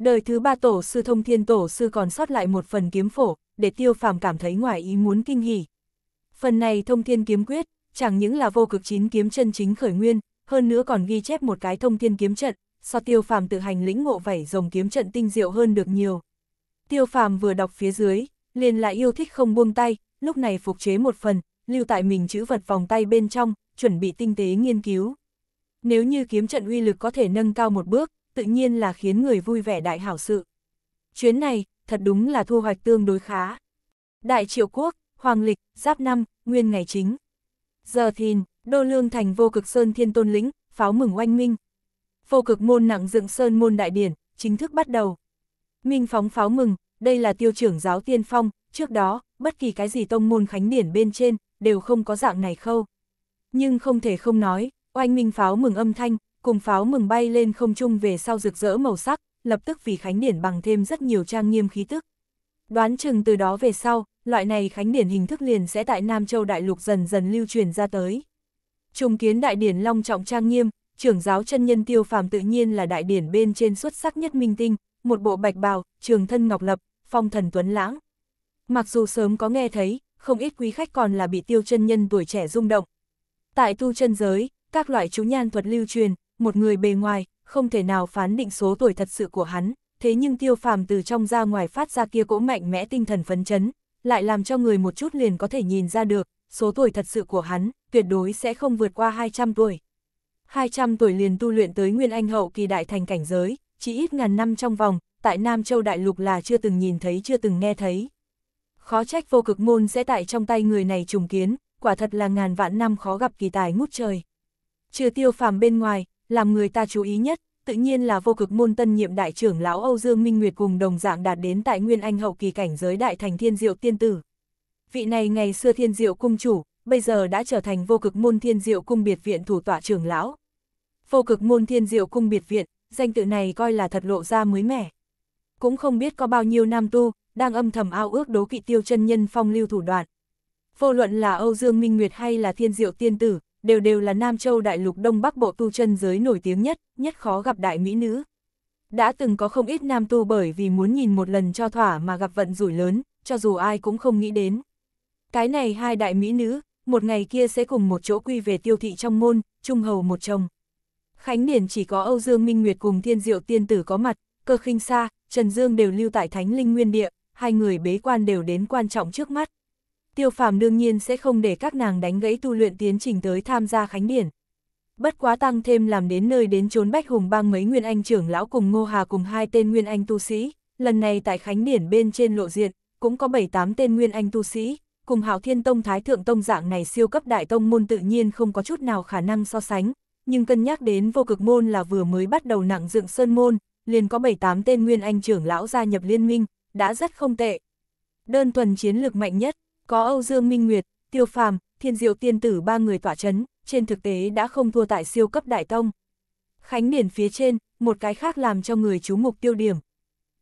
[SPEAKER 1] Đời thứ ba tổ sư thông thiên tổ sư còn sót lại một phần kiếm phổ, để tiêu phàm cảm thấy ngoài ý muốn kinh hỉ. Phần này thông thiên kiếm quyết, chẳng những là vô cực chín kiếm chân chính khởi nguyên, hơn nữa còn ghi chép một cái thông thiên kiếm trận, so tiêu phàm tự hành lĩnh ngộ vảy rồng kiếm trận tinh diệu hơn được nhiều. Tiêu phàm vừa đọc phía dưới, liền lại yêu thích không buông tay, lúc này phục chế một phần, lưu tại mình chữ vật vòng tay bên trong, chuẩn bị tinh tế nghiên cứu. Nếu như kiếm trận uy lực có thể nâng cao một bước, tự nhiên là khiến người vui vẻ đại hảo sự. Chuyến này, thật đúng là thu hoạch tương đối khá. Đại triệu quốc, hoàng lịch, giáp năm, nguyên ngày chính. Giờ thìn, đô lương thành vô cực sơn thiên tôn lĩnh, pháo mừng oanh minh. Vô cực môn nặng dựng sơn môn đại điển, chính thức bắt đầu. Minh phóng pháo mừng, đây là tiêu trưởng giáo tiên phong, trước đó, bất kỳ cái gì tông môn khánh điển bên trên, đều không có dạng này khâu. Nhưng không thể không nói, oanh minh pháo mừng âm thanh, cùng pháo mừng bay lên không trung về sau rực rỡ màu sắc, lập tức vì khánh điển bằng thêm rất nhiều trang nghiêm khí tức. Đoán chừng từ đó về sau, loại này khánh điển hình thức liền sẽ tại Nam Châu Đại Lục dần dần lưu truyền ra tới. Trùng kiến đại điển long trọng trang nghiêm, trưởng giáo chân nhân tiêu phàm tự nhiên là đại điển bên trên xuất sắc nhất minh tinh, một bộ bạch bào, trường thân ngọc lập, phong thần tuấn lãng. Mặc dù sớm có nghe thấy, không ít quý khách còn là bị tiêu chân nhân tuổi trẻ rung động. Tại tu chân giới, các loại chú nhan thuật lưu truyền, một người bề ngoài, không thể nào phán định số tuổi thật sự của hắn, thế nhưng tiêu phàm từ trong ra ngoài phát ra kia cỗ mạnh mẽ tinh thần phấn chấn, lại làm cho người một chút liền có thể nhìn ra được, số tuổi thật sự của hắn, tuyệt đối sẽ không vượt qua 200 tuổi. 200 tuổi liền tu luyện tới Nguyên Anh hậu kỳ đại thành cảnh giới, chỉ ít ngàn năm trong vòng, tại Nam Châu Đại Lục là chưa từng nhìn thấy chưa từng nghe thấy. Khó trách vô cực môn sẽ tại trong tay người này trùng kiến, quả thật là ngàn vạn năm khó gặp kỳ tài ngút trời. Trừ tiêu phàm bên ngoài, làm người ta chú ý nhất, tự nhiên là vô cực môn tân nhiệm đại trưởng lão Âu Dương Minh Nguyệt cùng đồng dạng đạt đến tại Nguyên Anh hậu kỳ cảnh giới đại thành thiên diệu tiên tử. Vị này ngày xưa thiên diệu cung chủ, bây giờ đã trở thành vô cực môn thiên diệu cung biệt viện thủ tọa trưởng lão. Vô cực môn thiên diệu cung biệt viện, danh tự này coi là thật lộ ra mới mẻ. Cũng không biết có bao nhiêu nam tu, đang âm thầm ao ước đố kỵ tiêu chân nhân phong lưu thủ đoạn. Vô luận là Âu Dương Minh Nguyệt hay là thiên diệu tiên tử, đều đều là Nam Châu đại lục Đông Bắc bộ tu chân giới nổi tiếng nhất, nhất khó gặp đại mỹ nữ. Đã từng có không ít nam tu bởi vì muốn nhìn một lần cho thỏa mà gặp vận rủi lớn, cho dù ai cũng không nghĩ đến. Cái này hai đại mỹ nữ, một ngày kia sẽ cùng một chỗ quy về tiêu thị trong môn, trung hầu một chồng. Khánh Điển chỉ có Âu Dương Minh Nguyệt cùng Thiên Diệu Tiên Tử có mặt, cơ khinh Sa Trần Dương đều lưu tại Thánh Linh Nguyên Địa, hai người bế quan đều đến quan trọng trước mắt tiêu phàm đương nhiên sẽ không để các nàng đánh gãy tu luyện tiến trình tới tham gia khánh điển. Bất quá tăng thêm làm đến nơi đến trốn Bách Hùng bang mấy Nguyên Anh trưởng lão cùng Ngô Hà cùng hai tên Nguyên Anh tu sĩ, lần này tại khánh điển bên trên lộ diện, cũng có 7-8 tên Nguyên Anh tu sĩ, cùng Hạo Thiên Tông Thái Thượng Tông dạng này siêu cấp đại tông môn tự nhiên không có chút nào khả năng so sánh, nhưng cân nhắc đến vô cực môn là vừa mới bắt đầu nặng dựng sơn môn, liền có 7-8 tên Nguyên Anh trưởng lão gia nhập liên minh, đã rất không tệ. Đơn thuần chiến lược mạnh nhất, có Âu Dương Minh Nguyệt, Tiêu Phàm, Thiên Diệu Tiên Tử ba người tỏa chấn, trên thực tế đã không thua tại siêu cấp đại tông. Khánh điển phía trên, một cái khác làm cho người chú mục tiêu điểm.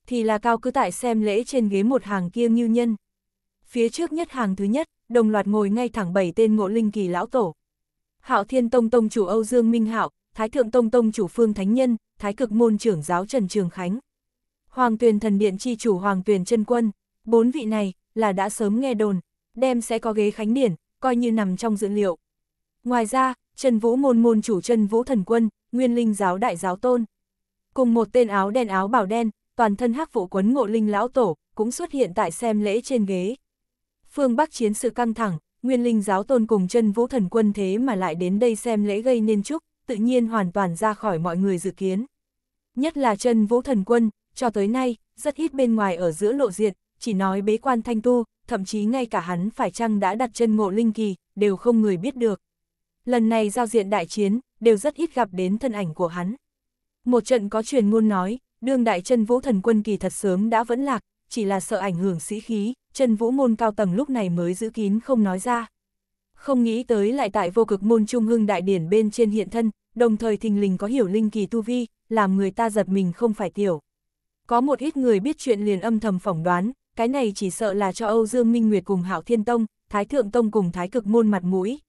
[SPEAKER 1] Thì là cao cứ tại xem lễ trên ghế một hàng kia như nhân. Phía trước nhất hàng thứ nhất, đồng loạt ngồi ngay thẳng bảy tên ngộ linh kỳ lão tổ. Hạo Thiên Tông Tông chủ Âu Dương Minh Hạo, Thái Thượng Tông Tông chủ Phương Thánh Nhân, Thái Cực Môn trưởng giáo Trần Trường Khánh. Hoàng Tuyền Thần Điện chi chủ Hoàng Tuyền Trân Quân, bốn vị này là đã sớm nghe đồn, đem sẽ có ghế khánh điển, coi như nằm trong dự liệu. Ngoài ra, Trần Vũ môn môn chủ Trần Vũ thần quân, nguyên linh giáo đại giáo tôn. Cùng một tên áo đen áo bảo đen, toàn thân hắc vụ quấn ngộ linh lão tổ, cũng xuất hiện tại xem lễ trên ghế. Phương Bắc chiến sự căng thẳng, nguyên linh giáo tôn cùng chân vũ thần quân thế mà lại đến đây xem lễ gây nên chúc, tự nhiên hoàn toàn ra khỏi mọi người dự kiến. Nhất là chân vũ thần quân, cho tới nay, rất ít bên ngoài ở giữa lộ diện, chỉ nói bế quan thanh tu, thậm chí ngay cả hắn phải chăng đã đặt chân ngộ linh kỳ, đều không người biết được. Lần này giao diện đại chiến, đều rất ít gặp đến thân ảnh của hắn. Một trận có truyền ngôn nói, đương đại chân vũ thần quân kỳ thật sớm đã vẫn lạc, chỉ là sợ ảnh hưởng sĩ khí, chân vũ môn cao tầng lúc này mới giữ kín không nói ra. Không nghĩ tới lại tại vô cực môn trung hưng đại điển bên trên hiện thân, đồng thời thình lình có hiểu linh kỳ tu vi, làm người ta giật mình không phải tiểu. Có một ít người biết chuyện liền âm thầm phỏng đoán, cái này chỉ sợ là cho Âu Dương Minh Nguyệt cùng Hạo Thiên Tông, Thái Thượng Tông cùng Thái Cực Môn mặt mũi.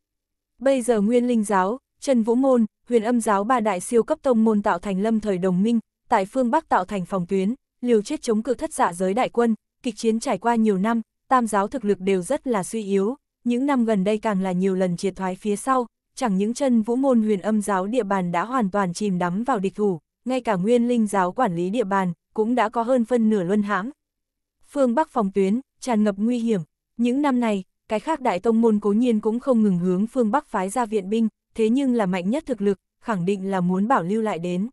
[SPEAKER 1] Bây giờ Nguyên Linh Giáo, Trần Vũ Môn, Huyền Âm Giáo ba đại siêu cấp tông môn tạo thành lâm thời đồng minh, tại phương Bắc tạo thành phòng tuyến, liều chết chống cự thất dạ giới đại quân, kịch chiến trải qua nhiều năm, tam giáo thực lực đều rất là suy yếu, những năm gần đây càng là nhiều lần triệt thoái phía sau, chẳng những chân vũ môn huyền âm giáo địa bàn đã hoàn toàn chìm đắm vào địch thủ, ngay cả nguyên linh giáo quản lý địa bàn cũng đã có hơn phân nửa luân hãm, phương Bắc phòng tuyến, tràn ngập nguy hiểm. Những năm này, cái khác đại tông môn cố nhiên cũng không ngừng hướng phương Bắc phái ra viện binh, thế nhưng là mạnh nhất thực lực, khẳng định là muốn bảo lưu lại đến.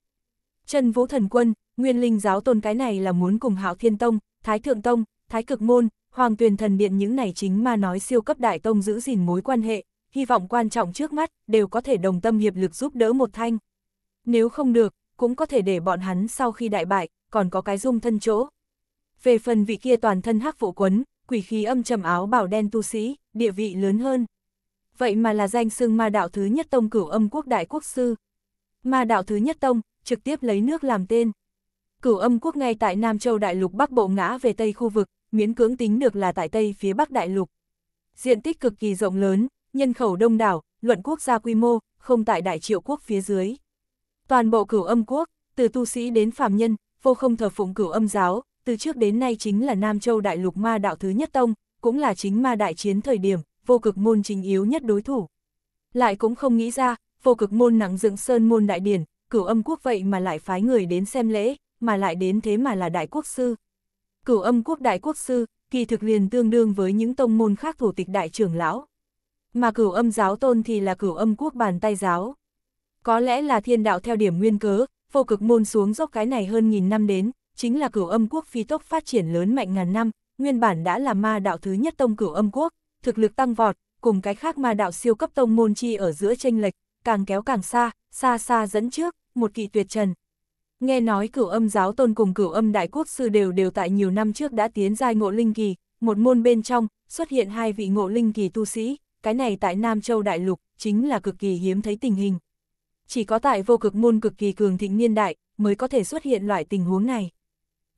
[SPEAKER 1] Chân vũ thần quân, nguyên linh giáo tôn cái này là muốn cùng hạo thiên tông, thái thượng tông, thái cực môn, hoàng tuyền thần điện những này chính mà nói siêu cấp đại tông giữ gìn mối quan hệ, hy vọng quan trọng trước mắt đều có thể đồng tâm hiệp lực giúp đỡ một thanh. Nếu không được, cũng có thể để bọn hắn sau khi đại bại, còn có cái dung thân chỗ, về phần vị kia toàn thân hắc vụ quấn, quỷ khí âm trầm áo bảo đen tu sĩ, địa vị lớn hơn. Vậy mà là danh xưng ma đạo thứ nhất tông cửu âm quốc đại quốc sư. Ma đạo thứ nhất tông, trực tiếp lấy nước làm tên. Cửu âm quốc ngay tại Nam Châu Đại Lục Bắc Bộ ngã về Tây khu vực, miễn cưỡng tính được là tại Tây phía Bắc Đại Lục. Diện tích cực kỳ rộng lớn, nhân khẩu đông đảo, luận quốc gia quy mô, không tại Đại Triệu Quốc phía dưới. Toàn bộ cửu âm quốc, từ tu sĩ đến phàm nhân, vô không thờ phụng cửu âm giáo, từ trước đến nay chính là Nam Châu Đại Lục Ma Đạo thứ nhất tông, cũng là chính ma đại chiến thời điểm, vô cực môn chính yếu nhất đối thủ. Lại cũng không nghĩ ra, vô cực môn nắng dựng sơn môn đại điển, cửu âm quốc vậy mà lại phái người đến xem lễ, mà lại đến thế mà là đại quốc sư. Cửu âm quốc đại quốc sư, kỳ thực liền tương đương với những tông môn khác thủ tịch đại trưởng lão. Mà cửu âm giáo tôn thì là cửu âm quốc bàn tay giáo. Có lẽ là thiên đạo theo điểm nguyên cớ, vô cực môn xuống dốc cái này hơn nghìn năm đến, chính là cửu âm quốc phi tốc phát triển lớn mạnh ngàn năm, nguyên bản đã là ma đạo thứ nhất tông cửu âm quốc, thực lực tăng vọt, cùng cái khác ma đạo siêu cấp tông môn chi ở giữa tranh lệch, càng kéo càng xa, xa xa dẫn trước, một kỵ tuyệt trần. Nghe nói cửu âm giáo tôn cùng cửu âm đại quốc sư đều đều tại nhiều năm trước đã tiến giai ngộ linh kỳ, một môn bên trong, xuất hiện hai vị ngộ linh kỳ tu sĩ, cái này tại Nam Châu Đại Lục, chính là cực kỳ hiếm thấy tình hình. Chỉ có tại vô cực môn cực kỳ cường thịnh niên đại, mới có thể xuất hiện loại tình huống này.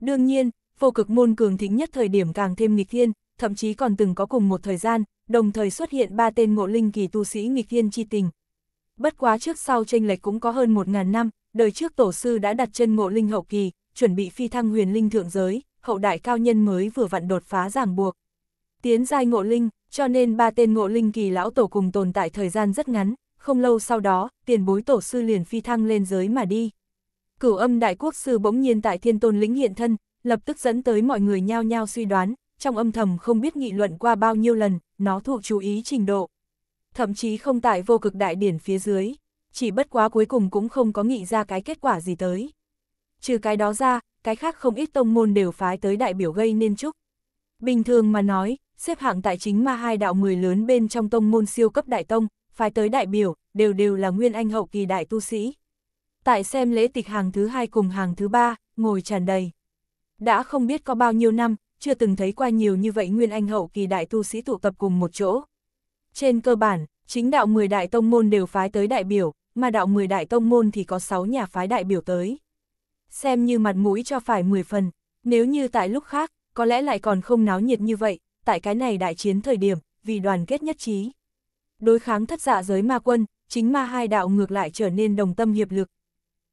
[SPEAKER 1] Đương nhiên, vô cực môn cường thính nhất thời điểm càng thêm nghịch thiên, thậm chí còn từng có cùng một thời gian, đồng thời xuất hiện ba tên ngộ linh kỳ tu sĩ nghịch thiên chi tình. Bất quá trước sau tranh lệch cũng có hơn 1.000 năm, đời trước tổ sư đã đặt chân ngộ linh hậu kỳ, chuẩn bị phi thăng huyền linh thượng giới, hậu đại cao nhân mới vừa vặn đột phá ràng buộc. Tiến giai ngộ linh, cho nên ba tên ngộ linh kỳ lão tổ cùng tồn tại thời gian rất ngắn, không lâu sau đó, tiền bối tổ sư liền phi thăng lên giới mà đi. Cửu âm đại quốc sư bỗng nhiên tại thiên tôn lĩnh hiện thân, lập tức dẫn tới mọi người nhao nhao suy đoán, trong âm thầm không biết nghị luận qua bao nhiêu lần, nó thuộc chú ý trình độ. Thậm chí không tại vô cực đại điển phía dưới, chỉ bất quá cuối cùng cũng không có nghị ra cái kết quả gì tới. Trừ cái đó ra, cái khác không ít tông môn đều phái tới đại biểu gây nên chúc. Bình thường mà nói, xếp hạng tại chính ma hai đạo 10 lớn bên trong tông môn siêu cấp đại tông, phái tới đại biểu, đều đều là nguyên anh hậu kỳ đại tu sĩ tại xem lễ tịch hàng thứ hai cùng hàng thứ ba, ngồi tràn đầy. Đã không biết có bao nhiêu năm, chưa từng thấy qua nhiều như vậy nguyên anh hậu kỳ đại tu sĩ tụ tập cùng một chỗ. Trên cơ bản, chính đạo 10 đại tông môn đều phái tới đại biểu, mà đạo 10 đại tông môn thì có 6 nhà phái đại biểu tới. Xem như mặt mũi cho phải 10 phần, nếu như tại lúc khác, có lẽ lại còn không náo nhiệt như vậy, tại cái này đại chiến thời điểm, vì đoàn kết nhất trí. Đối kháng thất dạ giới ma quân, chính ma hai đạo ngược lại trở nên đồng tâm hiệp lực,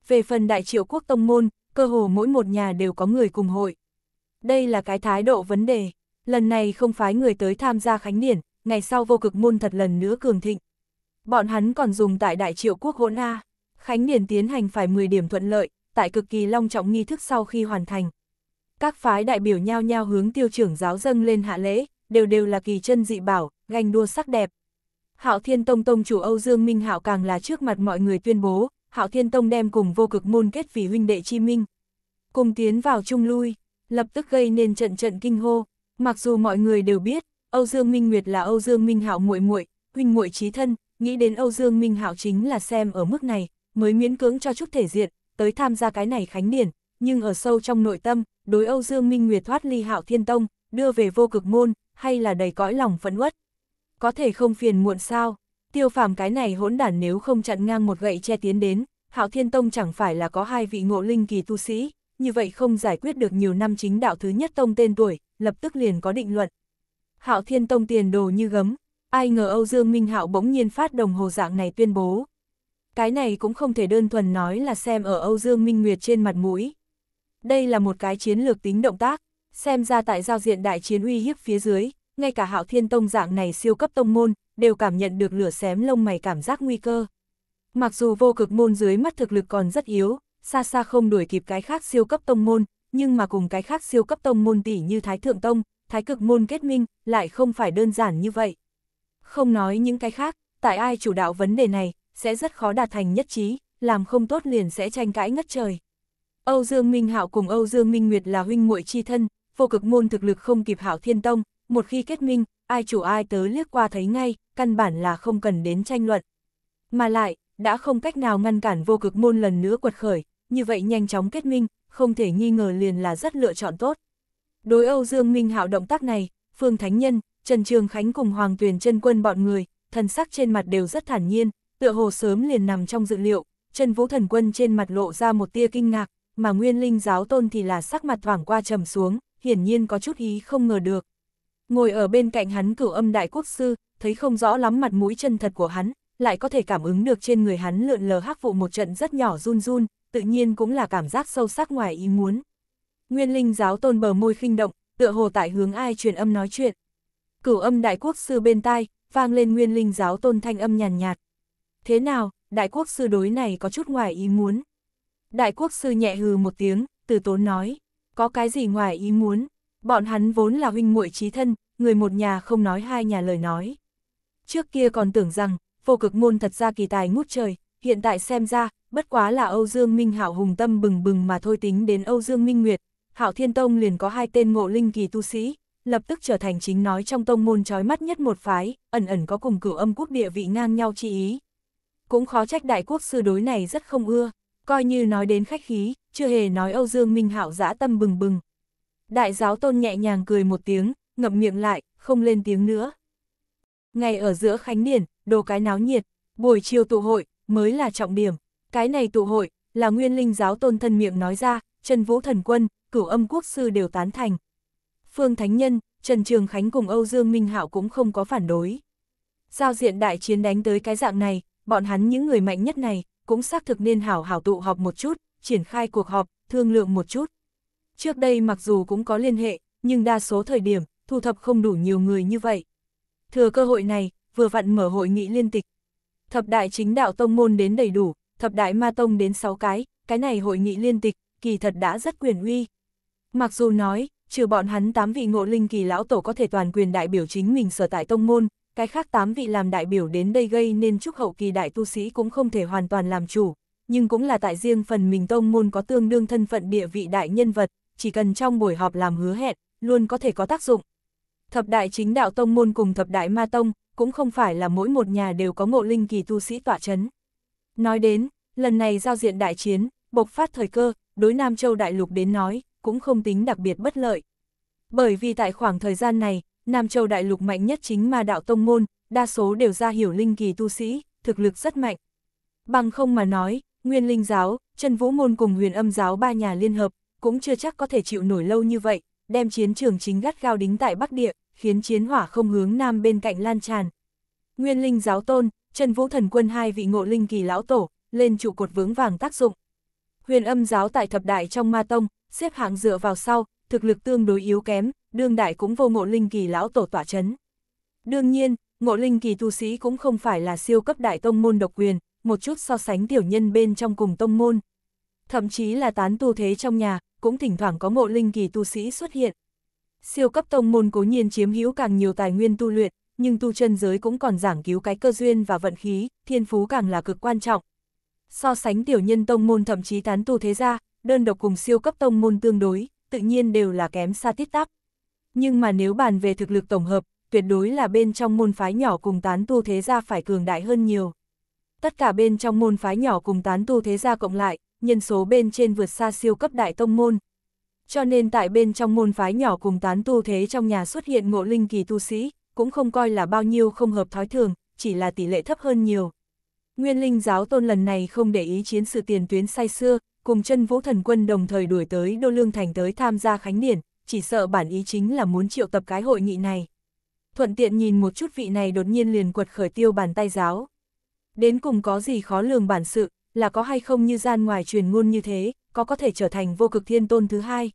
[SPEAKER 1] về phần đại triệu quốc tông môn, cơ hồ mỗi một nhà đều có người cùng hội. Đây là cái thái độ vấn đề, lần này không phái người tới tham gia khánh điển, ngày sau vô cực môn thật lần nữa cường thịnh. Bọn hắn còn dùng tại đại triệu quốc hỗn A, khánh điển tiến hành phải 10 điểm thuận lợi, tại cực kỳ long trọng nghi thức sau khi hoàn thành. Các phái đại biểu nhao nhao hướng tiêu trưởng giáo dâng lên hạ lễ, đều đều là kỳ chân dị bảo, ganh đua sắc đẹp. Hạo Thiên Tông Tông chủ Âu Dương Minh Hạo càng là trước mặt mọi người tuyên bố, Hạo Thiên Tông đem cùng vô cực môn kết vì huynh đệ chi minh. Cùng tiến vào chung lui, lập tức gây nên trận trận kinh hô. Mặc dù mọi người đều biết, Âu Dương Minh Nguyệt là Âu Dương Minh Hạo muội muội, huynh muội chí thân, nghĩ đến Âu Dương Minh Hạo chính là xem ở mức này, mới miễn cưỡng cho chút thể diện, tới tham gia cái này khánh điển, nhưng ở sâu trong nội tâm, đối Âu Dương Minh Nguyệt thoát ly Hạo Thiên Tông, đưa về vô cực môn, hay là đầy cõi lòng phẫn uất. Có thể không phiền muộn sao? tiêu phàm cái này hỗn đản nếu không chặn ngang một gậy che tiến đến, Hạo Thiên Tông chẳng phải là có hai vị ngộ linh kỳ tu sĩ, như vậy không giải quyết được nhiều năm chính đạo thứ nhất tông tên tuổi, lập tức liền có định luận. Hạo Thiên Tông tiền đồ như gấm, ai ngờ Âu Dương Minh Hạo bỗng nhiên phát đồng hồ dạng này tuyên bố. Cái này cũng không thể đơn thuần nói là xem ở Âu Dương Minh Nguyệt trên mặt mũi. Đây là một cái chiến lược tính động tác, xem ra tại giao diện đại chiến uy hiếp phía dưới, ngay cả Hạo Thiên Tông dạng này siêu cấp tông môn, đều cảm nhận được lửa xém lông mày cảm giác nguy cơ. Mặc dù vô cực môn dưới mắt thực lực còn rất yếu, xa xa không đuổi kịp cái khác siêu cấp tông môn, nhưng mà cùng cái khác siêu cấp tông môn tỷ như Thái Thượng Tông, Thái Cực Môn kết minh, lại không phải đơn giản như vậy. Không nói những cái khác, tại ai chủ đạo vấn đề này, sẽ rất khó đạt thành nhất trí, làm không tốt liền sẽ tranh cãi ngất trời. Âu Dương Minh Hạo cùng Âu Dương Minh Nguyệt là huynh muội chi thân, vô cực môn thực lực không kịp Hạo Thiên Tông, một khi kết minh, ai chủ ai tới liếc qua thấy ngay, căn bản là không cần đến tranh luận. Mà lại, đã không cách nào ngăn cản vô cực môn lần nữa quật khởi, như vậy nhanh chóng kết minh, không thể nghi ngờ liền là rất lựa chọn tốt. Đối Âu Dương Minh Hạo động tác này, Phương Thánh Nhân, Trần Trường Khánh cùng Hoàng Tuyền chân quân bọn người, thần sắc trên mặt đều rất thản nhiên, tựa hồ sớm liền nằm trong dự liệu, Trần Vũ thần quân trên mặt lộ ra một tia kinh ngạc, mà Nguyên Linh giáo tôn thì là sắc mặt thoảng qua trầm xuống, hiển nhiên có chút ý không ngờ được, Ngồi ở bên cạnh hắn cửu âm đại quốc sư, thấy không rõ lắm mặt mũi chân thật của hắn, lại có thể cảm ứng được trên người hắn lượn lờ hắc vụ một trận rất nhỏ run run, tự nhiên cũng là cảm giác sâu sắc ngoài ý muốn. Nguyên linh giáo tôn bờ môi khinh động, tựa hồ tại hướng ai truyền âm nói chuyện. Cửu âm đại quốc sư bên tai, vang lên nguyên linh giáo tôn thanh âm nhàn nhạt, nhạt. Thế nào, đại quốc sư đối này có chút ngoài ý muốn. Đại quốc sư nhẹ hừ một tiếng, từ tốn nói, có cái gì ngoài ý muốn, Bọn hắn vốn là huynh muội trí thân, người một nhà không nói hai nhà lời nói. Trước kia còn tưởng rằng, vô cực môn thật ra kỳ tài ngút trời, hiện tại xem ra, bất quá là Âu Dương Minh Hạo hùng tâm bừng bừng mà thôi tính đến Âu Dương Minh Nguyệt, Hạo Thiên Tông liền có hai tên ngộ linh kỳ tu sĩ, lập tức trở thành chính nói trong tông môn chói mắt nhất một phái, ẩn ẩn có cùng cửu âm quốc địa vị ngang nhau chi ý. Cũng khó trách đại quốc sư đối này rất không ưa, coi như nói đến khách khí, chưa hề nói Âu Dương Minh Hạo dã tâm bừng bừng, Đại giáo tôn nhẹ nhàng cười một tiếng, ngậm miệng lại, không lên tiếng nữa. Ngày ở giữa khánh điển, đồ cái náo nhiệt, buổi chiều tụ hội, mới là trọng điểm. Cái này tụ hội, là nguyên linh giáo tôn thân miệng nói ra, Trần Vũ Thần Quân, cửu âm quốc sư đều tán thành. Phương Thánh Nhân, Trần Trường Khánh cùng Âu Dương Minh Hạo cũng không có phản đối. Giao diện đại chiến đánh tới cái dạng này, bọn hắn những người mạnh nhất này, cũng xác thực nên hảo hảo tụ họp một chút, triển khai cuộc họp, thương lượng một chút. Trước đây mặc dù cũng có liên hệ, nhưng đa số thời điểm, thu thập không đủ nhiều người như vậy. Thừa cơ hội này, vừa vặn mở hội nghị liên tịch. Thập đại chính đạo tông môn đến đầy đủ, thập đại ma tông đến 6 cái, cái này hội nghị liên tịch, kỳ thật đã rất quyền uy. Mặc dù nói, trừ bọn hắn 8 vị ngộ linh kỳ lão tổ có thể toàn quyền đại biểu chính mình sở tại tông môn, cái khác 8 vị làm đại biểu đến đây gây nên chúc hậu kỳ đại tu sĩ cũng không thể hoàn toàn làm chủ, nhưng cũng là tại riêng phần mình tông môn có tương đương thân phận địa vị đại nhân vật, chỉ cần trong buổi họp làm hứa hẹn, luôn có thể có tác dụng. Thập đại chính đạo tông môn cùng thập đại ma tông, cũng không phải là mỗi một nhà đều có ngộ linh kỳ tu sĩ tỏa chấn. Nói đến, lần này giao diện đại chiến, bộc phát thời cơ, đối Nam Châu đại lục đến nói, cũng không tính đặc biệt bất lợi. Bởi vì tại khoảng thời gian này, Nam Châu đại lục mạnh nhất chính ma đạo tông môn, đa số đều ra hiểu linh kỳ tu sĩ, thực lực rất mạnh. Bằng không mà nói, Nguyên Linh giáo, Chân Vũ môn cùng Huyền Âm giáo ba nhà liên hợp, cũng chưa chắc có thể chịu nổi lâu như vậy, đem chiến trường chính gắt gao đính tại Bắc Địa, khiến chiến hỏa không hướng nam bên cạnh lan tràn. Nguyên linh giáo tôn, Trần Vũ thần quân hai vị ngộ linh kỳ lão tổ, lên trụ cột vướng vàng tác dụng. Huyền âm giáo tại thập đại trong ma tông, xếp hạng dựa vào sau, thực lực tương đối yếu kém, đương đại cũng vô ngộ linh kỳ lão tổ tỏa chấn. Đương nhiên, ngộ linh kỳ tu sĩ cũng không phải là siêu cấp đại tông môn độc quyền, một chút so sánh tiểu nhân bên trong cùng tông môn thậm chí là tán tu thế trong nhà, cũng thỉnh thoảng có mộ linh kỳ tu sĩ xuất hiện. Siêu cấp tông môn cố nhiên chiếm hữu càng nhiều tài nguyên tu luyện, nhưng tu chân giới cũng còn giảng cứu cái cơ duyên và vận khí, thiên phú càng là cực quan trọng. So sánh tiểu nhân tông môn thậm chí tán tu thế ra, đơn độc cùng siêu cấp tông môn tương đối, tự nhiên đều là kém xa tít tắp. Nhưng mà nếu bàn về thực lực tổng hợp, tuyệt đối là bên trong môn phái nhỏ cùng tán tu thế gia phải cường đại hơn nhiều. Tất cả bên trong môn phái nhỏ cùng tán tu thế gia cộng lại, nhân số bên trên vượt xa siêu cấp đại tông môn. Cho nên tại bên trong môn phái nhỏ cùng tán tu thế trong nhà xuất hiện ngộ linh kỳ tu sĩ, cũng không coi là bao nhiêu không hợp thói thường, chỉ là tỷ lệ thấp hơn nhiều. Nguyên linh giáo tôn lần này không để ý chiến sự tiền tuyến say xưa, cùng chân vũ thần quân đồng thời đuổi tới Đô Lương Thành tới tham gia khánh điển, chỉ sợ bản ý chính là muốn triệu tập cái hội nghị này. Thuận tiện nhìn một chút vị này đột nhiên liền quật khởi tiêu bàn tay giáo. Đến cùng có gì khó lường bản sự, là có hay không như gian ngoài truyền ngôn như thế, có có thể trở thành vô cực thiên tôn thứ hai.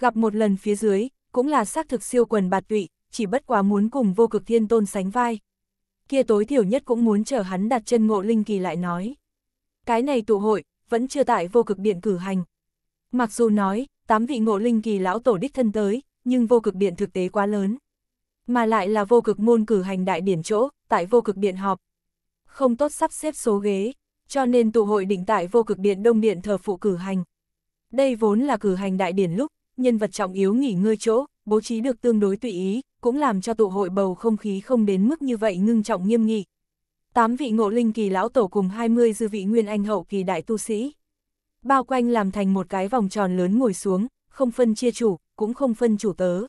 [SPEAKER 1] Gặp một lần phía dưới, cũng là xác thực siêu quần bạt tụy, chỉ bất quá muốn cùng vô cực thiên tôn sánh vai. Kia tối thiểu nhất cũng muốn chờ hắn đặt chân ngộ linh kỳ lại nói. Cái này tụ hội, vẫn chưa tại vô cực điện cử hành. Mặc dù nói, tám vị ngộ linh kỳ lão tổ đích thân tới, nhưng vô cực điện thực tế quá lớn. Mà lại là vô cực môn cử hành đại điển chỗ, tại vô cực điện họp. Không tốt sắp xếp số ghế, cho nên tụ hội đỉnh tại vô cực điện đông điện thờ phụ cử hành. Đây vốn là cử hành đại điển lúc, nhân vật trọng yếu nghỉ ngơi chỗ, bố trí được tương đối tùy ý, cũng làm cho tụ hội bầu không khí không đến mức như vậy ngưng trọng nghiêm nghị. Tám vị ngộ linh kỳ lão tổ cùng 20 dư vị nguyên anh hậu kỳ đại tu sĩ. Bao quanh làm thành một cái vòng tròn lớn ngồi xuống, không phân chia chủ, cũng không phân chủ tớ.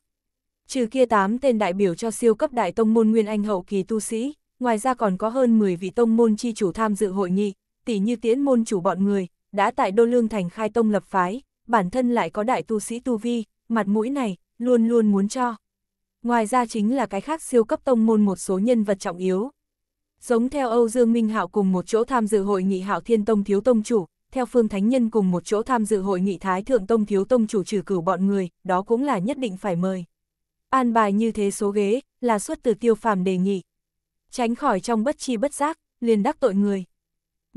[SPEAKER 1] Trừ kia 8 tên đại biểu cho siêu cấp đại tông môn nguyên anh hậu kỳ tu sĩ, ngoài ra còn có hơn 10 vị tông môn chi chủ tham dự hội nghị, tỷ như tiễn môn chủ bọn người, đã tại Đô Lương Thành khai tông lập phái, bản thân lại có đại tu sĩ tu vi, mặt mũi này, luôn luôn muốn cho. Ngoài ra chính là cái khác siêu cấp tông môn một số nhân vật trọng yếu. Giống theo Âu Dương Minh Hạo cùng một chỗ tham dự hội nghị Hạo Thiên Tông Thiếu Tông Chủ, theo Phương Thánh Nhân cùng một chỗ tham dự hội nghị Thái Thượng Tông Thiếu Tông Chủ trừ cử bọn người, đó cũng là nhất định phải mời. An bài như thế số ghế, là xuất từ tiêu phàm đề nghị. Tránh khỏi trong bất chi bất giác, liền đắc tội người.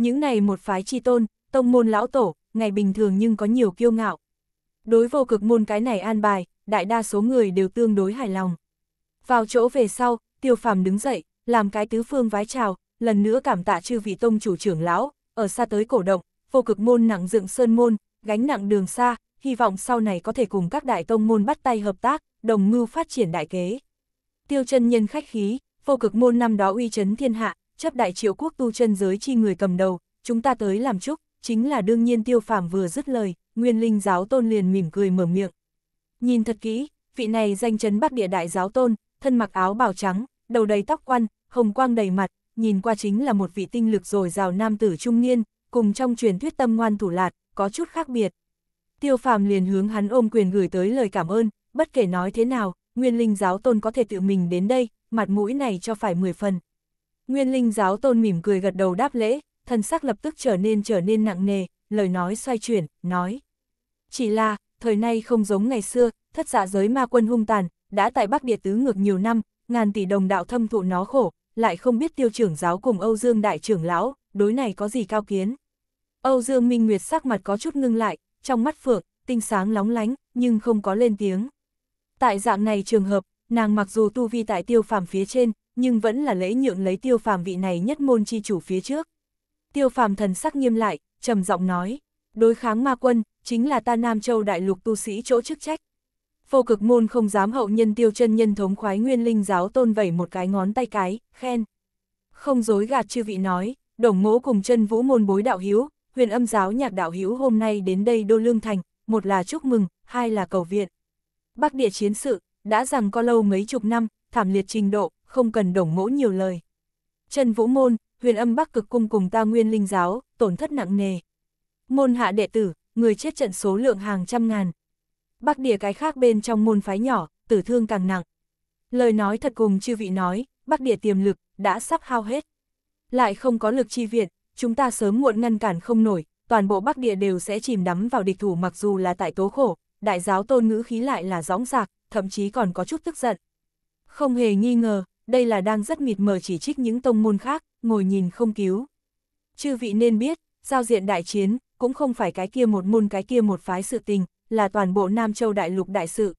[SPEAKER 1] Những này một phái chi tôn, tông môn lão tổ, ngày bình thường nhưng có nhiều kiêu ngạo. Đối vô cực môn cái này an bài, đại đa số người đều tương đối hài lòng. Vào chỗ về sau, tiêu phàm đứng dậy, làm cái tứ phương vái chào, lần nữa cảm tạ chư vị tông chủ trưởng lão, ở xa tới cổ động, vô cực môn nặng dựng sơn môn, gánh nặng đường xa, hy vọng sau này có thể cùng các đại tông môn bắt tay hợp tác, đồng mưu phát triển đại kế. Tiêu chân nhân khách khí, vô cực môn năm đó uy chấn thiên hạ, chấp đại triều quốc tu chân giới chi người cầm đầu, chúng ta tới làm chúc, chính là đương nhiên tiêu phàm vừa dứt lời, nguyên linh giáo tôn liền mỉm cười mở miệng. Nhìn thật kỹ, vị này danh chấn bắc địa đại giáo tôn, thân mặc áo bào trắng, đầu đầy tóc quăn, hồng quang đầy mặt, nhìn qua chính là một vị tinh lực rồi rào nam tử trung niên, cùng trong truyền thuyết tâm ngoan thủ lạt, có chút khác biệt. Tiêu phàm liền hướng hắn ôm quyền gửi tới lời cảm ơn, bất kể nói thế nào, nguyên linh giáo tôn có thể tự mình đến đây, mặt mũi này cho phải 10 phần. Nguyên linh giáo tôn mỉm cười gật đầu đáp lễ, thân sắc lập tức trở nên trở nên nặng nề, lời nói xoay chuyển, nói. Chỉ là, thời nay không giống ngày xưa, thất giả dạ giới ma quân hung tàn, đã tại Bắc Địa Tứ ngược nhiều năm, ngàn tỷ đồng đạo thâm thụ nó khổ, lại không biết tiêu trưởng giáo cùng Âu Dương Đại trưởng lão, đối này có gì cao kiến. Âu Dương Minh Nguyệt sắc mặt có chút ngưng lại, trong mắt phượng, tinh sáng lóng lánh, nhưng không có lên tiếng. Tại dạng này trường hợp, nàng mặc dù tu vi tại tiêu phàm phía trên, nhưng vẫn là lễ nhượng lấy tiêu phàm vị này nhất môn chi chủ phía trước. Tiêu phàm thần sắc nghiêm lại, trầm giọng nói, đối kháng ma quân, chính là ta Nam Châu đại lục tu sĩ chỗ chức trách. phô cực môn không dám hậu nhân tiêu chân nhân thống khoái nguyên linh giáo tôn vẩy một cái ngón tay cái, khen. Không dối gạt chư vị nói, đồng mỗ cùng chân vũ môn bối đạo hiếu, huyền âm giáo nhạc đạo hiếu hôm nay đến đây đô lương thành, một là chúc mừng, hai là cầu viện. Bắc địa chiến sự, đã rằng có lâu mấy chục năm, thảm liệt trình độ, không cần đổng mỗ nhiều lời. Trần Vũ Môn, huyền âm bắc cực cung cùng ta nguyên linh giáo, tổn thất nặng nề. Môn hạ đệ tử, người chết trận số lượng hàng trăm ngàn. Bắc địa cái khác bên trong môn phái nhỏ, tử thương càng nặng. Lời nói thật cùng chư vị nói, bắc địa tiềm lực, đã sắp hao hết. Lại không có lực chi viện, chúng ta sớm muộn ngăn cản không nổi, toàn bộ bắc địa đều sẽ chìm đắm vào địch thủ mặc dù là tại tố khổ, đại giáo tôn ngữ khí lại là gióng giạc, thậm chí còn có chút tức giận. Không hề nghi ngờ, đây là đang rất mịt mờ chỉ trích những tông môn khác, ngồi nhìn không cứu. Chư vị nên biết, giao diện đại chiến, cũng không phải cái kia một môn cái kia một phái sự tình, là toàn bộ Nam Châu Đại Lục đại sự.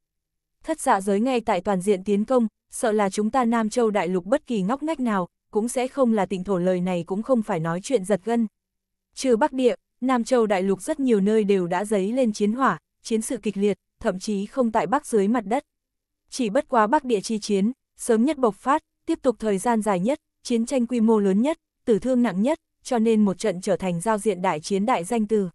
[SPEAKER 1] Thất dạ giới ngay tại toàn diện tiến công, sợ là chúng ta Nam Châu Đại Lục bất kỳ ngóc ngách nào, cũng sẽ không là tịnh thổ lời này cũng không phải nói chuyện giật gân. Trừ Bắc Địa, Nam Châu Đại Lục rất nhiều nơi đều đã giấy lên chiến hỏa, chiến sự kịch liệt, thậm chí không tại Bắc dưới mặt đất. Chỉ bất quá Bắc Địa chi chiến, sớm nhất bộc phát, tiếp tục thời gian dài nhất, chiến tranh quy mô lớn nhất, tử thương nặng nhất, cho nên một trận trở thành giao diện đại chiến đại danh từ.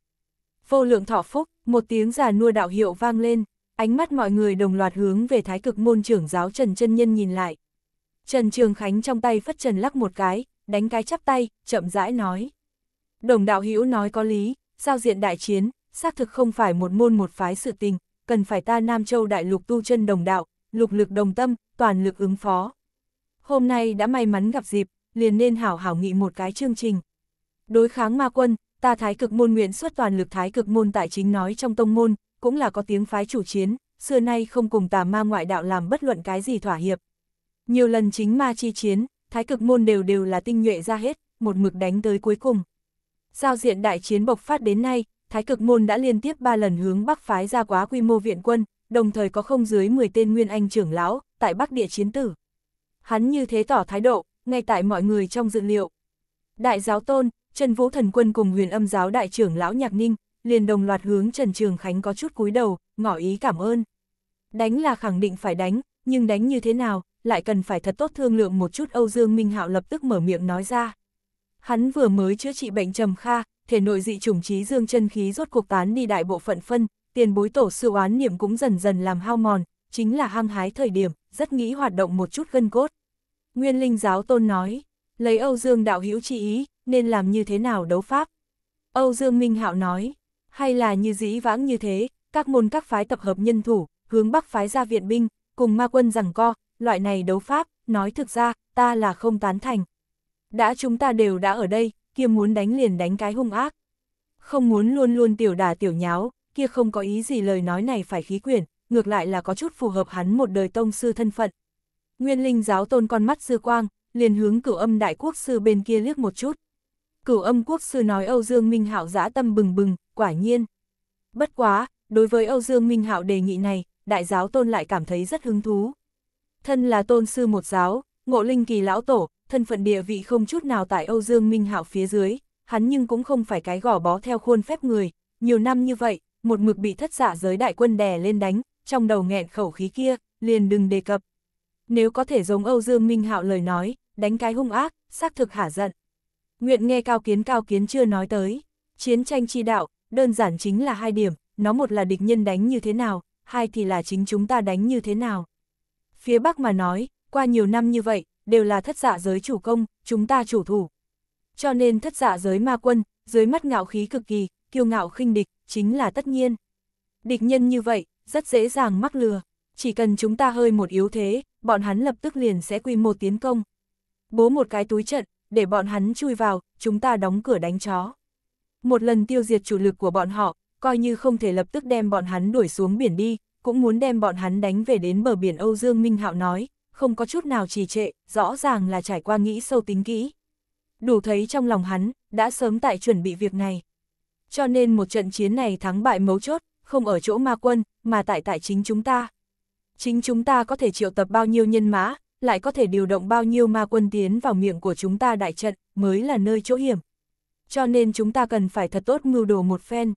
[SPEAKER 1] Vô lượng thọ phúc, một tiếng già nua đạo hiệu vang lên, ánh mắt mọi người đồng loạt hướng về thái cực môn trưởng giáo Trần Chân Nhân nhìn lại. Trần Trường Khánh trong tay phất trần lắc một cái, đánh cái chắp tay, chậm rãi nói. Đồng đạo hữu nói có lý, giao diện đại chiến, xác thực không phải một môn một phái sự tình, cần phải ta Nam Châu Đại Lục tu chân đồng đạo, lục lực đồng tâm, toàn lực ứng phó. Hôm nay đã may mắn gặp dịp, liền nên hảo hảo nghị một cái chương trình. Đối kháng ma quân, ta thái cực môn nguyện xuất toàn lực thái cực môn tại chính nói trong tông môn, cũng là có tiếng phái chủ chiến, xưa nay không cùng tà ma ngoại đạo làm bất luận cái gì thỏa hiệp. Nhiều lần chính ma chi chiến, thái cực môn đều đều là tinh nhuệ ra hết, một mực đánh tới cuối cùng. Giao diện đại chiến bộc phát đến nay, thái cực môn đã liên tiếp 3 lần hướng bắc phái ra quá quy mô viện quân, đồng thời có không dưới 10 tên nguyên anh trưởng lão, tại Bắc Địa chiến tử. Hắn như thế tỏ thái độ, ngay tại mọi người trong dự liệu. Đại giáo tôn, Trần Vũ Thần Quân cùng huyền âm giáo đại trưởng lão Nhạc Ninh, liền đồng loạt hướng Trần Trường Khánh có chút cúi đầu, ngỏ ý cảm ơn. Đánh là khẳng định phải đánh, nhưng đánh như thế nào, lại cần phải thật tốt thương lượng một chút Âu Dương Minh Hạo lập tức mở miệng nói ra. Hắn vừa mới chữa trị bệnh trầm kha, thể nội dị chủng trí dương chân khí rốt cuộc tán đi đại bộ phận phân, tiền bối tổ sư oán niệm cũng dần dần làm hao mòn, chính là hăng hái thời điểm, rất nghĩ hoạt động một chút gân cốt. Nguyên linh giáo tôn nói, lấy Âu Dương đạo hữu chỉ ý, nên làm như thế nào đấu pháp? Âu Dương Minh Hạo nói, hay là như dĩ vãng như thế, các môn các phái tập hợp nhân thủ, hướng bắc phái ra viện binh, cùng ma quân rằng co, loại này đấu pháp, nói thực ra, ta là không tán thành. Đã chúng ta đều đã ở đây, kia muốn đánh liền đánh cái hung ác. Không muốn luôn luôn tiểu đà tiểu nháo, kia không có ý gì lời nói này phải khí quyển, ngược lại là có chút phù hợp hắn một đời tông sư thân phận. Nguyên linh giáo tôn con mắt sư quang, liền hướng cửu âm đại quốc sư bên kia liếc một chút. Cửu âm quốc sư nói Âu Dương Minh hảo dã tâm bừng bừng, quả nhiên. Bất quá, đối với Âu Dương Minh hảo đề nghị này, đại giáo tôn lại cảm thấy rất hứng thú. Thân là tôn sư một giáo, ngộ linh kỳ lão tổ, thân phận địa vị không chút nào tại Âu Dương Minh hảo phía dưới, hắn nhưng cũng không phải cái gò bó theo khuôn phép người, nhiều năm như vậy, một mực bị thất giả giới đại quân đè lên đánh, trong đầu nghẹn khẩu khí kia, liền đừng đề cập. Nếu có thể giống Âu Dương Minh Hạo lời nói, đánh cái hung ác, xác thực hả giận. Nguyện nghe cao kiến cao kiến chưa nói tới, chiến tranh chi đạo, đơn giản chính là hai điểm, nó một là địch nhân đánh như thế nào, hai thì là chính chúng ta đánh như thế nào. Phía Bắc mà nói, qua nhiều năm như vậy, đều là thất giả giới chủ công, chúng ta chủ thủ. Cho nên thất giả giới ma quân, dưới mắt ngạo khí cực kỳ, kiêu ngạo khinh địch, chính là tất nhiên. Địch nhân như vậy, rất dễ dàng mắc lừa. Chỉ cần chúng ta hơi một yếu thế, bọn hắn lập tức liền sẽ quy một tiến công. Bố một cái túi trận, để bọn hắn chui vào, chúng ta đóng cửa đánh chó. Một lần tiêu diệt chủ lực của bọn họ, coi như không thể lập tức đem bọn hắn đuổi xuống biển đi, cũng muốn đem bọn hắn đánh về đến bờ biển Âu Dương Minh Hạo nói, không có chút nào trì trệ, rõ ràng là trải qua nghĩ sâu tính kỹ. Đủ thấy trong lòng hắn, đã sớm tại chuẩn bị việc này cho nên một trận chiến này thắng bại mấu chốt, không ở chỗ ma quân, mà tại tại chính chúng ta. Chính chúng ta có thể triệu tập bao nhiêu nhân mã, lại có thể điều động bao nhiêu ma quân tiến vào miệng của chúng ta đại trận, mới là nơi chỗ hiểm. Cho nên chúng ta cần phải thật tốt mưu đồ một phen.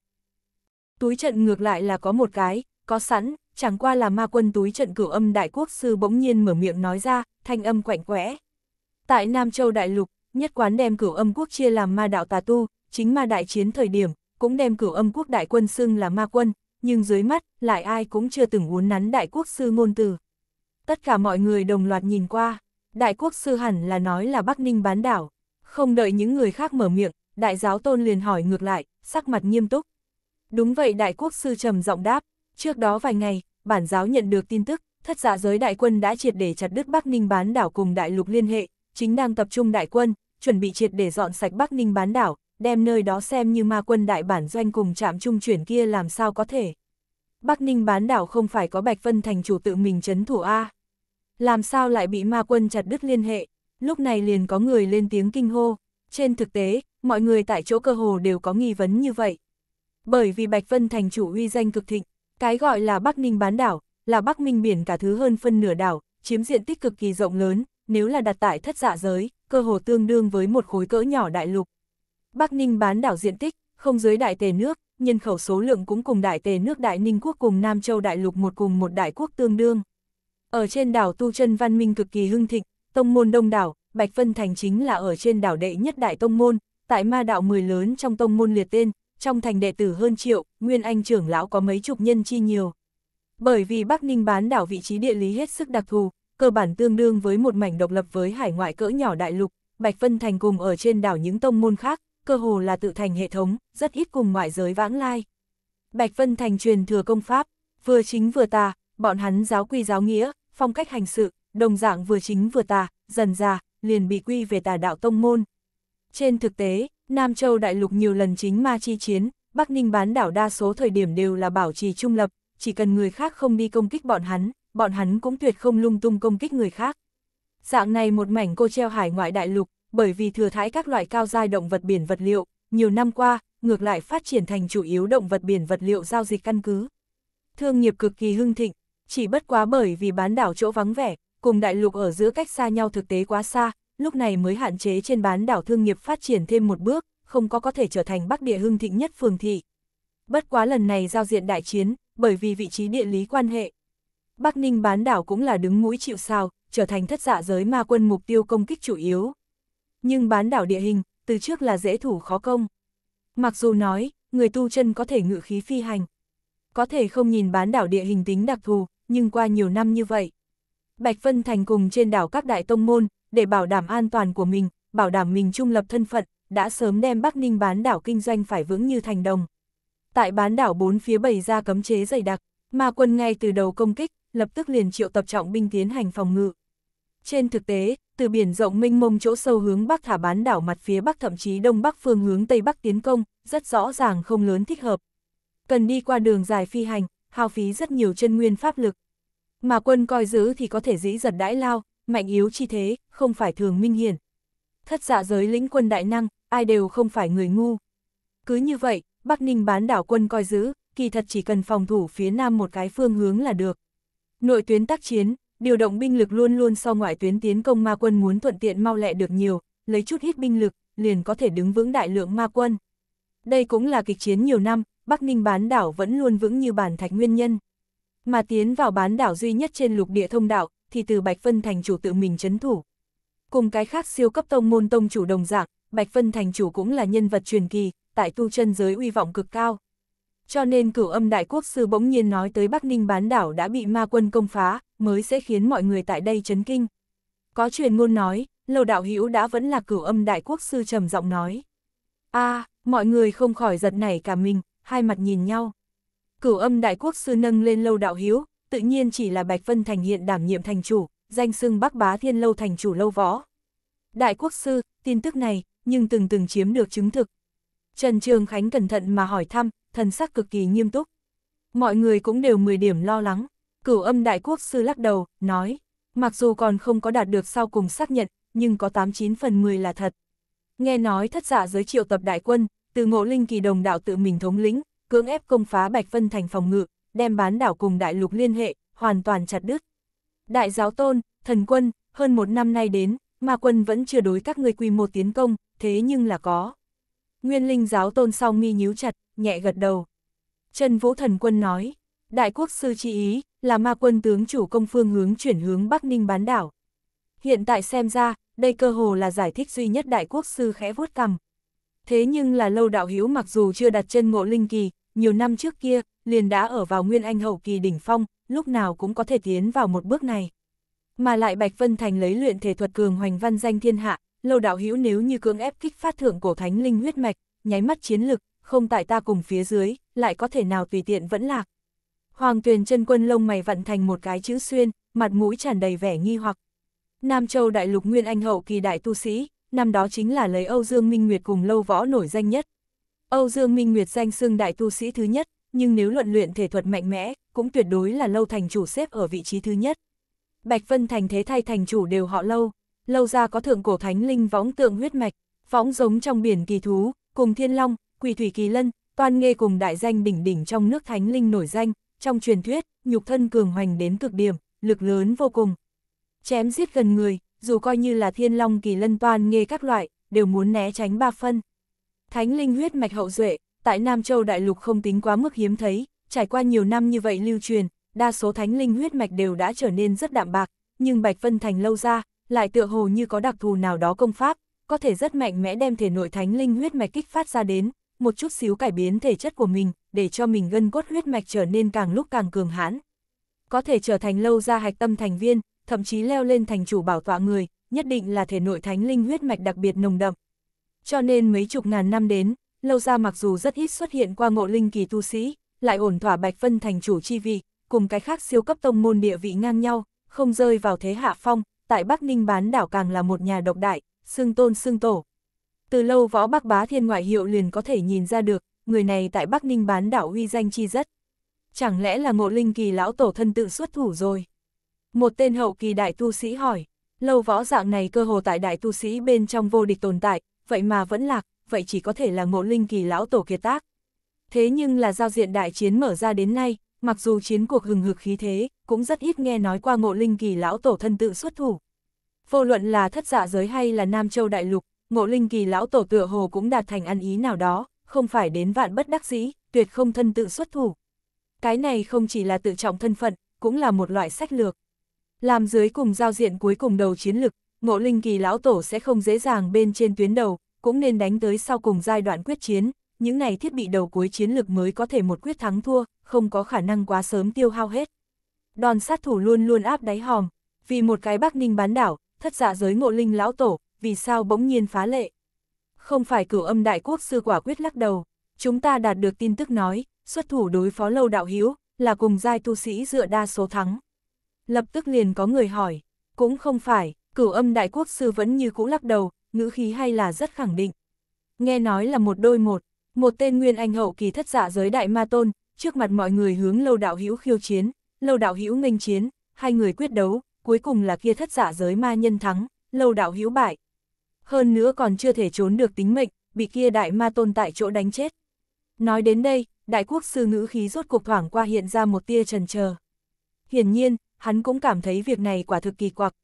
[SPEAKER 1] Túi trận ngược lại là có một cái, có sẵn, chẳng qua là ma quân túi trận cửu âm đại quốc sư bỗng nhiên mở miệng nói ra, thanh âm quạnh quẽ. Tại Nam Châu Đại Lục, nhất quán đem cửu âm quốc chia làm ma đạo tà tu, chính ma đại chiến thời điểm, cũng đem cửu âm quốc đại quân xưng là ma quân, nhưng dưới mắt, lại ai cũng chưa từng uốn nắn đại quốc sư ngôn từ. Tất cả mọi người đồng loạt nhìn qua, đại quốc sư hẳn là nói là Bắc Ninh bán đảo, không đợi những người khác mở miệng, đại giáo tôn liền hỏi ngược lại, sắc mặt nghiêm túc. Đúng vậy đại quốc sư trầm giọng đáp, trước đó vài ngày, bản giáo nhận được tin tức, thất giả dạ giới đại quân đã triệt để chặt đứt Bắc Ninh bán đảo cùng đại lục liên hệ, chính đang tập trung đại quân, chuẩn bị triệt để dọn sạch Bắc Ninh bán đảo, đem nơi đó xem như ma quân đại bản doanh cùng trạm trung chuyển kia làm sao có thể. Bắc Ninh bán đảo không phải có Bạch Vân thành chủ tự mình chấn thủ A. Làm sao lại bị ma quân chặt đứt liên hệ, lúc này liền có người lên tiếng kinh hô. Trên thực tế, mọi người tại chỗ cơ hồ đều có nghi vấn như vậy. Bởi vì Bạch Vân thành chủ uy danh cực thịnh, cái gọi là Bắc Ninh bán đảo, là Bắc Minh biển cả thứ hơn phân nửa đảo, chiếm diện tích cực kỳ rộng lớn, nếu là đặt tại thất dạ giới, cơ hồ tương đương với một khối cỡ nhỏ đại lục. Bắc Ninh bán đảo diện tích, không dưới đại tề nước, nhân khẩu số lượng cũng cùng đại tề nước Đại Ninh quốc cùng Nam Châu Đại Lục một cùng một đại quốc tương đương. Ở trên đảo tu chân văn minh cực kỳ hưng thịnh, tông môn đông đảo, Bạch Vân Thành chính là ở trên đảo đệ nhất đại tông môn, tại ma đạo 10 lớn trong tông môn liệt tên, trong thành đệ tử hơn triệu, nguyên anh trưởng lão có mấy chục nhân chi nhiều. Bởi vì Bắc Ninh bán đảo vị trí địa lý hết sức đặc thù, cơ bản tương đương với một mảnh độc lập với hải ngoại cỡ nhỏ đại lục, Bạch Vân Thành cùng ở trên đảo những tông môn khác, cơ hồ là tự thành hệ thống, rất ít cùng ngoại giới vãng lai. Bạch Vân Thành truyền thừa công pháp, vừa chính vừa tà, bọn hắn giáo quy giáo nghĩa, phong cách hành sự, đồng dạng vừa chính vừa tà, dần ra, liền bị quy về tà đạo tông môn. Trên thực tế, Nam Châu Đại Lục nhiều lần chính ma chi chiến, Bắc Ninh bán đảo đa số thời điểm đều là bảo trì trung lập, chỉ cần người khác không đi công kích bọn hắn, bọn hắn cũng tuyệt không lung tung công kích người khác. Dạng này một mảnh cô treo hải ngoại đại lục, bởi vì thừa thãi các loại cao giai động vật biển vật liệu, nhiều năm qua, ngược lại phát triển thành chủ yếu động vật biển vật liệu giao dịch căn cứ. Thương nghiệp cực kỳ hưng thịnh, chỉ bất quá bởi vì bán đảo chỗ vắng vẻ, cùng đại lục ở giữa cách xa nhau thực tế quá xa, lúc này mới hạn chế trên bán đảo thương nghiệp phát triển thêm một bước, không có có thể trở thành bắc địa hưng thịnh nhất phường thị. Bất quá lần này giao diện đại chiến, bởi vì vị trí địa lý quan hệ. Bắc Ninh bán đảo cũng là đứng mũi chịu sao, trở thành thất dạ giới ma quân mục tiêu công kích chủ yếu nhưng bán đảo địa hình, từ trước là dễ thủ khó công. Mặc dù nói, người tu chân có thể ngự khí phi hành, có thể không nhìn bán đảo địa hình tính đặc thù, nhưng qua nhiều năm như vậy. Bạch Vân Thành cùng trên đảo các đại tông môn, để bảo đảm an toàn của mình, bảo đảm mình trung lập thân phận, đã sớm đem Bắc Ninh bán đảo kinh doanh phải vững như thành đồng. Tại bán đảo bốn phía bày ra cấm chế dày đặc, mà quân ngay từ đầu công kích, lập tức liền triệu tập trọng binh tiến hành phòng ngự. Trên thực tế, từ biển rộng mênh mông chỗ sâu hướng bắc thả bán đảo mặt phía bắc thậm chí đông bắc phương hướng tây bắc tiến công, rất rõ ràng không lớn thích hợp. Cần đi qua đường dài phi hành, hao phí rất nhiều chân nguyên pháp lực. Mà quân coi giữ thì có thể dĩ giật đãi lao, mạnh yếu chi thế, không phải thường minh hiển. Thất dạ giới lĩnh quân đại năng, ai đều không phải người ngu. Cứ như vậy, Bắc Ninh bán đảo quân coi giữ, kỳ thật chỉ cần phòng thủ phía nam một cái phương hướng là được. Nội tuyến tác chiến, Điều động binh lực luôn luôn so ngoại tuyến tiến công ma quân muốn thuận tiện mau lẹ được nhiều, lấy chút hít binh lực, liền có thể đứng vững đại lượng ma quân. Đây cũng là kịch chiến nhiều năm, Bắc Ninh bán đảo vẫn luôn vững như bản thạch nguyên nhân. Mà tiến vào bán đảo duy nhất trên lục địa thông đạo, thì từ Bạch Vân Thành chủ tự mình chấn thủ. Cùng cái khác siêu cấp tông môn tông chủ đồng dạng, Bạch Vân Thành chủ cũng là nhân vật truyền kỳ, tại tu chân giới uy vọng cực cao. Cho nên cửu âm đại quốc sư bỗng nhiên nói tới Bắc Ninh bán đảo đã bị ma quân công phá, mới sẽ khiến mọi người tại đây chấn kinh. Có truyền ngôn nói, Lâu Đạo Hữu đã vẫn là cửu âm đại quốc sư trầm giọng nói. a à, mọi người không khỏi giật nảy cả mình, hai mặt nhìn nhau. Cửu âm đại quốc sư nâng lên Lâu Đạo Hữu tự nhiên chỉ là Bạch Vân Thành hiện đảm nhiệm thành chủ, danh xưng Bắc Bá Thiên Lâu thành chủ lâu võ. Đại quốc sư, tin tức này, nhưng từng từng chiếm được chứng thực. Trần Trường Khánh cẩn thận mà hỏi thăm, thần sắc cực kỳ nghiêm túc. Mọi người cũng đều 10 điểm lo lắng, Cửu âm đại quốc sư lắc đầu, nói, mặc dù còn không có đạt được sau cùng xác nhận, nhưng có 89 phần 10 là thật. Nghe nói thất giả dạ giới triệu tập đại quân, từ ngộ linh kỳ đồng đạo tự mình thống lĩnh, cưỡng ép công phá Bạch phân thành phòng ngự, đem bán đảo cùng đại lục liên hệ, hoàn toàn chặt đứt. Đại giáo tôn, thần quân, hơn một năm nay đến, mà quân vẫn chưa đối các người quy một tiến công, thế nhưng là có. Nguyên linh giáo tôn song mi nhíu chặt, nhẹ gật đầu. Trần Vũ thần quân nói, đại quốc sư chỉ ý, là ma quân tướng chủ công phương hướng chuyển hướng Bắc Ninh bán đảo. Hiện tại xem ra, đây cơ hồ là giải thích duy nhất đại quốc sư khẽ vuốt cằm. Thế nhưng là lâu đạo hiếu mặc dù chưa đặt chân ngộ linh kỳ, nhiều năm trước kia, liền đã ở vào nguyên anh hậu kỳ đỉnh phong, lúc nào cũng có thể tiến vào một bước này. Mà lại Bạch Vân Thành lấy luyện thể thuật cường hoành văn danh thiên hạ, lâu đạo hiếu nếu như cưỡng ép kích phát thượng cổ thánh linh huyết mạch, nháy mắt chiến lực, không tại ta cùng phía dưới, lại có thể nào tùy tiện vẫn lạc. Hoàng Tuyền chân quân lông mày vặn thành một cái chữ xuyên, mặt mũi tràn đầy vẻ nghi hoặc. Nam Châu đại lục nguyên anh hậu kỳ đại tu sĩ, năm đó chính là lấy Âu Dương Minh Nguyệt cùng lâu võ nổi danh nhất. Âu Dương Minh Nguyệt danh xưng đại tu sĩ thứ nhất, nhưng nếu luận luyện thể thuật mạnh mẽ, cũng tuyệt đối là lâu thành chủ xếp ở vị trí thứ nhất. Bạch Vân thành thế thay thành chủ đều họ lâu, lâu ra có thượng cổ thánh linh võng tượng huyết mạch, võng giống trong biển kỳ thú, cùng thiên long, quỷ thủy kỳ lân, toàn nghe cùng đại danh đỉnh đỉnh trong nước thánh linh nổi danh, trong truyền thuyết, nhục thân cường hoành đến cực điểm, lực lớn vô cùng. Chém giết gần người, dù coi như là thiên long kỳ lân toàn nghê các loại, đều muốn né tránh ba phân. Thánh linh huyết mạch hậu duệ, tại Nam Châu Đại Lục không tính quá mức hiếm thấy, trải qua nhiều năm như vậy lưu truyền, đa số thánh linh huyết mạch đều đã trở nên rất đạm bạc, nhưng Bạch phân Thành lâu ra, lại tựa hồ như có đặc thù nào đó công pháp, có thể rất mạnh mẽ đem thể nội thánh linh huyết mạch kích phát ra đến, một chút xíu cải biến thể chất của mình, để cho mình gân cốt huyết mạch trở nên càng lúc càng cường hãn. Có thể trở thành lâu gia hạch tâm thành viên, thậm chí leo lên thành chủ bảo tọa người, nhất định là thể nội thánh linh huyết mạch đặc biệt nồng đậm. Cho nên mấy chục ngàn năm đến, lâu gia mặc dù rất ít xuất hiện qua ngộ linh kỳ tu sĩ, lại ổn thỏa Bạch phân thành chủ chi vị, cùng cái khác siêu cấp tông môn địa vị ngang nhau, không rơi vào thế hạ phong, tại Bắc Ninh bán đảo càng là một nhà độc đại, xương tôn xương tổ. Từ lâu võ Bắc Bá Thiên ngoại hiệu liền có thể nhìn ra được, người này tại Bắc Ninh bán đảo huy danh chi rất. Chẳng lẽ là ngộ linh kỳ lão tổ thân tự xuất thủ rồi? Một tên hậu kỳ đại tu sĩ hỏi, lâu võ dạng này cơ hồ tại đại tu sĩ bên trong vô địch tồn tại, vậy mà vẫn lạc, vậy chỉ có thể là ngộ linh kỳ lão tổ kiệt tác. Thế nhưng là giao diện đại chiến mở ra đến nay, mặc dù chiến cuộc hừng hực khí thế, cũng rất ít nghe nói qua ngộ linh kỳ lão tổ thân tự xuất thủ. Vô luận là thất dạ giới hay là Nam Châu Đại Lục, ngộ linh kỳ lão tổ tựa hồ cũng đạt thành ăn ý nào đó, không phải đến vạn bất đắc dĩ, tuyệt không thân tự xuất thủ. Cái này không chỉ là tự trọng thân phận, cũng là một loại sách lược. Làm dưới cùng giao diện cuối cùng đầu chiến lực, ngộ linh kỳ lão tổ sẽ không dễ dàng bên trên tuyến đầu, cũng nên đánh tới sau cùng giai đoạn quyết chiến, những này thiết bị đầu cuối chiến lực mới có thể một quyết thắng thua, không có khả năng quá sớm tiêu hao hết. Đòn sát thủ luôn luôn áp đáy hòm, vì một cái Bắc Ninh bán đảo, thất dạ giới ngộ linh lão tổ, vì sao bỗng nhiên phá lệ. Không phải cửu âm đại quốc sư quả quyết lắc đầu, chúng ta đạt được tin tức nói, xuất thủ đối phó lâu đạo hiếu, là cùng giai tu sĩ dựa đa số thắng. Lập tức liền có người hỏi, cũng không phải, cửu âm đại quốc sư vẫn như cũ lắc đầu, ngữ khí hay là rất khẳng định. Nghe nói là một đôi một, một tên nguyên anh hậu kỳ thất giả dạ giới đại ma tôn, trước mặt mọi người hướng lâu đạo hiếu khiêu chiến, lâu đạo hiếu nghênh chiến, hai người quyết đấu, cuối cùng là kia thất giả dạ giới ma nhân thắng, lâu đạo hiếu bại, hơn nữa còn chưa thể trốn được tính mệnh, bị kia đại ma tôn tại chỗ đánh chết. Nói đến đây, đại quốc sư ngữ khí rốt cuộc thoảng qua hiện ra một tia trần chờ Hiển nhiên, hắn cũng cảm thấy việc này quả thực kỳ quặc.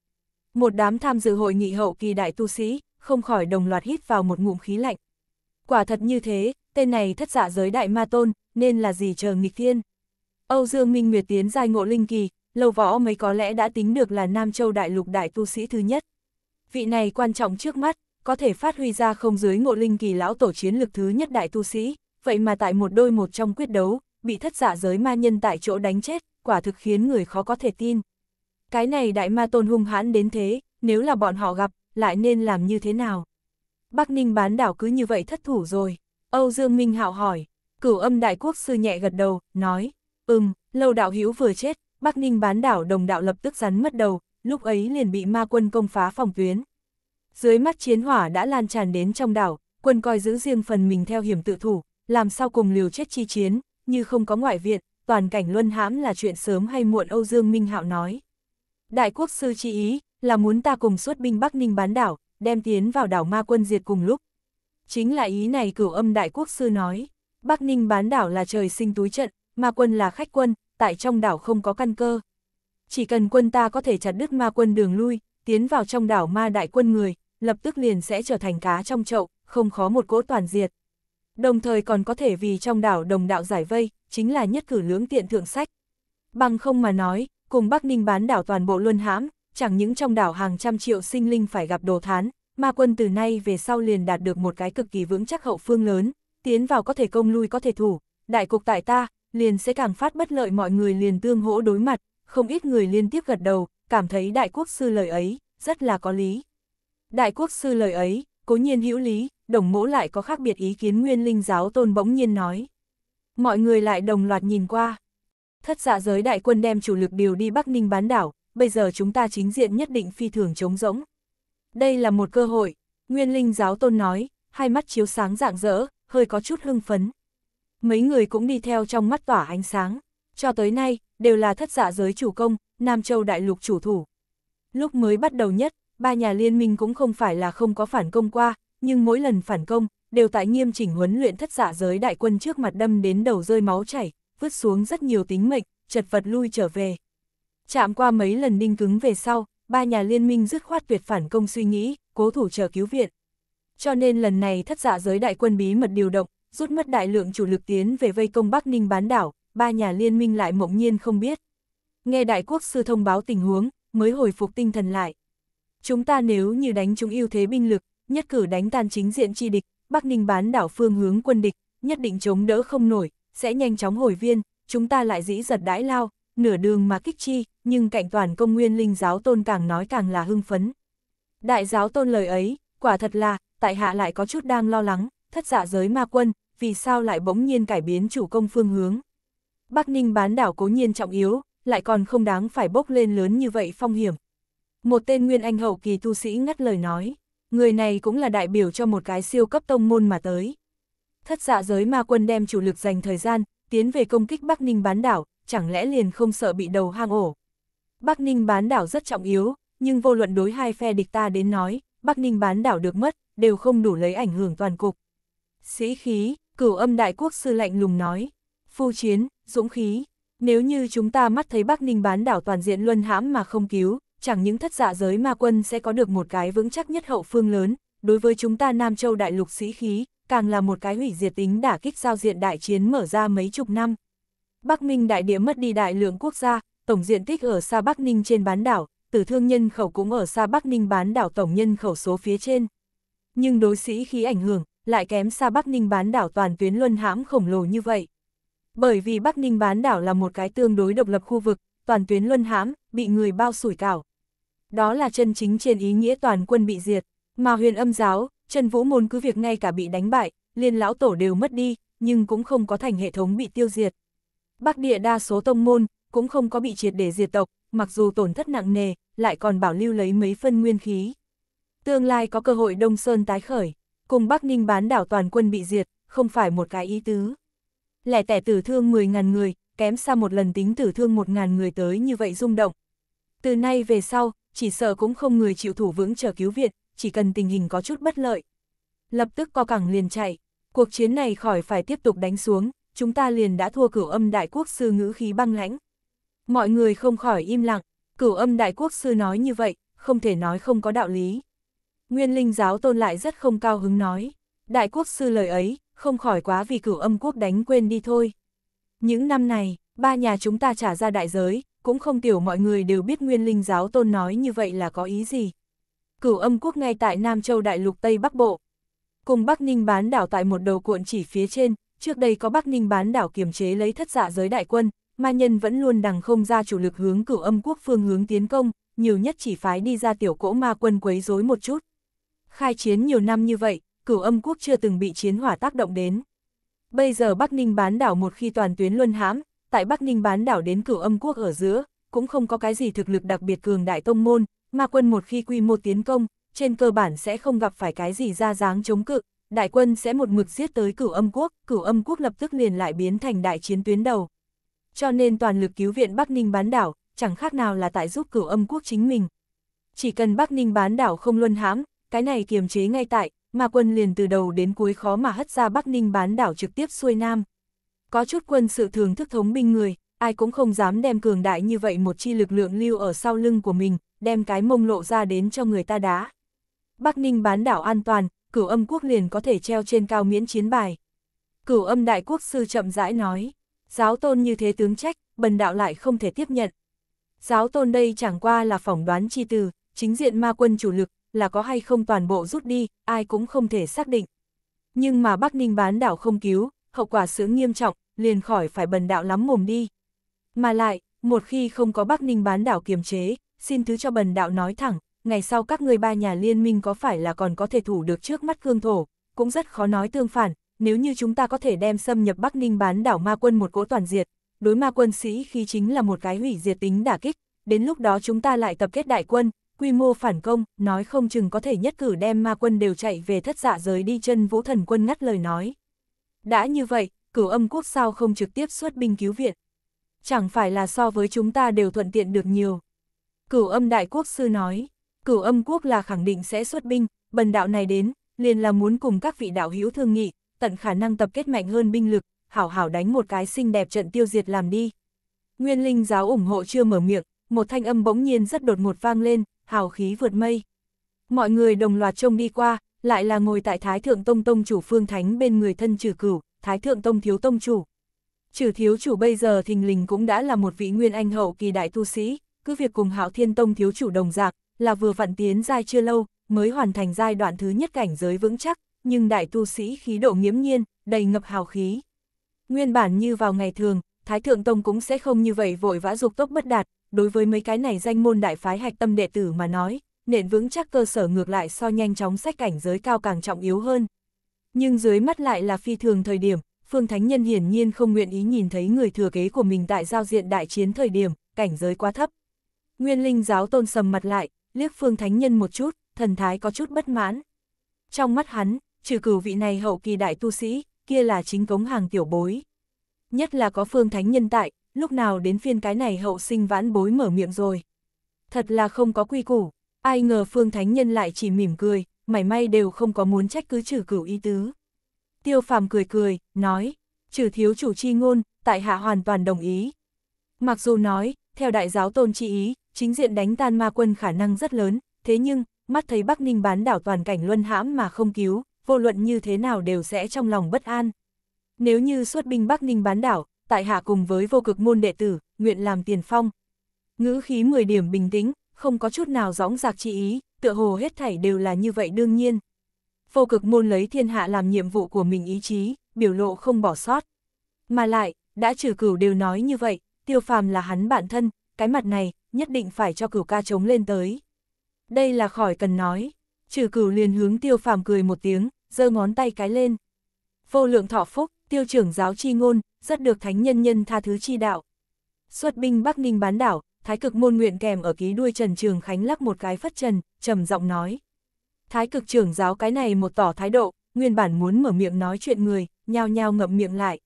[SPEAKER 1] Một đám tham dự hội nghị hậu kỳ đại tu sĩ, không khỏi đồng loạt hít vào một ngụm khí lạnh. Quả thật như thế, tên này thất dạ giới đại ma tôn, nên là gì chờ nghịch thiên. Âu Dương Minh Nguyệt tiến giai ngộ linh kỳ, lâu võ mới có lẽ đã tính được là Nam Châu đại lục đại tu sĩ thứ nhất vị này quan trọng trước mắt, có thể phát huy ra không dưới ngộ linh kỳ lão tổ chiến lực thứ nhất đại tu sĩ, vậy mà tại một đôi một trong quyết đấu, bị thất giả dạ giới ma nhân tại chỗ đánh chết, quả thực khiến người khó có thể tin. Cái này đại ma tôn hung hãn đến thế, nếu là bọn họ gặp, lại nên làm như thế nào? Bắc Ninh bán đảo cứ như vậy thất thủ rồi. Âu Dương Minh Hạo hỏi, cửu âm đại quốc sư nhẹ gật đầu, nói, ừm, lâu đạo hữu vừa chết, Bắc Ninh bán đảo đồng đạo lập tức rắn mất đầu, lúc ấy liền bị ma quân công phá phòng tuyến. Dưới mắt chiến hỏa đã lan tràn đến trong đảo, quân coi giữ riêng phần mình theo hiểm tự thủ, làm sao cùng liều chết chi chiến, như không có ngoại viện, toàn cảnh luân hãm là chuyện sớm hay muộn Âu Dương Minh Hạo nói. Đại quốc sư chi ý, là muốn ta cùng xuất binh Bắc Ninh bán đảo, đem tiến vào đảo ma quân diệt cùng lúc. Chính là ý này cửu âm đại quốc sư nói, Bắc Ninh bán đảo là trời sinh túi trận, ma quân là khách quân, tại trong đảo không có căn cơ, chỉ cần quân ta có thể chặt đứt ma quân đường lui, tiến vào trong đảo ma đại quân người, lập tức liền sẽ trở thành cá trong chậu, không khó một cỗ toàn diệt. Đồng thời còn có thể vì trong đảo đồng đạo giải vây, chính là nhất cử lưỡng tiện thượng sách. Bằng không mà nói, cùng Bắc Ninh bán đảo toàn bộ luân hãm, chẳng những trong đảo hàng trăm triệu sinh linh phải gặp đồ thán, ma quân từ nay về sau liền đạt được một cái cực kỳ vững chắc hậu phương lớn, tiến vào có thể công lui có thể thủ, đại cục tại ta, liền sẽ càng phát bất lợi mọi người liền tương hỗ đối mặt, không ít người liên tiếp gật đầu, cảm thấy đại quốc sư lời ấy, rất là có lý. Đại quốc sư lời ấy, cố nhiên hữu lý, đồng mỗ lại có khác biệt ý kiến nguyên linh giáo tôn bỗng nhiên nói. Mọi người lại đồng loạt nhìn qua. Thất dạ giới đại quân đem chủ lực điều đi Bắc Ninh bán đảo, bây giờ chúng ta chính diện nhất định phi thường chống rỗng. Đây là một cơ hội, nguyên linh giáo tôn nói, hai mắt chiếu sáng rạng rỡ, hơi có chút hưng phấn. Mấy người cũng đi theo trong mắt tỏa ánh sáng. Cho tới nay, đều là thất dạ giới chủ công, Nam Châu đại lục chủ thủ. Lúc mới bắt đầu nhất, ba nhà liên minh cũng không phải là không có phản công qua, nhưng mỗi lần phản công, đều tại nghiêm chỉnh huấn luyện thất dạ giới đại quân trước mặt đâm đến đầu rơi máu chảy, vứt xuống rất nhiều tính mệnh, chật vật lui trở về. Chạm qua mấy lần đinh cứng về sau, ba nhà liên minh dứt khoát tuyệt phản công suy nghĩ, cố thủ chờ cứu viện. Cho nên lần này thất dạ giới đại quân bí mật điều động, rút mất đại lượng chủ lực tiến về vây công Bắc Ninh bán đảo, ba nhà liên minh lại mộng nhiên không biết. Nghe đại quốc sư thông báo tình huống, mới hồi phục tinh thần lại. Chúng ta nếu như đánh chúng ưu thế binh lực, nhất cử đánh tan chính diện chi địch, Bắc Ninh bán đảo phương hướng quân địch, nhất định chống đỡ không nổi, sẽ nhanh chóng hồi viên, chúng ta lại dĩ giật đãi lao, nửa đường mà kích chi, nhưng cạnh toàn công nguyên linh giáo tôn càng nói càng là hưng phấn. Đại giáo tôn lời ấy, quả thật là, tại hạ lại có chút đang lo lắng, thất dạ giới ma quân, vì sao lại bỗng nhiên cải biến chủ công phương hướng. Bắc Ninh bán đảo cố nhiên trọng yếu, lại còn không đáng phải bốc lên lớn như vậy phong hiểm. Một tên nguyên anh hậu kỳ tu sĩ ngắt lời nói, người này cũng là đại biểu cho một cái siêu cấp tông môn mà tới. Thất dạ giới ma quân đem chủ lực dành thời gian, tiến về công kích Bắc Ninh bán đảo, chẳng lẽ liền không sợ bị đầu hang ổ. Bắc Ninh bán đảo rất trọng yếu, nhưng vô luận đối hai phe địch ta đến nói, Bắc Ninh bán đảo được mất, đều không đủ lấy ảnh hưởng toàn cục. Sĩ khí, cửu âm đại quốc sư lạnh lùng nói, phu chiến, dũng khí. Nếu như chúng ta mắt thấy Bắc Ninh bán đảo toàn diện luân hãm mà không cứu, chẳng những thất dạ giới ma quân sẽ có được một cái vững chắc nhất hậu phương lớn, đối với chúng ta Nam Châu đại lục sĩ khí, càng là một cái hủy diệt tính đả kích giao diện đại chiến mở ra mấy chục năm. Bắc Minh đại địa mất đi đại lượng quốc gia, tổng diện tích ở xa Bắc Ninh trên bán đảo, tử thương nhân khẩu cũng ở xa Bắc Ninh bán đảo tổng nhân khẩu số phía trên. Nhưng đối sĩ khí ảnh hưởng, lại kém xa Bắc Ninh bán đảo toàn tuyến luân hãm khổng lồ như vậy. Bởi vì Bắc Ninh bán đảo là một cái tương đối độc lập khu vực, toàn tuyến luân hãm, bị người bao sủi cảo. Đó là chân chính trên ý nghĩa toàn quân bị diệt, mà huyền âm giáo, Trần Vũ Môn cứ việc ngay cả bị đánh bại, liên lão tổ đều mất đi, nhưng cũng không có thành hệ thống bị tiêu diệt. Bắc địa đa số tông môn, cũng không có bị triệt để diệt tộc, mặc dù tổn thất nặng nề, lại còn bảo lưu lấy mấy phân nguyên khí. Tương lai có cơ hội Đông Sơn tái khởi, cùng Bắc Ninh bán đảo toàn quân bị diệt, không phải một cái ý tứ lẻ tẻ tử thương 10.000 người, kém xa một lần tính tử thương 1.000 người tới như vậy rung động. Từ nay về sau, chỉ sợ cũng không người chịu thủ vững chờ cứu viện chỉ cần tình hình có chút bất lợi. Lập tức co cẳng liền chạy, cuộc chiến này khỏi phải tiếp tục đánh xuống, chúng ta liền đã thua cửu âm đại quốc sư ngữ khí băng lãnh. Mọi người không khỏi im lặng, cửu âm đại quốc sư nói như vậy, không thể nói không có đạo lý. Nguyên linh giáo tôn lại rất không cao hứng nói, đại quốc sư lời ấy, không khỏi quá vì cửu âm quốc đánh quên đi thôi. Những năm này, ba nhà chúng ta trả ra đại giới, cũng không tiểu mọi người đều biết nguyên linh giáo tôn nói như vậy là có ý gì. Cửu âm quốc ngay tại Nam Châu Đại Lục Tây Bắc Bộ. Cùng Bắc Ninh bán đảo tại một đầu cuộn chỉ phía trên, trước đây có Bắc Ninh bán đảo kiềm chế lấy thất dạ giới đại quân, ma nhân vẫn luôn đằng không ra chủ lực hướng cửu âm quốc phương hướng tiến công, nhiều nhất chỉ phái đi ra tiểu cỗ ma quân quấy rối một chút. Khai chiến nhiều năm như vậy, cửu âm quốc chưa từng bị chiến hỏa tác động đến. Bây giờ Bắc Ninh bán đảo một khi toàn tuyến luân hãm, tại Bắc Ninh bán đảo đến cửu âm quốc ở giữa, cũng không có cái gì thực lực đặc biệt cường đại tông môn, mà quân một khi quy mô tiến công, trên cơ bản sẽ không gặp phải cái gì ra dáng chống cự, đại quân sẽ một mực giết tới cửu âm quốc, cửu âm quốc lập tức liền lại biến thành đại chiến tuyến đầu. Cho nên toàn lực cứu viện Bắc Ninh bán đảo, chẳng khác nào là tại giúp cửu âm quốc chính mình. Chỉ cần Bắc Ninh bán đảo không luân hãm, cái này kiềm chế ngay tại, ma quân liền từ đầu đến cuối khó mà hất ra Bắc Ninh bán đảo trực tiếp xuôi nam. Có chút quân sự thường thức thống binh người, ai cũng không dám đem cường đại như vậy một chi lực lượng lưu ở sau lưng của mình, đem cái mông lộ ra đến cho người ta đá. Bắc Ninh bán đảo an toàn, cửu âm quốc liền có thể treo trên cao miễn chiến bài. Cửu âm đại quốc sư chậm rãi nói, giáo tôn như thế tướng trách, bần đạo lại không thể tiếp nhận. Giáo tôn đây chẳng qua là phỏng đoán chi từ, chính diện ma quân chủ lực, là có hay không toàn bộ rút đi, ai cũng không thể xác định. Nhưng mà Bắc Ninh bán đảo không cứu, hậu quả sướng nghiêm trọng, liền khỏi phải bần đạo lắm mồm đi. Mà lại, một khi không có Bắc Ninh bán đảo kiềm chế, xin thứ cho bần đạo nói thẳng, ngày sau các ngươi ba nhà liên minh có phải là còn có thể thủ được trước mắt cương thổ, cũng rất khó nói tương phản, nếu như chúng ta có thể đem xâm nhập Bắc Ninh bán đảo ma quân một cỗ toàn diệt, đối ma quân sĩ khi chính là một cái hủy diệt tính đả kích, đến lúc đó chúng ta lại tập kết đại quân, quy mô phản công, nói không chừng có thể nhất cử đem ma quân đều chạy về thất dạ giới đi chân vũ thần quân ngắt lời nói. Đã như vậy, cửu âm quốc sao không trực tiếp xuất binh cứu viện? Chẳng phải là so với chúng ta đều thuận tiện được nhiều. Cửu âm đại quốc sư nói, cửu âm quốc là khẳng định sẽ xuất binh, bần đạo này đến, liền là muốn cùng các vị đạo hữu thương nghị, tận khả năng tập kết mạnh hơn binh lực, hảo hảo đánh một cái xinh đẹp trận tiêu diệt làm đi. Nguyên linh giáo ủng hộ chưa mở miệng, một thanh âm bỗng nhiên rất đột ngột vang lên, hào khí vượt mây. Mọi người đồng loạt trông đi qua, lại là ngồi tại Thái Thượng Tông Tông chủ Phương Thánh bên người thân trừ cửu, Thái Thượng Tông Thiếu Tông chủ. Trừ thiếu chủ bây giờ thình lình cũng đã là một vị nguyên anh hậu kỳ đại tu sĩ, cứ việc cùng Hạo Thiên Tông thiếu chủ đồng dạng, là vừa vặn tiến giai chưa lâu, mới hoàn thành giai đoạn thứ nhất cảnh giới vững chắc, nhưng đại tu sĩ khí độ nghiễm nhiên, đầy ngập hào khí. Nguyên bản như vào ngày thường, Thái Thượng Tông cũng sẽ không như vậy vội vã dục tốc bất đạt, đối với mấy cái này danh môn đại phái hạch tâm đệ tử mà nói, nện vững chắc cơ sở ngược lại so nhanh chóng sách cảnh giới cao càng trọng yếu hơn. Nhưng dưới mắt lại là phi thường thời điểm, Phương Thánh Nhân hiển nhiên không nguyện ý nhìn thấy người thừa kế của mình tại giao diện đại chiến thời điểm, cảnh giới quá thấp. Nguyên linh giáo tôn sầm mặt lại, liếc Phương Thánh Nhân một chút, thần thái có chút bất mãn. Trong mắt hắn, trừ cửu vị này hậu kỳ đại tu sĩ, kia là chính cống hàng tiểu bối. Nhất là có Phương Thánh Nhân tại, lúc nào đến phiên cái này hậu sinh vãn bối mở miệng rồi. Thật là không có quy củ, ai ngờ Phương Thánh Nhân lại chỉ mỉm cười, mảy may đều không có muốn trách cứ trừ cửu y tứ. Tiêu phàm cười cười, nói, trừ thiếu chủ chi ngôn, tại hạ hoàn toàn đồng ý. Mặc dù nói, theo đại giáo tôn chi ý, chính diện đánh tan ma quân khả năng rất lớn, thế nhưng, mắt thấy Bắc Ninh bán đảo toàn cảnh luân hãm mà không cứu, vô luận như thế nào đều sẽ trong lòng bất an. Nếu như xuất binh Bắc Ninh bán đảo, tại hạ cùng với vô cực môn đệ tử, nguyện làm tiền phong. Ngữ khí 10 điểm bình tĩnh, không có chút nào gióng giạc chi ý, tựa hồ hết thảy đều là như vậy đương nhiên. Vô cực môn lấy thiên hạ làm nhiệm vụ của mình ý chí, biểu lộ không bỏ sót. Mà lại, đã trừ cửu đều nói như vậy, tiêu phàm là hắn bản thân, cái mặt này, nhất định phải cho cửu ca chống lên tới. Đây là khỏi cần nói, trừ cửu liền hướng tiêu phàm cười một tiếng, giơ ngón tay cái lên. Vô lượng thọ phúc, tiêu trưởng giáo chi ngôn, rất được thánh nhân nhân tha thứ chi đạo. Xuất binh Bắc Ninh bán đảo, thái cực môn nguyện kèm ở ký đuôi Trần Trường Khánh lắc một cái phất trần, trầm giọng nói. Thái cực trưởng giáo cái này một tỏ thái độ, nguyên bản muốn mở miệng nói chuyện người, nhao nhao ngậm miệng lại.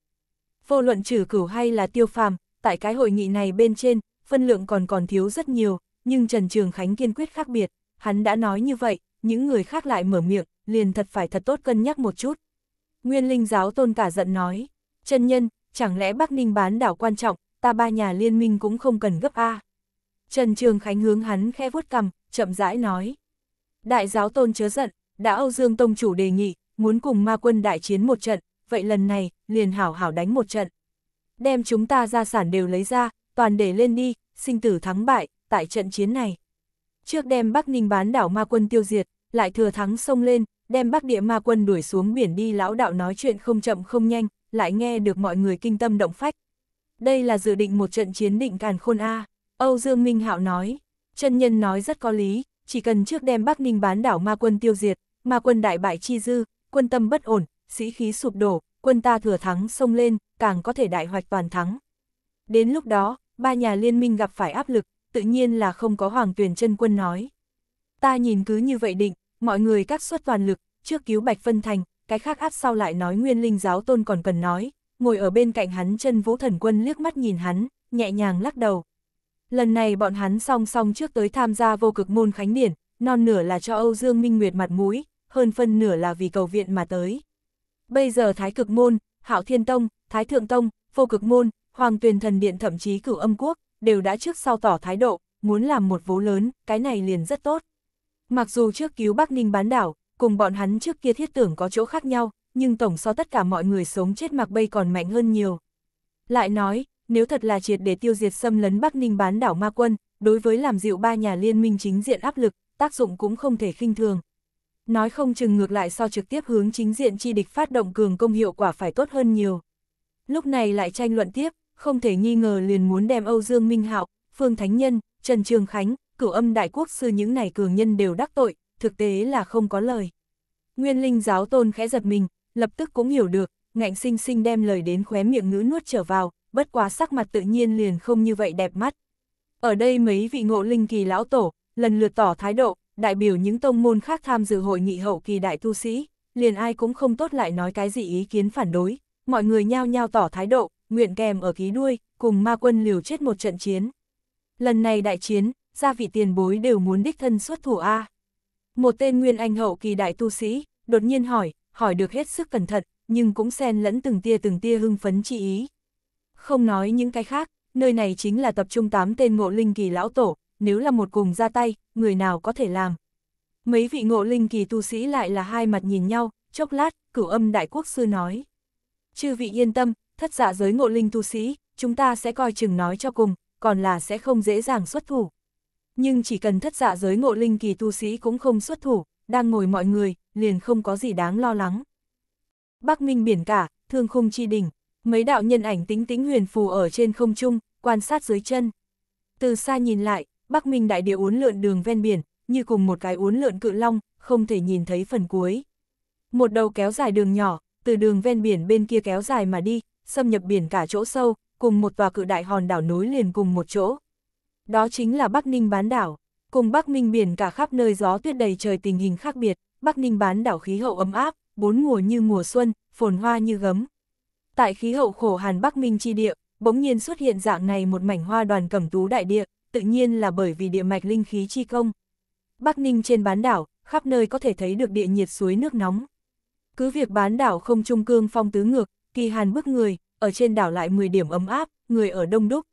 [SPEAKER 1] Vô luận trừ cửu hay là tiêu phàm, tại cái hội nghị này bên trên, phân lượng còn còn thiếu rất nhiều, nhưng Trần Trường Khánh kiên quyết khác biệt, hắn đã nói như vậy, những người khác lại mở miệng, liền thật phải thật tốt cân nhắc một chút. Nguyên linh giáo tôn cả giận nói, chân nhân, chẳng lẽ Bắc Ninh bán đảo quan trọng, ta ba nhà liên minh cũng không cần gấp A. Trần Trường Khánh hướng hắn khe vuốt cầm, chậm rãi nói. Đại giáo tôn chớ giận, đã Âu Dương Tông Chủ đề nghị, muốn cùng ma quân đại chiến một trận, vậy lần này, liền hảo hảo đánh một trận. Đem chúng ta gia sản đều lấy ra, toàn để lên đi, sinh tử thắng bại, tại trận chiến này. Trước đem Bắc Ninh bán đảo ma quân tiêu diệt, lại thừa thắng xông lên, đem bắc địa ma quân đuổi xuống biển đi lão đạo nói chuyện không chậm không nhanh, lại nghe được mọi người kinh tâm động phách. Đây là dự định một trận chiến định càn khôn A, Âu Dương Minh Hạo nói, chân nhân nói rất có lý, chỉ cần trước đem Bắc Ninh bán đảo ma quân tiêu diệt, ma quân đại bại chi dư, quân tâm bất ổn, sĩ khí sụp đổ, quân ta thừa thắng xông lên, càng có thể đại hoạch toàn thắng. Đến lúc đó, ba nhà liên minh gặp phải áp lực, tự nhiên là không có hoàng tuyển chân quân nói. Ta nhìn cứ như vậy định, mọi người các suất toàn lực, trước cứu Bạch phân Thành, cái khác áp sau lại nói nguyên linh giáo tôn còn cần nói, ngồi ở bên cạnh hắn chân vũ thần quân liếc mắt nhìn hắn, nhẹ nhàng lắc đầu. Lần này bọn hắn song song trước tới tham gia vô cực môn khánh điển, non nửa là cho Âu Dương Minh Nguyệt mặt mũi, hơn phân nửa là vì cầu viện mà tới. Bây giờ Thái Cực Môn, Hạo Thiên Tông, Thái Thượng Tông, Vô Cực Môn, Hoàng Tuyền Thần Điện thậm chí cửu âm quốc, đều đã trước sau tỏ thái độ, muốn làm một vố lớn, cái này liền rất tốt. Mặc dù trước cứu Bắc Ninh bán đảo, cùng bọn hắn trước kia thiết tưởng có chỗ khác nhau, nhưng tổng so tất cả mọi người sống chết mặc bay còn mạnh hơn nhiều. Lại nói, nếu thật là triệt để tiêu diệt xâm lấn Bắc Ninh bán đảo ma quân, đối với làm dịu ba nhà liên minh chính diện áp lực, tác dụng cũng không thể khinh thường. Nói không chừng ngược lại so trực tiếp hướng chính diện chi địch phát động cường công hiệu quả phải tốt hơn nhiều. Lúc này lại tranh luận tiếp, không thể nghi ngờ liền muốn đem Âu Dương Minh Hạo, Phương Thánh Nhân, Trần Trường Khánh, cửu âm đại quốc sư những này cường nhân đều đắc tội, thực tế là không có lời. Nguyên linh giáo tôn khẽ giật mình, lập tức cũng hiểu được, ngạnh sinh sinh đem lời đến khóe miệng ngữ nuốt trở vào, bất quá sắc mặt tự nhiên liền không như vậy đẹp mắt. Ở đây mấy vị ngộ linh kỳ lão tổ, lần lượt tỏ thái độ, đại biểu những tông môn khác tham dự hội nghị hậu kỳ đại tu sĩ, liền ai cũng không tốt lại nói cái gì ý kiến phản đối, mọi người nhao nhao tỏ thái độ, nguyện kèm ở ký đuôi, cùng ma quân liều chết một trận chiến. Lần này đại chiến, gia vị tiền bối đều muốn đích thân xuất thủ A. Một tên nguyên anh hậu kỳ đại tu sĩ, đột nhiên hỏi, hỏi được hết sức cẩn thận, nhưng cũng xen lẫn từng tia từng tia hưng phấn chi ý. Không nói những cái khác, nơi này chính là tập trung tám tên ngộ linh kỳ lão tổ, nếu là một cùng ra tay, người nào có thể làm. Mấy vị ngộ linh kỳ tu sĩ lại là hai mặt nhìn nhau, chốc lát, cửu âm đại quốc sư nói. Chư vị yên tâm, thất dạ giới ngộ linh tu sĩ, chúng ta sẽ coi chừng nói cho cùng, còn là sẽ không dễ dàng xuất thủ nhưng chỉ cần thất dạ giới ngộ linh kỳ tu sĩ cũng không xuất thủ, đang ngồi mọi người, liền không có gì đáng lo lắng. Bắc Minh biển cả, thương khung chi đỉnh, mấy đạo nhân ảnh tính tính huyền phù ở trên không trung, quan sát dưới chân. Từ xa nhìn lại, Bắc Minh đại địa uốn lượn đường ven biển, như cùng một cái uốn lượn cự long, không thể nhìn thấy phần cuối. Một đầu kéo dài đường nhỏ, từ đường ven biển bên kia kéo dài mà đi, xâm nhập biển cả chỗ sâu, cùng một tòa cự đại hòn đảo núi liền cùng một chỗ, đó chính là Bắc Ninh bán đảo. Cùng Bắc Ninh biển cả khắp nơi gió tuyết đầy trời tình hình khác biệt, Bắc Ninh bán đảo khí hậu ấm áp, bốn mùa như mùa xuân, phồn hoa như gấm. Tại khí hậu khổ hàn Bắc Minh chi địa, bỗng nhiên xuất hiện dạng này một mảnh hoa đoàn cẩm tú đại địa, tự nhiên là bởi vì địa mạch linh khí chi công. Bắc Ninh trên bán đảo, khắp nơi có thể thấy được địa nhiệt suối nước nóng. Cứ việc bán đảo không trung cương phong tứ ngược, kỳ hàn bức người, ở trên đảo lại 10 điểm ấm áp, người ở đông đúc,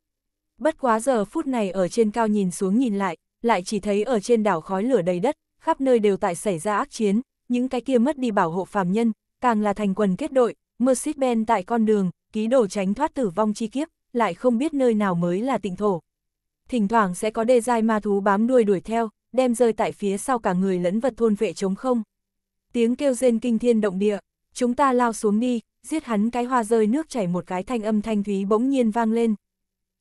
[SPEAKER 1] Bất quá giờ phút này ở trên cao nhìn xuống nhìn lại, lại chỉ thấy ở trên đảo khói lửa đầy đất, khắp nơi đều tại xảy ra ác chiến, những cái kia mất đi bảo hộ phàm nhân, càng là thành quần kết đội, Mercedes-Benz tại con đường, ký đồ tránh thoát tử vong chi kiếp, lại không biết nơi nào mới là tịnh thổ. Thỉnh thoảng sẽ có đê dai ma thú bám đuôi đuổi theo, đem rơi tại phía sau cả người lẫn vật thôn vệ chống không. Tiếng kêu rên kinh thiên động địa, chúng ta lao xuống đi, giết hắn cái hoa rơi nước chảy một cái thanh âm thanh thúy bỗng nhiên vang lên,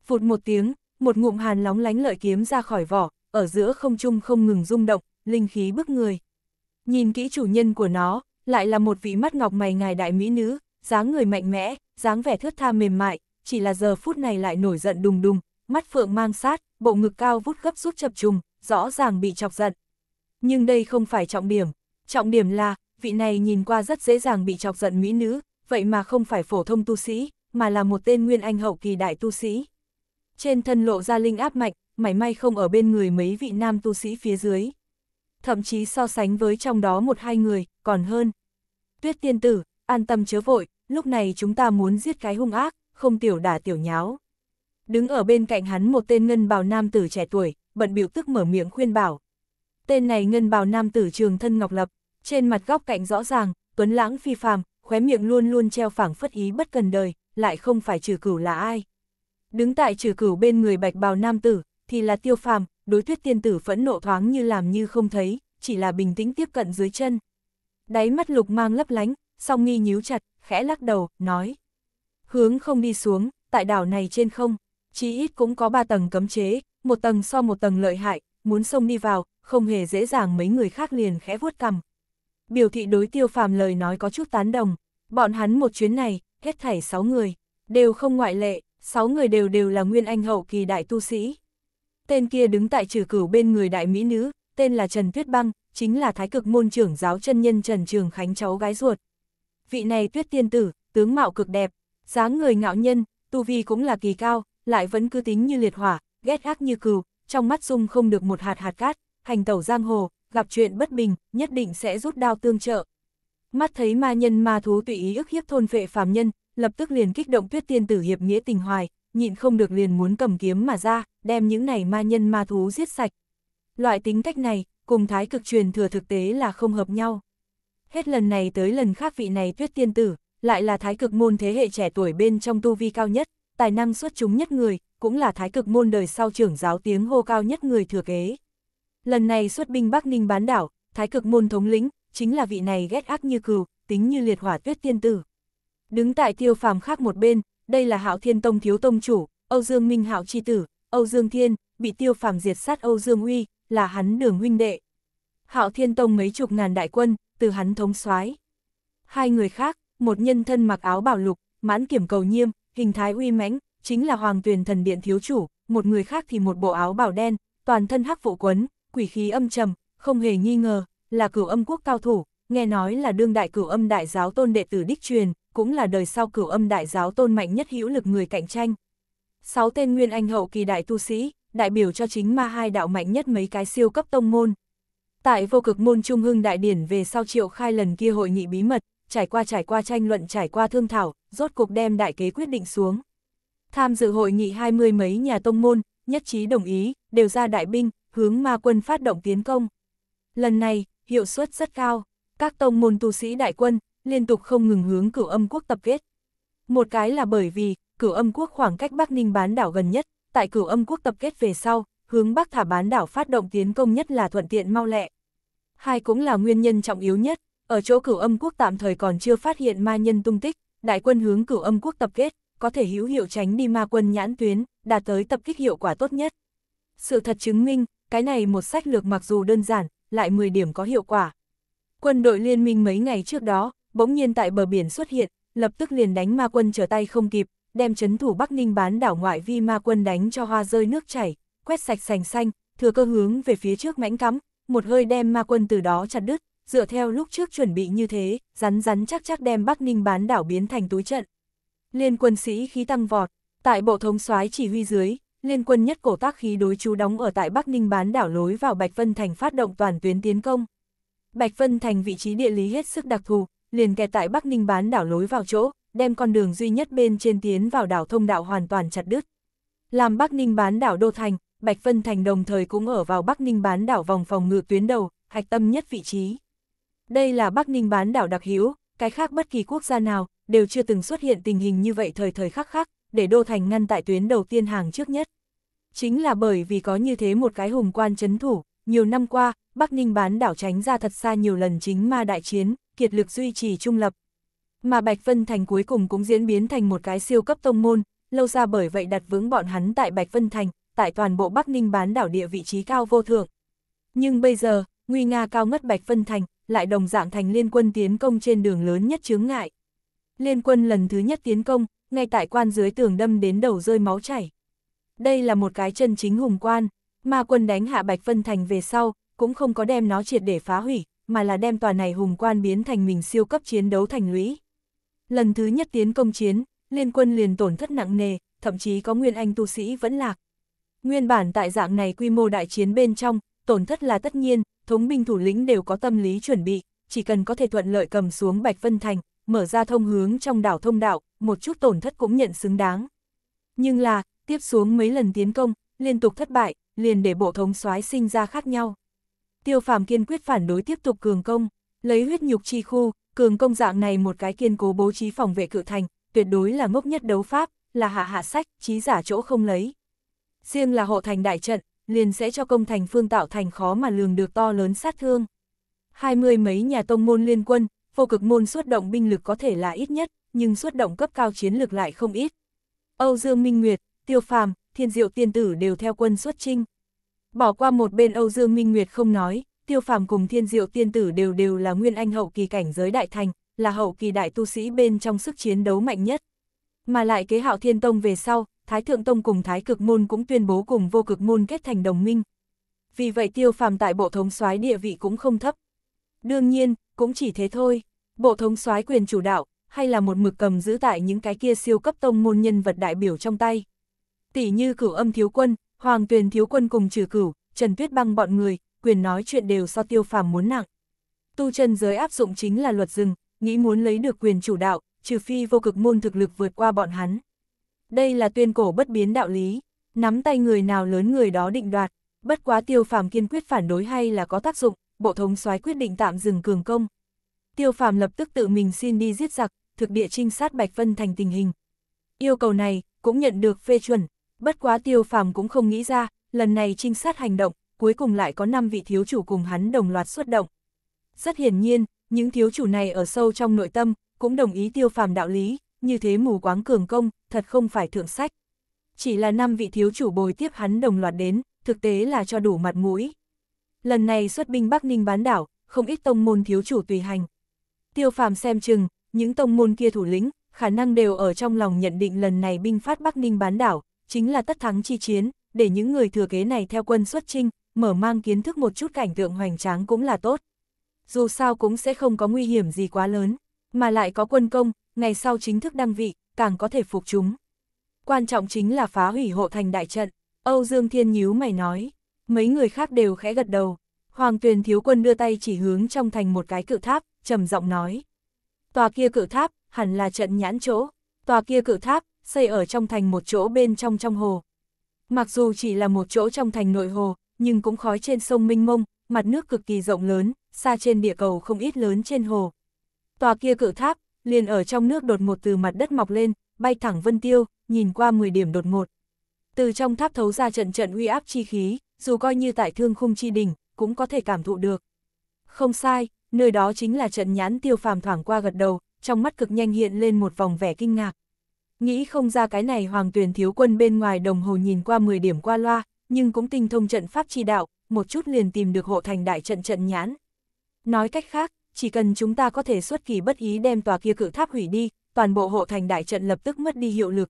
[SPEAKER 1] Vụt một tiếng, một ngụm hàn lóng lánh lợi kiếm ra khỏi vỏ, ở giữa không trung không ngừng rung động, linh khí bức người. Nhìn kỹ chủ nhân của nó, lại là một vị mắt ngọc mày ngài đại mỹ nữ, dáng người mạnh mẽ, dáng vẻ thướt tha mềm mại, chỉ là giờ phút này lại nổi giận đùng đùng, mắt phượng mang sát, bộ ngực cao vút gấp rút chập trùng, rõ ràng bị chọc giận. Nhưng đây không phải trọng điểm, trọng điểm là, vị này nhìn qua rất dễ dàng bị chọc giận mỹ nữ, vậy mà không phải phổ thông tu sĩ, mà là một tên nguyên anh hậu kỳ đại tu sĩ trên thân lộ ra linh áp mạnh, mảy may không ở bên người mấy vị nam tu sĩ phía dưới. Thậm chí so sánh với trong đó một hai người, còn hơn. Tuyết tiên tử, an tâm chớ vội, lúc này chúng ta muốn giết cái hung ác, không tiểu đả tiểu nháo. Đứng ở bên cạnh hắn một tên ngân bào nam tử trẻ tuổi, bận biểu tức mở miệng khuyên bảo. Tên này ngân bào nam tử trường thân ngọc lập, trên mặt góc cạnh rõ ràng, tuấn lãng phi phàm, khóe miệng luôn luôn treo phẳng phất ý bất cần đời, lại không phải trừ cửu là ai, Đứng tại trừ cửu bên người bạch bào nam tử, thì là tiêu phàm, đối thuyết tiên tử phẫn nộ thoáng như làm như không thấy, chỉ là bình tĩnh tiếp cận dưới chân. Đáy mắt lục mang lấp lánh, song nghi nhíu chặt, khẽ lắc đầu, nói. Hướng không đi xuống, tại đảo này trên không, chí ít cũng có ba tầng cấm chế, một tầng so một tầng lợi hại, muốn sông đi vào, không hề dễ dàng mấy người khác liền khẽ vuốt cằm. Biểu thị đối tiêu phàm lời nói có chút tán đồng, bọn hắn một chuyến này, hết thảy sáu người, đều không ngoại lệ, sáu người đều đều là nguyên anh hậu kỳ đại tu sĩ. Tên kia đứng tại trừ cửu bên người đại mỹ nữ, tên là Trần Tuyết Băng, chính là thái cực môn trưởng giáo chân nhân Trần Trường Khánh cháu gái ruột. Vị này tuyết tiên tử, tướng mạo cực đẹp, dáng người ngạo nhân, tu vi cũng là kỳ cao, lại vẫn cứ tính như liệt hỏa, ghét ác như cừu, trong mắt dung không được một hạt hạt cát, hành tẩu giang hồ, gặp chuyện bất bình, nhất định sẽ rút đao tương trợ. Mắt thấy ma nhân ma thú tùy ý ức hiếp thôn vệ phàm nhân, lập tức liền kích động tuyết tiên tử hiệp nghĩa tình hoài, nhịn không được liền muốn cầm kiếm mà ra, đem những này ma nhân ma thú giết sạch. Loại tính cách này, cùng thái cực truyền thừa thực tế là không hợp nhau. Hết lần này tới lần khác vị này tuyết tiên tử, lại là thái cực môn thế hệ trẻ tuổi bên trong tu vi cao nhất, tài năng xuất chúng nhất người, cũng là thái cực môn đời sau trưởng giáo tiếng hô cao nhất người thừa kế. Lần này xuất binh Bắc Ninh bán đảo, thái cực môn thống lĩnh, chính là vị này ghét ác như cừu, tính như liệt hỏa tuyết tiên tử. Đứng tại tiêu phàm khác một bên, đây là Hạo Thiên Tông thiếu tông chủ, Âu Dương Minh Hạo chi tử, Âu Dương Thiên, bị tiêu phàm diệt sát Âu Dương Uy, là hắn đường huynh đệ. Hạo Thiên Tông mấy chục ngàn đại quân, từ hắn thống soái. Hai người khác, một nhân thân mặc áo bảo lục, mãn kiểm cầu nghiêm hình thái uy mãnh, chính là Hoàng Tuyền Thần Điện thiếu chủ, một người khác thì một bộ áo bảo đen, toàn thân hắc vụ quấn, quỷ khí âm trầm, không hề nghi ngờ, là cửu âm quốc cao thủ, nghe nói là đương đại cửu âm đại giáo tôn đệ tử đích truyền, cũng là đời sau cửu âm đại giáo tôn mạnh nhất hữu lực người cạnh tranh. Sáu tên nguyên anh hậu kỳ đại tu sĩ, đại biểu cho chính ma hai đạo mạnh nhất mấy cái siêu cấp tông môn. Tại vô cực môn trung hưng đại điển về sau triệu khai lần kia hội nghị bí mật, trải qua trải qua tranh luận trải qua thương thảo, rốt cuộc đem đại kế quyết định xuống. Tham dự hội nghị hai mươi mấy nhà tông môn, nhất trí đồng ý, đều ra đại binh, hướng ma quân phát động tiến công. Lần này, hiệu suất rất cao, các tông môn tu sĩ đại quân, liên tục không ngừng hướng cửu âm quốc tập kết. Một cái là bởi vì, cửu âm quốc khoảng cách Bắc Ninh bán đảo gần nhất, tại cửu âm quốc tập kết về sau, hướng Bắc thả bán đảo phát động tiến công nhất là thuận tiện mau lẹ. Hai cũng là nguyên nhân trọng yếu nhất, ở chỗ cửu âm quốc tạm thời còn chưa phát hiện ma nhân tung tích, đại quân hướng cửu âm quốc tập kết, có thể hữu hiệu tránh đi ma quân nhãn tuyến, đạt tới tập kích hiệu quả tốt nhất. Sự thật chứng minh, cái này một sách lược mặc dù đơn giản, lại 10 điểm có hiệu quả. Quân đội liên minh mấy ngày trước đó, bỗng nhiên tại bờ biển xuất hiện, lập tức liền đánh ma quân trở tay không kịp, đem chấn thủ Bắc Ninh bán đảo ngoại vi ma quân đánh cho hoa rơi nước chảy, quét sạch sành xanh, thừa cơ hướng về phía trước mãnh cắm, một hơi đem ma quân từ đó chặt đứt, dựa theo lúc trước chuẩn bị như thế, rắn rắn chắc chắc đem Bắc Ninh bán đảo biến thành túi trận. Liên quân sĩ khí tăng vọt, tại bộ thống soái chỉ huy dưới, liên quân nhất cổ tác khí đối chú đóng ở tại Bắc Ninh bán đảo lối vào Bạch Vân Thành phát động toàn tuyến tiến công. Bạch Vân Thành vị trí địa lý hết sức đặc thù, liền kẹt tại Bắc Ninh bán đảo lối vào chỗ, đem con đường duy nhất bên trên tiến vào đảo thông đạo hoàn toàn chặt đứt. Làm Bắc Ninh bán đảo đô thành, Bạch Vân Thành đồng thời cũng ở vào Bắc Ninh bán đảo vòng phòng ngự tuyến đầu, hạch tâm nhất vị trí. Đây là Bắc Ninh bán đảo đặc hữu, cái khác bất kỳ quốc gia nào đều chưa từng xuất hiện tình hình như vậy thời thời khắc khắc, để đô thành ngăn tại tuyến đầu tiên hàng trước nhất. Chính là bởi vì có như thế một cái hùng quan chấn thủ, nhiều năm qua, Bắc Ninh bán đảo tránh ra thật xa nhiều lần chính ma đại chiến, kiệt lực duy trì trung lập. Mà Bạch Vân Thành cuối cùng cũng diễn biến thành một cái siêu cấp tông môn, lâu ra bởi vậy đặt vững bọn hắn tại Bạch Vân Thành, tại toàn bộ Bắc Ninh bán đảo địa vị trí cao vô thượng. Nhưng bây giờ, nguy nga cao ngất Bạch Vân Thành, lại đồng dạng thành liên quân tiến công trên đường lớn nhất chướng ngại. Liên quân lần thứ nhất tiến công, ngay tại quan dưới tường đâm đến đầu rơi máu chảy. Đây là một cái chân chính hùng quan, mà quân đánh hạ Bạch Vân Thành về sau, cũng không có đem nó triệt để phá hủy, mà là đem tòa này hùng quan biến thành mình siêu cấp chiến đấu thành lũy. Lần thứ nhất tiến công chiến, liên quân liền tổn thất nặng nề, thậm chí có nguyên anh tu sĩ vẫn lạc. Nguyên bản tại dạng này quy mô đại chiến bên trong, tổn thất là tất nhiên, thống binh thủ lĩnh đều có tâm lý chuẩn bị, chỉ cần có thể thuận lợi cầm xuống Bạch Vân Thành, mở ra thông hướng trong đảo thông đạo, một chút tổn thất cũng nhận xứng đáng. Nhưng là, tiếp xuống mấy lần tiến công, liên tục thất bại, liền để bộ thống soái sinh ra khác nhau tiêu phàm kiên quyết phản đối tiếp tục cường công, lấy huyết nhục chi khu, cường công dạng này một cái kiên cố bố trí phòng vệ cự thành, tuyệt đối là ngốc nhất đấu pháp, là hạ hạ sách, trí giả chỗ không lấy. Riêng là hộ thành đại trận, liền sẽ cho công thành phương tạo thành khó mà lường được to lớn sát thương. Hai mươi mấy nhà tông môn liên quân, vô cực môn xuất động binh lực có thể là ít nhất, nhưng xuất động cấp cao chiến lực lại không ít. Âu Dương Minh Nguyệt, Tiêu Phàm, Thiên Diệu Tiên Tử đều theo quân xuất chinh, Bỏ qua một bên Âu Dương Minh Nguyệt không nói, tiêu phàm cùng thiên diệu tiên tử đều đều là nguyên anh hậu kỳ cảnh giới đại thành, là hậu kỳ đại tu sĩ bên trong sức chiến đấu mạnh nhất. Mà lại kế hạo thiên tông về sau, Thái Thượng Tông cùng Thái Cực Môn cũng tuyên bố cùng vô cực môn kết thành đồng minh. Vì vậy tiêu phàm tại bộ thống soái địa vị cũng không thấp. Đương nhiên, cũng chỉ thế thôi, bộ thống soái quyền chủ đạo, hay là một mực cầm giữ tại những cái kia siêu cấp tông môn nhân vật đại biểu trong tay. Tỷ như cửu âm thiếu quân, Hoàng Tuyền Thiếu Quân cùng trừ cửu, Trần Tuyết Băng bọn người, quyền nói chuyện đều so tiêu phàm muốn nặng. Tu chân giới áp dụng chính là luật rừng, nghĩ muốn lấy được quyền chủ đạo, trừ phi vô cực môn thực lực vượt qua bọn hắn. Đây là tuyên cổ bất biến đạo lý, nắm tay người nào lớn người đó định đoạt, bất quá tiêu phàm kiên quyết phản đối hay là có tác dụng, bộ thống soái quyết định tạm dừng cường công. Tiêu phàm lập tức tự mình xin đi giết giặc, thực địa trinh sát Bạch Vân thành tình hình. Yêu cầu này cũng nhận được phê chuẩn, Bất quá tiêu phàm cũng không nghĩ ra, lần này trinh sát hành động, cuối cùng lại có 5 vị thiếu chủ cùng hắn đồng loạt xuất động. Rất hiển nhiên, những thiếu chủ này ở sâu trong nội tâm, cũng đồng ý tiêu phàm đạo lý, như thế mù quáng cường công, thật không phải thượng sách. Chỉ là 5 vị thiếu chủ bồi tiếp hắn đồng loạt đến, thực tế là cho đủ mặt mũi. Lần này xuất binh Bắc Ninh bán đảo, không ít tông môn thiếu chủ tùy hành. Tiêu phàm xem chừng, những tông môn kia thủ lĩnh, khả năng đều ở trong lòng nhận định lần này binh phát Bắc Ninh bán đảo, chính là tất thắng chi chiến, để những người thừa kế này theo quân xuất trinh, mở mang kiến thức một chút cảnh tượng hoành tráng cũng là tốt. Dù sao cũng sẽ không có nguy hiểm gì quá lớn, mà lại có quân công, ngày sau chính thức đăng vị, càng có thể phục chúng. Quan trọng chính là phá hủy hộ thành đại trận, Âu Dương Thiên nhíu mày nói, mấy người khác đều khẽ gật đầu. Hoàng Tuyền thiếu quân đưa tay chỉ hướng trong thành một cái cự tháp, trầm giọng nói. Tòa kia cự tháp, hẳn là trận nhãn chỗ, tòa kia cự tháp, xây ở trong thành một chỗ bên trong trong hồ. Mặc dù chỉ là một chỗ trong thành nội hồ, nhưng cũng khói trên sông Minh Mông, mặt nước cực kỳ rộng lớn, xa trên địa cầu không ít lớn trên hồ. Tòa kia cự tháp, liền ở trong nước đột ngột từ mặt đất mọc lên, bay thẳng vân tiêu, nhìn qua 10 điểm đột ngột. Từ trong tháp thấu ra trận trận uy áp chi khí, dù coi như tại thương khung chi đỉnh, cũng có thể cảm thụ được. Không sai, nơi đó chính là trận nhãn tiêu phàm thoảng qua gật đầu, trong mắt cực nhanh hiện lên một vòng vẻ kinh ngạc nghĩ không ra cái này hoàng tuyển thiếu quân bên ngoài đồng hồ nhìn qua 10 điểm qua loa, nhưng cũng tinh thông trận pháp chi đạo, một chút liền tìm được hộ thành đại trận trận nhãn. Nói cách khác, chỉ cần chúng ta có thể xuất kỳ bất ý đem tòa kia cự tháp hủy đi, toàn bộ hộ thành đại trận lập tức mất đi hiệu lực.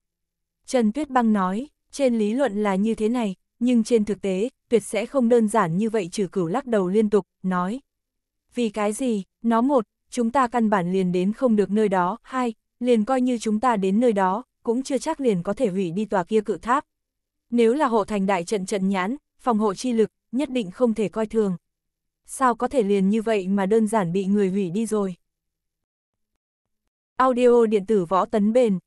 [SPEAKER 1] Trần Tuyết Băng nói, trên lý luận là như thế này, nhưng trên thực tế, tuyệt sẽ không đơn giản như vậy trừ cửu lắc đầu liên tục, nói. Vì cái gì, nó một, chúng ta căn bản liền đến không được nơi đó, hai, liền coi như chúng ta đến nơi đó, cũng chưa chắc liền có thể hủy đi tòa kia cự tháp. Nếu là hộ thành đại trận trận nhãn, phòng hộ chi lực, nhất định không thể coi thường. Sao có thể liền như vậy mà đơn giản bị người hủy đi rồi? Audio điện tử võ tấn bền.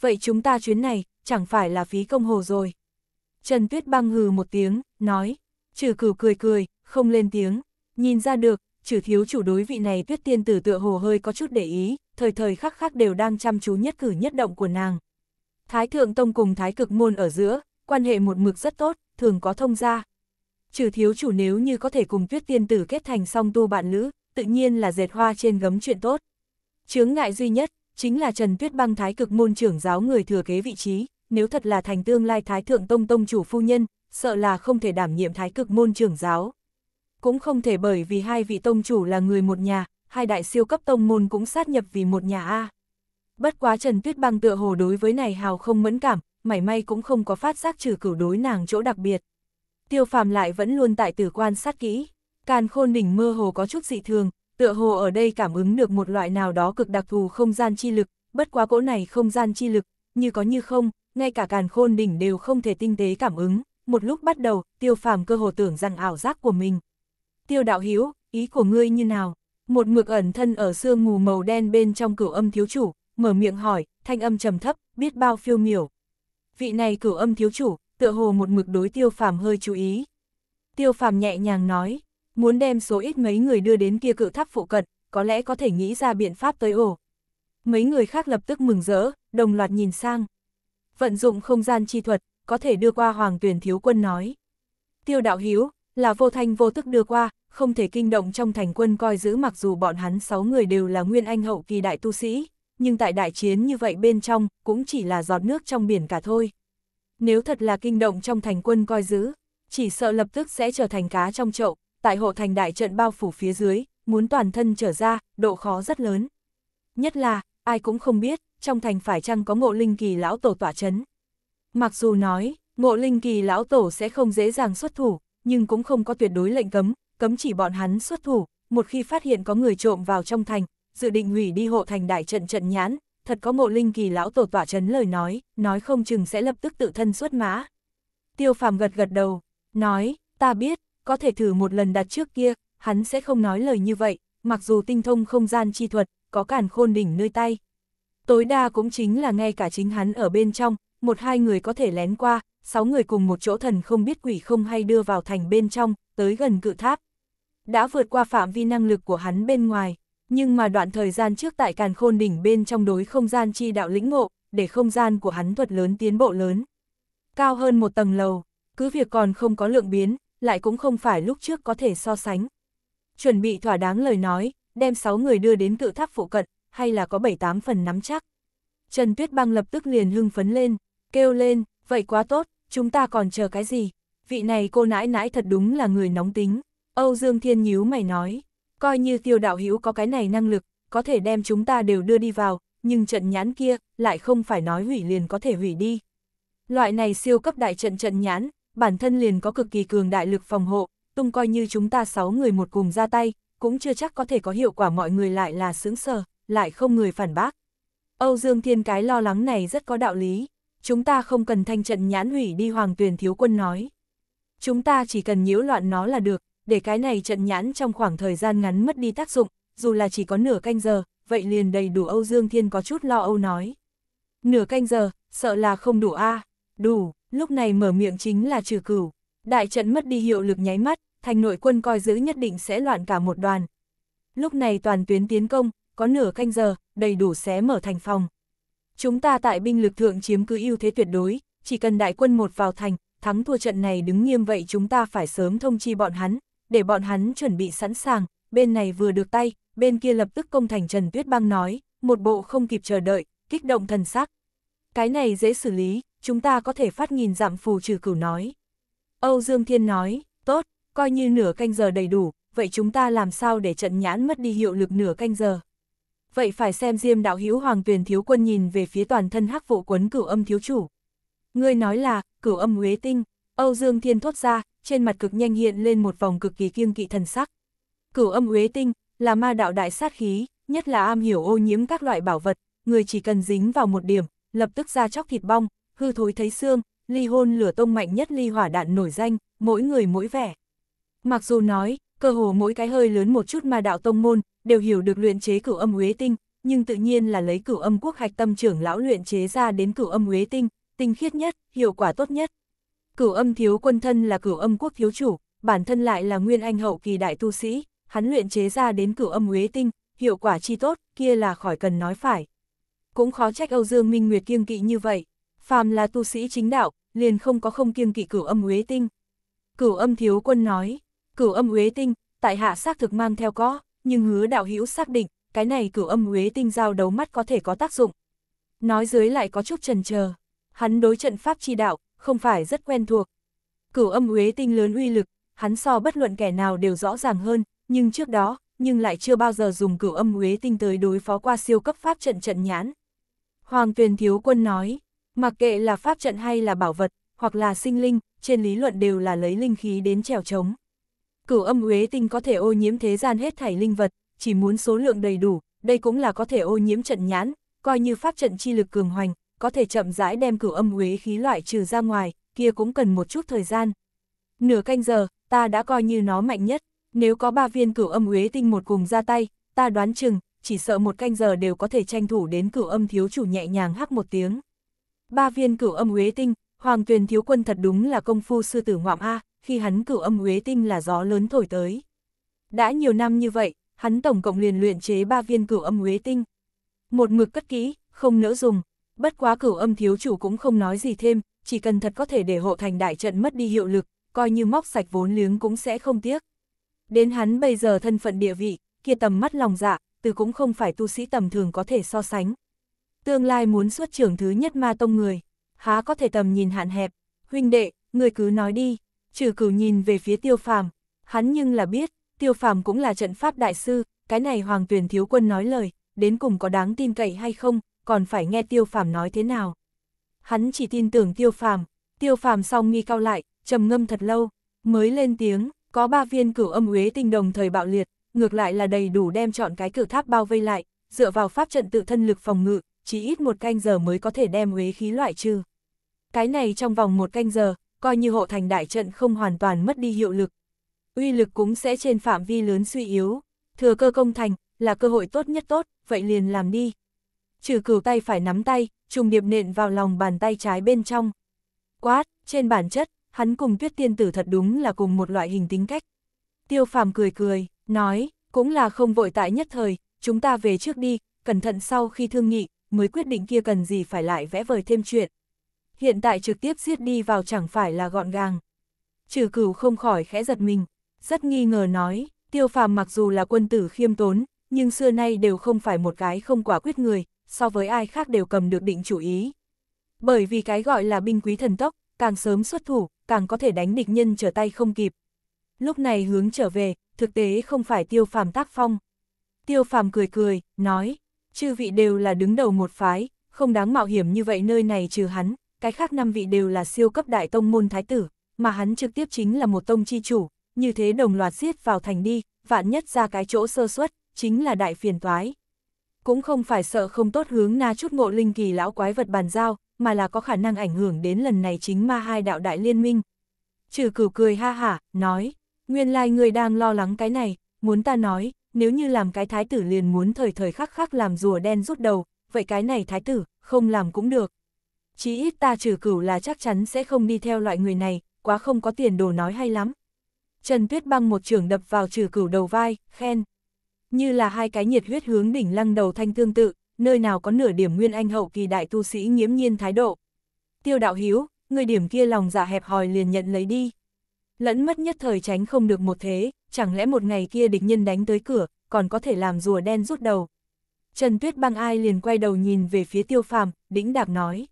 [SPEAKER 1] Vậy chúng ta chuyến này, chẳng phải là phí công hồ rồi. Trần Tuyết băng hừ một tiếng, nói, trừ cửu cười cười, không lên tiếng, nhìn ra được, trừ thiếu chủ đối vị này tuyết tiên tử tựa hồ hơi có chút để ý, thời thời khắc khắc đều đang chăm chú nhất cử nhất động của nàng. Thái Thượng Tông cùng Thái Cực Môn ở giữa, quan hệ một mực rất tốt, thường có thông gia. Trừ thiếu chủ nếu như có thể cùng tuyết tiên tử kết thành song tu bạn lữ, tự nhiên là dệt hoa trên gấm chuyện tốt. Chướng ngại duy nhất, chính là Trần Tuyết Băng Thái Cực Môn trưởng giáo người thừa kế vị trí, nếu thật là thành tương lai Thái Thượng Tông Tông chủ phu nhân, sợ là không thể đảm nhiệm Thái Cực Môn trưởng giáo. Cũng không thể bởi vì hai vị Tông chủ là người một nhà, hai đại siêu cấp tông môn cũng sát nhập vì một nhà A. Bất quá Trần Tuyết Băng tựa hồ đối với này hào không mẫn cảm, mảy may cũng không có phát giác trừ cửu đối nàng chỗ đặc biệt. Tiêu phàm lại vẫn luôn tại tử quan sát kỹ, càn khôn đỉnh mơ hồ có chút dị thường, tựa hồ ở đây cảm ứng được một loại nào đó cực đặc thù không gian chi lực, bất quá cỗ này không gian chi lực, như có như không, ngay cả càn khôn đỉnh đều không thể tinh tế cảm ứng, một lúc bắt đầu, tiêu phàm cơ hồ tưởng rằng ảo giác của mình. Tiêu đạo hiếu, ý của ngươi như nào? một mực ẩn thân ở sương mù màu đen bên trong cửu âm thiếu chủ, mở miệng hỏi, thanh âm trầm thấp, biết bao phiêu miểu. Vị này cửu âm thiếu chủ, tựa hồ một mực đối tiêu phàm hơi chú ý. Tiêu phàm nhẹ nhàng nói, muốn đem số ít mấy người đưa đến kia cự tháp phụ cận, có lẽ có thể nghĩ ra biện pháp tới ổ. Mấy người khác lập tức mừng rỡ, đồng loạt nhìn sang. Vận dụng không gian chi thuật, có thể đưa qua hoàng tuyển thiếu quân nói. Tiêu đạo hiếu, là vô thanh vô tức đưa qua, không thể kinh động trong thành quân coi giữ mặc dù bọn hắn 6 người đều là nguyên anh hậu kỳ đại tu sĩ, nhưng tại đại chiến như vậy bên trong cũng chỉ là giọt nước trong biển cả thôi. Nếu thật là kinh động trong thành quân coi giữ, chỉ sợ lập tức sẽ trở thành cá trong chậu, tại hộ thành đại trận bao phủ phía dưới, muốn toàn thân trở ra, độ khó rất lớn. Nhất là, ai cũng không biết, trong thành phải chăng có ngộ linh kỳ lão tổ tỏa chấn. Mặc dù nói, ngộ linh kỳ lão tổ sẽ không dễ dàng xuất thủ, nhưng cũng không có tuyệt đối lệnh cấm, cấm chỉ bọn hắn xuất thủ, một khi phát hiện có người trộm vào trong thành, dự định hủy đi hộ thành đại trận trận nhãn, thật có ngộ linh kỳ lão tổ tỏa chấn lời nói, nói không chừng sẽ lập tức tự thân xuất mã. Tiêu phàm gật gật đầu, nói, ta biết, có thể thử một lần đặt trước kia, hắn sẽ không nói lời như vậy, mặc dù tinh thông không gian chi thuật, có cản khôn đỉnh nơi tay. Tối đa cũng chính là ngay cả chính hắn ở bên trong, một hai người có thể lén qua, sáu người cùng một chỗ thần không biết quỷ không hay đưa vào thành bên trong, tới gần cự tháp, đã vượt qua phạm vi năng lực của hắn bên ngoài, nhưng mà đoạn thời gian trước tại càn khôn đỉnh bên trong đối không gian chi đạo lĩnh ngộ, để không gian của hắn thuật lớn tiến bộ lớn. Cao hơn một tầng lầu, cứ việc còn không có lượng biến, lại cũng không phải lúc trước có thể so sánh. Chuẩn bị thỏa đáng lời nói, đem 6 người đưa đến cự tháp phụ cận, hay là có 7-8 phần nắm chắc. Trần Tuyết Băng lập tức liền hưng phấn lên, kêu lên, vậy quá tốt, chúng ta còn chờ cái gì? Vị này cô nãi nãi thật đúng là người nóng tính. Âu Dương Thiên nhíu mày nói, coi như tiêu đạo hữu có cái này năng lực, có thể đem chúng ta đều đưa đi vào, nhưng trận nhãn kia lại không phải nói hủy liền có thể hủy đi. Loại này siêu cấp đại trận trận nhãn, bản thân liền có cực kỳ cường đại lực phòng hộ, tung coi như chúng ta 6 người một cùng ra tay, cũng chưa chắc có thể có hiệu quả mọi người lại là sướng sờ, lại không người phản bác. Âu Dương Thiên cái lo lắng này rất có đạo lý, chúng ta không cần thanh trận nhãn hủy đi hoàng tuyển thiếu quân nói. Chúng ta chỉ cần nhiễu loạn nó là được, để cái này trận nhãn trong khoảng thời gian ngắn mất đi tác dụng, dù là chỉ có nửa canh giờ, vậy liền đầy đủ Âu Dương Thiên có chút lo âu nói. Nửa canh giờ, sợ là không đủ a đủ, lúc này mở miệng chính là trừ cửu. Đại trận mất đi hiệu lực nháy mắt, thành nội quân coi giữ nhất định sẽ loạn cả một đoàn. Lúc này toàn tuyến tiến công, có nửa canh giờ, đầy đủ xé mở thành phòng. Chúng ta tại binh lực thượng chiếm cứ ưu thế tuyệt đối, chỉ cần đại quân một vào thành, thắng thua trận này đứng nghiêm vậy chúng ta phải sớm thông chi bọn hắn, để bọn hắn chuẩn bị sẵn sàng, bên này vừa được tay, bên kia lập tức công thành Trần Tuyết Băng nói, một bộ không kịp chờ đợi, kích động thần sắc. Cái này dễ xử lý, chúng ta có thể phát nghìn dặm phù trừ cửu nói. Âu Dương Thiên nói, tốt, coi như nửa canh giờ đầy đủ, vậy chúng ta làm sao để trận nhãn mất đi hiệu lực nửa canh giờ. Vậy phải xem Diêm đạo hữu Hoàng Tuyền thiếu quân nhìn về phía toàn thân hắc vụ quấn cửu âm thiếu chủ. người nói là, cửu âm uế tinh, Âu Dương Thiên thốt ra, trên mặt cực nhanh hiện lên một vòng cực kỳ kiêng kỵ thần sắc. Cửu âm uế tinh, là ma đạo đại sát khí, nhất là am hiểu ô nhiễm các loại bảo vật, người chỉ cần dính vào một điểm, lập tức ra chóc thịt bong, hư thối thấy xương, ly hôn lửa tông mạnh nhất ly hỏa đạn nổi danh, mỗi người mỗi vẻ. Mặc dù nói, cơ hồ mỗi cái hơi lớn một chút ma đạo tông môn, đều hiểu được luyện chế cửu âm uế tinh, nhưng tự nhiên là lấy cửu âm quốc hạch tâm trưởng lão luyện chế ra đến cửu âm uế tinh, tinh khiết nhất, hiệu quả tốt nhất. Cửu âm thiếu quân thân là cửu âm quốc thiếu chủ, bản thân lại là nguyên anh hậu kỳ đại tu sĩ, hắn luyện chế ra đến cửu âm uế tinh, hiệu quả chi tốt, kia là khỏi cần nói phải. Cũng khó trách Âu Dương Minh Nguyệt kiêng kỵ như vậy, phàm là tu sĩ chính đạo, liền không có không kiêng kỵ cửu âm uế tinh. Cửu âm thiếu quân nói, cửu âm uế tinh, tại hạ xác thực mang theo có, nhưng hứa đạo hữu xác định, cái này cửu âm uế tinh giao đấu mắt có thể có tác dụng. Nói dưới lại có chút chần chờ hắn đối trận pháp chi đạo, không phải rất quen thuộc. Cửu âm uế tinh lớn uy lực, hắn so bất luận kẻ nào đều rõ ràng hơn, nhưng trước đó, nhưng lại chưa bao giờ dùng cửu âm uế tinh tới đối phó qua siêu cấp pháp trận trận nhãn. Hoàng tuyền thiếu quân nói, mặc kệ là pháp trận hay là bảo vật, hoặc là sinh linh, trên lý luận đều là lấy linh khí đến trèo trống. Cửu âm uế tinh có thể ô nhiễm thế gian hết thảy linh vật, chỉ muốn số lượng đầy đủ, đây cũng là có thể ô nhiễm trận nhãn, coi như pháp trận chi lực cường hoành, có thể chậm rãi đem cửu âm uế khí loại trừ ra ngoài, kia cũng cần một chút thời gian. Nửa canh giờ, ta đã coi như nó mạnh nhất, nếu có ba viên cửu âm uế tinh một cùng ra tay, ta đoán chừng, chỉ sợ một canh giờ đều có thể tranh thủ đến cửu âm thiếu chủ nhẹ nhàng hắc một tiếng. Ba viên cửu âm uế tinh, Hoàng Tuyền thiếu quân thật đúng là công phu sư tử ngoạm a, khi hắn cửu âm uế tinh là gió lớn thổi tới. Đã nhiều năm như vậy, hắn tổng cộng liền luyện chế ba viên cửu âm uế tinh. Một mực cất kỹ, không nỡ dùng, Bất quá cửu âm thiếu chủ cũng không nói gì thêm, chỉ cần thật có thể để hộ thành đại trận mất đi hiệu lực, coi như móc sạch vốn liếng cũng sẽ không tiếc. Đến hắn bây giờ thân phận địa vị, kia tầm mắt lòng dạ, từ cũng không phải tu sĩ tầm thường có thể so sánh. Tương lai muốn xuất trưởng thứ nhất ma tông người, há có thể tầm nhìn hạn hẹp, huynh đệ, người cứ nói đi, trừ cửu nhìn về phía tiêu phàm, hắn nhưng là biết, tiêu phàm cũng là trận pháp đại sư, cái này hoàng tuyển thiếu quân nói lời, đến cùng có đáng tin cậy hay không, còn phải nghe tiêu phàm nói thế nào. Hắn chỉ tin tưởng tiêu phàm, tiêu phàm xong nghi cao lại, trầm ngâm thật lâu, mới lên tiếng, có ba viên cửu âm huế tinh đồng thời bạo liệt, ngược lại là đầy đủ đem chọn cái cửa tháp bao vây lại, dựa vào pháp trận tự thân lực phòng ngự, chỉ ít một canh giờ mới có thể đem huế khí loại trừ. Cái này trong vòng một canh giờ, coi như hộ thành đại trận không hoàn toàn mất đi hiệu lực. Uy lực cũng sẽ trên phạm vi lớn suy yếu, thừa cơ công thành, là cơ hội tốt nhất tốt, vậy liền làm đi trừ cửu tay phải nắm tay, trùng điệp nện vào lòng bàn tay trái bên trong. Quát, trên bản chất, hắn cùng tuyết tiên tử thật đúng là cùng một loại hình tính cách. Tiêu phàm cười cười, nói, cũng là không vội tại nhất thời, chúng ta về trước đi, cẩn thận sau khi thương nghị, mới quyết định kia cần gì phải lại vẽ vời thêm chuyện. Hiện tại trực tiếp giết đi vào chẳng phải là gọn gàng. Trừ cửu không khỏi khẽ giật mình, rất nghi ngờ nói, tiêu phàm mặc dù là quân tử khiêm tốn, nhưng xưa nay đều không phải một cái không quả quyết người, so với ai khác đều cầm được định chủ ý. Bởi vì cái gọi là binh quý thần tốc, càng sớm xuất thủ, càng có thể đánh địch nhân trở tay không kịp. Lúc này hướng trở về, thực tế không phải tiêu phàm tác phong. Tiêu phàm cười cười, nói, chư vị đều là đứng đầu một phái, không đáng mạo hiểm như vậy nơi này trừ hắn, cái khác năm vị đều là siêu cấp đại tông môn thái tử, mà hắn trực tiếp chính là một tông chi chủ, như thế đồng loạt giết vào thành đi, vạn nhất ra cái chỗ sơ suất, chính là đại phiền toái cũng không phải sợ không tốt hướng na chút ngộ linh kỳ lão quái vật bàn giao, mà là có khả năng ảnh hưởng đến lần này chính ma hai đạo đại liên minh. Trừ cửu cười ha hả, nói, nguyên lai người đang lo lắng cái này, muốn ta nói, nếu như làm cái thái tử liền muốn thời thời khắc khắc làm rùa đen rút đầu, vậy cái này thái tử, không làm cũng được. Chí ít ta trừ cửu là chắc chắn sẽ không đi theo loại người này, quá không có tiền đồ nói hay lắm. Trần Tuyết băng một trường đập vào trừ cửu đầu vai, khen, như là hai cái nhiệt huyết hướng đỉnh lăng đầu thanh tương tự, nơi nào có nửa điểm nguyên anh hậu kỳ đại tu sĩ nghiễm nhiên thái độ. Tiêu đạo hiếu, người điểm kia lòng dạ hẹp hòi liền nhận lấy đi. Lẫn mất nhất thời tránh không được một thế, chẳng lẽ một ngày kia địch nhân đánh tới cửa, còn có thể làm rùa đen rút đầu. Trần Tuyết băng ai liền quay đầu nhìn về phía tiêu phàm, đĩnh đạc nói.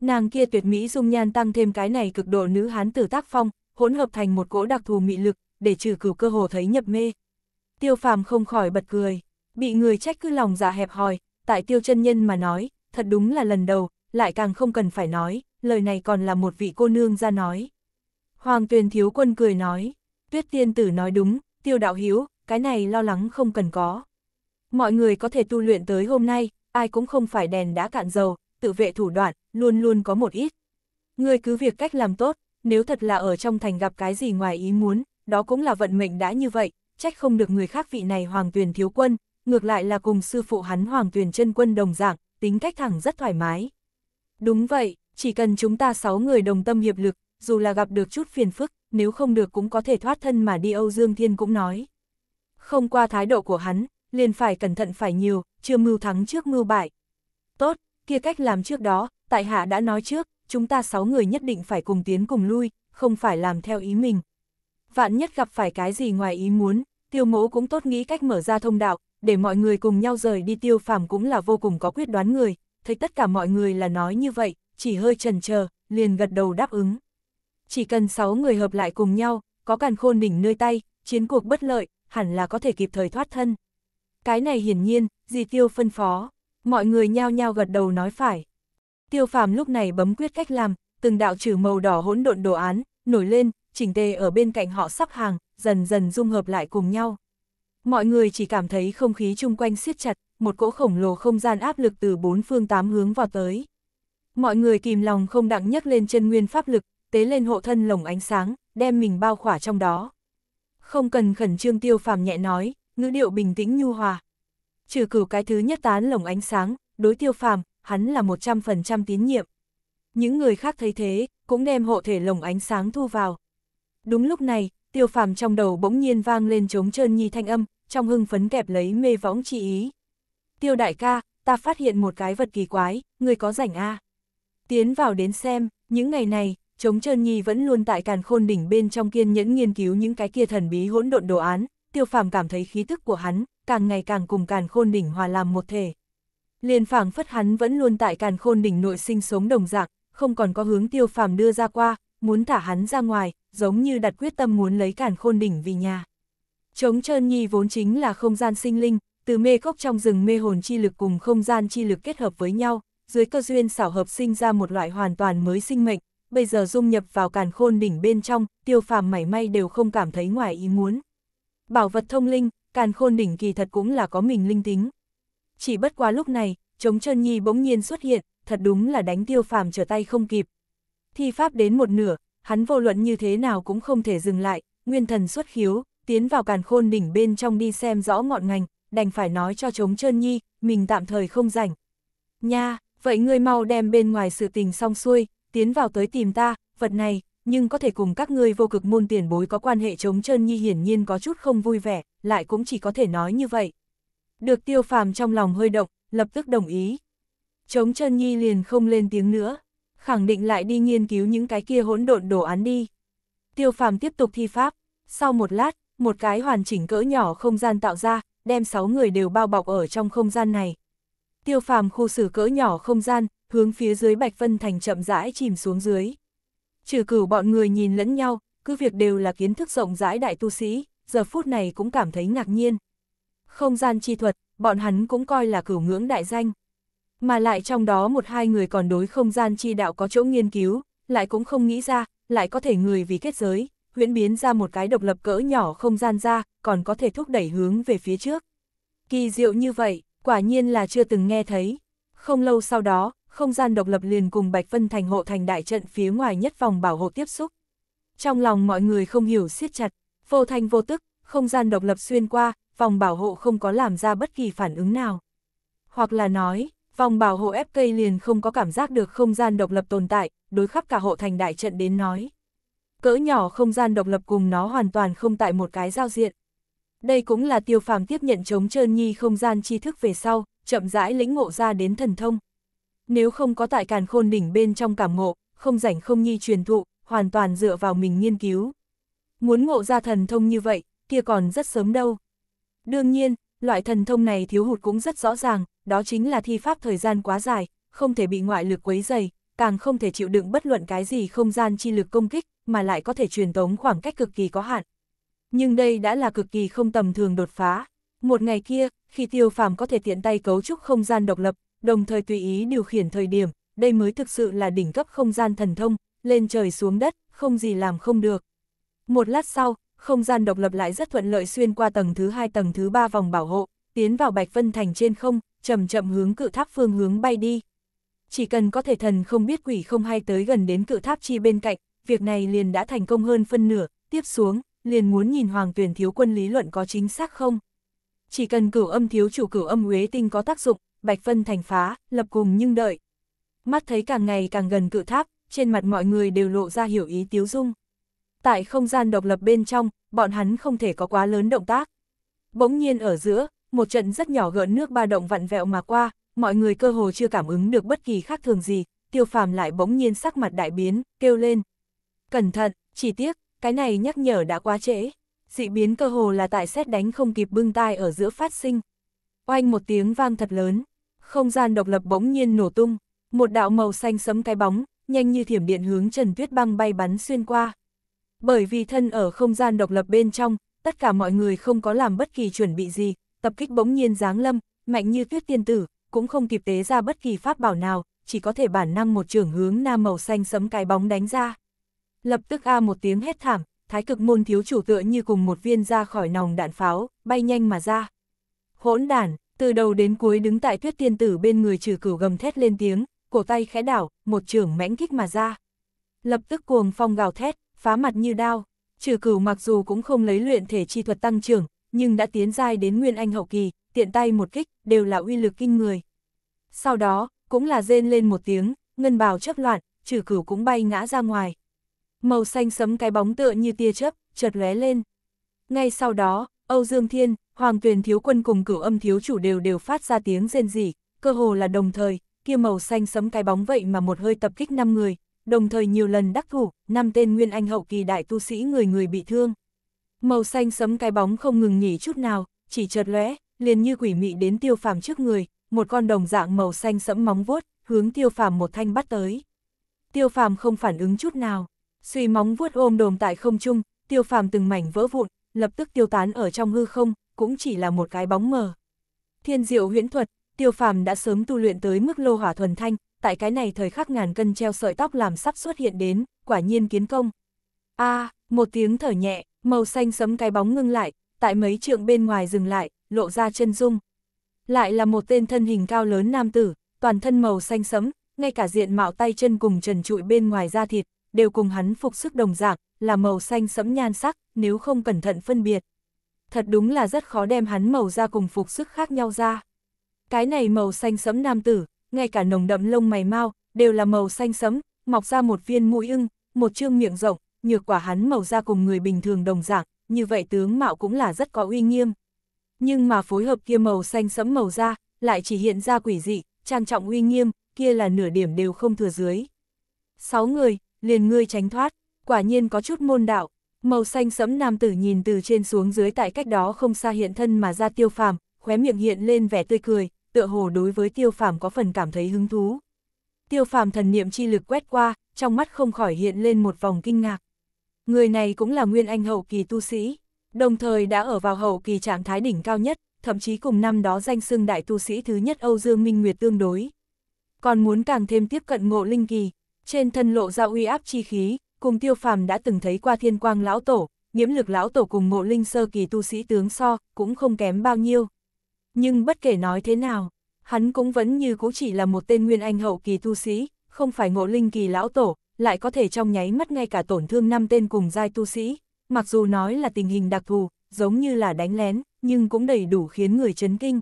[SPEAKER 1] Nàng kia tuyệt mỹ dung nhan tăng thêm cái này cực độ nữ hán tử tác phong, hỗn hợp thành một cỗ đặc thù mị lực, để trừ cửu cơ hồ thấy nhập mê. Tiêu phàm không khỏi bật cười, bị người trách cứ lòng dạ hẹp hòi, tại tiêu chân nhân mà nói, thật đúng là lần đầu, lại càng không cần phải nói, lời này còn là một vị cô nương ra nói. Hoàng tuyền thiếu quân cười nói, tuyết tiên tử nói đúng, tiêu đạo hiếu, cái này lo lắng không cần có. Mọi người có thể tu luyện tới hôm nay, ai cũng không phải đèn đã cạn dầu, tự vệ thủ đoạn, luôn luôn có một ít. Người cứ việc cách làm tốt, nếu thật là ở trong thành gặp cái gì ngoài ý muốn, đó cũng là vận mệnh đã như vậy, trách không được người khác vị này hoàng tuyển thiếu quân, ngược lại là cùng sư phụ hắn hoàng tuyển chân quân đồng dạng, tính cách thẳng rất thoải mái. Đúng vậy, chỉ cần chúng ta sáu người đồng tâm hiệp lực, dù là gặp được chút phiền phức, nếu không được cũng có thể thoát thân mà đi Âu Dương Thiên cũng nói. Không qua thái độ của hắn, liền phải cẩn thận phải nhiều, chưa mưu thắng trước mưu bại. Tốt, kia cách làm trước đó, tại hạ đã nói trước, chúng ta sáu người nhất định phải cùng tiến cùng lui, không phải làm theo ý mình. Vạn nhất gặp phải cái gì ngoài ý muốn, tiêu mỗ cũng tốt nghĩ cách mở ra thông đạo, để mọi người cùng nhau rời đi tiêu phàm cũng là vô cùng có quyết đoán người, thấy tất cả mọi người là nói như vậy, chỉ hơi trần chờ liền gật đầu đáp ứng. Chỉ cần 6 người hợp lại cùng nhau, có càn khôn đỉnh nơi tay, chiến cuộc bất lợi, hẳn là có thể kịp thời thoát thân. Cái này hiển nhiên, dì tiêu phân phó, mọi người nhao nhao gật đầu nói phải. Tiêu phàm lúc này bấm quyết cách làm, từng đạo trừ màu đỏ hỗn độn đồ án, nổi lên, chỉnh tề ở bên cạnh họ sắp hàng, dần dần dung hợp lại cùng nhau. Mọi người chỉ cảm thấy không khí chung quanh siết chặt, một cỗ khổng lồ không gian áp lực từ bốn phương tám hướng vào tới. Mọi người kìm lòng không đặng nhấc lên chân nguyên pháp lực, tế lên hộ thân lồng ánh sáng, đem mình bao khỏa trong đó. Không cần khẩn trương tiêu phàm nhẹ nói, ngữ điệu bình tĩnh nhu hòa. Trừ cửu cái thứ nhất tán lồng ánh sáng, đối tiêu phàm, hắn là 100% tín nhiệm. Những người khác thấy thế, cũng đem hộ thể lồng ánh sáng thu vào. Đúng lúc này, tiêu phàm trong đầu bỗng nhiên vang lên trống trơn nhi thanh âm, trong hưng phấn kẹp lấy mê võng chi ý. Tiêu đại ca, ta phát hiện một cái vật kỳ quái, người có rảnh a à? Tiến vào đến xem, những ngày này, Trống Trơn Nhi vẫn luôn tại càn khôn đỉnh bên trong kiên nhẫn nghiên cứu những cái kia thần bí hỗn độn đồ án, tiêu phàm cảm thấy khí thức của hắn, càng ngày càng cùng càn khôn đỉnh hòa làm một thể. Liên phảng phất hắn vẫn luôn tại càn khôn đỉnh nội sinh sống đồng dạng, không còn có hướng tiêu phàm đưa ra qua, muốn thả hắn ra ngoài, giống như đặt quyết tâm muốn lấy cản khôn đỉnh vì nhà. Trống trơn nhi vốn chính là không gian sinh linh, từ mê cốc trong rừng mê hồn chi lực cùng không gian chi lực kết hợp với nhau, dưới cơ duyên xảo hợp sinh ra một loại hoàn toàn mới sinh mệnh, bây giờ dung nhập vào càn khôn đỉnh bên trong, tiêu phàm mảy may đều không cảm thấy ngoài ý muốn. Bảo vật thông linh, càn khôn đỉnh kỳ thật cũng là có mình linh tính. Chỉ bất quá lúc này, chống trơn nhi bỗng nhiên xuất hiện, thật đúng là đánh tiêu phàm trở tay không kịp, thi pháp đến một nửa, hắn vô luận như thế nào cũng không thể dừng lại, nguyên thần xuất khiếu, tiến vào càn khôn đỉnh bên trong đi xem rõ ngọn ngành, đành phải nói cho chống trơn nhi, mình tạm thời không rảnh. Nha, vậy ngươi mau đem bên ngoài sự tình xong xuôi, tiến vào tới tìm ta, vật này, nhưng có thể cùng các ngươi vô cực môn tiền bối có quan hệ chống trơn nhi hiển nhiên có chút không vui vẻ, lại cũng chỉ có thể nói như vậy. Được tiêu phàm trong lòng hơi động, lập tức đồng ý. Chống chân nhi liền không lên tiếng nữa khẳng định lại đi nghiên cứu những cái kia hỗn độn đồ án đi. Tiêu phàm tiếp tục thi pháp, sau một lát, một cái hoàn chỉnh cỡ nhỏ không gian tạo ra, đem 6 người đều bao bọc ở trong không gian này. Tiêu phàm khu xử cỡ nhỏ không gian, hướng phía dưới Bạch Vân Thành chậm rãi chìm xuống dưới. Trừ cửu bọn người nhìn lẫn nhau, cứ việc đều là kiến thức rộng rãi đại tu sĩ, giờ phút này cũng cảm thấy ngạc nhiên. Không gian chi thuật, bọn hắn cũng coi là cửu ngưỡng đại danh mà lại trong đó một hai người còn đối không gian chi đạo có chỗ nghiên cứu, lại cũng không nghĩ ra, lại có thể người vì kết giới, huyễn biến ra một cái độc lập cỡ nhỏ không gian ra, còn có thể thúc đẩy hướng về phía trước. Kỳ diệu như vậy, quả nhiên là chưa từng nghe thấy. Không lâu sau đó, không gian độc lập liền cùng Bạch Vân Thành hộ thành đại trận phía ngoài nhất vòng bảo hộ tiếp xúc. Trong lòng mọi người không hiểu siết chặt, vô thanh vô tức, không gian độc lập xuyên qua, vòng bảo hộ không có làm ra bất kỳ phản ứng nào. Hoặc là nói, Phòng bảo hộ ép cây liền không có cảm giác được không gian độc lập tồn tại, đối khắp cả hộ thành đại trận đến nói. Cỡ nhỏ không gian độc lập cùng nó hoàn toàn không tại một cái giao diện. Đây cũng là tiêu phàm tiếp nhận chống trơn nhi không gian tri thức về sau, chậm rãi lĩnh ngộ ra đến thần thông. Nếu không có tại càn khôn đỉnh bên trong cảm ngộ, không rảnh không nhi truyền thụ, hoàn toàn dựa vào mình nghiên cứu. Muốn ngộ ra thần thông như vậy, kia còn rất sớm đâu. Đương nhiên, loại thần thông này thiếu hụt cũng rất rõ ràng, đó chính là thi pháp thời gian quá dài, không thể bị ngoại lực quấy dày, càng không thể chịu đựng bất luận cái gì không gian chi lực công kích, mà lại có thể truyền tống khoảng cách cực kỳ có hạn. Nhưng đây đã là cực kỳ không tầm thường đột phá. Một ngày kia, khi tiêu phàm có thể tiện tay cấu trúc không gian độc lập, đồng thời tùy ý điều khiển thời điểm, đây mới thực sự là đỉnh cấp không gian thần thông, lên trời xuống đất, không gì làm không được. Một lát sau, không gian độc lập lại rất thuận lợi xuyên qua tầng thứ hai tầng thứ ba vòng bảo hộ, tiến vào Bạch Vân Thành trên không, chậm chậm hướng cự tháp phương hướng bay đi. Chỉ cần có thể thần không biết quỷ không hay tới gần đến cự tháp chi bên cạnh, việc này liền đã thành công hơn phân nửa, tiếp xuống, liền muốn nhìn hoàng tuyển thiếu quân lý luận có chính xác không. Chỉ cần cửu âm thiếu chủ cửu âm uế tinh có tác dụng, bạch phân thành phá, lập cùng nhưng đợi. Mắt thấy càng ngày càng gần cự tháp, trên mặt mọi người đều lộ ra hiểu ý tiếu dung. Tại không gian độc lập bên trong, bọn hắn không thể có quá lớn động tác. Bỗng nhiên ở giữa, một trận rất nhỏ gợn nước ba động vặn vẹo mà qua, mọi người cơ hồ chưa cảm ứng được bất kỳ khác thường gì, tiêu phàm lại bỗng nhiên sắc mặt đại biến, kêu lên. Cẩn thận, chỉ tiếc, cái này nhắc nhở đã quá trễ. Dị biến cơ hồ là tại xét đánh không kịp bưng tai ở giữa phát sinh. Oanh một tiếng vang thật lớn, không gian độc lập bỗng nhiên nổ tung, một đạo màu xanh sấm cái bóng, nhanh như thiểm điện hướng Trần Tuyết Băng bay bắn xuyên qua. Bởi vì thân ở không gian độc lập bên trong, tất cả mọi người không có làm bất kỳ chuẩn bị gì, tập kích bỗng nhiên giáng lâm, mạnh như tuyết tiên tử, cũng không kịp tế ra bất kỳ pháp bảo nào, chỉ có thể bản năng một trường hướng nam màu xanh sấm cái bóng đánh ra. Lập tức a một tiếng hét thảm, thái cực môn thiếu chủ tựa như cùng một viên ra khỏi nòng đạn pháo, bay nhanh mà ra. Hỗn đản, từ đầu đến cuối đứng tại tuyết tiên tử bên người trừ cửu gầm thét lên tiếng, cổ tay khẽ đảo, một trường mãnh kích mà ra. Lập tức cuồng phong gào thét, phá mặt như đao. Trừ cửu mặc dù cũng không lấy luyện thể chi thuật tăng trưởng, nhưng đã tiến giai đến Nguyên Anh hậu kỳ, tiện tay một kích, đều là uy lực kinh người. Sau đó, cũng là rên lên một tiếng, ngân bào chấp loạn, trừ cửu cũng bay ngã ra ngoài. Màu xanh sấm cái bóng tựa như tia chớp, chợt lóe lên. Ngay sau đó, Âu Dương Thiên, Hoàng Tuyền Thiếu Quân cùng cửu âm thiếu chủ đều đều phát ra tiếng rên rỉ, cơ hồ là đồng thời, kia màu xanh sấm cái bóng vậy mà một hơi tập kích 5 người, đồng thời nhiều lần đắc thủ, năm tên Nguyên Anh hậu kỳ đại tu sĩ người người bị thương. Màu xanh sấm cái bóng không ngừng nghỉ chút nào, chỉ chợt lóe, liền như quỷ mị đến tiêu phàm trước người, một con đồng dạng màu xanh sẫm móng vuốt, hướng tiêu phàm một thanh bắt tới. Tiêu phàm không phản ứng chút nào, suy móng vuốt ôm đồm tại không trung, tiêu phàm từng mảnh vỡ vụn, lập tức tiêu tán ở trong hư không, cũng chỉ là một cái bóng mờ. Thiên diệu huyễn thuật, tiêu phàm đã sớm tu luyện tới mức lô hỏa thuần thanh, tại cái này thời khắc ngàn cân treo sợi tóc làm sắp xuất hiện đến, quả nhiên kiến công. a một tiếng thở nhẹ, Màu xanh sấm cái bóng ngưng lại, tại mấy trượng bên ngoài dừng lại, lộ ra chân dung. Lại là một tên thân hình cao lớn nam tử, toàn thân màu xanh sẫm, ngay cả diện mạo tay chân cùng trần trụi bên ngoài da thịt, đều cùng hắn phục sức đồng dạng, là màu xanh sẫm nhan sắc, nếu không cẩn thận phân biệt. Thật đúng là rất khó đem hắn màu da cùng phục sức khác nhau ra. Cái này màu xanh sẫm nam tử, ngay cả nồng đậm lông mày mau, đều là màu xanh sẫm, mọc ra một viên mũi ưng, một trương miệng rộng, nhược quả hắn màu da cùng người bình thường đồng dạng, như vậy tướng mạo cũng là rất có uy nghiêm. Nhưng mà phối hợp kia màu xanh sẫm màu da, lại chỉ hiện ra quỷ dị, trang trọng uy nghiêm, kia là nửa điểm đều không thừa dưới. Sáu người, liền ngươi tránh thoát, quả nhiên có chút môn đạo, màu xanh sẫm nam tử nhìn từ trên xuống dưới tại cách đó không xa hiện thân mà ra tiêu phàm, khóe miệng hiện lên vẻ tươi cười, tựa hồ đối với tiêu phàm có phần cảm thấy hứng thú. Tiêu phàm thần niệm chi lực quét qua, trong mắt không khỏi hiện lên một vòng kinh ngạc. Người này cũng là nguyên anh hậu kỳ tu sĩ, đồng thời đã ở vào hậu kỳ trạng thái đỉnh cao nhất, thậm chí cùng năm đó danh xưng đại tu sĩ thứ nhất Âu Dương Minh Nguyệt tương đối. Còn muốn càng thêm tiếp cận ngộ linh kỳ, trên thân lộ ra uy áp chi khí, cùng tiêu phàm đã từng thấy qua thiên quang lão tổ, nhiễm lực lão tổ cùng ngộ linh sơ kỳ tu sĩ tướng so, cũng không kém bao nhiêu. Nhưng bất kể nói thế nào, hắn cũng vẫn như cũ chỉ là một tên nguyên anh hậu kỳ tu sĩ, không phải ngộ linh kỳ lão tổ, lại có thể trong nháy mắt ngay cả tổn thương năm tên cùng giai tu sĩ, mặc dù nói là tình hình đặc thù, giống như là đánh lén, nhưng cũng đầy đủ khiến người chấn kinh.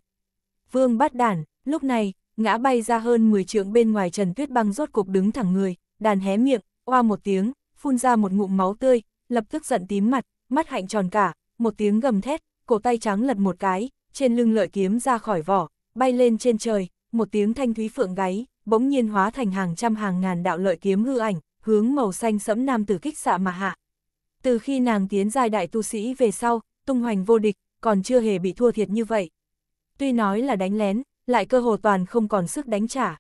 [SPEAKER 1] Vương Bát Đản, lúc này, ngã bay ra hơn 10 trượng bên ngoài Trần Tuyết Băng rốt cục đứng thẳng người, đàn hé miệng, oa một tiếng, phun ra một ngụm máu tươi, lập tức giận tím mặt, mắt hạnh tròn cả, một tiếng gầm thét, cổ tay trắng lật một cái, trên lưng lợi kiếm ra khỏi vỏ, bay lên trên trời, một tiếng thanh thúy phượng gáy, bỗng nhiên hóa thành hàng trăm hàng ngàn đạo lợi kiếm hư ảnh, hướng màu xanh sẫm nam tử kích xạ mà hạ. Từ khi nàng tiến giai đại tu sĩ về sau, tung hoành vô địch, còn chưa hề bị thua thiệt như vậy. Tuy nói là đánh lén, lại cơ hồ toàn không còn sức đánh trả.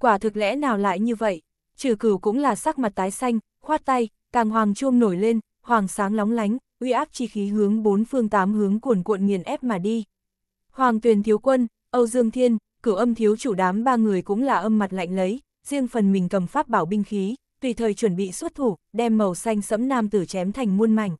[SPEAKER 1] Quả thực lẽ nào lại như vậy, trừ cửu cũng là sắc mặt tái xanh, khoát tay, càng hoàng chuông nổi lên, hoàng sáng lóng lánh, uy áp chi khí hướng bốn phương tám hướng cuồn cuộn nghiền ép mà đi. Hoàng tuyền thiếu quân, Âu Dương Thiên, cửu âm thiếu chủ đám ba người cũng là âm mặt lạnh lấy, riêng phần mình cầm pháp bảo binh khí tùy thời chuẩn bị xuất thủ, đem màu xanh sẫm nam tử chém thành muôn mảnh.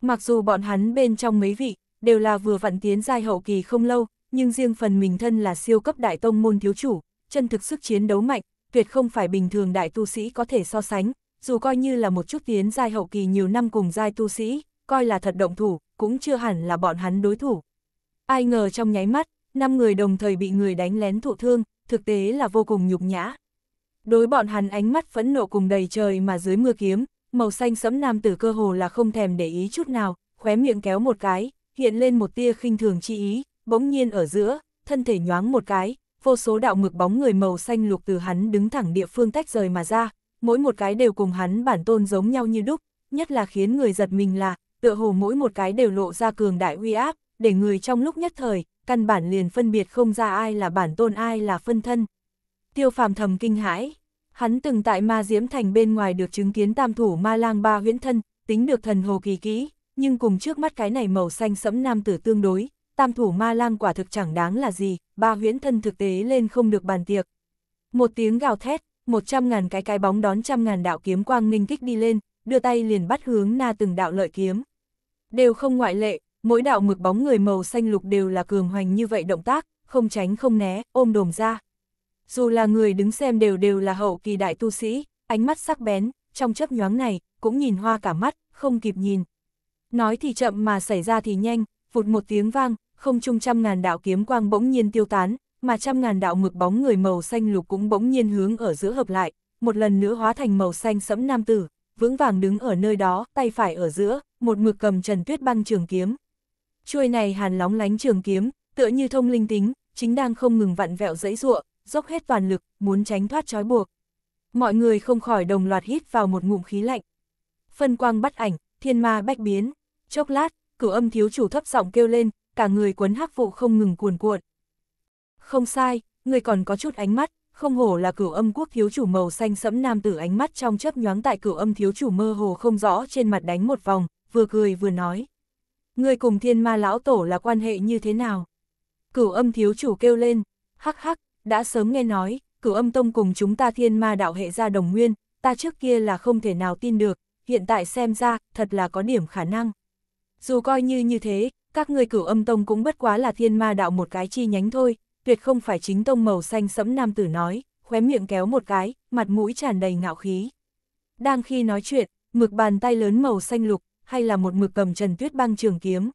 [SPEAKER 1] Mặc dù bọn hắn bên trong mấy vị, đều là vừa vặn tiến giai hậu kỳ không lâu, nhưng riêng phần mình thân là siêu cấp đại tông môn thiếu chủ, chân thực sức chiến đấu mạnh, tuyệt không phải bình thường đại tu sĩ có thể so sánh, dù coi như là một chút tiến giai hậu kỳ nhiều năm cùng giai tu sĩ, coi là thật động thủ, cũng chưa hẳn là bọn hắn đối thủ. Ai ngờ trong nháy mắt, năm người đồng thời bị người đánh lén thụ thương, thực tế là vô cùng nhục nhã. Đối bọn hắn ánh mắt phẫn nộ cùng đầy trời mà dưới mưa kiếm, màu xanh sẫm nam tử cơ hồ là không thèm để ý chút nào, khóe miệng kéo một cái, hiện lên một tia khinh thường chi ý, bỗng nhiên ở giữa, thân thể nhoáng một cái, vô số đạo mực bóng người màu xanh lục từ hắn đứng thẳng địa phương tách rời mà ra, mỗi một cái đều cùng hắn bản tôn giống nhau như đúc, nhất là khiến người giật mình là, tựa hồ mỗi một cái đều lộ ra cường đại uy áp, để người trong lúc nhất thời, căn bản liền phân biệt không ra ai là bản tôn ai là phân thân, Tiêu phàm thầm kinh hãi. Hắn từng tại ma diễm thành bên ngoài được chứng kiến tam thủ ma lang ba huyễn thân, tính được thần hồ kỳ kỹ, nhưng cùng trước mắt cái này màu xanh sẫm nam tử tương đối, tam thủ ma lang quả thực chẳng đáng là gì, ba huyễn thân thực tế lên không được bàn tiệc. Một tiếng gào thét, một trăm ngàn cái cái bóng đón trăm ngàn đạo kiếm quang ninh kích đi lên, đưa tay liền bắt hướng na từng đạo lợi kiếm. Đều không ngoại lệ, mỗi đạo mực bóng người màu xanh lục đều là cường hoành như vậy động tác, không tránh không né, ôm đồm ra dù là người đứng xem đều đều là hậu kỳ đại tu sĩ, ánh mắt sắc bén, trong chớp nhoáng này, cũng nhìn hoa cả mắt, không kịp nhìn. Nói thì chậm mà xảy ra thì nhanh, vụt một tiếng vang, không chung trăm ngàn đạo kiếm quang bỗng nhiên tiêu tán, mà trăm ngàn đạo mực bóng người màu xanh lục cũng bỗng nhiên hướng ở giữa hợp lại, một lần nữa hóa thành màu xanh sẫm nam tử, vững vàng đứng ở nơi đó, tay phải ở giữa, một mực cầm Trần Tuyết băng trường kiếm. Chuôi này hàn lóng lánh trường kiếm, tựa như thông linh tính, chính đang không ngừng vặn vẹo dãy ruộng, dốc hết toàn lực, muốn tránh thoát trói buộc. Mọi người không khỏi đồng loạt hít vào một ngụm khí lạnh. Phân quang bắt ảnh, thiên ma bách biến. Chốc lát, cửu âm thiếu chủ thấp giọng kêu lên, cả người quấn hắc vụ không ngừng cuồn cuộn. Không sai, người còn có chút ánh mắt, không hổ là cửu âm quốc thiếu chủ màu xanh sẫm nam tử ánh mắt trong chớp nhoáng tại cửu âm thiếu chủ mơ hồ không rõ trên mặt đánh một vòng, vừa cười vừa nói. Người cùng thiên ma lão tổ là quan hệ như thế nào? Cửu âm thiếu chủ kêu lên, hắc hắc, đã sớm nghe nói, cửu âm tông cùng chúng ta thiên ma đạo hệ ra đồng nguyên, ta trước kia là không thể nào tin được, hiện tại xem ra, thật là có điểm khả năng. Dù coi như như thế, các người cửu âm tông cũng bất quá là thiên ma đạo một cái chi nhánh thôi, tuyệt không phải chính tông màu xanh sẫm nam tử nói, khóe miệng kéo một cái, mặt mũi tràn đầy ngạo khí. Đang khi nói chuyện, mực bàn tay lớn màu xanh lục, hay là một mực cầm Trần Tuyết Băng trường kiếm.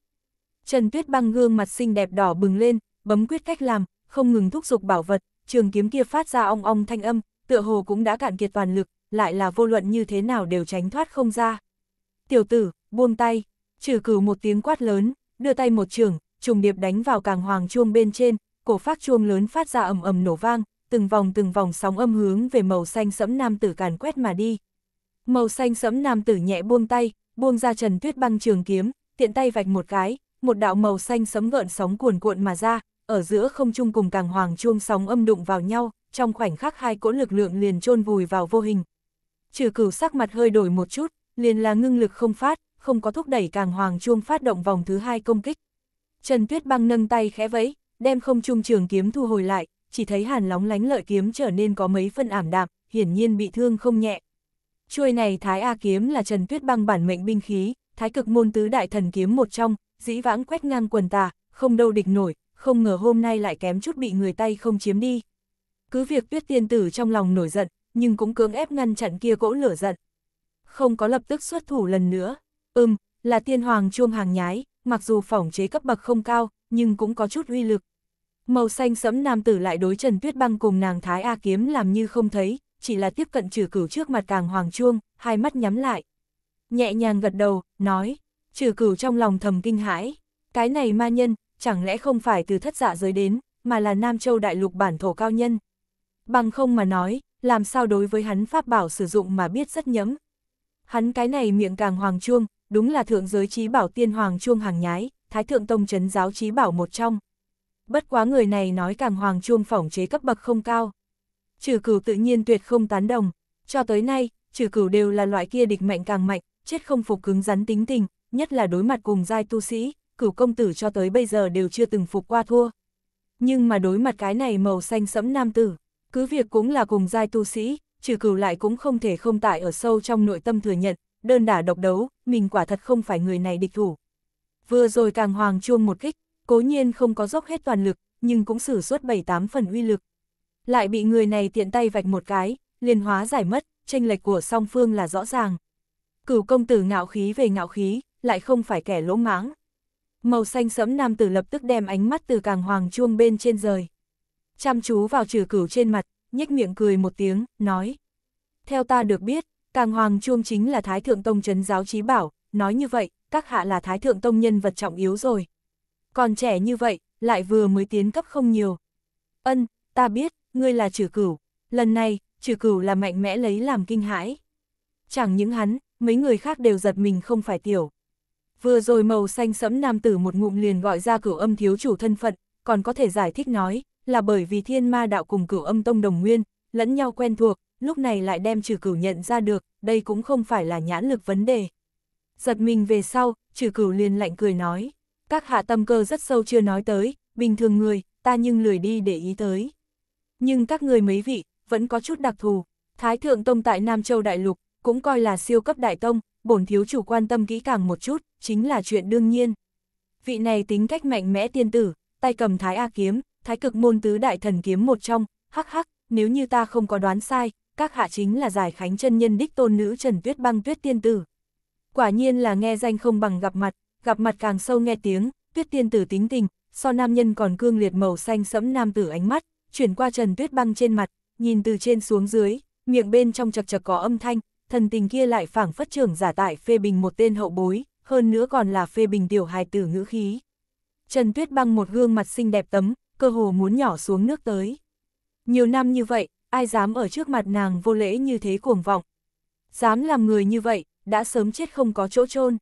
[SPEAKER 1] Trần Tuyết Băng gương mặt xinh đẹp đỏ bừng lên, bấm quyết cách làm, không ngừng thúc giục bảo vật, trường kiếm kia phát ra ong ong thanh âm, tựa hồ cũng đã cạn kiệt toàn lực, lại là vô luận như thế nào đều tránh thoát không ra. Tiểu tử, buông tay, trừ cử một tiếng quát lớn, đưa tay một trường, trùng điệp đánh vào càng hoàng chuông bên trên, cổ phát chuông lớn phát ra ầm ầm nổ vang, từng vòng từng vòng sóng âm hướng về màu xanh sẫm nam tử càn quét mà đi. Màu xanh sẫm nam tử nhẹ buông tay, buông ra Trần Tuyết băng trường kiếm, tiện tay vạch một cái, một đạo màu xanh sẫm gợn sóng cuồn cuộn mà ra, ở giữa không trung cùng càng hoàng chuông sóng âm đụng vào nhau, trong khoảnh khắc hai cỗ lực lượng liền chôn vùi vào vô hình. Trừ cửu sắc mặt hơi đổi một chút, liền là ngưng lực không phát, không có thúc đẩy càng hoàng chuông phát động vòng thứ hai công kích. Trần Tuyết băng nâng tay khẽ vẫy, đem không trung trường kiếm thu hồi lại, chỉ thấy hàn lóng lánh lợi kiếm trở nên có mấy phân ảm đạm, hiển nhiên bị thương không nhẹ. Chuôi này Thái A kiếm là Trần Tuyết băng bản mệnh binh khí, Thái cực môn tứ đại thần kiếm một trong, dĩ vãng quét ngang quần tà, không đâu địch nổi, không ngờ hôm nay lại kém chút bị người tay không chiếm đi. Cứ việc tuyết tiên tử trong lòng nổi giận, nhưng cũng cưỡng ép ngăn chặn kia gỗ lửa giận. Không có lập tức xuất thủ lần nữa, ừm, là tiên hoàng chuông hàng nhái, mặc dù phỏng chế cấp bậc không cao, nhưng cũng có chút uy lực. Màu xanh sẫm nam tử lại đối Trần Tuyết Băng cùng nàng Thái A Kiếm làm như không thấy, chỉ là tiếp cận trừ cửu trước mặt càng hoàng chuông, hai mắt nhắm lại. Nhẹ nhàng gật đầu, nói, trừ cửu trong lòng thầm kinh hãi, cái này ma nhân, chẳng lẽ không phải từ thất dạ giới đến, mà là Nam Châu đại lục bản thổ cao nhân. Bằng không mà nói, làm sao đối với hắn pháp bảo sử dụng mà biết rất nhấm. Hắn cái này miệng càng hoàng chuông, đúng là thượng giới trí bảo tiên hoàng chuông hàng nhái, thái thượng tông trấn giáo trí bảo một trong. Bất quá người này nói càng hoàng chuông phỏng chế cấp bậc không cao. Trừ cửu tự nhiên tuyệt không tán đồng, cho tới nay, trừ cửu đều là loại kia địch mạnh càng mạnh, chết không phục cứng rắn tính tình, nhất là đối mặt cùng giai tu sĩ, cửu công tử cho tới bây giờ đều chưa từng phục qua thua. Nhưng mà đối mặt cái này màu xanh sẫm nam tử, cứ việc cũng là cùng giai tu sĩ, trừ cửu lại cũng không thể không tại ở sâu trong nội tâm thừa nhận, đơn đả độc đấu, mình quả thật không phải người này địch thủ. Vừa rồi càng hoàng chuông một kích, cố nhiên không có dốc hết toàn lực, nhưng cũng sử suốt 7-8 phần uy lực. Lại bị người này tiện tay vạch một cái, liền hóa giải mất, tranh lệch của song phương là rõ ràng. Cửu công tử ngạo khí về ngạo khí, lại không phải kẻ lỗ mãng màu xanh sẫm nam tử lập tức đem ánh mắt từ càng hoàng chuông bên trên rời. Chăm chú vào trừ cửu trên mặt, nhếch miệng cười một tiếng, nói. Theo ta được biết, càng hoàng chuông chính là Thái Thượng Tông Trấn Giáo Trí Bảo, nói như vậy, các hạ là Thái Thượng Tông nhân vật trọng yếu rồi. Còn trẻ như vậy, lại vừa mới tiến cấp không nhiều. Ân, ta biết, ngươi là trừ cửu. Lần này, trừ cửu là mạnh mẽ lấy làm kinh hãi. Chẳng những hắn, mấy người khác đều giật mình không phải tiểu. Vừa rồi màu xanh sẫm nam tử một ngụm liền gọi ra cửu âm thiếu chủ thân phận, còn có thể giải thích nói, là bởi vì thiên ma đạo cùng cửu âm tông đồng nguyên, lẫn nhau quen thuộc, lúc này lại đem trừ cửu nhận ra được, đây cũng không phải là nhãn lực vấn đề. Giật mình về sau, trừ cửu liền lạnh cười nói, các hạ tâm cơ rất sâu chưa nói tới, bình thường người, ta nhưng lười đi để ý tới. Nhưng các người mấy vị, vẫn có chút đặc thù, Thái Thượng Tông tại Nam Châu Đại Lục, cũng coi là siêu cấp đại tông, bổn thiếu chủ quan tâm kỹ càng một chút, chính là chuyện đương nhiên. Vị này tính cách mạnh mẽ tiên tử, tay cầm thái A kiếm, thái cực môn tứ đại thần kiếm một trong, hắc hắc, nếu như ta không có đoán sai, các hạ chính là giải khánh chân nhân đích tôn nữ Trần Tuyết băng tuyết tiên tử. Quả nhiên là nghe danh không bằng gặp mặt, gặp mặt càng sâu nghe tiếng, tuyết tiên tử tính tình, so nam nhân còn cương liệt màu xanh sẫm nam tử ánh mắt, chuyển qua Trần Tuyết băng trên mặt, nhìn từ trên xuống dưới, miệng bên trong chật chật có âm thanh, thần tình kia lại phảng phất trưởng giả tại phê bình một tên hậu bối, hơn nữa còn là phê bình tiểu hài tử ngữ khí. Trần Tuyết băng một gương mặt xinh đẹp tấm, cơ hồ muốn nhỏ xuống nước tới. Nhiều năm như vậy, ai dám ở trước mặt nàng vô lễ như thế cuồng vọng. Dám làm người như vậy, đã sớm chết không có chỗ chôn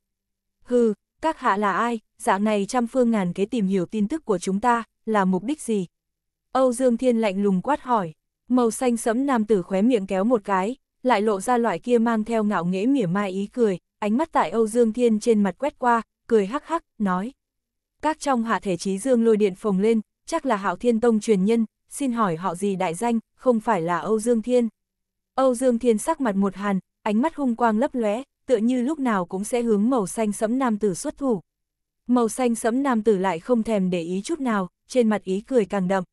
[SPEAKER 1] Hừ, các hạ là ai, dạng này trăm phương ngàn kế tìm hiểu tin tức của chúng ta, là mục đích gì? Âu Dương Thiên lạnh lùng quát hỏi, màu xanh sẫm nam tử khóe miệng kéo một cái, lại lộ ra loại kia mang theo ngạo nghễ mỉa mai ý cười, ánh mắt tại Âu Dương Thiên trên mặt quét qua, cười hắc hắc, nói. Các trong hạ thể trí dương lôi điện phồng lên, chắc là hạo thiên tông truyền nhân, xin hỏi họ gì đại danh, không phải là Âu Dương Thiên. Âu Dương Thiên sắc mặt một hàn, ánh mắt hung quang lấp lóe, tựa như lúc nào cũng sẽ hướng màu xanh sẫm nam tử xuất thủ. Màu xanh sẫm nam tử lại không thèm để ý chút nào, trên mặt ý cười càng đậm.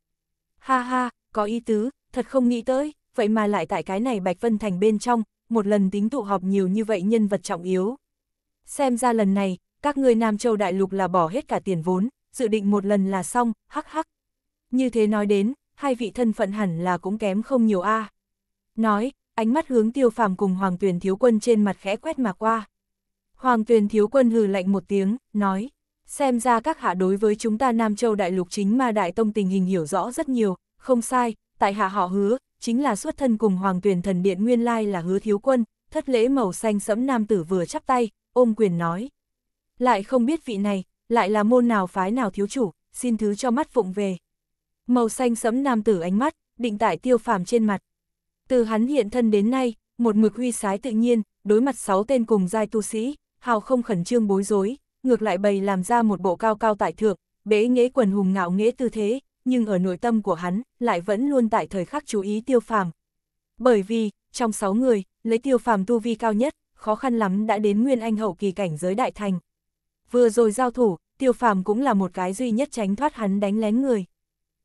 [SPEAKER 1] Ha ha, có ý tứ, thật không nghĩ tới vậy mà lại tại cái này Bạch Vân Thành bên trong, một lần tính tụ họp nhiều như vậy nhân vật trọng yếu. Xem ra lần này, các người Nam Châu Đại Lục là bỏ hết cả tiền vốn, dự định một lần là xong, hắc hắc. Như thế nói đến, hai vị thân phận hẳn là cũng kém không nhiều a. Nói, ánh mắt hướng tiêu phàm cùng Hoàng Tuyền Thiếu Quân trên mặt khẽ quét mà qua. Hoàng Tuyền Thiếu Quân hừ lạnh một tiếng, nói, xem ra các hạ đối với chúng ta Nam Châu Đại Lục chính mà Đại Tông tình hình hiểu rõ rất nhiều, không sai, tại hạ họ hứa, chính là xuất thân cùng hoàng tuyển thần điện nguyên lai là hứa thiếu quân, thất lễ màu xanh sẫm nam tử vừa chắp tay, ôm quyền nói. Lại không biết vị này, lại là môn nào phái nào thiếu chủ, xin thứ cho mắt phụng về. Màu xanh sẫm nam tử ánh mắt, định tại tiêu phàm trên mặt. Từ hắn hiện thân đến nay, một mực huy sái tự nhiên, đối mặt sáu tên cùng giai tu sĩ, hào không khẩn trương bối rối, ngược lại bày làm ra một bộ cao cao tại thượng, bế nghế quần hùng ngạo nghễ tư thế, nhưng ở nội tâm của hắn lại vẫn luôn tại thời khắc chú ý tiêu phàm. Bởi vì, trong 6 người, lấy tiêu phàm tu vi cao nhất, khó khăn lắm đã đến nguyên anh hậu kỳ cảnh giới đại thành. Vừa rồi giao thủ, tiêu phàm cũng là một cái duy nhất tránh thoát hắn đánh lén người.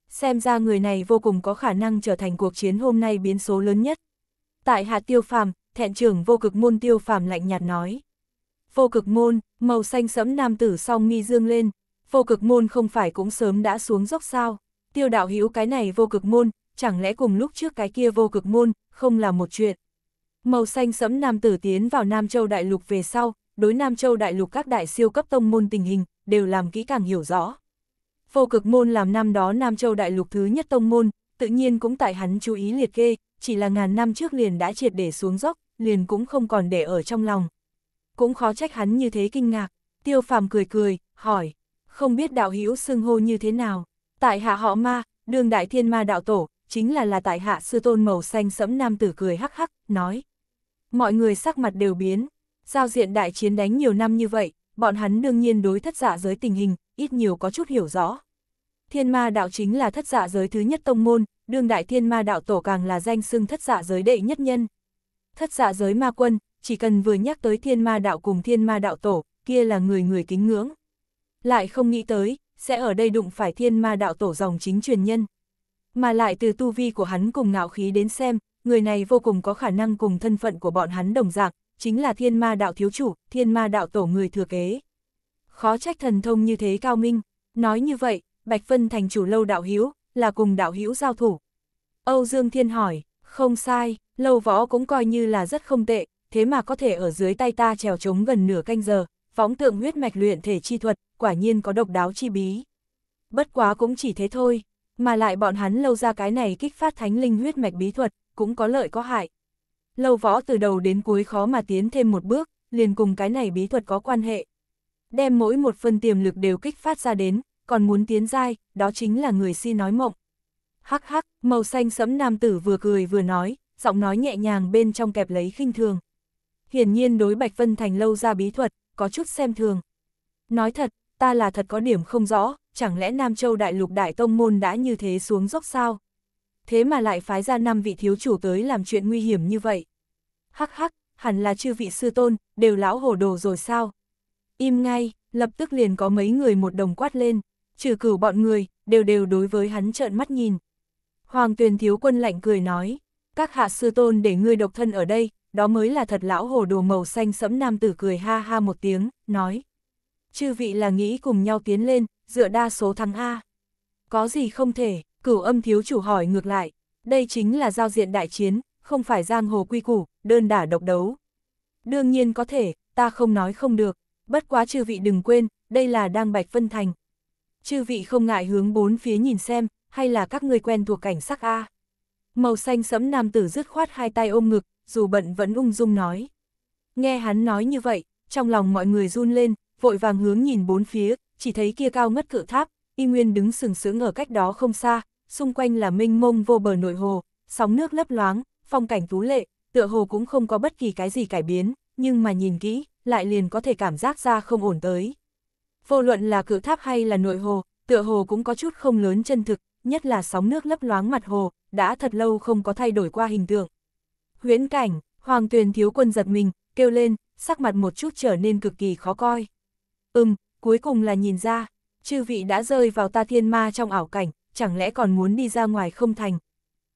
[SPEAKER 1] Xem ra người này vô cùng có khả năng trở thành cuộc chiến hôm nay biến số lớn nhất. Tại hạ tiêu phàm, thẹn trưởng vô cực môn tiêu phàm lạnh nhạt nói. Vô cực môn, màu xanh sẫm nam tử song mi dương lên, vô cực môn không phải cũng sớm đã xuống dốc sao tiêu đạo hữu cái này vô cực môn, chẳng lẽ cùng lúc trước cái kia vô cực môn, không là một chuyện. Màu xanh sẫm nam tử tiến vào Nam Châu Đại Lục về sau, đối Nam Châu Đại Lục các đại siêu cấp tông môn tình hình, đều làm kỹ càng hiểu rõ. Vô cực môn làm năm đó Nam Châu Đại Lục thứ nhất tông môn, tự nhiên cũng tại hắn chú ý liệt kê, chỉ là ngàn năm trước liền đã triệt để xuống dốc, liền cũng không còn để ở trong lòng. Cũng khó trách hắn như thế kinh ngạc, tiêu phàm cười cười, hỏi, không biết đạo hữu xưng hô như thế nào. Tại hạ họ ma, đường đại thiên ma đạo tổ, chính là là tại hạ sư tôn màu xanh sẫm nam tử cười hắc hắc, nói. Mọi người sắc mặt đều biến, giao diện đại chiến đánh nhiều năm như vậy, bọn hắn đương nhiên đối thất giả dạ giới tình hình, ít nhiều có chút hiểu rõ. Thiên ma đạo chính là thất giả dạ giới thứ nhất tông môn, đường đại thiên ma đạo tổ càng là danh xưng thất giả dạ giới đệ nhất nhân. Thất giả giới ma quân, chỉ cần vừa nhắc tới thiên ma đạo cùng thiên ma đạo tổ, kia là người người kính ngưỡng. Lại không nghĩ tới, sẽ ở đây đụng phải thiên ma đạo tổ dòng chính truyền nhân. Mà lại từ tu vi của hắn cùng ngạo khí đến xem, người này vô cùng có khả năng cùng thân phận của bọn hắn đồng dạng, chính là thiên ma đạo thiếu chủ, thiên ma đạo tổ người thừa kế. Khó trách thần thông như thế cao minh, nói như vậy, Bạch Vân thành chủ lâu đạo hiếu là cùng đạo hiếu giao thủ. Âu Dương Thiên hỏi, không sai, lâu võ cũng coi như là rất không tệ, thế mà có thể ở dưới tay ta trèo trống gần nửa canh giờ, Phóng tượng huyết mạch luyện thể chi thuật, quả nhiên có độc đáo chi bí. Bất quá cũng chỉ thế thôi, mà lại bọn hắn lâu ra cái này kích phát thánh linh huyết mạch bí thuật, cũng có lợi có hại. Lâu võ từ đầu đến cuối khó mà tiến thêm một bước, liền cùng cái này bí thuật có quan hệ. Đem mỗi một phần tiềm lực đều kích phát ra đến, còn muốn tiến dai, đó chính là người si nói mộng. Hắc hắc, màu xanh sẫm nam tử vừa cười vừa nói, giọng nói nhẹ nhàng bên trong kẹp lấy khinh thường. Hiển nhiên đối Bạch Vân Thành lâu ra bí thuật, có chút xem thường. Nói thật, ta là thật có điểm không rõ, chẳng lẽ Nam Châu Đại Lục Đại Tông Môn đã như thế xuống dốc sao? Thế mà lại phái ra năm vị thiếu chủ tới làm chuyện nguy hiểm như vậy. Hắc hắc, hẳn là chư vị sư tôn, đều lão hồ đồ rồi sao? Im ngay, lập tức liền có mấy người một đồng quát lên, trừ cửu bọn người, đều đều đối với hắn trợn mắt nhìn. Hoàng tuyền thiếu quân lạnh cười nói, các hạ sư tôn để ngươi độc thân ở đây, đó mới là thật lão hồ đồ màu xanh sẫm nam tử cười ha ha một tiếng, nói. Chư vị là nghĩ cùng nhau tiến lên, dựa đa số thắng A. Có gì không thể, cửu âm thiếu chủ hỏi ngược lại, đây chính là giao diện đại chiến, không phải giang hồ quy củ, đơn đả độc đấu. Đương nhiên có thể, ta không nói không được, bất quá chư vị đừng quên, đây là đang bạch phân thành. Chư vị không ngại hướng bốn phía nhìn xem, hay là các người quen thuộc cảnh sắc A. Màu xanh sẫm nam tử dứt khoát hai tay ôm ngực, dù bận vẫn ung dung nói. Nghe hắn nói như vậy, trong lòng mọi người run lên, vội vàng hướng nhìn bốn phía, chỉ thấy kia cao ngất cự tháp, y nguyên đứng sừng sững ở cách đó không xa, xung quanh là mênh mông vô bờ nội hồ, sóng nước lấp loáng, phong cảnh tú lệ, tựa hồ cũng không có bất kỳ cái gì cải biến, nhưng mà nhìn kỹ, lại liền có thể cảm giác ra không ổn tới. Vô luận là cự tháp hay là nội hồ, tựa hồ cũng có chút không lớn chân thực, nhất là sóng nước lấp loáng mặt hồ, đã thật lâu không có thay đổi qua hình tượng, huyễn cảnh, hoàng tuyền thiếu quân giật mình, kêu lên, sắc mặt một chút trở nên cực kỳ khó coi. Ừm, cuối cùng là nhìn ra, chư vị đã rơi vào ta thiên ma trong ảo cảnh, chẳng lẽ còn muốn đi ra ngoài không thành.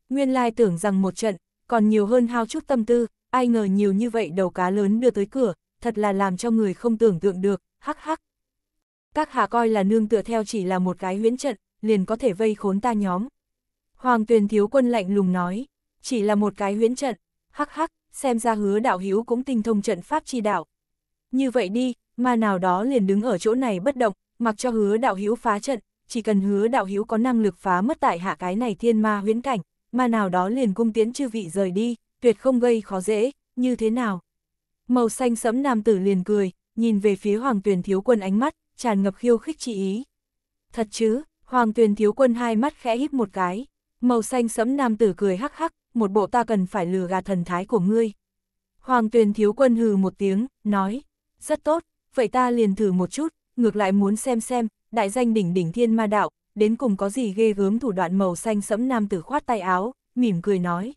[SPEAKER 1] Nguyên lai tưởng rằng một trận, còn nhiều hơn hao chút tâm tư, ai ngờ nhiều như vậy đầu cá lớn đưa tới cửa, thật là làm cho người không tưởng tượng được, hắc hắc. Các hạ coi là nương tựa theo chỉ là một cái huyễn trận, liền có thể vây khốn ta nhóm. Hoàng tuyền thiếu quân lạnh lùng nói, chỉ là một cái huyễn trận, hắc hắc, xem ra hứa đạo hiếu cũng tinh thông trận pháp chi đạo. Như vậy đi, ma nào đó liền đứng ở chỗ này bất động, mặc cho hứa đạo hiếu phá trận, chỉ cần hứa đạo hiếu có năng lực phá mất tại hạ cái này thiên ma huyễn cảnh, ma nào đó liền cung tiến chư vị rời đi, tuyệt không gây khó dễ, như thế nào. Màu xanh sẫm nam tử liền cười, nhìn về phía hoàng tuyển thiếu quân ánh mắt, tràn ngập khiêu khích chị ý. Thật chứ, hoàng tuyển thiếu quân hai mắt khẽ hít một cái, màu xanh sẫm nam tử cười hắc hắc, một bộ ta cần phải lừa gạt thần thái của ngươi. Hoàng tuyền thiếu quân hừ một tiếng, nói, rất tốt, vậy ta liền thử một chút, ngược lại muốn xem xem, đại danh đỉnh đỉnh thiên ma đạo, đến cùng có gì ghê gớm thủ đoạn màu xanh sẫm nam tử khoát tay áo, mỉm cười nói.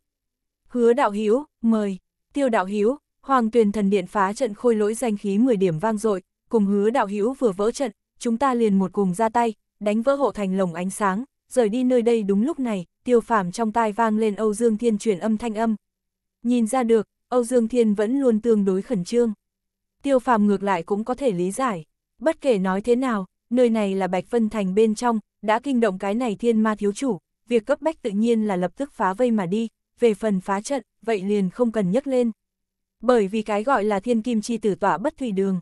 [SPEAKER 1] Hứa đạo hiếu, mời, tiêu đạo hiếu, hoàng tuyền thần điện phá trận khôi lỗi danh khí 10 điểm vang dội cùng hứa đạo hiếu vừa vỡ trận, chúng ta liền một cùng ra tay, đánh vỡ hộ thành lồng ánh sáng, rời đi nơi đây đúng lúc này, tiêu phàm trong tai vang lên Âu Dương Thiên truyền âm thanh âm. Nhìn ra được, Âu Dương Thiên vẫn luôn tương đối khẩn trương. Tiêu phàm ngược lại cũng có thể lý giải. Bất kể nói thế nào, nơi này là Bạch Vân Thành bên trong, đã kinh động cái này thiên ma thiếu chủ, việc cấp bách tự nhiên là lập tức phá vây mà đi, về phần phá trận, vậy liền không cần nhắc lên. Bởi vì cái gọi là thiên kim chi tử tỏa bất thủy đường.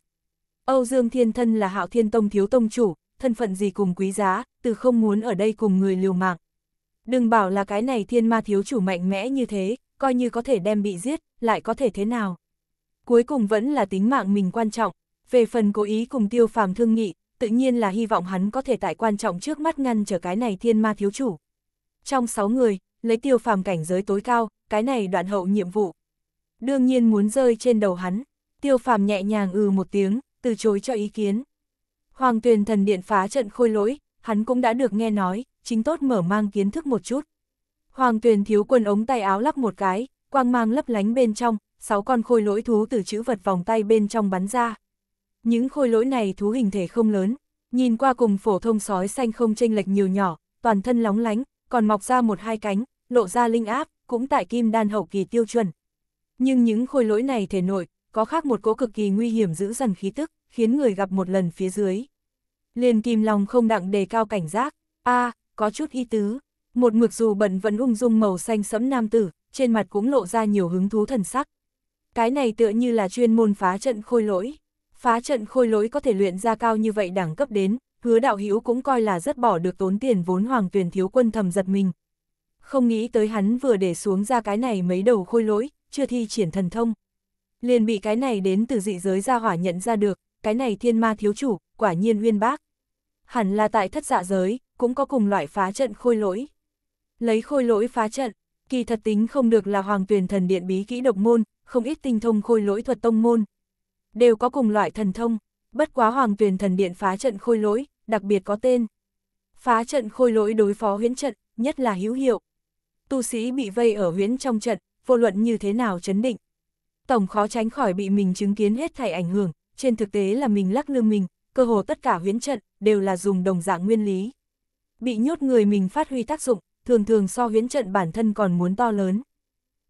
[SPEAKER 1] Âu Dương Thiên Thân là hạo thiên tông thiếu tông chủ, thân phận gì cùng quý giá, từ không muốn ở đây cùng người liều mạng, Đừng bảo là cái này thiên ma thiếu chủ mạnh mẽ như thế, coi như có thể đem bị giết, lại có thể thế nào. Cuối cùng vẫn là tính mạng mình quan trọng, về phần cố ý cùng tiêu phàm thương nghị, tự nhiên là hy vọng hắn có thể tại quan trọng trước mắt ngăn trở cái này thiên ma thiếu chủ. Trong 6 người, lấy tiêu phàm cảnh giới tối cao, cái này đoạn hậu nhiệm vụ. Đương nhiên muốn rơi trên đầu hắn, tiêu phàm nhẹ nhàng ừ một tiếng, từ chối cho ý kiến. Hoàng tuyền thần điện phá trận khôi lỗi, hắn cũng đã được nghe nói, chính tốt mở mang kiến thức một chút. Hoàng tuyền thiếu quân ống tay áo lắp một cái, quang mang lấp lánh bên trong, sáu con khôi lỗi thú từ chữ vật vòng tay bên trong bắn ra. Những khôi lỗi này thú hình thể không lớn, nhìn qua cùng phổ thông sói xanh không chênh lệch nhiều nhỏ, toàn thân lóng lánh, còn mọc ra một hai cánh, lộ ra linh áp, cũng tại kim đan hậu kỳ tiêu chuẩn. Nhưng những khôi lỗi này thể nội, có khác một cỗ cực kỳ nguy hiểm giữ dần khí tức, khiến người gặp một lần phía dưới. Liền kim lòng không đặng đề cao cảnh giác, a à, có chút y tứ. Một mực dù bẩn vẫn ung dung màu xanh sẫm nam tử, trên mặt cũng lộ ra nhiều hứng thú thần sắc. Cái này tựa như là chuyên môn phá trận khôi lỗi. Phá trận khôi lỗi có thể luyện ra cao như vậy đẳng cấp đến, hứa đạo hữu cũng coi là rất bỏ được tốn tiền vốn hoàng tuyển thiếu quân thầm giật mình. Không nghĩ tới hắn vừa để xuống ra cái này mấy đầu khôi lỗi, chưa thi triển thần thông. Liền bị cái này đến từ dị giới ra hỏa nhận ra được, cái này thiên ma thiếu chủ, quả nhiên uyên bác. Hẳn là tại thất dạ giới, cũng có cùng loại phá trận khôi lỗi. Lấy khôi lỗi phá trận, kỳ thật tính không được là hoàng tuyển thần điện bí kỹ độc môn, không ít tinh thông khôi lỗi thuật tông môn. Đều có cùng loại thần thông, bất quá hoàng tuyển thần điện phá trận khôi lỗi, đặc biệt có tên. Phá trận khôi lỗi đối phó huyễn trận, nhất là hữu hiệu. Tu sĩ bị vây ở huyễn trong trận, vô luận như thế nào chấn định. Tổng khó tránh khỏi bị mình chứng kiến hết thảy ảnh hưởng, trên thực tế là mình lắc lư mình, cơ hồ tất cả huyễn trận đều là dùng đồng dạng nguyên lý bị nhốt người mình phát huy tác dụng, thường thường so huyễn trận bản thân còn muốn to lớn.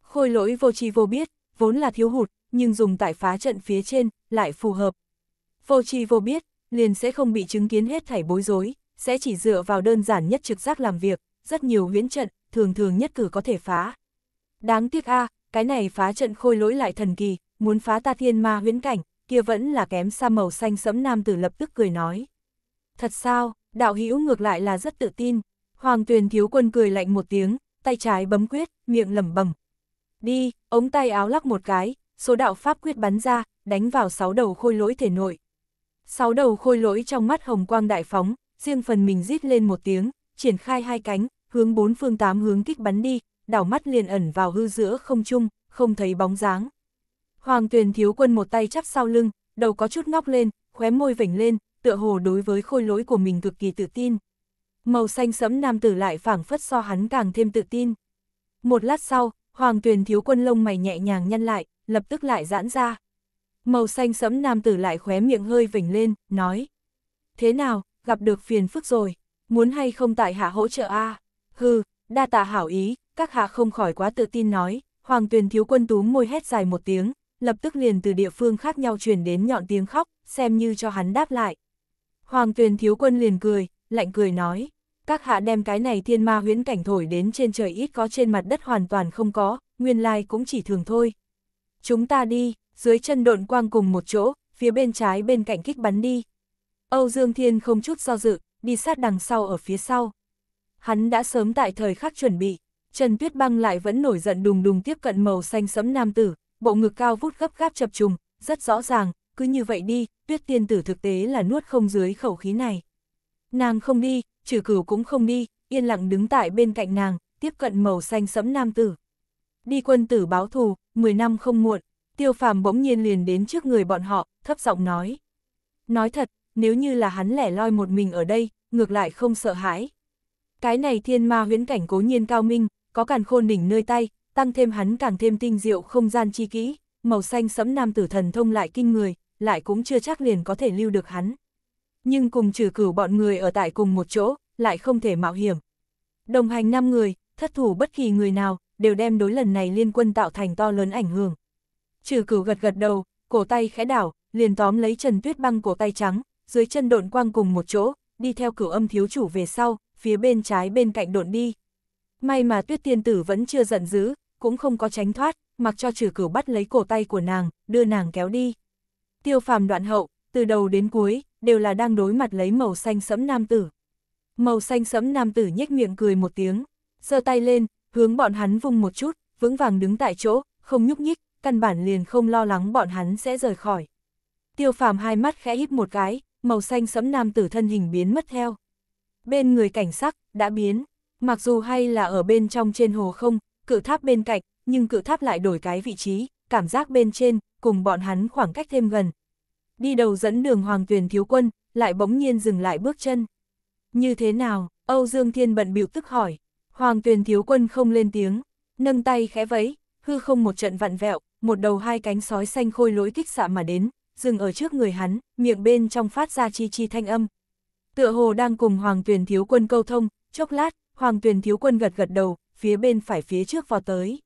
[SPEAKER 1] Khôi lỗi vô tri vô biết, vốn là thiếu hụt, nhưng dùng tại phá trận phía trên, lại phù hợp. Vô tri vô biết, liền sẽ không bị chứng kiến hết thảy bối rối, sẽ chỉ dựa vào đơn giản nhất trực giác làm việc, rất nhiều huyễn trận, thường thường nhất cử có thể phá. Đáng tiếc a, cái này phá trận khôi lỗi lại thần kỳ, muốn phá ta thiên ma huyễn cảnh, kia vẫn là kém xa màu xanh sẫm nam tử lập tức cười nói. Thật sao, đạo hữu ngược lại là rất tự tin. Hoàng tuyền thiếu quân cười lạnh một tiếng, tay trái bấm quyết, miệng lẩm bẩm. Đi, ống tay áo lắc một cái, số đạo pháp quyết bắn ra, đánh vào sáu đầu khôi lỗi thể nội. Sáu đầu khôi lỗi trong mắt hồng quang đại phóng, riêng phần mình rít lên một tiếng, triển khai hai cánh, hướng bốn phương tám hướng kích bắn đi, đảo mắt liền ẩn vào hư giữa không trung, không thấy bóng dáng. Hoàng Tuyền thiếu quân một tay chắp sau lưng, đầu có chút ngóc lên, khóe môi vểnh lên, tựa hồ đối với khôi lỗi của mình cực kỳ tự tin. Màu xanh sẫm nam tử lại phảng phất so hắn càng thêm tự tin. Một lát sau, hoàng tuyền thiếu quân lông mày nhẹ nhàng nhăn lại, lập tức lại giãn ra. Màu xanh sẫm nam tử lại khóe miệng hơi vểnh lên, nói. Thế nào, gặp được phiền phức rồi, muốn hay không tại hạ hỗ trợ a à? Hừ, đa tạ hảo ý, các hạ không khỏi quá tự tin nói, hoàng tuyền thiếu quân túm môi hét dài một tiếng, lập tức liền từ địa phương khác nhau truyền đến nhọn tiếng khóc, xem như cho hắn đáp lại. Hoàng tuyền thiếu quân liền cười, lạnh cười nói, các hạ đem cái này thiên ma huyễn cảnh thổi đến trên trời ít có trên mặt đất hoàn toàn không có, nguyên lai cũng chỉ thường thôi. Chúng ta đi, dưới chân độn quang cùng một chỗ, phía bên trái bên cạnh kích bắn đi. Âu Dương Thiên không chút do dự, đi sát đằng sau ở phía sau. Hắn đã sớm tại thời khắc chuẩn bị, Trần Tuyết Băng lại vẫn nổi giận đùng đùng tiếp cận màu xanh sẫm nam tử, bộ ngực cao vút gấp gáp chập trùng, rất rõ ràng, cứ như vậy đi, tuyết tiên tử thực tế là nuốt không dưới khẩu khí này. Nàng không đi, trừ cửu cũng không đi, yên lặng đứng tại bên cạnh nàng, tiếp cận màu xanh sẫm nam tử. Đi quân tử báo thù, 10 năm không muộn, tiêu phàm bỗng nhiên liền đến trước người bọn họ, thấp giọng nói. Nói thật, nếu như là hắn lẻ loi một mình ở đây, ngược lại không sợ hãi. Cái này thiên ma huyễn cảnh cố nhiên cao minh, có càn khôn đỉnh nơi tay, tăng thêm hắn càng thêm tinh diệu không gian chi kỹ, màu xanh sẫm nam tử thần thông lại kinh người, lại cũng chưa chắc liền có thể lưu được hắn. Nhưng cùng trừ cửu bọn người ở tại cùng một chỗ, lại không thể mạo hiểm. Đồng hành 5 người, thất thủ bất kỳ người nào, đều đem đối lần này liên quân tạo thành to lớn ảnh hưởng. Trừ cửu gật gật đầu, cổ tay khẽ đảo, liền tóm lấy Trần Tuyết băng cổ tay trắng, dưới chân độn quang cùng một chỗ, đi theo cửu âm thiếu chủ về sau, phía bên trái bên cạnh độn đi. May mà Tuyết Tiên Tử vẫn chưa giận dữ, cũng không có tránh thoát, mặc cho trừ cửu bắt lấy cổ tay của nàng, đưa nàng kéo đi. Tiêu phàm đoạn hậu, từ đầu đến cuối, đều là đang đối mặt lấy màu xanh sẫm nam tử. Màu xanh sẫm nam tử nhếch miệng cười một tiếng, giơ tay lên, hướng bọn hắn vung một chút, vững vàng đứng tại chỗ, không nhúc nhích, căn bản liền không lo lắng bọn hắn sẽ rời khỏi. Tiêu phàm hai mắt khẽ híp một cái, màu xanh sẫm nam tử thân hình biến mất theo. Bên người cảnh sắc, đã biến, mặc dù hay là ở bên trong trên hồ không, cự tháp bên cạnh, nhưng cự tháp lại đổi cái vị trí, cảm giác bên trên, cùng bọn hắn khoảng cách thêm gần. Đi đầu dẫn đường hoàng tuyển thiếu quân, lại bỗng nhiên dừng lại bước chân. Như thế nào, Âu Dương Thiên bận biểu tức hỏi. Hoàng tuyển thiếu quân không lên tiếng, nâng tay khẽ vẫy, hư không một trận vặn vẹo, một đầu hai cánh sói xanh khôi lỗi kích xạ mà đến, dừng ở trước người hắn, miệng bên trong phát ra chi chi thanh âm. Tựa hồ đang cùng Hoàng Tuyền Thiếu Quân câu thông, chốc lát, Hoàng Tuyền Thiếu Quân gật gật đầu, phía bên phải phía trước vào tới.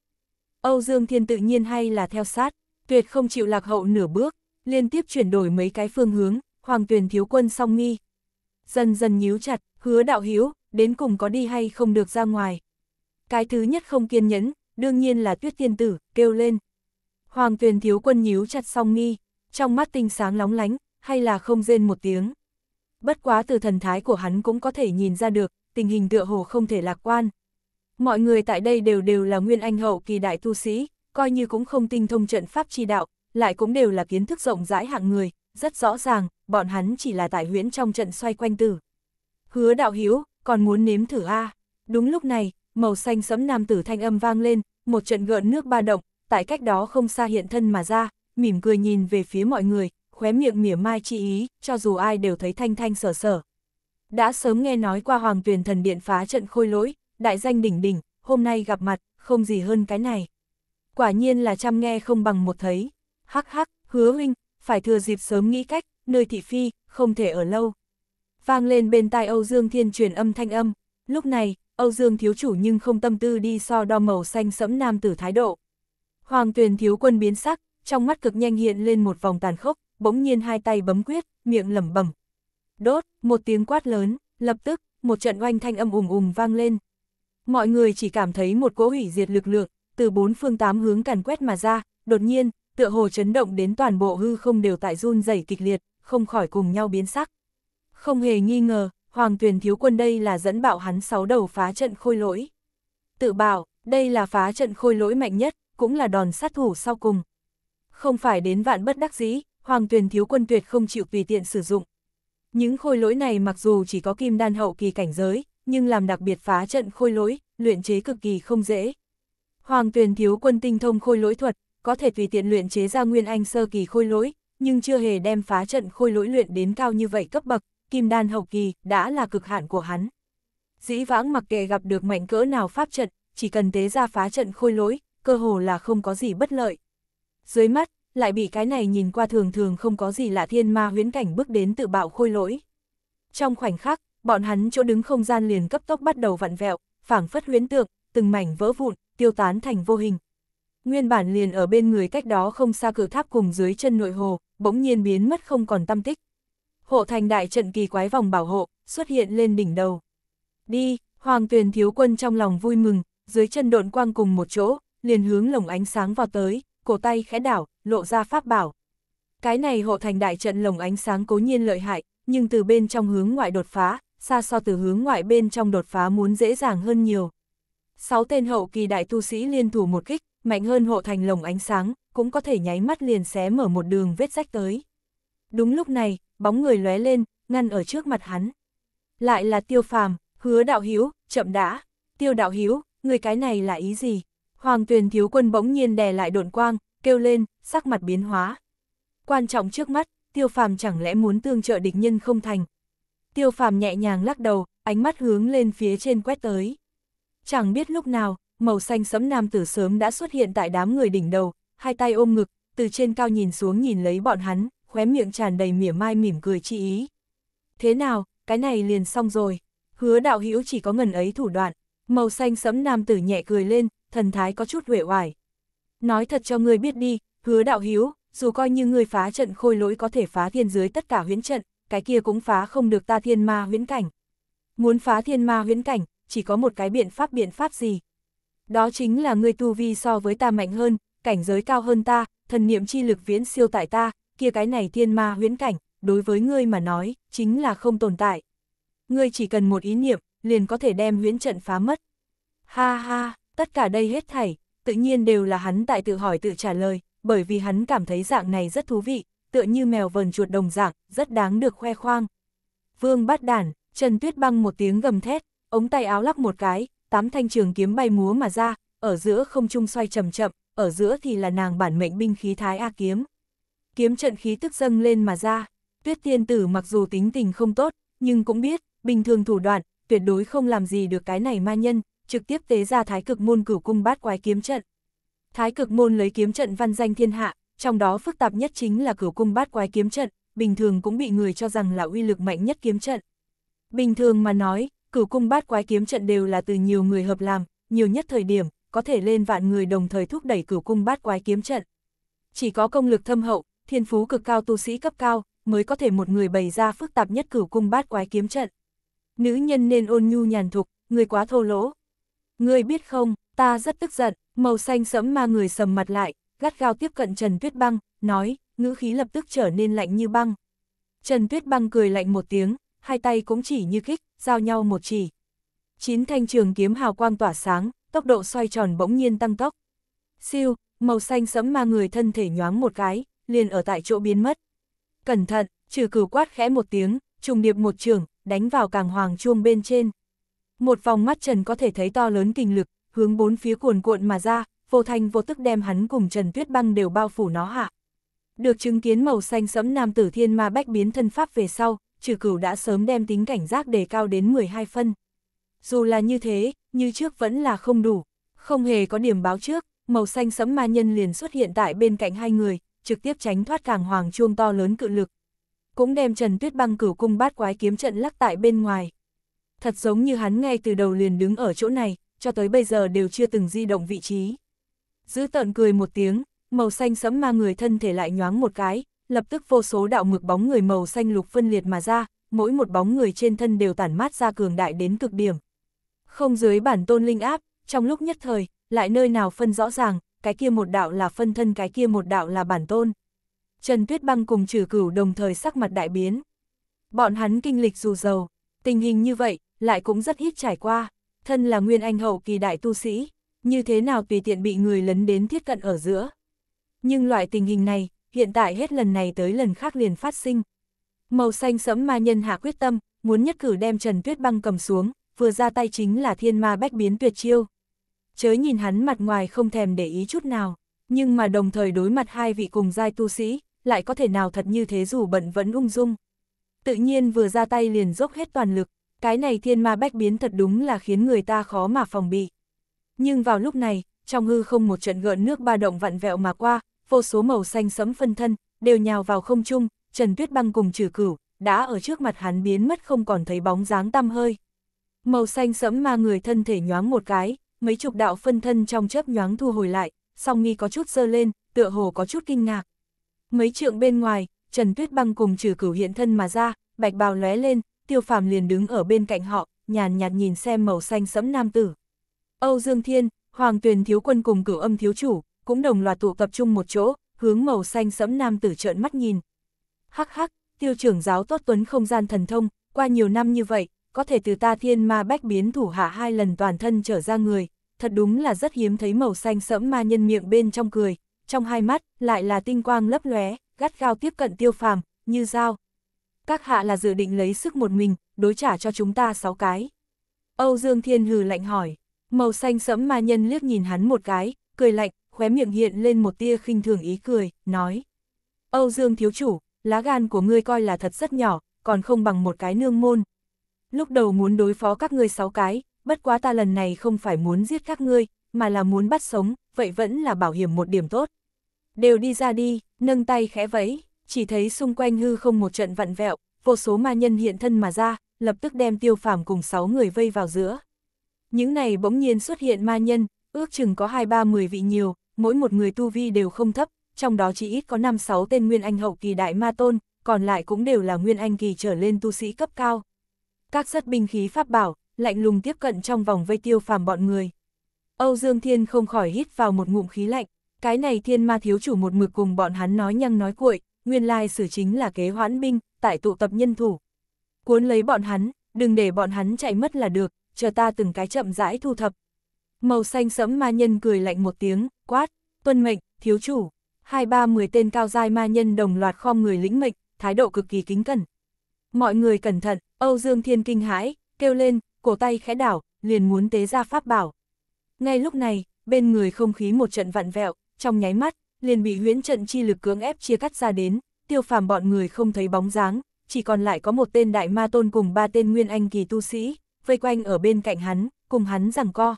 [SPEAKER 1] Âu Dương Thiên tự nhiên hay là theo sát, tuyệt không chịu lạc hậu nửa bước, liên tiếp chuyển đổi mấy cái phương hướng, hoàng tuyển thiếu quân song nghi. Dần dần nhíu chặt, hứa đạo hiếu, đến cùng có đi hay không được ra ngoài. Cái thứ nhất không kiên nhẫn, đương nhiên là tuyết tiên tử, kêu lên. Hoàng tuyển thiếu quân nhíu chặt song nghi, trong mắt tinh sáng lóng lánh, hay là không rên một tiếng. Bất quá từ thần thái của hắn cũng có thể nhìn ra được, tình hình tựa hồ không thể lạc quan. Mọi người tại đây đều đều là nguyên anh hậu kỳ đại tu sĩ, coi như cũng không tinh thông trận pháp chi đạo, lại cũng đều là kiến thức rộng rãi hạng người, rất rõ ràng, bọn hắn chỉ là tại huyễn trong trận xoay quanh tử. Hứa đạo hiếu, còn muốn nếm thử a Đúng lúc này, màu xanh sẫm nam tử thanh âm vang lên, một trận gợn nước ba động, tại cách đó không xa hiện thân mà ra, mỉm cười nhìn về phía mọi người, khóe miệng mỉa mai chi ý, cho dù ai đều thấy thanh thanh sở sở. Đã sớm nghe nói qua hoàng tuyển thần điện phá trận khôi lỗi, đại danh đỉnh đỉnh, hôm nay gặp mặt, không gì hơn cái này quả nhiên là chăm nghe không bằng một thấy. Hắc hắc, hứa huynh, phải thừa dịp sớm nghĩ cách, nơi thị phi, không thể ở lâu. Vang lên bên tai Âu Dương Thiên truyền âm thanh âm, lúc này, Âu Dương thiếu chủ nhưng không tâm tư đi so đo màu xanh sẫm nam tử thái độ. Hoàng tuyền thiếu quân biến sắc, trong mắt cực nhanh hiện lên một vòng tàn khốc, bỗng nhiên hai tay bấm quyết, miệng lẩm bẩm. Đốt, một tiếng quát lớn, lập tức, một trận oanh thanh âm ùm ùm vang lên. Mọi người chỉ cảm thấy một cỗ hủy diệt lực lượng, từ bốn phương tám hướng càn quét mà ra, đột nhiên, tựa hồ chấn động đến toàn bộ hư không đều tại run rẩy kịch liệt, không khỏi cùng nhau biến sắc. Không hề nghi ngờ, Hoàng Tuyền thiếu quân đây là dẫn bạo hắn sáu đầu phá trận khôi lỗi. Tự bảo, đây là phá trận khôi lỗi mạnh nhất, cũng là đòn sát thủ sau cùng. Không phải đến vạn bất đắc dĩ, Hoàng Tuyền thiếu quân tuyệt không chịu tùy tiện sử dụng. Những khôi lỗi này mặc dù chỉ có kim đan hậu kỳ cảnh giới, nhưng làm đặc biệt phá trận khôi lỗi, luyện chế cực kỳ không dễ, Hoàng Tuyền thiếu quân tinh thông khôi lỗi thuật, có thể tùy tiện luyện chế ra nguyên anh sơ kỳ khôi lỗi, nhưng chưa hề đem phá trận khôi lỗi luyện đến cao như vậy cấp bậc, kim đan hậu kỳ đã là cực hạn của hắn. Dĩ vãng mặc kệ gặp được mạnh cỡ nào pháp trận, chỉ cần tế ra phá trận khôi lỗi, cơ hồ là không có gì bất lợi. Dưới mắt, lại bị cái này nhìn qua thường thường không có gì lạ thiên ma huyễn cảnh bước đến tự bạo khôi lỗi. Trong khoảnh khắc, bọn hắn chỗ đứng không gian liền cấp tốc bắt đầu vặn vẹo, phảng phất huyễn tượng, từng mảnh vỡ vụn, tiêu tán thành vô hình. Nguyên bản liền ở bên người cách đó không xa cửa tháp cùng dưới chân nội hồ, bỗng nhiên biến mất không còn tâm tích. Hộ thành đại trận kỳ quái vòng bảo hộ, xuất hiện lên đỉnh đầu. Đi, hoàng tuyền thiếu quân trong lòng vui mừng, dưới chân độn quang cùng một chỗ, liền hướng lồng ánh sáng vào tới, cổ tay khẽ đảo, lộ ra pháp bảo. Cái này hộ thành đại trận lồng ánh sáng cố nhiên lợi hại, nhưng từ bên trong hướng ngoại đột phá, xa so từ hướng ngoại bên trong đột phá muốn dễ dàng hơn nhiều. Sáu tên hậu kỳ đại tu sĩ liên thủ một kích, mạnh hơn hộ thành lồng ánh sáng, cũng có thể nháy mắt liền xé mở một đường vết rách tới. Đúng lúc này, bóng người lóe lên, ngăn ở trước mặt hắn. Lại là tiêu phàm, hứa đạo hiếu, chậm đã. Tiêu đạo hiếu, người cái này là ý gì? Hoàng tuyền thiếu quân bỗng nhiên đè lại độn quang, kêu lên, sắc mặt biến hóa. Quan trọng trước mắt, tiêu phàm chẳng lẽ muốn tương trợ địch nhân không thành. Tiêu phàm nhẹ nhàng lắc đầu, ánh mắt hướng lên phía trên quét tới. Chẳng biết lúc nào, màu xanh sẫm nam tử sớm đã xuất hiện tại đám người đỉnh đầu, hai tay ôm ngực, từ trên cao nhìn xuống nhìn lấy bọn hắn, khóe miệng tràn đầy mỉa mai mỉm cười chi ý. Thế nào, cái này liền xong rồi. Hứa đạo hữu chỉ có ngần ấy thủ đoạn, màu xanh sẫm nam tử nhẹ cười lên, thần thái có chút huệ hoài Nói thật cho ngươi biết đi, hứa đạo hữu, dù coi như ngươi phá trận khôi lỗi có thể phá thiên dưới tất cả huyễn trận, cái kia cũng phá không được ta thiên ma huyễn cảnh. Muốn phá thiên ma huyễn cảnh, chỉ có một cái biện pháp biện pháp gì. Đó chính là ngươi tu vi so với ta mạnh hơn, cảnh giới cao hơn ta, thần niệm chi lực viễn siêu tại ta, kia cái này thiên ma huyễn cảnh, đối với ngươi mà nói, chính là không tồn tại. Ngươi chỉ cần một ý niệm, liền có thể đem huyễn trận phá mất. Ha ha, tất cả đây hết thảy, tự nhiên đều là hắn tại tự hỏi tự trả lời, bởi vì hắn cảm thấy dạng này rất thú vị, tựa như mèo vờn chuột đồng dạng, rất đáng được khoe khoang. Vương bắt đản, Trần Tuyết Băng một tiếng gầm thét, ống tay áo lắc một cái, tám thanh trường kiếm bay múa mà ra, ở giữa không trung xoay chậm chậm, ở giữa thì là nàng bản mệnh binh khí thái A kiếm. Kiếm trận khí tức dâng lên mà ra, tuyết tiên tử mặc dù tính tình không tốt, nhưng cũng biết, bình thường thủ đoạn, tuyệt đối không làm gì được cái này ma nhân, trực tiếp tế ra thái cực môn cửu cung bát quái kiếm trận. Thái cực môn lấy kiếm trận văn danh thiên hạ, trong đó phức tạp nhất chính là cửu cung bát quái kiếm trận, bình thường cũng bị người cho rằng là uy lực mạnh nhất kiếm trận. Bình thường mà nói, cửu cung bát quái kiếm trận đều là từ nhiều người hợp làm, nhiều nhất thời điểm, có thể lên vạn người đồng thời thúc đẩy cửu cung bát quái kiếm trận. Chỉ có công lực thâm hậu, thiên phú cực cao tu sĩ cấp cao, mới có thể một người bày ra phức tạp nhất cửu cung bát quái kiếm trận. Nữ nhân nên ôn nhu nhàn thục, người quá thô lỗ. Người biết không, ta rất tức giận, màu xanh sẫm ma người sầm mặt lại, gắt gao tiếp cận Trần Tuyết Băng, nói, ngữ khí lập tức trở nên lạnh như băng. Trần Tuyết Băng cười lạnh một tiếng, hai tay cũng chỉ như kích, giao nhau một chỉ. Chín thanh trường kiếm hào quang tỏa sáng, tốc độ xoay tròn bỗng nhiên tăng tốc. Siêu, màu xanh sẫm ma người thân thể nhoáng một cái, liền ở tại chỗ biến mất. Cẩn thận, trừ cửu quát khẽ một tiếng, trùng điệp một trường, đánh vào càng hoàng chuông bên trên. Một vòng mắt trần có thể thấy to lớn kinh lực, hướng bốn phía cuồn cuộn mà ra, vô thanh vô tức đem hắn cùng Trần Tuyết Băng đều bao phủ nó hạ. Được chứng kiến màu xanh sẫm nam tử thiên ma bách biến thân pháp về sau, trừ cửu đã sớm đem tính cảnh giác đề cao đến 12 phân. Dù là như thế, như trước vẫn là không đủ, không hề có điểm báo trước, màu xanh sẫm ma nhân liền xuất hiện tại bên cạnh hai người, trực tiếp tránh thoát càng hoàng chuông to lớn cự lực. Cũng đem Trần Tuyết băng cửu cung bát quái kiếm trận lắc tại bên ngoài. Thật giống như hắn ngay từ đầu liền đứng ở chỗ này, cho tới bây giờ đều chưa từng di động vị trí. Giữ tợn cười một tiếng, màu xanh sẫm ma người thân thể lại nhoáng một cái, lập tức vô số đạo mực bóng người màu xanh lục phân liệt mà ra, mỗi một bóng người trên thân đều tản mát ra cường đại đến cực điểm. Không dưới bản tôn linh áp, trong lúc nhất thời, lại nơi nào phân rõ ràng, cái kia một đạo là phân thân cái kia một đạo là bản tôn. Trần Tuyết Băng cùng trừ cửu đồng thời sắc mặt đại biến. Bọn hắn kinh lịch dù giàu, tình hình như vậy, lại cũng rất ít trải qua, thân là nguyên anh hậu kỳ đại tu sĩ, như thế nào tùy tiện bị người lấn đến thiết cận ở giữa. Nhưng loại tình hình này, hiện tại hết lần này tới lần khác liền phát sinh. Màu xanh sẫm ma nhân hạ quyết tâm, muốn nhất cử đem Trần Tuyết băng cầm xuống, vừa ra tay chính là thiên ma bách biến tuyệt chiêu. Chớ nhìn hắn mặt ngoài không thèm để ý chút nào, nhưng mà đồng thời đối mặt hai vị cùng giai tu sĩ, lại có thể nào thật như thế dù bận vẫn ung dung. Tự nhiên vừa ra tay liền dốc hết toàn lực, cái này thiên ma bách biến thật đúng là khiến người ta khó mà phòng bị. Nhưng vào lúc này, trong hư không một trận gợn nước ba động vặn vẹo mà qua, vô số màu xanh sẫm phân thân, đều nhào vào không trung, Trần Tuyết Băng cùng trừ cửu, đã ở trước mặt hắn biến mất không còn thấy bóng dáng tăm hơi. Màu xanh sẫm ma người thân thể nhoáng một cái, mấy chục đạo phân thân trong chớp nhoáng thu hồi lại, song nghi có chút dơ lên, tựa hồ có chút kinh ngạc. Mấy trượng bên ngoài, Trần Tuyết Băng cùng trừ cửu hiện thân mà ra, bạch bào lóe lên, tiêu phàm liền đứng ở bên cạnh họ, nhàn nhạt nhìn xem màu xanh sẫm nam tử. Âu Dương Thiên, Hoàng Tuyền Thiếu Quân cùng cửu âm Thiếu Chủ, cũng đồng loạt tụ tập trung một chỗ, hướng màu xanh sẫm nam tử trợn mắt nhìn. Hắc hắc, tiêu trưởng giáo tốt tuấn không gian thần thông, qua nhiều năm như vậy, có thể từ ta thiên ma bách biến thủ hạ hai lần toàn thân trở ra người, thật đúng là rất hiếm thấy màu xanh sẫm ma nhân miệng bên trong cười, trong hai mắt lại là tinh quang lấp lóe, gắt gao tiếp cận tiêu phàm, như dao. Các hạ là dự định lấy sức một mình, đối trả cho chúng ta sáu cái. Âu Dương Thiên hừ lạnh hỏi, màu xanh sẫm ma nhân liếc nhìn hắn một cái, cười lạnh, khóe miệng hiện lên một tia khinh thường ý cười, nói. Âu Dương thiếu chủ, lá gan của ngươi coi là thật rất nhỏ, còn không bằng một cái nương môn. Lúc đầu muốn đối phó các ngươi sáu cái, bất quá ta lần này không phải muốn giết các ngươi, mà là muốn bắt sống, vậy vẫn là bảo hiểm một điểm tốt. Đều đi ra đi, nâng tay khẽ vẫy, chỉ thấy xung quanh hư không một trận vặn vẹo, vô số ma nhân hiện thân mà ra, lập tức đem tiêu phàm cùng sáu người vây vào giữa. Những này bỗng nhiên xuất hiện ma nhân, ước chừng có hai ba mười vị nhiều, mỗi một người tu vi đều không thấp, trong đó chỉ ít có 5-6 tên Nguyên Anh hậu kỳ đại ma tôn, còn lại cũng đều là Nguyên Anh kỳ trở lên tu sĩ cấp cao. Các rất binh khí pháp bảo, lạnh lùng tiếp cận trong vòng vây tiêu phàm bọn người. Âu Dương Thiên không khỏi hít vào một ngụm khí lạnh, cái này thiên ma thiếu chủ một mực cùng bọn hắn nói nhăng nói cuội, nguyên lai xử chính là kế hoãn binh, tại tụ tập nhân thủ. Cuốn lấy bọn hắn, đừng để bọn hắn chạy mất là được, chờ ta từng cái chậm rãi thu thập. Màu xanh sẫm ma nhân cười lạnh một tiếng, quát, tuân mệnh, thiếu chủ, hai ba mười tên cao giai ma nhân đồng loạt khom người lĩnh mệnh, thái độ cực kỳ kính cẩn. Mọi người cẩn thận, Âu Dương Thiên kinh hãi, kêu lên, cổ tay khẽ đảo, liền muốn tế ra pháp bảo. Ngay lúc này, bên người không khí một trận vặn vẹo, trong nháy mắt, liền bị huyễn trận chi lực cưỡng ép chia cắt ra đến, tiêu phàm bọn người không thấy bóng dáng, chỉ còn lại có một tên đại ma tôn cùng ba tên nguyên anh kỳ tu sĩ, vây quanh ở bên cạnh hắn, cùng hắn rằng co.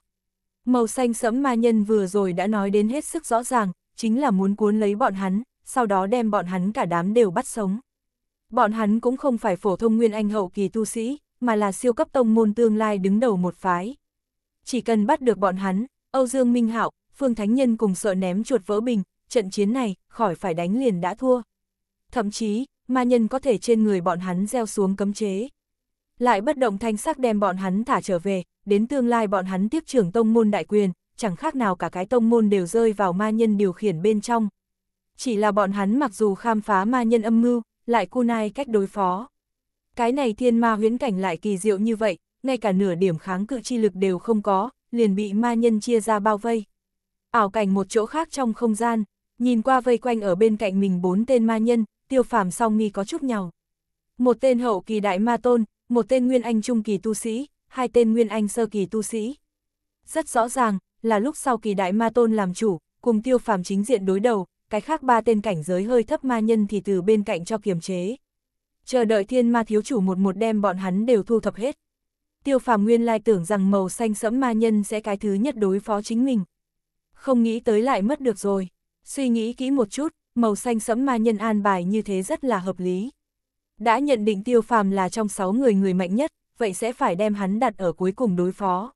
[SPEAKER 1] Màu xanh sẫm ma nhân vừa rồi đã nói đến hết sức rõ ràng, chính là muốn cuốn lấy bọn hắn, sau đó đem bọn hắn cả đám đều bắt sống. Bọn hắn cũng không phải phổ thông nguyên anh hậu kỳ tu sĩ, mà là siêu cấp tông môn tương lai đứng đầu một phái. Chỉ cần bắt được bọn hắn, Âu Dương Minh Hạo, Phương Thánh Nhân cùng sợ ném chuột vỡ bình, trận chiến này khỏi phải đánh liền đã thua. Thậm chí, ma nhân có thể trên người bọn hắn gieo xuống cấm chế lại bất động thanh sắc đem bọn hắn thả trở về, đến tương lai bọn hắn tiếp trưởng tông môn đại quyền, chẳng khác nào cả cái tông môn đều rơi vào ma nhân điều khiển bên trong. Chỉ là bọn hắn mặc dù khám phá ma nhân âm mưu, lại cu cách đối phó. Cái này thiên ma huyễn cảnh lại kỳ diệu như vậy, ngay cả nửa điểm kháng cự chi lực đều không có, liền bị ma nhân chia ra bao vây. Ảo cảnh một chỗ khác trong không gian, nhìn qua vây quanh ở bên cạnh mình bốn tên ma nhân, tiêu phàm song nghi có chút nhau. Một tên hậu kỳ đại ma tôn, một tên Nguyên Anh Trung kỳ tu sĩ, hai tên Nguyên Anh Sơ kỳ tu sĩ. Rất rõ ràng, là lúc sau kỳ đại ma tôn làm chủ, cùng tiêu phàm chính diện đối đầu, cái khác ba tên cảnh giới hơi thấp ma nhân thì từ bên cạnh cho kiềm chế. Chờ đợi thiên ma thiếu chủ một một đem bọn hắn đều thu thập hết. Tiêu phàm nguyên lai tưởng rằng màu xanh sẫm ma nhân sẽ cái thứ nhất đối phó chính mình. Không nghĩ tới lại mất được rồi. Suy nghĩ kỹ một chút, màu xanh sẫm ma nhân an bài như thế rất là hợp lý. Đã nhận định tiêu phàm là trong 6 người người mạnh nhất, vậy sẽ phải đem hắn đặt ở cuối cùng đối phó.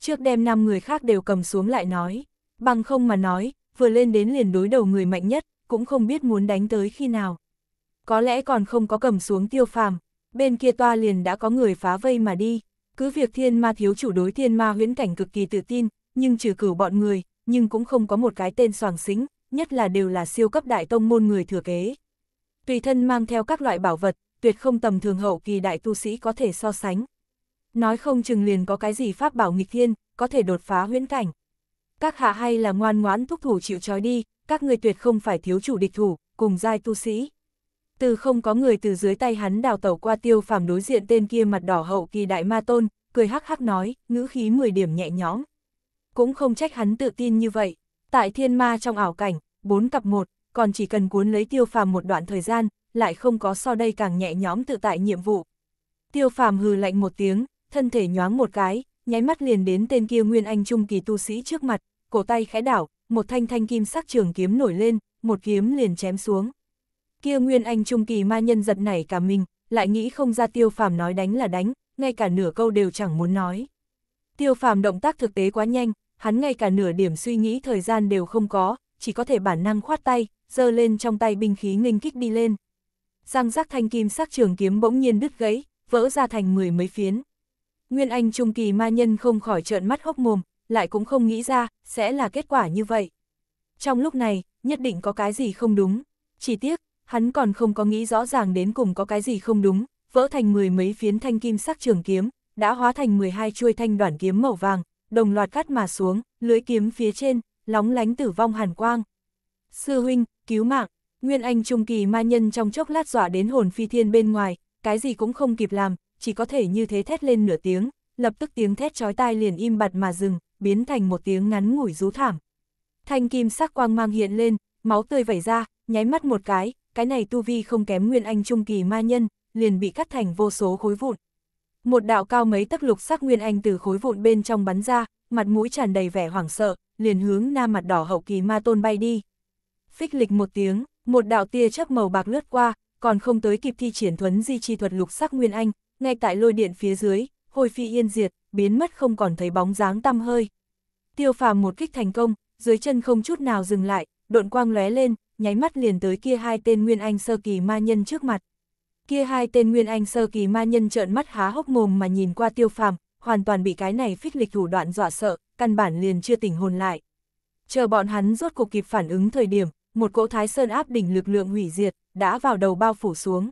[SPEAKER 1] Trước đem 5 người khác đều cầm xuống lại nói, bằng không mà nói, vừa lên đến liền đối đầu người mạnh nhất, cũng không biết muốn đánh tới khi nào. Có lẽ còn không có cầm xuống tiêu phàm, bên kia toa liền đã có người phá vây mà đi, cứ việc thiên ma thiếu chủ đối thiên ma huyễn cảnh cực kỳ tự tin, nhưng trừ cửu bọn người, nhưng cũng không có một cái tên soàng xính, nhất là đều là siêu cấp đại tông môn người thừa kế tùy thân mang theo các loại bảo vật, tuyệt không tầm thường hậu kỳ đại tu sĩ có thể so sánh. Nói không chừng liền có cái gì pháp bảo nghịch thiên, có thể đột phá huyễn cảnh. Các hạ hay là ngoan ngoãn thúc thủ chịu trói đi, các người tuyệt không phải thiếu chủ địch thủ, cùng giai tu sĩ. Từ không có người từ dưới tay hắn đào tẩu qua tiêu phàm đối diện tên kia mặt đỏ hậu kỳ đại ma tôn, cười hắc hắc nói, ngữ khí 10 điểm nhẹ nhõm. Cũng không trách hắn tự tin như vậy. Tại thiên ma trong ảo cảnh, bốn cặp một, còn chỉ cần cuốn lấy tiêu phàm một đoạn thời gian, lại không có so đây càng nhẹ nhóm tự tại nhiệm vụ. Tiêu phàm hừ lạnh một tiếng, thân thể nhoáng một cái, nháy mắt liền đến tên kia nguyên anh trung kỳ tu sĩ trước mặt, cổ tay khẽ đảo, một thanh thanh kim sắc trường kiếm nổi lên, một kiếm liền chém xuống. Kia nguyên anh trung kỳ ma nhân giật nảy cả mình, lại nghĩ không ra tiêu phàm nói đánh là đánh, ngay cả nửa câu đều chẳng muốn nói. Tiêu phàm động tác thực tế quá nhanh, hắn ngay cả nửa điểm suy nghĩ thời gian đều không có, chỉ có thể bản năng khoát tay, giơ lên trong tay binh khí nghênh kích đi lên. Răng rắc thanh kim sắc trường kiếm bỗng nhiên đứt gãy, vỡ ra thành mười mấy phiến. Nguyên Anh trung kỳ ma nhân không khỏi trợn mắt hốc mồm, lại cũng không nghĩ ra, sẽ là kết quả như vậy. Trong lúc này, nhất định có cái gì không đúng. Chỉ tiếc, hắn còn không có nghĩ rõ ràng đến cùng có cái gì không đúng, vỡ thành mười mấy phiến thanh kim sắc trường kiếm, đã hóa thành 12 chuôi thanh đoạn kiếm màu vàng, đồng loạt cắt mà xuống, lưới kiếm phía trên, lóng lánh tử vong hàn quang. Sư huynh, cứu mạng, Nguyên Anh trung kỳ ma nhân trong chốc lát dọa đến hồn phi thiên bên ngoài, cái gì cũng không kịp làm, chỉ có thể như thế thét lên nửa tiếng, lập tức tiếng thét chói tai liền im bặt mà dừng, biến thành một tiếng ngắn ngủi rú thảm. Thanh kim sắc quang mang hiện lên, máu tươi vẩy ra, nháy mắt một cái, cái này tu vi không kém Nguyên Anh trung kỳ ma nhân, liền bị cắt thành vô số khối vụn một đạo cao mấy tấc lục sắc nguyên anh từ khối vụn bên trong bắn ra, mặt mũi tràn đầy vẻ hoảng sợ, liền hướng nam mặt đỏ hậu kỳ ma tôn bay đi. Phích lịch một tiếng, một đạo tia chớp màu bạc lướt qua, còn không tới kịp thi triển thuấn di chi thuật lục sắc nguyên anh, ngay tại lôi điện phía dưới, hồi phi yên diệt, biến mất không còn thấy bóng dáng tăm hơi. Tiêu phàm một kích thành công, dưới chân không chút nào dừng lại, độn quang lóe lên, nháy mắt liền tới kia hai tên nguyên anh sơ kỳ ma nhân trước mặt kia hai tên Nguyên Anh sơ kỳ ma nhân trợn mắt há hốc mồm mà nhìn qua tiêu phàm, hoàn toàn bị cái này phích lịch thủ đoạn dọa sợ, căn bản liền chưa tỉnh hồn lại. Chờ bọn hắn rốt cuộc kịp phản ứng thời điểm, một cỗ thái sơn áp đỉnh lực lượng hủy diệt, đã vào đầu bao phủ xuống.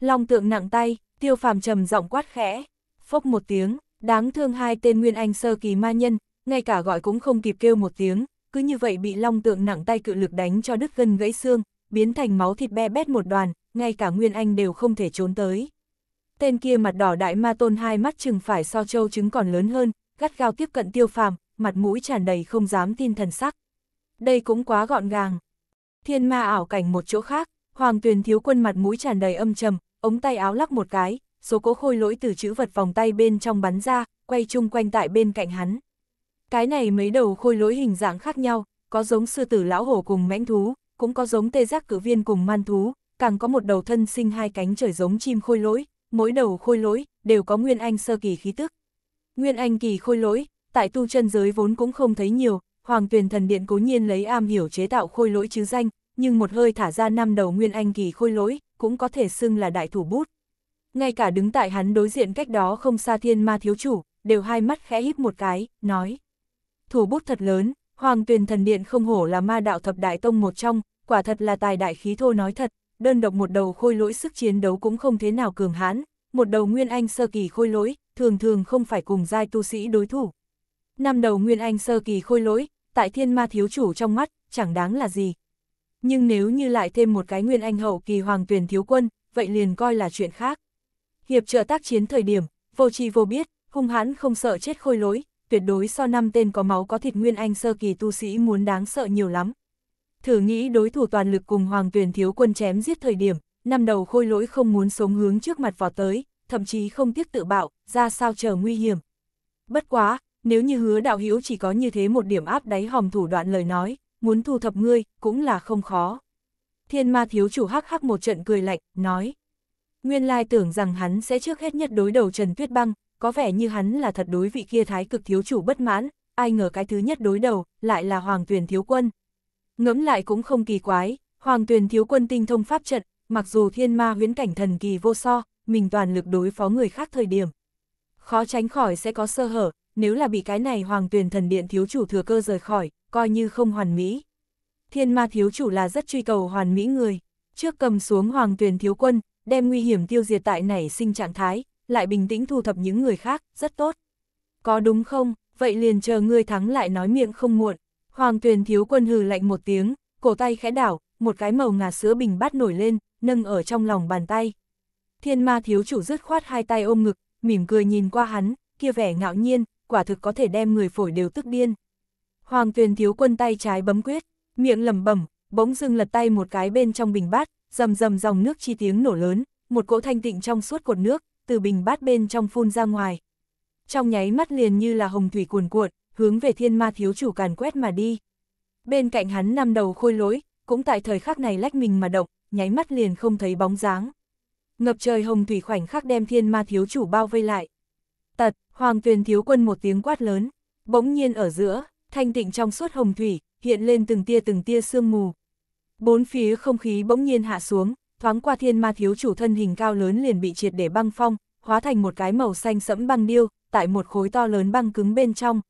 [SPEAKER 1] Long tượng nặng tay, tiêu phàm trầm giọng quát khẽ, phốc một tiếng, đáng thương hai tên Nguyên Anh sơ kỳ ma nhân, ngay cả gọi cũng không kịp kêu một tiếng, cứ như vậy bị long tượng nặng tay cự lực đánh cho đứt gân gãy xương, biến thành máu thịt be bét một đoàn, ngay cả Nguyên Anh đều không thể trốn tới. Tên kia mặt đỏ đại ma tôn hai mắt chừng phải so châu trứng còn lớn hơn, gắt gao tiếp cận tiêu phàm, mặt mũi tràn đầy không dám tin thần sắc. Đây cũng quá gọn gàng. Thiên ma ảo cảnh một chỗ khác, hoàng tuyền thiếu quân mặt mũi tràn đầy âm trầm, ống tay áo lắc một cái, số cỗ khôi lỗi từ chữ vật vòng tay bên trong bắn ra, quay chung quanh tại bên cạnh hắn. Cái này mấy đầu khôi lỗi hình dạng khác nhau, có giống sư tử lão hổ cùng mãnh thú, cũng có giống tê giác cử viên cùng man thú, càng có một đầu thân sinh hai cánh trời giống chim khôi lỗi, mỗi đầu khôi lỗi đều có nguyên anh sơ kỳ khí tức. Nguyên anh kỳ khôi lỗi, tại tu chân giới vốn cũng không thấy nhiều, Hoàng Tuyền Thần Điện cố nhiên lấy am hiểu chế tạo khôi lỗi chứ danh, nhưng một hơi thả ra năm đầu nguyên anh kỳ khôi lỗi, cũng có thể xưng là đại thủ bút. Ngay cả đứng tại hắn đối diện cách đó không xa thiên ma thiếu chủ, đều hai mắt khẽ híp một cái, nói. Thủ bút thật lớn, Hoàng Tuyền Thần Điện không hổ là ma đạo thập đại tông một trong, quả thật là tài đại khí thô nói thật, đơn độc một đầu khôi lỗi sức chiến đấu cũng không thế nào cường hãn, một đầu nguyên anh sơ kỳ khôi lỗi, thường thường không phải cùng giai tu sĩ đối thủ. Năm đầu nguyên anh sơ kỳ khôi lỗi, tại thiên ma thiếu chủ trong mắt, chẳng đáng là gì. Nhưng nếu như lại thêm một cái nguyên anh hậu kỳ hoàng tuyển thiếu quân, vậy liền coi là chuyện khác. Hiệp trợ tác chiến thời điểm, vô tri vô biết, hung hãn không sợ chết khôi lỗi, tuyệt đối so năm tên có máu có thịt nguyên anh sơ kỳ tu sĩ muốn đáng sợ nhiều lắm. Thử nghĩ đối thủ toàn lực cùng Hoàng Tuyền thiếu quân chém giết thời điểm, năm đầu khôi lỗi không muốn sống hướng trước mặt vào tới, thậm chí không tiếc tự bạo, ra sao chờ nguy hiểm. Bất quá, nếu như hứa đạo hữu chỉ có như thế một điểm áp đáy hòm thủ đoạn lời nói, muốn thu thập ngươi, cũng là không khó. Thiên ma thiếu chủ hắc hắc một trận cười lạnh, nói. Nguyên lai tưởng rằng hắn sẽ trước hết nhất đối đầu Trần Tuyết Băng, có vẻ như hắn là thật đối vị kia thái cực thiếu chủ bất mãn, ai ngờ cái thứ nhất đối đầu, lại là hoàng tuyển thiếu quân, Ngẫm lại cũng không kỳ quái, Hoàng Tuyền thiếu quân tinh thông pháp trận, mặc dù thiên ma huyễn cảnh thần kỳ vô so, mình toàn lực đối phó người khác thời điểm. Khó tránh khỏi sẽ có sơ hở, nếu là bị cái này Hoàng Tuyền thần điện thiếu chủ thừa cơ rời khỏi, coi như không hoàn mỹ. Thiên ma thiếu chủ là rất truy cầu hoàn mỹ người, trước cầm xuống Hoàng Tuyền thiếu quân, đem nguy hiểm tiêu diệt tại nảy sinh trạng thái, lại bình tĩnh thu thập những người khác, rất tốt. Có đúng không, vậy liền chờ ngươi thắng lại nói miệng không muộn. Hoàng Tuyền thiếu quân hừ lạnh một tiếng, cổ tay khẽ đảo, một cái màu ngà sữa bình bát nổi lên, nâng ở trong lòng bàn tay. Thiên ma thiếu chủ dứt khoát hai tay ôm ngực, mỉm cười nhìn qua hắn, kia vẻ ngạo nhiên, quả thực có thể đem người phổi đều tức điên. Hoàng Tuyền thiếu quân tay trái bấm quyết, miệng lẩm bẩm, bỗng dưng lật tay một cái bên trong bình bát, rầm rầm dòng nước chi tiếng nổ lớn, một cỗ thanh tịnh trong suốt cột nước từ bình bát bên trong phun ra ngoài. Trong nháy mắt liền như là hồng thủy cuồn cuộn, hướng về thiên ma thiếu chủ càn quét mà đi. Bên cạnh hắn năm đầu khôi lối, cũng tại thời khắc này lách mình mà động, nháy mắt liền không thấy bóng dáng. Ngập trời hồng thủy khoảnh khắc đem thiên ma thiếu chủ bao vây lại. Tật, hoàng tuyền thiếu quân một tiếng quát lớn, bỗng nhiên ở giữa, thanh tịnh trong suốt hồng thủy, hiện lên từng tia từng tia sương mù. Bốn phía không khí bỗng nhiên hạ xuống, thoáng qua thiên ma thiếu chủ thân hình cao lớn liền bị triệt để băng phong, hóa thành một cái màu xanh sẫm băng điêu, tại một khối to lớn băng cứng bên trong,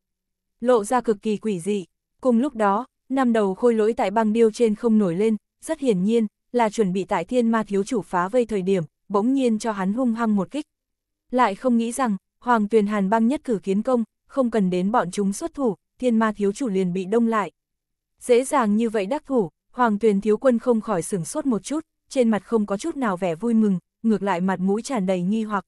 [SPEAKER 1] lộ ra cực kỳ quỷ dị. Cùng lúc đó, năm đầu khôi lỗi tại băng điêu trên không nổi lên, rất hiển nhiên, là chuẩn bị tại thiên ma thiếu chủ phá vây thời điểm, bỗng nhiên cho hắn hung hăng một kích. Lại không nghĩ rằng, Hoàng Tuyền Hàn băng nhất cử kiến công, không cần đến bọn chúng xuất thủ, thiên ma thiếu chủ liền bị đông lại. Dễ dàng như vậy đắc thủ, Hoàng Tuyền thiếu quân không khỏi sửng sốt một chút, trên mặt không có chút nào vẻ vui mừng, ngược lại mặt mũi tràn đầy nghi hoặc.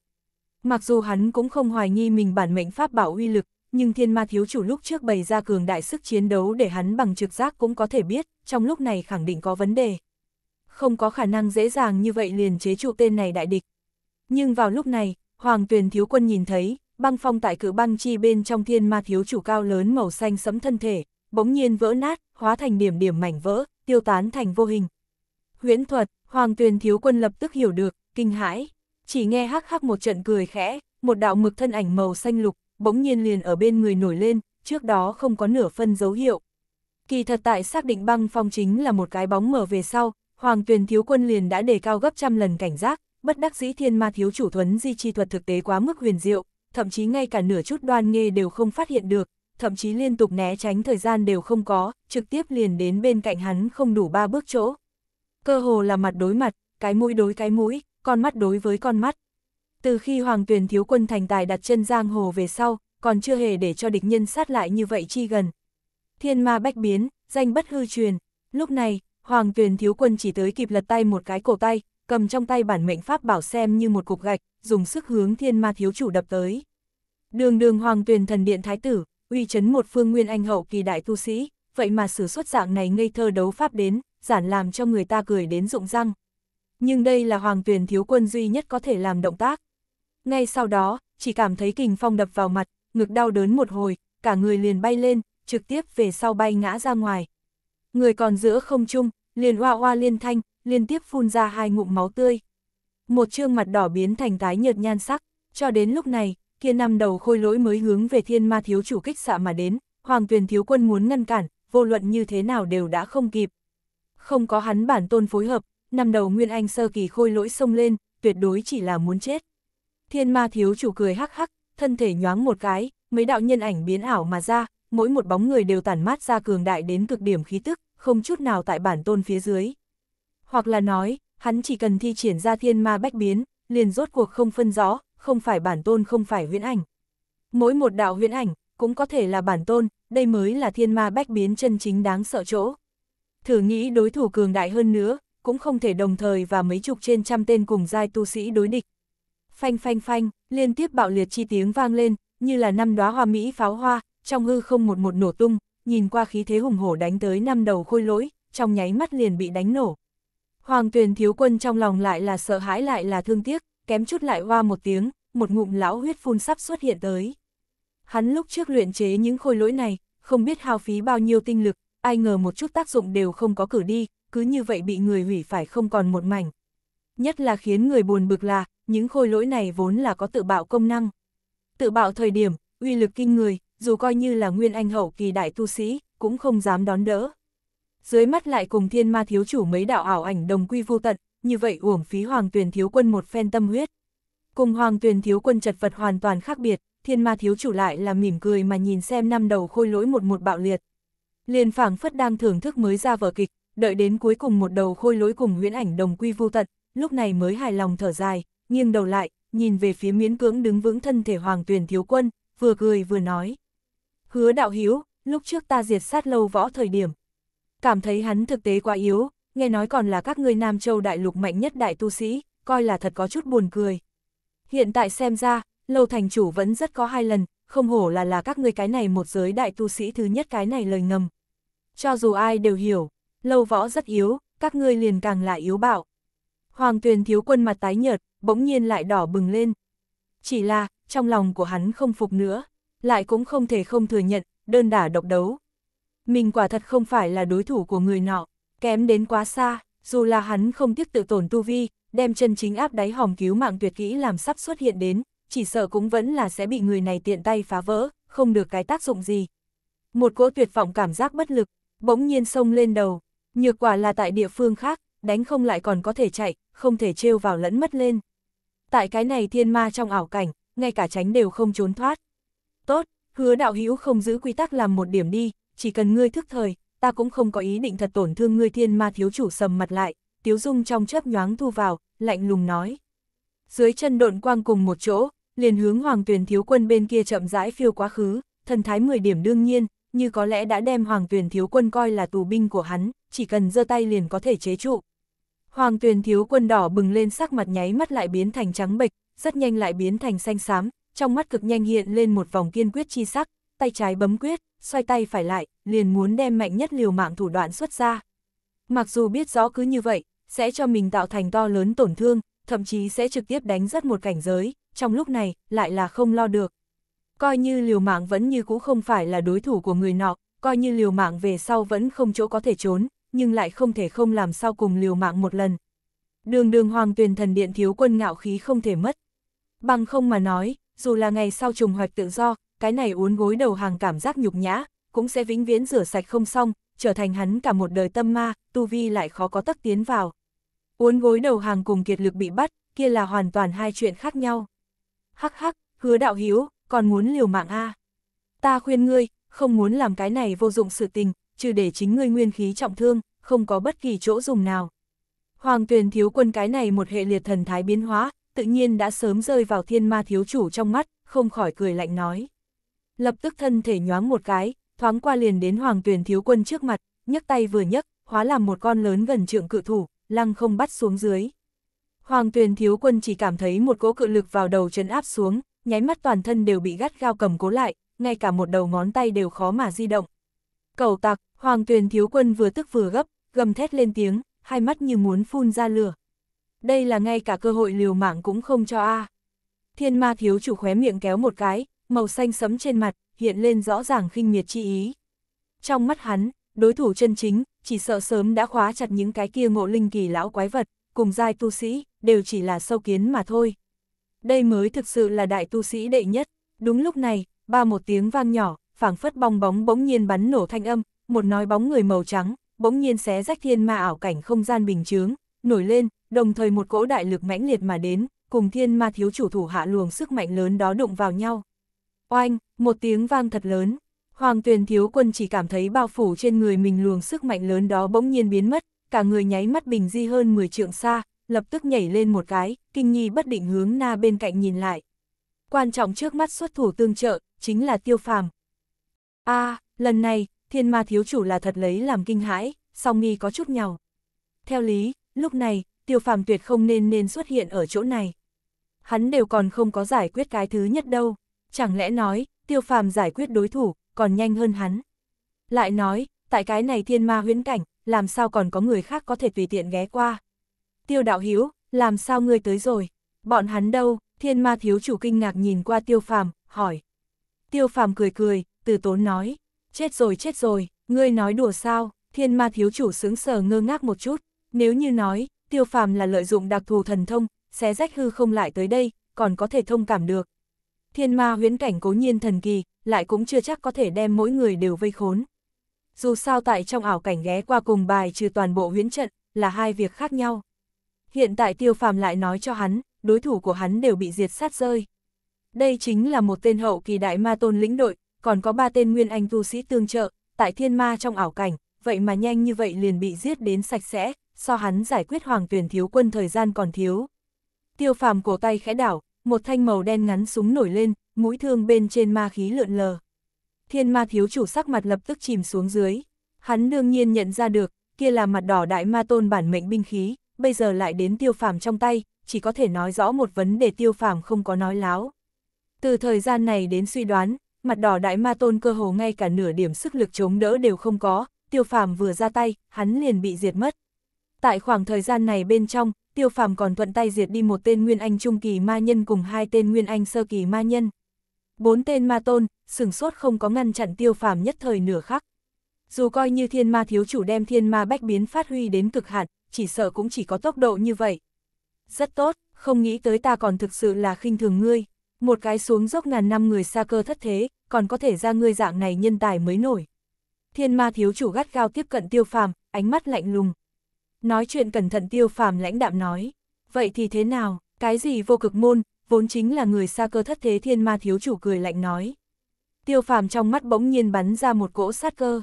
[SPEAKER 1] Mặc dù hắn cũng không hoài nghi mình bản mệnh pháp bảo uy lực, nhưng thiên ma thiếu chủ lúc trước bày ra cường đại sức chiến đấu để hắn bằng trực giác cũng có thể biết, trong lúc này khẳng định có vấn đề. Không có khả năng dễ dàng như vậy liền chế trụ tên này đại địch. Nhưng vào lúc này, Hoàng Tuyền thiếu quân nhìn thấy, băng phong tại cử băng chi bên trong thiên ma thiếu chủ cao lớn màu xanh sẫm thân thể, bỗng nhiên vỡ nát, hóa thành điểm điểm mảnh vỡ, tiêu tán thành vô hình. Huyễn thuật, Hoàng Tuyền thiếu quân lập tức hiểu được, kinh hãi, chỉ nghe hắc hắc một trận cười khẽ, một đạo mực thân ảnh màu xanh lục bỗng nhiên liền ở bên người nổi lên, trước đó không có nửa phân dấu hiệu. Kỳ thật tại xác định băng phong chính là một cái bóng mở về sau, Hoàng Tuyền Thiếu Quân liền đã đề cao gấp trăm lần cảnh giác, bất đắc dĩ thiên ma thiếu chủ thuấn di chi thuật thực tế quá mức huyền diệu, thậm chí ngay cả nửa chút đoan nghê đều không phát hiện được, thậm chí liên tục né tránh thời gian đều không có, trực tiếp liền đến bên cạnh hắn không đủ ba bước chỗ. Cơ hồ là mặt đối mặt, cái mũi đối cái mũi, con mắt đối với con mắt, từ khi Hoàng Tuyền Thiếu Quân thành tài đặt chân giang hồ về sau, còn chưa hề để cho địch nhân sát lại như vậy chi gần. Thiên ma bách biến, danh bất hư truyền. Lúc này, Hoàng Tuyền Thiếu Quân chỉ tới kịp lật tay một cái cổ tay, cầm trong tay bản mệnh pháp bảo xem như một cục gạch, dùng sức hướng thiên ma thiếu chủ đập tới. Đường đường Hoàng Tuyền Thần Điện Thái Tử, uy chấn một phương nguyên anh hậu kỳ đại tu sĩ, vậy mà sử xuất dạng này ngây thơ đấu pháp đến, giản làm cho người ta cười đến rụng răng. Nhưng đây là Hoàng Tuyền Thiếu Quân duy nhất có thể làm động tác. Ngay sau đó, chỉ cảm thấy kình phong đập vào mặt, ngực đau đớn một hồi, cả người liền bay lên, trực tiếp về sau bay ngã ra ngoài. Người còn giữa không trung, liền hoa hoa liên thanh, liên tiếp phun ra hai ngụm máu tươi. Một trương mặt đỏ biến thành tái nhợt nhan sắc, cho đến lúc này, kia năm đầu khôi lỗi mới hướng về thiên ma thiếu chủ kích xạ mà đến, hoàng tuyền thiếu quân muốn ngăn cản, vô luận như thế nào đều đã không kịp. Không có hắn bản tôn phối hợp, năm đầu nguyên anh sơ kỳ khôi lỗi xông lên, tuyệt đối chỉ là muốn chết. Thiên ma thiếu chủ cười hắc hắc, thân thể nhoáng một cái, mấy đạo nhân ảnh biến ảo mà ra, mỗi một bóng người đều tản mát ra cường đại đến cực điểm khí tức, không chút nào tại bản tôn phía dưới. Hoặc là nói, hắn chỉ cần thi triển ra thiên ma bách biến, liền rốt cuộc không phân rõ, không phải bản tôn không phải huyễn ảnh. Mỗi một đạo huyễn ảnh, cũng có thể là bản tôn, đây mới là thiên ma bách biến chân chính đáng sợ chỗ. Thử nghĩ đối thủ cường đại hơn nữa, cũng không thể đồng thời và mấy chục trên trăm tên cùng giai tu sĩ đối địch, phanh phanh phanh, liên tiếp bạo liệt chi tiếng vang lên, như là năm đóa hoa mỹ pháo hoa, trong hư không một một nổ tung, nhìn qua khí thế hùng hổ đánh tới năm đầu khôi lỗi, trong nháy mắt liền bị đánh nổ. Hoàng Tuyền thiếu quân trong lòng lại là sợ hãi lại là thương tiếc, kém chút lại hoa một tiếng, một ngụm lão huyết phun sắp xuất hiện tới. Hắn lúc trước luyện chế những khôi lỗi này, không biết hao phí bao nhiêu tinh lực, ai ngờ một chút tác dụng đều không có cử đi, cứ như vậy bị người hủy phải không còn một mảnh nhất là khiến người buồn bực là, những khôi lỗi này vốn là có tự bạo công năng. Tự bạo thời điểm, uy lực kinh người, dù coi như là nguyên anh hậu kỳ đại tu sĩ, cũng không dám đón đỡ. Dưới mắt lại cùng thiên ma thiếu chủ mấy đạo ảo ảnh đồng quy vô tận, như vậy uổng phí hoàng tuyển thiếu quân một phen tâm huyết. Cùng hoàng tuyển thiếu quân chật vật hoàn toàn khác biệt, thiên ma thiếu chủ lại là mỉm cười mà nhìn xem năm đầu khôi lỗi một một bạo liệt. Liền phảng phất đang thưởng thức mới ra vở kịch, đợi đến cuối cùng một đầu khôi lỗi cùng nguyễn ảnh đồng quy vô tận, lúc này mới hài lòng thở dài, nghiêng đầu lại, nhìn về phía miễn cưỡng đứng vững thân thể hoàng tuyển thiếu quân, vừa cười vừa nói. Hứa đạo hiếu, lúc trước ta diệt sát lâu võ thời điểm. Cảm thấy hắn thực tế quá yếu, nghe nói còn là các ngươi Nam Châu đại lục mạnh nhất đại tu sĩ, coi là thật có chút buồn cười. Hiện tại xem ra, lâu thành chủ vẫn rất có hai lần, không hổ là là các ngươi cái này một giới đại tu sĩ thứ nhất cái này lời ngầm. Cho dù ai đều hiểu, lâu võ rất yếu, các ngươi liền càng lại yếu bạo. Hoàng Tuyền thiếu quân mặt tái nhợt, bỗng nhiên lại đỏ bừng lên. Chỉ là, trong lòng của hắn không phục nữa, lại cũng không thể không thừa nhận, đơn đả độc đấu. Mình quả thật không phải là đối thủ của người nọ, kém đến quá xa, dù là hắn không tiếc tự tổn tu vi, đem chân chính áp đáy hòm cứu mạng tuyệt kỹ làm sắp xuất hiện đến, chỉ sợ cũng vẫn là sẽ bị người này tiện tay phá vỡ, không được cái tác dụng gì. Một cỗ tuyệt vọng cảm giác bất lực, bỗng nhiên sông lên đầu, nhược quả là tại địa phương khác, đánh không lại còn có thể chạy, không thể trêu vào lẫn mất lên. Tại cái này thiên ma trong ảo cảnh, ngay cả tránh đều không trốn thoát. Tốt, hứa đạo hữu không giữ quy tắc làm một điểm đi, chỉ cần ngươi thức thời, ta cũng không có ý định thật tổn thương ngươi thiên ma thiếu chủ sầm mặt lại, tiếu dung trong chớp nhoáng thu vào, lạnh lùng nói. Dưới chân độn quang cùng một chỗ, liền hướng hoàng tuyển thiếu quân bên kia chậm rãi phiêu quá khứ, thần thái 10 điểm đương nhiên, như có lẽ đã đem Hoàng Tuyền Thiếu Quân coi là tù binh của hắn, chỉ cần giơ tay liền có thể chế trụ. Hoàng Tuyền Thiếu Quân đỏ bừng lên sắc mặt nháy mắt lại biến thành trắng bệch, rất nhanh lại biến thành xanh xám, trong mắt cực nhanh hiện lên một vòng kiên quyết chi sắc, tay trái bấm quyết, xoay tay phải lại, liền muốn đem mạnh nhất liều mạng thủ đoạn xuất ra. Mặc dù biết rõ cứ như vậy, sẽ cho mình tạo thành to lớn tổn thương, thậm chí sẽ trực tiếp đánh rất một cảnh giới, trong lúc này, lại là không lo được coi như liều mạng vẫn như cũ không phải là đối thủ của người nọ, coi như liều mạng về sau vẫn không chỗ có thể trốn, nhưng lại không thể không làm sao cùng liều mạng một lần. Đường đường hoàng tuyền thần điện thiếu quân ngạo khí không thể mất. Bằng không mà nói, dù là ngày sau trùng hoạch tự do, cái này uốn gối đầu hàng cảm giác nhục nhã, cũng sẽ vĩnh viễn rửa sạch không xong, trở thành hắn cả một đời tâm ma, tu vi lại khó có tắc tiến vào. Uốn gối đầu hàng cùng kiệt lực bị bắt, kia là hoàn toàn hai chuyện khác nhau. Hắc hắc, hứa đạo hiếu, còn muốn liều mạng a à? Ta khuyên ngươi, không muốn làm cái này vô dụng sự tình, trừ để chính ngươi nguyên khí trọng thương, không có bất kỳ chỗ dùng nào. Hoàng tuyền thiếu quân cái này một hệ liệt thần thái biến hóa, tự nhiên đã sớm rơi vào thiên ma thiếu chủ trong mắt, không khỏi cười lạnh nói. Lập tức thân thể nhoáng một cái, thoáng qua liền đến hoàng tuyền thiếu quân trước mặt, nhấc tay vừa nhấc, hóa làm một con lớn gần trượng cự thủ, lăng không bắt xuống dưới. Hoàng tuyền thiếu quân chỉ cảm thấy một cỗ cự lực vào đầu chân áp xuống, nháy mắt toàn thân đều bị gắt gao cầm cố lại, ngay cả một đầu ngón tay đều khó mà di động. Cầu tặc, hoàng tuyền thiếu quân vừa tức vừa gấp, gầm thét lên tiếng, hai mắt như muốn phun ra lửa. Đây là ngay cả cơ hội liều mạng cũng không cho a. Thiên ma thiếu chủ khóe miệng kéo một cái, màu xanh sấm trên mặt, hiện lên rõ ràng khinh miệt chi ý. Trong mắt hắn, đối thủ chân chính, chỉ sợ sớm đã khóa chặt những cái kia ngộ linh kỳ lão quái vật, cùng giai tu sĩ, đều chỉ là sâu kiến mà thôi đây mới thực sự là đại tu sĩ đệ nhất. Đúng lúc này, ba một tiếng vang nhỏ, phảng phất bong bóng bỗng nhiên bắn nổ thanh âm, một nói bóng người màu trắng, bỗng nhiên xé rách thiên ma ảo cảnh không gian bình chướng, nổi lên, đồng thời một cỗ đại lực mãnh liệt mà đến, cùng thiên ma thiếu chủ thủ hạ luồng sức mạnh lớn đó đụng vào nhau. Oanh, một tiếng vang thật lớn, Hoàng Tuyền thiếu quân chỉ cảm thấy bao phủ trên người mình luồng sức mạnh lớn đó bỗng nhiên biến mất, cả người nháy mắt bình di hơn 10 trượng xa, lập tức nhảy lên một cái, kinh nhi bất định hướng na bên cạnh nhìn lại. Quan trọng trước mắt xuất thủ tương trợ, chính là tiêu phàm. a lần này, thiên ma thiếu chủ là thật lấy làm kinh hãi, song nghi có chút nhào. Theo lý, lúc này, tiêu phàm tuyệt không nên nên xuất hiện ở chỗ này. Hắn đều còn không có giải quyết cái thứ nhất đâu, chẳng lẽ nói, tiêu phàm giải quyết đối thủ, còn nhanh hơn hắn. Lại nói, tại cái này thiên ma huyễn cảnh, làm sao còn có người khác có thể tùy tiện ghé qua tiêu đạo hiếu, làm sao ngươi tới rồi? Bọn hắn đâu? Thiên ma thiếu chủ kinh ngạc nhìn qua tiêu phàm, hỏi. Tiêu phàm cười cười, từ tốn nói. Chết rồi chết rồi, ngươi nói đùa sao? Thiên ma thiếu chủ sướng sờ ngơ ngác một chút. Nếu như nói, tiêu phàm là lợi dụng đặc thù thần thông, xé rách hư không lại tới đây, còn có thể thông cảm được. Thiên ma huyễn cảnh cố nhiên thần kỳ, lại cũng chưa chắc có thể đem mỗi người đều vây khốn. Dù sao tại trong ảo cảnh ghé qua cùng bài trừ toàn bộ huyễn trận, là hai việc khác nhau. Hiện tại tiêu phàm lại nói cho hắn, đối thủ của hắn đều bị diệt sát rơi. Đây chính là một tên hậu kỳ đại ma tôn lĩnh đội, còn có ba tên nguyên anh tu sĩ tương trợ, tại thiên ma trong ảo cảnh, vậy mà nhanh như vậy liền bị giết đến sạch sẽ, so hắn giải quyết hoàng tuyển thiếu quân thời gian còn thiếu. Tiêu phàm cổ tay khẽ đảo, một thanh màu đen ngắn súng nổi lên, mũi thương bên trên ma khí lượn lờ. Thiên ma thiếu chủ sắc mặt lập tức chìm xuống dưới. Hắn đương nhiên nhận ra được, kia là mặt đỏ đại ma tôn bản mệnh binh khí, bây giờ lại đến tiêu phàm trong tay, chỉ có thể nói rõ một vấn đề tiêu phàm không có nói láo. Từ thời gian này đến suy đoán, mặt đỏ đại ma tôn cơ hồ ngay cả nửa điểm sức lực chống đỡ đều không có, tiêu phàm vừa ra tay, hắn liền bị diệt mất. Tại khoảng thời gian này bên trong, tiêu phàm còn thuận tay diệt đi một tên nguyên anh trung kỳ ma nhân cùng hai tên nguyên anh sơ kỳ ma nhân. Bốn tên ma tôn, sừng sốt không có ngăn chặn tiêu phàm nhất thời nửa khắc. Dù coi như thiên ma thiếu chủ đem thiên ma bách biến phát huy đến cực hạn, chỉ sợ cũng chỉ có tốc độ như vậy. Rất tốt, không nghĩ tới ta còn thực sự là khinh thường ngươi. Một cái xuống dốc ngàn năm người xa cơ thất thế, còn có thể ra ngươi dạng này nhân tài mới nổi. Thiên ma thiếu chủ gắt gao tiếp cận tiêu phàm, ánh mắt lạnh lùng. Nói chuyện cẩn thận tiêu phàm lãnh đạm nói. Vậy thì thế nào, cái gì vô cực môn, vốn chính là người xa cơ thất thế thiên ma thiếu chủ cười lạnh nói. Tiêu phàm trong mắt bỗng nhiên bắn ra một cỗ sát cơ.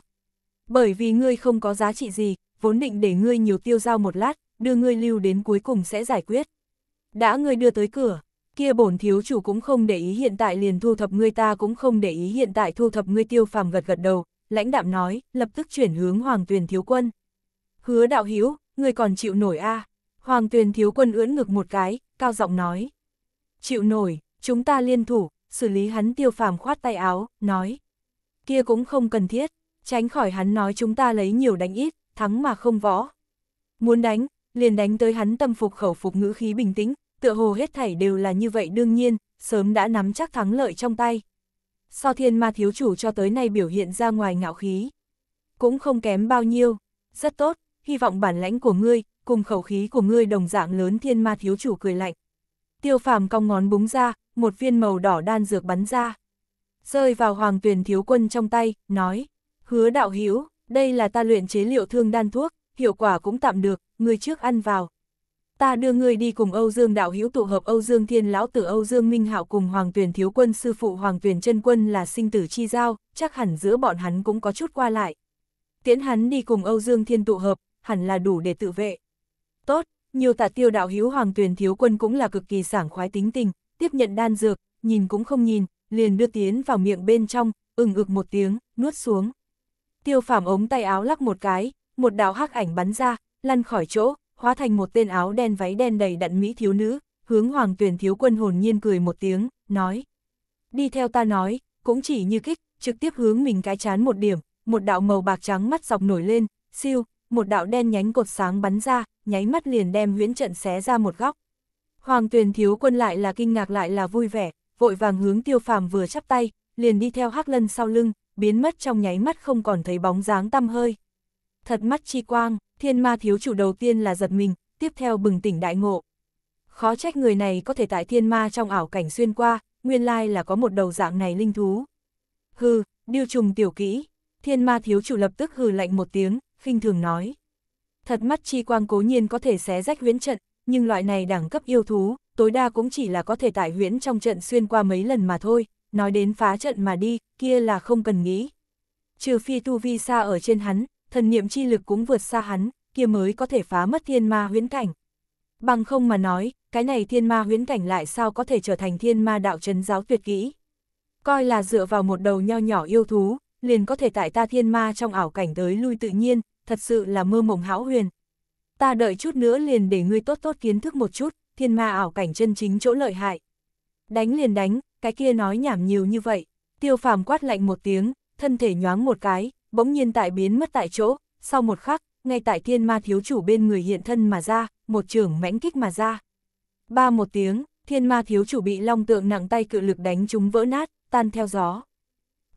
[SPEAKER 1] Bởi vì ngươi không có giá trị gì, vốn định để ngươi nhiều tiêu giao một lát, đưa ngươi lưu đến cuối cùng sẽ giải quyết. Đã ngươi đưa tới cửa, kia bổn thiếu chủ cũng không để ý hiện tại liền thu thập ngươi ta cũng không để ý hiện tại thu thập ngươi tiêu phàm gật gật đầu, lãnh đạm nói, lập tức chuyển hướng hoàng tuyền thiếu quân. Hứa đạo hiếu, ngươi còn chịu nổi a à? Hoàng tuyền thiếu quân ưỡn ngực một cái, cao giọng nói. Chịu nổi, chúng ta liên thủ, xử lý hắn tiêu phàm khoát tay áo, nói. Kia cũng không cần thiết, tránh khỏi hắn nói chúng ta lấy nhiều đánh ít, thắng mà không võ. Muốn đánh, liền đánh tới hắn tâm phục khẩu phục ngữ khí bình tĩnh, tựa hồ hết thảy đều là như vậy đương nhiên, sớm đã nắm chắc thắng lợi trong tay. So thiên ma thiếu chủ cho tới nay biểu hiện ra ngoài ngạo khí. Cũng không kém bao nhiêu, rất tốt, hy vọng bản lãnh của ngươi, cùng khẩu khí của ngươi đồng dạng lớn thiên ma thiếu chủ cười lạnh. Tiêu phàm cong ngón búng ra, một viên màu đỏ đan dược bắn ra. Rơi vào hoàng tuyển thiếu quân trong tay, nói, hứa đạo hữu đây là ta luyện chế liệu thương đan thuốc, hiệu quả cũng tạm được, người trước ăn vào. Ta đưa người đi cùng Âu Dương đạo hữu tụ hợp Âu Dương Thiên lão tử Âu Dương Minh Hạo cùng Hoàng Tuyền thiếu quân sư phụ Hoàng Tuyền chân quân là sinh tử chi giao, chắc hẳn giữa bọn hắn cũng có chút qua lại. Tiễn hắn đi cùng Âu Dương Thiên tụ hợp, hẳn là đủ để tự vệ. Tốt, nhiều tạ tiêu đạo hữu Hoàng Tuyền thiếu quân cũng là cực kỳ sảng khoái tính tình, tiếp nhận đan dược, nhìn cũng không nhìn, liền đưa tiến vào miệng bên trong, ừng ực một tiếng, nuốt xuống. Tiêu phàm ống tay áo lắc một cái, một đạo hắc ảnh bắn ra, lăn khỏi chỗ, hóa thành một tên áo đen váy đen đầy đặn mỹ thiếu nữ, hướng hoàng tuyển thiếu quân hồn nhiên cười một tiếng, nói. Đi theo ta nói, cũng chỉ như kích, trực tiếp hướng mình cái chán một điểm, một đạo màu bạc trắng mắt dọc nổi lên, siêu, một đạo đen nhánh cột sáng bắn ra, nháy mắt liền đem huyễn trận xé ra một góc. Hoàng tuyển thiếu quân lại là kinh ngạc lại là vui vẻ, vội vàng hướng tiêu phàm vừa chắp tay, liền đi theo hắc lân sau lưng, biến mất trong nháy mắt không còn thấy bóng dáng tăm hơi. Thật mắt chi quang, thiên ma thiếu chủ đầu tiên là giật mình, tiếp theo bừng tỉnh đại ngộ. Khó trách người này có thể tại thiên ma trong ảo cảnh xuyên qua, nguyên lai là có một đầu dạng này linh thú. Hừ, điêu trùng tiểu kỹ, thiên ma thiếu chủ lập tức hừ lạnh một tiếng, khinh thường nói. Thật mắt chi quang cố nhiên có thể xé rách huyễn trận, nhưng loại này đẳng cấp yêu thú, tối đa cũng chỉ là có thể tại huyễn trong trận xuyên qua mấy lần mà thôi, nói đến phá trận mà đi, kia là không cần nghĩ. Trừ phi tu vi xa ở trên hắn, thần niệm chi lực cũng vượt xa hắn, kia mới có thể phá mất thiên ma huyễn cảnh. Bằng không mà nói, cái này thiên ma huyễn cảnh lại sao có thể trở thành thiên ma đạo trấn giáo tuyệt kỹ. Coi là dựa vào một đầu nho nhỏ yêu thú, liền có thể tại ta thiên ma trong ảo cảnh tới lui tự nhiên, thật sự là mơ mộng hão huyền. Ta đợi chút nữa liền để ngươi tốt tốt kiến thức một chút, thiên ma ảo cảnh chân chính chỗ lợi hại. Đánh liền đánh, cái kia nói nhảm nhiều như vậy. Tiêu phàm quát lạnh một tiếng, thân thể nhoáng một cái, bỗng nhiên tại biến mất tại chỗ, sau một khắc, ngay tại thiên ma thiếu chủ bên người hiện thân mà ra, một trường mãnh kích mà ra. Ba một tiếng, thiên ma thiếu chủ bị long tượng nặng tay cự lực đánh chúng vỡ nát, tan theo gió.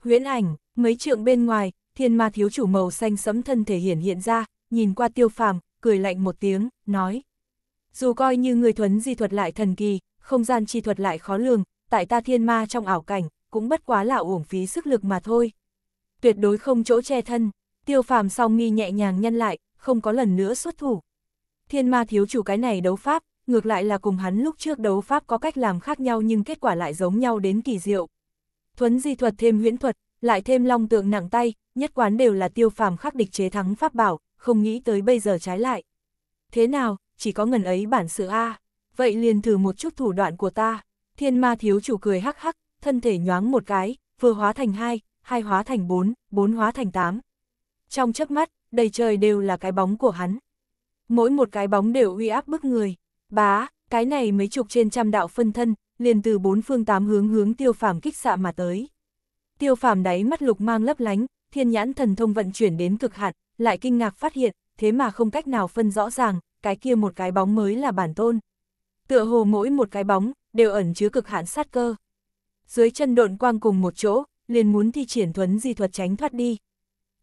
[SPEAKER 1] Huyễn ảnh, mấy trượng bên ngoài, thiên ma thiếu chủ màu xanh sẫm thân thể hiển hiện ra, nhìn qua tiêu phàm, cười lạnh một tiếng, nói. Dù coi như người thuấn di thuật lại thần kỳ, không gian chi thuật lại khó lường, tại ta thiên ma trong ảo cảnh, cũng bất quá là uổng phí sức lực mà thôi. Tuyệt đối không chỗ che thân, tiêu phàm song mi nhẹ nhàng nhân lại, không có lần nữa xuất thủ. Thiên ma thiếu chủ cái này đấu pháp, ngược lại là cùng hắn lúc trước đấu pháp có cách làm khác nhau nhưng kết quả lại giống nhau đến kỳ diệu. Thuấn di thuật thêm huyễn thuật, lại thêm long tượng nặng tay, nhất quán đều là tiêu phàm khắc địch chế thắng pháp bảo, không nghĩ tới bây giờ trái lại. Thế nào, chỉ có ngần ấy bản sự A, vậy liền thử một chút thủ đoạn của ta. Thiên ma thiếu chủ cười hắc hắc, thân thể nhoáng một cái, vừa hóa thành hai, hai hóa thành bốn, bốn hóa thành tám. Trong chớp mắt, đầy trời đều là cái bóng của hắn. Mỗi một cái bóng đều uy áp bức người. Bá, cái này mấy chục trên trăm đạo phân thân, liền từ bốn phương tám hướng hướng tiêu phàm kích xạ mà tới. Tiêu phàm đáy mắt lục mang lấp lánh, thiên nhãn thần thông vận chuyển đến cực hạn, lại kinh ngạc phát hiện, thế mà không cách nào phân rõ ràng, cái kia một cái bóng mới là bản tôn. Tựa hồ mỗi một cái bóng, đều ẩn chứa cực hạn sát cơ. Dưới chân độn quang cùng một chỗ, liền muốn thi triển thuấn di thuật tránh thoát đi.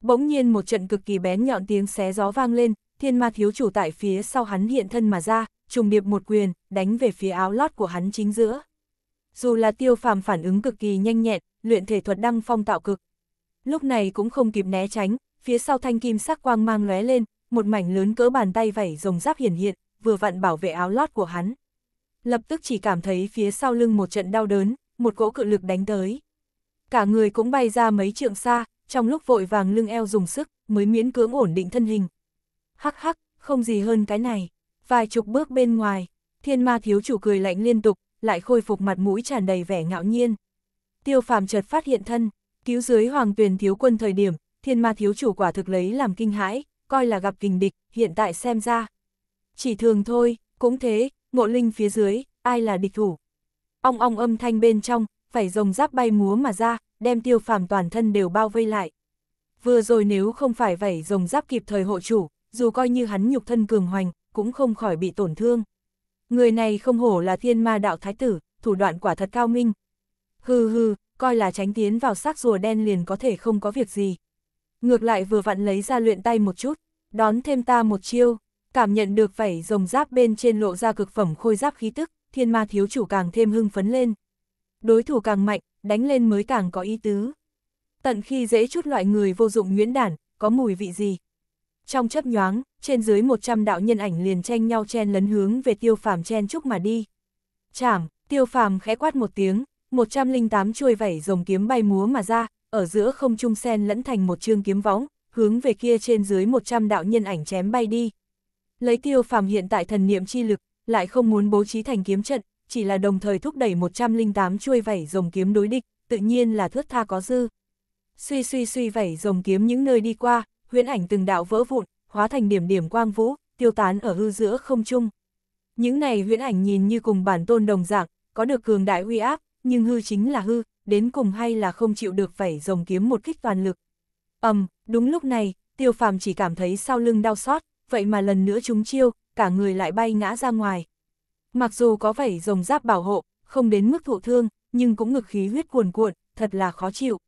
[SPEAKER 1] Bỗng nhiên một trận cực kỳ bén nhọn tiếng xé gió vang lên, thiên ma thiếu chủ tại phía sau hắn hiện thân mà ra, trùng điệp một quyền, đánh về phía áo lót của hắn chính giữa. Dù là tiêu phàm phản ứng cực kỳ nhanh nhẹn, luyện thể thuật đăng phong tạo cực. Lúc này cũng không kịp né tránh, phía sau thanh kim sắc quang mang lóe lên, một mảnh lớn cỡ bàn tay vảy rồng giáp hiển hiện, vừa vặn bảo vệ áo lót của hắn lập tức chỉ cảm thấy phía sau lưng một trận đau đớn, một cỗ cự lực đánh tới. Cả người cũng bay ra mấy trượng xa, trong lúc vội vàng lưng eo dùng sức, mới miễn cưỡng ổn định thân hình. Hắc hắc, không gì hơn cái này. Vài chục bước bên ngoài, thiên ma thiếu chủ cười lạnh liên tục, lại khôi phục mặt mũi tràn đầy vẻ ngạo nhiên. Tiêu phàm chợt phát hiện thân, cứu dưới hoàng tuyền thiếu quân thời điểm, thiên ma thiếu chủ quả thực lấy làm kinh hãi, coi là gặp kình địch, hiện tại xem ra. Chỉ thường thôi, cũng thế, ngộ linh phía dưới, ai là địch thủ. Ông ong âm thanh bên trong, phải rồng giáp bay múa mà ra, đem tiêu phàm toàn thân đều bao vây lại. Vừa rồi nếu không phải vảy rồng giáp kịp thời hộ chủ, dù coi như hắn nhục thân cường hoành, cũng không khỏi bị tổn thương. Người này không hổ là thiên ma đạo thái tử, thủ đoạn quả thật cao minh. Hừ hừ, coi là tránh tiến vào xác rùa đen liền có thể không có việc gì. Ngược lại vừa vặn lấy ra luyện tay một chút, đón thêm ta một chiêu cảm nhận được vảy rồng giáp bên trên lộ ra cực phẩm khôi giáp khí tức, thiên ma thiếu chủ càng thêm hưng phấn lên. Đối thủ càng mạnh, đánh lên mới càng có ý tứ. Tận khi dễ chút loại người vô dụng nguyễn đản, có mùi vị gì? Trong chấp nhoáng, trên dưới 100 đạo nhân ảnh liền tranh nhau chen lấn hướng về tiêu phàm chen chúc mà đi. Chảm, tiêu phàm khẽ quát một tiếng, 108 chuôi vảy rồng kiếm bay múa mà ra, ở giữa không trung sen lẫn thành một chương kiếm võng, hướng về kia trên dưới 100 đạo nhân ảnh chém bay đi. Lấy tiêu phàm hiện tại thần niệm chi lực, lại không muốn bố trí thành kiếm trận, chỉ là đồng thời thúc đẩy 108 chuôi vảy rồng kiếm đối địch, tự nhiên là thước tha có dư. Suy suy suy vảy rồng kiếm những nơi đi qua, huyễn ảnh từng đạo vỡ vụn, hóa thành điểm điểm quang vũ, tiêu tán ở hư giữa không trung. Những này huyễn ảnh nhìn như cùng bản tôn đồng dạng, có được cường đại uy áp, nhưng hư chính là hư, đến cùng hay là không chịu được vảy rồng kiếm một kích toàn lực. Ầm, um, đúng lúc này, Tiêu Phàm chỉ cảm thấy sau lưng đau xót, vậy mà lần nữa chúng chiêu, cả người lại bay ngã ra ngoài. Mặc dù có vảy rồng giáp bảo hộ, không đến mức thụ thương, nhưng cũng ngực khí huyết cuồn cuộn, thật là khó chịu.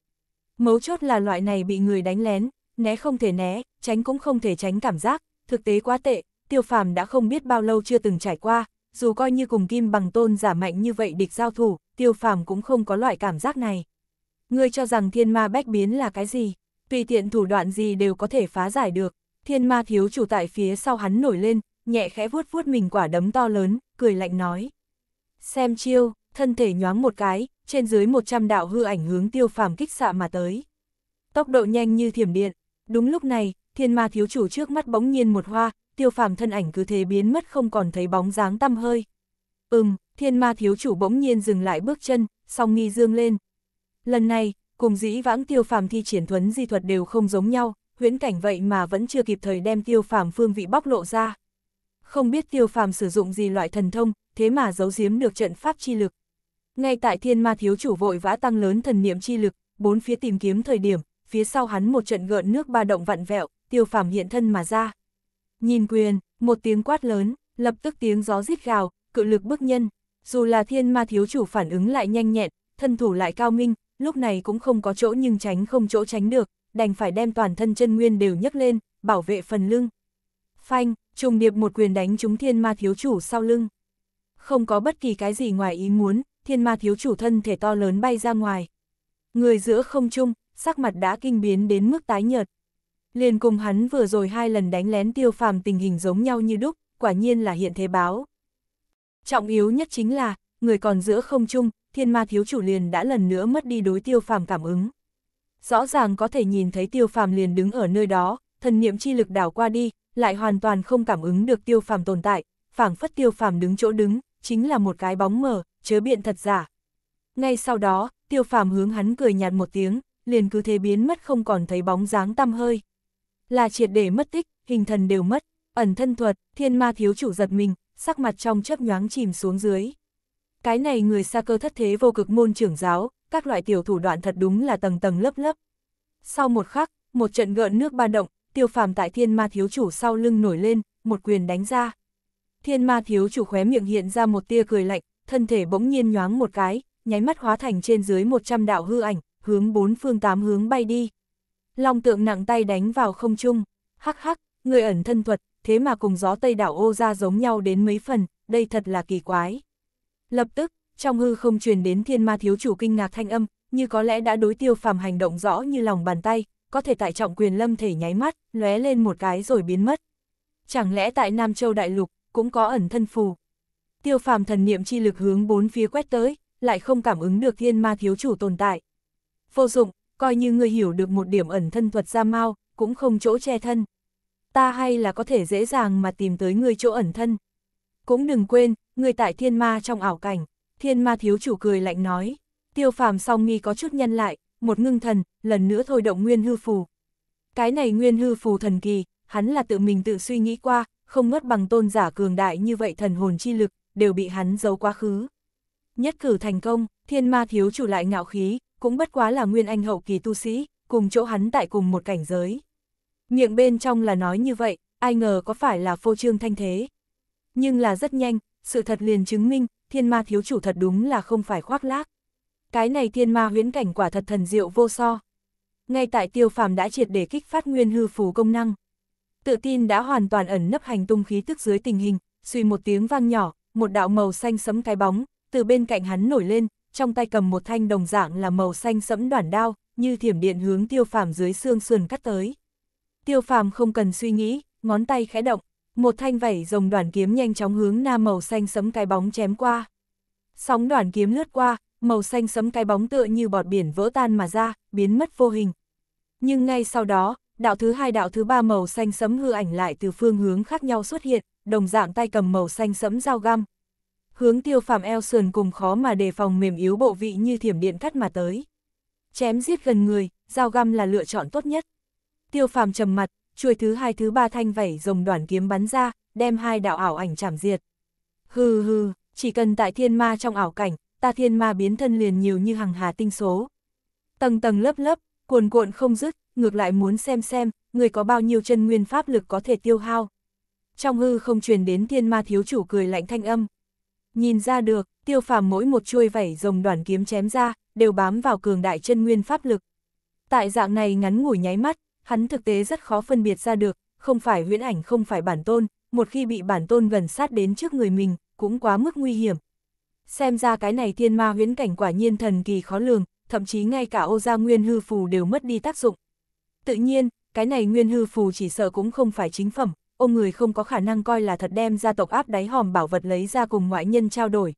[SPEAKER 1] Mấu chốt là loại này bị người đánh lén, né không thể né, tránh cũng không thể tránh cảm giác, thực tế quá tệ, tiêu phàm đã không biết bao lâu chưa từng trải qua, dù coi như cùng kim bằng tôn giả mạnh như vậy địch giao thủ, tiêu phàm cũng không có loại cảm giác này. Ngươi cho rằng thiên ma bách biến là cái gì, tùy tiện thủ đoạn gì đều có thể phá giải được, Thiên ma thiếu chủ tại phía sau hắn nổi lên, nhẹ khẽ vuốt vuốt mình quả đấm to lớn, cười lạnh nói. Xem chiêu, thân thể nhoáng một cái, trên dưới 100 đạo hư ảnh hướng tiêu phàm kích xạ mà tới. Tốc độ nhanh như thiểm điện, đúng lúc này, thiên ma thiếu chủ trước mắt bỗng nhiên một hoa, tiêu phàm thân ảnh cứ thế biến mất không còn thấy bóng dáng tăm hơi. Ừm, thiên ma thiếu chủ bỗng nhiên dừng lại bước chân, song nghi dương lên. Lần này, cùng dĩ vãng tiêu phàm thi triển thuấn di thuật đều không giống nhau, huyễn cảnh vậy mà vẫn chưa kịp thời đem tiêu phàm phương vị bóc lộ ra. Không biết tiêu phàm sử dụng gì loại thần thông, thế mà giấu giếm được trận pháp chi lực. Ngay tại thiên ma thiếu chủ vội vã tăng lớn thần niệm chi lực, bốn phía tìm kiếm thời điểm, phía sau hắn một trận gợn nước ba động vặn vẹo, tiêu phàm hiện thân mà ra. Nhìn quyền, một tiếng quát lớn, lập tức tiếng gió rít gào, cự lực bức nhân, dù là thiên ma thiếu chủ phản ứng lại nhanh nhẹn, thân thủ lại cao minh, lúc này cũng không có chỗ nhưng tránh không chỗ tránh được, đành phải đem toàn thân chân nguyên đều nhấc lên, bảo vệ phần lưng. Phanh, trùng điệp một quyền đánh trúng thiên ma thiếu chủ sau lưng. Không có bất kỳ cái gì ngoài ý muốn, thiên ma thiếu chủ thân thể to lớn bay ra ngoài. Người giữa không trung, sắc mặt đã kinh biến đến mức tái nhợt. Liền cùng hắn vừa rồi hai lần đánh lén tiêu phàm tình hình giống nhau như đúc, quả nhiên là hiện thế báo. Trọng yếu nhất chính là, người còn giữa không trung, thiên ma thiếu chủ liền đã lần nữa mất đi đối tiêu phàm cảm ứng rõ ràng có thể nhìn thấy tiêu phàm liền đứng ở nơi đó, thần niệm chi lực đảo qua đi, lại hoàn toàn không cảm ứng được tiêu phàm tồn tại, phảng phất tiêu phàm đứng chỗ đứng, chính là một cái bóng mờ, chớ biện thật giả. Ngay sau đó, tiêu phàm hướng hắn cười nhạt một tiếng, liền cứ thế biến mất không còn thấy bóng dáng tăm hơi. Là triệt để mất tích, hình thần đều mất, ẩn thân thuật, thiên ma thiếu chủ giật mình, sắc mặt trong chớp nhoáng chìm xuống dưới. Cái này người xa cơ thất thế vô cực môn trưởng giáo, các loại tiểu thủ đoạn thật đúng là tầng tầng lớp lớp. Sau một khắc, một trận gợn nước ba động, tiêu phàm tại thiên ma thiếu chủ sau lưng nổi lên, một quyền đánh ra. Thiên ma thiếu chủ khóe miệng hiện ra một tia cười lạnh, thân thể bỗng nhiên nhoáng một cái, nháy mắt hóa thành trên dưới 100 đạo hư ảnh, hướng bốn phương tám hướng bay đi. Long tượng nặng tay đánh vào không trung, hắc hắc, người ẩn thân thuật, thế mà cùng gió tây đảo ô ra giống nhau đến mấy phần, đây thật là kỳ quái. Lập tức, trong hư không truyền đến thiên ma thiếu chủ kinh ngạc thanh âm, như có lẽ đã đối tiêu phàm hành động rõ như lòng bàn tay, có thể tại trọng quyền lâm thể nháy mắt, lóe lên một cái rồi biến mất. Chẳng lẽ tại Nam Châu Đại Lục, cũng có ẩn thân phù. Tiêu phàm thần niệm chi lực hướng bốn phía quét tới, lại không cảm ứng được thiên ma thiếu chủ tồn tại. Vô dụng, coi như người hiểu được một điểm ẩn thân thuật ra mau, cũng không chỗ che thân. Ta hay là có thể dễ dàng mà tìm tới người chỗ ẩn thân. Cũng đừng quên, người tại thiên ma trong ảo cảnh, Thiên ma thiếu chủ cười lạnh nói, tiêu phàm song nghi có chút nhân lại, một ngưng thần, lần nữa thôi động nguyên hư phù. Cái này nguyên hư phù thần kỳ, hắn là tự mình tự suy nghĩ qua, không ngất bằng tôn giả cường đại như vậy thần hồn chi lực, đều bị hắn giấu quá khứ. Nhất cử thành công, thiên ma thiếu chủ lại ngạo khí, cũng bất quá là nguyên anh hậu kỳ tu sĩ, cùng chỗ hắn tại cùng một cảnh giới. Miệng bên trong là nói như vậy, ai ngờ có phải là phô trương thanh thế. Nhưng là rất nhanh, sự thật liền chứng minh, thiên ma thiếu chủ thật đúng là không phải khoác lác. Cái này thiên ma huyễn cảnh quả thật thần diệu vô so. Ngay tại tiêu phàm đã triệt để kích phát nguyên hư phù công năng. Tự tin đã hoàn toàn ẩn nấp hành tung khí tức dưới tình hình, suy một tiếng vang nhỏ, một đạo màu xanh sẫm cái bóng, từ bên cạnh hắn nổi lên, trong tay cầm một thanh đồng dạng là màu xanh sẫm đoản đao, như thiểm điện hướng tiêu phàm dưới xương sườn cắt tới. Tiêu phàm không cần suy nghĩ, ngón tay khẽ động, một thanh vảy rồng đoàn kiếm nhanh chóng hướng na màu xanh sấm cái bóng chém qua. Sóng đoàn kiếm lướt qua, màu xanh sấm cái bóng tựa như bọt biển vỡ tan mà ra, biến mất vô hình. Nhưng ngay sau đó, đạo thứ hai đạo thứ ba màu xanh sấm hư ảnh lại từ phương hướng khác nhau xuất hiện, đồng dạng tay cầm màu xanh sấm dao găm. Hướng tiêu phàm eo sườn cùng khó mà đề phòng mềm yếu bộ vị như thiểm điện cắt mà tới. Chém giết gần người, dao găm là lựa chọn tốt nhất. Tiêu phàm trầm mặt, chuôi thứ hai thứ ba thanh vẩy rồng đoàn kiếm bắn ra, đem hai đạo ảo ảnh chảm diệt. Hừ hừ, chỉ cần tại thiên ma trong ảo cảnh, ta thiên ma biến thân liền nhiều như hàng hà tinh số. Tầng tầng lớp lớp, cuồn cuộn không dứt, ngược lại muốn xem xem, người có bao nhiêu chân nguyên pháp lực có thể tiêu hao. Trong hư không truyền đến thiên ma thiếu chủ cười lạnh thanh âm. Nhìn ra được, tiêu phàm mỗi một chuôi vẩy rồng đoàn kiếm chém ra, đều bám vào cường đại chân nguyên pháp lực. Tại dạng này ngắn ngủi nháy mắt, hắn thực tế rất khó phân biệt ra được, không phải huyễn ảnh không phải bản tôn, một khi bị bản tôn gần sát đến trước người mình, cũng quá mức nguy hiểm. Xem ra cái này thiên ma huyễn cảnh quả nhiên thần kỳ khó lường, thậm chí ngay cả ô gia nguyên hư phù đều mất đi tác dụng. Tự nhiên, cái này nguyên hư phù chỉ sợ cũng không phải chính phẩm, ông người không có khả năng coi là thật đem gia tộc áp đáy hòm bảo vật lấy ra cùng ngoại nhân trao đổi.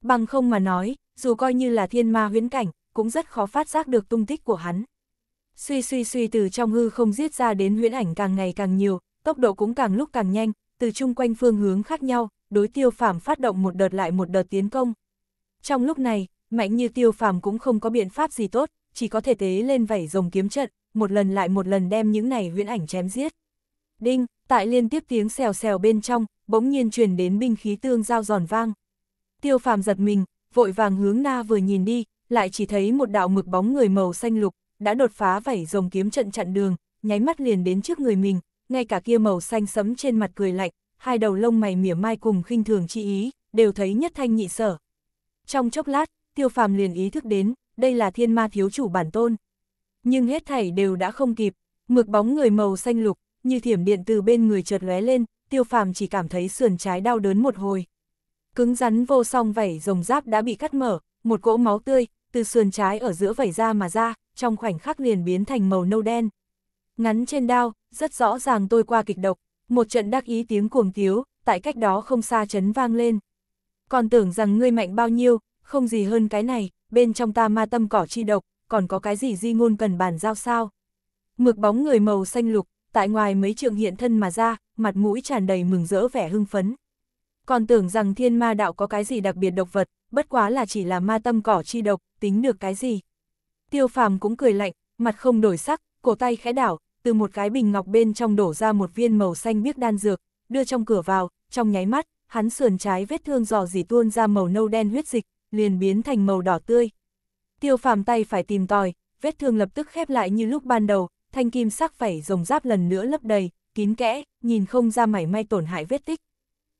[SPEAKER 1] Bằng không mà nói, dù coi như là thiên ma huyễn cảnh, cũng rất khó phát giác được tung tích của hắn suy suy suy từ trong hư không giết ra đến huyễn ảnh càng ngày càng nhiều, tốc độ cũng càng lúc càng nhanh, từ chung quanh phương hướng khác nhau, đối tiêu phàm phát động một đợt lại một đợt tiến công. Trong lúc này, mạnh như tiêu phàm cũng không có biện pháp gì tốt, chỉ có thể tế lên vảy rồng kiếm trận, một lần lại một lần đem những này huyễn ảnh chém giết. Đinh, tại liên tiếp tiếng xèo xèo bên trong, bỗng nhiên truyền đến binh khí tương giao giòn vang. Tiêu phàm giật mình, vội vàng hướng na vừa nhìn đi, lại chỉ thấy một đạo mực bóng người màu xanh lục, đã đột phá vảy rồng kiếm trận chặn đường, nháy mắt liền đến trước người mình, ngay cả kia màu xanh sẫm trên mặt cười lạnh, hai đầu lông mày mỉa mai cùng khinh thường chi ý, đều thấy nhất thanh nhị sở. Trong chốc lát, tiêu phàm liền ý thức đến, đây là thiên ma thiếu chủ bản tôn. Nhưng hết thảy đều đã không kịp, mực bóng người màu xanh lục, như thiểm điện từ bên người chợt lóe lên, tiêu phàm chỉ cảm thấy sườn trái đau đớn một hồi. Cứng rắn vô song vảy rồng giáp đã bị cắt mở, một cỗ máu tươi, từ sườn trái ở giữa vảy ra mà ra, trong khoảnh khắc liền biến thành màu nâu đen. Ngắn trên đao, rất rõ ràng tôi qua kịch độc, một trận đắc ý tiếng cuồng tiếu, tại cách đó không xa chấn vang lên. Còn tưởng rằng ngươi mạnh bao nhiêu, không gì hơn cái này, bên trong ta ma tâm cỏ chi độc, còn có cái gì di ngôn cần bàn giao sao. Mực bóng người màu xanh lục, tại ngoài mấy trường hiện thân mà ra, mặt mũi tràn đầy mừng rỡ vẻ hưng phấn. Còn tưởng rằng thiên ma đạo có cái gì đặc biệt độc vật, bất quá là chỉ là ma tâm cỏ chi độc, tính được cái gì. Tiêu phàm cũng cười lạnh, mặt không đổi sắc, cổ tay khẽ đảo, từ một cái bình ngọc bên trong đổ ra một viên màu xanh biếc đan dược, đưa trong cửa vào, trong nháy mắt, hắn sườn trái vết thương dò dỉ tuôn ra màu nâu đen huyết dịch, liền biến thành màu đỏ tươi. Tiêu phàm tay phải tìm tòi, vết thương lập tức khép lại như lúc ban đầu, thanh kim sắc phẩy rồng giáp lần nữa lấp đầy, kín kẽ, nhìn không ra mảy may tổn hại vết tích.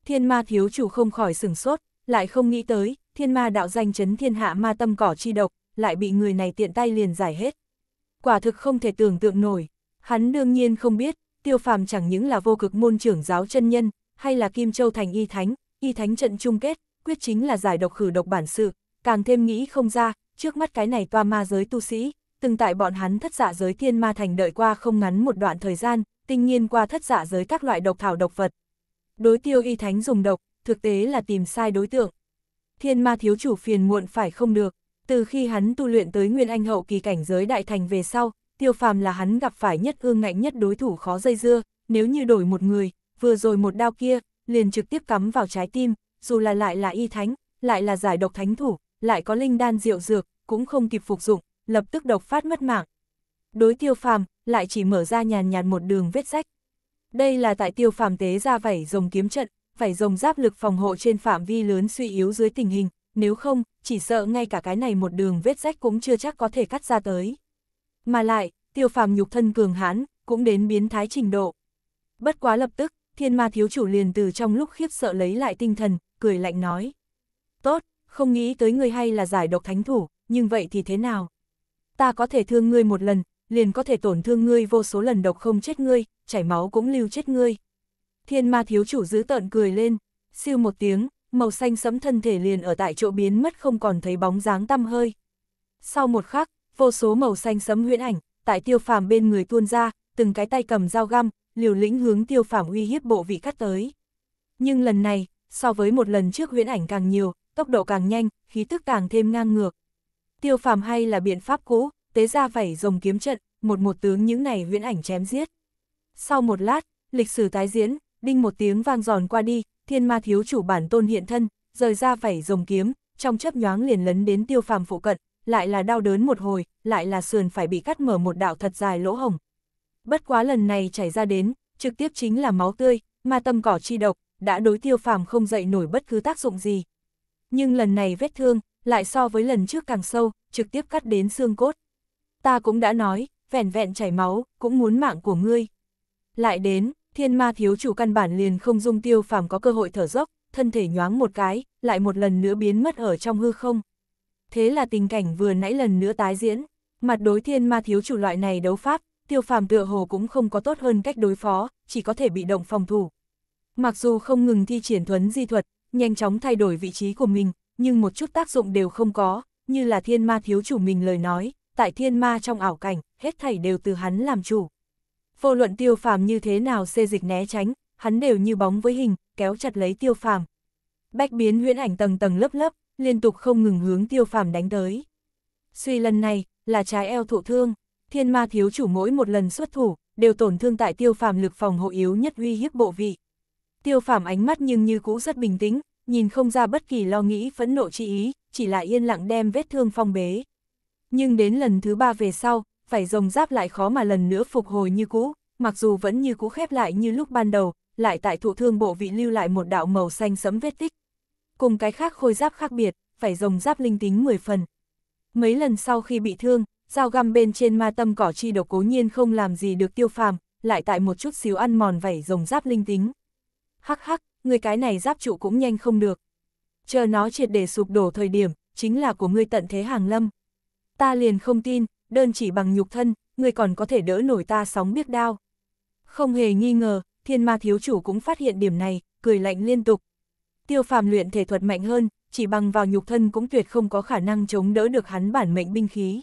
[SPEAKER 1] Thiên ma thiếu chủ không khỏi sửng sốt, lại không nghĩ tới, thiên ma đạo danh chấn thiên hạ ma tâm cỏ chi độc, lại bị người này tiện tay liền giải hết. Quả thực không thể tưởng tượng nổi, hắn đương nhiên không biết, tiêu phàm chẳng những là vô cực môn trưởng giáo chân nhân, hay là Kim Châu thành y thánh, y thánh trận chung kết, quyết chính là giải độc khử độc bản sự, càng thêm nghĩ không ra, trước mắt cái này toa ma giới tu sĩ, từng tại bọn hắn thất dạ giới thiên ma thành đợi qua không ngắn một đoạn thời gian, tinh nhiên qua thất dạ giới các loại độc thảo độc vật. Đối tiêu y thánh dùng độc, thực tế là tìm sai đối tượng. Thiên ma thiếu chủ phiền muộn phải không được, từ khi hắn tu luyện tới Nguyên Anh hậu kỳ cảnh giới đại thành về sau, tiêu phàm là hắn gặp phải nhất ương ngạnh nhất đối thủ khó dây dưa, nếu như đổi một người, vừa rồi một đao kia, liền trực tiếp cắm vào trái tim, dù là lại là y thánh, lại là giải độc thánh thủ, lại có linh đan diệu dược, cũng không kịp phục dụng, lập tức độc phát mất mạng. Đối tiêu phàm, lại chỉ mở ra nhàn nhạt một đường vết rách. Đây là tại tiêu phàm tế ra vảy rồng kiếm trận, vảy rồng giáp lực phòng hộ trên phạm vi lớn suy yếu dưới tình hình, nếu không, chỉ sợ ngay cả cái này một đường vết rách cũng chưa chắc có thể cắt ra tới. Mà lại, tiêu phàm nhục thân cường hãn, cũng đến biến thái trình độ. Bất quá lập tức, thiên ma thiếu chủ liền từ trong lúc khiếp sợ lấy lại tinh thần, cười lạnh nói. Tốt, không nghĩ tới người hay là giải độc thánh thủ, nhưng vậy thì thế nào? Ta có thể thương ngươi một lần, liền có thể tổn thương ngươi vô số lần độc không chết ngươi, chảy máu cũng lưu chết ngươi. Thiên ma thiếu chủ giữ tợn cười lên, siêu một tiếng, màu xanh sẫm thân thể liền ở tại chỗ biến mất không còn thấy bóng dáng tăm hơi. Sau một khắc, vô số màu xanh sẫm huyễn ảnh, tại tiêu phàm bên người tuôn ra, từng cái tay cầm dao găm, liều lĩnh hướng tiêu phàm uy hiếp bộ vị cắt tới. Nhưng lần này, so với một lần trước huyễn ảnh càng nhiều, tốc độ càng nhanh, khí tức càng thêm ngang ngược. Tiêu phàm hay là biện pháp cũ, tế ra vảy rồng kiếm trận, một một tướng những này huyễn ảnh chém giết. Sau một lát, lịch sử tái diễn, đinh một tiếng vang giòn qua đi, thiên ma thiếu chủ bản tôn hiện thân, rời ra vảy rồng kiếm, trong chấp nhoáng liền lấn đến tiêu phàm phụ cận, lại là đau đớn một hồi, lại là sườn phải bị cắt mở một đạo thật dài lỗ hồng. Bất quá lần này chảy ra đến, trực tiếp chính là máu tươi, ma tâm cỏ chi độc, đã đối tiêu phàm không dậy nổi bất cứ tác dụng gì. Nhưng lần này vết thương, lại so với lần trước càng sâu, trực tiếp cắt đến xương cốt. Ta cũng đã nói, vẻn vẹn chảy máu, cũng muốn mạng của ngươi. Lại đến, Thiên ma thiếu chủ căn bản liền không dung tiêu phàm có cơ hội thở dốc, thân thể nhoáng một cái, lại một lần nữa biến mất ở trong hư không. Thế là tình cảnh vừa nãy lần nữa tái diễn, mặt đối thiên ma thiếu chủ loại này đấu pháp, tiêu phàm tựa hồ cũng không có tốt hơn cách đối phó, chỉ có thể bị động phòng thủ. Mặc dù không ngừng thi triển thuấn di thuật, nhanh chóng thay đổi vị trí của mình, nhưng một chút tác dụng đều không có, như là thiên ma thiếu chủ mình lời nói, tại thiên ma trong ảo cảnh, hết thảy đều từ hắn làm chủ. Vô luận tiêu phàm như thế nào xê dịch né tránh, hắn đều như bóng với hình, kéo chặt lấy tiêu phàm. Bách biến huyễn ảnh tầng tầng lớp lớp, liên tục không ngừng hướng tiêu phàm đánh tới. Suy lần này, là trái eo thụ thương, thiên ma thiếu chủ mỗi một lần xuất thủ, đều tổn thương tại tiêu phàm lực phòng hộ yếu nhất uy hiếp bộ vị. Tiêu phàm ánh mắt nhưng như cũ rất bình tĩnh, nhìn không ra bất kỳ lo nghĩ phẫn nộ chi ý, chỉ là yên lặng đem vết thương phong bế. Nhưng đến lần thứ ba về sau, phải rồng giáp lại khó mà lần nữa phục hồi như cũ, mặc dù vẫn như cũ khép lại như lúc ban đầu, lại tại thụ thương bộ vị lưu lại một đạo màu xanh sẫm vết tích. Cùng cái khác khôi giáp khác biệt, phải rồng giáp linh tính 10 phần. Mấy lần sau khi bị thương, dao găm bên trên ma tâm cỏ chi độc cố nhiên không làm gì được tiêu phàm, lại tại một chút xíu ăn mòn vảy rồng giáp linh tính. Hắc hắc, người cái này giáp trụ cũng nhanh không được. Chờ nó triệt để sụp đổ thời điểm, chính là của ngươi tận thế hàng lâm. Ta liền không tin, đơn chỉ bằng nhục thân, người còn có thể đỡ nổi ta sóng biết đao. Không hề nghi ngờ, thiên ma thiếu chủ cũng phát hiện điểm này, cười lạnh liên tục. Tiêu phàm luyện thể thuật mạnh hơn, chỉ bằng vào nhục thân cũng tuyệt không có khả năng chống đỡ được hắn bản mệnh binh khí.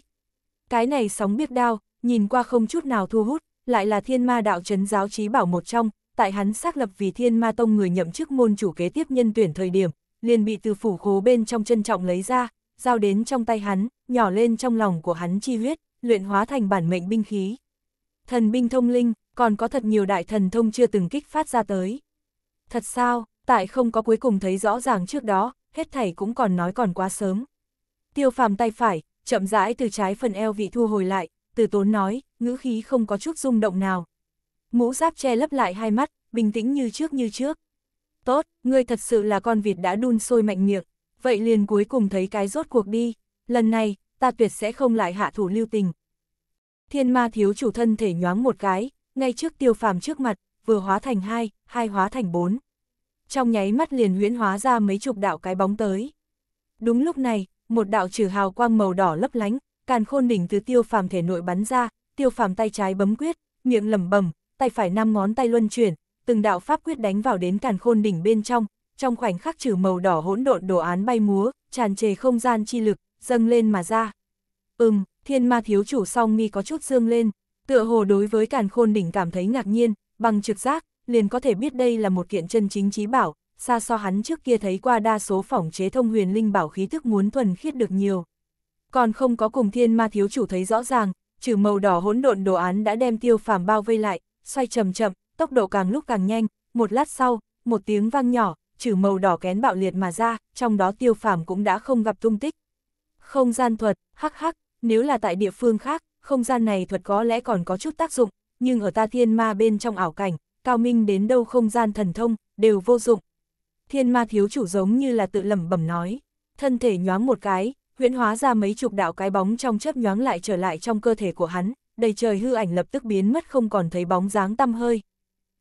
[SPEAKER 1] Cái này sóng biết đao, nhìn qua không chút nào thu hút, lại là thiên ma đạo trấn giáo trí bảo một trong, tại hắn xác lập vì thiên ma tông người nhậm chức môn chủ kế tiếp nhân tuyển thời điểm, liền bị từ phủ khố bên trong trân trọng lấy ra, giao đến trong tay hắn, nhỏ lên trong lòng của hắn chi huyết, luyện hóa thành bản mệnh binh khí. Thần binh thông linh, còn có thật nhiều đại thần thông chưa từng kích phát ra tới. Thật sao, tại không có cuối cùng thấy rõ ràng trước đó, hết thảy cũng còn nói còn quá sớm. Tiêu phàm tay phải, chậm rãi từ trái phần eo vị thu hồi lại, từ tốn nói, ngữ khí không có chút rung động nào. Mũ giáp che lấp lại hai mắt, bình tĩnh như trước như trước. Tốt, ngươi thật sự là con vịt đã đun sôi mạnh miệng, vậy liền cuối cùng thấy cái rốt cuộc đi lần này, ta tuyệt sẽ không lại hạ thủ lưu tình. Thiên ma thiếu chủ thân thể nhoáng một cái, ngay trước tiêu phàm trước mặt, vừa hóa thành hai, hai hóa thành bốn. Trong nháy mắt liền huyễn hóa ra mấy chục đạo cái bóng tới. Đúng lúc này, một đạo trừ hào quang màu đỏ lấp lánh, càn khôn đỉnh từ tiêu phàm thể nội bắn ra, tiêu phàm tay trái bấm quyết, miệng lẩm bẩm, tay phải năm ngón tay luân chuyển, từng đạo pháp quyết đánh vào đến càn khôn đỉnh bên trong, trong khoảnh khắc trừ màu đỏ hỗn độn đồ án bay múa, tràn trề không gian chi lực, dâng lên mà ra. Ừm, thiên ma thiếu chủ song mi có chút dương lên, tựa hồ đối với càn khôn đỉnh cảm thấy ngạc nhiên, bằng trực giác, liền có thể biết đây là một kiện chân chính trí bảo, xa so hắn trước kia thấy qua đa số phỏng chế thông huyền linh bảo khí thức muốn thuần khiết được nhiều. Còn không có cùng thiên ma thiếu chủ thấy rõ ràng, trừ màu đỏ hỗn độn đồ án đã đem tiêu phàm bao vây lại, xoay chậm chậm, tốc độ càng lúc càng nhanh, một lát sau, một tiếng vang nhỏ, trừ màu đỏ kén bạo liệt mà ra, trong đó tiêu phàm cũng đã không gặp tung tích. Không gian thuật, hắc hắc, nếu là tại địa phương khác, không gian này thuật có lẽ còn có chút tác dụng, nhưng ở ta thiên ma bên trong ảo cảnh, cao minh đến đâu không gian thần thông, đều vô dụng. Thiên ma thiếu chủ giống như là tự lẩm bẩm nói, thân thể nhoáng một cái, huyễn hóa ra mấy chục đạo cái bóng trong chớp nhoáng lại trở lại trong cơ thể của hắn, đầy trời hư ảnh lập tức biến mất không còn thấy bóng dáng tăm hơi.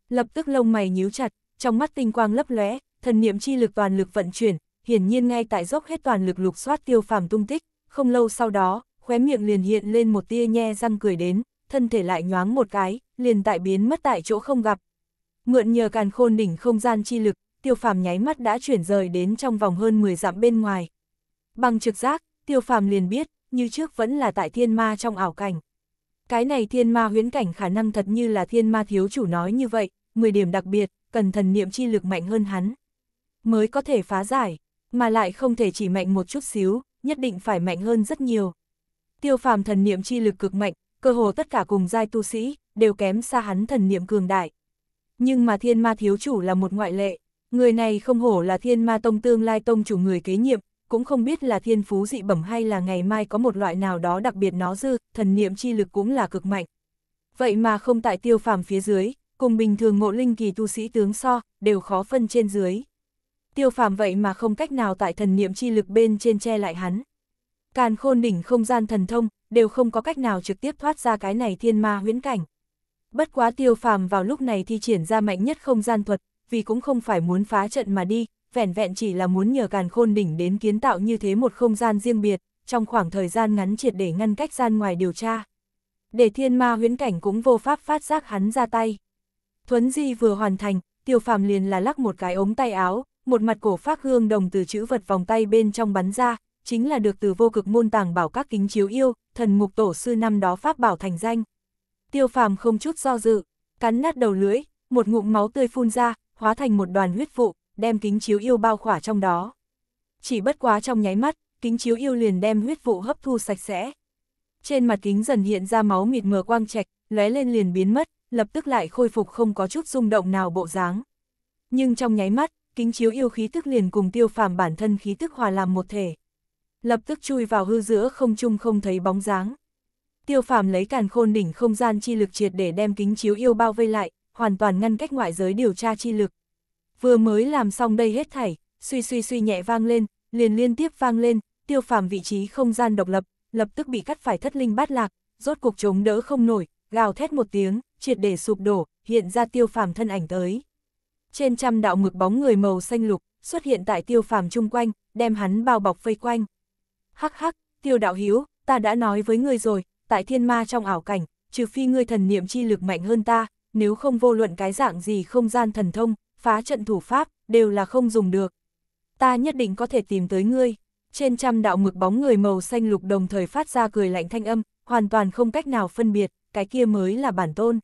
[SPEAKER 1] Lập tức lông mày nhíu chặt, trong mắt tinh quang lấp lóe, thần niệm chi lực toàn lực vận chuyển, hiển nhiên ngay tại dốc hết toàn lực lục soát tiêu phàm tung tích, không lâu sau đó, khóe miệng liền hiện lên một tia nhe răng cười đến, thân thể lại nhoáng một cái, liền tại biến mất tại chỗ không gặp. Mượn nhờ càn khôn đỉnh không gian chi lực, tiêu phàm nháy mắt đã chuyển rời đến trong vòng hơn 10 dặm bên ngoài. Bằng trực giác, tiêu phàm liền biết, như trước vẫn là tại thiên ma trong ảo cảnh. Cái này thiên ma huyễn cảnh khả năng thật như là thiên ma thiếu chủ nói như vậy, 10 điểm đặc biệt, cần thần niệm chi lực mạnh hơn hắn. Mới có thể phá giải mà lại không thể chỉ mạnh một chút xíu, nhất định phải mạnh hơn rất nhiều. Tiêu phàm thần niệm chi lực cực mạnh, cơ hồ tất cả cùng giai tu sĩ, đều kém xa hắn thần niệm cường đại. Nhưng mà thiên ma thiếu chủ là một ngoại lệ, người này không hổ là thiên ma tông tương lai tông chủ người kế nhiệm, cũng không biết là thiên phú dị bẩm hay là ngày mai có một loại nào đó đặc biệt nó dư, thần niệm chi lực cũng là cực mạnh. Vậy mà không tại tiêu phàm phía dưới, cùng bình thường ngộ linh kỳ tu sĩ tướng so, đều khó phân trên dưới tiêu phàm vậy mà không cách nào tại thần niệm chi lực bên trên che lại hắn. Càn khôn đỉnh không gian thần thông, đều không có cách nào trực tiếp thoát ra cái này thiên ma huyễn cảnh. Bất quá tiêu phàm vào lúc này thi triển ra mạnh nhất không gian thuật, vì cũng không phải muốn phá trận mà đi, vẻn vẹn chỉ là muốn nhờ càn khôn đỉnh đến kiến tạo như thế một không gian riêng biệt, trong khoảng thời gian ngắn triệt để ngăn cách gian ngoài điều tra. Để thiên ma huyễn cảnh cũng vô pháp phát giác hắn ra tay. Thuấn Di vừa hoàn thành, tiêu phàm liền là lắc một cái ống tay áo, một mặt cổ phát hương đồng từ chữ vật vòng tay bên trong bắn ra, chính là được từ vô cực môn tàng bảo các kính chiếu yêu, thần mục tổ sư năm đó pháp bảo thành danh. Tiêu phàm không chút do dự, cắn nát đầu lưỡi, một ngụm máu tươi phun ra, hóa thành một đoàn huyết vụ, đem kính chiếu yêu bao khỏa trong đó. Chỉ bất quá trong nháy mắt, kính chiếu yêu liền đem huyết vụ hấp thu sạch sẽ. Trên mặt kính dần hiện ra máu mịt mờ quang trạch, lóe lên liền biến mất, lập tức lại khôi phục không có chút rung động nào bộ dáng. Nhưng trong nháy mắt, kính chiếu yêu khí tức liền cùng tiêu phàm bản thân khí tức hòa làm một thể. Lập tức chui vào hư giữa không trung không thấy bóng dáng. Tiêu phàm lấy càn khôn đỉnh không gian chi lực triệt để đem kính chiếu yêu bao vây lại, hoàn toàn ngăn cách ngoại giới điều tra chi lực. Vừa mới làm xong đây hết thảy, suy suy suy nhẹ vang lên, liền liên tiếp vang lên, tiêu phàm vị trí không gian độc lập, lập tức bị cắt phải thất linh bát lạc, rốt cuộc chống đỡ không nổi, gào thét một tiếng, triệt để sụp đổ, hiện ra tiêu phàm thân ảnh tới trên trăm đạo mực bóng người màu xanh lục xuất hiện tại tiêu phàm chung quanh, đem hắn bao bọc vây quanh. Hắc hắc, tiêu đạo hiếu, ta đã nói với ngươi rồi, tại thiên ma trong ảo cảnh, trừ phi ngươi thần niệm chi lực mạnh hơn ta, nếu không vô luận cái dạng gì không gian thần thông, phá trận thủ pháp, đều là không dùng được. Ta nhất định có thể tìm tới ngươi. Trên trăm đạo mực bóng người màu xanh lục đồng thời phát ra cười lạnh thanh âm, hoàn toàn không cách nào phân biệt, cái kia mới là bản tôn.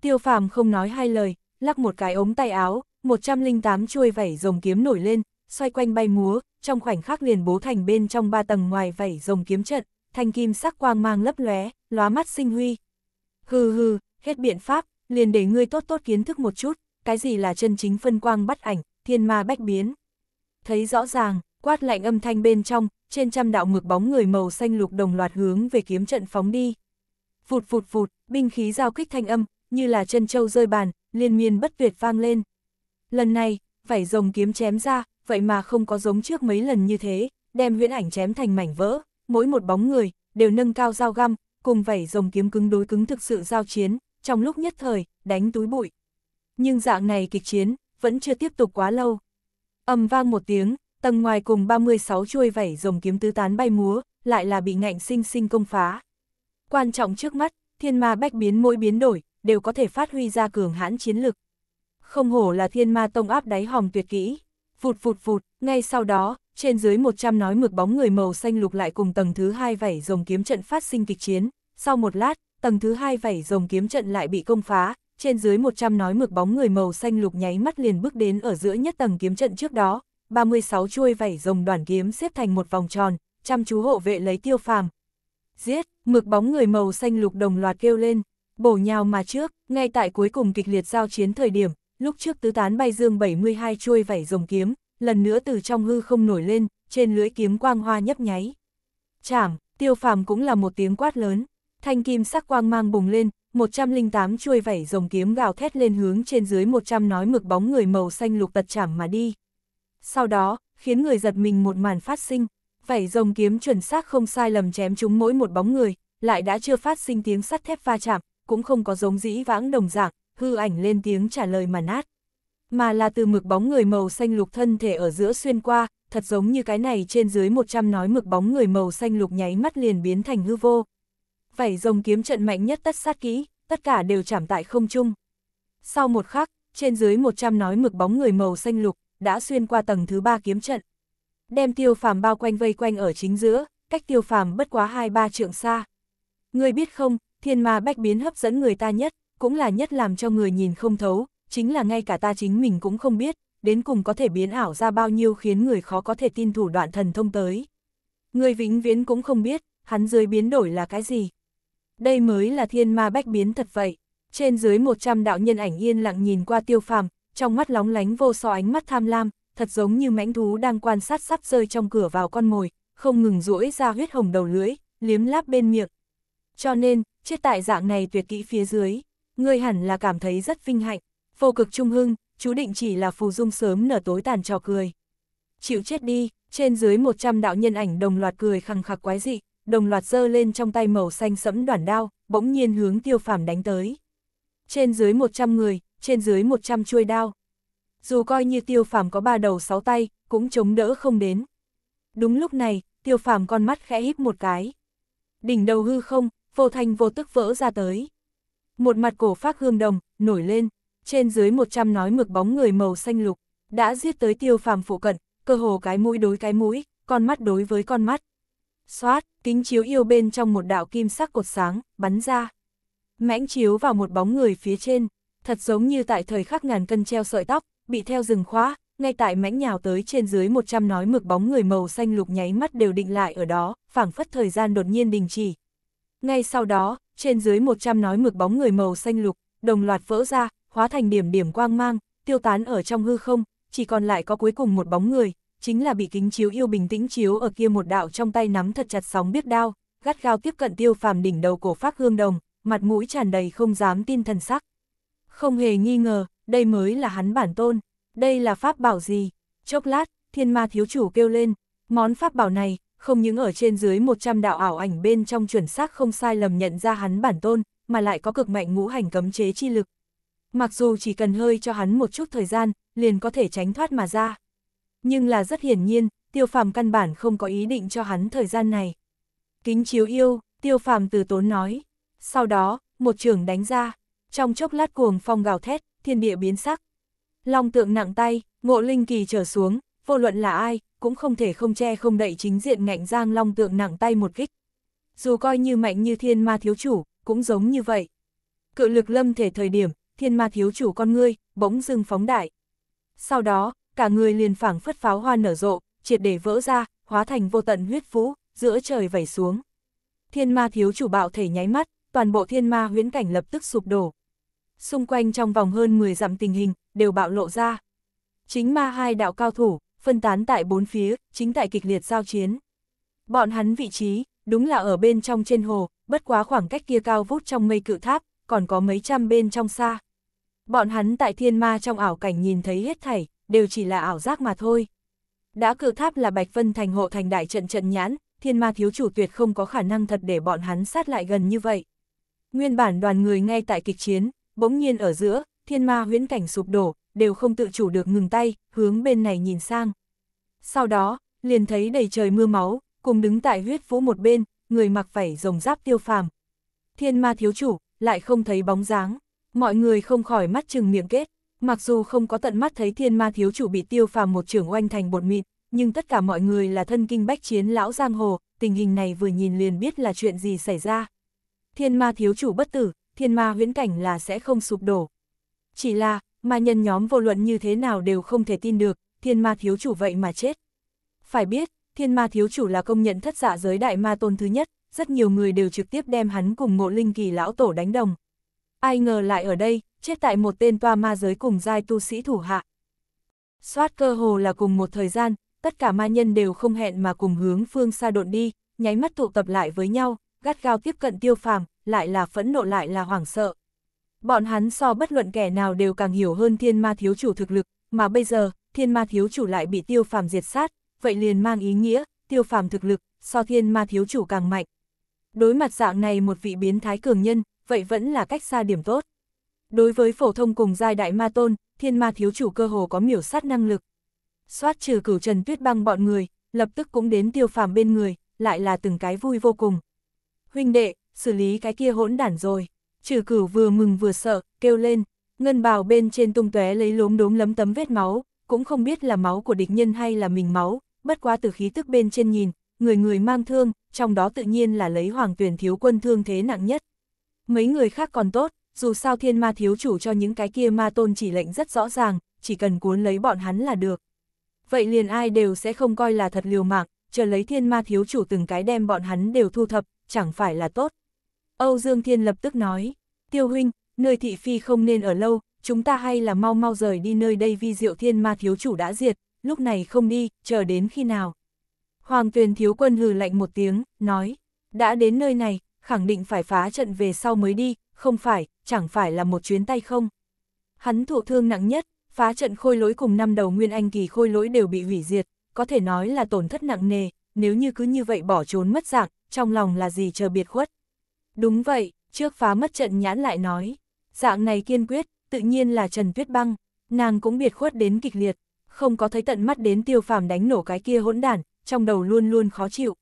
[SPEAKER 1] Tiêu phàm không nói hai lời, lắc một cái ống tay áo, 108 chuôi vảy rồng kiếm nổi lên, xoay quanh bay múa, trong khoảnh khắc liền bố thành bên trong ba tầng ngoài vảy rồng kiếm trận, thanh kim sắc quang mang lấp lóe, lóa mắt sinh huy. Hừ hừ, hết biện pháp, liền để ngươi tốt tốt kiến thức một chút, cái gì là chân chính phân quang bắt ảnh, thiên ma bách biến. Thấy rõ ràng, quát lạnh âm thanh bên trong, trên trăm đạo ngược bóng người màu xanh lục đồng loạt hướng về kiếm trận phóng đi. Phụt phụt phụt, binh khí giao kích thanh âm, như là chân châu rơi bàn, liên miên bất tuyệt vang lên. Lần này, vảy rồng kiếm chém ra, vậy mà không có giống trước mấy lần như thế, đem huyễn ảnh chém thành mảnh vỡ, mỗi một bóng người, đều nâng cao dao găm, cùng vảy rồng kiếm cứng đối cứng thực sự giao chiến, trong lúc nhất thời, đánh túi bụi. Nhưng dạng này kịch chiến, vẫn chưa tiếp tục quá lâu. ầm vang một tiếng, tầng ngoài cùng 36 chuôi vảy rồng kiếm tứ tán bay múa, lại là bị ngạnh sinh sinh công phá. Quan trọng trước mắt, thiên ma bách biến mỗi biến đổi, đều có thể phát huy ra cường hãn chiến lực. Không hổ là thiên ma tông áp đáy hòm tuyệt kỹ. Phụt phụt phụt, ngay sau đó, trên dưới 100 nói mực bóng người màu xanh lục lại cùng tầng thứ hai vảy rồng kiếm trận phát sinh kịch chiến. Sau một lát, tầng thứ hai vảy rồng kiếm trận lại bị công phá, trên dưới 100 nói mực bóng người màu xanh lục nháy mắt liền bước đến ở giữa nhất tầng kiếm trận trước đó, 36 chuôi vảy rồng đoàn kiếm xếp thành một vòng tròn, chăm chú hộ vệ lấy tiêu phàm. Giết, mực bóng người màu xanh lục đồng loạt kêu lên, Bổ nhào mà trước, ngay tại cuối cùng kịch liệt giao chiến thời điểm, lúc trước tứ tán bay dương 72 chuôi vảy rồng kiếm, lần nữa từ trong hư không nổi lên, trên lưỡi kiếm quang hoa nhấp nháy. Chảm, tiêu phàm cũng là một tiếng quát lớn, thanh kim sắc quang mang bùng lên, 108 chuôi vảy rồng kiếm gào thét lên hướng trên dưới 100 nói mực bóng người màu xanh lục tật chảm mà đi. Sau đó, khiến người giật mình một màn phát sinh, vảy rồng kiếm chuẩn xác không sai lầm chém chúng mỗi một bóng người, lại đã chưa phát sinh tiếng sắt thép va chạm, cũng không có giống dĩ vãng đồng dạng, hư ảnh lên tiếng trả lời mà nát. Mà là từ mực bóng người màu xanh lục thân thể ở giữa xuyên qua, thật giống như cái này trên dưới 100 nói mực bóng người màu xanh lục nháy mắt liền biến thành hư vô. Vảy rồng kiếm trận mạnh nhất tất sát kỹ, tất cả đều chạm tại không trung. Sau một khắc, trên dưới 100 nói mực bóng người màu xanh lục, đã xuyên qua tầng thứ ba kiếm trận. Đem tiêu phàm bao quanh vây quanh ở chính giữa, cách tiêu phàm bất quá hai ba trượng xa. Người biết không, Thiên ma bách biến hấp dẫn người ta nhất, cũng là nhất làm cho người nhìn không thấu, chính là ngay cả ta chính mình cũng không biết, đến cùng có thể biến ảo ra bao nhiêu khiến người khó có thể tin thủ đoạn thần thông tới. Người vĩnh viễn cũng không biết, hắn dưới biến đổi là cái gì. Đây mới là thiên ma bách biến thật vậy. Trên dưới 100 đạo nhân ảnh yên lặng nhìn qua tiêu phàm, trong mắt lóng lánh vô so ánh mắt tham lam, thật giống như mãnh thú đang quan sát sắp rơi trong cửa vào con mồi, không ngừng rũi ra huyết hồng đầu lưỡi, liếm láp bên miệng. Cho nên, chết tại dạng này tuyệt kỹ phía dưới, ngươi hẳn là cảm thấy rất vinh hạnh, vô cực trung hưng, chú định chỉ là phù dung sớm nở tối tàn trò cười. Chịu chết đi, trên dưới 100 đạo nhân ảnh đồng loạt cười khăng khặc quái dị, đồng loạt giơ lên trong tay màu xanh sẫm đoản đao, bỗng nhiên hướng tiêu phàm đánh tới. Trên dưới 100 người, trên dưới 100 chuôi đao. Dù coi như tiêu phàm có ba đầu sáu tay, cũng chống đỡ không đến. Đúng lúc này, tiêu phàm con mắt khẽ híp một cái. Đỉnh đầu hư không, vô thanh vô tức vỡ ra tới. Một mặt cổ phát hương đồng, nổi lên, trên dưới 100 nói mực bóng người màu xanh lục, đã giết tới tiêu phàm phụ cận, cơ hồ cái mũi đối cái mũi, con mắt đối với con mắt. Xoát, kính chiếu yêu bên trong một đạo kim sắc cột sáng, bắn ra. Mãnh chiếu vào một bóng người phía trên, thật giống như tại thời khắc ngàn cân treo sợi tóc, bị theo rừng khóa, ngay tại mãnh nhào tới trên dưới 100 nói mực bóng người màu xanh lục nháy mắt đều định lại ở đó, phảng phất thời gian đột nhiên đình chỉ, ngay sau đó, trên dưới 100 nói mực bóng người màu xanh lục, đồng loạt vỡ ra, hóa thành điểm điểm quang mang, tiêu tán ở trong hư không, chỉ còn lại có cuối cùng một bóng người, chính là bị kính chiếu yêu bình tĩnh chiếu ở kia một đạo trong tay nắm thật chặt sóng biết đao, gắt gao tiếp cận tiêu phàm đỉnh đầu cổ phát hương đồng, mặt mũi tràn đầy không dám tin thần sắc. Không hề nghi ngờ, đây mới là hắn bản tôn, đây là pháp bảo gì? Chốc lát, thiên ma thiếu chủ kêu lên, món pháp bảo này, không những ở trên dưới 100 đạo ảo ảnh bên trong chuẩn xác không sai lầm nhận ra hắn bản tôn, mà lại có cực mạnh ngũ hành cấm chế chi lực. Mặc dù chỉ cần hơi cho hắn một chút thời gian, liền có thể tránh thoát mà ra. Nhưng là rất hiển nhiên, tiêu phàm căn bản không có ý định cho hắn thời gian này. Kính chiếu yêu, tiêu phàm từ tốn nói. Sau đó, một trường đánh ra, trong chốc lát cuồng phong gào thét, thiên địa biến sắc. Long tượng nặng tay, ngộ linh kỳ trở xuống, vô luận là ai, cũng không thể không che không đậy chính diện ngạnh giang long tượng nặng tay một kích. Dù coi như mạnh như thiên ma thiếu chủ, cũng giống như vậy. Cự lực lâm thể thời điểm, thiên ma thiếu chủ con ngươi, bỗng dưng phóng đại. Sau đó, cả người liền phảng phất pháo hoa nở rộ, triệt để vỡ ra, hóa thành vô tận huyết vũ, giữa trời vẩy xuống. Thiên ma thiếu chủ bạo thể nháy mắt, toàn bộ thiên ma huyễn cảnh lập tức sụp đổ. Xung quanh trong vòng hơn 10 dặm tình hình, đều bạo lộ ra. Chính ma hai đạo cao thủ, phân tán tại bốn phía, chính tại kịch liệt giao chiến. Bọn hắn vị trí, đúng là ở bên trong trên hồ, bất quá khoảng cách kia cao vút trong mây cự tháp, còn có mấy trăm bên trong xa. Bọn hắn tại thiên ma trong ảo cảnh nhìn thấy hết thảy, đều chỉ là ảo giác mà thôi. Đã cự tháp là Bạch Vân thành hộ thành đại trận trận nhãn, thiên ma thiếu chủ tuyệt không có khả năng thật để bọn hắn sát lại gần như vậy. Nguyên bản đoàn người ngay tại kịch chiến, bỗng nhiên ở giữa, thiên ma huyễn cảnh sụp đổ, đều không tự chủ được ngừng tay, hướng bên này nhìn sang. Sau đó, liền thấy đầy trời mưa máu, cùng đứng tại huyết vũ một bên, người mặc vảy rồng giáp tiêu phàm. Thiên ma thiếu chủ, lại không thấy bóng dáng, mọi người không khỏi mắt chừng miệng kết, mặc dù không có tận mắt thấy thiên ma thiếu chủ bị tiêu phàm một trưởng oanh thành bột mịn, nhưng tất cả mọi người là thân kinh bách chiến lão giang hồ, tình hình này vừa nhìn liền biết là chuyện gì xảy ra. Thiên ma thiếu chủ bất tử, thiên ma huyễn cảnh là sẽ không sụp đổ. Chỉ là, ma nhân nhóm vô luận như thế nào đều không thể tin được, thiên ma thiếu chủ vậy mà chết. Phải biết, thiên ma thiếu chủ là công nhận thất giả dạ giới đại ma tôn thứ nhất, rất nhiều người đều trực tiếp đem hắn cùng ngộ linh kỳ lão tổ đánh đồng. Ai ngờ lại ở đây, chết tại một tên toa ma giới cùng giai tu sĩ thủ hạ. Xoát cơ hồ là cùng một thời gian, tất cả ma nhân đều không hẹn mà cùng hướng phương xa độn đi, nháy mắt tụ tập lại với nhau, gắt gao tiếp cận tiêu phàm, lại là phẫn nộ lại là hoảng sợ. Bọn hắn so bất luận kẻ nào đều càng hiểu hơn thiên ma thiếu chủ thực lực, mà bây giờ, thiên ma thiếu chủ lại bị tiêu phàm diệt sát, vậy liền mang ý nghĩa, tiêu phàm thực lực, so thiên ma thiếu chủ càng mạnh. Đối mặt dạng này một vị biến thái cường nhân, vậy vẫn là cách xa điểm tốt. Đối với phổ thông cùng giai đại ma tôn, thiên ma thiếu chủ cơ hồ có miểu sát năng lực. Xoát trừ cửu trần tuyết băng bọn người, lập tức cũng đến tiêu phàm bên người, lại là từng cái vui vô cùng. Huynh đệ, xử lý cái kia hỗn đản rồi trừ cửu vừa mừng vừa sợ, kêu lên, ngân bào bên trên tung tóe lấy lốm đốm lấm tấm vết máu, cũng không biết là máu của địch nhân hay là mình máu, bất quá từ khí tức bên trên nhìn, người người mang thương, trong đó tự nhiên là lấy hoàng tuyển thiếu quân thương thế nặng nhất. Mấy người khác còn tốt, dù sao thiên ma thiếu chủ cho những cái kia ma tôn chỉ lệnh rất rõ ràng, chỉ cần cuốn lấy bọn hắn là được. Vậy liền ai đều sẽ không coi là thật liều mạng, chờ lấy thiên ma thiếu chủ từng cái đem bọn hắn đều thu thập, chẳng phải là tốt. Âu Dương Thiên lập tức nói, tiêu huynh, nơi thị phi không nên ở lâu, chúng ta hay là mau mau rời đi nơi đây vi diệu thiên ma thiếu chủ đã diệt, lúc này không đi, chờ đến khi nào. Hoàng tuyền thiếu quân hừ lạnh một tiếng, nói, đã đến nơi này, khẳng định phải phá trận về sau mới đi, không phải, chẳng phải là một chuyến tay không. Hắn thụ thương nặng nhất, phá trận khôi lỗi cùng năm đầu nguyên anh kỳ khôi lỗi đều bị hủy diệt, có thể nói là tổn thất nặng nề, nếu như cứ như vậy bỏ trốn mất dạng, trong lòng là gì chờ biệt khuất. Đúng vậy, trước phá mất trận nhãn lại nói. Dạng này kiên quyết, tự nhiên là Trần Tuyết Băng, nàng cũng biệt khuất đến kịch liệt, không có thấy tận mắt đến tiêu phàm đánh nổ cái kia hỗn đản, trong đầu luôn luôn khó chịu.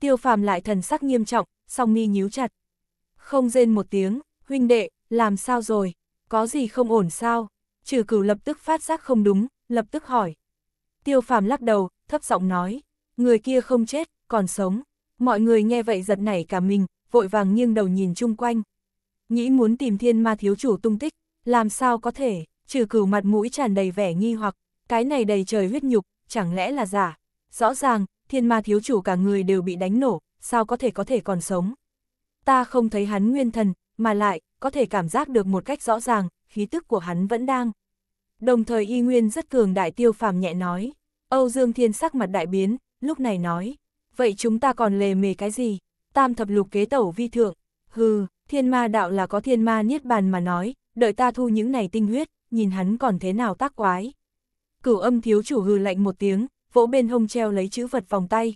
[SPEAKER 1] Tiêu phàm lại thần sắc nghiêm trọng, song mi nhíu chặt. Không rên một tiếng, huynh đệ, làm sao rồi, có gì không ổn sao? Trừ cửu lập tức phát giác không đúng, lập tức hỏi. Tiêu phàm lắc đầu, thấp giọng nói, người kia không chết, còn sống. Mọi người nghe vậy giật nảy cả mình, vội vàng nghiêng đầu nhìn chung quanh. Nghĩ muốn tìm thiên ma thiếu chủ tung tích, làm sao có thể, trừ cửu mặt mũi tràn đầy vẻ nghi hoặc, cái này đầy trời huyết nhục, chẳng lẽ là giả. Rõ ràng, thiên ma thiếu chủ cả người đều bị đánh nổ, sao có thể có thể còn sống. Ta không thấy hắn nguyên thần, mà lại, có thể cảm giác được một cách rõ ràng, khí tức của hắn vẫn đang. Đồng thời y nguyên rất cường đại tiêu phàm nhẹ nói. Âu Dương Thiên sắc mặt đại biến, lúc này nói. Vậy chúng ta còn lề mề cái gì? tam thập lục kế tẩu vi thượng, hừ, thiên ma đạo là có thiên ma niết bàn mà nói, đợi ta thu những này tinh huyết, nhìn hắn còn thế nào tác quái. Cửu âm thiếu chủ hừ lạnh một tiếng, vỗ bên hông treo lấy chữ vật vòng tay.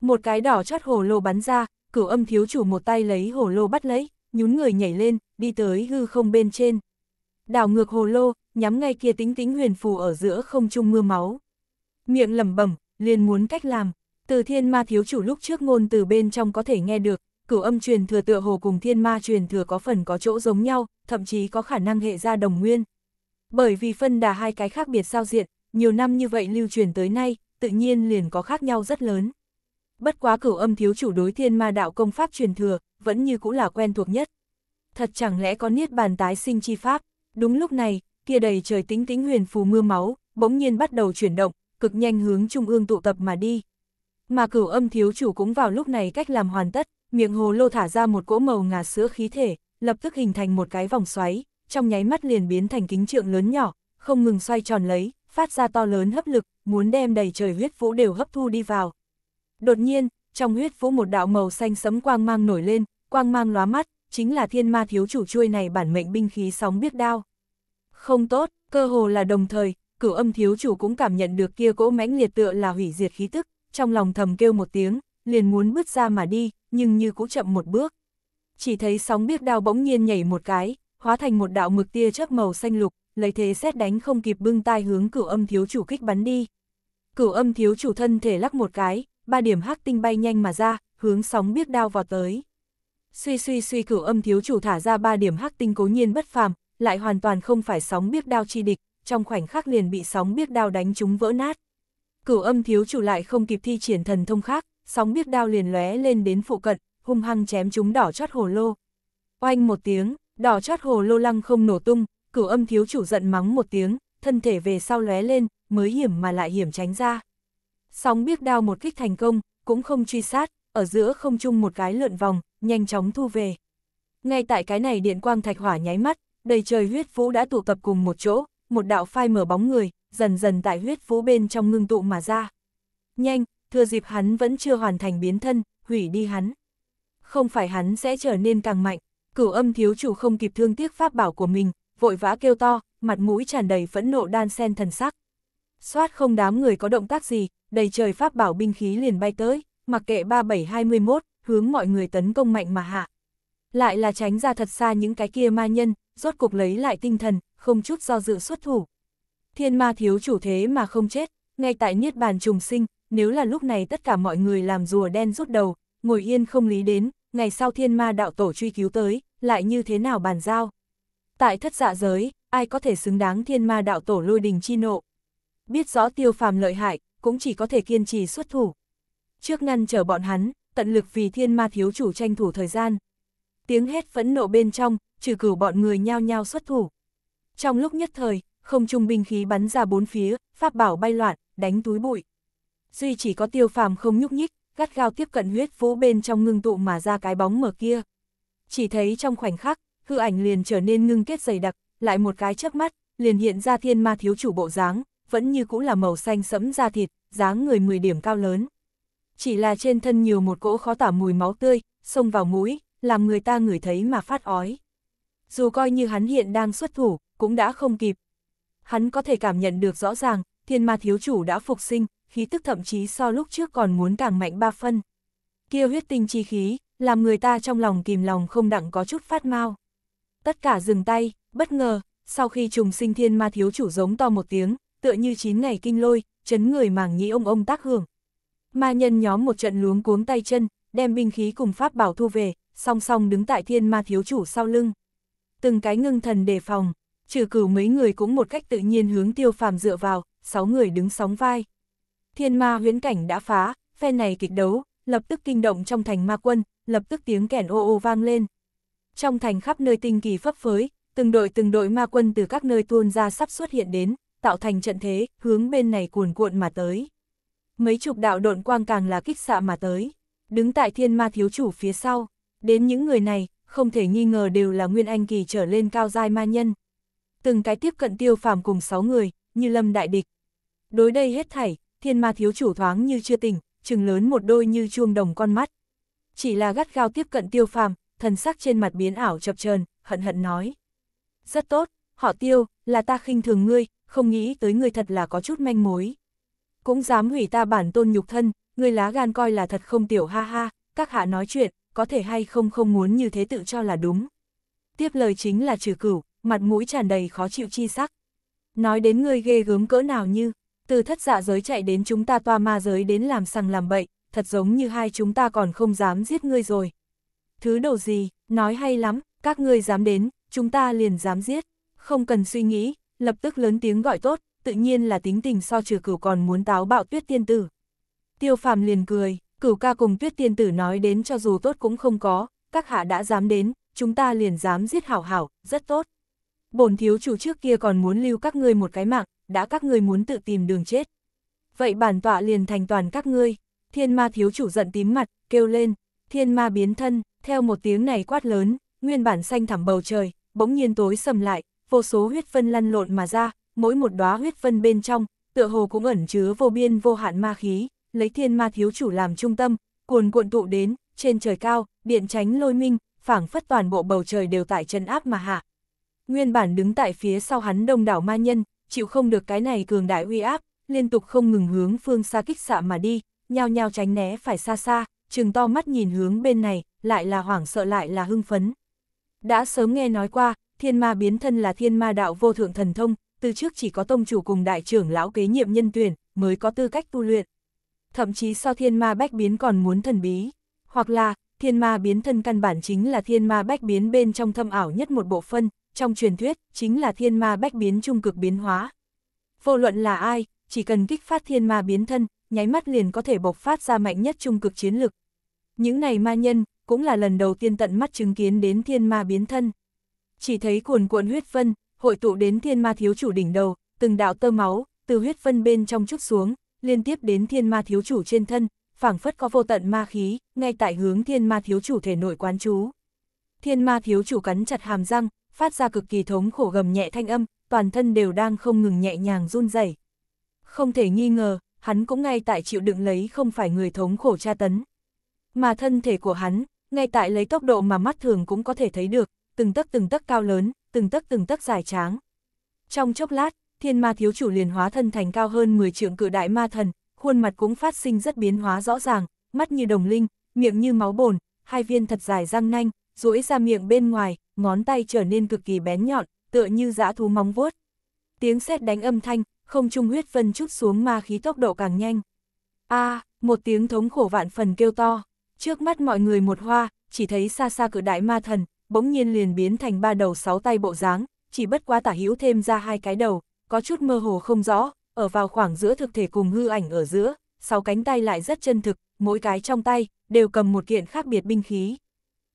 [SPEAKER 1] Một cái đỏ chót hồ lô bắn ra, cửu âm thiếu chủ một tay lấy hồ lô bắt lấy, nhún người nhảy lên, đi tới hư không bên trên. Đảo ngược hồ lô, nhắm ngay kia tính tính huyền phù ở giữa không trung mưa máu. Miệng lẩm bẩm, liền muốn cách làm, từ thiên ma thiếu chủ lúc trước ngôn từ bên trong có thể nghe được, cửu âm truyền thừa tựa hồ cùng thiên ma truyền thừa có phần có chỗ giống nhau, thậm chí có khả năng hệ ra đồng nguyên. Bởi vì phân đà hai cái khác biệt sao diện, nhiều năm như vậy lưu truyền tới nay, tự nhiên liền có khác nhau rất lớn. Bất quá cửu âm thiếu chủ đối thiên ma đạo công pháp truyền thừa, vẫn như cũng là quen thuộc nhất. Thật chẳng lẽ có niết bàn tái sinh chi pháp, đúng lúc này, kia đầy trời tính tính huyền phù mưa máu, bỗng nhiên bắt đầu chuyển động, cực nhanh hướng trung ương tụ tập mà đi, mà cửu âm thiếu chủ cũng vào lúc này cách làm hoàn tất, miệng hồ lô thả ra một cỗ màu ngà sữa khí thể, lập tức hình thành một cái vòng xoáy, trong nháy mắt liền biến thành kính trượng lớn nhỏ, không ngừng xoay tròn lấy, phát ra to lớn hấp lực, muốn đem đầy trời huyết vũ đều hấp thu đi vào. Đột nhiên, trong huyết vũ một đạo màu xanh sấm quang mang nổi lên, quang mang lóa mắt, chính là thiên ma thiếu chủ chuôi này bản mệnh binh khí sóng biết đao. Không tốt, cơ hồ là đồng thời, cửu âm thiếu chủ cũng cảm nhận được kia cỗ mãnh liệt tựa là hủy diệt khí tức, trong lòng thầm kêu một tiếng, liền muốn bước ra mà đi, nhưng như cũ chậm một bước. Chỉ thấy sóng biếc đao bỗng nhiên nhảy một cái, hóa thành một đạo mực tia chớp màu xanh lục, lấy thế xét đánh không kịp bưng tai hướng cửu âm thiếu chủ kích bắn đi. Cửu âm thiếu chủ thân thể lắc một cái, ba điểm hắc tinh bay nhanh mà ra, hướng sóng biếc đao vào tới. Suy suy suy cửu âm thiếu chủ thả ra ba điểm hắc tinh cố nhiên bất phàm, lại hoàn toàn không phải sóng biếc đao chi địch, trong khoảnh khắc liền bị sóng biếc đao đánh chúng vỡ nát. Cửu âm thiếu chủ lại không kịp thi triển thần thông khác, sóng biết đao liền lóe lên đến phụ cận, hung hăng chém chúng đỏ chót hồ lô. Oanh một tiếng, đỏ chót hồ lô lăng không nổ tung, cửu âm thiếu chủ giận mắng một tiếng, thân thể về sau lóe lên, mới hiểm mà lại hiểm tránh ra. Sóng biết đao một kích thành công, cũng không truy sát, ở giữa không chung một cái lượn vòng, nhanh chóng thu về. Ngay tại cái này điện quang thạch hỏa nháy mắt, đầy trời huyết vũ đã tụ tập cùng một chỗ, một đạo phai mở bóng người, dần dần tại huyết vũ bên trong ngưng tụ mà ra. Nhanh, thừa dịp hắn vẫn chưa hoàn thành biến thân, hủy đi hắn. Không phải hắn sẽ trở nên càng mạnh, cửu âm thiếu chủ không kịp thương tiếc pháp bảo của mình, vội vã kêu to, mặt mũi tràn đầy phẫn nộ đan sen thần sắc. Xoát không đám người có động tác gì, đầy trời pháp bảo binh khí liền bay tới, mặc kệ 3721, hướng mọi người tấn công mạnh mà hạ. Lại là tránh ra thật xa những cái kia ma nhân, rốt cuộc lấy lại tinh thần, không chút do dự xuất thủ. Thiên ma thiếu chủ thế mà không chết, ngay tại Niết Bàn trùng sinh, nếu là lúc này tất cả mọi người làm rùa đen rút đầu, ngồi yên không lý đến, ngày sau thiên ma đạo tổ truy cứu tới, lại như thế nào bàn giao. Tại thất dạ giới, ai có thể xứng đáng thiên ma đạo tổ lôi đình chi nộ. Biết rõ tiêu phàm lợi hại, cũng chỉ có thể kiên trì xuất thủ. Trước ngăn trở bọn hắn, tận lực vì thiên ma thiếu chủ tranh thủ thời gian. Tiếng hét phẫn nộ bên trong, trừ cửu bọn người nhao nhao xuất thủ. Trong lúc nhất thời, không trung binh khí bắn ra bốn phía, pháp bảo bay loạn, đánh túi bụi. Duy chỉ có tiêu phàm không nhúc nhích, gắt gao tiếp cận huyết vũ bên trong ngưng tụ mà ra cái bóng mở kia. Chỉ thấy trong khoảnh khắc, hư ảnh liền trở nên ngưng kết dày đặc, lại một cái chớp mắt, liền hiện ra thiên ma thiếu chủ bộ dáng, vẫn như cũ là màu xanh sẫm da thịt, dáng người 10 điểm cao lớn. Chỉ là trên thân nhiều một cỗ khó tả mùi máu tươi, xông vào mũi, làm người ta ngửi thấy mà phát ói. Dù coi như hắn hiện đang xuất thủ, cũng đã không kịp, hắn có thể cảm nhận được rõ ràng, thiên ma thiếu chủ đã phục sinh, khí tức thậm chí so lúc trước còn muốn càng mạnh ba phân. Kia huyết tinh chi khí, làm người ta trong lòng kìm lòng không đặng có chút phát mau. Tất cả dừng tay, bất ngờ, sau khi trùng sinh thiên ma thiếu chủ giống to một tiếng, tựa như chín ngày kinh lôi, chấn người màng nhĩ ông ông tác hưởng. Ma nhân nhóm một trận luống cuống tay chân, đem binh khí cùng pháp bảo thu về, song song đứng tại thiên ma thiếu chủ sau lưng. Từng cái ngưng thần đề phòng, trừ cử mấy người cũng một cách tự nhiên hướng tiêu phàm dựa vào, sáu người đứng sóng vai. Thiên ma huyễn cảnh đã phá, phe này kịch đấu, lập tức kinh động trong thành ma quân, lập tức tiếng kẻn ô ô vang lên. Trong thành khắp nơi tinh kỳ phấp phới, từng đội từng đội ma quân từ các nơi tuôn ra sắp xuất hiện đến, tạo thành trận thế, hướng bên này cuồn cuộn mà tới. Mấy chục đạo độn quang càng là kích xạ mà tới, đứng tại thiên ma thiếu chủ phía sau, đến những người này, không thể nghi ngờ đều là nguyên anh kỳ trở lên cao giai ma nhân từng cái tiếp cận tiêu phàm cùng sáu người, như lâm đại địch. Đối đây hết thảy, thiên ma thiếu chủ thoáng như chưa tỉnh, trừng lớn một đôi như chuông đồng con mắt. Chỉ là gắt gao tiếp cận tiêu phàm, thần sắc trên mặt biến ảo chập chờn hận hận nói. Rất tốt, họ tiêu, là ta khinh thường ngươi, không nghĩ tới ngươi thật là có chút manh mối. Cũng dám hủy ta bản tôn nhục thân, ngươi lá gan coi là thật không tiểu ha ha, các hạ nói chuyện, có thể hay không không muốn như thế tự cho là đúng. Tiếp lời chính là trừ cửu, mặt mũi tràn đầy khó chịu chi sắc. Nói đến ngươi ghê gớm cỡ nào như, từ thất dạ giới chạy đến chúng ta toa ma giới đến làm sằng làm bậy, thật giống như hai chúng ta còn không dám giết ngươi rồi. Thứ đồ gì, nói hay lắm, các ngươi dám đến, chúng ta liền dám giết, không cần suy nghĩ, lập tức lớn tiếng gọi tốt, tự nhiên là tính tình so trừ cửu còn muốn táo bạo tuyết tiên tử. Tiêu phàm liền cười, cửu ca cùng tuyết tiên tử nói đến cho dù tốt cũng không có, các hạ đã dám đến, chúng ta liền dám giết hảo hảo, rất tốt bổn thiếu chủ trước kia còn muốn lưu các ngươi một cái mạng, đã các ngươi muốn tự tìm đường chết. Vậy bản tọa liền thành toàn các ngươi, thiên ma thiếu chủ giận tím mặt, kêu lên, thiên ma biến thân, theo một tiếng này quát lớn, nguyên bản xanh thẳm bầu trời, bỗng nhiên tối sầm lại, vô số huyết phân lăn lộn mà ra, mỗi một đóa huyết phân bên trong, tựa hồ cũng ẩn chứa vô biên vô hạn ma khí, lấy thiên ma thiếu chủ làm trung tâm, cuồn cuộn tụ đến, trên trời cao, điện tránh lôi minh, phảng phất toàn bộ bầu trời đều tại chân áp mà hạ, Nguyên bản đứng tại phía sau hắn đông đảo ma nhân, chịu không được cái này cường đại uy áp, liên tục không ngừng hướng phương xa kích xạ mà đi, nhao nhao tránh né phải xa xa, trừng to mắt nhìn hướng bên này, lại là hoảng sợ lại là hưng phấn. Đã sớm nghe nói qua, thiên ma biến thân là thiên ma đạo vô thượng thần thông, từ trước chỉ có tông chủ cùng đại trưởng lão kế nhiệm nhân tuyển, mới có tư cách tu luyện. Thậm chí sau thiên ma bách biến còn muốn thần bí, hoặc là, thiên ma biến thân căn bản chính là thiên ma bách biến bên trong thâm ảo nhất một bộ phân, trong truyền thuyết, chính là thiên ma bách biến trung cực biến hóa. Vô luận là ai, chỉ cần kích phát thiên ma biến thân, nháy mắt liền có thể bộc phát ra mạnh nhất trung cực chiến lực. Những này ma nhân, cũng là lần đầu tiên tận mắt chứng kiến đến thiên ma biến thân. Chỉ thấy cuồn cuộn huyết vân, hội tụ đến thiên ma thiếu chủ đỉnh đầu, từng đạo tơ máu, từ huyết vân bên trong chút xuống, liên tiếp đến thiên ma thiếu chủ trên thân, phảng phất có vô tận ma khí, ngay tại hướng thiên ma thiếu chủ thể nội quán chú. Thiên ma thiếu chủ cắn chặt hàm răng, phát ra cực kỳ thống khổ gầm nhẹ thanh âm, toàn thân đều đang không ngừng nhẹ nhàng run rẩy. Không thể nghi ngờ, hắn cũng ngay tại chịu đựng lấy không phải người thống khổ tra tấn. Mà thân thể của hắn, ngay tại lấy tốc độ mà mắt thường cũng có thể thấy được, từng tấc từng tấc cao lớn, từng tấc từng tấc dài tráng. Trong chốc lát, thiên ma thiếu chủ liền hóa thân thành cao hơn 10 trượng cự đại ma thần, khuôn mặt cũng phát sinh rất biến hóa rõ ràng, mắt như đồng linh, miệng như máu bồn, hai viên thật dài răng nanh, duỗi ra miệng bên ngoài, ngón tay trở nên cực kỳ bén nhọn, tựa như dã thú móng vuốt. Tiếng sét đánh âm thanh, không trung huyết phân chút xuống ma khí tốc độ càng nhanh. A, à, một tiếng thống khổ vạn phần kêu to, trước mắt mọi người một hoa, chỉ thấy xa xa cự đại ma thần, bỗng nhiên liền biến thành ba đầu sáu tay bộ dáng, chỉ bất quá tả hữu thêm ra hai cái đầu, có chút mơ hồ không rõ, ở vào khoảng giữa thực thể cùng hư ảnh ở giữa, sáu cánh tay lại rất chân thực, mỗi cái trong tay đều cầm một kiện khác biệt binh khí.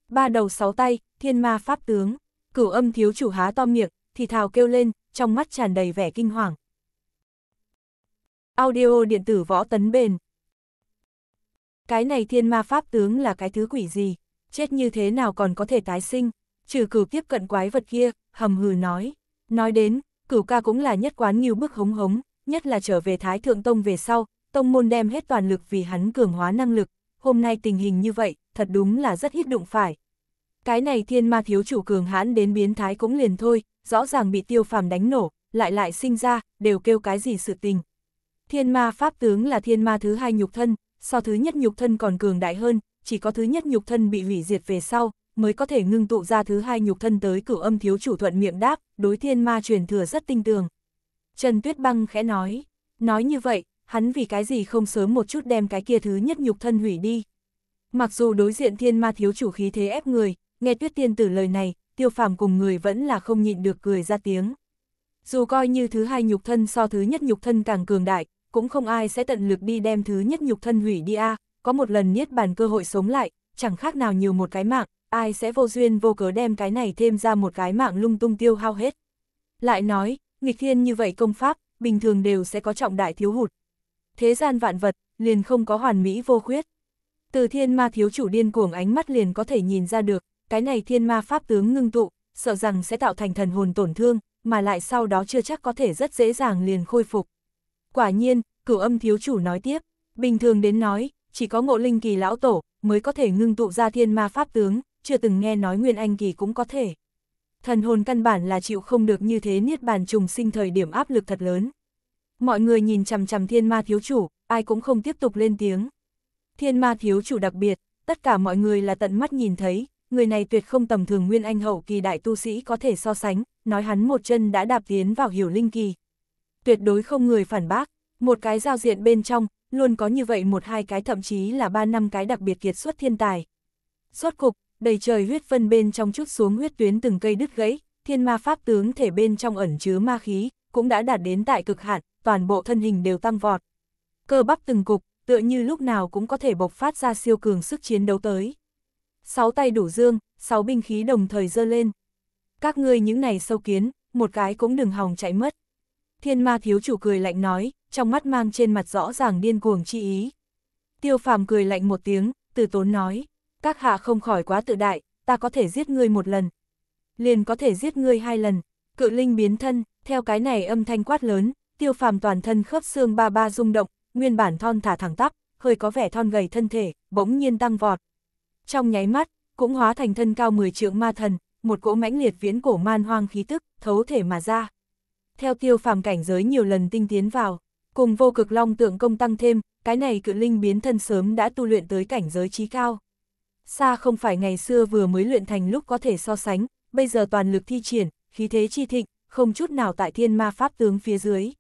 [SPEAKER 1] Ba đầu sáu tay, thiên ma pháp tướng, cửu âm thiếu chủ há to miệng, thì thào kêu lên, trong mắt tràn đầy vẻ kinh hoàng. Audio điện tử võ tấn bền. Cái này thiên ma pháp tướng là cái thứ quỷ gì? Chết như thế nào còn có thể tái sinh? Trừ cửu tiếp cận quái vật kia, hầm hừ nói. Nói đến, cửu ca cũng là nhất quán nhiều bức hống hống, nhất là trở về Thái Thượng Tông về sau, Tông môn đem hết toàn lực vì hắn cường hóa năng lực. Hôm nay tình hình như vậy, thật đúng là rất hít đụng phải. Cái này thiên ma thiếu chủ cường hãn đến biến thái cũng liền thôi, rõ ràng bị tiêu phàm đánh nổ, lại lại sinh ra, đều kêu cái gì sự tình. Thiên ma pháp tướng là thiên ma thứ hai nhục thân, so thứ nhất nhục thân còn cường đại hơn, chỉ có thứ nhất nhục thân bị hủy diệt về sau, mới có thể ngưng tụ ra thứ hai nhục thân tới cửu âm thiếu chủ thuận miệng đáp, đối thiên ma truyền thừa rất tinh tường. Trần Tuyết Băng khẽ nói, nói như vậy, hắn vì cái gì không sớm một chút đem cái kia thứ nhất nhục thân hủy đi. Mặc dù đối diện thiên ma thiếu chủ khí thế ép người, nghe tuyết tiên tử lời này, tiêu phàm cùng người vẫn là không nhịn được cười ra tiếng. Dù coi như thứ hai nhục thân so thứ nhất nhục thân càng cường đại, cũng không ai sẽ tận lực đi đem thứ nhất nhục thân hủy đi a có một lần niết bàn cơ hội sống lại, chẳng khác nào nhiều một cái mạng, ai sẽ vô duyên vô cớ đem cái này thêm ra một cái mạng lung tung tiêu hao hết. Lại nói, nghịch thiên như vậy công pháp, bình thường đều sẽ có trọng đại thiếu hụt. Thế gian vạn vật, liền không có hoàn mỹ vô khuyết. Từ thiên ma thiếu chủ điên cuồng ánh mắt liền có thể nhìn ra được, cái này thiên ma pháp tướng ngưng tụ, sợ rằng sẽ tạo thành thần hồn tổn thương, mà lại sau đó chưa chắc có thể rất dễ dàng liền khôi phục. Quả nhiên, cửu âm thiếu chủ nói tiếp, bình thường đến nói, chỉ có ngộ linh kỳ lão tổ mới có thể ngưng tụ ra thiên ma pháp tướng, chưa từng nghe nói nguyên anh kỳ cũng có thể. Thần hồn căn bản là chịu không được như thế niết bàn trùng sinh thời điểm áp lực thật lớn. Mọi người nhìn chằm chằm thiên ma thiếu chủ, ai cũng không tiếp tục lên tiếng. Thiên ma thiếu chủ đặc biệt, tất cả mọi người là tận mắt nhìn thấy, người này tuyệt không tầm thường nguyên anh hậu kỳ đại tu sĩ có thể so sánh, nói hắn một chân đã đạp tiến vào hiểu linh kỳ. Tuyệt đối không người phản bác, một cái giao diện bên trong, luôn có như vậy một hai cái thậm chí là ba năm cái đặc biệt kiệt xuất thiên tài. Rốt cục, đầy trời huyết phân bên trong chút xuống huyết tuyến từng cây đứt gãy, thiên ma pháp tướng thể bên trong ẩn chứa ma khí, cũng đã đạt đến tại cực hạn, toàn bộ thân hình đều tăng vọt. Cơ bắp từng cục, tựa như lúc nào cũng có thể bộc phát ra siêu cường sức chiến đấu tới. Sáu tay đủ dương, sáu binh khí đồng thời dơ lên. Các ngươi những này sâu kiến, một cái cũng đừng hòng chạy mất. Thiên ma thiếu chủ cười lạnh nói, trong mắt mang trên mặt rõ ràng điên cuồng chi ý. Tiêu phàm cười lạnh một tiếng, từ tốn nói, các hạ không khỏi quá tự đại, ta có thể giết ngươi một lần. Liền có thể giết ngươi hai lần, cự linh biến thân, theo cái này âm thanh quát lớn, tiêu phàm toàn thân khớp xương ba ba rung động, nguyên bản thon thả thẳng tắp, hơi có vẻ thon gầy thân thể, bỗng nhiên tăng vọt. Trong nháy mắt, cũng hóa thành thân cao 10 trượng ma thần, một cỗ mãnh liệt viễn cổ man hoang khí tức, thấu thể mà ra. Theo tiêu phàm cảnh giới nhiều lần tinh tiến vào, cùng vô cực long tượng công tăng thêm, cái này cự linh biến thân sớm đã tu luyện tới cảnh giới trí cao. Xa không phải ngày xưa vừa mới luyện thành lúc có thể so sánh, bây giờ toàn lực thi triển, khí thế chi thịnh, không chút nào tại thiên ma pháp tướng phía dưới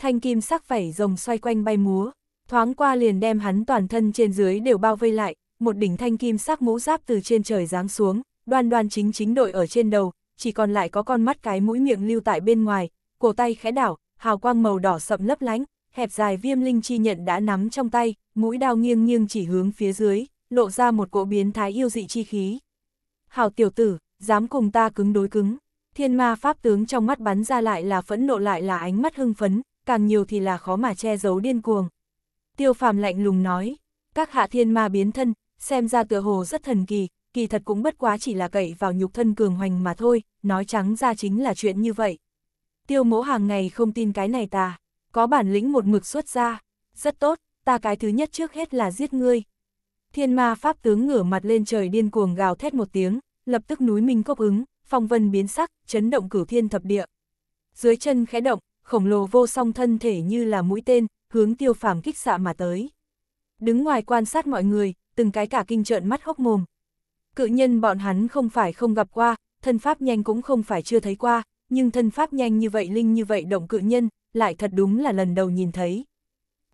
[SPEAKER 1] thanh kim sắc vảy rồng xoay quanh bay múa, thoáng qua liền đem hắn toàn thân trên dưới đều bao vây lại, một đỉnh thanh kim sắc mũ giáp từ trên trời giáng xuống, đoan đoan chính chính đội ở trên đầu, chỉ còn lại có con mắt cái mũi miệng lưu tại bên ngoài, cổ tay khẽ đảo, hào quang màu đỏ sậm lấp lánh, hẹp dài viêm linh chi nhận đã nắm trong tay, mũi đao nghiêng nghiêng chỉ hướng phía dưới, lộ ra một cỗ biến thái yêu dị chi khí. Hào tiểu tử, dám cùng ta cứng đối cứng. Thiên ma pháp tướng trong mắt bắn ra lại là phẫn nộ lại là ánh mắt hưng phấn, càng nhiều thì là khó mà che giấu điên cuồng. Tiêu phàm lạnh lùng nói, các hạ thiên ma biến thân, xem ra tựa hồ rất thần kỳ, kỳ thật cũng bất quá chỉ là cậy vào nhục thân cường hoành mà thôi, nói trắng ra chính là chuyện như vậy. Tiêu mỗ hàng ngày không tin cái này ta, có bản lĩnh một mực xuất ra, rất tốt, ta cái thứ nhất trước hết là giết ngươi. Thiên ma pháp tướng ngửa mặt lên trời điên cuồng gào thét một tiếng, lập tức núi minh cốc ứng, phong vân biến sắc, chấn động cửu thiên thập địa. Dưới chân khẽ động, khổng lồ vô song thân thể như là mũi tên, hướng tiêu phàm kích xạ mà tới. Đứng ngoài quan sát mọi người, từng cái cả kinh trợn mắt hốc mồm. Cự nhân bọn hắn không phải không gặp qua, thân pháp nhanh cũng không phải chưa thấy qua, nhưng thân pháp nhanh như vậy linh như vậy động cự nhân, lại thật đúng là lần đầu nhìn thấy.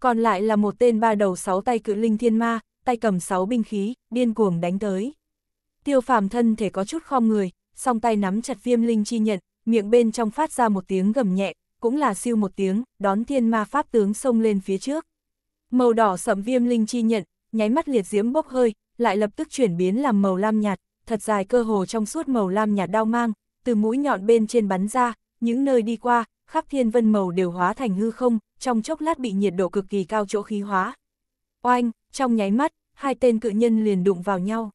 [SPEAKER 1] Còn lại là một tên ba đầu sáu tay cự linh thiên ma, tay cầm sáu binh khí, điên cuồng đánh tới. Tiêu phàm thân thể có chút khom người, song tay nắm chặt viêm linh chi nhận, miệng bên trong phát ra một tiếng gầm nhẹ, cũng là siêu một tiếng, đón thiên ma pháp tướng xông lên phía trước. Màu đỏ sậm viêm linh chi nhận, nháy mắt liệt diễm bốc hơi, lại lập tức chuyển biến làm màu lam nhạt, thật dài cơ hồ trong suốt màu lam nhạt đau mang, từ mũi nhọn bên trên bắn ra, những nơi đi qua, khắp thiên vân màu đều hóa thành hư không, trong chốc lát bị nhiệt độ cực kỳ cao chỗ khí hóa. Oanh, trong nháy mắt, hai tên cự nhân liền đụng vào nhau.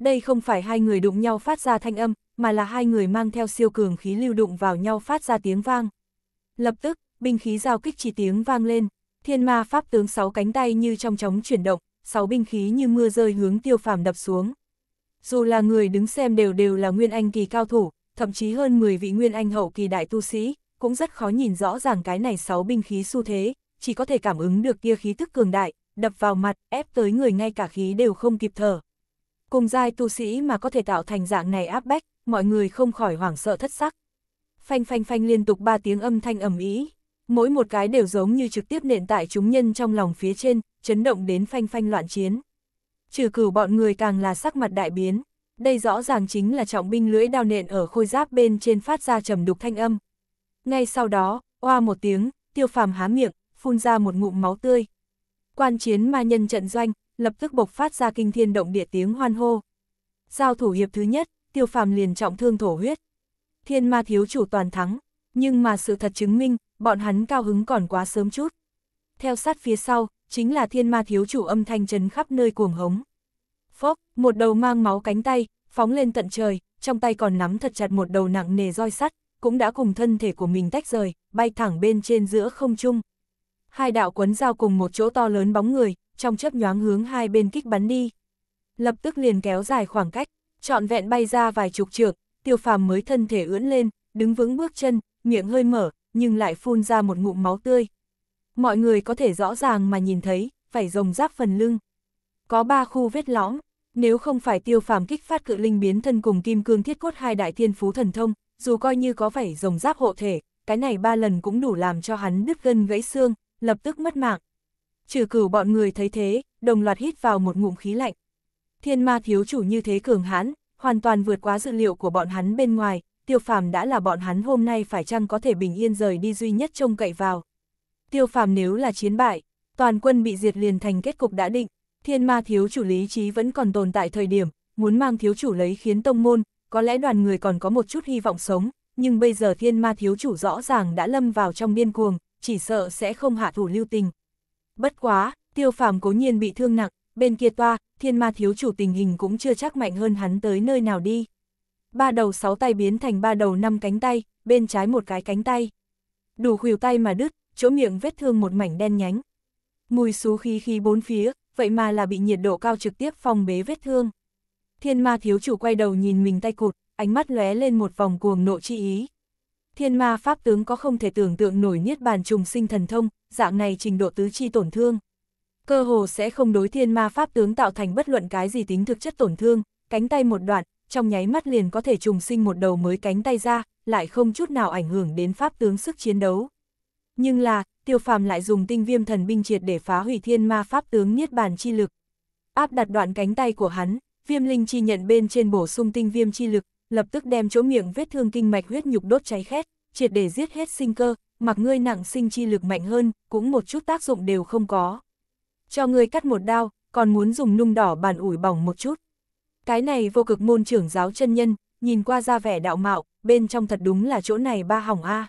[SPEAKER 1] Đây không phải hai người đụng nhau phát ra thanh âm, mà là hai người mang theo siêu cường khí lưu đụng vào nhau phát ra tiếng vang. Lập tức, binh khí giao kích chỉ tiếng vang lên, thiên ma pháp tướng sáu cánh tay như trong chóng chuyển động, sáu binh khí như mưa rơi hướng tiêu phàm đập xuống. Dù là người đứng xem đều đều là nguyên anh kỳ cao thủ, thậm chí hơn 10 vị nguyên anh hậu kỳ đại tu sĩ, cũng rất khó nhìn rõ ràng cái này sáu binh khí xu thế, chỉ có thể cảm ứng được kia khí tức cường đại, đập vào mặt, ép tới người ngay cả khí đều không kịp thở. Cùng giai tu sĩ mà có thể tạo thành dạng này áp bách, mọi người không khỏi hoảng sợ thất sắc phanh phanh phanh liên tục ba tiếng âm thanh ầm ý. Mỗi một cái đều giống như trực tiếp nện tại chúng nhân trong lòng phía trên, chấn động đến phanh phanh loạn chiến. Trừ cửu bọn người càng là sắc mặt đại biến, đây rõ ràng chính là trọng binh lưỡi đao nện ở khôi giáp bên trên phát ra trầm đục thanh âm. Ngay sau đó, oa một tiếng, tiêu phàm há miệng, phun ra một ngụm máu tươi. Quan chiến ma nhân trận doanh, lập tức bộc phát ra kinh thiên động địa tiếng hoan hô. Giao thủ hiệp thứ nhất, tiêu phàm liền trọng thương thổ huyết thiên ma thiếu chủ toàn thắng, nhưng mà sự thật chứng minh, bọn hắn cao hứng còn quá sớm chút. Theo sát phía sau, chính là thiên ma thiếu chủ âm thanh trấn khắp nơi cuồng hống. Phốc, một đầu mang máu cánh tay, phóng lên tận trời, trong tay còn nắm thật chặt một đầu nặng nề roi sắt, cũng đã cùng thân thể của mình tách rời, bay thẳng bên trên giữa không trung. Hai đạo quấn giao cùng một chỗ to lớn bóng người, trong chớp nhoáng hướng hai bên kích bắn đi. Lập tức liền kéo dài khoảng cách, trọn vẹn bay ra vài chục trượng, tiêu phàm mới thân thể ưỡn lên, đứng vững bước chân, miệng hơi mở, nhưng lại phun ra một ngụm máu tươi. Mọi người có thể rõ ràng mà nhìn thấy, phải rồng rác phần lưng. Có ba khu vết lõm, nếu không phải tiêu phàm kích phát cự linh biến thân cùng kim cương thiết cốt hai đại thiên phú thần thông, dù coi như có vảy rồng giáp hộ thể, cái này ba lần cũng đủ làm cho hắn đứt gân gãy xương, lập tức mất mạng. Trừ cửu bọn người thấy thế, đồng loạt hít vào một ngụm khí lạnh. Thiên ma thiếu chủ như thế cường hãn, hoàn toàn vượt quá dự liệu của bọn hắn bên ngoài, tiêu phàm đã là bọn hắn hôm nay phải chăng có thể bình yên rời đi duy nhất trông cậy vào. Tiêu phàm nếu là chiến bại, toàn quân bị diệt liền thành kết cục đã định, thiên ma thiếu chủ lý trí vẫn còn tồn tại thời điểm, muốn mang thiếu chủ lấy khiến tông môn, có lẽ đoàn người còn có một chút hy vọng sống, nhưng bây giờ thiên ma thiếu chủ rõ ràng đã lâm vào trong biên cuồng, chỉ sợ sẽ không hạ thủ lưu tình. Bất quá, tiêu phàm cố nhiên bị thương nặng, bên kia toa, thiên ma thiếu chủ tình hình cũng chưa chắc mạnh hơn hắn tới nơi nào đi. Ba đầu sáu tay biến thành ba đầu năm cánh tay, bên trái một cái cánh tay. Đủ khuỷu tay mà đứt, chỗ miệng vết thương một mảnh đen nhánh. Mùi xú khí khí bốn phía, vậy mà là bị nhiệt độ cao trực tiếp phong bế vết thương. Thiên ma thiếu chủ quay đầu nhìn mình tay cụt, ánh mắt lóe lên một vòng cuồng nộ chi ý. Thiên ma pháp tướng có không thể tưởng tượng nổi niết bàn trùng sinh thần thông, dạng này trình độ tứ chi tổn thương cơ hồ sẽ không đối thiên ma pháp tướng tạo thành bất luận cái gì tính thực chất tổn thương, cánh tay một đoạn, trong nháy mắt liền có thể trùng sinh một đầu mới cánh tay ra, lại không chút nào ảnh hưởng đến pháp tướng sức chiến đấu. Nhưng là, tiêu phàm lại dùng tinh viêm thần binh triệt để phá hủy thiên ma pháp tướng niết bàn chi lực. Áp đặt đoạn cánh tay của hắn, viêm linh chi nhận bên trên bổ sung tinh viêm chi lực, lập tức đem chỗ miệng vết thương kinh mạch huyết nhục đốt cháy khét, triệt để giết hết sinh cơ, mặc ngươi nặng sinh chi lực mạnh hơn, cũng một chút tác dụng đều không có cho ngươi cắt một đao, còn muốn dùng nung đỏ bàn ủi bỏng một chút. Cái này vô cực môn trưởng giáo chân nhân, nhìn qua ra vẻ đạo mạo, bên trong thật đúng là chỗ này ba hỏng a.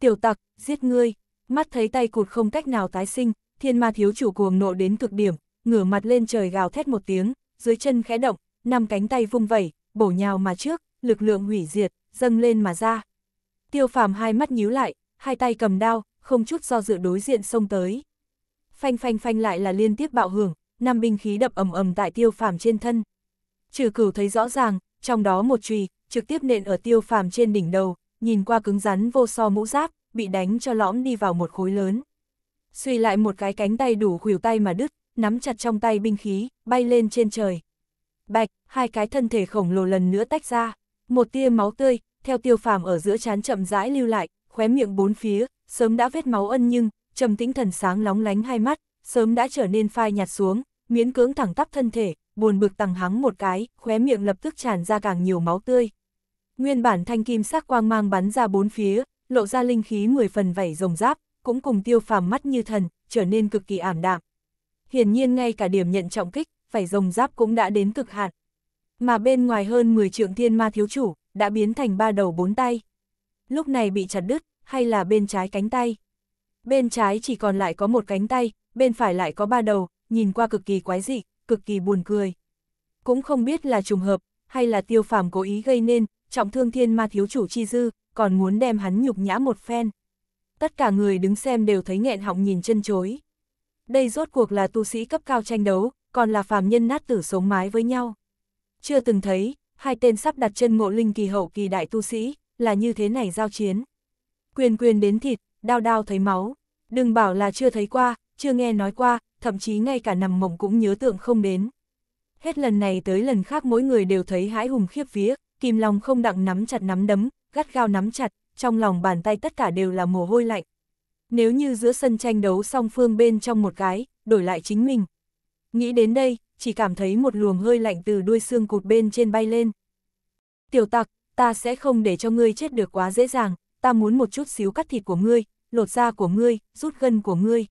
[SPEAKER 1] Tiểu tặc, giết ngươi, mắt thấy tay cụt không cách nào tái sinh, thiên ma thiếu chủ cuồng nộ đến cực điểm, ngửa mặt lên trời gào thét một tiếng, dưới chân khẽ động, năm cánh tay vung vẩy, bổ nhào mà trước, lực lượng hủy diệt, dâng lên mà ra. Tiêu phàm hai mắt nhíu lại, hai tay cầm đao, không chút do dự đối diện xông tới phanh phanh phanh lại là liên tiếp bạo hưởng, năm binh khí đập ầm ầm tại tiêu phàm trên thân. Trừ cửu thấy rõ ràng, trong đó một chùy trực tiếp nện ở tiêu phàm trên đỉnh đầu, nhìn qua cứng rắn vô so mũ giáp, bị đánh cho lõm đi vào một khối lớn. Suy lại một cái cánh tay đủ khuỷu tay mà đứt, nắm chặt trong tay binh khí, bay lên trên trời. Bạch, hai cái thân thể khổng lồ lần nữa tách ra, một tia máu tươi, theo tiêu phàm ở giữa chán chậm rãi lưu lại, khóe miệng bốn phía, sớm đã vết máu ân nhưng, trầm tĩnh thần sáng lóng lánh hai mắt, sớm đã trở nên phai nhạt xuống, miễn cưỡng thẳng tắp thân thể, buồn bực tằng hắng một cái, khóe miệng lập tức tràn ra càng nhiều máu tươi. Nguyên bản thanh kim sắc quang mang bắn ra bốn phía, lộ ra linh khí 10 phần vảy rồng giáp, cũng cùng tiêu phàm mắt như thần, trở nên cực kỳ ảm đạm. Hiển nhiên ngay cả điểm nhận trọng kích, vảy rồng giáp cũng đã đến cực hạn. Mà bên ngoài hơn 10 trượng thiên ma thiếu chủ, đã biến thành ba đầu bốn tay. Lúc này bị chặt đứt, hay là bên trái cánh tay bên trái chỉ còn lại có một cánh tay, bên phải lại có ba đầu, nhìn qua cực kỳ quái dị, cực kỳ buồn cười. Cũng không biết là trùng hợp, hay là tiêu phàm cố ý gây nên, trọng thương thiên ma thiếu chủ chi dư, còn muốn đem hắn nhục nhã một phen. Tất cả người đứng xem đều thấy nghẹn họng nhìn chân chối. Đây rốt cuộc là tu sĩ cấp cao tranh đấu, còn là phàm nhân nát tử sống mái với nhau. Chưa từng thấy, hai tên sắp đặt chân ngộ linh kỳ hậu kỳ đại tu sĩ, là như thế này giao chiến. Quyền quyền đến thịt, đau đau thấy máu. Đừng bảo là chưa thấy qua, chưa nghe nói qua, thậm chí ngay cả nằm mộng cũng nhớ tượng không đến. Hết lần này tới lần khác mỗi người đều thấy hãi hùng khiếp vía, Kim lòng không đặng nắm chặt nắm đấm, gắt gao nắm chặt, trong lòng bàn tay tất cả đều là mồ hôi lạnh. Nếu như giữa sân tranh đấu song phương bên trong một cái, đổi lại chính mình. Nghĩ đến đây, chỉ cảm thấy một luồng hơi lạnh từ đuôi xương cụt bên trên bay lên. Tiểu tặc, ta sẽ không để cho ngươi chết được quá dễ dàng, ta muốn một chút xíu cắt thịt của ngươi, lột da của ngươi, rút gân của ngươi.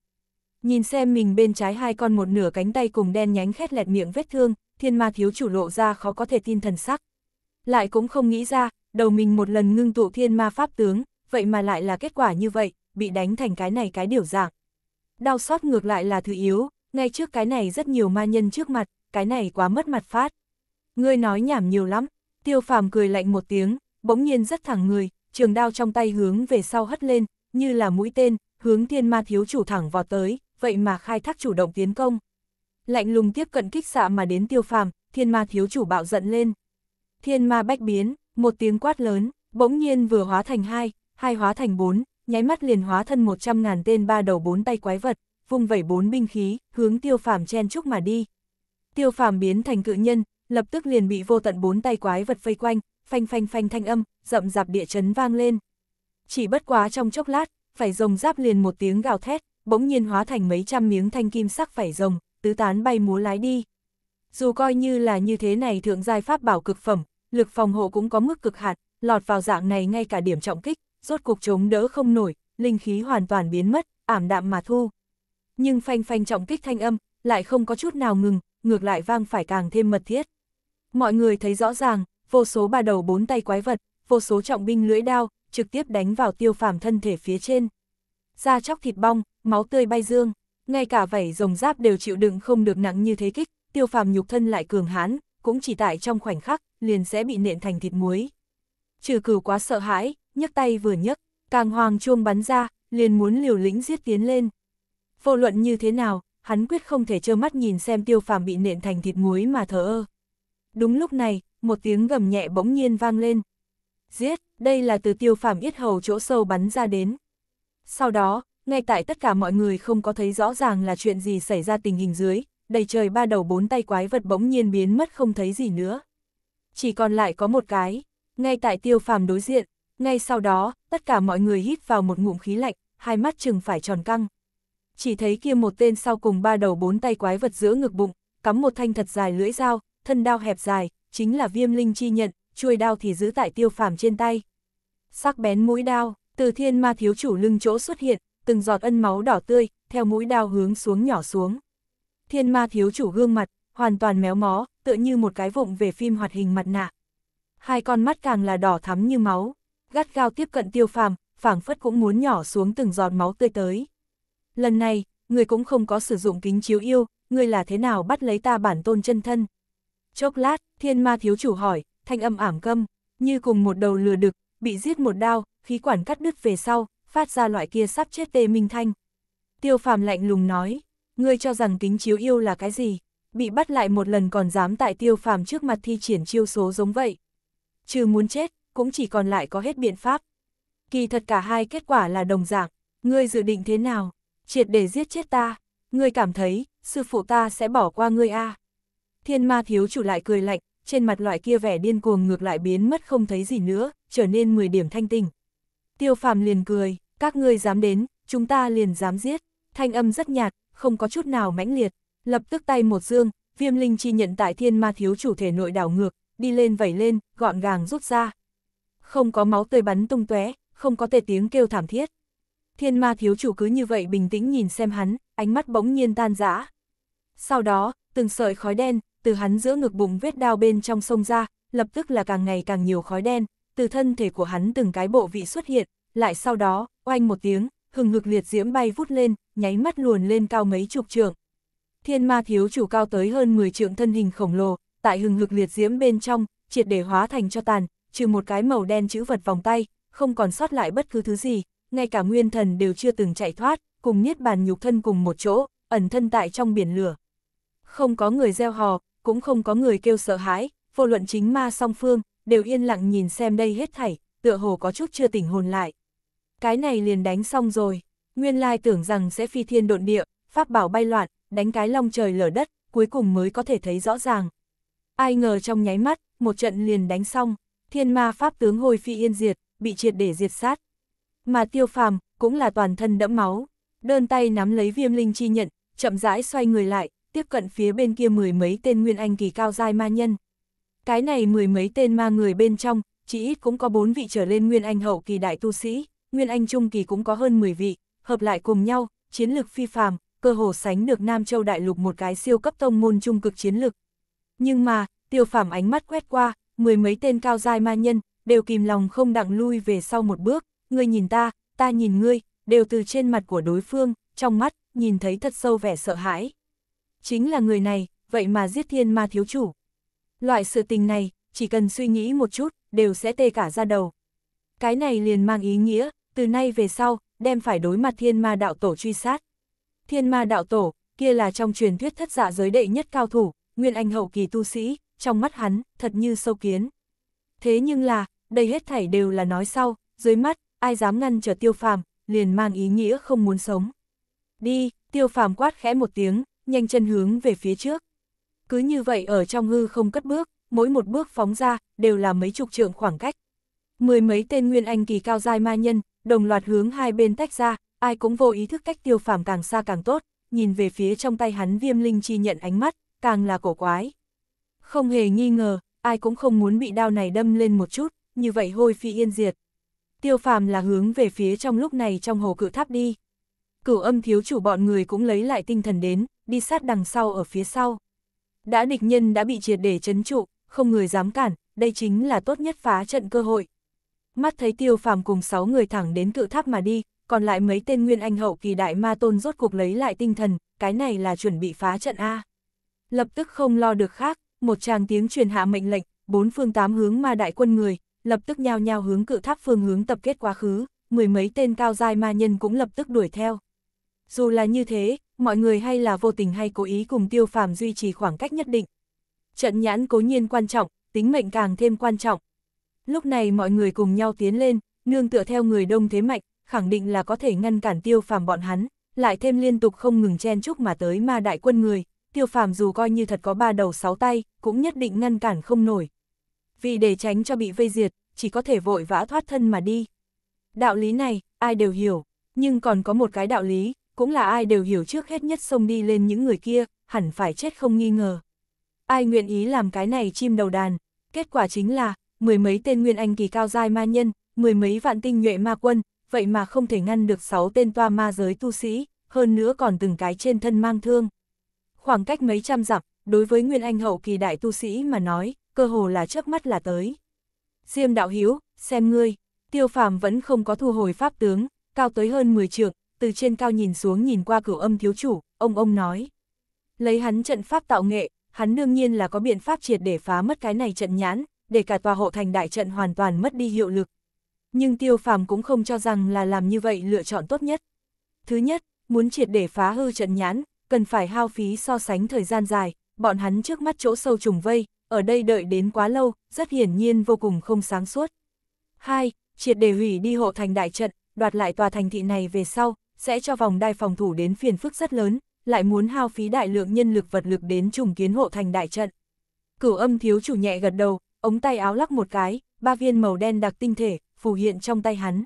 [SPEAKER 1] Nhìn xem mình bên trái hai con một nửa cánh tay cùng đen nhánh khét lẹt miệng vết thương, thiên ma thiếu chủ lộ ra khó có thể tin thần sắc. Lại cũng không nghĩ ra, đầu mình một lần ngưng tụ thiên ma pháp tướng, vậy mà lại là kết quả như vậy, bị đánh thành cái này cái điều dạng. Đau xót ngược lại là thứ yếu, ngay trước cái này rất nhiều ma nhân trước mặt, cái này quá mất mặt phát. Ngươi nói nhảm nhiều lắm, tiêu phàm cười lạnh một tiếng, bỗng nhiên rất thẳng người, trường đao trong tay hướng về sau hất lên, như là mũi tên, hướng thiên ma thiếu chủ thẳng vọt tới, vậy mà khai thác chủ động tiến công. Lạnh lùng tiếp cận kích xạ mà đến tiêu phàm, thiên ma thiếu chủ bạo giận lên. Thiên ma bách biến, một tiếng quát lớn, bỗng nhiên vừa hóa thành hai, hai hóa thành bốn, nháy mắt liền hóa thân một trăm ngàn tên ba đầu bốn tay quái vật, vung vẩy bốn binh khí, hướng tiêu phàm chen chúc mà đi. Tiêu phàm biến thành cự nhân, lập tức liền bị vô tận bốn tay quái vật vây quanh, phanh phanh phanh thanh âm, rậm rạp địa chấn vang lên. Chỉ bất quá trong chốc lát, phải rồng giáp liền một tiếng gào thét, bỗng nhiên hóa thành mấy trăm miếng thanh kim sắc phải rồng, tứ tán bay múa lái đi. Dù coi như là như thế này thượng giai pháp bảo cực phẩm, lực phòng hộ cũng có mức cực hạn, lọt vào dạng này ngay cả điểm trọng kích, rốt cục chống đỡ không nổi, linh khí hoàn toàn biến mất, ảm đạm mà thu. Nhưng phanh phanh trọng kích thanh âm, lại không có chút nào ngừng, ngược lại vang phải càng thêm mật thiết. Mọi người thấy rõ ràng, vô số ba đầu bốn tay quái vật, vô số trọng binh lưỡi đao, trực tiếp đánh vào tiêu phàm thân thể phía trên. Da chóc thịt bong, máu tươi bay dương, ngay cả vảy rồng giáp đều chịu đựng không được nặng như thế kích, tiêu phàm nhục thân lại cường hãn, cũng chỉ tại trong khoảnh khắc, liền sẽ bị nện thành thịt muối. Trừ cửu quá sợ hãi, nhấc tay vừa nhấc, càng hoàng chuông bắn ra, liền muốn liều lĩnh giết tiến lên. Vô luận như thế nào, hắn quyết không thể trơ mắt nhìn xem tiêu phàm bị nện thành thịt muối mà thở ơ. Đúng lúc này, một tiếng gầm nhẹ bỗng nhiên vang lên. Giết, đây là từ tiêu phàm yết hầu chỗ sâu bắn ra đến. Sau đó, ngay tại tất cả mọi người không có thấy rõ ràng là chuyện gì xảy ra tình hình dưới, đầy trời ba đầu bốn tay quái vật bỗng nhiên biến mất không thấy gì nữa. Chỉ còn lại có một cái, ngay tại tiêu phàm đối diện, ngay sau đó, tất cả mọi người hít vào một ngụm khí lạnh, hai mắt chừng phải tròn căng. Chỉ thấy kia một tên sau cùng ba đầu bốn tay quái vật giữa ngực bụng, cắm một thanh thật dài lưỡi dao, thân đao hẹp dài, chính là viêm linh chi nhận, chuôi đao thì giữ tại tiêu phàm trên tay. Sắc bén mũi đao, từ thiên ma thiếu chủ lưng chỗ xuất hiện, từng giọt ân máu đỏ tươi, theo mũi đao hướng xuống nhỏ xuống. Thiên ma thiếu chủ gương mặt, hoàn toàn méo mó, tựa như một cái vụng về phim hoạt hình mặt nạ. Hai con mắt càng là đỏ thắm như máu, gắt gao tiếp cận tiêu phàm, phảng phất cũng muốn nhỏ xuống từng giọt máu tươi tới. Lần này, người cũng không có sử dụng kính chiếu yêu, người là thế nào bắt lấy ta bản tôn chân thân. Chốc lát, thiên ma thiếu chủ hỏi, thanh âm ảm câm, như cùng một đầu lừa đực, bị giết một đao, khí quản cắt đứt về sau, phát ra loại kia sắp chết tê minh thanh. Tiêu phàm lạnh lùng nói, ngươi cho rằng kính chiếu yêu là cái gì, bị bắt lại một lần còn dám tại tiêu phàm trước mặt thi triển chiêu số giống vậy. Trừ muốn chết, cũng chỉ còn lại có hết biện pháp. Kỳ thật cả hai kết quả là đồng dạng, ngươi dự định thế nào, triệt để giết chết ta, ngươi cảm thấy, sư phụ ta sẽ bỏ qua ngươi a à. Thiên ma thiếu chủ lại cười lạnh, trên mặt loại kia vẻ điên cuồng ngược lại biến mất không thấy gì nữa, trở nên 10 điểm thanh tình. Tiêu phàm liền cười, các ngươi dám đến, chúng ta liền dám giết, thanh âm rất nhạt, không có chút nào mãnh liệt, lập tức tay một dương, viêm linh chi nhận tại thiên ma thiếu chủ thể nội đảo ngược, đi lên vẩy lên, gọn gàng rút ra. Không có máu tươi bắn tung tóe, không có tề tiếng kêu thảm thiết. Thiên ma thiếu chủ cứ như vậy bình tĩnh nhìn xem hắn, ánh mắt bỗng nhiên tan rã. Sau đó, từng sợi khói đen, từ hắn giữa ngực bụng vết đao bên trong sông ra, lập tức là càng ngày càng nhiều khói đen, từ thân thể của hắn từng cái bộ vị xuất hiện, lại sau đó, oanh một tiếng, hừng ngực liệt diễm bay vút lên, nháy mắt luồn lên cao mấy chục trượng. Thiên ma thiếu chủ cao tới hơn 10 trượng thân hình khổng lồ, tại hừng ngực liệt diễm bên trong, triệt để hóa thành cho tàn, trừ một cái màu đen chữ vật vòng tay, không còn sót lại bất cứ thứ gì, ngay cả nguyên thần đều chưa từng chạy thoát, cùng niết bàn nhục thân cùng một chỗ, ẩn thân tại trong biển lửa. Không có người gieo hò, cũng không có người kêu sợ hãi, vô luận chính ma song phương, đều yên lặng nhìn xem đây hết thảy, tựa hồ có chút chưa tỉnh hồn lại. Cái này liền đánh xong rồi, nguyên lai tưởng rằng sẽ phi thiên độn địa, pháp bảo bay loạn, đánh cái long trời lở đất, cuối cùng mới có thể thấy rõ ràng. Ai ngờ trong nháy mắt, một trận liền đánh xong, thiên ma pháp tướng hồi phi yên diệt, bị triệt để diệt sát. Mà tiêu phàm, cũng là toàn thân đẫm máu, đơn tay nắm lấy viêm linh chi nhận, chậm rãi xoay người lại, tiếp cận phía bên kia mười mấy tên nguyên anh kỳ cao giai ma nhân. Cái này mười mấy tên ma người bên trong, chỉ ít cũng có bốn vị trở lên nguyên anh hậu kỳ đại tu sĩ, nguyên anh trung kỳ cũng có hơn 10 vị, hợp lại cùng nhau, chiến lực phi phàm, cơ hồ sánh được Nam Châu đại lục một cái siêu cấp tông môn trung cực chiến lực. Nhưng mà, Tiêu Phàm ánh mắt quét qua, mười mấy tên cao giai ma nhân đều kìm lòng không đặng lui về sau một bước, ngươi nhìn ta, ta nhìn ngươi, đều từ trên mặt của đối phương, trong mắt nhìn thấy thật sâu vẻ sợ hãi chính là người này, vậy mà giết thiên ma thiếu chủ. Loại sự tình này, chỉ cần suy nghĩ một chút, đều sẽ tê cả ra đầu. Cái này liền mang ý nghĩa, từ nay về sau, đem phải đối mặt thiên ma đạo tổ truy sát. Thiên ma đạo tổ, kia là trong truyền thuyết thất dạ giới đệ nhất cao thủ, nguyên anh hậu kỳ tu sĩ, trong mắt hắn, thật như sâu kiến. Thế nhưng là, đây hết thảy đều là nói sau, dưới mắt, ai dám ngăn trở tiêu phàm, liền mang ý nghĩa không muốn sống. Đi, tiêu phàm quát khẽ một tiếng, nhanh chân hướng về phía trước. Cứ như vậy ở trong hư không cất bước, mỗi một bước phóng ra, đều là mấy chục trượng khoảng cách. Mười mấy tên nguyên anh kỳ cao dai ma nhân, đồng loạt hướng hai bên tách ra, ai cũng vô ý thức cách tiêu phàm càng xa càng tốt, nhìn về phía trong tay hắn viêm linh chi nhận ánh mắt, càng là cổ quái. Không hề nghi ngờ, ai cũng không muốn bị đao này đâm lên một chút, như vậy hôi phi yên diệt. Tiêu phàm là hướng về phía trong lúc này trong hồ cự tháp đi. Cửu âm thiếu chủ bọn người cũng lấy lại tinh thần đến, đi sát đằng sau ở phía sau. Đã địch nhân đã bị triệt để chấn trụ, không người dám cản, đây chính là tốt nhất phá trận cơ hội. Mắt thấy tiêu phàm cùng 6 người thẳng đến cự tháp mà đi, còn lại mấy tên nguyên anh hậu kỳ đại ma tôn rốt cuộc lấy lại tinh thần, cái này là chuẩn bị phá trận A. Lập tức không lo được khác, một tràng tiếng truyền hạ mệnh lệnh, bốn phương tám hướng ma đại quân người, lập tức nhao nhao hướng cự tháp phương hướng tập kết quá khứ, mười mấy tên cao giai ma nhân cũng lập tức đuổi theo. Dù là như thế, mọi người hay là vô tình hay cố ý cùng tiêu phàm duy trì khoảng cách nhất định. Trận nhãn cố nhiên quan trọng, tính mệnh càng thêm quan trọng. Lúc này mọi người cùng nhau tiến lên, nương tựa theo người đông thế mạnh, khẳng định là có thể ngăn cản tiêu phàm bọn hắn, lại thêm liên tục không ngừng chen chúc mà tới ma đại quân người, tiêu phàm dù coi như thật có ba đầu sáu tay, cũng nhất định ngăn cản không nổi. Vì để tránh cho bị vây diệt, chỉ có thể vội vã thoát thân mà đi. Đạo lý này, ai đều hiểu, nhưng còn có một cái đạo lý, cũng là ai đều hiểu trước hết nhất xông đi lên những người kia, hẳn phải chết không nghi ngờ. Ai nguyện ý làm cái này chim đầu đàn, kết quả chính là, mười mấy tên nguyên anh kỳ cao giai ma nhân, mười mấy vạn tinh nhuệ ma quân, vậy mà không thể ngăn được sáu tên toa ma giới tu sĩ, hơn nữa còn từng cái trên thân mang thương. Khoảng cách mấy trăm dặm, đối với nguyên anh hậu kỳ đại tu sĩ mà nói, cơ hồ là trước mắt là tới. Diêm đạo hiếu, xem ngươi, tiêu phàm vẫn không có thu hồi pháp tướng, cao tới hơn 10 trượng, từ trên cao nhìn xuống nhìn qua cửu âm thiếu chủ, ông ông nói. Lấy hắn trận pháp tạo nghệ, hắn đương nhiên là có biện pháp triệt để phá mất cái này trận nhãn, để cả tòa hộ thành đại trận hoàn toàn mất đi hiệu lực. Nhưng tiêu phàm cũng không cho rằng là làm như vậy lựa chọn tốt nhất. Thứ nhất, muốn triệt để phá hư trận nhãn, cần phải hao phí so sánh thời gian dài, bọn hắn trước mắt chỗ sâu trùng vây, ở đây đợi đến quá lâu, rất hiển nhiên vô cùng không sáng suốt. Hai, Triệt để hủy đi hộ thành đại trận, đoạt lại tòa thành thị này về sau, sẽ cho vòng đai phòng thủ đến phiền phức rất lớn, lại muốn hao phí đại lượng nhân lực vật lực đến trùng kiến hộ thành đại trận. Cửu âm thiếu chủ nhẹ gật đầu, ống tay áo lắc một cái, ba viên màu đen đặc tinh thể, phù hiện trong tay hắn.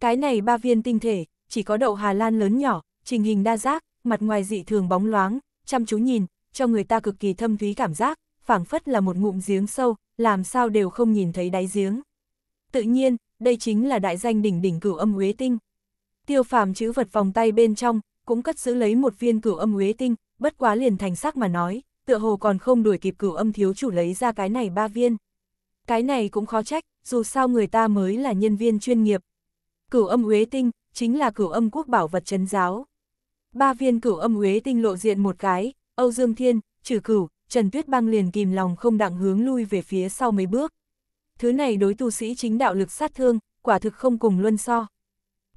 [SPEAKER 1] Cái này ba viên tinh thể, chỉ có đậu Hà Lan lớn nhỏ, trình hình đa giác, mặt ngoài dị thường bóng loáng, chăm chú nhìn, cho người ta cực kỳ thâm thúy cảm giác, phảng phất là một ngụm giếng sâu, làm sao đều không nhìn thấy đáy giếng. Tự nhiên, đây chính là đại danh đỉnh đỉnh cửu âm uế tinh tiêu phàm chữ vật vòng tay bên trong, cũng cất giữ lấy một viên cửu âm uế tinh, bất quá liền thành sắc mà nói, tựa hồ còn không đuổi kịp cửu âm thiếu chủ lấy ra cái này ba viên. Cái này cũng khó trách, dù sao người ta mới là nhân viên chuyên nghiệp. Cửu âm uế tinh, chính là cửu âm quốc bảo vật chấn giáo. Ba viên cửu âm uế tinh lộ diện một cái, Âu Dương Thiên, trừ cửu, Trần Tuyết Băng liền kìm lòng không đặng hướng lui về phía sau mấy bước. Thứ này đối tu sĩ chính đạo lực sát thương, quả thực không cùng luân so.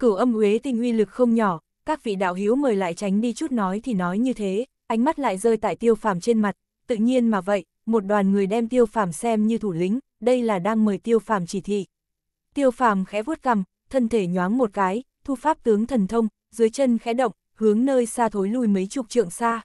[SPEAKER 1] Cửu âm uế tình uy lực không nhỏ, các vị đạo hiếu mời lại tránh đi chút nói thì nói như thế, ánh mắt lại rơi tại tiêu phàm trên mặt, tự nhiên mà vậy, một đoàn người đem tiêu phàm xem như thủ lĩnh, đây là đang mời tiêu phàm chỉ thị. Tiêu phàm khẽ vuốt cằm, thân thể nhoáng một cái, thu pháp tướng thần thông, dưới chân khẽ động, hướng nơi xa thối lui mấy chục trượng xa.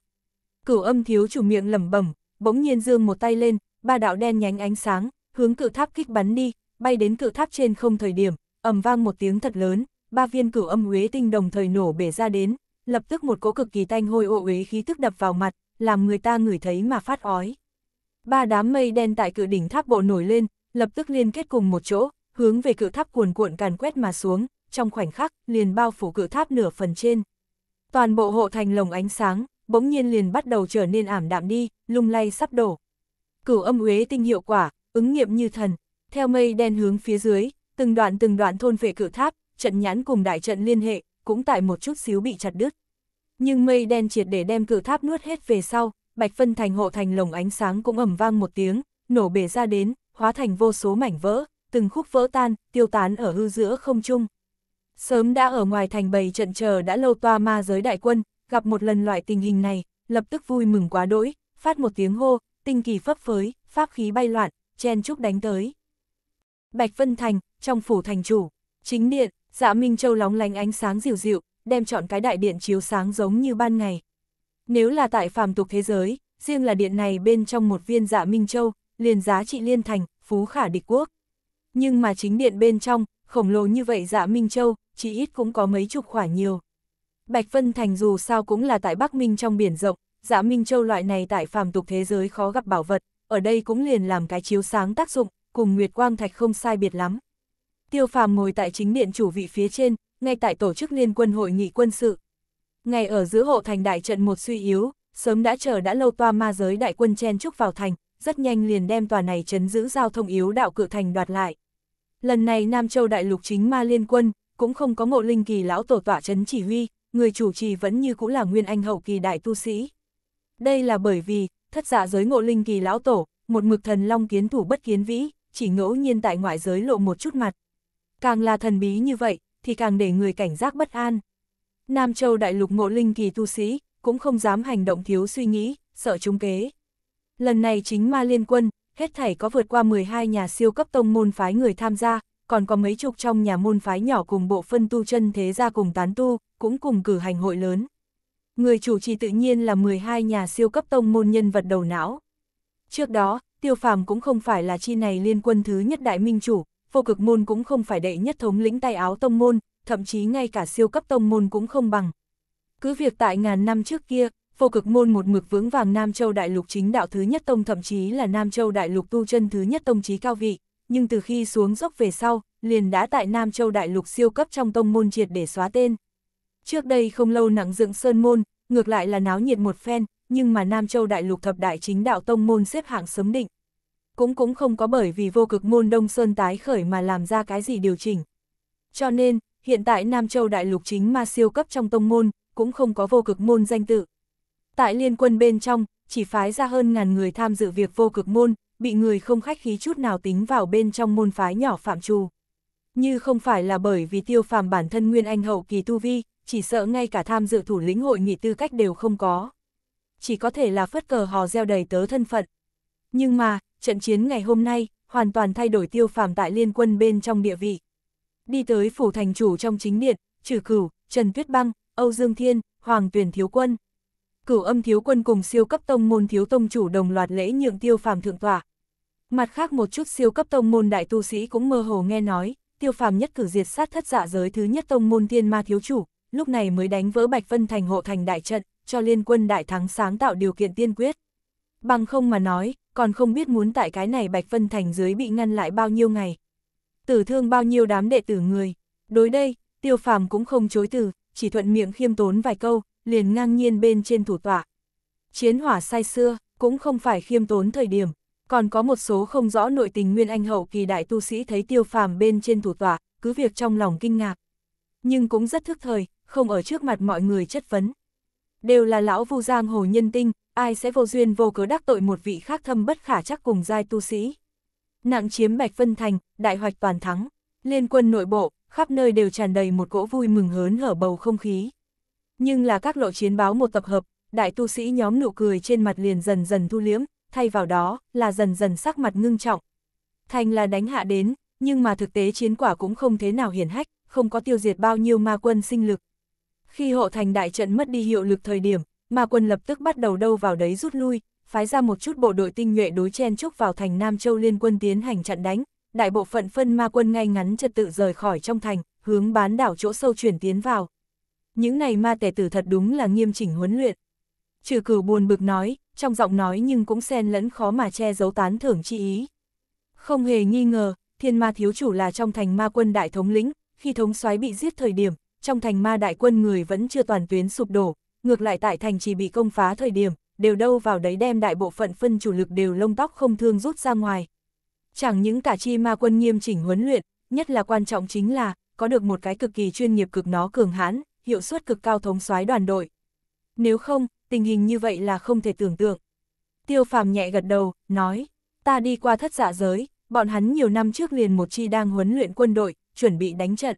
[SPEAKER 1] Cửu âm thiếu chủ miệng lẩm bẩm, bỗng nhiên dương một tay lên, ba đạo đen nhánh ánh sáng, hướng cự tháp kích bắn đi, bay đến cự tháp trên không thời điểm, ầm vang một tiếng thật lớn, ba viên cửu âm uế tinh đồng thời nổ bể ra đến, lập tức một cỗ cực kỳ tanh hôi ộ uế khí tức đập vào mặt, làm người ta ngửi thấy mà phát ói. Ba đám mây đen tại cự đỉnh tháp bộ nổi lên, lập tức liên kết cùng một chỗ, hướng về cự tháp cuồn cuộn càn quét mà xuống, trong khoảnh khắc liền bao phủ cự tháp nửa phần trên. Toàn bộ hộ thành lồng ánh sáng, bỗng nhiên liền bắt đầu trở nên ảm đạm đi, lung lay sắp đổ. Cửu âm uế tinh hiệu quả, ứng nghiệm như thần, theo mây đen hướng phía dưới, từng đoạn từng đoạn thôn về cự tháp, trận nhãn cùng đại trận liên hệ, cũng tại một chút xíu bị chặt đứt. Nhưng mây đen triệt để đem cử tháp nuốt hết về sau, bạch phân thành hộ thành lồng ánh sáng cũng ẩm vang một tiếng, nổ bể ra đến, hóa thành vô số mảnh vỡ, từng khúc vỡ tan, tiêu tán ở hư giữa không trung. Sớm đã ở ngoài thành bầy trận chờ đã lâu toa ma giới đại quân, gặp một lần loại tình hình này, lập tức vui mừng quá đỗi, phát một tiếng hô, tinh kỳ phấp phới, pháp khí bay loạn, chen trúc đánh tới. Bạch Vân Thành, trong phủ thành chủ, chính điện, Dạ Minh Châu lóng lánh ánh sáng dịu dịu, đem chọn cái đại điện chiếu sáng giống như ban ngày. Nếu là tại phàm tục thế giới, riêng là điện này bên trong một viên dạ Minh Châu, liền giá trị liên thành, phú khả địch quốc. Nhưng mà chính điện bên trong, khổng lồ như vậy dạ Minh Châu, chỉ ít cũng có mấy chục khỏa nhiều. Bạch Vân Thành dù sao cũng là tại Bắc Minh trong biển rộng, dạ Minh Châu loại này tại phàm tục thế giới khó gặp bảo vật, ở đây cũng liền làm cái chiếu sáng tác dụng, cùng Nguyệt Quang Thạch không sai biệt lắm. Tiêu phàm ngồi tại chính điện chủ vị phía trên, ngay tại tổ chức liên quân hội nghị quân sự. Ngày ở giữa hộ thành đại trận một suy yếu, sớm đã chờ đã lâu toa ma giới đại quân chen trúc vào thành, rất nhanh liền đem tòa này chấn giữ giao thông yếu đạo cự thành đoạt lại. Lần này Nam Châu đại lục chính ma liên quân, cũng không có ngộ linh kỳ lão tổ tỏa chấn chỉ huy, người chủ trì vẫn như cũ là nguyên anh hậu kỳ đại tu sĩ. Đây là bởi vì, thất giả dạ giới ngộ linh kỳ lão tổ, một mực thần long kiến thủ bất kiến vĩ, chỉ ngẫu nhiên tại ngoại giới lộ một chút mặt, Càng là thần bí như vậy, thì càng để người cảnh giác bất an. Nam Châu đại lục ngộ linh kỳ tu sĩ, cũng không dám hành động thiếu suy nghĩ, sợ trúng kế. Lần này chính ma liên quân, hết thảy có vượt qua 12 nhà siêu cấp tông môn phái người tham gia, còn có mấy chục trong nhà môn phái nhỏ cùng bộ phân tu chân thế gia cùng tán tu, cũng cùng cử hành hội lớn. Người chủ trì tự nhiên là 12 nhà siêu cấp tông môn nhân vật đầu não. Trước đó, Tiêu Phàm cũng không phải là chi này liên quân thứ nhất đại minh chủ, vô cực môn cũng không phải đệ nhất thống lĩnh tay áo tông môn, thậm chí ngay cả siêu cấp tông môn cũng không bằng. Cứ việc tại ngàn năm trước kia, vô cực môn một mực vướng vàng Nam Châu Đại Lục chính đạo thứ nhất tông thậm chí là Nam Châu Đại Lục tu chân thứ nhất tông chí cao vị, nhưng từ khi xuống dốc về sau, liền đã tại Nam Châu Đại Lục siêu cấp trong tông môn triệt để xóa tên. Trước đây không lâu nặng dựng sơn môn, ngược lại là náo nhiệt một phen, nhưng mà Nam Châu Đại Lục thập đại chính đạo tông môn xếp hạng sớm định, cũng cũng không có bởi vì vô cực môn Đông Sơn tái khởi mà làm ra cái gì điều chỉnh. Cho nên, hiện tại Nam Châu đại lục chính ma siêu cấp trong tông môn, cũng không có vô cực môn danh tự. Tại liên quân bên trong, chỉ phái ra hơn ngàn người tham dự việc vô cực môn, bị người không khách khí chút nào tính vào bên trong môn phái nhỏ phạm trù. Như không phải là bởi vì tiêu phàm bản thân nguyên anh hậu kỳ tu vi, chỉ sợ ngay cả tham dự thủ lĩnh hội nghị tư cách đều không có. Chỉ có thể là phất cờ hò gieo đầy tớ thân phận, nhưng mà, trận chiến ngày hôm nay, hoàn toàn thay đổi tiêu phàm tại liên quân bên trong địa vị. Đi tới phủ thành chủ trong chính điện, trừ cửu, Trần Tuyết Băng, Âu Dương Thiên, Hoàng Tuyền Thiếu Quân. Cửu âm Thiếu Quân cùng siêu cấp tông môn Thiếu Tông Chủ đồng loạt lễ nhượng tiêu phàm thượng tỏa. Mặt khác một chút siêu cấp tông môn đại tu sĩ cũng mơ hồ nghe nói, tiêu phàm nhất cử diệt sát thất dạ giới thứ nhất tông môn thiên ma thiếu chủ, lúc này mới đánh vỡ Bạch Vân Thành hộ thành đại trận, cho liên quân đại thắng sáng tạo điều kiện tiên quyết. Bằng không mà nói, còn không biết muốn tại cái này Bạch Vân Thành dưới bị ngăn lại bao nhiêu ngày. Tử thương bao nhiêu đám đệ tử người. Đối đây, tiêu phàm cũng không chối từ, chỉ thuận miệng khiêm tốn vài câu, liền ngang nhiên bên trên thủ tọa. Chiến hỏa sai xưa, cũng không phải khiêm tốn thời điểm. Còn có một số không rõ nội tình nguyên anh hậu kỳ đại tu sĩ thấy tiêu phàm bên trên thủ tọa, cứ việc trong lòng kinh ngạc. Nhưng cũng rất thức thời, không ở trước mặt mọi người chất vấn. Đều là lão vu giang hồ nhân tinh, ai sẽ vô duyên vô cớ đắc tội một vị khác thâm bất khả chắc cùng giai tu sĩ. Nặng chiếm Bạch Vân Thành, đại hoạch toàn thắng, liên quân nội bộ, khắp nơi đều tràn đầy một cỗ vui mừng hớn hở bầu không khí. Nhưng là các lộ chiến báo một tập hợp, đại tu sĩ nhóm nụ cười trên mặt liền dần dần thu liễm, thay vào đó là dần dần sắc mặt ngưng trọng. Thành là đánh hạ đến, nhưng mà thực tế chiến quả cũng không thế nào hiển hách, không có tiêu diệt bao nhiêu ma quân sinh lực. Khi hộ thành đại trận mất đi hiệu lực thời điểm, ma quân lập tức bắt đầu đâu vào đấy rút lui, phái ra một chút bộ đội tinh nhuệ đối chen chúc vào thành Nam Châu liên quân tiến hành chặn đánh, đại bộ phận phân ma quân ngay ngắn trật tự rời khỏi trong thành, hướng bán đảo chỗ sâu chuyển tiến vào. Những này ma tể tử thật đúng là nghiêm chỉnh huấn luyện. Trừ cửu buồn bực nói, trong giọng nói nhưng cũng xen lẫn khó mà che giấu tán thưởng chi ý. Không hề nghi ngờ, thiên ma thiếu chủ là trong thành ma quân đại thống lĩnh, khi thống soái bị giết thời điểm, trong thành ma đại quân người vẫn chưa toàn tuyến sụp đổ, ngược lại tại thành chỉ bị công phá thời điểm, đều đâu vào đấy đem đại bộ phận phân chủ lực đều lông tóc không thương rút ra ngoài. Chẳng những cả chi ma quân nghiêm chỉnh huấn luyện, nhất là quan trọng chính là, có được một cái cực kỳ chuyên nghiệp cực nó cường hãn, hiệu suất cực cao thống soái đoàn đội. Nếu không, tình hình như vậy là không thể tưởng tượng. Tiêu phàm nhẹ gật đầu, nói, ta đi qua thất dạ giới, bọn hắn nhiều năm trước liền một chi đang huấn luyện quân đội, chuẩn bị đánh trận.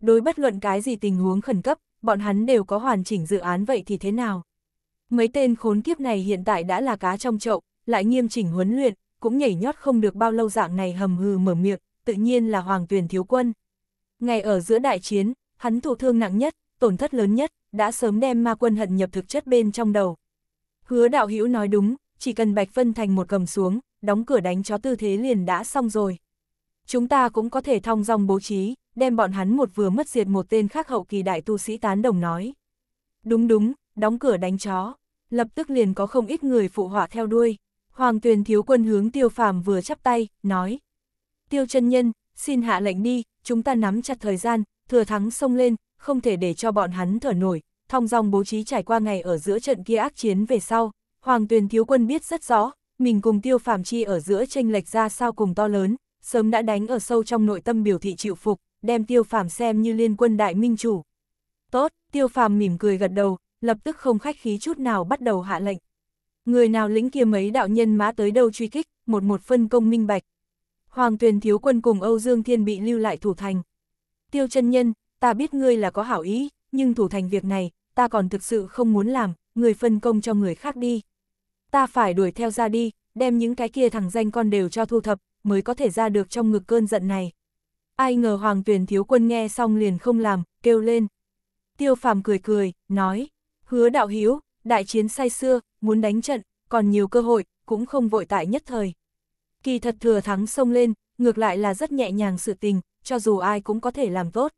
[SPEAKER 1] Đối bất luận cái gì tình huống khẩn cấp, bọn hắn đều có hoàn chỉnh dự án vậy thì thế nào? Mấy tên khốn kiếp này hiện tại đã là cá trong chậu, lại nghiêm chỉnh huấn luyện, cũng nhảy nhót không được bao lâu dạng này hầm hừ mở miệng, tự nhiên là hoàng tuyển thiếu quân. Ngày ở giữa đại chiến, hắn thụ thương nặng nhất, tổn thất lớn nhất, đã sớm đem ma quân hận nhập thực chất bên trong đầu. Hứa đạo hữu nói đúng, chỉ cần Bạch Vân Thành một cầm xuống, đóng cửa đánh chó tư thế liền đã xong rồi. Chúng ta cũng có thể thong dòng bố trí đem bọn hắn một vừa mất diệt một tên khác hậu kỳ đại tu sĩ tán đồng nói. Đúng đúng, đóng cửa đánh chó, lập tức liền có không ít người phụ họa theo đuôi. Hoàng tuyền thiếu quân hướng tiêu phàm vừa chắp tay, nói. Tiêu chân nhân, xin hạ lệnh đi, chúng ta nắm chặt thời gian, thừa thắng xông lên, không thể để cho bọn hắn thở nổi, thong dong bố trí trải qua ngày ở giữa trận kia ác chiến về sau. Hoàng tuyền thiếu quân biết rất rõ, mình cùng tiêu phàm chi ở giữa tranh lệch ra sao cùng to lớn, sớm đã đánh ở sâu trong nội tâm biểu thị chịu phục, đem tiêu phàm xem như liên quân đại minh chủ. Tốt, tiêu phàm mỉm cười gật đầu, lập tức không khách khí chút nào bắt đầu hạ lệnh. Người nào lĩnh kia mấy đạo nhân mã tới đâu truy kích, một một phân công minh bạch. Hoàng tuyền thiếu quân cùng Âu Dương Thiên bị lưu lại thủ thành. Tiêu chân nhân, ta biết ngươi là có hảo ý, nhưng thủ thành việc này, ta còn thực sự không muốn làm, người phân công cho người khác đi. Ta phải đuổi theo ra đi, đem những cái kia thằng danh con đều cho thu thập, mới có thể ra được trong ngực cơn giận này. Ai ngờ Hoàng Tuyền thiếu quân nghe xong liền không làm, kêu lên. Tiêu phàm cười cười, nói, hứa đạo hiếu, đại chiến say xưa, muốn đánh trận, còn nhiều cơ hội, cũng không vội tại nhất thời. Kỳ thật thừa thắng xông lên, ngược lại là rất nhẹ nhàng sự tình, cho dù ai cũng có thể làm tốt.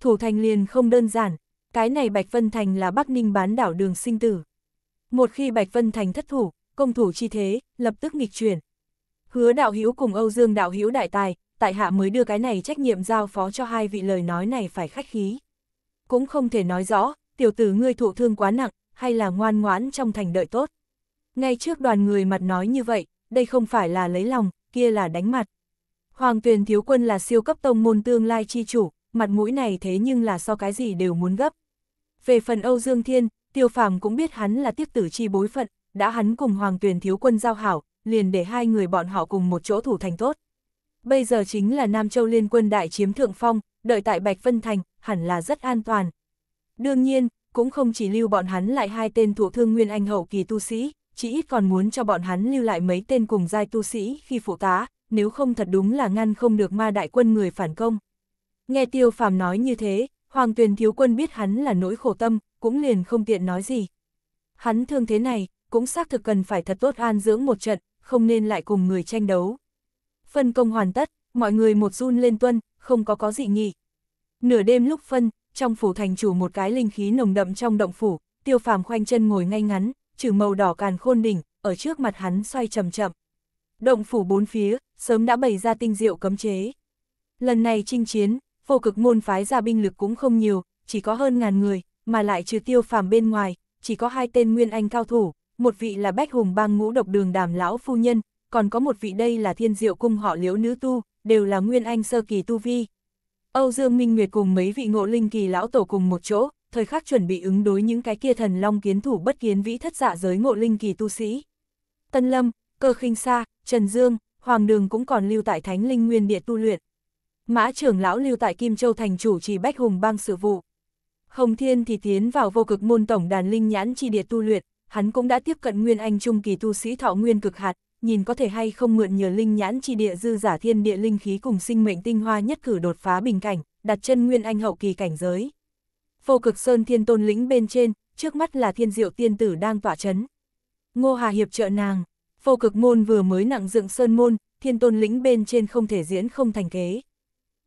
[SPEAKER 1] Thủ thành liền không đơn giản, cái này Bạch Vân Thành là Bắc Ninh bán đảo đường sinh tử. Một khi Bạch Vân Thành thất thủ, công thủ chi thế, lập tức nghịch chuyển. Hứa đạo hữu cùng Âu Dương đạo hữu đại tài, tại hạ mới đưa cái này trách nhiệm giao phó cho hai vị lời nói này phải khách khí. Cũng không thể nói rõ, tiểu tử ngươi thụ thương quá nặng, hay là ngoan ngoãn trong thành đợi tốt. Ngay trước đoàn người mặt nói như vậy, đây không phải là lấy lòng, kia là đánh mặt. Hoàng tuyền thiếu quân là siêu cấp tông môn tương lai chi chủ, mặt mũi này thế nhưng là so cái gì đều muốn gấp. Về phần Âu Dương Thiên, tiêu phàm cũng biết hắn là tiếp tử chi bối phận, đã hắn cùng Hoàng tuyền thiếu quân giao hảo, liền để hai người bọn họ cùng một chỗ thủ thành tốt bây giờ chính là Nam Châu liên quân đại chiếm thượng phong, đợi tại Bạch Vân Thành, hẳn là rất an toàn. Đương nhiên, cũng không chỉ lưu bọn hắn lại hai tên thủ thương nguyên anh hậu kỳ tu sĩ, chỉ ít còn muốn cho bọn hắn lưu lại mấy tên cùng giai tu sĩ khi phụ tá, nếu không thật đúng là ngăn không được ma đại quân người phản công. Nghe tiêu phàm nói như thế, hoàng tuyền thiếu quân biết hắn là nỗi khổ tâm, cũng liền không tiện nói gì. Hắn thương thế này, cũng xác thực cần phải thật tốt an dưỡng một trận, không nên lại cùng người tranh đấu phân công hoàn tất, mọi người một run lên tuân, không có có dị nghị. Nửa đêm lúc phân, trong phủ thành chủ một cái linh khí nồng đậm trong động phủ, tiêu phàm khoanh chân ngồi ngay ngắn, trừ màu đỏ càn khôn đỉnh, ở trước mặt hắn xoay chậm chậm. Động phủ bốn phía, sớm đã bày ra tinh diệu cấm chế. Lần này chinh chiến, vô cực môn phái ra binh lực cũng không nhiều, chỉ có hơn ngàn người, mà lại trừ tiêu phàm bên ngoài, chỉ có hai tên nguyên anh cao thủ, một vị là Bách Hùng bang ngũ độc đường đàm lão phu nhân, còn có một vị đây là thiên diệu cung họ liễu nữ tu, đều là nguyên anh sơ kỳ tu vi. Âu Dương Minh Nguyệt cùng mấy vị ngộ linh kỳ lão tổ cùng một chỗ, thời khắc chuẩn bị ứng đối những cái kia thần long kiến thủ bất kiến vĩ thất giả dạ giới ngộ linh kỳ tu sĩ. Tân Lâm, Cơ Khinh Sa, Trần Dương, Hoàng Đường cũng còn lưu tại Thánh Linh Nguyên Địa tu luyện. Mã trưởng lão lưu tại Kim Châu thành chủ trì Bách Hùng bang sự vụ. Hồng Thiên thì tiến vào vô cực môn tổng đàn linh nhãn chi địa tu luyện, hắn cũng đã tiếp cận Nguyên Anh Trung kỳ tu sĩ thọ nguyên cực hạt, nhìn có thể hay không mượn nhờ linh nhãn chi địa dư giả thiên địa linh khí cùng sinh mệnh tinh hoa nhất cử đột phá bình cảnh, đặt chân nguyên anh hậu kỳ cảnh giới. phô cực sơn thiên tôn lĩnh bên trên, trước mắt là thiên diệu tiên tử đang tỏa chấn. Ngô Hà hiệp trợ nàng, phô cực môn vừa mới nặng dựng sơn môn, thiên tôn lĩnh bên trên không thể diễn không thành kế.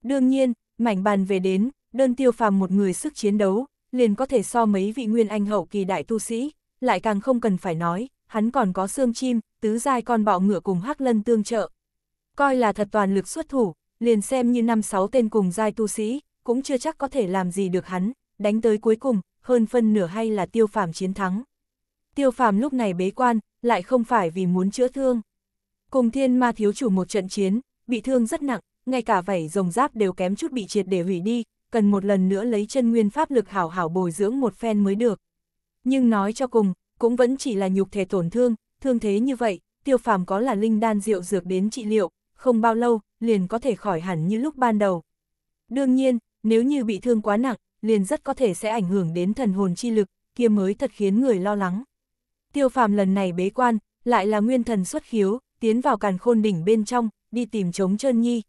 [SPEAKER 1] Đương nhiên, mảnh bàn về đến, đơn tiêu phàm một người sức chiến đấu, liền có thể so mấy vị nguyên anh hậu kỳ đại tu sĩ, lại càng không cần phải nói, hắn còn có xương chim, tứ giai con bọ ngựa cùng hắc lân tương trợ. Coi là thật toàn lực xuất thủ, liền xem như năm sáu tên cùng giai tu sĩ, cũng chưa chắc có thể làm gì được hắn, đánh tới cuối cùng, hơn phân nửa hay là tiêu phàm chiến thắng. Tiêu phàm lúc này bế quan, lại không phải vì muốn chữa thương. Cùng thiên ma thiếu chủ một trận chiến, bị thương rất nặng, ngay cả vảy rồng giáp đều kém chút bị triệt để hủy đi, cần một lần nữa lấy chân nguyên pháp lực hảo hảo bồi dưỡng một phen mới được. Nhưng nói cho cùng, cũng vẫn chỉ là nhục thể tổn thương, thương thế như vậy, tiêu phàm có là linh đan rượu dược đến trị liệu, không bao lâu, liền có thể khỏi hẳn như lúc ban đầu. Đương nhiên, nếu như bị thương quá nặng, liền rất có thể sẽ ảnh hưởng đến thần hồn chi lực, kia mới thật khiến người lo lắng. Tiêu phàm lần này bế quan, lại là nguyên thần xuất khiếu, tiến vào càn khôn đỉnh bên trong, đi tìm chống trơn nhi.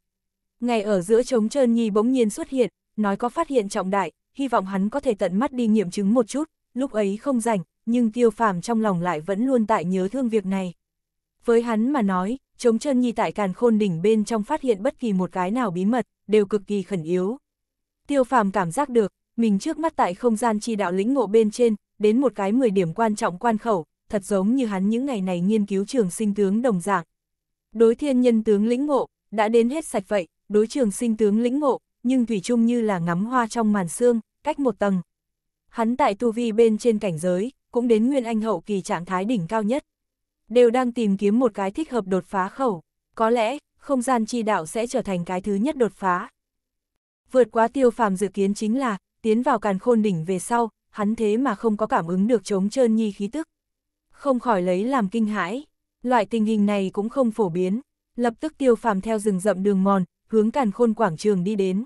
[SPEAKER 1] Ngày ở giữa chống trơn nhi bỗng nhiên xuất hiện, nói có phát hiện trọng đại, hy vọng hắn có thể tận mắt đi nghiệm chứng một chút, lúc ấy không rảnh, nhưng tiêu phàm trong lòng lại vẫn luôn tại nhớ thương việc này. Với hắn mà nói, chống chân nhi tại càn khôn đỉnh bên trong phát hiện bất kỳ một cái nào bí mật, đều cực kỳ khẩn yếu. Tiêu phàm cảm giác được, mình trước mắt tại không gian chi đạo lĩnh ngộ bên trên, đến một cái 10 điểm quan trọng quan khẩu, thật giống như hắn những ngày này nghiên cứu trường sinh tướng đồng dạng. Đối thiên nhân tướng lĩnh ngộ, đã đến hết sạch vậy, đối trường sinh tướng lĩnh ngộ, nhưng Thủy chung như là ngắm hoa trong màn xương, cách một tầng. Hắn tại tu vi bên trên cảnh giới, cũng đến Nguyên Anh hậu kỳ trạng thái đỉnh cao nhất. Đều đang tìm kiếm một cái thích hợp đột phá khẩu, có lẽ, không gian chi đạo sẽ trở thành cái thứ nhất đột phá. Vượt quá tiêu phàm dự kiến chính là, tiến vào càn khôn đỉnh về sau, hắn thế mà không có cảm ứng được chống trơn nhi khí tức. Không khỏi lấy làm kinh hãi, loại tình hình này cũng không phổ biến, lập tức tiêu phàm theo rừng rậm đường mòn, hướng càn khôn quảng trường đi đến.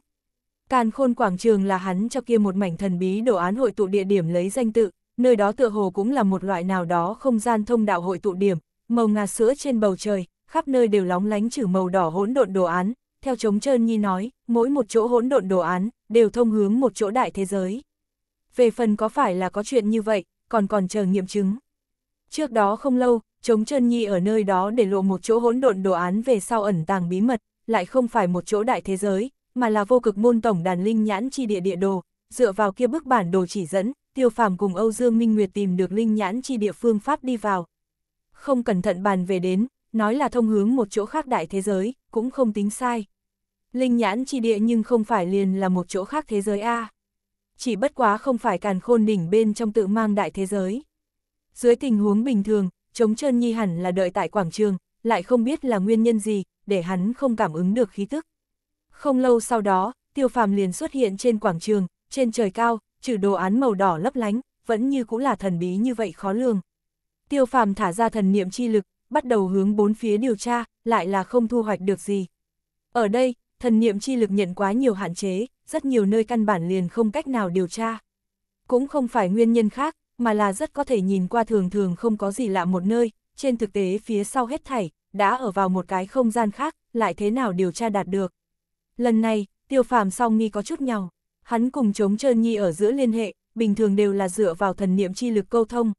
[SPEAKER 1] Càn khôn quảng trường là hắn cho kia một mảnh thần bí đồ án hội tụ địa điểm lấy danh tự, nơi đó tựa hồ cũng là một loại nào đó không gian thông đạo hội tụ điểm, màu ngà sữa trên bầu trời, khắp nơi đều lóng lánh chữ màu đỏ hỗn độn đồ án, theo chống trơn nhi nói, mỗi một chỗ hỗn độn đồ án, đều thông hướng một chỗ đại thế giới. Về phần có phải là có chuyện như vậy, còn còn chờ nghiệm chứng. Trước đó không lâu, chống trơn nhi ở nơi đó để lộ một chỗ hỗn độn đồ án về sau ẩn tàng bí mật, lại không phải một chỗ đại thế giới, mà là vô cực môn tổng đàn linh nhãn chi địa địa đồ, dựa vào kia bức bản đồ chỉ dẫn, Tiêu Phàm cùng Âu Dương Minh Nguyệt tìm được linh nhãn chi địa phương pháp đi vào. Không cẩn thận bàn về đến, nói là thông hướng một chỗ khác đại thế giới, cũng không tính sai. Linh nhãn chi địa nhưng không phải liền là một chỗ khác thế giới A. Chỉ bất quá không phải càn khôn đỉnh bên trong tự mang đại thế giới. Dưới tình huống bình thường, chống chân nhi hẳn là đợi tại quảng trường, lại không biết là nguyên nhân gì, để hắn không cảm ứng được khí tức. Không lâu sau đó, tiêu phàm liền xuất hiện trên quảng trường, trên trời cao, trừ đồ án màu đỏ lấp lánh, vẫn như cũng là thần bí như vậy khó lường. Tiêu phàm thả ra thần niệm chi lực, bắt đầu hướng bốn phía điều tra, lại là không thu hoạch được gì. Ở đây, thần niệm chi lực nhận quá nhiều hạn chế, rất nhiều nơi căn bản liền không cách nào điều tra. Cũng không phải nguyên nhân khác, mà là rất có thể nhìn qua thường thường không có gì lạ một nơi, trên thực tế phía sau hết thảy, đã ở vào một cái không gian khác, lại thế nào điều tra đạt được. Lần này, tiêu phàm song nghi có chút nhau hắn cùng chống trơn nhi ở giữa liên hệ, bình thường đều là dựa vào thần niệm chi lực câu thông.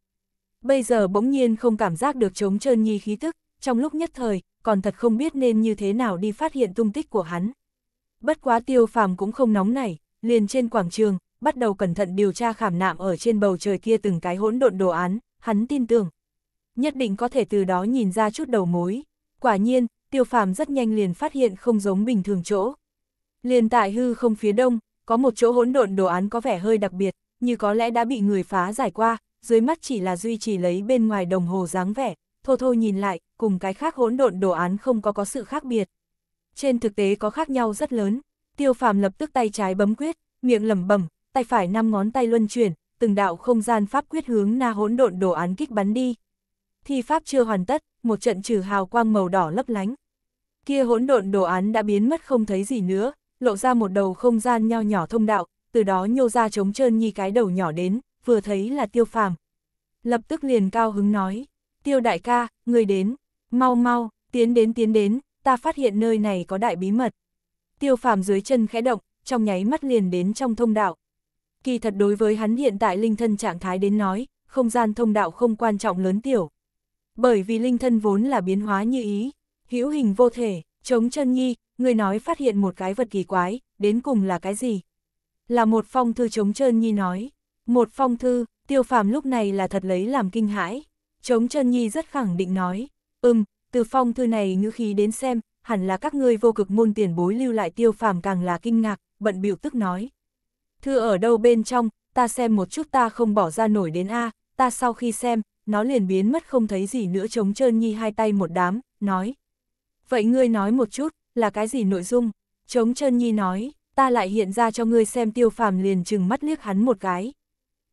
[SPEAKER 1] Bây giờ bỗng nhiên không cảm giác được chống trơn nhi khí tức, trong lúc nhất thời, còn thật không biết nên như thế nào đi phát hiện tung tích của hắn. Bất quá tiêu phàm cũng không nóng nảy, liền trên quảng trường, bắt đầu cẩn thận điều tra khảm nạm ở trên bầu trời kia từng cái hỗn độn đồ án, hắn tin tưởng. Nhất định có thể từ đó nhìn ra chút đầu mối. Quả nhiên, tiêu phàm rất nhanh liền phát hiện không giống bình thường chỗ. Liền tại hư không phía đông, có một chỗ hỗn độn đồ án có vẻ hơi đặc biệt, như có lẽ đã bị người phá giải qua, dưới mắt chỉ là duy trì lấy bên ngoài đồng hồ dáng vẻ, thô thô nhìn lại, cùng cái khác hỗn độn đồ án không có có sự khác biệt. Trên thực tế có khác nhau rất lớn, tiêu phàm lập tức tay trái bấm quyết, miệng lẩm bẩm, tay phải năm ngón tay luân chuyển, từng đạo không gian pháp quyết hướng na hỗn độn đồ án kích bắn đi. Thi pháp chưa hoàn tất, một trận trừ hào quang màu đỏ lấp lánh. Kia hỗn độn đồ án đã biến mất không thấy gì nữa, lộ ra một đầu không gian nho nhỏ thông đạo, từ đó nhô ra trống trơn nhi cái đầu nhỏ đến, vừa thấy là tiêu phàm. Lập tức liền cao hứng nói, tiêu đại ca, người đến, mau mau, tiến đến tiến đến, ta phát hiện nơi này có đại bí mật. Tiêu phàm dưới chân khẽ động, trong nháy mắt liền đến trong thông đạo. Kỳ thật đối với hắn hiện tại linh thân trạng thái đến nói, không gian thông đạo không quan trọng lớn tiểu. Bởi vì linh thân vốn là biến hóa như ý, hữu hình vô thể, Chống chân nhi, người nói phát hiện một cái vật kỳ quái, đến cùng là cái gì? Là một phong thư chống chân nhi nói. Một phong thư, tiêu phàm lúc này là thật lấy làm kinh hãi. Chống chân nhi rất khẳng định nói. Ừm, từ phong thư này ngữ khí đến xem, hẳn là các ngươi vô cực môn tiền bối lưu lại tiêu phàm càng là kinh ngạc, bận biểu tức nói. Thư ở đâu bên trong, ta xem một chút ta không bỏ ra nổi đến A, ta sau khi xem, nó liền biến mất không thấy gì nữa chống chân nhi hai tay một đám, nói, vậy ngươi nói một chút, là cái gì nội dung? Chống chân nhi nói, ta lại hiện ra cho ngươi xem tiêu phàm liền chừng mắt liếc hắn một cái.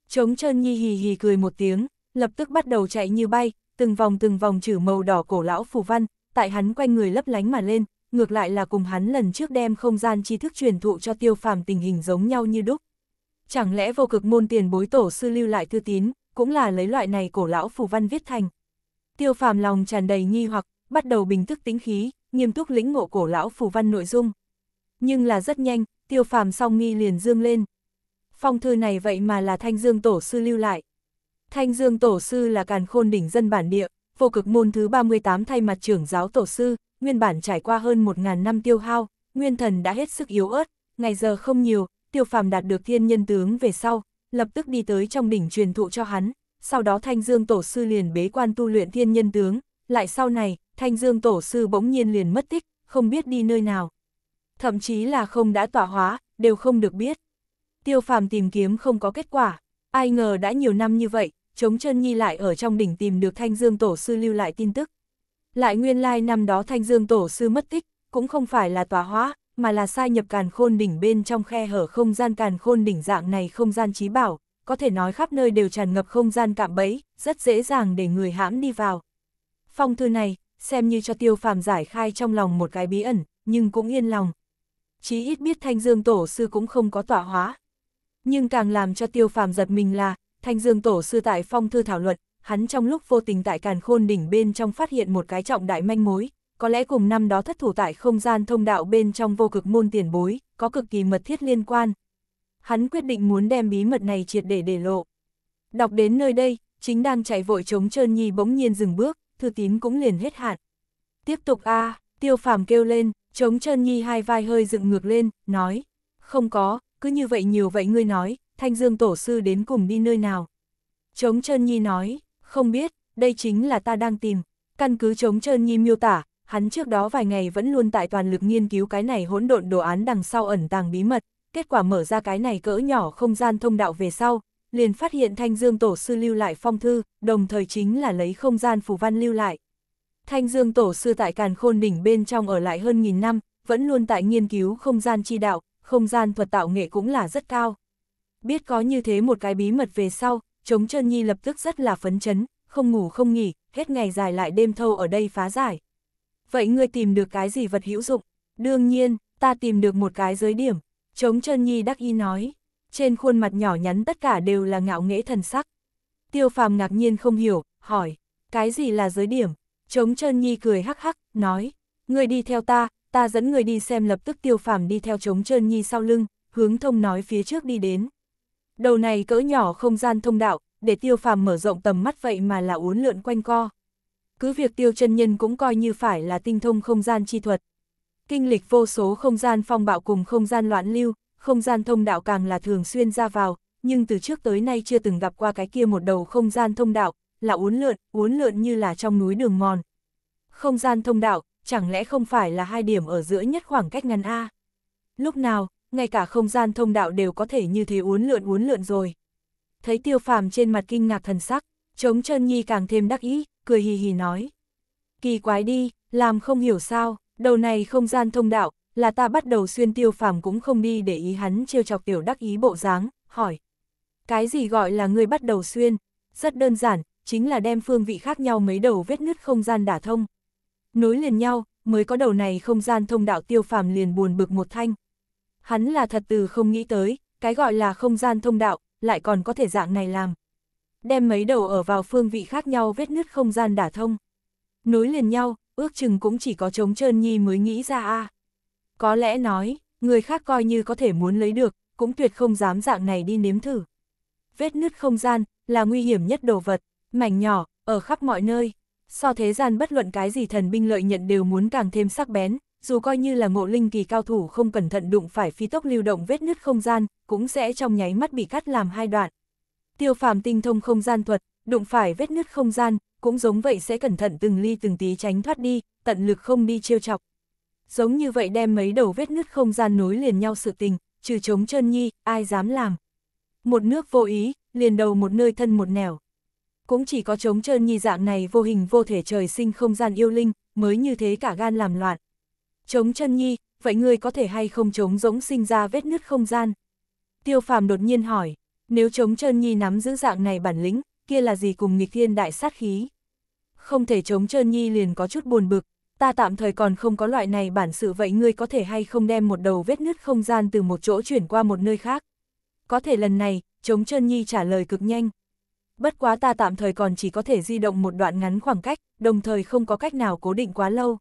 [SPEAKER 1] Chống chân nhi hì hì cười một tiếng, lập tức bắt đầu chạy như bay, từng vòng từng vòng chữ màu đỏ cổ lão phù văn, tại hắn quanh người lấp lánh mà lên, ngược lại là cùng hắn lần trước đem không gian tri thức truyền thụ cho tiêu phàm tình hình giống nhau như đúc. Chẳng lẽ vô cực môn tiền bối tổ sư lưu lại thư tín, cũng là lấy loại này cổ lão phù văn viết thành. Tiêu phàm lòng tràn đầy nghi hoặc, bắt đầu bình thức tính khí, nghiêm túc lĩnh ngộ cổ lão phù văn nội dung. Nhưng là rất nhanh, tiêu phàm song nghi liền dương lên. Phong thư này vậy mà là Thanh Dương Tổ Sư lưu lại. Thanh Dương Tổ Sư là càn khôn đỉnh dân bản địa, vô cực môn thứ 38 thay mặt trưởng giáo Tổ Sư, nguyên bản trải qua hơn 1.000 năm tiêu hao, nguyên thần đã hết sức yếu ớt, ngày giờ không nhiều, tiêu phàm đạt được thiên nhân tướng về sau, lập tức đi tới trong đỉnh truyền thụ cho hắn, sau đó Thanh Dương Tổ Sư liền bế quan tu luyện thiên nhân tướng, lại sau này, Thanh Dương Tổ Sư bỗng nhiên liền mất tích, không biết đi nơi nào. Thậm chí là không đã tỏa hóa, đều không được biết. Tiêu phàm tìm kiếm không có kết quả, ai ngờ đã nhiều năm như vậy, chống chân nhi lại ở trong đỉnh tìm được Thanh Dương Tổ Sư lưu lại tin tức. Lại nguyên lai năm đó Thanh Dương Tổ Sư mất tích, cũng không phải là tỏa hóa, mà là sai nhập càn khôn đỉnh bên trong khe hở không gian càn khôn đỉnh dạng này không gian trí bảo, có thể nói khắp nơi đều tràn ngập không gian cạm bẫy, rất dễ dàng để người hãm đi vào. Phong thư này, xem như cho tiêu phàm giải khai trong lòng một cái bí ẩn, nhưng cũng yên lòng. Chí ít biết Thanh Dương Tổ Sư cũng không có tọa hóa. Nhưng càng làm cho tiêu phàm giật mình là, Thanh Dương Tổ Sư tại phong thư thảo luận, hắn trong lúc vô tình tại càn khôn đỉnh bên trong phát hiện một cái trọng đại manh mối, có lẽ cùng năm đó thất thủ tại không gian thông đạo bên trong vô cực môn tiền bối, có cực kỳ mật thiết liên quan. Hắn quyết định muốn đem bí mật này triệt để để lộ. Đọc đến nơi đây, chính đang chạy vội chống trơn nhi bỗng nhiên dừng bước, thư tín cũng liền hết hạn. Tiếp tục a à, tiêu phàm kêu lên, chống chân nhi hai vai hơi dựng ngược lên, nói, không có, cứ như vậy nhiều vậy ngươi nói, thanh dương tổ sư đến cùng đi nơi nào. Chống chân nhi nói, không biết, đây chính là ta đang tìm, căn cứ chống chân nhi miêu tả, hắn trước đó vài ngày vẫn luôn tại toàn lực nghiên cứu cái này hỗn độn đồ án đằng sau ẩn tàng bí mật, kết quả mở ra cái này cỡ nhỏ không gian thông đạo về sau, liền phát hiện Thanh Dương Tổ Sư lưu lại phong thư, đồng thời chính là lấy không gian phù văn lưu lại. Thanh Dương Tổ Sư tại Càn Khôn Đỉnh bên trong ở lại hơn nghìn năm, vẫn luôn tại nghiên cứu không gian chi đạo, không gian thuật tạo nghệ cũng là rất cao. Biết có như thế một cái bí mật về sau, Trống Trơn Nhi lập tức rất là phấn chấn, không ngủ không nghỉ, hết ngày dài lại đêm thâu ở đây phá giải. Vậy ngươi tìm được cái gì vật hữu dụng? Đương nhiên, ta tìm được một cái giới điểm. Trống Trơn Nhi đắc ý nói trên khuôn mặt nhỏ nhắn tất cả đều là ngạo nghễ thần sắc. Tiêu phàm ngạc nhiên không hiểu, hỏi, cái gì là giới điểm? Chống chân nhi cười hắc hắc, nói, người đi theo ta, ta dẫn người đi xem lập tức tiêu phàm đi theo chống chân nhi sau lưng, hướng thông nói phía trước đi đến. Đầu này cỡ nhỏ không gian thông đạo, để tiêu phàm mở rộng tầm mắt vậy mà là uốn lượn quanh co. Cứ việc tiêu chân nhân cũng coi như phải là tinh thông không gian chi thuật. Kinh lịch vô số không gian phong bạo cùng không gian loạn lưu, không gian thông đạo càng là thường xuyên ra vào, nhưng từ trước tới nay chưa từng gặp qua cái kia một đầu không gian thông đạo, là uốn lượn, uốn lượn như là trong núi đường mòn. Không gian thông đạo, chẳng lẽ không phải là hai điểm ở giữa nhất khoảng cách ngắn A? Lúc nào, ngay cả không gian thông đạo đều có thể như thế uốn lượn uốn lượn rồi. Thấy tiêu phàm trên mặt kinh ngạc thần sắc, chống chân nhi càng thêm đắc ý, cười hì hì nói. Kỳ quái đi, làm không hiểu sao, đầu này không gian thông đạo, là ta bắt đầu xuyên tiêu phàm cũng không đi để ý hắn trêu chọc tiểu đắc ý bộ dáng, hỏi. Cái gì gọi là người bắt đầu xuyên? Rất đơn giản, chính là đem phương vị khác nhau mấy đầu vết nứt không gian đả thông. Nối liền nhau, mới có đầu này không gian thông đạo tiêu phàm liền buồn bực một thanh. Hắn là thật từ không nghĩ tới, cái gọi là không gian thông đạo, lại còn có thể dạng này làm. Đem mấy đầu ở vào phương vị khác nhau vết nứt không gian đả thông. Nối liền nhau, ước chừng cũng chỉ có trống trơn nhi mới nghĩ ra a à. Có lẽ nói, người khác coi như có thể muốn lấy được, cũng tuyệt không dám dạng này đi nếm thử. Vết nứt không gian, là nguy hiểm nhất đồ vật, mảnh nhỏ, ở khắp mọi nơi. So thế gian bất luận cái gì thần binh lợi nhận đều muốn càng thêm sắc bén, dù coi như là ngộ linh kỳ cao thủ không cẩn thận đụng phải phi tốc lưu động vết nứt không gian, cũng sẽ trong nháy mắt bị cắt làm hai đoạn. Tiêu phàm tinh thông không gian thuật, đụng phải vết nứt không gian, cũng giống vậy sẽ cẩn thận từng ly từng tí tránh thoát đi, tận lực không đi trêu chọc giống như vậy đem mấy đầu vết nứt không gian nối liền nhau sự tình, trừ chống chân nhi, ai dám làm. Một nước vô ý, liền đầu một nơi thân một nẻo. Cũng chỉ có chống chân nhi dạng này vô hình vô thể trời sinh không gian yêu linh, mới như thế cả gan làm loạn. Chống chân nhi, vậy ngươi có thể hay không chống giống sinh ra vết nứt không gian? Tiêu phàm đột nhiên hỏi, nếu chống chân nhi nắm giữ dạng này bản lĩnh, kia là gì cùng nghịch thiên đại sát khí? Không thể chống chân nhi liền có chút buồn bực, ta tạm thời còn không có loại này bản sự vậy ngươi có thể hay không đem một đầu vết nứt không gian từ một chỗ chuyển qua một nơi khác. Có thể lần này, chống chân nhi trả lời cực nhanh. Bất quá ta tạm thời còn chỉ có thể di động một đoạn ngắn khoảng cách, đồng thời không có cách nào cố định quá lâu.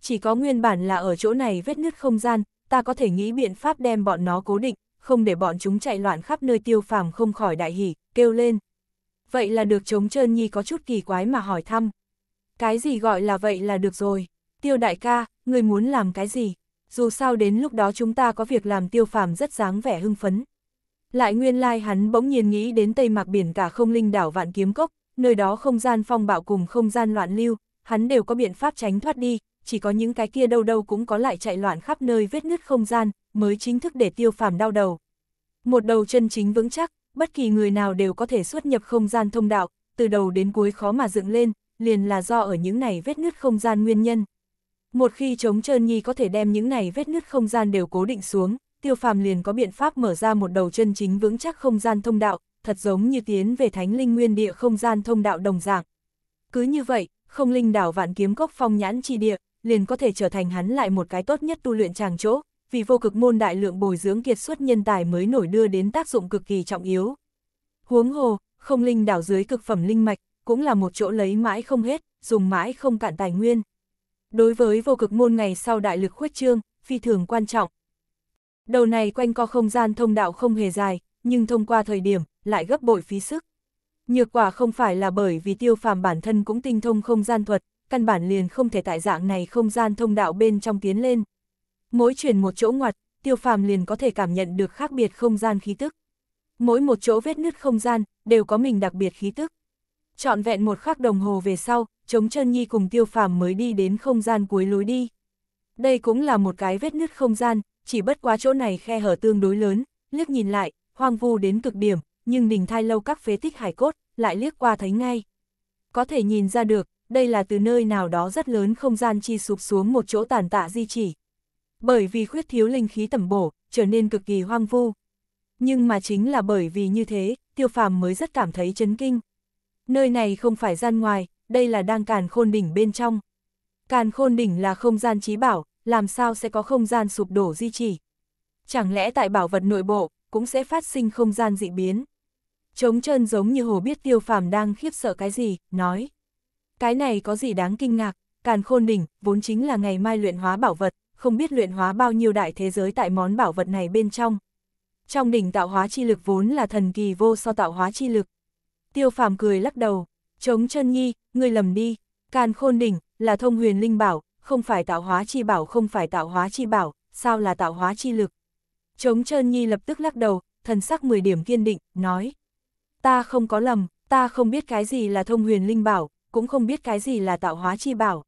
[SPEAKER 1] Chỉ có nguyên bản là ở chỗ này vết nứt không gian, ta có thể nghĩ biện pháp đem bọn nó cố định, không để bọn chúng chạy loạn khắp nơi tiêu phàm không khỏi đại hỉ, kêu lên. Vậy là được chống trơn nhi có chút kỳ quái mà hỏi thăm, cái gì gọi là vậy là được rồi. Tiêu đại ca, người muốn làm cái gì? Dù sao đến lúc đó chúng ta có việc làm tiêu phàm rất dáng vẻ hưng phấn. Lại nguyên lai hắn bỗng nhiên nghĩ đến Tây Mạc Biển cả không linh đảo vạn kiếm cốc, nơi đó không gian phong bạo cùng không gian loạn lưu, hắn đều có biện pháp tránh thoát đi, chỉ có những cái kia đâu đâu cũng có lại chạy loạn khắp nơi vết nứt không gian, mới chính thức để tiêu phàm đau đầu. Một đầu chân chính vững chắc, bất kỳ người nào đều có thể xuất nhập không gian thông đạo, từ đầu đến cuối khó mà dựng lên, liền là do ở những này vết nứt không gian nguyên nhân. Một khi chống trơn nhi có thể đem những này vết nứt không gian đều cố định xuống, tiêu phàm liền có biện pháp mở ra một đầu chân chính vững chắc không gian thông đạo, thật giống như tiến về thánh linh nguyên địa không gian thông đạo đồng dạng. Cứ như vậy, không linh đảo vạn kiếm cốc phong nhãn chi địa, liền có thể trở thành hắn lại một cái tốt nhất tu luyện tràng chỗ, vì vô cực môn đại lượng bồi dưỡng kiệt xuất nhân tài mới nổi đưa đến tác dụng cực kỳ trọng yếu. Huống hồ, không linh đảo dưới cực phẩm linh mạch, cũng là một chỗ lấy mãi không hết, dùng mãi không cạn tài nguyên. Đối với vô cực môn ngày sau đại lực khuếch trương, phi thường quan trọng. Đầu này quanh co không gian thông đạo không hề dài, nhưng thông qua thời điểm, lại gấp bội phí sức. Nhược quả không phải là bởi vì tiêu phàm bản thân cũng tinh thông không gian thuật, căn bản liền không thể tại dạng này không gian thông đạo bên trong tiến lên. Mỗi chuyển một chỗ ngoặt, tiêu phàm liền có thể cảm nhận được khác biệt không gian khí tức. Mỗi một chỗ vết nứt không gian, đều có mình đặc biệt khí tức trọn vẹn một khắc đồng hồ về sau, chống chân nhi cùng tiêu phàm mới đi đến không gian cuối lối đi. Đây cũng là một cái vết nứt không gian, chỉ bất quá chỗ này khe hở tương đối lớn, liếc nhìn lại, hoang vu đến cực điểm, nhưng đỉnh thai lâu các phế tích hải cốt, lại liếc qua thấy ngay. Có thể nhìn ra được, đây là từ nơi nào đó rất lớn không gian chi sụp xuống một chỗ tàn tạ di chỉ. Bởi vì khuyết thiếu linh khí tẩm bổ, trở nên cực kỳ hoang vu. Nhưng mà chính là bởi vì như thế, tiêu phàm mới rất cảm thấy chấn kinh. Nơi này không phải gian ngoài, đây là đang càn khôn đỉnh bên trong. Càn khôn đỉnh là không gian trí bảo, làm sao sẽ có không gian sụp đổ di trì? Chẳng lẽ tại bảo vật nội bộ, cũng sẽ phát sinh không gian dị biến. Trống chân giống như hồ biết tiêu phàm đang khiếp sợ cái gì, nói. Cái này có gì đáng kinh ngạc, càn khôn đỉnh, vốn chính là ngày mai luyện hóa bảo vật, không biết luyện hóa bao nhiêu đại thế giới tại món bảo vật này bên trong. Trong đỉnh tạo hóa chi lực vốn là thần kỳ vô so tạo hóa chi lực, Tiêu phàm cười lắc đầu, chống chân nhi, ngươi lầm đi, càn khôn đỉnh, là thông huyền linh bảo, không phải tạo hóa chi bảo không phải tạo hóa chi bảo, sao là tạo hóa chi lực. Chống chân nhi lập tức lắc đầu, thần sắc 10 điểm kiên định, nói. Ta không có lầm, ta không biết cái gì là thông huyền linh bảo, cũng không biết cái gì là tạo hóa chi bảo.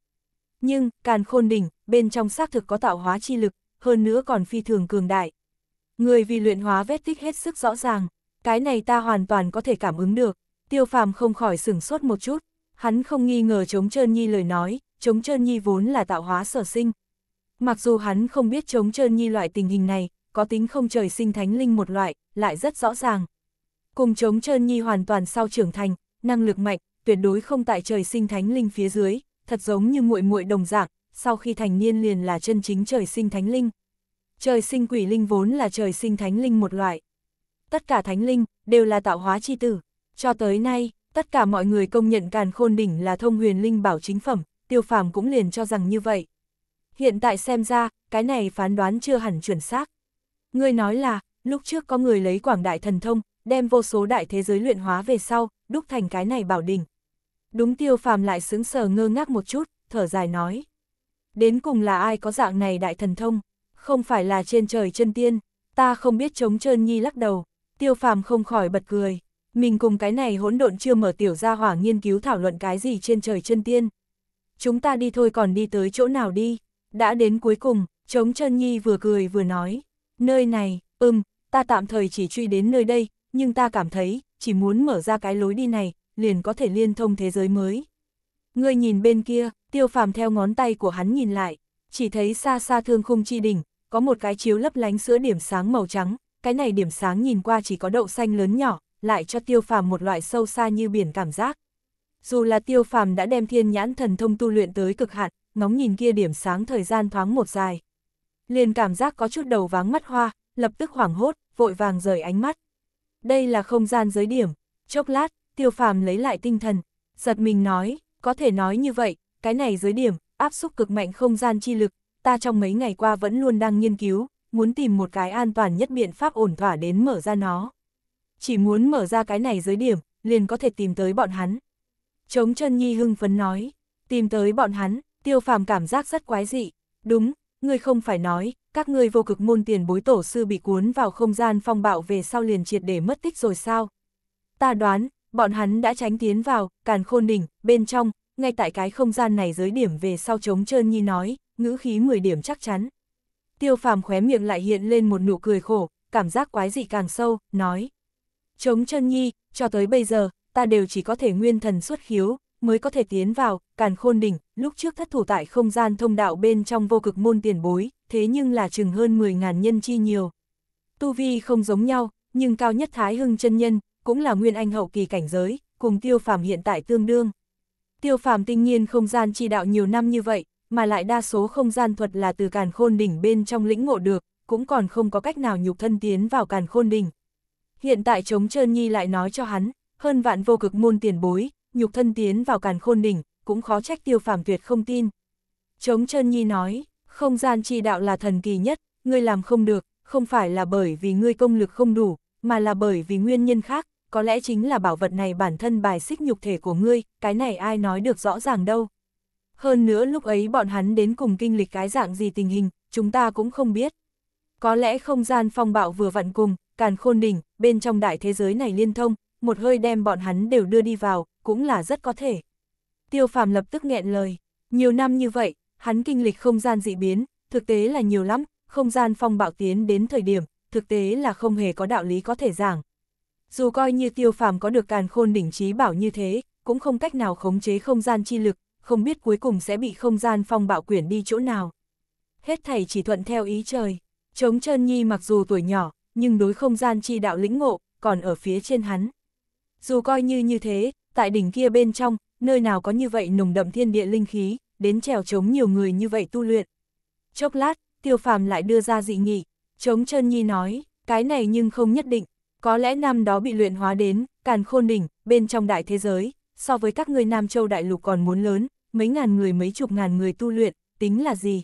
[SPEAKER 1] Nhưng, càn khôn đỉnh, bên trong xác thực có tạo hóa chi lực, hơn nữa còn phi thường cường đại. Người vì luyện hóa vết tích hết sức rõ ràng, cái này ta hoàn toàn có thể cảm ứng được. Tiêu phàm không khỏi sửng sốt một chút, hắn không nghi ngờ Trống Trơn Nhi lời nói, Trống Trơn Nhi vốn là tạo hóa sở sinh. Mặc dù hắn không biết Trống Trơn Nhi loại tình hình này, có tính không trời sinh thánh linh một loại, lại rất rõ ràng. Cùng Trống Trơn Nhi hoàn toàn sau trưởng thành, năng lực mạnh, tuyệt đối không tại trời sinh thánh linh phía dưới, thật giống như muội muội đồng dạng, sau khi thành niên liền là chân chính trời sinh thánh linh. Trời sinh quỷ linh vốn là trời sinh thánh linh một loại. Tất cả thánh linh đều là tạo hóa chi tử. Cho tới nay, tất cả mọi người công nhận càn khôn đỉnh là thông huyền linh bảo chính phẩm, tiêu phàm cũng liền cho rằng như vậy. Hiện tại xem ra, cái này phán đoán chưa hẳn chuẩn xác. người nói là, lúc trước có người lấy quảng đại thần thông, đem vô số đại thế giới luyện hóa về sau, đúc thành cái này bảo đỉnh. Đúng tiêu phàm lại sững sờ ngơ ngác một chút, thở dài nói. Đến cùng là ai có dạng này đại thần thông, không phải là trên trời chân tiên, ta không biết chống trơn nhi lắc đầu, tiêu phàm không khỏi bật cười. Mình cùng cái này hỗn độn chưa mở tiểu ra hỏa nghiên cứu thảo luận cái gì trên trời chân tiên. Chúng ta đi thôi còn đi tới chỗ nào đi. Đã đến cuối cùng, Trống chân nhi vừa cười vừa nói, nơi này, ừm, ta tạm thời chỉ truy đến nơi đây, nhưng ta cảm thấy, chỉ muốn mở ra cái lối đi này, liền có thể liên thông thế giới mới. Ngươi nhìn bên kia, tiêu phàm theo ngón tay của hắn nhìn lại, chỉ thấy xa xa thương khung chi đỉnh, có một cái chiếu lấp lánh sữa điểm sáng màu trắng, cái này điểm sáng nhìn qua chỉ có đậu xanh lớn nhỏ, lại cho tiêu phàm một loại sâu xa như biển cảm giác. Dù là tiêu phàm đã đem thiên nhãn thần thông tu luyện tới cực hạn, ngóng nhìn kia điểm sáng thời gian thoáng một dài. Liền cảm giác có chút đầu váng mắt hoa, lập tức hoảng hốt, vội vàng rời ánh mắt. Đây là không gian giới điểm, chốc lát, tiêu phàm lấy lại tinh thần, giật mình nói, có thể nói như vậy, cái này giới điểm, áp xúc cực mạnh không gian chi lực, ta trong mấy ngày qua vẫn luôn đang nghiên cứu, muốn tìm một cái an toàn nhất biện pháp ổn thỏa đến mở ra nó chỉ muốn mở ra cái này giới điểm, liền có thể tìm tới bọn hắn. Chống chân nhi hưng phấn nói, tìm tới bọn hắn, tiêu phàm cảm giác rất quái dị, đúng, ngươi không phải nói, các ngươi vô cực môn tiền bối tổ sư bị cuốn vào không gian phong bạo về sau liền triệt để mất tích rồi sao? Ta đoán, bọn hắn đã tránh tiến vào, càn khôn đỉnh, bên trong, ngay tại cái không gian này giới điểm về sau chống chân nhi nói, ngữ khí 10 điểm chắc chắn. Tiêu phàm khóe miệng lại hiện lên một nụ cười khổ, cảm giác quái dị càng sâu, nói chống chân nhi, cho tới bây giờ, ta đều chỉ có thể nguyên thần xuất khiếu, mới có thể tiến vào, càn khôn đỉnh, lúc trước thất thủ tại không gian thông đạo bên trong vô cực môn tiền bối, thế nhưng là chừng hơn 10.000 nhân chi nhiều. Tu vi không giống nhau, nhưng cao nhất Thái Hưng chân nhân, cũng là nguyên anh hậu kỳ cảnh giới, cùng tiêu phàm hiện tại tương đương. Tiêu phàm tinh nhiên không gian chi đạo nhiều năm như vậy, mà lại đa số không gian thuật là từ càn khôn đỉnh bên trong lĩnh ngộ được, cũng còn không có cách nào nhục thân tiến vào càn khôn đỉnh hiện tại chống trơn nhi lại nói cho hắn, hơn vạn vô cực môn tiền bối, nhục thân tiến vào càn khôn đỉnh, cũng khó trách tiêu phàm tuyệt không tin. Chống trơn nhi nói, không gian chi đạo là thần kỳ nhất, ngươi làm không được, không phải là bởi vì ngươi công lực không đủ, mà là bởi vì nguyên nhân khác, có lẽ chính là bảo vật này bản thân bài xích nhục thể của ngươi, cái này ai nói được rõ ràng đâu. Hơn nữa lúc ấy bọn hắn đến cùng kinh lịch cái dạng gì tình hình, chúng ta cũng không biết. Có lẽ không gian phong bạo vừa vặn cùng, càn khôn đỉnh, bên trong đại thế giới này liên thông, một hơi đem bọn hắn đều đưa đi vào, cũng là rất có thể. Tiêu phàm lập tức nghẹn lời, nhiều năm như vậy, hắn kinh lịch không gian dị biến, thực tế là nhiều lắm, không gian phong bạo tiến đến thời điểm, thực tế là không hề có đạo lý có thể giảng. Dù coi như tiêu phàm có được càn khôn đỉnh trí bảo như thế, cũng không cách nào khống chế không gian chi lực, không biết cuối cùng sẽ bị không gian phong bạo quyển đi chỗ nào. Hết thảy chỉ thuận theo ý trời. chống chân nhi mặc dù tuổi nhỏ, nhưng đối không gian chi đạo lĩnh ngộ, còn ở phía trên hắn. Dù coi như như thế, tại đỉnh kia bên trong, nơi nào có như vậy nồng đậm thiên địa linh khí, đến trèo chống nhiều người như vậy tu luyện. Chốc lát, tiêu phàm lại đưa ra dị nghị, chống chân nhi nói, cái này nhưng không nhất định, có lẽ năm đó bị luyện hóa đến, càn khôn đỉnh, bên trong đại thế giới, so với các người Nam Châu đại lục còn muốn lớn, mấy ngàn người mấy chục ngàn người tu luyện, tính là gì?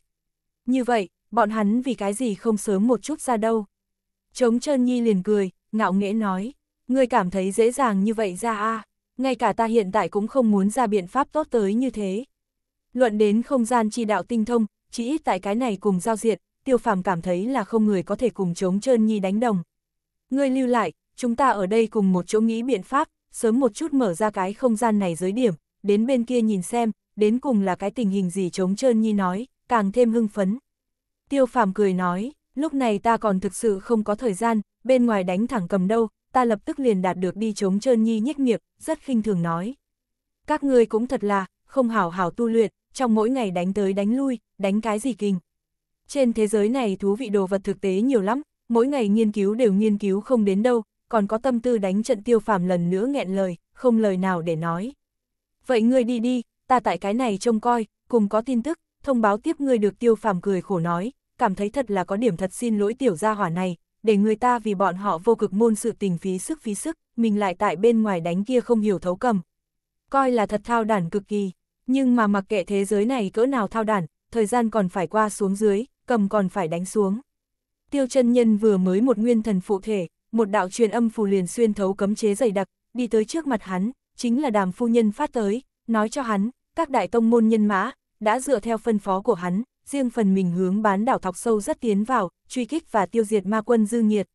[SPEAKER 1] Như vậy, bọn hắn vì cái gì không sớm một chút ra đâu? Chống trơn nhi liền cười, ngạo nghễ nói, ngươi cảm thấy dễ dàng như vậy ra a ngay cả ta hiện tại cũng không muốn ra biện pháp tốt tới như thế. Luận đến không gian chi đạo tinh thông, chỉ ít tại cái này cùng giao diện, tiêu phàm cảm thấy là không người có thể cùng chống trơn nhi đánh đồng. Ngươi lưu lại, chúng ta ở đây cùng một chỗ nghĩ biện pháp, sớm một chút mở ra cái không gian này giới điểm, đến bên kia nhìn xem, đến cùng là cái tình hình gì chống trơn nhi nói, càng thêm hưng phấn. Tiêu phàm cười nói, lúc này ta còn thực sự không có thời gian, bên ngoài đánh thẳng cầm đâu, ta lập tức liền đạt được đi chống trơn nhi nhếch miệng, rất khinh thường nói. Các ngươi cũng thật là, không hảo hảo tu luyện, trong mỗi ngày đánh tới đánh lui, đánh cái gì kinh. Trên thế giới này thú vị đồ vật thực tế nhiều lắm, mỗi ngày nghiên cứu đều nghiên cứu không đến đâu, còn có tâm tư đánh trận tiêu phàm lần nữa nghẹn lời, không lời nào để nói. Vậy ngươi đi đi, ta tại cái này trông coi, cùng có tin tức, thông báo tiếp ngươi được tiêu phàm cười khổ nói, cảm thấy thật là có điểm thật xin lỗi tiểu gia hỏa này, để người ta vì bọn họ vô cực môn sự tình phí sức phí sức, mình lại tại bên ngoài đánh kia không hiểu thấu cầm. Coi là thật thao đản cực kỳ, nhưng mà mặc kệ thế giới này cỡ nào thao đản, thời gian còn phải qua xuống dưới, cầm còn phải đánh xuống. Tiêu chân nhân vừa mới một nguyên thần phụ thể, một đạo truyền âm phù liền xuyên thấu cấm chế dày đặc, đi tới trước mặt hắn, chính là đàm phu nhân phát tới, nói cho hắn, các đại tông môn nhân mã, đã dựa theo phân phó của hắn, riêng phần mình hướng bán đảo thọc sâu rất tiến vào, truy kích và tiêu diệt ma quân dư nhiệt.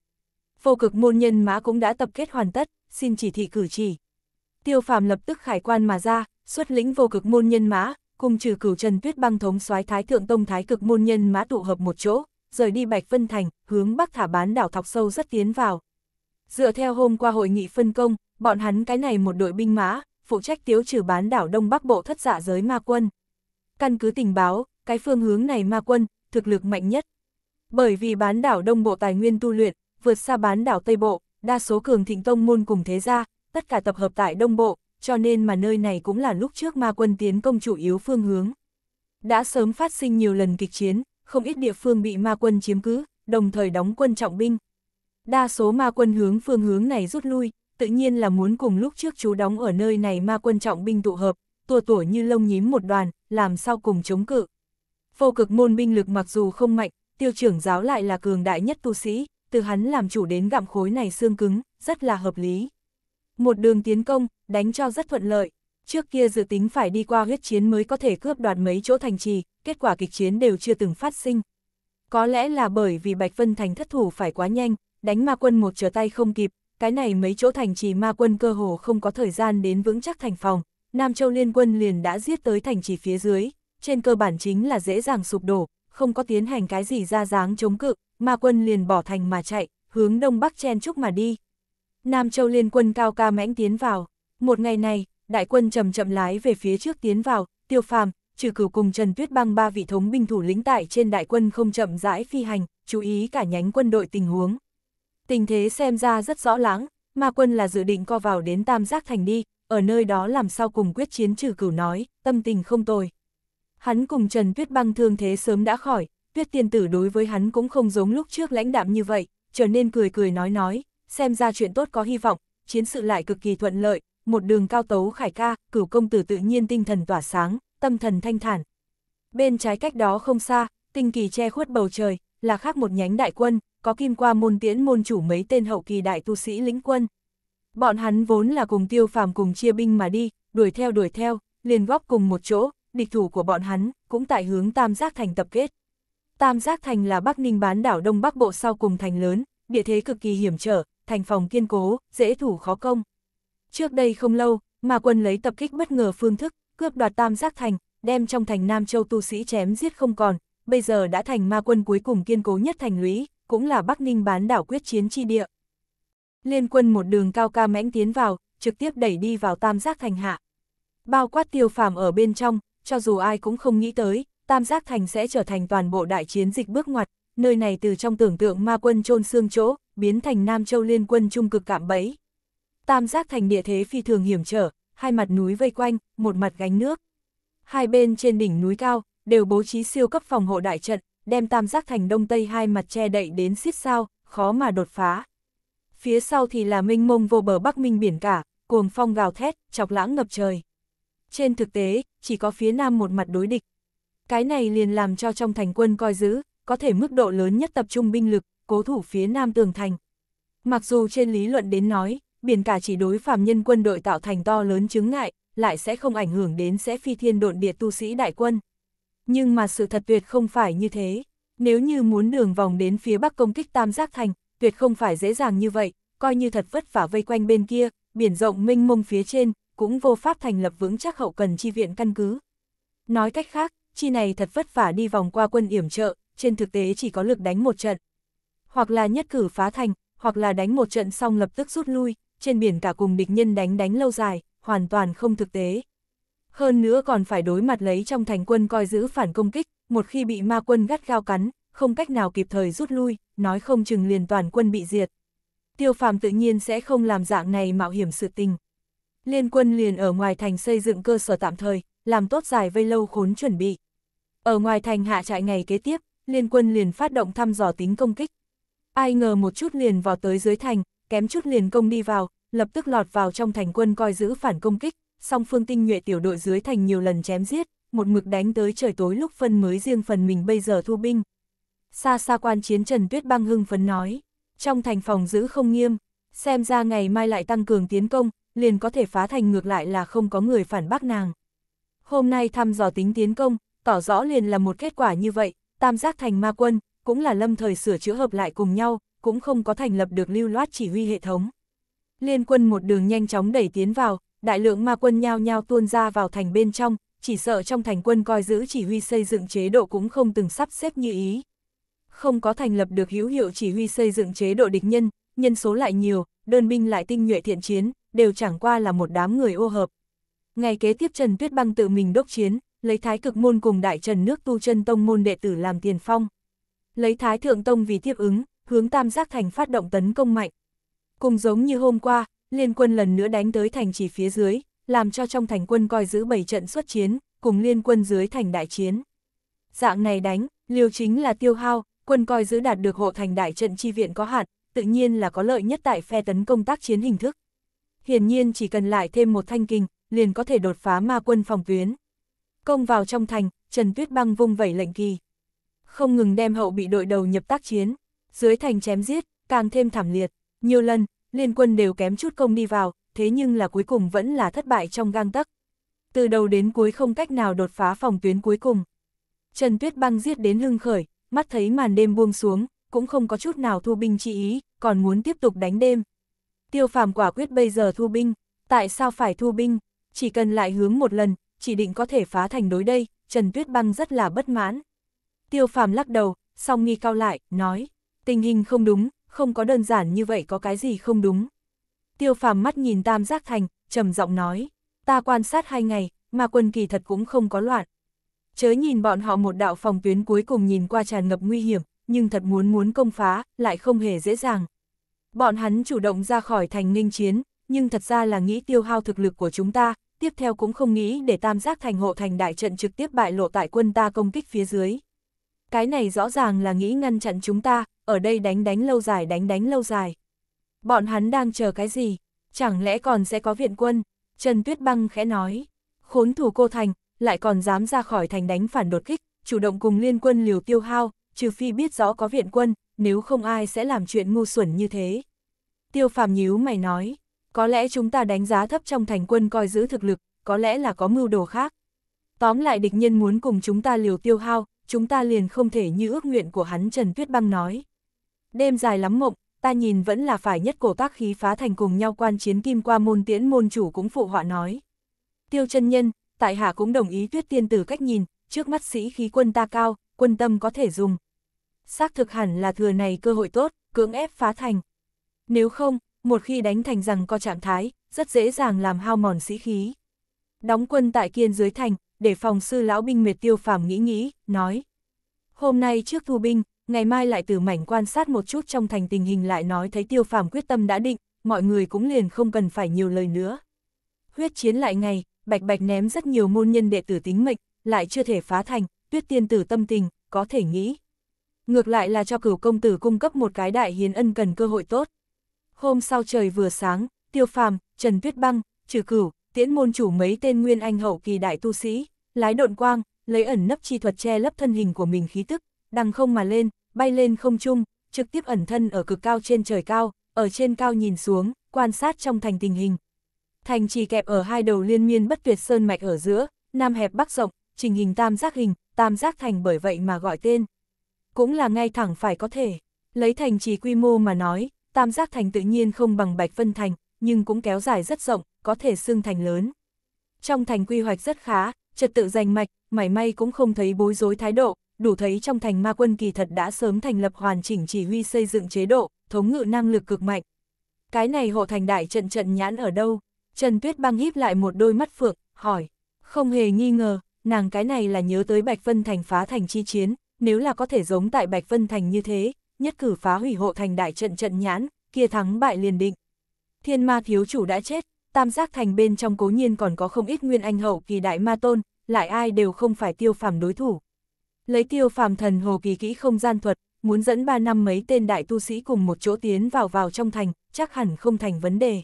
[SPEAKER 1] Vô cực môn nhân mã cũng đã tập kết hoàn tất, xin chỉ thị cử chỉ. Tiêu phàm lập tức khải quan mà ra, xuất lĩnh vô cực môn nhân mã, cùng trừ cửu trần tuyết băng thống soái thái thượng tông thái cực môn nhân mã tụ hợp một chỗ, rời đi Bạch Vân Thành, hướng bắc thả bán đảo thọc sâu rất tiến vào. Dựa theo hôm qua hội nghị phân công, bọn hắn cái này một đội binh mã, phụ trách tiếu trừ bán đảo đông bắc bộ thất dạ giới ma quân. Căn cứ tình báo, cái phương hướng này ma quân, thực lực mạnh nhất. Bởi vì bán đảo đông bộ tài nguyên tu luyện, vượt xa bán đảo Tây Bộ, đa số cường thịnh tông môn cùng thế gia, tất cả tập hợp tại đông bộ, cho nên mà nơi này cũng là lúc trước ma quân tiến công chủ yếu phương hướng. Đã sớm phát sinh nhiều lần kịch chiến, không ít địa phương bị ma quân chiếm cứ, đồng thời đóng quân trọng binh. Đa số ma quân hướng phương hướng này rút lui, tự nhiên là muốn cùng lúc trước chú đóng ở nơi này ma quân trọng binh tụ hợp, tua tủa như lông nhím một đoàn, làm sao cùng chống cự. Vô cực môn binh lực mặc dù không mạnh, tiêu trưởng giáo lại là cường đại nhất tu sĩ, từ hắn làm chủ đến gặm khối này xương cứng, rất là hợp lý. Một đường tiến công, đánh cho rất thuận lợi. Trước kia dự tính phải đi qua huyết chiến mới có thể cướp đoạt mấy chỗ thành trì, kết quả kịch chiến đều chưa từng phát sinh. Có lẽ là bởi vì Bạch Vân Thành thất thủ phải quá nhanh, đánh ma quân một trở tay không kịp, cái này mấy chỗ thành trì ma quân cơ hồ không có thời gian đến vững chắc thành phòng, Nam Châu Liên quân liền đã giết tới thành trì phía dưới, trên cơ bản chính là dễ dàng sụp đổ, không có tiến hành cái gì ra dáng chống cự, ma quân liền bỏ thành mà chạy, hướng đông bắc chen chúc mà đi. Nam Châu liên quân cao ca mãnh tiến vào, một ngày này, đại quân chậm chậm lái về phía trước tiến vào, tiêu phàm, trừ cửu cùng Trần Tuyết băng ba vị thống binh thủ lĩnh tại trên đại quân không chậm rãi phi hành, chú ý cả nhánh quân đội tình huống. Tình thế xem ra rất rõ láng, ma quân là dự định co vào đến Tam Giác Thành đi, ở nơi đó làm sao cùng quyết chiến trừ cửu nói, tâm tình không tồi. Hắn cùng Trần Tuyết Băng thương thế sớm đã khỏi, Tuyết Tiên Tử đối với hắn cũng không giống lúc trước lãnh đạm như vậy, trở nên cười cười nói nói, xem ra chuyện tốt có hy vọng, chiến sự lại cực kỳ thuận lợi, một đường cao tấu khải ca, cửu công tử tự nhiên tinh thần tỏa sáng, tâm thần thanh thản. Bên trái cách đó không xa, tinh kỳ che khuất bầu trời, là khác một nhánh đại quân, có kim qua môn tiễn môn chủ mấy tên hậu kỳ đại tu sĩ lĩnh quân. Bọn hắn vốn là cùng tiêu phàm cùng chia binh mà đi, đuổi theo đuổi theo, liền góp cùng một chỗ, địch thủ của bọn hắn cũng tại hướng Tam Giác Thành tập kết. Tam Giác Thành là Bắc Ninh bán đảo Đông Bắc Bộ sau cùng thành lớn, địa thế cực kỳ hiểm trở, thành phòng kiên cố, dễ thủ khó công. Trước đây không lâu, mà quân lấy tập kích bất ngờ phương thức, cướp đoạt Tam Giác Thành, đem trong thành Nam Châu tu sĩ chém giết không còn, bây giờ đã thành ma quân cuối cùng kiên cố nhất thành lũy, cũng là Bắc Ninh bán đảo quyết chiến chi địa. Liên quân một đường cao ca mãnh tiến vào, trực tiếp đẩy đi vào Tam Giác Thành hạ. Bao quát tiêu phàm ở bên trong, cho dù ai cũng không nghĩ tới, Tam Giác Thành sẽ trở thành toàn bộ đại chiến dịch bước ngoặt, nơi này từ trong tưởng tượng ma quân chôn xương chỗ, biến thành Nam Châu liên quân trung cực cạm bẫy. Tam Giác Thành địa thế phi thường hiểm trở, hai mặt núi vây quanh, một mặt gánh nước. Hai bên trên đỉnh núi cao, đều bố trí siêu cấp phòng hộ đại trận, đem Tam Giác Thành đông tây hai mặt che đậy đến xít sao, khó mà đột phá. Phía sau thì là minh mông vô bờ Bắc Minh biển cả, cuồng phong gào thét, chọc lãng ngập trời trên thực tế, chỉ có phía Nam một mặt đối địch. Cái này liền làm cho trong thành quân coi giữ, có thể mức độ lớn nhất tập trung binh lực, cố thủ phía Nam tường thành. Mặc dù trên lý luận đến nói, biển cả chỉ đối phàm nhân quân đội tạo thành to lớn chứng ngại, lại sẽ không ảnh hưởng đến sẽ phi thiên độn địa tu sĩ đại quân. Nhưng mà sự thật tuyệt không phải như thế. Nếu như muốn đường vòng đến phía bắc công kích Tam Giác Thành, tuyệt không phải dễ dàng như vậy, coi như thật vất vả vây quanh bên kia, biển rộng mênh mông phía trên, cũng vô pháp thành lập vững chắc hậu cần chi viện căn cứ. Nói cách khác, chi này thật vất vả đi vòng qua quân yểm trợ, trên thực tế chỉ có lực đánh một trận. Hoặc là nhất cử phá thành, hoặc là đánh một trận xong lập tức rút lui, trên biển cả cùng địch nhân đánh đánh lâu dài, hoàn toàn không thực tế. Hơn nữa còn phải đối mặt lấy trong thành quân coi giữ phản công kích, một khi bị ma quân gắt gao cắn, không cách nào kịp thời rút lui, nói không chừng liền toàn quân bị diệt. Tiêu phàm tự nhiên sẽ không làm dạng này mạo hiểm sự tình liên quân liền ở ngoài thành xây dựng cơ sở tạm thời, làm tốt dài vây lâu khốn chuẩn bị. Ở ngoài thành hạ trại ngày kế tiếp, liên quân liền phát động thăm dò tính công kích. Ai ngờ một chút liền vào tới dưới thành, kém chút liền công đi vào, lập tức lọt vào trong thành quân coi giữ phản công kích, song phương tinh nhuệ tiểu đội dưới thành nhiều lần chém giết, một mực đánh tới trời tối lúc phân mới riêng phần mình bây giờ thu binh. Xa xa quan chiến Trần Tuyết băng hưng phấn nói, trong thành phòng giữ không nghiêm, xem ra ngày mai lại tăng cường tiến công, liền có thể phá thành ngược lại là không có người phản bác nàng. Hôm nay thăm dò tính tiến công, tỏ rõ liền là một kết quả như vậy, tam giác thành ma quân, cũng là lâm thời sửa chữa hợp lại cùng nhau, cũng không có thành lập được lưu loát chỉ huy hệ thống. Liên quân một đường nhanh chóng đẩy tiến vào, đại lượng ma quân nhao nhao tuôn ra vào thành bên trong, chỉ sợ trong thành quân coi giữ chỉ huy xây dựng chế độ cũng không từng sắp xếp như ý. Không có thành lập được hữu hiệu chỉ huy xây dựng chế độ địch nhân, nhân số lại nhiều, đơn binh lại tinh nhuệ thiện chiến, đều chẳng qua là một đám người ô hợp. Ngày kế tiếp Trần Tuyết Băng tự mình đốc chiến, lấy thái cực môn cùng đại trần nước tu chân tông môn đệ tử làm tiền phong. Lấy thái thượng tông vì tiếp ứng, hướng tam giác thành phát động tấn công mạnh. Cùng giống như hôm qua, liên quân lần nữa đánh tới thành chỉ phía dưới, làm cho trong thành quân coi giữ bảy trận xuất chiến, cùng liên quân dưới thành đại chiến. Dạng này đánh, liều chính là tiêu hao, quân coi giữ đạt được hộ thành đại trận chi viện có hạn, tự nhiên là có lợi nhất tại phe tấn công tác chiến hình thức hiển nhiên chỉ cần lại thêm một thanh kình, liền có thể đột phá ma quân phòng tuyến. Công vào trong thành, Trần Tuyết Băng vung vẩy lệnh kỳ. Không ngừng đem hậu bị đội đầu nhập tác chiến, dưới thành chém giết, càng thêm thảm liệt. Nhiều lần, liên quân đều kém chút công đi vào, thế nhưng là cuối cùng vẫn là thất bại trong gang tắc. Từ đầu đến cuối không cách nào đột phá phòng tuyến cuối cùng. Trần Tuyết Băng giết đến hưng khởi, mắt thấy màn đêm buông xuống, cũng không có chút nào thu binh chi ý, còn muốn tiếp tục đánh đêm. Tiêu phàm quả quyết bây giờ thu binh, tại sao phải thu binh, chỉ cần lại hướng một lần, chỉ định có thể phá thành đối đây, Trần Tuyết Băng rất là bất mãn. Tiêu phàm lắc đầu, song nghi cao lại, nói, tình hình không đúng, không có đơn giản như vậy có cái gì không đúng. Tiêu phàm mắt nhìn tam giác thành, trầm giọng nói, ta quan sát hai ngày, mà quân kỳ thật cũng không có loạn. Chớ nhìn bọn họ một đạo phòng tuyến cuối cùng nhìn qua tràn ngập nguy hiểm, nhưng thật muốn muốn công phá, lại không hề dễ dàng. Bọn hắn chủ động ra khỏi thành ninh chiến, nhưng thật ra là nghĩ tiêu hao thực lực của chúng ta, tiếp theo cũng không nghĩ để tam giác thành hộ thành đại trận trực tiếp bại lộ tại quân ta công kích phía dưới. Cái này rõ ràng là nghĩ ngăn chặn chúng ta, ở đây đánh đánh lâu dài đánh đánh lâu dài. Bọn hắn đang chờ cái gì? Chẳng lẽ còn sẽ có viện quân? Trần Tuyết Băng khẽ nói. Khốn thủ cô thành, lại còn dám ra khỏi thành đánh phản đột kích, chủ động cùng liên quân liều tiêu hao, trừ phi biết rõ có viện quân, nếu không ai sẽ làm chuyện ngu xuẩn như thế. Tiêu phàm nhíu mày nói, có lẽ chúng ta đánh giá thấp trong thành quân coi giữ thực lực, có lẽ là có mưu đồ khác. Tóm lại địch nhân muốn cùng chúng ta liều tiêu hao, chúng ta liền không thể như ước nguyện của hắn Trần Tuyết Băng nói. Đêm dài lắm mộng, ta nhìn vẫn là phải nhất cổ tác khí phá thành cùng nhau quan chiến kim qua môn tiễn môn chủ cũng phụ họa nói. Tiêu chân nhân, tại hạ cũng đồng ý tuyết tiên tử cách nhìn, trước mắt sĩ khí quân ta cao, quân tâm có thể dùng, xác thực hẳn là thừa này cơ hội tốt, cưỡng ép phá thành. Nếu không, một khi đánh thành rằng có trạng thái, rất dễ dàng làm hao mòn sĩ khí. Đóng quân tại kiên dưới thành, để phòng sư lão binh mệt tiêu phàm nghĩ nghĩ, nói. Hôm nay trước thu binh, ngày mai lại từ mảnh quan sát một chút trong thành tình hình lại nói thấy tiêu phàm quyết tâm đã định, mọi người cũng liền không cần phải nhiều lời nữa. Huyết chiến lại ngày, bạch bạch ném rất nhiều môn nhân đệ tử tính mệnh, lại chưa thể phá thành, tuyết tiên tử tâm tình, có thể nghĩ ngược lại là cho cửu công tử cung cấp một cái đại hiến ân cần cơ hội tốt. Hôm sau trời vừa sáng, Tiêu Phàm, Trần Tuyết Băng, Trừ Cửu, Tiễn môn chủ mấy tên nguyên anh hậu kỳ đại tu sĩ, lái độn quang, lấy ẩn nấp chi thuật che lấp thân hình của mình khí tức, đằng không mà lên, bay lên không trung, trực tiếp ẩn thân ở cực cao trên trời cao, ở trên cao nhìn xuống, quan sát trong thành tình hình. Thành trì kẹp ở hai đầu liên miên bất tuyệt sơn mạch ở giữa, nam hẹp bắc rộng, trình hình tam giác hình, tam giác thành bởi vậy mà gọi tên cũng là ngay thẳng phải có thể. Lấy thành trì quy mô mà nói, tam giác thành tự nhiên không bằng Bạch Vân Thành, nhưng cũng kéo dài rất rộng, có thể xương thành lớn. Trong thành quy hoạch rất khá, trật tự rành mạch, mảy may cũng không thấy bối rối thái độ, đủ thấy trong thành ma quân kỳ thật đã sớm thành lập hoàn chỉnh chỉ huy xây dựng chế độ, thống ngự năng lực cực mạnh. Cái này hộ thành đại trận trận nhãn ở đâu? Trần Tuyết băng híp lại một đôi mắt phượng, hỏi. Không hề nghi ngờ, nàng cái này là nhớ tới Bạch Vân Thành phá thành chi chiến, nếu là có thể giống tại Bạch Vân Thành như thế, nhất cử phá hủy hộ thành đại trận trận nhãn, kia thắng bại liền định. Thiên ma thiếu chủ đã chết, tam giác thành bên trong cố nhiên còn có không ít nguyên anh hậu kỳ đại ma tôn, lại ai đều không phải tiêu phàm đối thủ. Lấy tiêu phàm thần hồ kỳ kỹ không gian thuật, muốn dẫn ba năm mấy tên đại tu sĩ cùng một chỗ tiến vào vào trong thành, chắc hẳn không thành vấn đề.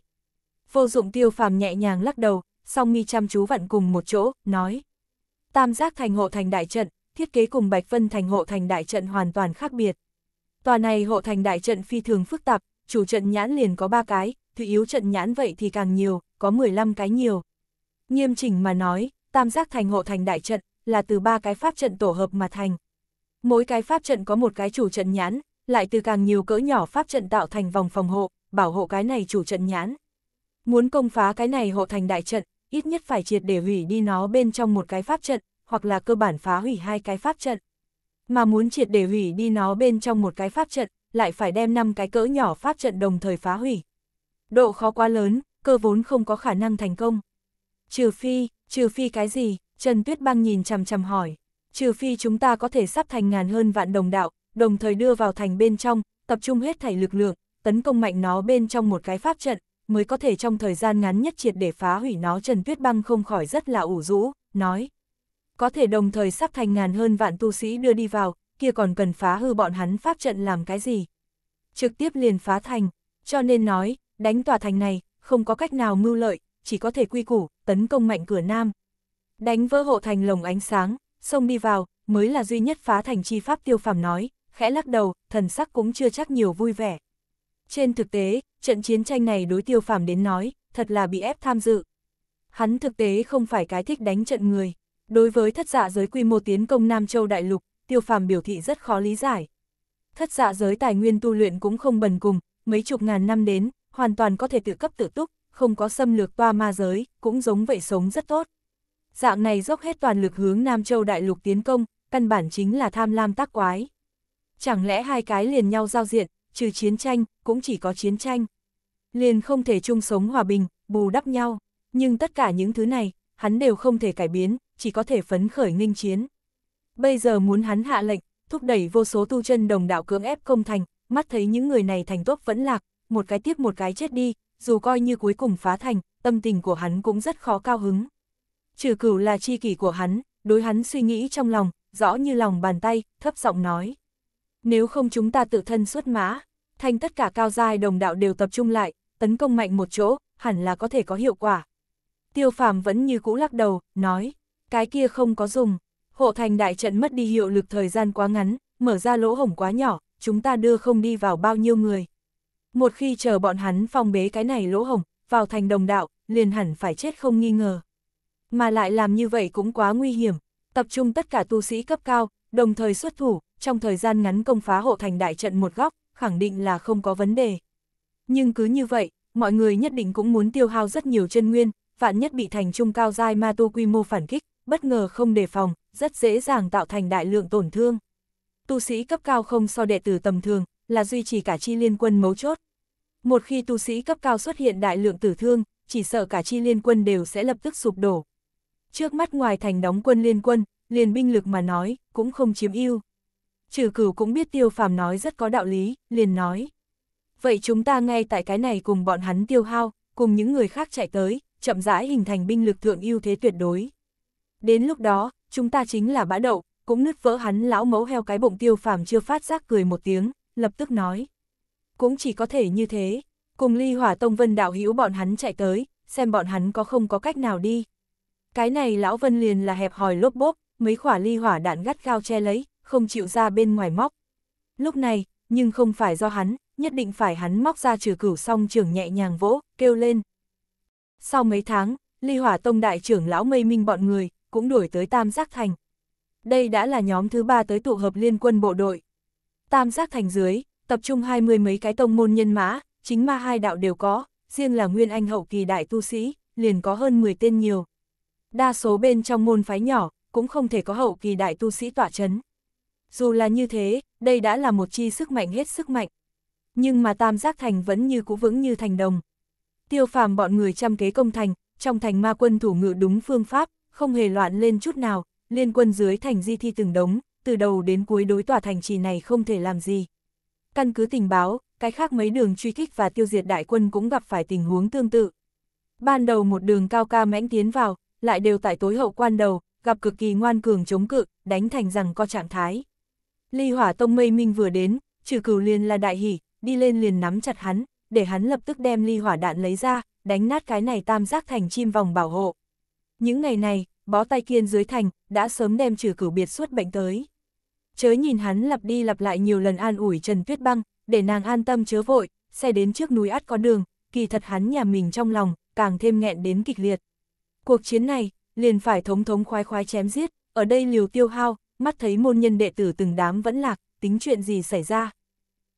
[SPEAKER 1] Vô dụng tiêu phàm nhẹ nhàng lắc đầu, song mi chăm chú vặn cùng một chỗ, nói. Tam giác thành hộ thành đại trận, thiết kế cùng Bạch Vân Thành hộ thành đại trận hoàn toàn khác biệt. Tòa này hộ thành đại trận phi thường phức tạp, chủ trận nhãn liền có 3 cái, thứ yếu trận nhãn vậy thì càng nhiều, có 15 cái nhiều. Nghiêm chỉnh mà nói, tam giác thành hộ thành đại trận là từ ba cái pháp trận tổ hợp mà thành. Mỗi cái pháp trận có một cái chủ trận nhãn, lại từ càng nhiều cỡ nhỏ pháp trận tạo thành vòng phòng hộ, bảo hộ cái này chủ trận nhãn. Muốn công phá cái này hộ thành đại trận, ít nhất phải triệt để hủy đi nó bên trong một cái pháp trận, hoặc là cơ bản phá hủy hai cái pháp trận. Mà muốn triệt để hủy đi nó bên trong một cái pháp trận, lại phải đem năm cái cỡ nhỏ pháp trận đồng thời phá hủy. Độ khó quá lớn, cơ vốn không có khả năng thành công. Trừ phi, trừ phi cái gì? Trần Tuyết Băng nhìn chằm chằm hỏi. Trừ phi chúng ta có thể sắp thành ngàn hơn vạn đồng đạo, đồng thời đưa vào thành bên trong, tập trung hết thảy lực lượng, tấn công mạnh nó bên trong một cái pháp trận, mới có thể trong thời gian ngắn nhất triệt để phá hủy nó Trần Tuyết Băng không khỏi rất là ủ rũ, nói có thể đồng thời sắp thành ngàn hơn vạn tu sĩ đưa đi vào, kia còn cần phá hư bọn hắn pháp trận làm cái gì. Trực tiếp liền phá thành, cho nên nói, đánh tòa thành này, không có cách nào mưu lợi, chỉ có thể quy củ, tấn công mạnh cửa nam. Đánh vỡ hộ thành lồng ánh sáng, xông đi vào, mới là duy nhất phá thành chi pháp tiêu phàm nói, khẽ lắc đầu, thần sắc cũng chưa chắc nhiều vui vẻ. Trên thực tế, trận chiến tranh này đối tiêu phàm đến nói, thật là bị ép tham dự. Hắn thực tế không phải cái thích đánh trận người. Đối với thất dạ giới quy mô tiến công Nam Châu Đại Lục, tiêu phàm biểu thị rất khó lý giải. Thất dạ giới tài nguyên tu luyện cũng không bần cùng, mấy chục ngàn năm đến, hoàn toàn có thể tự cấp tự túc, không có xâm lược toa ma giới, cũng giống vậy sống rất tốt. Dạng này dốc hết toàn lực hướng Nam Châu Đại Lục tiến công, căn bản chính là tham lam tác quái. Chẳng lẽ hai cái liền nhau giao diện, trừ chiến tranh, cũng chỉ có chiến tranh. Liền không thể chung sống hòa bình, bù đắp nhau, nhưng tất cả những thứ này, hắn đều không thể cải biến, chỉ có thể phấn khởi nghênh chiến. Bây giờ muốn hắn hạ lệnh, thúc đẩy vô số tu chân đồng đạo cưỡng ép công thành, mắt thấy những người này thành tốt vẫn lạc, một cái tiếp một cái chết đi, dù coi như cuối cùng phá thành, tâm tình của hắn cũng rất khó cao hứng. Trừ cửu là chi kỷ của hắn, đối hắn suy nghĩ trong lòng, rõ như lòng bàn tay, thấp giọng nói. Nếu không chúng ta tự thân xuất mã, thành tất cả cao giai đồng đạo đều tập trung lại, tấn công mạnh một chỗ, hẳn là có thể có hiệu quả. Tiêu phàm vẫn như cũ lắc đầu, nói, cái kia không có dùng. Hộ thành đại trận mất đi hiệu lực thời gian quá ngắn, mở ra lỗ hổng quá nhỏ, chúng ta đưa không đi vào bao nhiêu người. Một khi chờ bọn hắn phong bế cái này lỗ hổng, vào thành đồng đạo, liền hẳn phải chết không nghi ngờ. Mà lại làm như vậy cũng quá nguy hiểm, tập trung tất cả tu sĩ cấp cao, đồng thời xuất thủ, trong thời gian ngắn công phá hộ thành đại trận một góc, khẳng định là không có vấn đề. Nhưng cứ như vậy, mọi người nhất định cũng muốn tiêu hao rất nhiều chân nguyên, vạn nhất bị thành trung cao giai ma tu quy mô phản kích, bất ngờ không đề phòng, rất dễ dàng tạo thành đại lượng tổn thương. Tu sĩ cấp cao không so đệ tử tầm thường, là duy trì cả chi liên quân mấu chốt. Một khi tu sĩ cấp cao xuất hiện đại lượng tử thương, chỉ sợ cả chi liên quân đều sẽ lập tức sụp đổ. Trước mắt ngoài thành đóng quân liên quân, liền binh lực mà nói, cũng không chiếm ưu. Trừ cửu cũng biết tiêu phàm nói rất có đạo lý, liền nói. Vậy chúng ta ngay tại cái này cùng bọn hắn tiêu hao, cùng những người khác chạy tới, chậm rãi hình thành binh lực thượng ưu thế tuyệt đối. Đến lúc đó, chúng ta chính là bã đậu, cũng nứt vỡ hắn lão mấu heo cái bụng tiêu phàm chưa phát giác cười một tiếng, lập tức nói. Cũng chỉ có thể như thế, cùng ly hỏa tông vân đạo hữu bọn hắn chạy tới, xem bọn hắn có không có cách nào đi. Cái này lão vân liền là hẹp hòi lốp bốp, mấy khỏa ly hỏa đạn gắt gao che lấy, không chịu ra bên ngoài móc. Lúc này, nhưng không phải do hắn, nhất định phải hắn móc ra trừ cửu xong trường nhẹ nhàng vỗ, kêu lên. Sau mấy tháng, ly hỏa tông đại trưởng lão mây minh bọn người, cũng đuổi tới Tam Giác Thành. Đây đã là nhóm thứ ba tới tụ hợp liên quân bộ đội. Tam Giác Thành dưới, tập trung hai mươi mấy cái tông môn nhân mã, chính ma hai đạo đều có, riêng là Nguyên Anh hậu kỳ đại tu sĩ, liền có hơn 10 tên nhiều. Đa số bên trong môn phái nhỏ, cũng không thể có hậu kỳ đại tu sĩ tỏa chấn. Dù là như thế, đây đã là một chi sức mạnh hết sức mạnh. Nhưng mà Tam Giác Thành vẫn như cũ vững như thành đồng. Tiêu phàm bọn người chăm kế công thành, trong thành ma quân thủ ngự đúng phương pháp, không hề loạn lên chút nào, liên quân dưới thành di thi từng đống, từ đầu đến cuối đối tòa thành trì này không thể làm gì. Căn cứ tình báo, cái khác mấy đường truy kích và tiêu diệt đại quân cũng gặp phải tình huống tương tự. Ban đầu một đường cao ca mãnh tiến vào, lại đều tại tối hậu quan đầu, gặp cực kỳ ngoan cường chống cự, đánh thành rằng co trạng thái. Ly Hỏa Tông Mây Minh vừa đến, trừ cửu liền là đại hỉ, đi lên liền nắm chặt hắn, để hắn lập tức đem ly hỏa đạn lấy ra, đánh nát cái này tam giác thành chim vòng bảo hộ. Những ngày này, bó tay kiên dưới thành, đã sớm đem trừ cửu biệt suốt bệnh tới. Chớ nhìn hắn lặp đi lặp lại nhiều lần an ủi Trần Tuyết Băng, để nàng an tâm chớ vội, xe đến trước núi ắt có đường, kỳ thật hắn nhà mình trong lòng, càng thêm nghẹn đến kịch liệt. Cuộc chiến này, liền phải thống thống khoái khoái chém giết, ở đây liều tiêu hao, mắt thấy môn nhân đệ tử từng đám vẫn lạc, tính chuyện gì xảy ra.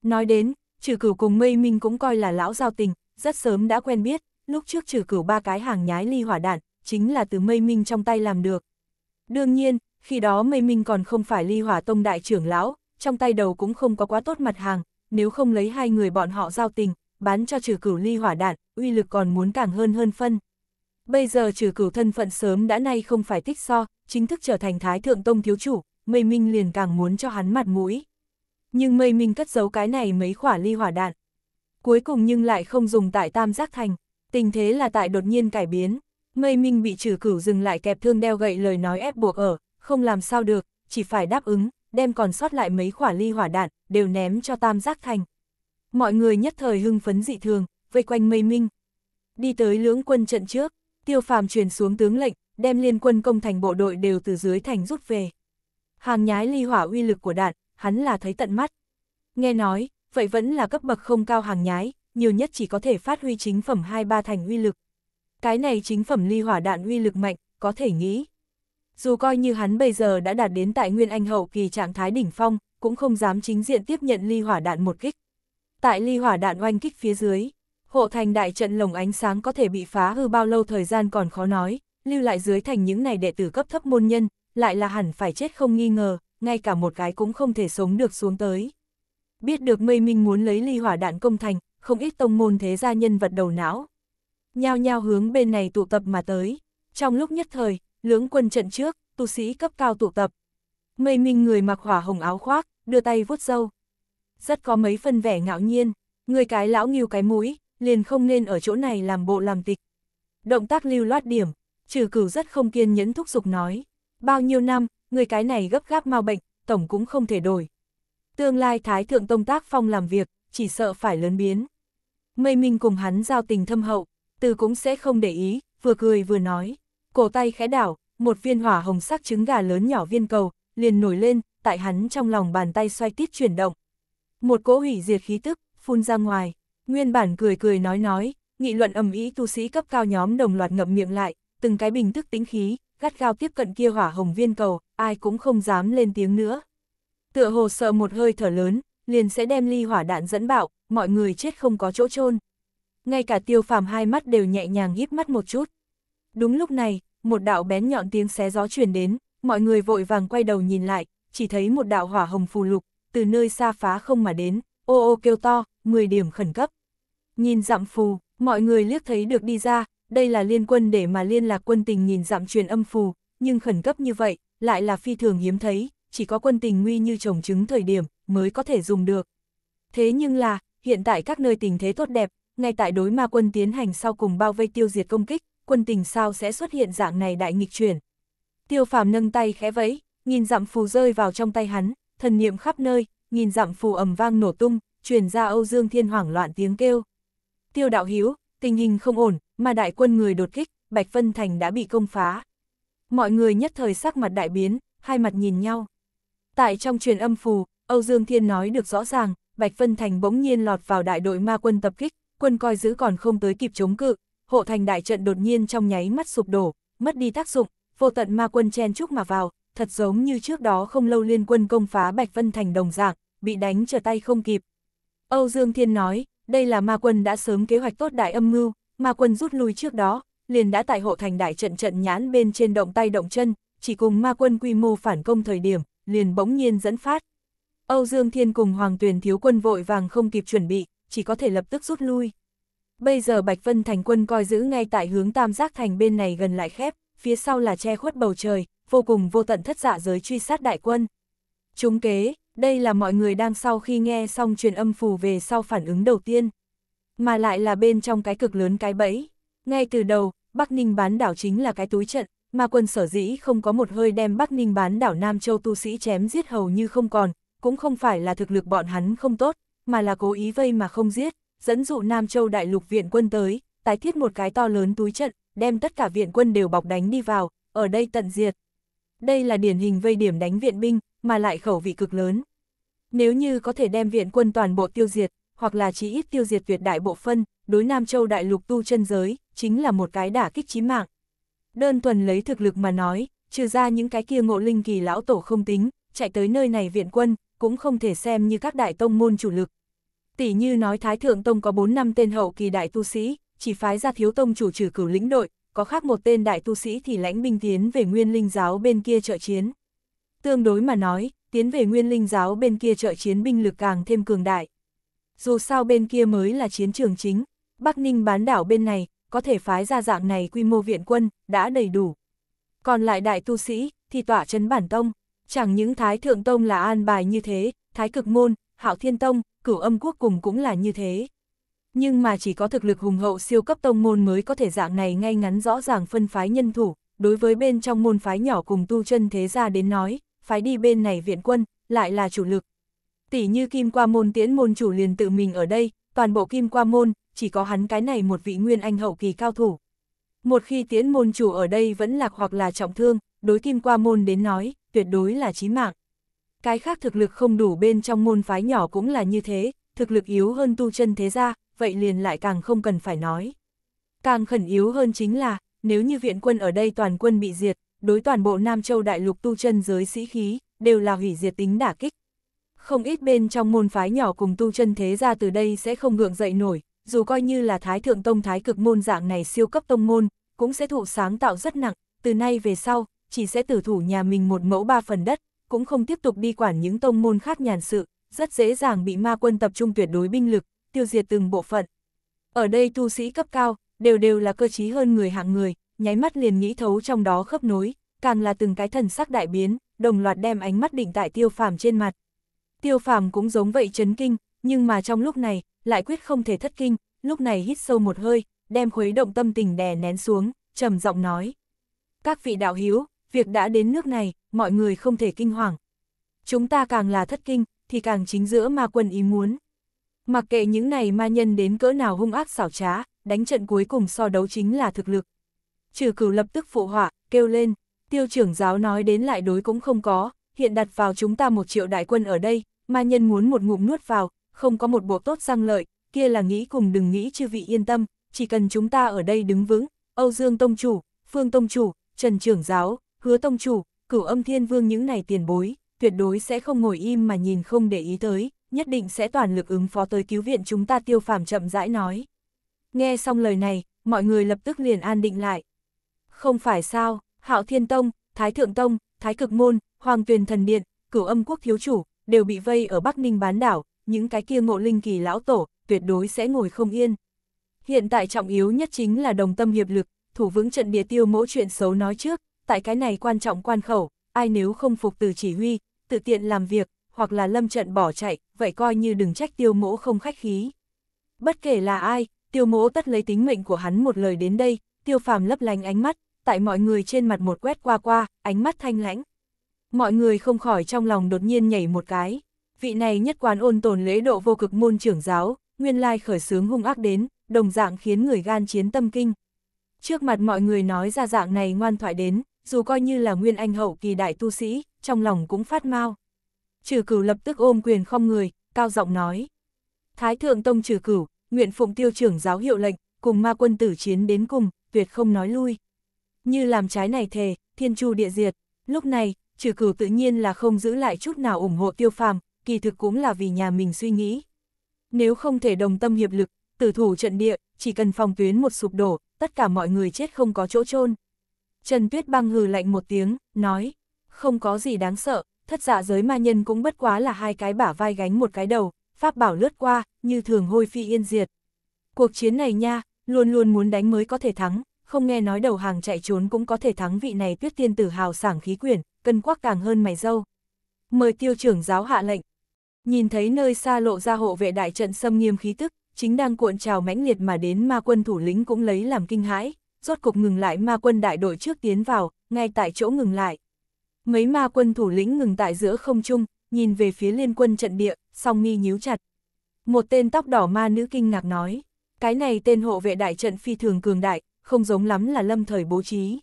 [SPEAKER 1] Nói đến, trừ cửu cùng mây minh cũng coi là lão giao tình, rất sớm đã quen biết, lúc trước trừ cửu ba cái hàng nhái ly hỏa đạn, chính là từ mây minh trong tay làm được. Đương nhiên, khi đó mây minh còn không phải ly hỏa tông đại trưởng lão, trong tay đầu cũng không có quá tốt mặt hàng, nếu không lấy hai người bọn họ giao tình, bán cho trừ cửu ly hỏa đạn, uy lực còn muốn càng hơn hơn phân. Bây giờ trừ cửu thân phận sớm đã nay không phải thích so, chính thức trở thành thái thượng tông thiếu chủ, mây minh liền càng muốn cho hắn mặt mũi. Nhưng mây minh cất giấu cái này mấy khỏa ly hỏa đạn. Cuối cùng nhưng lại không dùng tại tam giác thành, tình thế là tại đột nhiên cải biến. Ngây Minh bị trừ cửu dừng lại kẹp thương đeo gậy lời nói ép buộc ở, không làm sao được, chỉ phải đáp ứng, đem còn sót lại mấy quả ly hỏa đạn, đều ném cho tam giác thành. Mọi người nhất thời hưng phấn dị thường, vây quanh Ngây Minh. Đi tới lưỡng quân trận trước, tiêu phàm truyền xuống tướng lệnh, đem liên quân công thành bộ đội đều từ dưới thành rút về. Hàng nhái ly hỏa uy lực của đạn, hắn là thấy tận mắt. Nghe nói, vậy vẫn là cấp bậc không cao hàng nhái, nhiều nhất chỉ có thể phát huy chính phẩm 2-3 thành uy lực. Cái này chính phẩm ly hỏa đạn uy lực mạnh, có thể nghĩ. Dù coi như hắn bây giờ đã đạt đến tại Nguyên Anh hậu kỳ trạng thái đỉnh phong, cũng không dám chính diện tiếp nhận ly hỏa đạn một kích. Tại ly hỏa đạn oanh kích phía dưới, hộ thành đại trận lồng ánh sáng có thể bị phá hư bao lâu thời gian còn khó nói, lưu lại dưới thành những này đệ tử cấp thấp môn nhân, lại là hẳn phải chết không nghi ngờ, ngay cả một cái cũng không thể sống được xuống tới. Biết được mây minh muốn lấy ly hỏa đạn công thành, không ít tông môn thế gia nhân vật đầu não, nhao nhao hướng bên này tụ tập mà tới. Trong lúc nhất thời, lưỡng quân trận trước, tu sĩ cấp cao tụ tập. Mây minh người mặc hỏa hồng áo khoác, đưa tay vuốt râu. Rất có mấy phân vẻ ngạo nhiên, người cái lão nghiêu cái mũi, liền không nên ở chỗ này làm bộ làm tịch. Động tác lưu loát điểm, trừ cử rất không kiên nhẫn thúc giục nói. Bao nhiêu năm, người cái này gấp gáp mau bệnh, tổng cũng không thể đổi. Tương lai Thái Thượng Tông Tác Phong làm việc, chỉ sợ phải lớn biến. Mây Minh cùng hắn giao tình thâm hậu, từ cũng sẽ không để ý, vừa cười vừa nói. Cổ tay khẽ đảo, một viên hỏa hồng sắc trứng gà lớn nhỏ viên cầu, liền nổi lên, tại hắn trong lòng bàn tay xoay tít chuyển động. Một cỗ hủy diệt khí tức, phun ra ngoài. Nguyên bản cười cười nói nói, nghị luận ầm ý tu sĩ cấp cao nhóm đồng loạt ngậm miệng lại, từng cái bình tức tính khí, gắt gao tiếp cận kia hỏa hồng viên cầu, ai cũng không dám lên tiếng nữa. Tựa hồ sợ một hơi thở lớn, liền sẽ đem ly hỏa đạn dẫn bạo, mọi người chết không có chỗ chôn ngay cả tiêu phàm hai mắt đều nhẹ nhàng híp mắt một chút. Đúng lúc này, một đạo bén nhọn tiếng xé gió truyền đến, mọi người vội vàng quay đầu nhìn lại, chỉ thấy một đạo hỏa hồng phù lục, từ nơi xa phá không mà đến, ô ô kêu to, 10 điểm khẩn cấp. Nhìn dặm phù, mọi người liếc thấy được đi ra, đây là liên quân để mà liên lạc quân tình nhìn dặm truyền âm phù, nhưng khẩn cấp như vậy, lại là phi thường hiếm thấy, chỉ có quân tình nguy như trồng trứng thời điểm mới có thể dùng được. Thế nhưng là, hiện tại các nơi tình thế tốt đẹp, ngay tại đối ma quân tiến hành sau cùng bao vây tiêu diệt công kích, quân tình sao sẽ xuất hiện dạng này đại nghịch chuyển. Tiêu phàm nâng tay khẽ vẫy, nghìn dặm phù rơi vào trong tay hắn, thần niệm khắp nơi, nghìn dặm phù ầm vang nổ tung, truyền ra Âu Dương Thiên hoảng loạn tiếng kêu. Tiêu đạo hiếu, tình hình không ổn, mà đại quân người đột kích, Bạch Vân Thành đã bị công phá. Mọi người nhất thời sắc mặt đại biến, hai mặt nhìn nhau. Tại trong truyền âm phù, Âu Dương Thiên nói được rõ ràng, Bạch Vân Thành bỗng nhiên lọt vào đại đội ma quân tập kích, quân coi giữ còn không tới kịp chống cự, hộ thành đại trận đột nhiên trong nháy mắt sụp đổ, mất đi tác dụng, vô tận ma quân chen chúc mà vào, thật giống như trước đó không lâu liên quân công phá Bạch Vân Thành đồng dạng, bị đánh trở tay không kịp. Âu Dương Thiên nói, đây là ma quân đã sớm kế hoạch tốt đại âm mưu, ma quân rút lui trước đó, liền đã tại hộ thành đại trận trận nhãn bên trên động tay động chân, chỉ cùng ma quân quy mô phản công thời điểm, liền bỗng nhiên dẫn phát. Âu Dương Thiên cùng Hoàng Tuyền thiếu quân vội vàng không kịp chuẩn bị, chỉ có thể lập tức rút lui. Bây giờ Bạch Vân Thành quân coi giữ ngay tại hướng Tam Giác Thành bên này gần lại khép, phía sau là che khuất bầu trời, vô cùng vô tận thất dạ giới truy sát đại quân. Chúng kế, đây là mọi người đang sau khi nghe xong truyền âm phù về sau phản ứng đầu tiên. Mà lại là bên trong cái cực lớn cái bẫy. Ngay từ đầu, Bắc Ninh bán đảo chính là cái túi trận, mà quân sở dĩ không có một hơi đem Bắc Ninh bán đảo Nam Châu tu sĩ chém giết hầu như không còn, cũng không phải là thực lực bọn hắn không tốt, mà là cố ý vây mà không giết, dẫn dụ Nam Châu Đại Lục viện quân tới, tái thiết một cái to lớn túi trận, đem tất cả viện quân đều bọc đánh đi vào, ở đây tận diệt. Đây là điển hình vây điểm đánh viện binh, mà lại khẩu vị cực lớn. Nếu như có thể đem viện quân toàn bộ tiêu diệt, hoặc là chỉ ít tiêu diệt tuyệt đại bộ phân, đối Nam Châu Đại Lục tu chân giới, chính là một cái đả kích chí mạng. Đơn thuần lấy thực lực mà nói, trừ ra những cái kia ngộ linh kỳ lão tổ không tính, chạy tới nơi này viện quân, cũng không thể xem như các đại tông môn chủ lực, Tỷ như nói Thái Thượng Tông có 4 năm tên hậu kỳ đại tu sĩ, chỉ phái ra thiếu tông chủ trừ cửu lĩnh đội, có khác một tên đại tu sĩ thì lãnh binh tiến về nguyên linh giáo bên kia trợ chiến. Tương đối mà nói, tiến về nguyên linh giáo bên kia trợ chiến binh lực càng thêm cường đại. Dù sao bên kia mới là chiến trường chính, Bắc Ninh bán đảo bên này, có thể phái ra dạng này quy mô viện quân, đã đầy đủ. Còn lại đại tu sĩ, thì tỏa chân bản tông, chẳng những Thái Thượng Tông là an bài như thế, Thái Cực Môn, hạo Thiên Tông, cửu âm quốc cùng cũng là như thế. Nhưng mà chỉ có thực lực hùng hậu siêu cấp tông môn mới có thể dạng này ngay ngắn rõ ràng phân phái nhân thủ, đối với bên trong môn phái nhỏ cùng tu chân thế ra đến nói, phái đi bên này viện quân, lại là chủ lực. Tỷ như kim qua môn tiễn môn chủ liền tự mình ở đây, toàn bộ kim qua môn, chỉ có hắn cái này một vị nguyên anh hậu kỳ cao thủ. Một khi tiễn môn chủ ở đây vẫn lạc hoặc là trọng thương, đối kim qua môn đến nói, tuyệt đối là chí mạng cái khác thực lực không đủ bên trong môn phái nhỏ cũng là như thế, thực lực yếu hơn tu chân thế gia, vậy liền lại càng không cần phải nói. Càng khẩn yếu hơn chính là, nếu như viện quân ở đây toàn quân bị diệt, đối toàn bộ Nam Châu đại lục tu chân giới sĩ khí, đều là hủy diệt tính đả kích. Không ít bên trong môn phái nhỏ cùng tu chân thế gia từ đây sẽ không ngượng dậy nổi, dù coi như là thái thượng tông thái cực môn dạng này siêu cấp tông môn, cũng sẽ thụ sáng tạo rất nặng, từ nay về sau, chỉ sẽ tử thủ nhà mình một mẫu ba phần đất, cũng không tiếp tục đi quản những tông môn khác nhàn sự, rất dễ dàng bị ma quân tập trung tuyệt đối binh lực, tiêu diệt từng bộ phận. Ở đây tu sĩ cấp cao, đều đều là cơ trí hơn người hạng người, nháy mắt liền nghĩ thấu trong đó khớp nối, càng là từng cái thần sắc đại biến, đồng loạt đem ánh mắt định tại tiêu phàm trên mặt. Tiêu phàm cũng giống vậy chấn kinh, nhưng mà trong lúc này, lại quyết không thể thất kinh, lúc này hít sâu một hơi, đem khuấy động tâm tình đè nén xuống, trầm giọng nói. Các vị đạo hiếu, việc đã đến nước này, mọi người không thể kinh hoàng. Chúng ta càng là thất kinh, thì càng chính giữa ma quân ý muốn. Mặc kệ những này ma nhân đến cỡ nào hung ác xảo trá, đánh trận cuối cùng so đấu chính là thực lực. Trừ cửu lập tức phụ họa, kêu lên, tiêu trưởng giáo nói đến lại đối cũng không có, hiện đặt vào chúng ta một triệu đại quân ở đây, ma nhân muốn một ngụm nuốt vào, không có một bộ tốt sang lợi, kia là nghĩ cùng đừng nghĩ chư vị yên tâm, chỉ cần chúng ta ở đây đứng vững, Âu Dương Tông Chủ, Phương Tông Chủ, Trần Trưởng Giáo, hứa tông chủ, cửu âm thiên vương những này tiền bối, tuyệt đối sẽ không ngồi im mà nhìn không để ý tới, nhất định sẽ toàn lực ứng phó tới cứu viện chúng ta tiêu phàm chậm rãi nói. Nghe xong lời này, mọi người lập tức liền an định lại. Không phải sao, hạo thiên tông, thái thượng tông, thái cực môn, hoàng tuyền thần điện, cửu âm quốc thiếu chủ, đều bị vây ở Bắc Ninh bán đảo, những cái kia ngộ linh kỳ lão tổ, tuyệt đối sẽ ngồi không yên. Hiện tại trọng yếu nhất chính là đồng tâm hiệp lực, thủ vững trận địa tiêu mỗi chuyện xấu nói trước, tại cái này quan trọng quan khẩu, ai nếu không phục từ chỉ huy, tự tiện làm việc, hoặc là lâm trận bỏ chạy, vậy coi như đừng trách tiêu mỗ không khách khí. Bất kể là ai, tiêu mỗ tất lấy tính mệnh của hắn một lời đến đây, tiêu phàm lấp lánh ánh mắt, tại mọi người trên mặt một quét qua qua, ánh mắt thanh lãnh. Mọi người không khỏi trong lòng đột nhiên nhảy một cái, vị này nhất quán ôn tồn lễ độ vô cực môn trưởng giáo, nguyên lai khởi sướng hung ác đến, đồng dạng khiến người gan chiến tâm kinh. Trước mặt mọi người nói ra dạng này ngoan thoại đến, dù coi như là nguyên anh hậu kỳ đại tu sĩ, trong lòng cũng phát mau. Trừ cửu lập tức ôm quyền không người, cao giọng nói. Thái thượng tông trừ cửu, nguyện phụng tiêu trưởng giáo hiệu lệnh, cùng ma quân tử chiến đến cùng, tuyệt không nói lui. Như làm trái này thề, thiên chu địa diệt, lúc này, trừ cửu tự nhiên là không giữ lại chút nào ủng hộ tiêu phàm, kỳ thực cũng là vì nhà mình suy nghĩ. Nếu không thể đồng tâm hiệp lực, tử thủ trận địa, chỉ cần phòng tuyến một sụp đổ, tất cả mọi người chết không có chỗ chôn Trần Tuyết băng hừ lạnh một tiếng, nói, không có gì đáng sợ, thất dạ giới ma nhân cũng bất quá là hai cái bả vai gánh một cái đầu, pháp bảo lướt qua, như thường hôi phi yên diệt. Cuộc chiến này nha, luôn luôn muốn đánh mới có thể thắng, không nghe nói đầu hàng chạy trốn cũng có thể thắng vị này tuyết tiên tử hào sảng khí quyển, cân quắc càng hơn mày dâu. Mời tiêu trưởng giáo hạ lệnh. Nhìn thấy nơi xa lộ ra hộ vệ đại trận xâm nghiêm khí tức, chính đang cuộn trào mãnh liệt mà đến ma quân thủ lĩnh cũng lấy làm kinh hãi, rốt cục ngừng lại ma quân đại đội trước tiến vào, ngay tại chỗ ngừng lại. Mấy ma quân thủ lĩnh ngừng tại giữa không trung, nhìn về phía liên quân trận địa, song mi nhíu chặt. Một tên tóc đỏ ma nữ kinh ngạc nói, cái này tên hộ vệ đại trận phi thường cường đại, không giống lắm là lâm thời bố trí.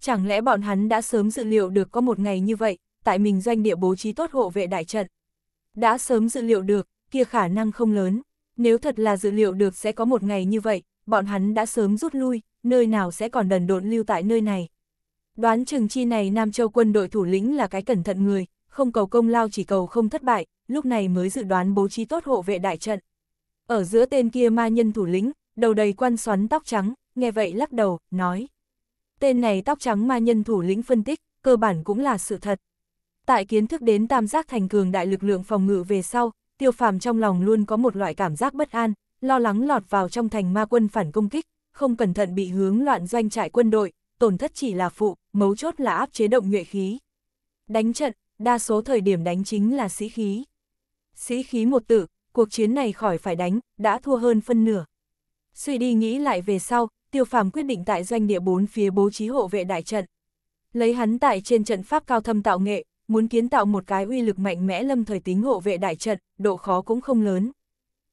[SPEAKER 1] Chẳng lẽ bọn hắn đã sớm dự liệu được có một ngày như vậy, tại mình doanh địa bố trí tốt hộ vệ đại trận. Đã sớm dự liệu được, kia khả năng không lớn, nếu thật là dự liệu được sẽ có một ngày như vậy, bọn hắn đã sớm rút lui, nơi nào sẽ còn đần độn lưu tại nơi này. Đoán chừng chi này Nam Châu quân đội thủ lĩnh là cái cẩn thận người, không cầu công lao chỉ cầu không thất bại, lúc này mới dự đoán bố trí tốt hộ vệ đại trận. Ở giữa tên kia ma nhân thủ lĩnh, đầu đầy quan xoắn tóc trắng, nghe vậy lắc đầu, nói. Tên này tóc trắng ma nhân thủ lĩnh phân tích, cơ bản cũng là sự thật. Tại kiến thức đến tam giác thành cường đại lực lượng phòng ngự về sau, tiêu phàm trong lòng luôn có một loại cảm giác bất an, lo lắng lọt vào trong thành ma quân phản công kích, không cẩn thận bị hướng loạn doanh trại quân đội, tổn thất chỉ là phụ, mấu chốt là áp chế động nhuệ khí. Đánh trận, đa số thời điểm đánh chính là sĩ khí. Sĩ khí một tự, cuộc chiến này khỏi phải đánh, đã thua hơn phân nửa. Suy đi nghĩ lại về sau, tiêu phàm quyết định tại doanh địa bốn phía bố trí hộ vệ đại trận. Lấy hắn tại trên trận pháp cao thâm tạo nghệ, muốn kiến tạo một cái uy lực mạnh mẽ lâm thời tính hộ vệ đại trận, độ khó cũng không lớn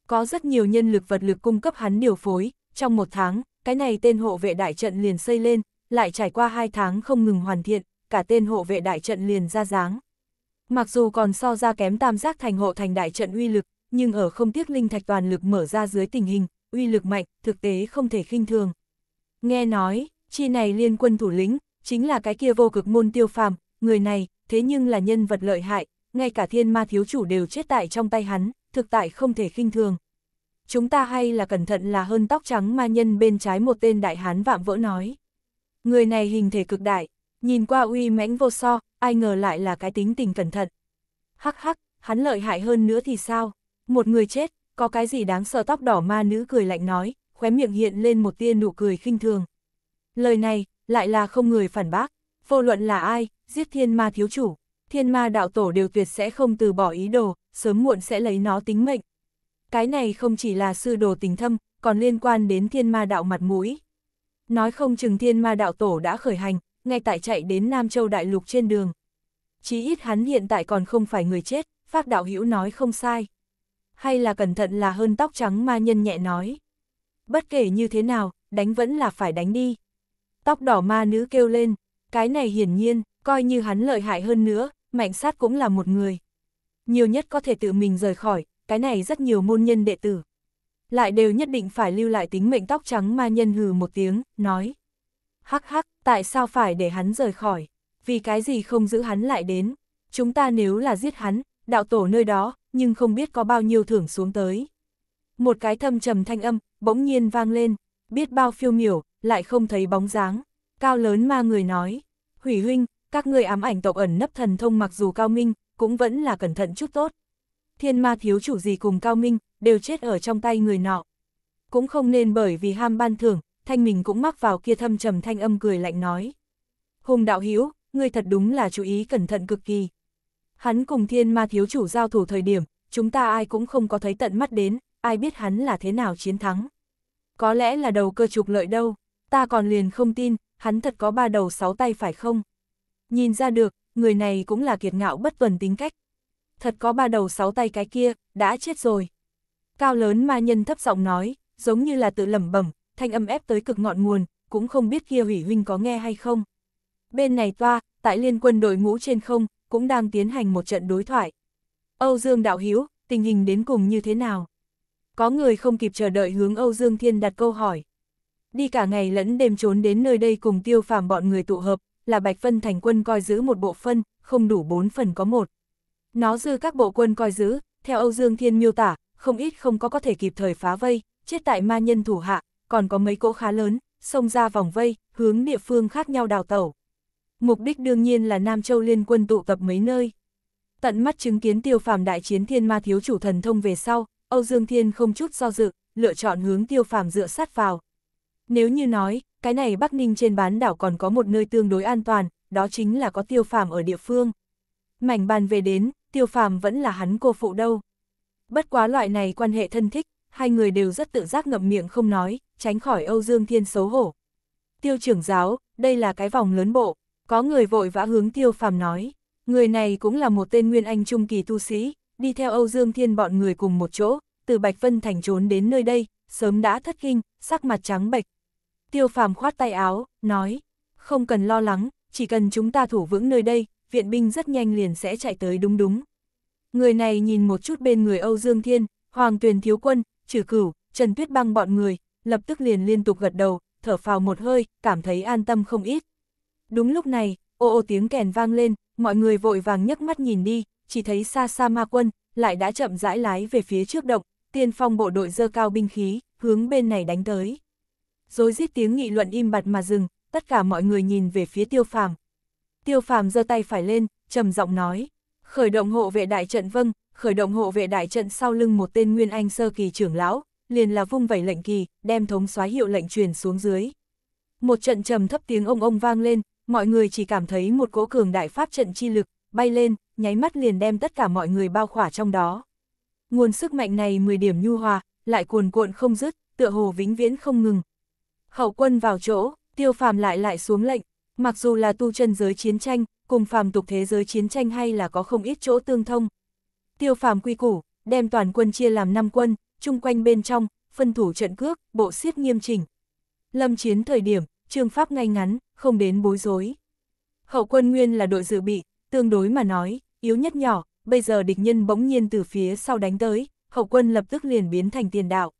[SPEAKER 1] có rất nhiều nhân lực vật lực cung cấp hắn điều phối, trong một tháng, cái này tên hộ vệ đại trận liền xây lên, lại trải qua hai tháng không ngừng hoàn thiện, cả tên hộ vệ đại trận liền ra dáng. Mặc dù còn so ra kém tam giác thành hộ thành đại trận uy lực, nhưng ở không tiếc linh thạch toàn lực mở ra dưới tình hình, uy lực mạnh, thực tế không thể khinh thường. Nghe nói, chi này liên quân thủ lĩnh, chính là cái kia vô cực môn tiêu phàm, người này, thế nhưng là nhân vật lợi hại, ngay cả thiên ma thiếu chủ đều chết tại trong tay hắn, thực tại không thể khinh thường. Chúng ta hay là cẩn thận là hơn tóc trắng ma nhân bên trái một tên đại hán vạm vỡ nói. Người này hình thể cực đại, nhìn qua uy mãnh vô so, ai ngờ lại là cái tính tình cẩn thận. Hắc hắc, hắn lợi hại hơn nữa thì sao? Một người chết, có cái gì đáng sợ tóc đỏ ma nữ cười lạnh nói, khóe miệng hiện lên một tia nụ cười khinh thường. Lời này, lại là không người phản bác, vô luận là ai, giết thiên ma thiếu chủ, thiên ma đạo tổ đều tuyệt sẽ không từ bỏ ý đồ, sớm muộn sẽ lấy nó tính mệnh. Cái này không chỉ là sư đồ tình thâm, còn liên quan đến thiên ma đạo mặt mũi. Nói không chừng thiên ma đạo tổ đã khởi hành, ngay tại chạy đến Nam Châu Đại Lục trên đường. Chí ít hắn hiện tại còn không phải người chết, Pháp đạo hữu nói không sai. Hay là cẩn thận là hơn tóc trắng ma nhân nhẹ nói. Bất kể như thế nào, đánh vẫn là phải đánh đi. Tóc đỏ ma nữ kêu lên, cái này hiển nhiên, coi như hắn lợi hại hơn nữa, mạnh sát cũng là một người nhiều nhất có thể tự mình rời khỏi, cái này rất nhiều môn nhân đệ tử. Lại đều nhất định phải lưu lại tính mệnh tóc trắng ma nhân hừ một tiếng, nói. Hắc hắc, tại sao phải để hắn rời khỏi? Vì cái gì không giữ hắn lại đến? Chúng ta nếu là giết hắn, đạo tổ nơi đó, nhưng không biết có bao nhiêu thưởng xuống tới. Một cái thâm trầm thanh âm, bỗng nhiên vang lên, biết bao phiêu miểu, lại không thấy bóng dáng. Cao lớn ma người nói, hủy huynh, các người ám ảnh tộc ẩn nấp thần thông mặc dù cao minh, cũng vẫn là cẩn thận chút tốt. Thiên ma thiếu chủ gì cùng Cao Minh, đều chết ở trong tay người nọ. Cũng không nên bởi vì ham ban thưởng, thanh mình cũng mắc vào kia thâm trầm thanh âm cười lạnh nói. Hùng đạo Hiếu ngươi thật đúng là chú ý cẩn thận cực kỳ. Hắn cùng thiên ma thiếu chủ giao thủ thời điểm, chúng ta ai cũng không có thấy tận mắt đến, ai biết hắn là thế nào chiến thắng. Có lẽ là đầu cơ trục lợi đâu, ta còn liền không tin, hắn thật có ba đầu sáu tay phải không? Nhìn ra được, người này cũng là kiệt ngạo bất tuần tính cách. Thật có ba đầu sáu tay cái kia, đã chết rồi. Cao lớn ma nhân thấp giọng nói, giống như là tự lẩm bẩm, thanh âm ép tới cực ngọn nguồn, cũng không biết kia hủy huynh có nghe hay không. Bên này toa, tại liên quân đội ngũ trên không, cũng đang tiến hành một trận đối thoại. Âu Dương Đạo Hiếu, tình hình đến cùng như thế nào? Có người không kịp chờ đợi hướng Âu Dương Thiên đặt câu hỏi. Đi cả ngày lẫn đêm trốn đến nơi đây cùng tiêu phàm bọn người tụ hợp, là Bạch phân Thành quân coi giữ một bộ phân, không đủ bốn phần có một. Nó dư các bộ quân coi giữ, theo Âu Dương Thiên miêu tả, không ít không có có thể kịp thời phá vây, chết tại ma nhân thủ hạ, còn có mấy cỗ khá lớn, xông ra vòng vây, hướng địa phương khác nhau đào tẩu. Mục đích đương nhiên là Nam Châu liên quân tụ tập mấy nơi. Tận mắt chứng kiến tiêu phàm đại chiến thiên ma thiếu chủ thần thông về sau, Âu Dương Thiên không chút do dự, lựa chọn hướng tiêu phàm dựa sát vào, nếu như nói, cái này Bắc Ninh trên bán đảo còn có một nơi tương đối an toàn, đó chính là có tiêu phàm ở địa phương. Mảnh bàn về đến, tiêu phàm vẫn là hắn cô phụ đâu. Bất quá loại này quan hệ thân thích, hai người đều rất tự giác ngậm miệng không nói, tránh khỏi Âu Dương Thiên xấu hổ. Tiêu trưởng giáo, đây là cái vòng lớn bộ, có người vội vã hướng tiêu phàm nói. Người này cũng là một tên Nguyên Anh Trung Kỳ tu sĩ, đi theo Âu Dương Thiên bọn người cùng một chỗ, từ Bạch Vân Thành trốn đến nơi đây, sớm đã thất kinh, sắc mặt trắng bệch, Tiêu phàm khoát tay áo, nói, không cần lo lắng, chỉ cần chúng ta thủ vững nơi đây, viện binh rất nhanh liền sẽ chạy tới đúng đúng. Người này nhìn một chút bên người Âu Dương Thiên, Hoàng Tuyền Thiếu Quân, Trử Cửu, Trần Tuyết Băng bọn người, lập tức liền liên tục gật đầu, thở phào một hơi, cảm thấy an tâm không ít. Đúng lúc này, ô ô tiếng kèn vang lên, mọi người vội vàng nhấc mắt nhìn đi, chỉ thấy xa xa ma quân, lại đã chậm rãi lái về phía trước động, tiên phong bộ đội dơ cao binh khí, hướng bên này đánh tới rồi giết tiếng nghị luận im bặt mà dừng, tất cả mọi người nhìn về phía tiêu phàm. Tiêu phàm giơ tay phải lên, trầm giọng nói, khởi động hộ vệ đại trận vâng, khởi động hộ vệ đại trận sau lưng một tên Nguyên Anh sơ kỳ trưởng lão, liền là vung vẩy lệnh kỳ, đem thống soái hiệu lệnh truyền xuống dưới. Một trận trầm thấp tiếng ông ông vang lên, mọi người chỉ cảm thấy một cỗ cường đại pháp trận chi lực, bay lên, nháy mắt liền đem tất cả mọi người bao khỏa trong đó. Nguồn sức mạnh này 10 điểm nhu hòa, lại cuồn cuộn không dứt, tựa hồ vĩnh viễn không ngừng, Hậu quân vào chỗ, tiêu phàm lại lại xuống lệnh, mặc dù là tu chân giới chiến tranh, cùng phàm tục thế giới chiến tranh hay là có không ít chỗ tương thông. Tiêu phàm quy củ, đem toàn quân chia làm 5 quân, chung quanh bên trong, phân thủ trận cước, bộ siết nghiêm chỉnh. Lâm chiến thời điểm, trương pháp ngay ngắn, không đến bối rối. Hậu quân nguyên là đội dự bị, tương đối mà nói, yếu nhất nhỏ, bây giờ địch nhân bỗng nhiên từ phía sau đánh tới, hậu quân lập tức liền biến thành tiền đạo.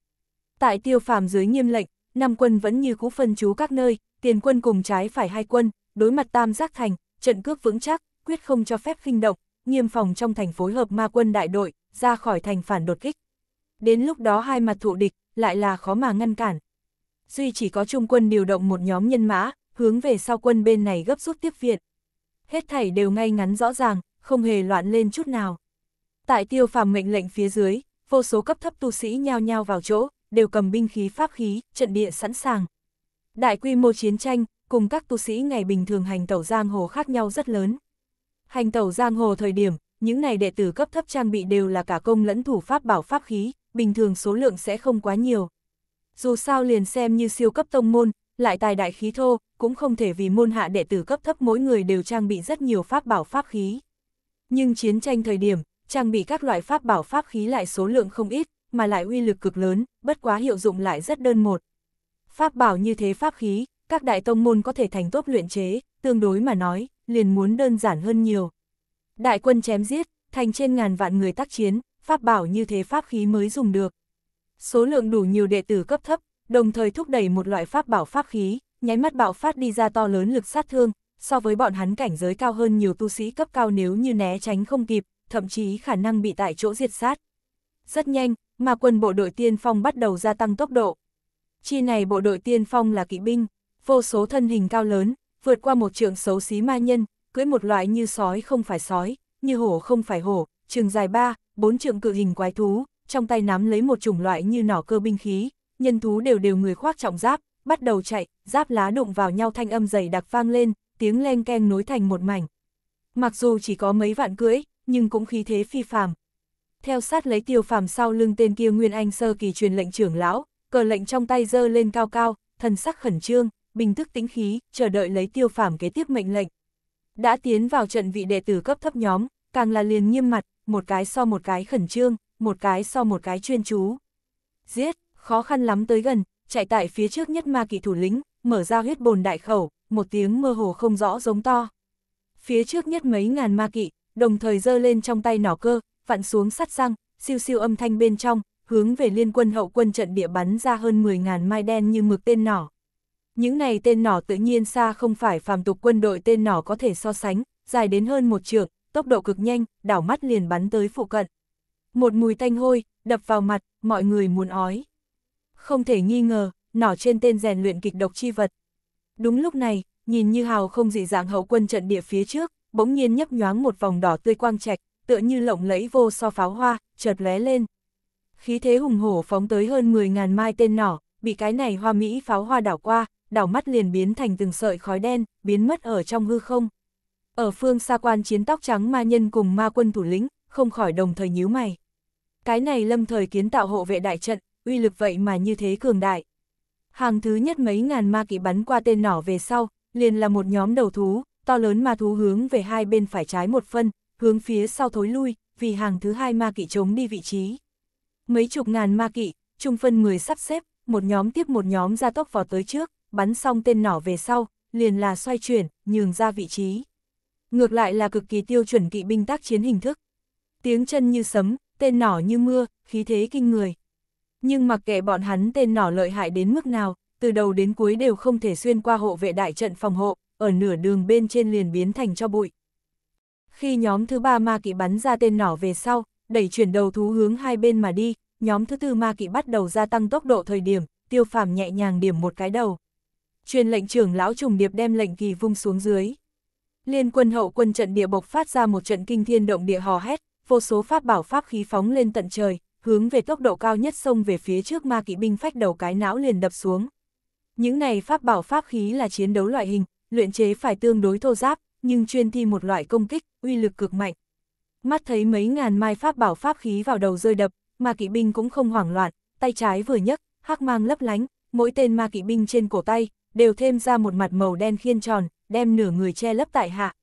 [SPEAKER 1] Tại tiêu phàm dưới nghiêm lệnh, năm quân vẫn như cũ phân chú các nơi, tiền quân cùng trái phải hai quân, đối mặt tam giác thành, trận cước vững chắc, quyết không cho phép khinh động, nghiêm phòng trong thành phối hợp ma quân đại đội, ra khỏi thành phản đột kích. Đến lúc đó hai mặt thụ địch, lại là khó mà ngăn cản. Duy chỉ có trung quân điều động một nhóm nhân mã, hướng về sau quân bên này gấp rút tiếp viện. Hết thảy đều ngay ngắn rõ ràng, không hề loạn lên chút nào. Tại tiêu phàm mệnh lệnh phía dưới, vô số cấp thấp tu sĩ nhao nhao vào chỗ, đều cầm binh khí pháp khí, trận địa sẵn sàng. Đại quy mô chiến tranh, cùng các tu sĩ ngày bình thường hành tẩu giang hồ khác nhau rất lớn. Hành tẩu giang hồ thời điểm, những này đệ tử cấp thấp trang bị đều là cả công lẫn thủ pháp bảo pháp khí, bình thường số lượng sẽ không quá nhiều. Dù sao liền xem như siêu cấp tông môn, lại tài đại khí thô, cũng không thể vì môn hạ đệ tử cấp thấp mỗi người đều trang bị rất nhiều pháp bảo pháp khí. Nhưng chiến tranh thời điểm, trang bị các loại pháp bảo pháp khí lại số lượng không ít, mà lại uy lực cực lớn, bất quá hiệu dụng lại rất đơn một. Pháp bảo như thế pháp khí, các đại tông môn có thể thành tốt luyện chế, tương đối mà nói, liền muốn đơn giản hơn nhiều. Đại quân chém giết, thành trên ngàn vạn người tác chiến, pháp bảo như thế pháp khí mới dùng được. Số lượng đủ nhiều đệ tử cấp thấp, đồng thời thúc đẩy một loại pháp bảo pháp khí, nháy mắt bạo phát đi ra to lớn lực sát thương, so với bọn hắn cảnh giới cao hơn nhiều tu sĩ cấp cao nếu như né tránh không kịp, thậm chí khả năng bị tại chỗ diệt sát. Rất nhanh, mà quân bộ đội tiên phong bắt đầu gia tăng tốc độ. Chi này bộ đội tiên phong là kỵ binh, vô số thân hình cao lớn, vượt qua một trường xấu xí ma nhân, cưới một loại như sói không phải sói, như hổ không phải hổ, trường dài ba, bốn trường cự hình quái thú, trong tay nắm lấy một chủng loại như nỏ cơ binh khí, nhân thú đều đều người khoác trọng giáp, bắt đầu chạy, giáp lá đụng vào nhau thanh âm dày đặc vang lên, tiếng len keng nối thành một mảnh. Mặc dù chỉ có mấy vạn cưỡi, nhưng cũng khí thế phi phàm, theo sát lấy tiêu phàm sau lưng tên kia Nguyên Anh sơ kỳ truyền lệnh trưởng lão, cờ lệnh trong tay giơ lên cao cao, thần sắc khẩn trương, bình tức tĩnh khí, chờ đợi lấy tiêu phàm kế tiếp mệnh lệnh. Đã tiến vào trận vị đệ tử cấp thấp nhóm, càng là liền nghiêm mặt, một cái so một cái khẩn trương, một cái so một cái chuyên chú. Giết, khó khăn lắm tới gần, chạy tại phía trước nhất ma kỵ thủ lĩnh, mở ra huyết bồn đại khẩu, một tiếng mơ hồ không rõ giống to. Phía trước nhất mấy ngàn ma kỵ, đồng thời giơ lên trong tay nỏ cơ, vặn xuống sắt răng, siêu siêu âm thanh bên trong, hướng về liên quân hậu quân trận địa bắn ra hơn 10.000 mai đen như mực tên nỏ. Những này tên nỏ tự nhiên xa không phải phàm tục quân đội tên nỏ có thể so sánh, dài đến hơn một trượng, tốc độ cực nhanh, đảo mắt liền bắn tới phụ cận. Một mùi tanh hôi, đập vào mặt, mọi người muốn ói. Không thể nghi ngờ, nỏ trên tên rèn luyện kịch độc chi vật. Đúng lúc này, nhìn như hào không dị dạng hậu quân trận địa phía trước, bỗng nhiên nhấp nhoáng một vòng đỏ tươi quang trạch, tựa như lộng lẫy vô so pháo hoa, chợt lóe lên. Khí thế hùng hổ phóng tới hơn 10.000 mai tên nỏ, bị cái này hoa mỹ pháo hoa đảo qua, đảo mắt liền biến thành từng sợi khói đen, biến mất ở trong hư không. Ở phương xa quan chiến tóc trắng ma nhân cùng ma quân thủ lĩnh, không khỏi đồng thời nhíu mày. Cái này lâm thời kiến tạo hộ vệ đại trận, uy lực vậy mà như thế cường đại. Hàng thứ nhất mấy ngàn ma kỵ bắn qua tên nỏ về sau, liền là một nhóm đầu thú, to lớn ma thú hướng về hai bên phải trái một phân, hướng phía sau thối lui, vì hàng thứ hai ma kỵ chống đi vị trí. Mấy chục ngàn ma kỵ, trung phân người sắp xếp, một nhóm tiếp một nhóm ra tốc vào tới trước, bắn xong tên nỏ về sau, liền là xoay chuyển, nhường ra vị trí. Ngược lại là cực kỳ tiêu chuẩn kỵ binh tác chiến hình thức. Tiếng chân như sấm, tên nỏ như mưa, khí thế kinh người. Nhưng mặc kệ bọn hắn tên nỏ lợi hại đến mức nào, từ đầu đến cuối đều không thể xuyên qua hộ vệ đại trận phòng hộ, ở nửa đường bên trên liền biến thành cho bụi. Khi nhóm thứ ba ma kỵ bắn ra tên nỏ về sau, đẩy chuyển đầu thú hướng hai bên mà đi, nhóm thứ tư ma kỵ bắt đầu gia tăng tốc độ thời điểm, tiêu phàm nhẹ nhàng điểm một cái đầu. Truyền lệnh trưởng lão trùng điệp đem lệnh kỳ vung xuống dưới. Liên quân hậu quân trận địa bộc phát ra một trận kinh thiên động địa hò hét, vô số pháp bảo pháp khí phóng lên tận trời, hướng về tốc độ cao nhất xông về phía trước ma kỵ binh phách đầu cái não liền đập xuống. Những này pháp bảo pháp khí là chiến đấu loại hình, luyện chế phải tương đối thô giáp, nhưng chuyên thi một loại công kích, uy lực cực mạnh. Mắt thấy mấy ngàn mai pháp bảo pháp khí vào đầu rơi đập, mà kỵ binh cũng không hoảng loạn, tay trái vừa nhấc, hắc mang lấp lánh, mỗi tên ma kỵ binh trên cổ tay đều thêm ra một mặt màu đen khiên tròn, đem nửa người che lấp tại hạ.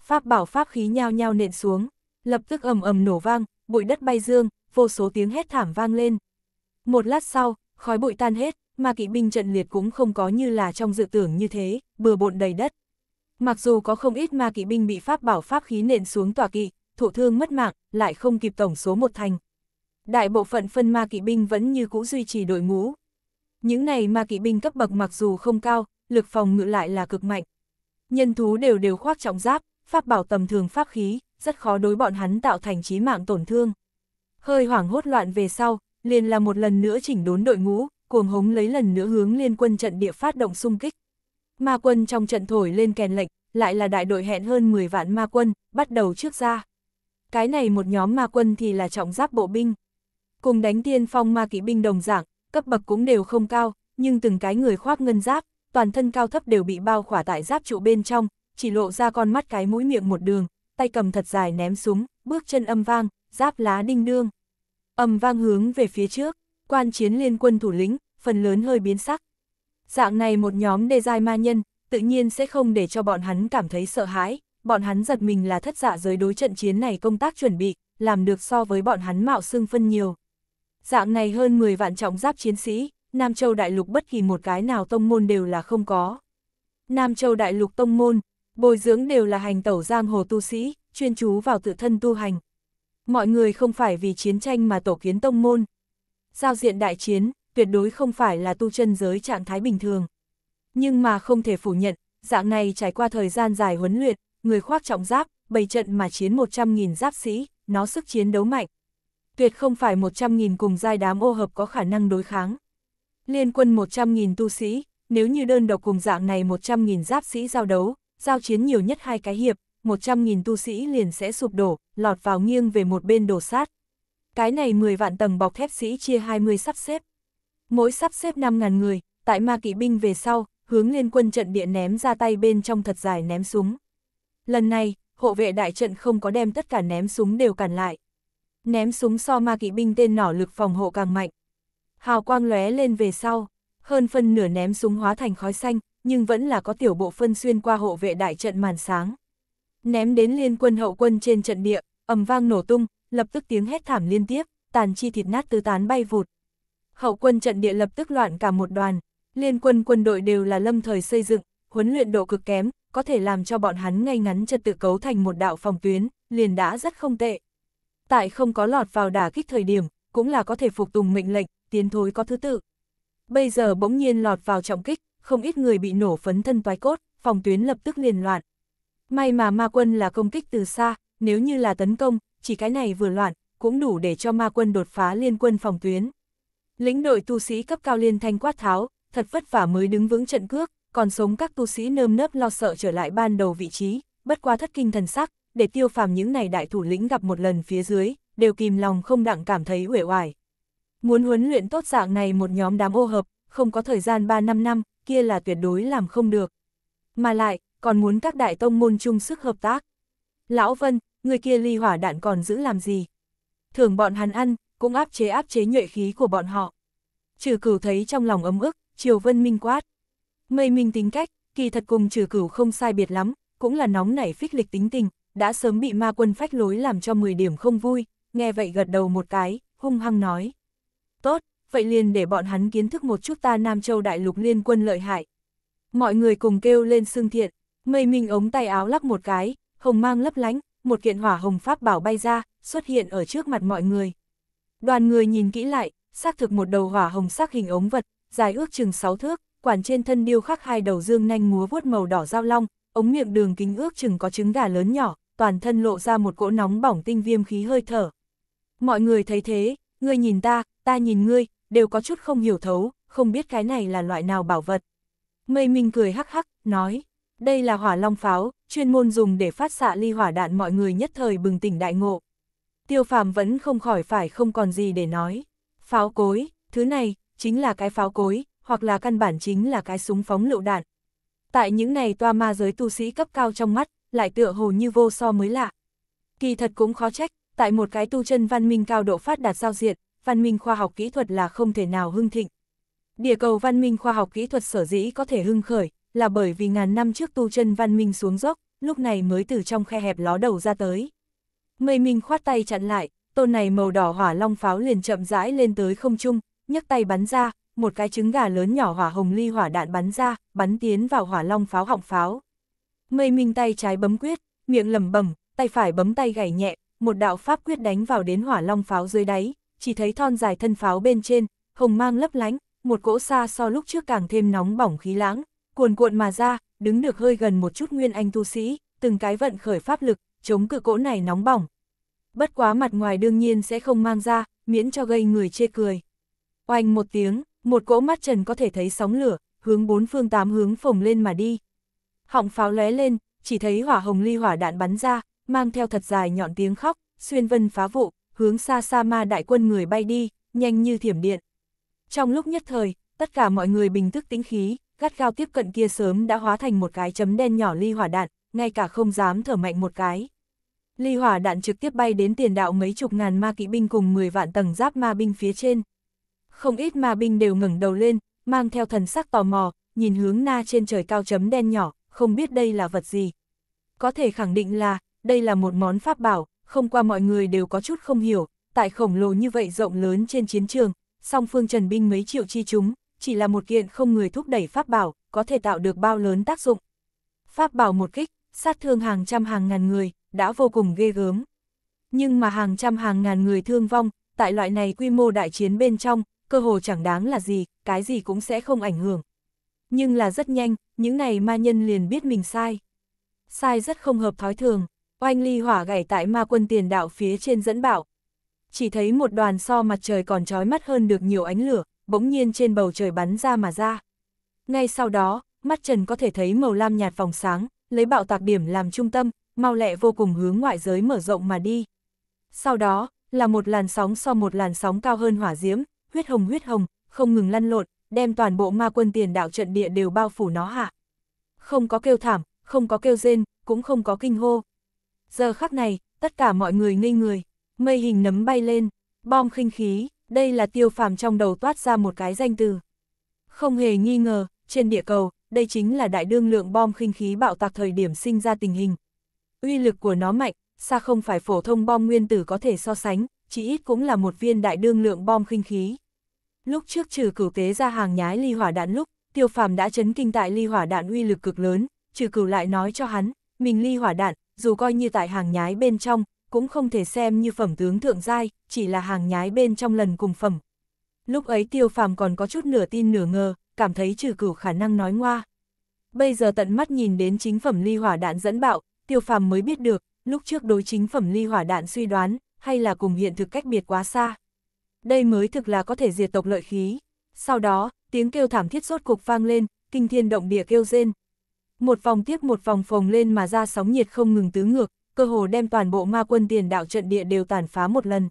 [SPEAKER 1] Pháp bảo pháp khí nhao nhao nện xuống, lập tức ầm ầm nổ vang, bụi đất bay dương, vô số tiếng hét thảm vang lên. Một lát sau, khói bụi tan hết, ma kỵ binh trận liệt cũng không có như là trong dự tưởng như thế, bừa bộn đầy đất. Mặc dù có không ít ma kỵ binh bị pháp bảo pháp khí nện xuống tòa kỵ, thụ thương mất mạng, lại không kịp tổng số một thành. Đại bộ phận phân ma kỵ binh vẫn như cũ duy trì đội ngũ. Những này ma kỵ binh cấp bậc mặc dù không cao, lực phòng ngự lại là cực mạnh. Nhân thú đều đều khoác trọng giáp, pháp bảo tầm thường pháp khí, rất khó đối bọn hắn tạo thành chí mạng tổn thương. Hơi hoảng hốt loạn về sau, liền là một lần nữa chỉnh đốn đội ngũ, cuồng hống lấy lần nữa hướng liên quân trận địa phát động xung kích. Ma quân trong trận thổi lên kèn lệnh, lại là đại đội hẹn hơn 10 vạn ma quân, bắt đầu trước ra. Cái này một nhóm ma quân thì là trọng giáp bộ binh. Cùng đánh tiên phong ma kỵ binh đồng dạng, cấp bậc cũng đều không cao, nhưng từng cái người khoác ngân giáp, toàn thân cao thấp đều bị bao khỏa tại giáp trụ bên trong, chỉ lộ ra con mắt cái mũi miệng một đường, tay cầm thật dài ném súng, bước chân âm vang, giáp lá đinh đương. Âm vang hướng về phía trước, quan chiến liên quân thủ lĩnh, phần lớn hơi biến sắc, Dạng này một nhóm đề giai ma nhân, tự nhiên sẽ không để cho bọn hắn cảm thấy sợ hãi, bọn hắn giật mình là thất giả dạ giới đối trận chiến này công tác chuẩn bị, làm được so với bọn hắn mạo xương phân nhiều. Dạng này hơn 10 vạn trọng giáp chiến sĩ, Nam Châu Đại Lục bất kỳ một cái nào tông môn đều là không có. Nam Châu Đại Lục tông môn, bồi dưỡng đều là hành tẩu giang hồ tu sĩ, chuyên chú vào tự thân tu hành. Mọi người không phải vì chiến tranh mà tổ kiến tông môn. Giao diện đại chiến, tuyệt đối không phải là tu chân giới trạng thái bình thường. Nhưng mà không thể phủ nhận, dạng này trải qua thời gian dài huấn luyện, người khoác trọng giáp, bày trận mà chiến 100.000 giáp sĩ, nó sức chiến đấu mạnh. Tuyệt không phải 100.000 cùng giai đám ô hợp có khả năng đối kháng. Liên quân 100.000 tu sĩ, nếu như đơn độc cùng dạng này 100.000 giáp sĩ giao đấu, giao chiến nhiều nhất hai cái hiệp, 100.000 tu sĩ liền sẽ sụp đổ, lọt vào nghiêng về một bên đổ sát. Cái này 10 vạn tầng bọc thép sĩ chia 20 sắp xếp mỗi sắp xếp 5.000 người, tại ma kỵ binh về sau, hướng liên quân trận địa ném ra tay bên trong thật dài ném súng. Lần này, hộ vệ đại trận không có đem tất cả ném súng đều cản lại. Ném súng so ma kỵ binh tên nỏ lực phòng hộ càng mạnh. Hào quang lóe lên về sau, hơn phân nửa ném súng hóa thành khói xanh, nhưng vẫn là có tiểu bộ phân xuyên qua hộ vệ đại trận màn sáng. Ném đến liên quân hậu quân trên trận địa, ầm vang nổ tung, lập tức tiếng hét thảm liên tiếp, tàn chi thịt nát tứ tán bay vụt, hậu quân trận địa lập tức loạn cả một đoàn, liên quân quân đội đều là lâm thời xây dựng, huấn luyện độ cực kém, có thể làm cho bọn hắn ngay ngắn trật tự cấu thành một đạo phòng tuyến, liền đã rất không tệ. Tại không có lọt vào đả kích thời điểm, cũng là có thể phục tùng mệnh lệnh, tiến thối có thứ tự. Bây giờ bỗng nhiên lọt vào trọng kích, không ít người bị nổ phấn thân toái cốt, phòng tuyến lập tức liền loạn. May mà ma quân là công kích từ xa, nếu như là tấn công, chỉ cái này vừa loạn, cũng đủ để cho ma quân đột phá liên quân phòng tuyến lính đội tu sĩ cấp cao liên thanh quát tháo, thật vất vả mới đứng vững trận cước, còn sống các tu sĩ nơm nớp lo sợ trở lại ban đầu vị trí, bất qua thất kinh thần sắc, để tiêu phàm những này đại thủ lĩnh gặp một lần phía dưới, đều kìm lòng không đặng cảm thấy uể oải. Muốn huấn luyện tốt dạng này một nhóm đám ô hợp, không có thời gian 3 năm năm, kia là tuyệt đối làm không được. Mà lại, còn muốn các đại tông môn chung sức hợp tác. Lão Vân, người kia ly hỏa đạn còn giữ làm gì? Thường bọn hắn ăn, cũng áp chế áp chế nhuệ khí của bọn họ. Trừ cửu thấy trong lòng ấm ức, Triều Vân Minh quát. Mây Minh tính cách, kỳ thật cùng trừ cửu không sai biệt lắm, cũng là nóng nảy phích lịch tính tình, đã sớm bị ma quân phách lối làm cho 10 điểm không vui, nghe vậy gật đầu một cái, hung hăng nói. Tốt, vậy liền để bọn hắn kiến thức một chút ta Nam Châu Đại Lục liên quân lợi hại. Mọi người cùng kêu lên xương thiện, mây minh ống tay áo lắc một cái, hồng mang lấp lánh, một kiện hỏa hồng pháp bảo bay ra, xuất hiện ở trước mặt mọi người. Đoàn người nhìn kỹ lại, xác thực một đầu hỏa hồng sắc hình ống vật, dài ước chừng 6 thước, quản trên thân điêu khắc hai đầu dương nhanh múa vuốt màu đỏ dao long, ống miệng đường kính ước chừng có trứng gà lớn nhỏ, toàn thân lộ ra một cỗ nóng bỏng tinh viêm khí hơi thở. Mọi người thấy thế, ngươi nhìn ta, ta nhìn ngươi, đều có chút không hiểu thấu, không biết cái này là loại nào bảo vật. Mây Minh cười hắc hắc, nói, đây là hỏa long pháo, chuyên môn dùng để phát xạ ly hỏa đạn mọi người nhất thời bừng tỉnh đại ngộ, tiêu phàm vẫn không khỏi phải không còn gì để nói. Pháo cối, thứ này, chính là cái pháo cối, hoặc là căn bản chính là cái súng phóng lựu đạn. Tại những này toa ma giới tu sĩ cấp cao trong mắt, lại tựa hồ như vô so mới lạ. Kỳ thật cũng khó trách, tại một cái tu chân văn minh cao độ phát đạt giao diện, văn minh khoa học kỹ thuật là không thể nào hưng thịnh. Địa cầu văn minh khoa học kỹ thuật sở dĩ có thể hưng khởi, là bởi vì ngàn năm trước tu chân văn minh xuống dốc, lúc này mới từ trong khe hẹp ló đầu ra tới. Mây Minh khoát tay chặn lại, tôn này màu đỏ hỏa long pháo liền chậm rãi lên tới không trung, nhấc tay bắn ra, một cái trứng gà lớn nhỏ hỏa hồng ly hỏa đạn bắn ra, bắn tiến vào hỏa long pháo họng pháo. Mây Minh tay trái bấm quyết, miệng lẩm bẩm, tay phải bấm tay gảy nhẹ, một đạo pháp quyết đánh vào đến hỏa long pháo dưới đáy, chỉ thấy thon dài thân pháo bên trên, hồng mang lấp lánh, một cỗ xa so lúc trước càng thêm nóng bỏng khí lãng, cuồn cuộn mà ra, đứng được hơi gần một chút nguyên anh tu sĩ, từng cái vận khởi pháp lực, chống cự cỗ này nóng bỏng. Bất quá mặt ngoài đương nhiên sẽ không mang ra, miễn cho gây người chê cười. Oanh một tiếng, một cỗ mắt trần có thể thấy sóng lửa, hướng bốn phương tám hướng phồng lên mà đi. Họng pháo lóe lên, chỉ thấy hỏa hồng ly hỏa đạn bắn ra, mang theo thật dài nhọn tiếng khóc, xuyên vân phá vụ, hướng xa xa ma đại quân người bay đi, nhanh như thiểm điện. Trong lúc nhất thời, tất cả mọi người bình thức tĩnh khí, gắt gao tiếp cận kia sớm đã hóa thành một cái chấm đen nhỏ ly hỏa đạn, ngay cả không dám thở mạnh một cái. Ly hỏa đạn trực tiếp bay đến tiền đạo mấy chục ngàn ma kỵ binh cùng 10 vạn tầng giáp ma binh phía trên. Không ít ma binh đều ngẩng đầu lên, mang theo thần sắc tò mò, nhìn hướng na trên trời cao chấm đen nhỏ, không biết đây là vật gì. Có thể khẳng định là, đây là một món pháp bảo, không qua mọi người đều có chút không hiểu, tại khổng lồ như vậy rộng lớn trên chiến trường, song phương trần binh mấy triệu chi chúng, chỉ là một kiện không người thúc đẩy pháp bảo, có thể tạo được bao lớn tác dụng. Pháp bảo một kích, sát thương hàng trăm hàng ngàn người, đã vô cùng ghê gớm. Nhưng mà hàng trăm hàng ngàn người thương vong, tại loại này quy mô đại chiến bên trong, cơ hồ chẳng đáng là gì, cái gì cũng sẽ không ảnh hưởng. Nhưng là rất nhanh, những này ma nhân liền biết mình sai. Sai rất không hợp thói thường, oanh ly hỏa gảy tại ma quân tiền đạo phía trên dẫn bạo. Chỉ thấy một đoàn so mặt trời còn trói mắt hơn được nhiều ánh lửa, bỗng nhiên trên bầu trời bắn ra mà ra. Ngay sau đó, mắt trần có thể thấy màu lam nhạt vòng sáng, lấy bạo tạc điểm làm trung tâm, mau lẹ vô cùng hướng ngoại giới mở rộng mà đi. Sau đó, là một làn sóng so một làn sóng cao hơn hỏa diễm, huyết hồng huyết hồng, không ngừng lăn lộn, đem toàn bộ ma quân tiền đạo trận địa đều bao phủ nó hạ. Không có kêu thảm, không có kêu rên, cũng không có kinh hô. Giờ khắc này, tất cả mọi người ngây người, mây hình nấm bay lên, bom khinh khí, đây là tiêu phàm trong đầu toát ra một cái danh từ. Không hề nghi ngờ, trên địa cầu, đây chính là đại đương lượng bom khinh khí bạo tạc thời điểm sinh ra tình hình uy lực của nó mạnh, xa không phải phổ thông bom nguyên tử có thể so sánh, chỉ ít cũng là một viên đại đương lượng bom khinh khí. Lúc trước trừ cửu tế ra hàng nhái ly hỏa đạn lúc, tiêu phàm đã chấn kinh tại ly hỏa đạn uy lực cực lớn, trừ cửu lại nói cho hắn, mình ly hỏa đạn, dù coi như tại hàng nhái bên trong, cũng không thể xem như phẩm tướng thượng giai, chỉ là hàng nhái bên trong lần cùng phẩm. Lúc ấy tiêu phàm còn có chút nửa tin nửa ngờ, cảm thấy trừ cửu khả năng nói ngoa. Bây giờ tận mắt nhìn đến chính phẩm ly hỏa đạn dẫn bạo, tiêu phàm mới biết được, lúc trước đối chính phẩm ly hỏa đạn suy đoán, hay là cùng hiện thực cách biệt quá xa. Đây mới thực là có thể diệt tộc lợi khí. Sau đó, tiếng kêu thảm thiết rốt cục vang lên, kinh thiên động địa kêu rên. Một vòng tiếp một vòng phồng lên mà ra sóng nhiệt không ngừng tứ ngược, cơ hồ đem toàn bộ ma quân tiền đạo trận địa đều tàn phá một lần.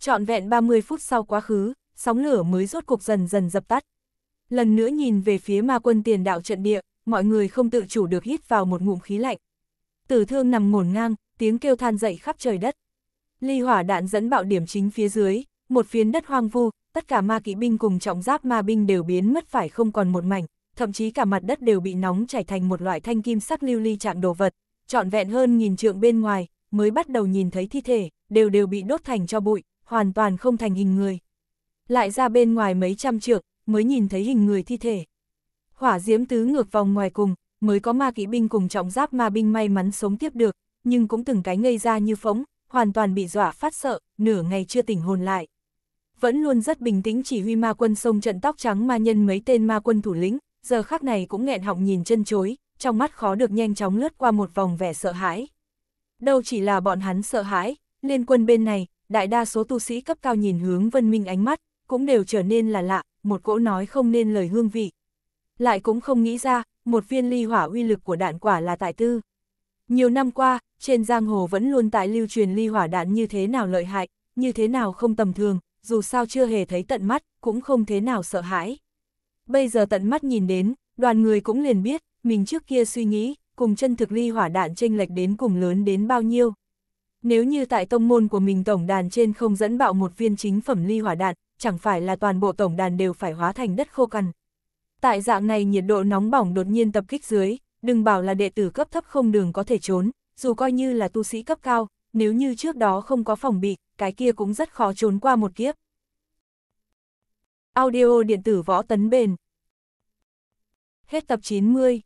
[SPEAKER 1] Trọn vẹn 30 phút sau quá khứ, sóng lửa mới rốt cục dần dần dập tắt. Lần nữa nhìn về phía ma quân tiền đạo trận địa, mọi người không tự chủ được hít vào một ngụm khí lạnh. Tử thương nằm ngổn ngang, tiếng kêu than dậy khắp trời đất. Ly hỏa đạn dẫn bạo điểm chính phía dưới, một phiến đất hoang vu, tất cả ma kỵ binh cùng trọng giáp ma binh đều biến mất phải không còn một mảnh, thậm chí cả mặt đất đều bị nóng chảy thành một loại thanh kim sắc lưu ly trạng đồ vật, trọn vẹn hơn nghìn trượng bên ngoài, mới bắt đầu nhìn thấy thi thể, đều đều bị đốt thành cho bụi, hoàn toàn không thành hình người. Lại ra bên ngoài mấy trăm trượng, mới nhìn thấy hình người thi thể. Hỏa diễm tứ ngược vòng ngoài cùng, mới có ma kỵ binh cùng trọng giáp ma binh may mắn sống tiếp được, nhưng cũng từng cái ngây ra như phóng, hoàn toàn bị dọa phát sợ, nửa ngày chưa tỉnh hồn lại. Vẫn luôn rất bình tĩnh chỉ huy ma quân sông trận tóc trắng ma nhân mấy tên ma quân thủ lĩnh, giờ khắc này cũng nghẹn họng nhìn chân chối, trong mắt khó được nhanh chóng lướt qua một vòng vẻ sợ hãi. Đâu chỉ là bọn hắn sợ hãi, liên quân bên này, đại đa số tu sĩ cấp cao nhìn hướng vân minh ánh mắt, cũng đều trở nên là lạ, một cỗ nói không nên lời hương vị. Lại cũng không nghĩ ra, một viên ly hỏa uy lực của đạn quả là tại tư. Nhiều năm qua, trên giang hồ vẫn luôn tại lưu truyền ly hỏa đạn như thế nào lợi hại, như thế nào không tầm thường, dù sao chưa hề thấy tận mắt, cũng không thế nào sợ hãi. Bây giờ tận mắt nhìn đến, đoàn người cũng liền biết, mình trước kia suy nghĩ, cùng chân thực ly hỏa đạn chênh lệch đến cùng lớn đến bao nhiêu. Nếu như tại tông môn của mình tổng đàn trên không dẫn bạo một viên chính phẩm ly hỏa đạn, chẳng phải là toàn bộ tổng đàn đều phải hóa thành đất khô cằn. Tại dạng này nhiệt độ nóng bỏng đột nhiên tập kích dưới, đừng bảo là đệ tử cấp thấp không đường có thể trốn, dù coi như là tu sĩ cấp cao, nếu như trước đó không có phòng bị, cái kia cũng rất khó trốn qua một kiếp. Audio điện tử võ tấn bền Hết tập 90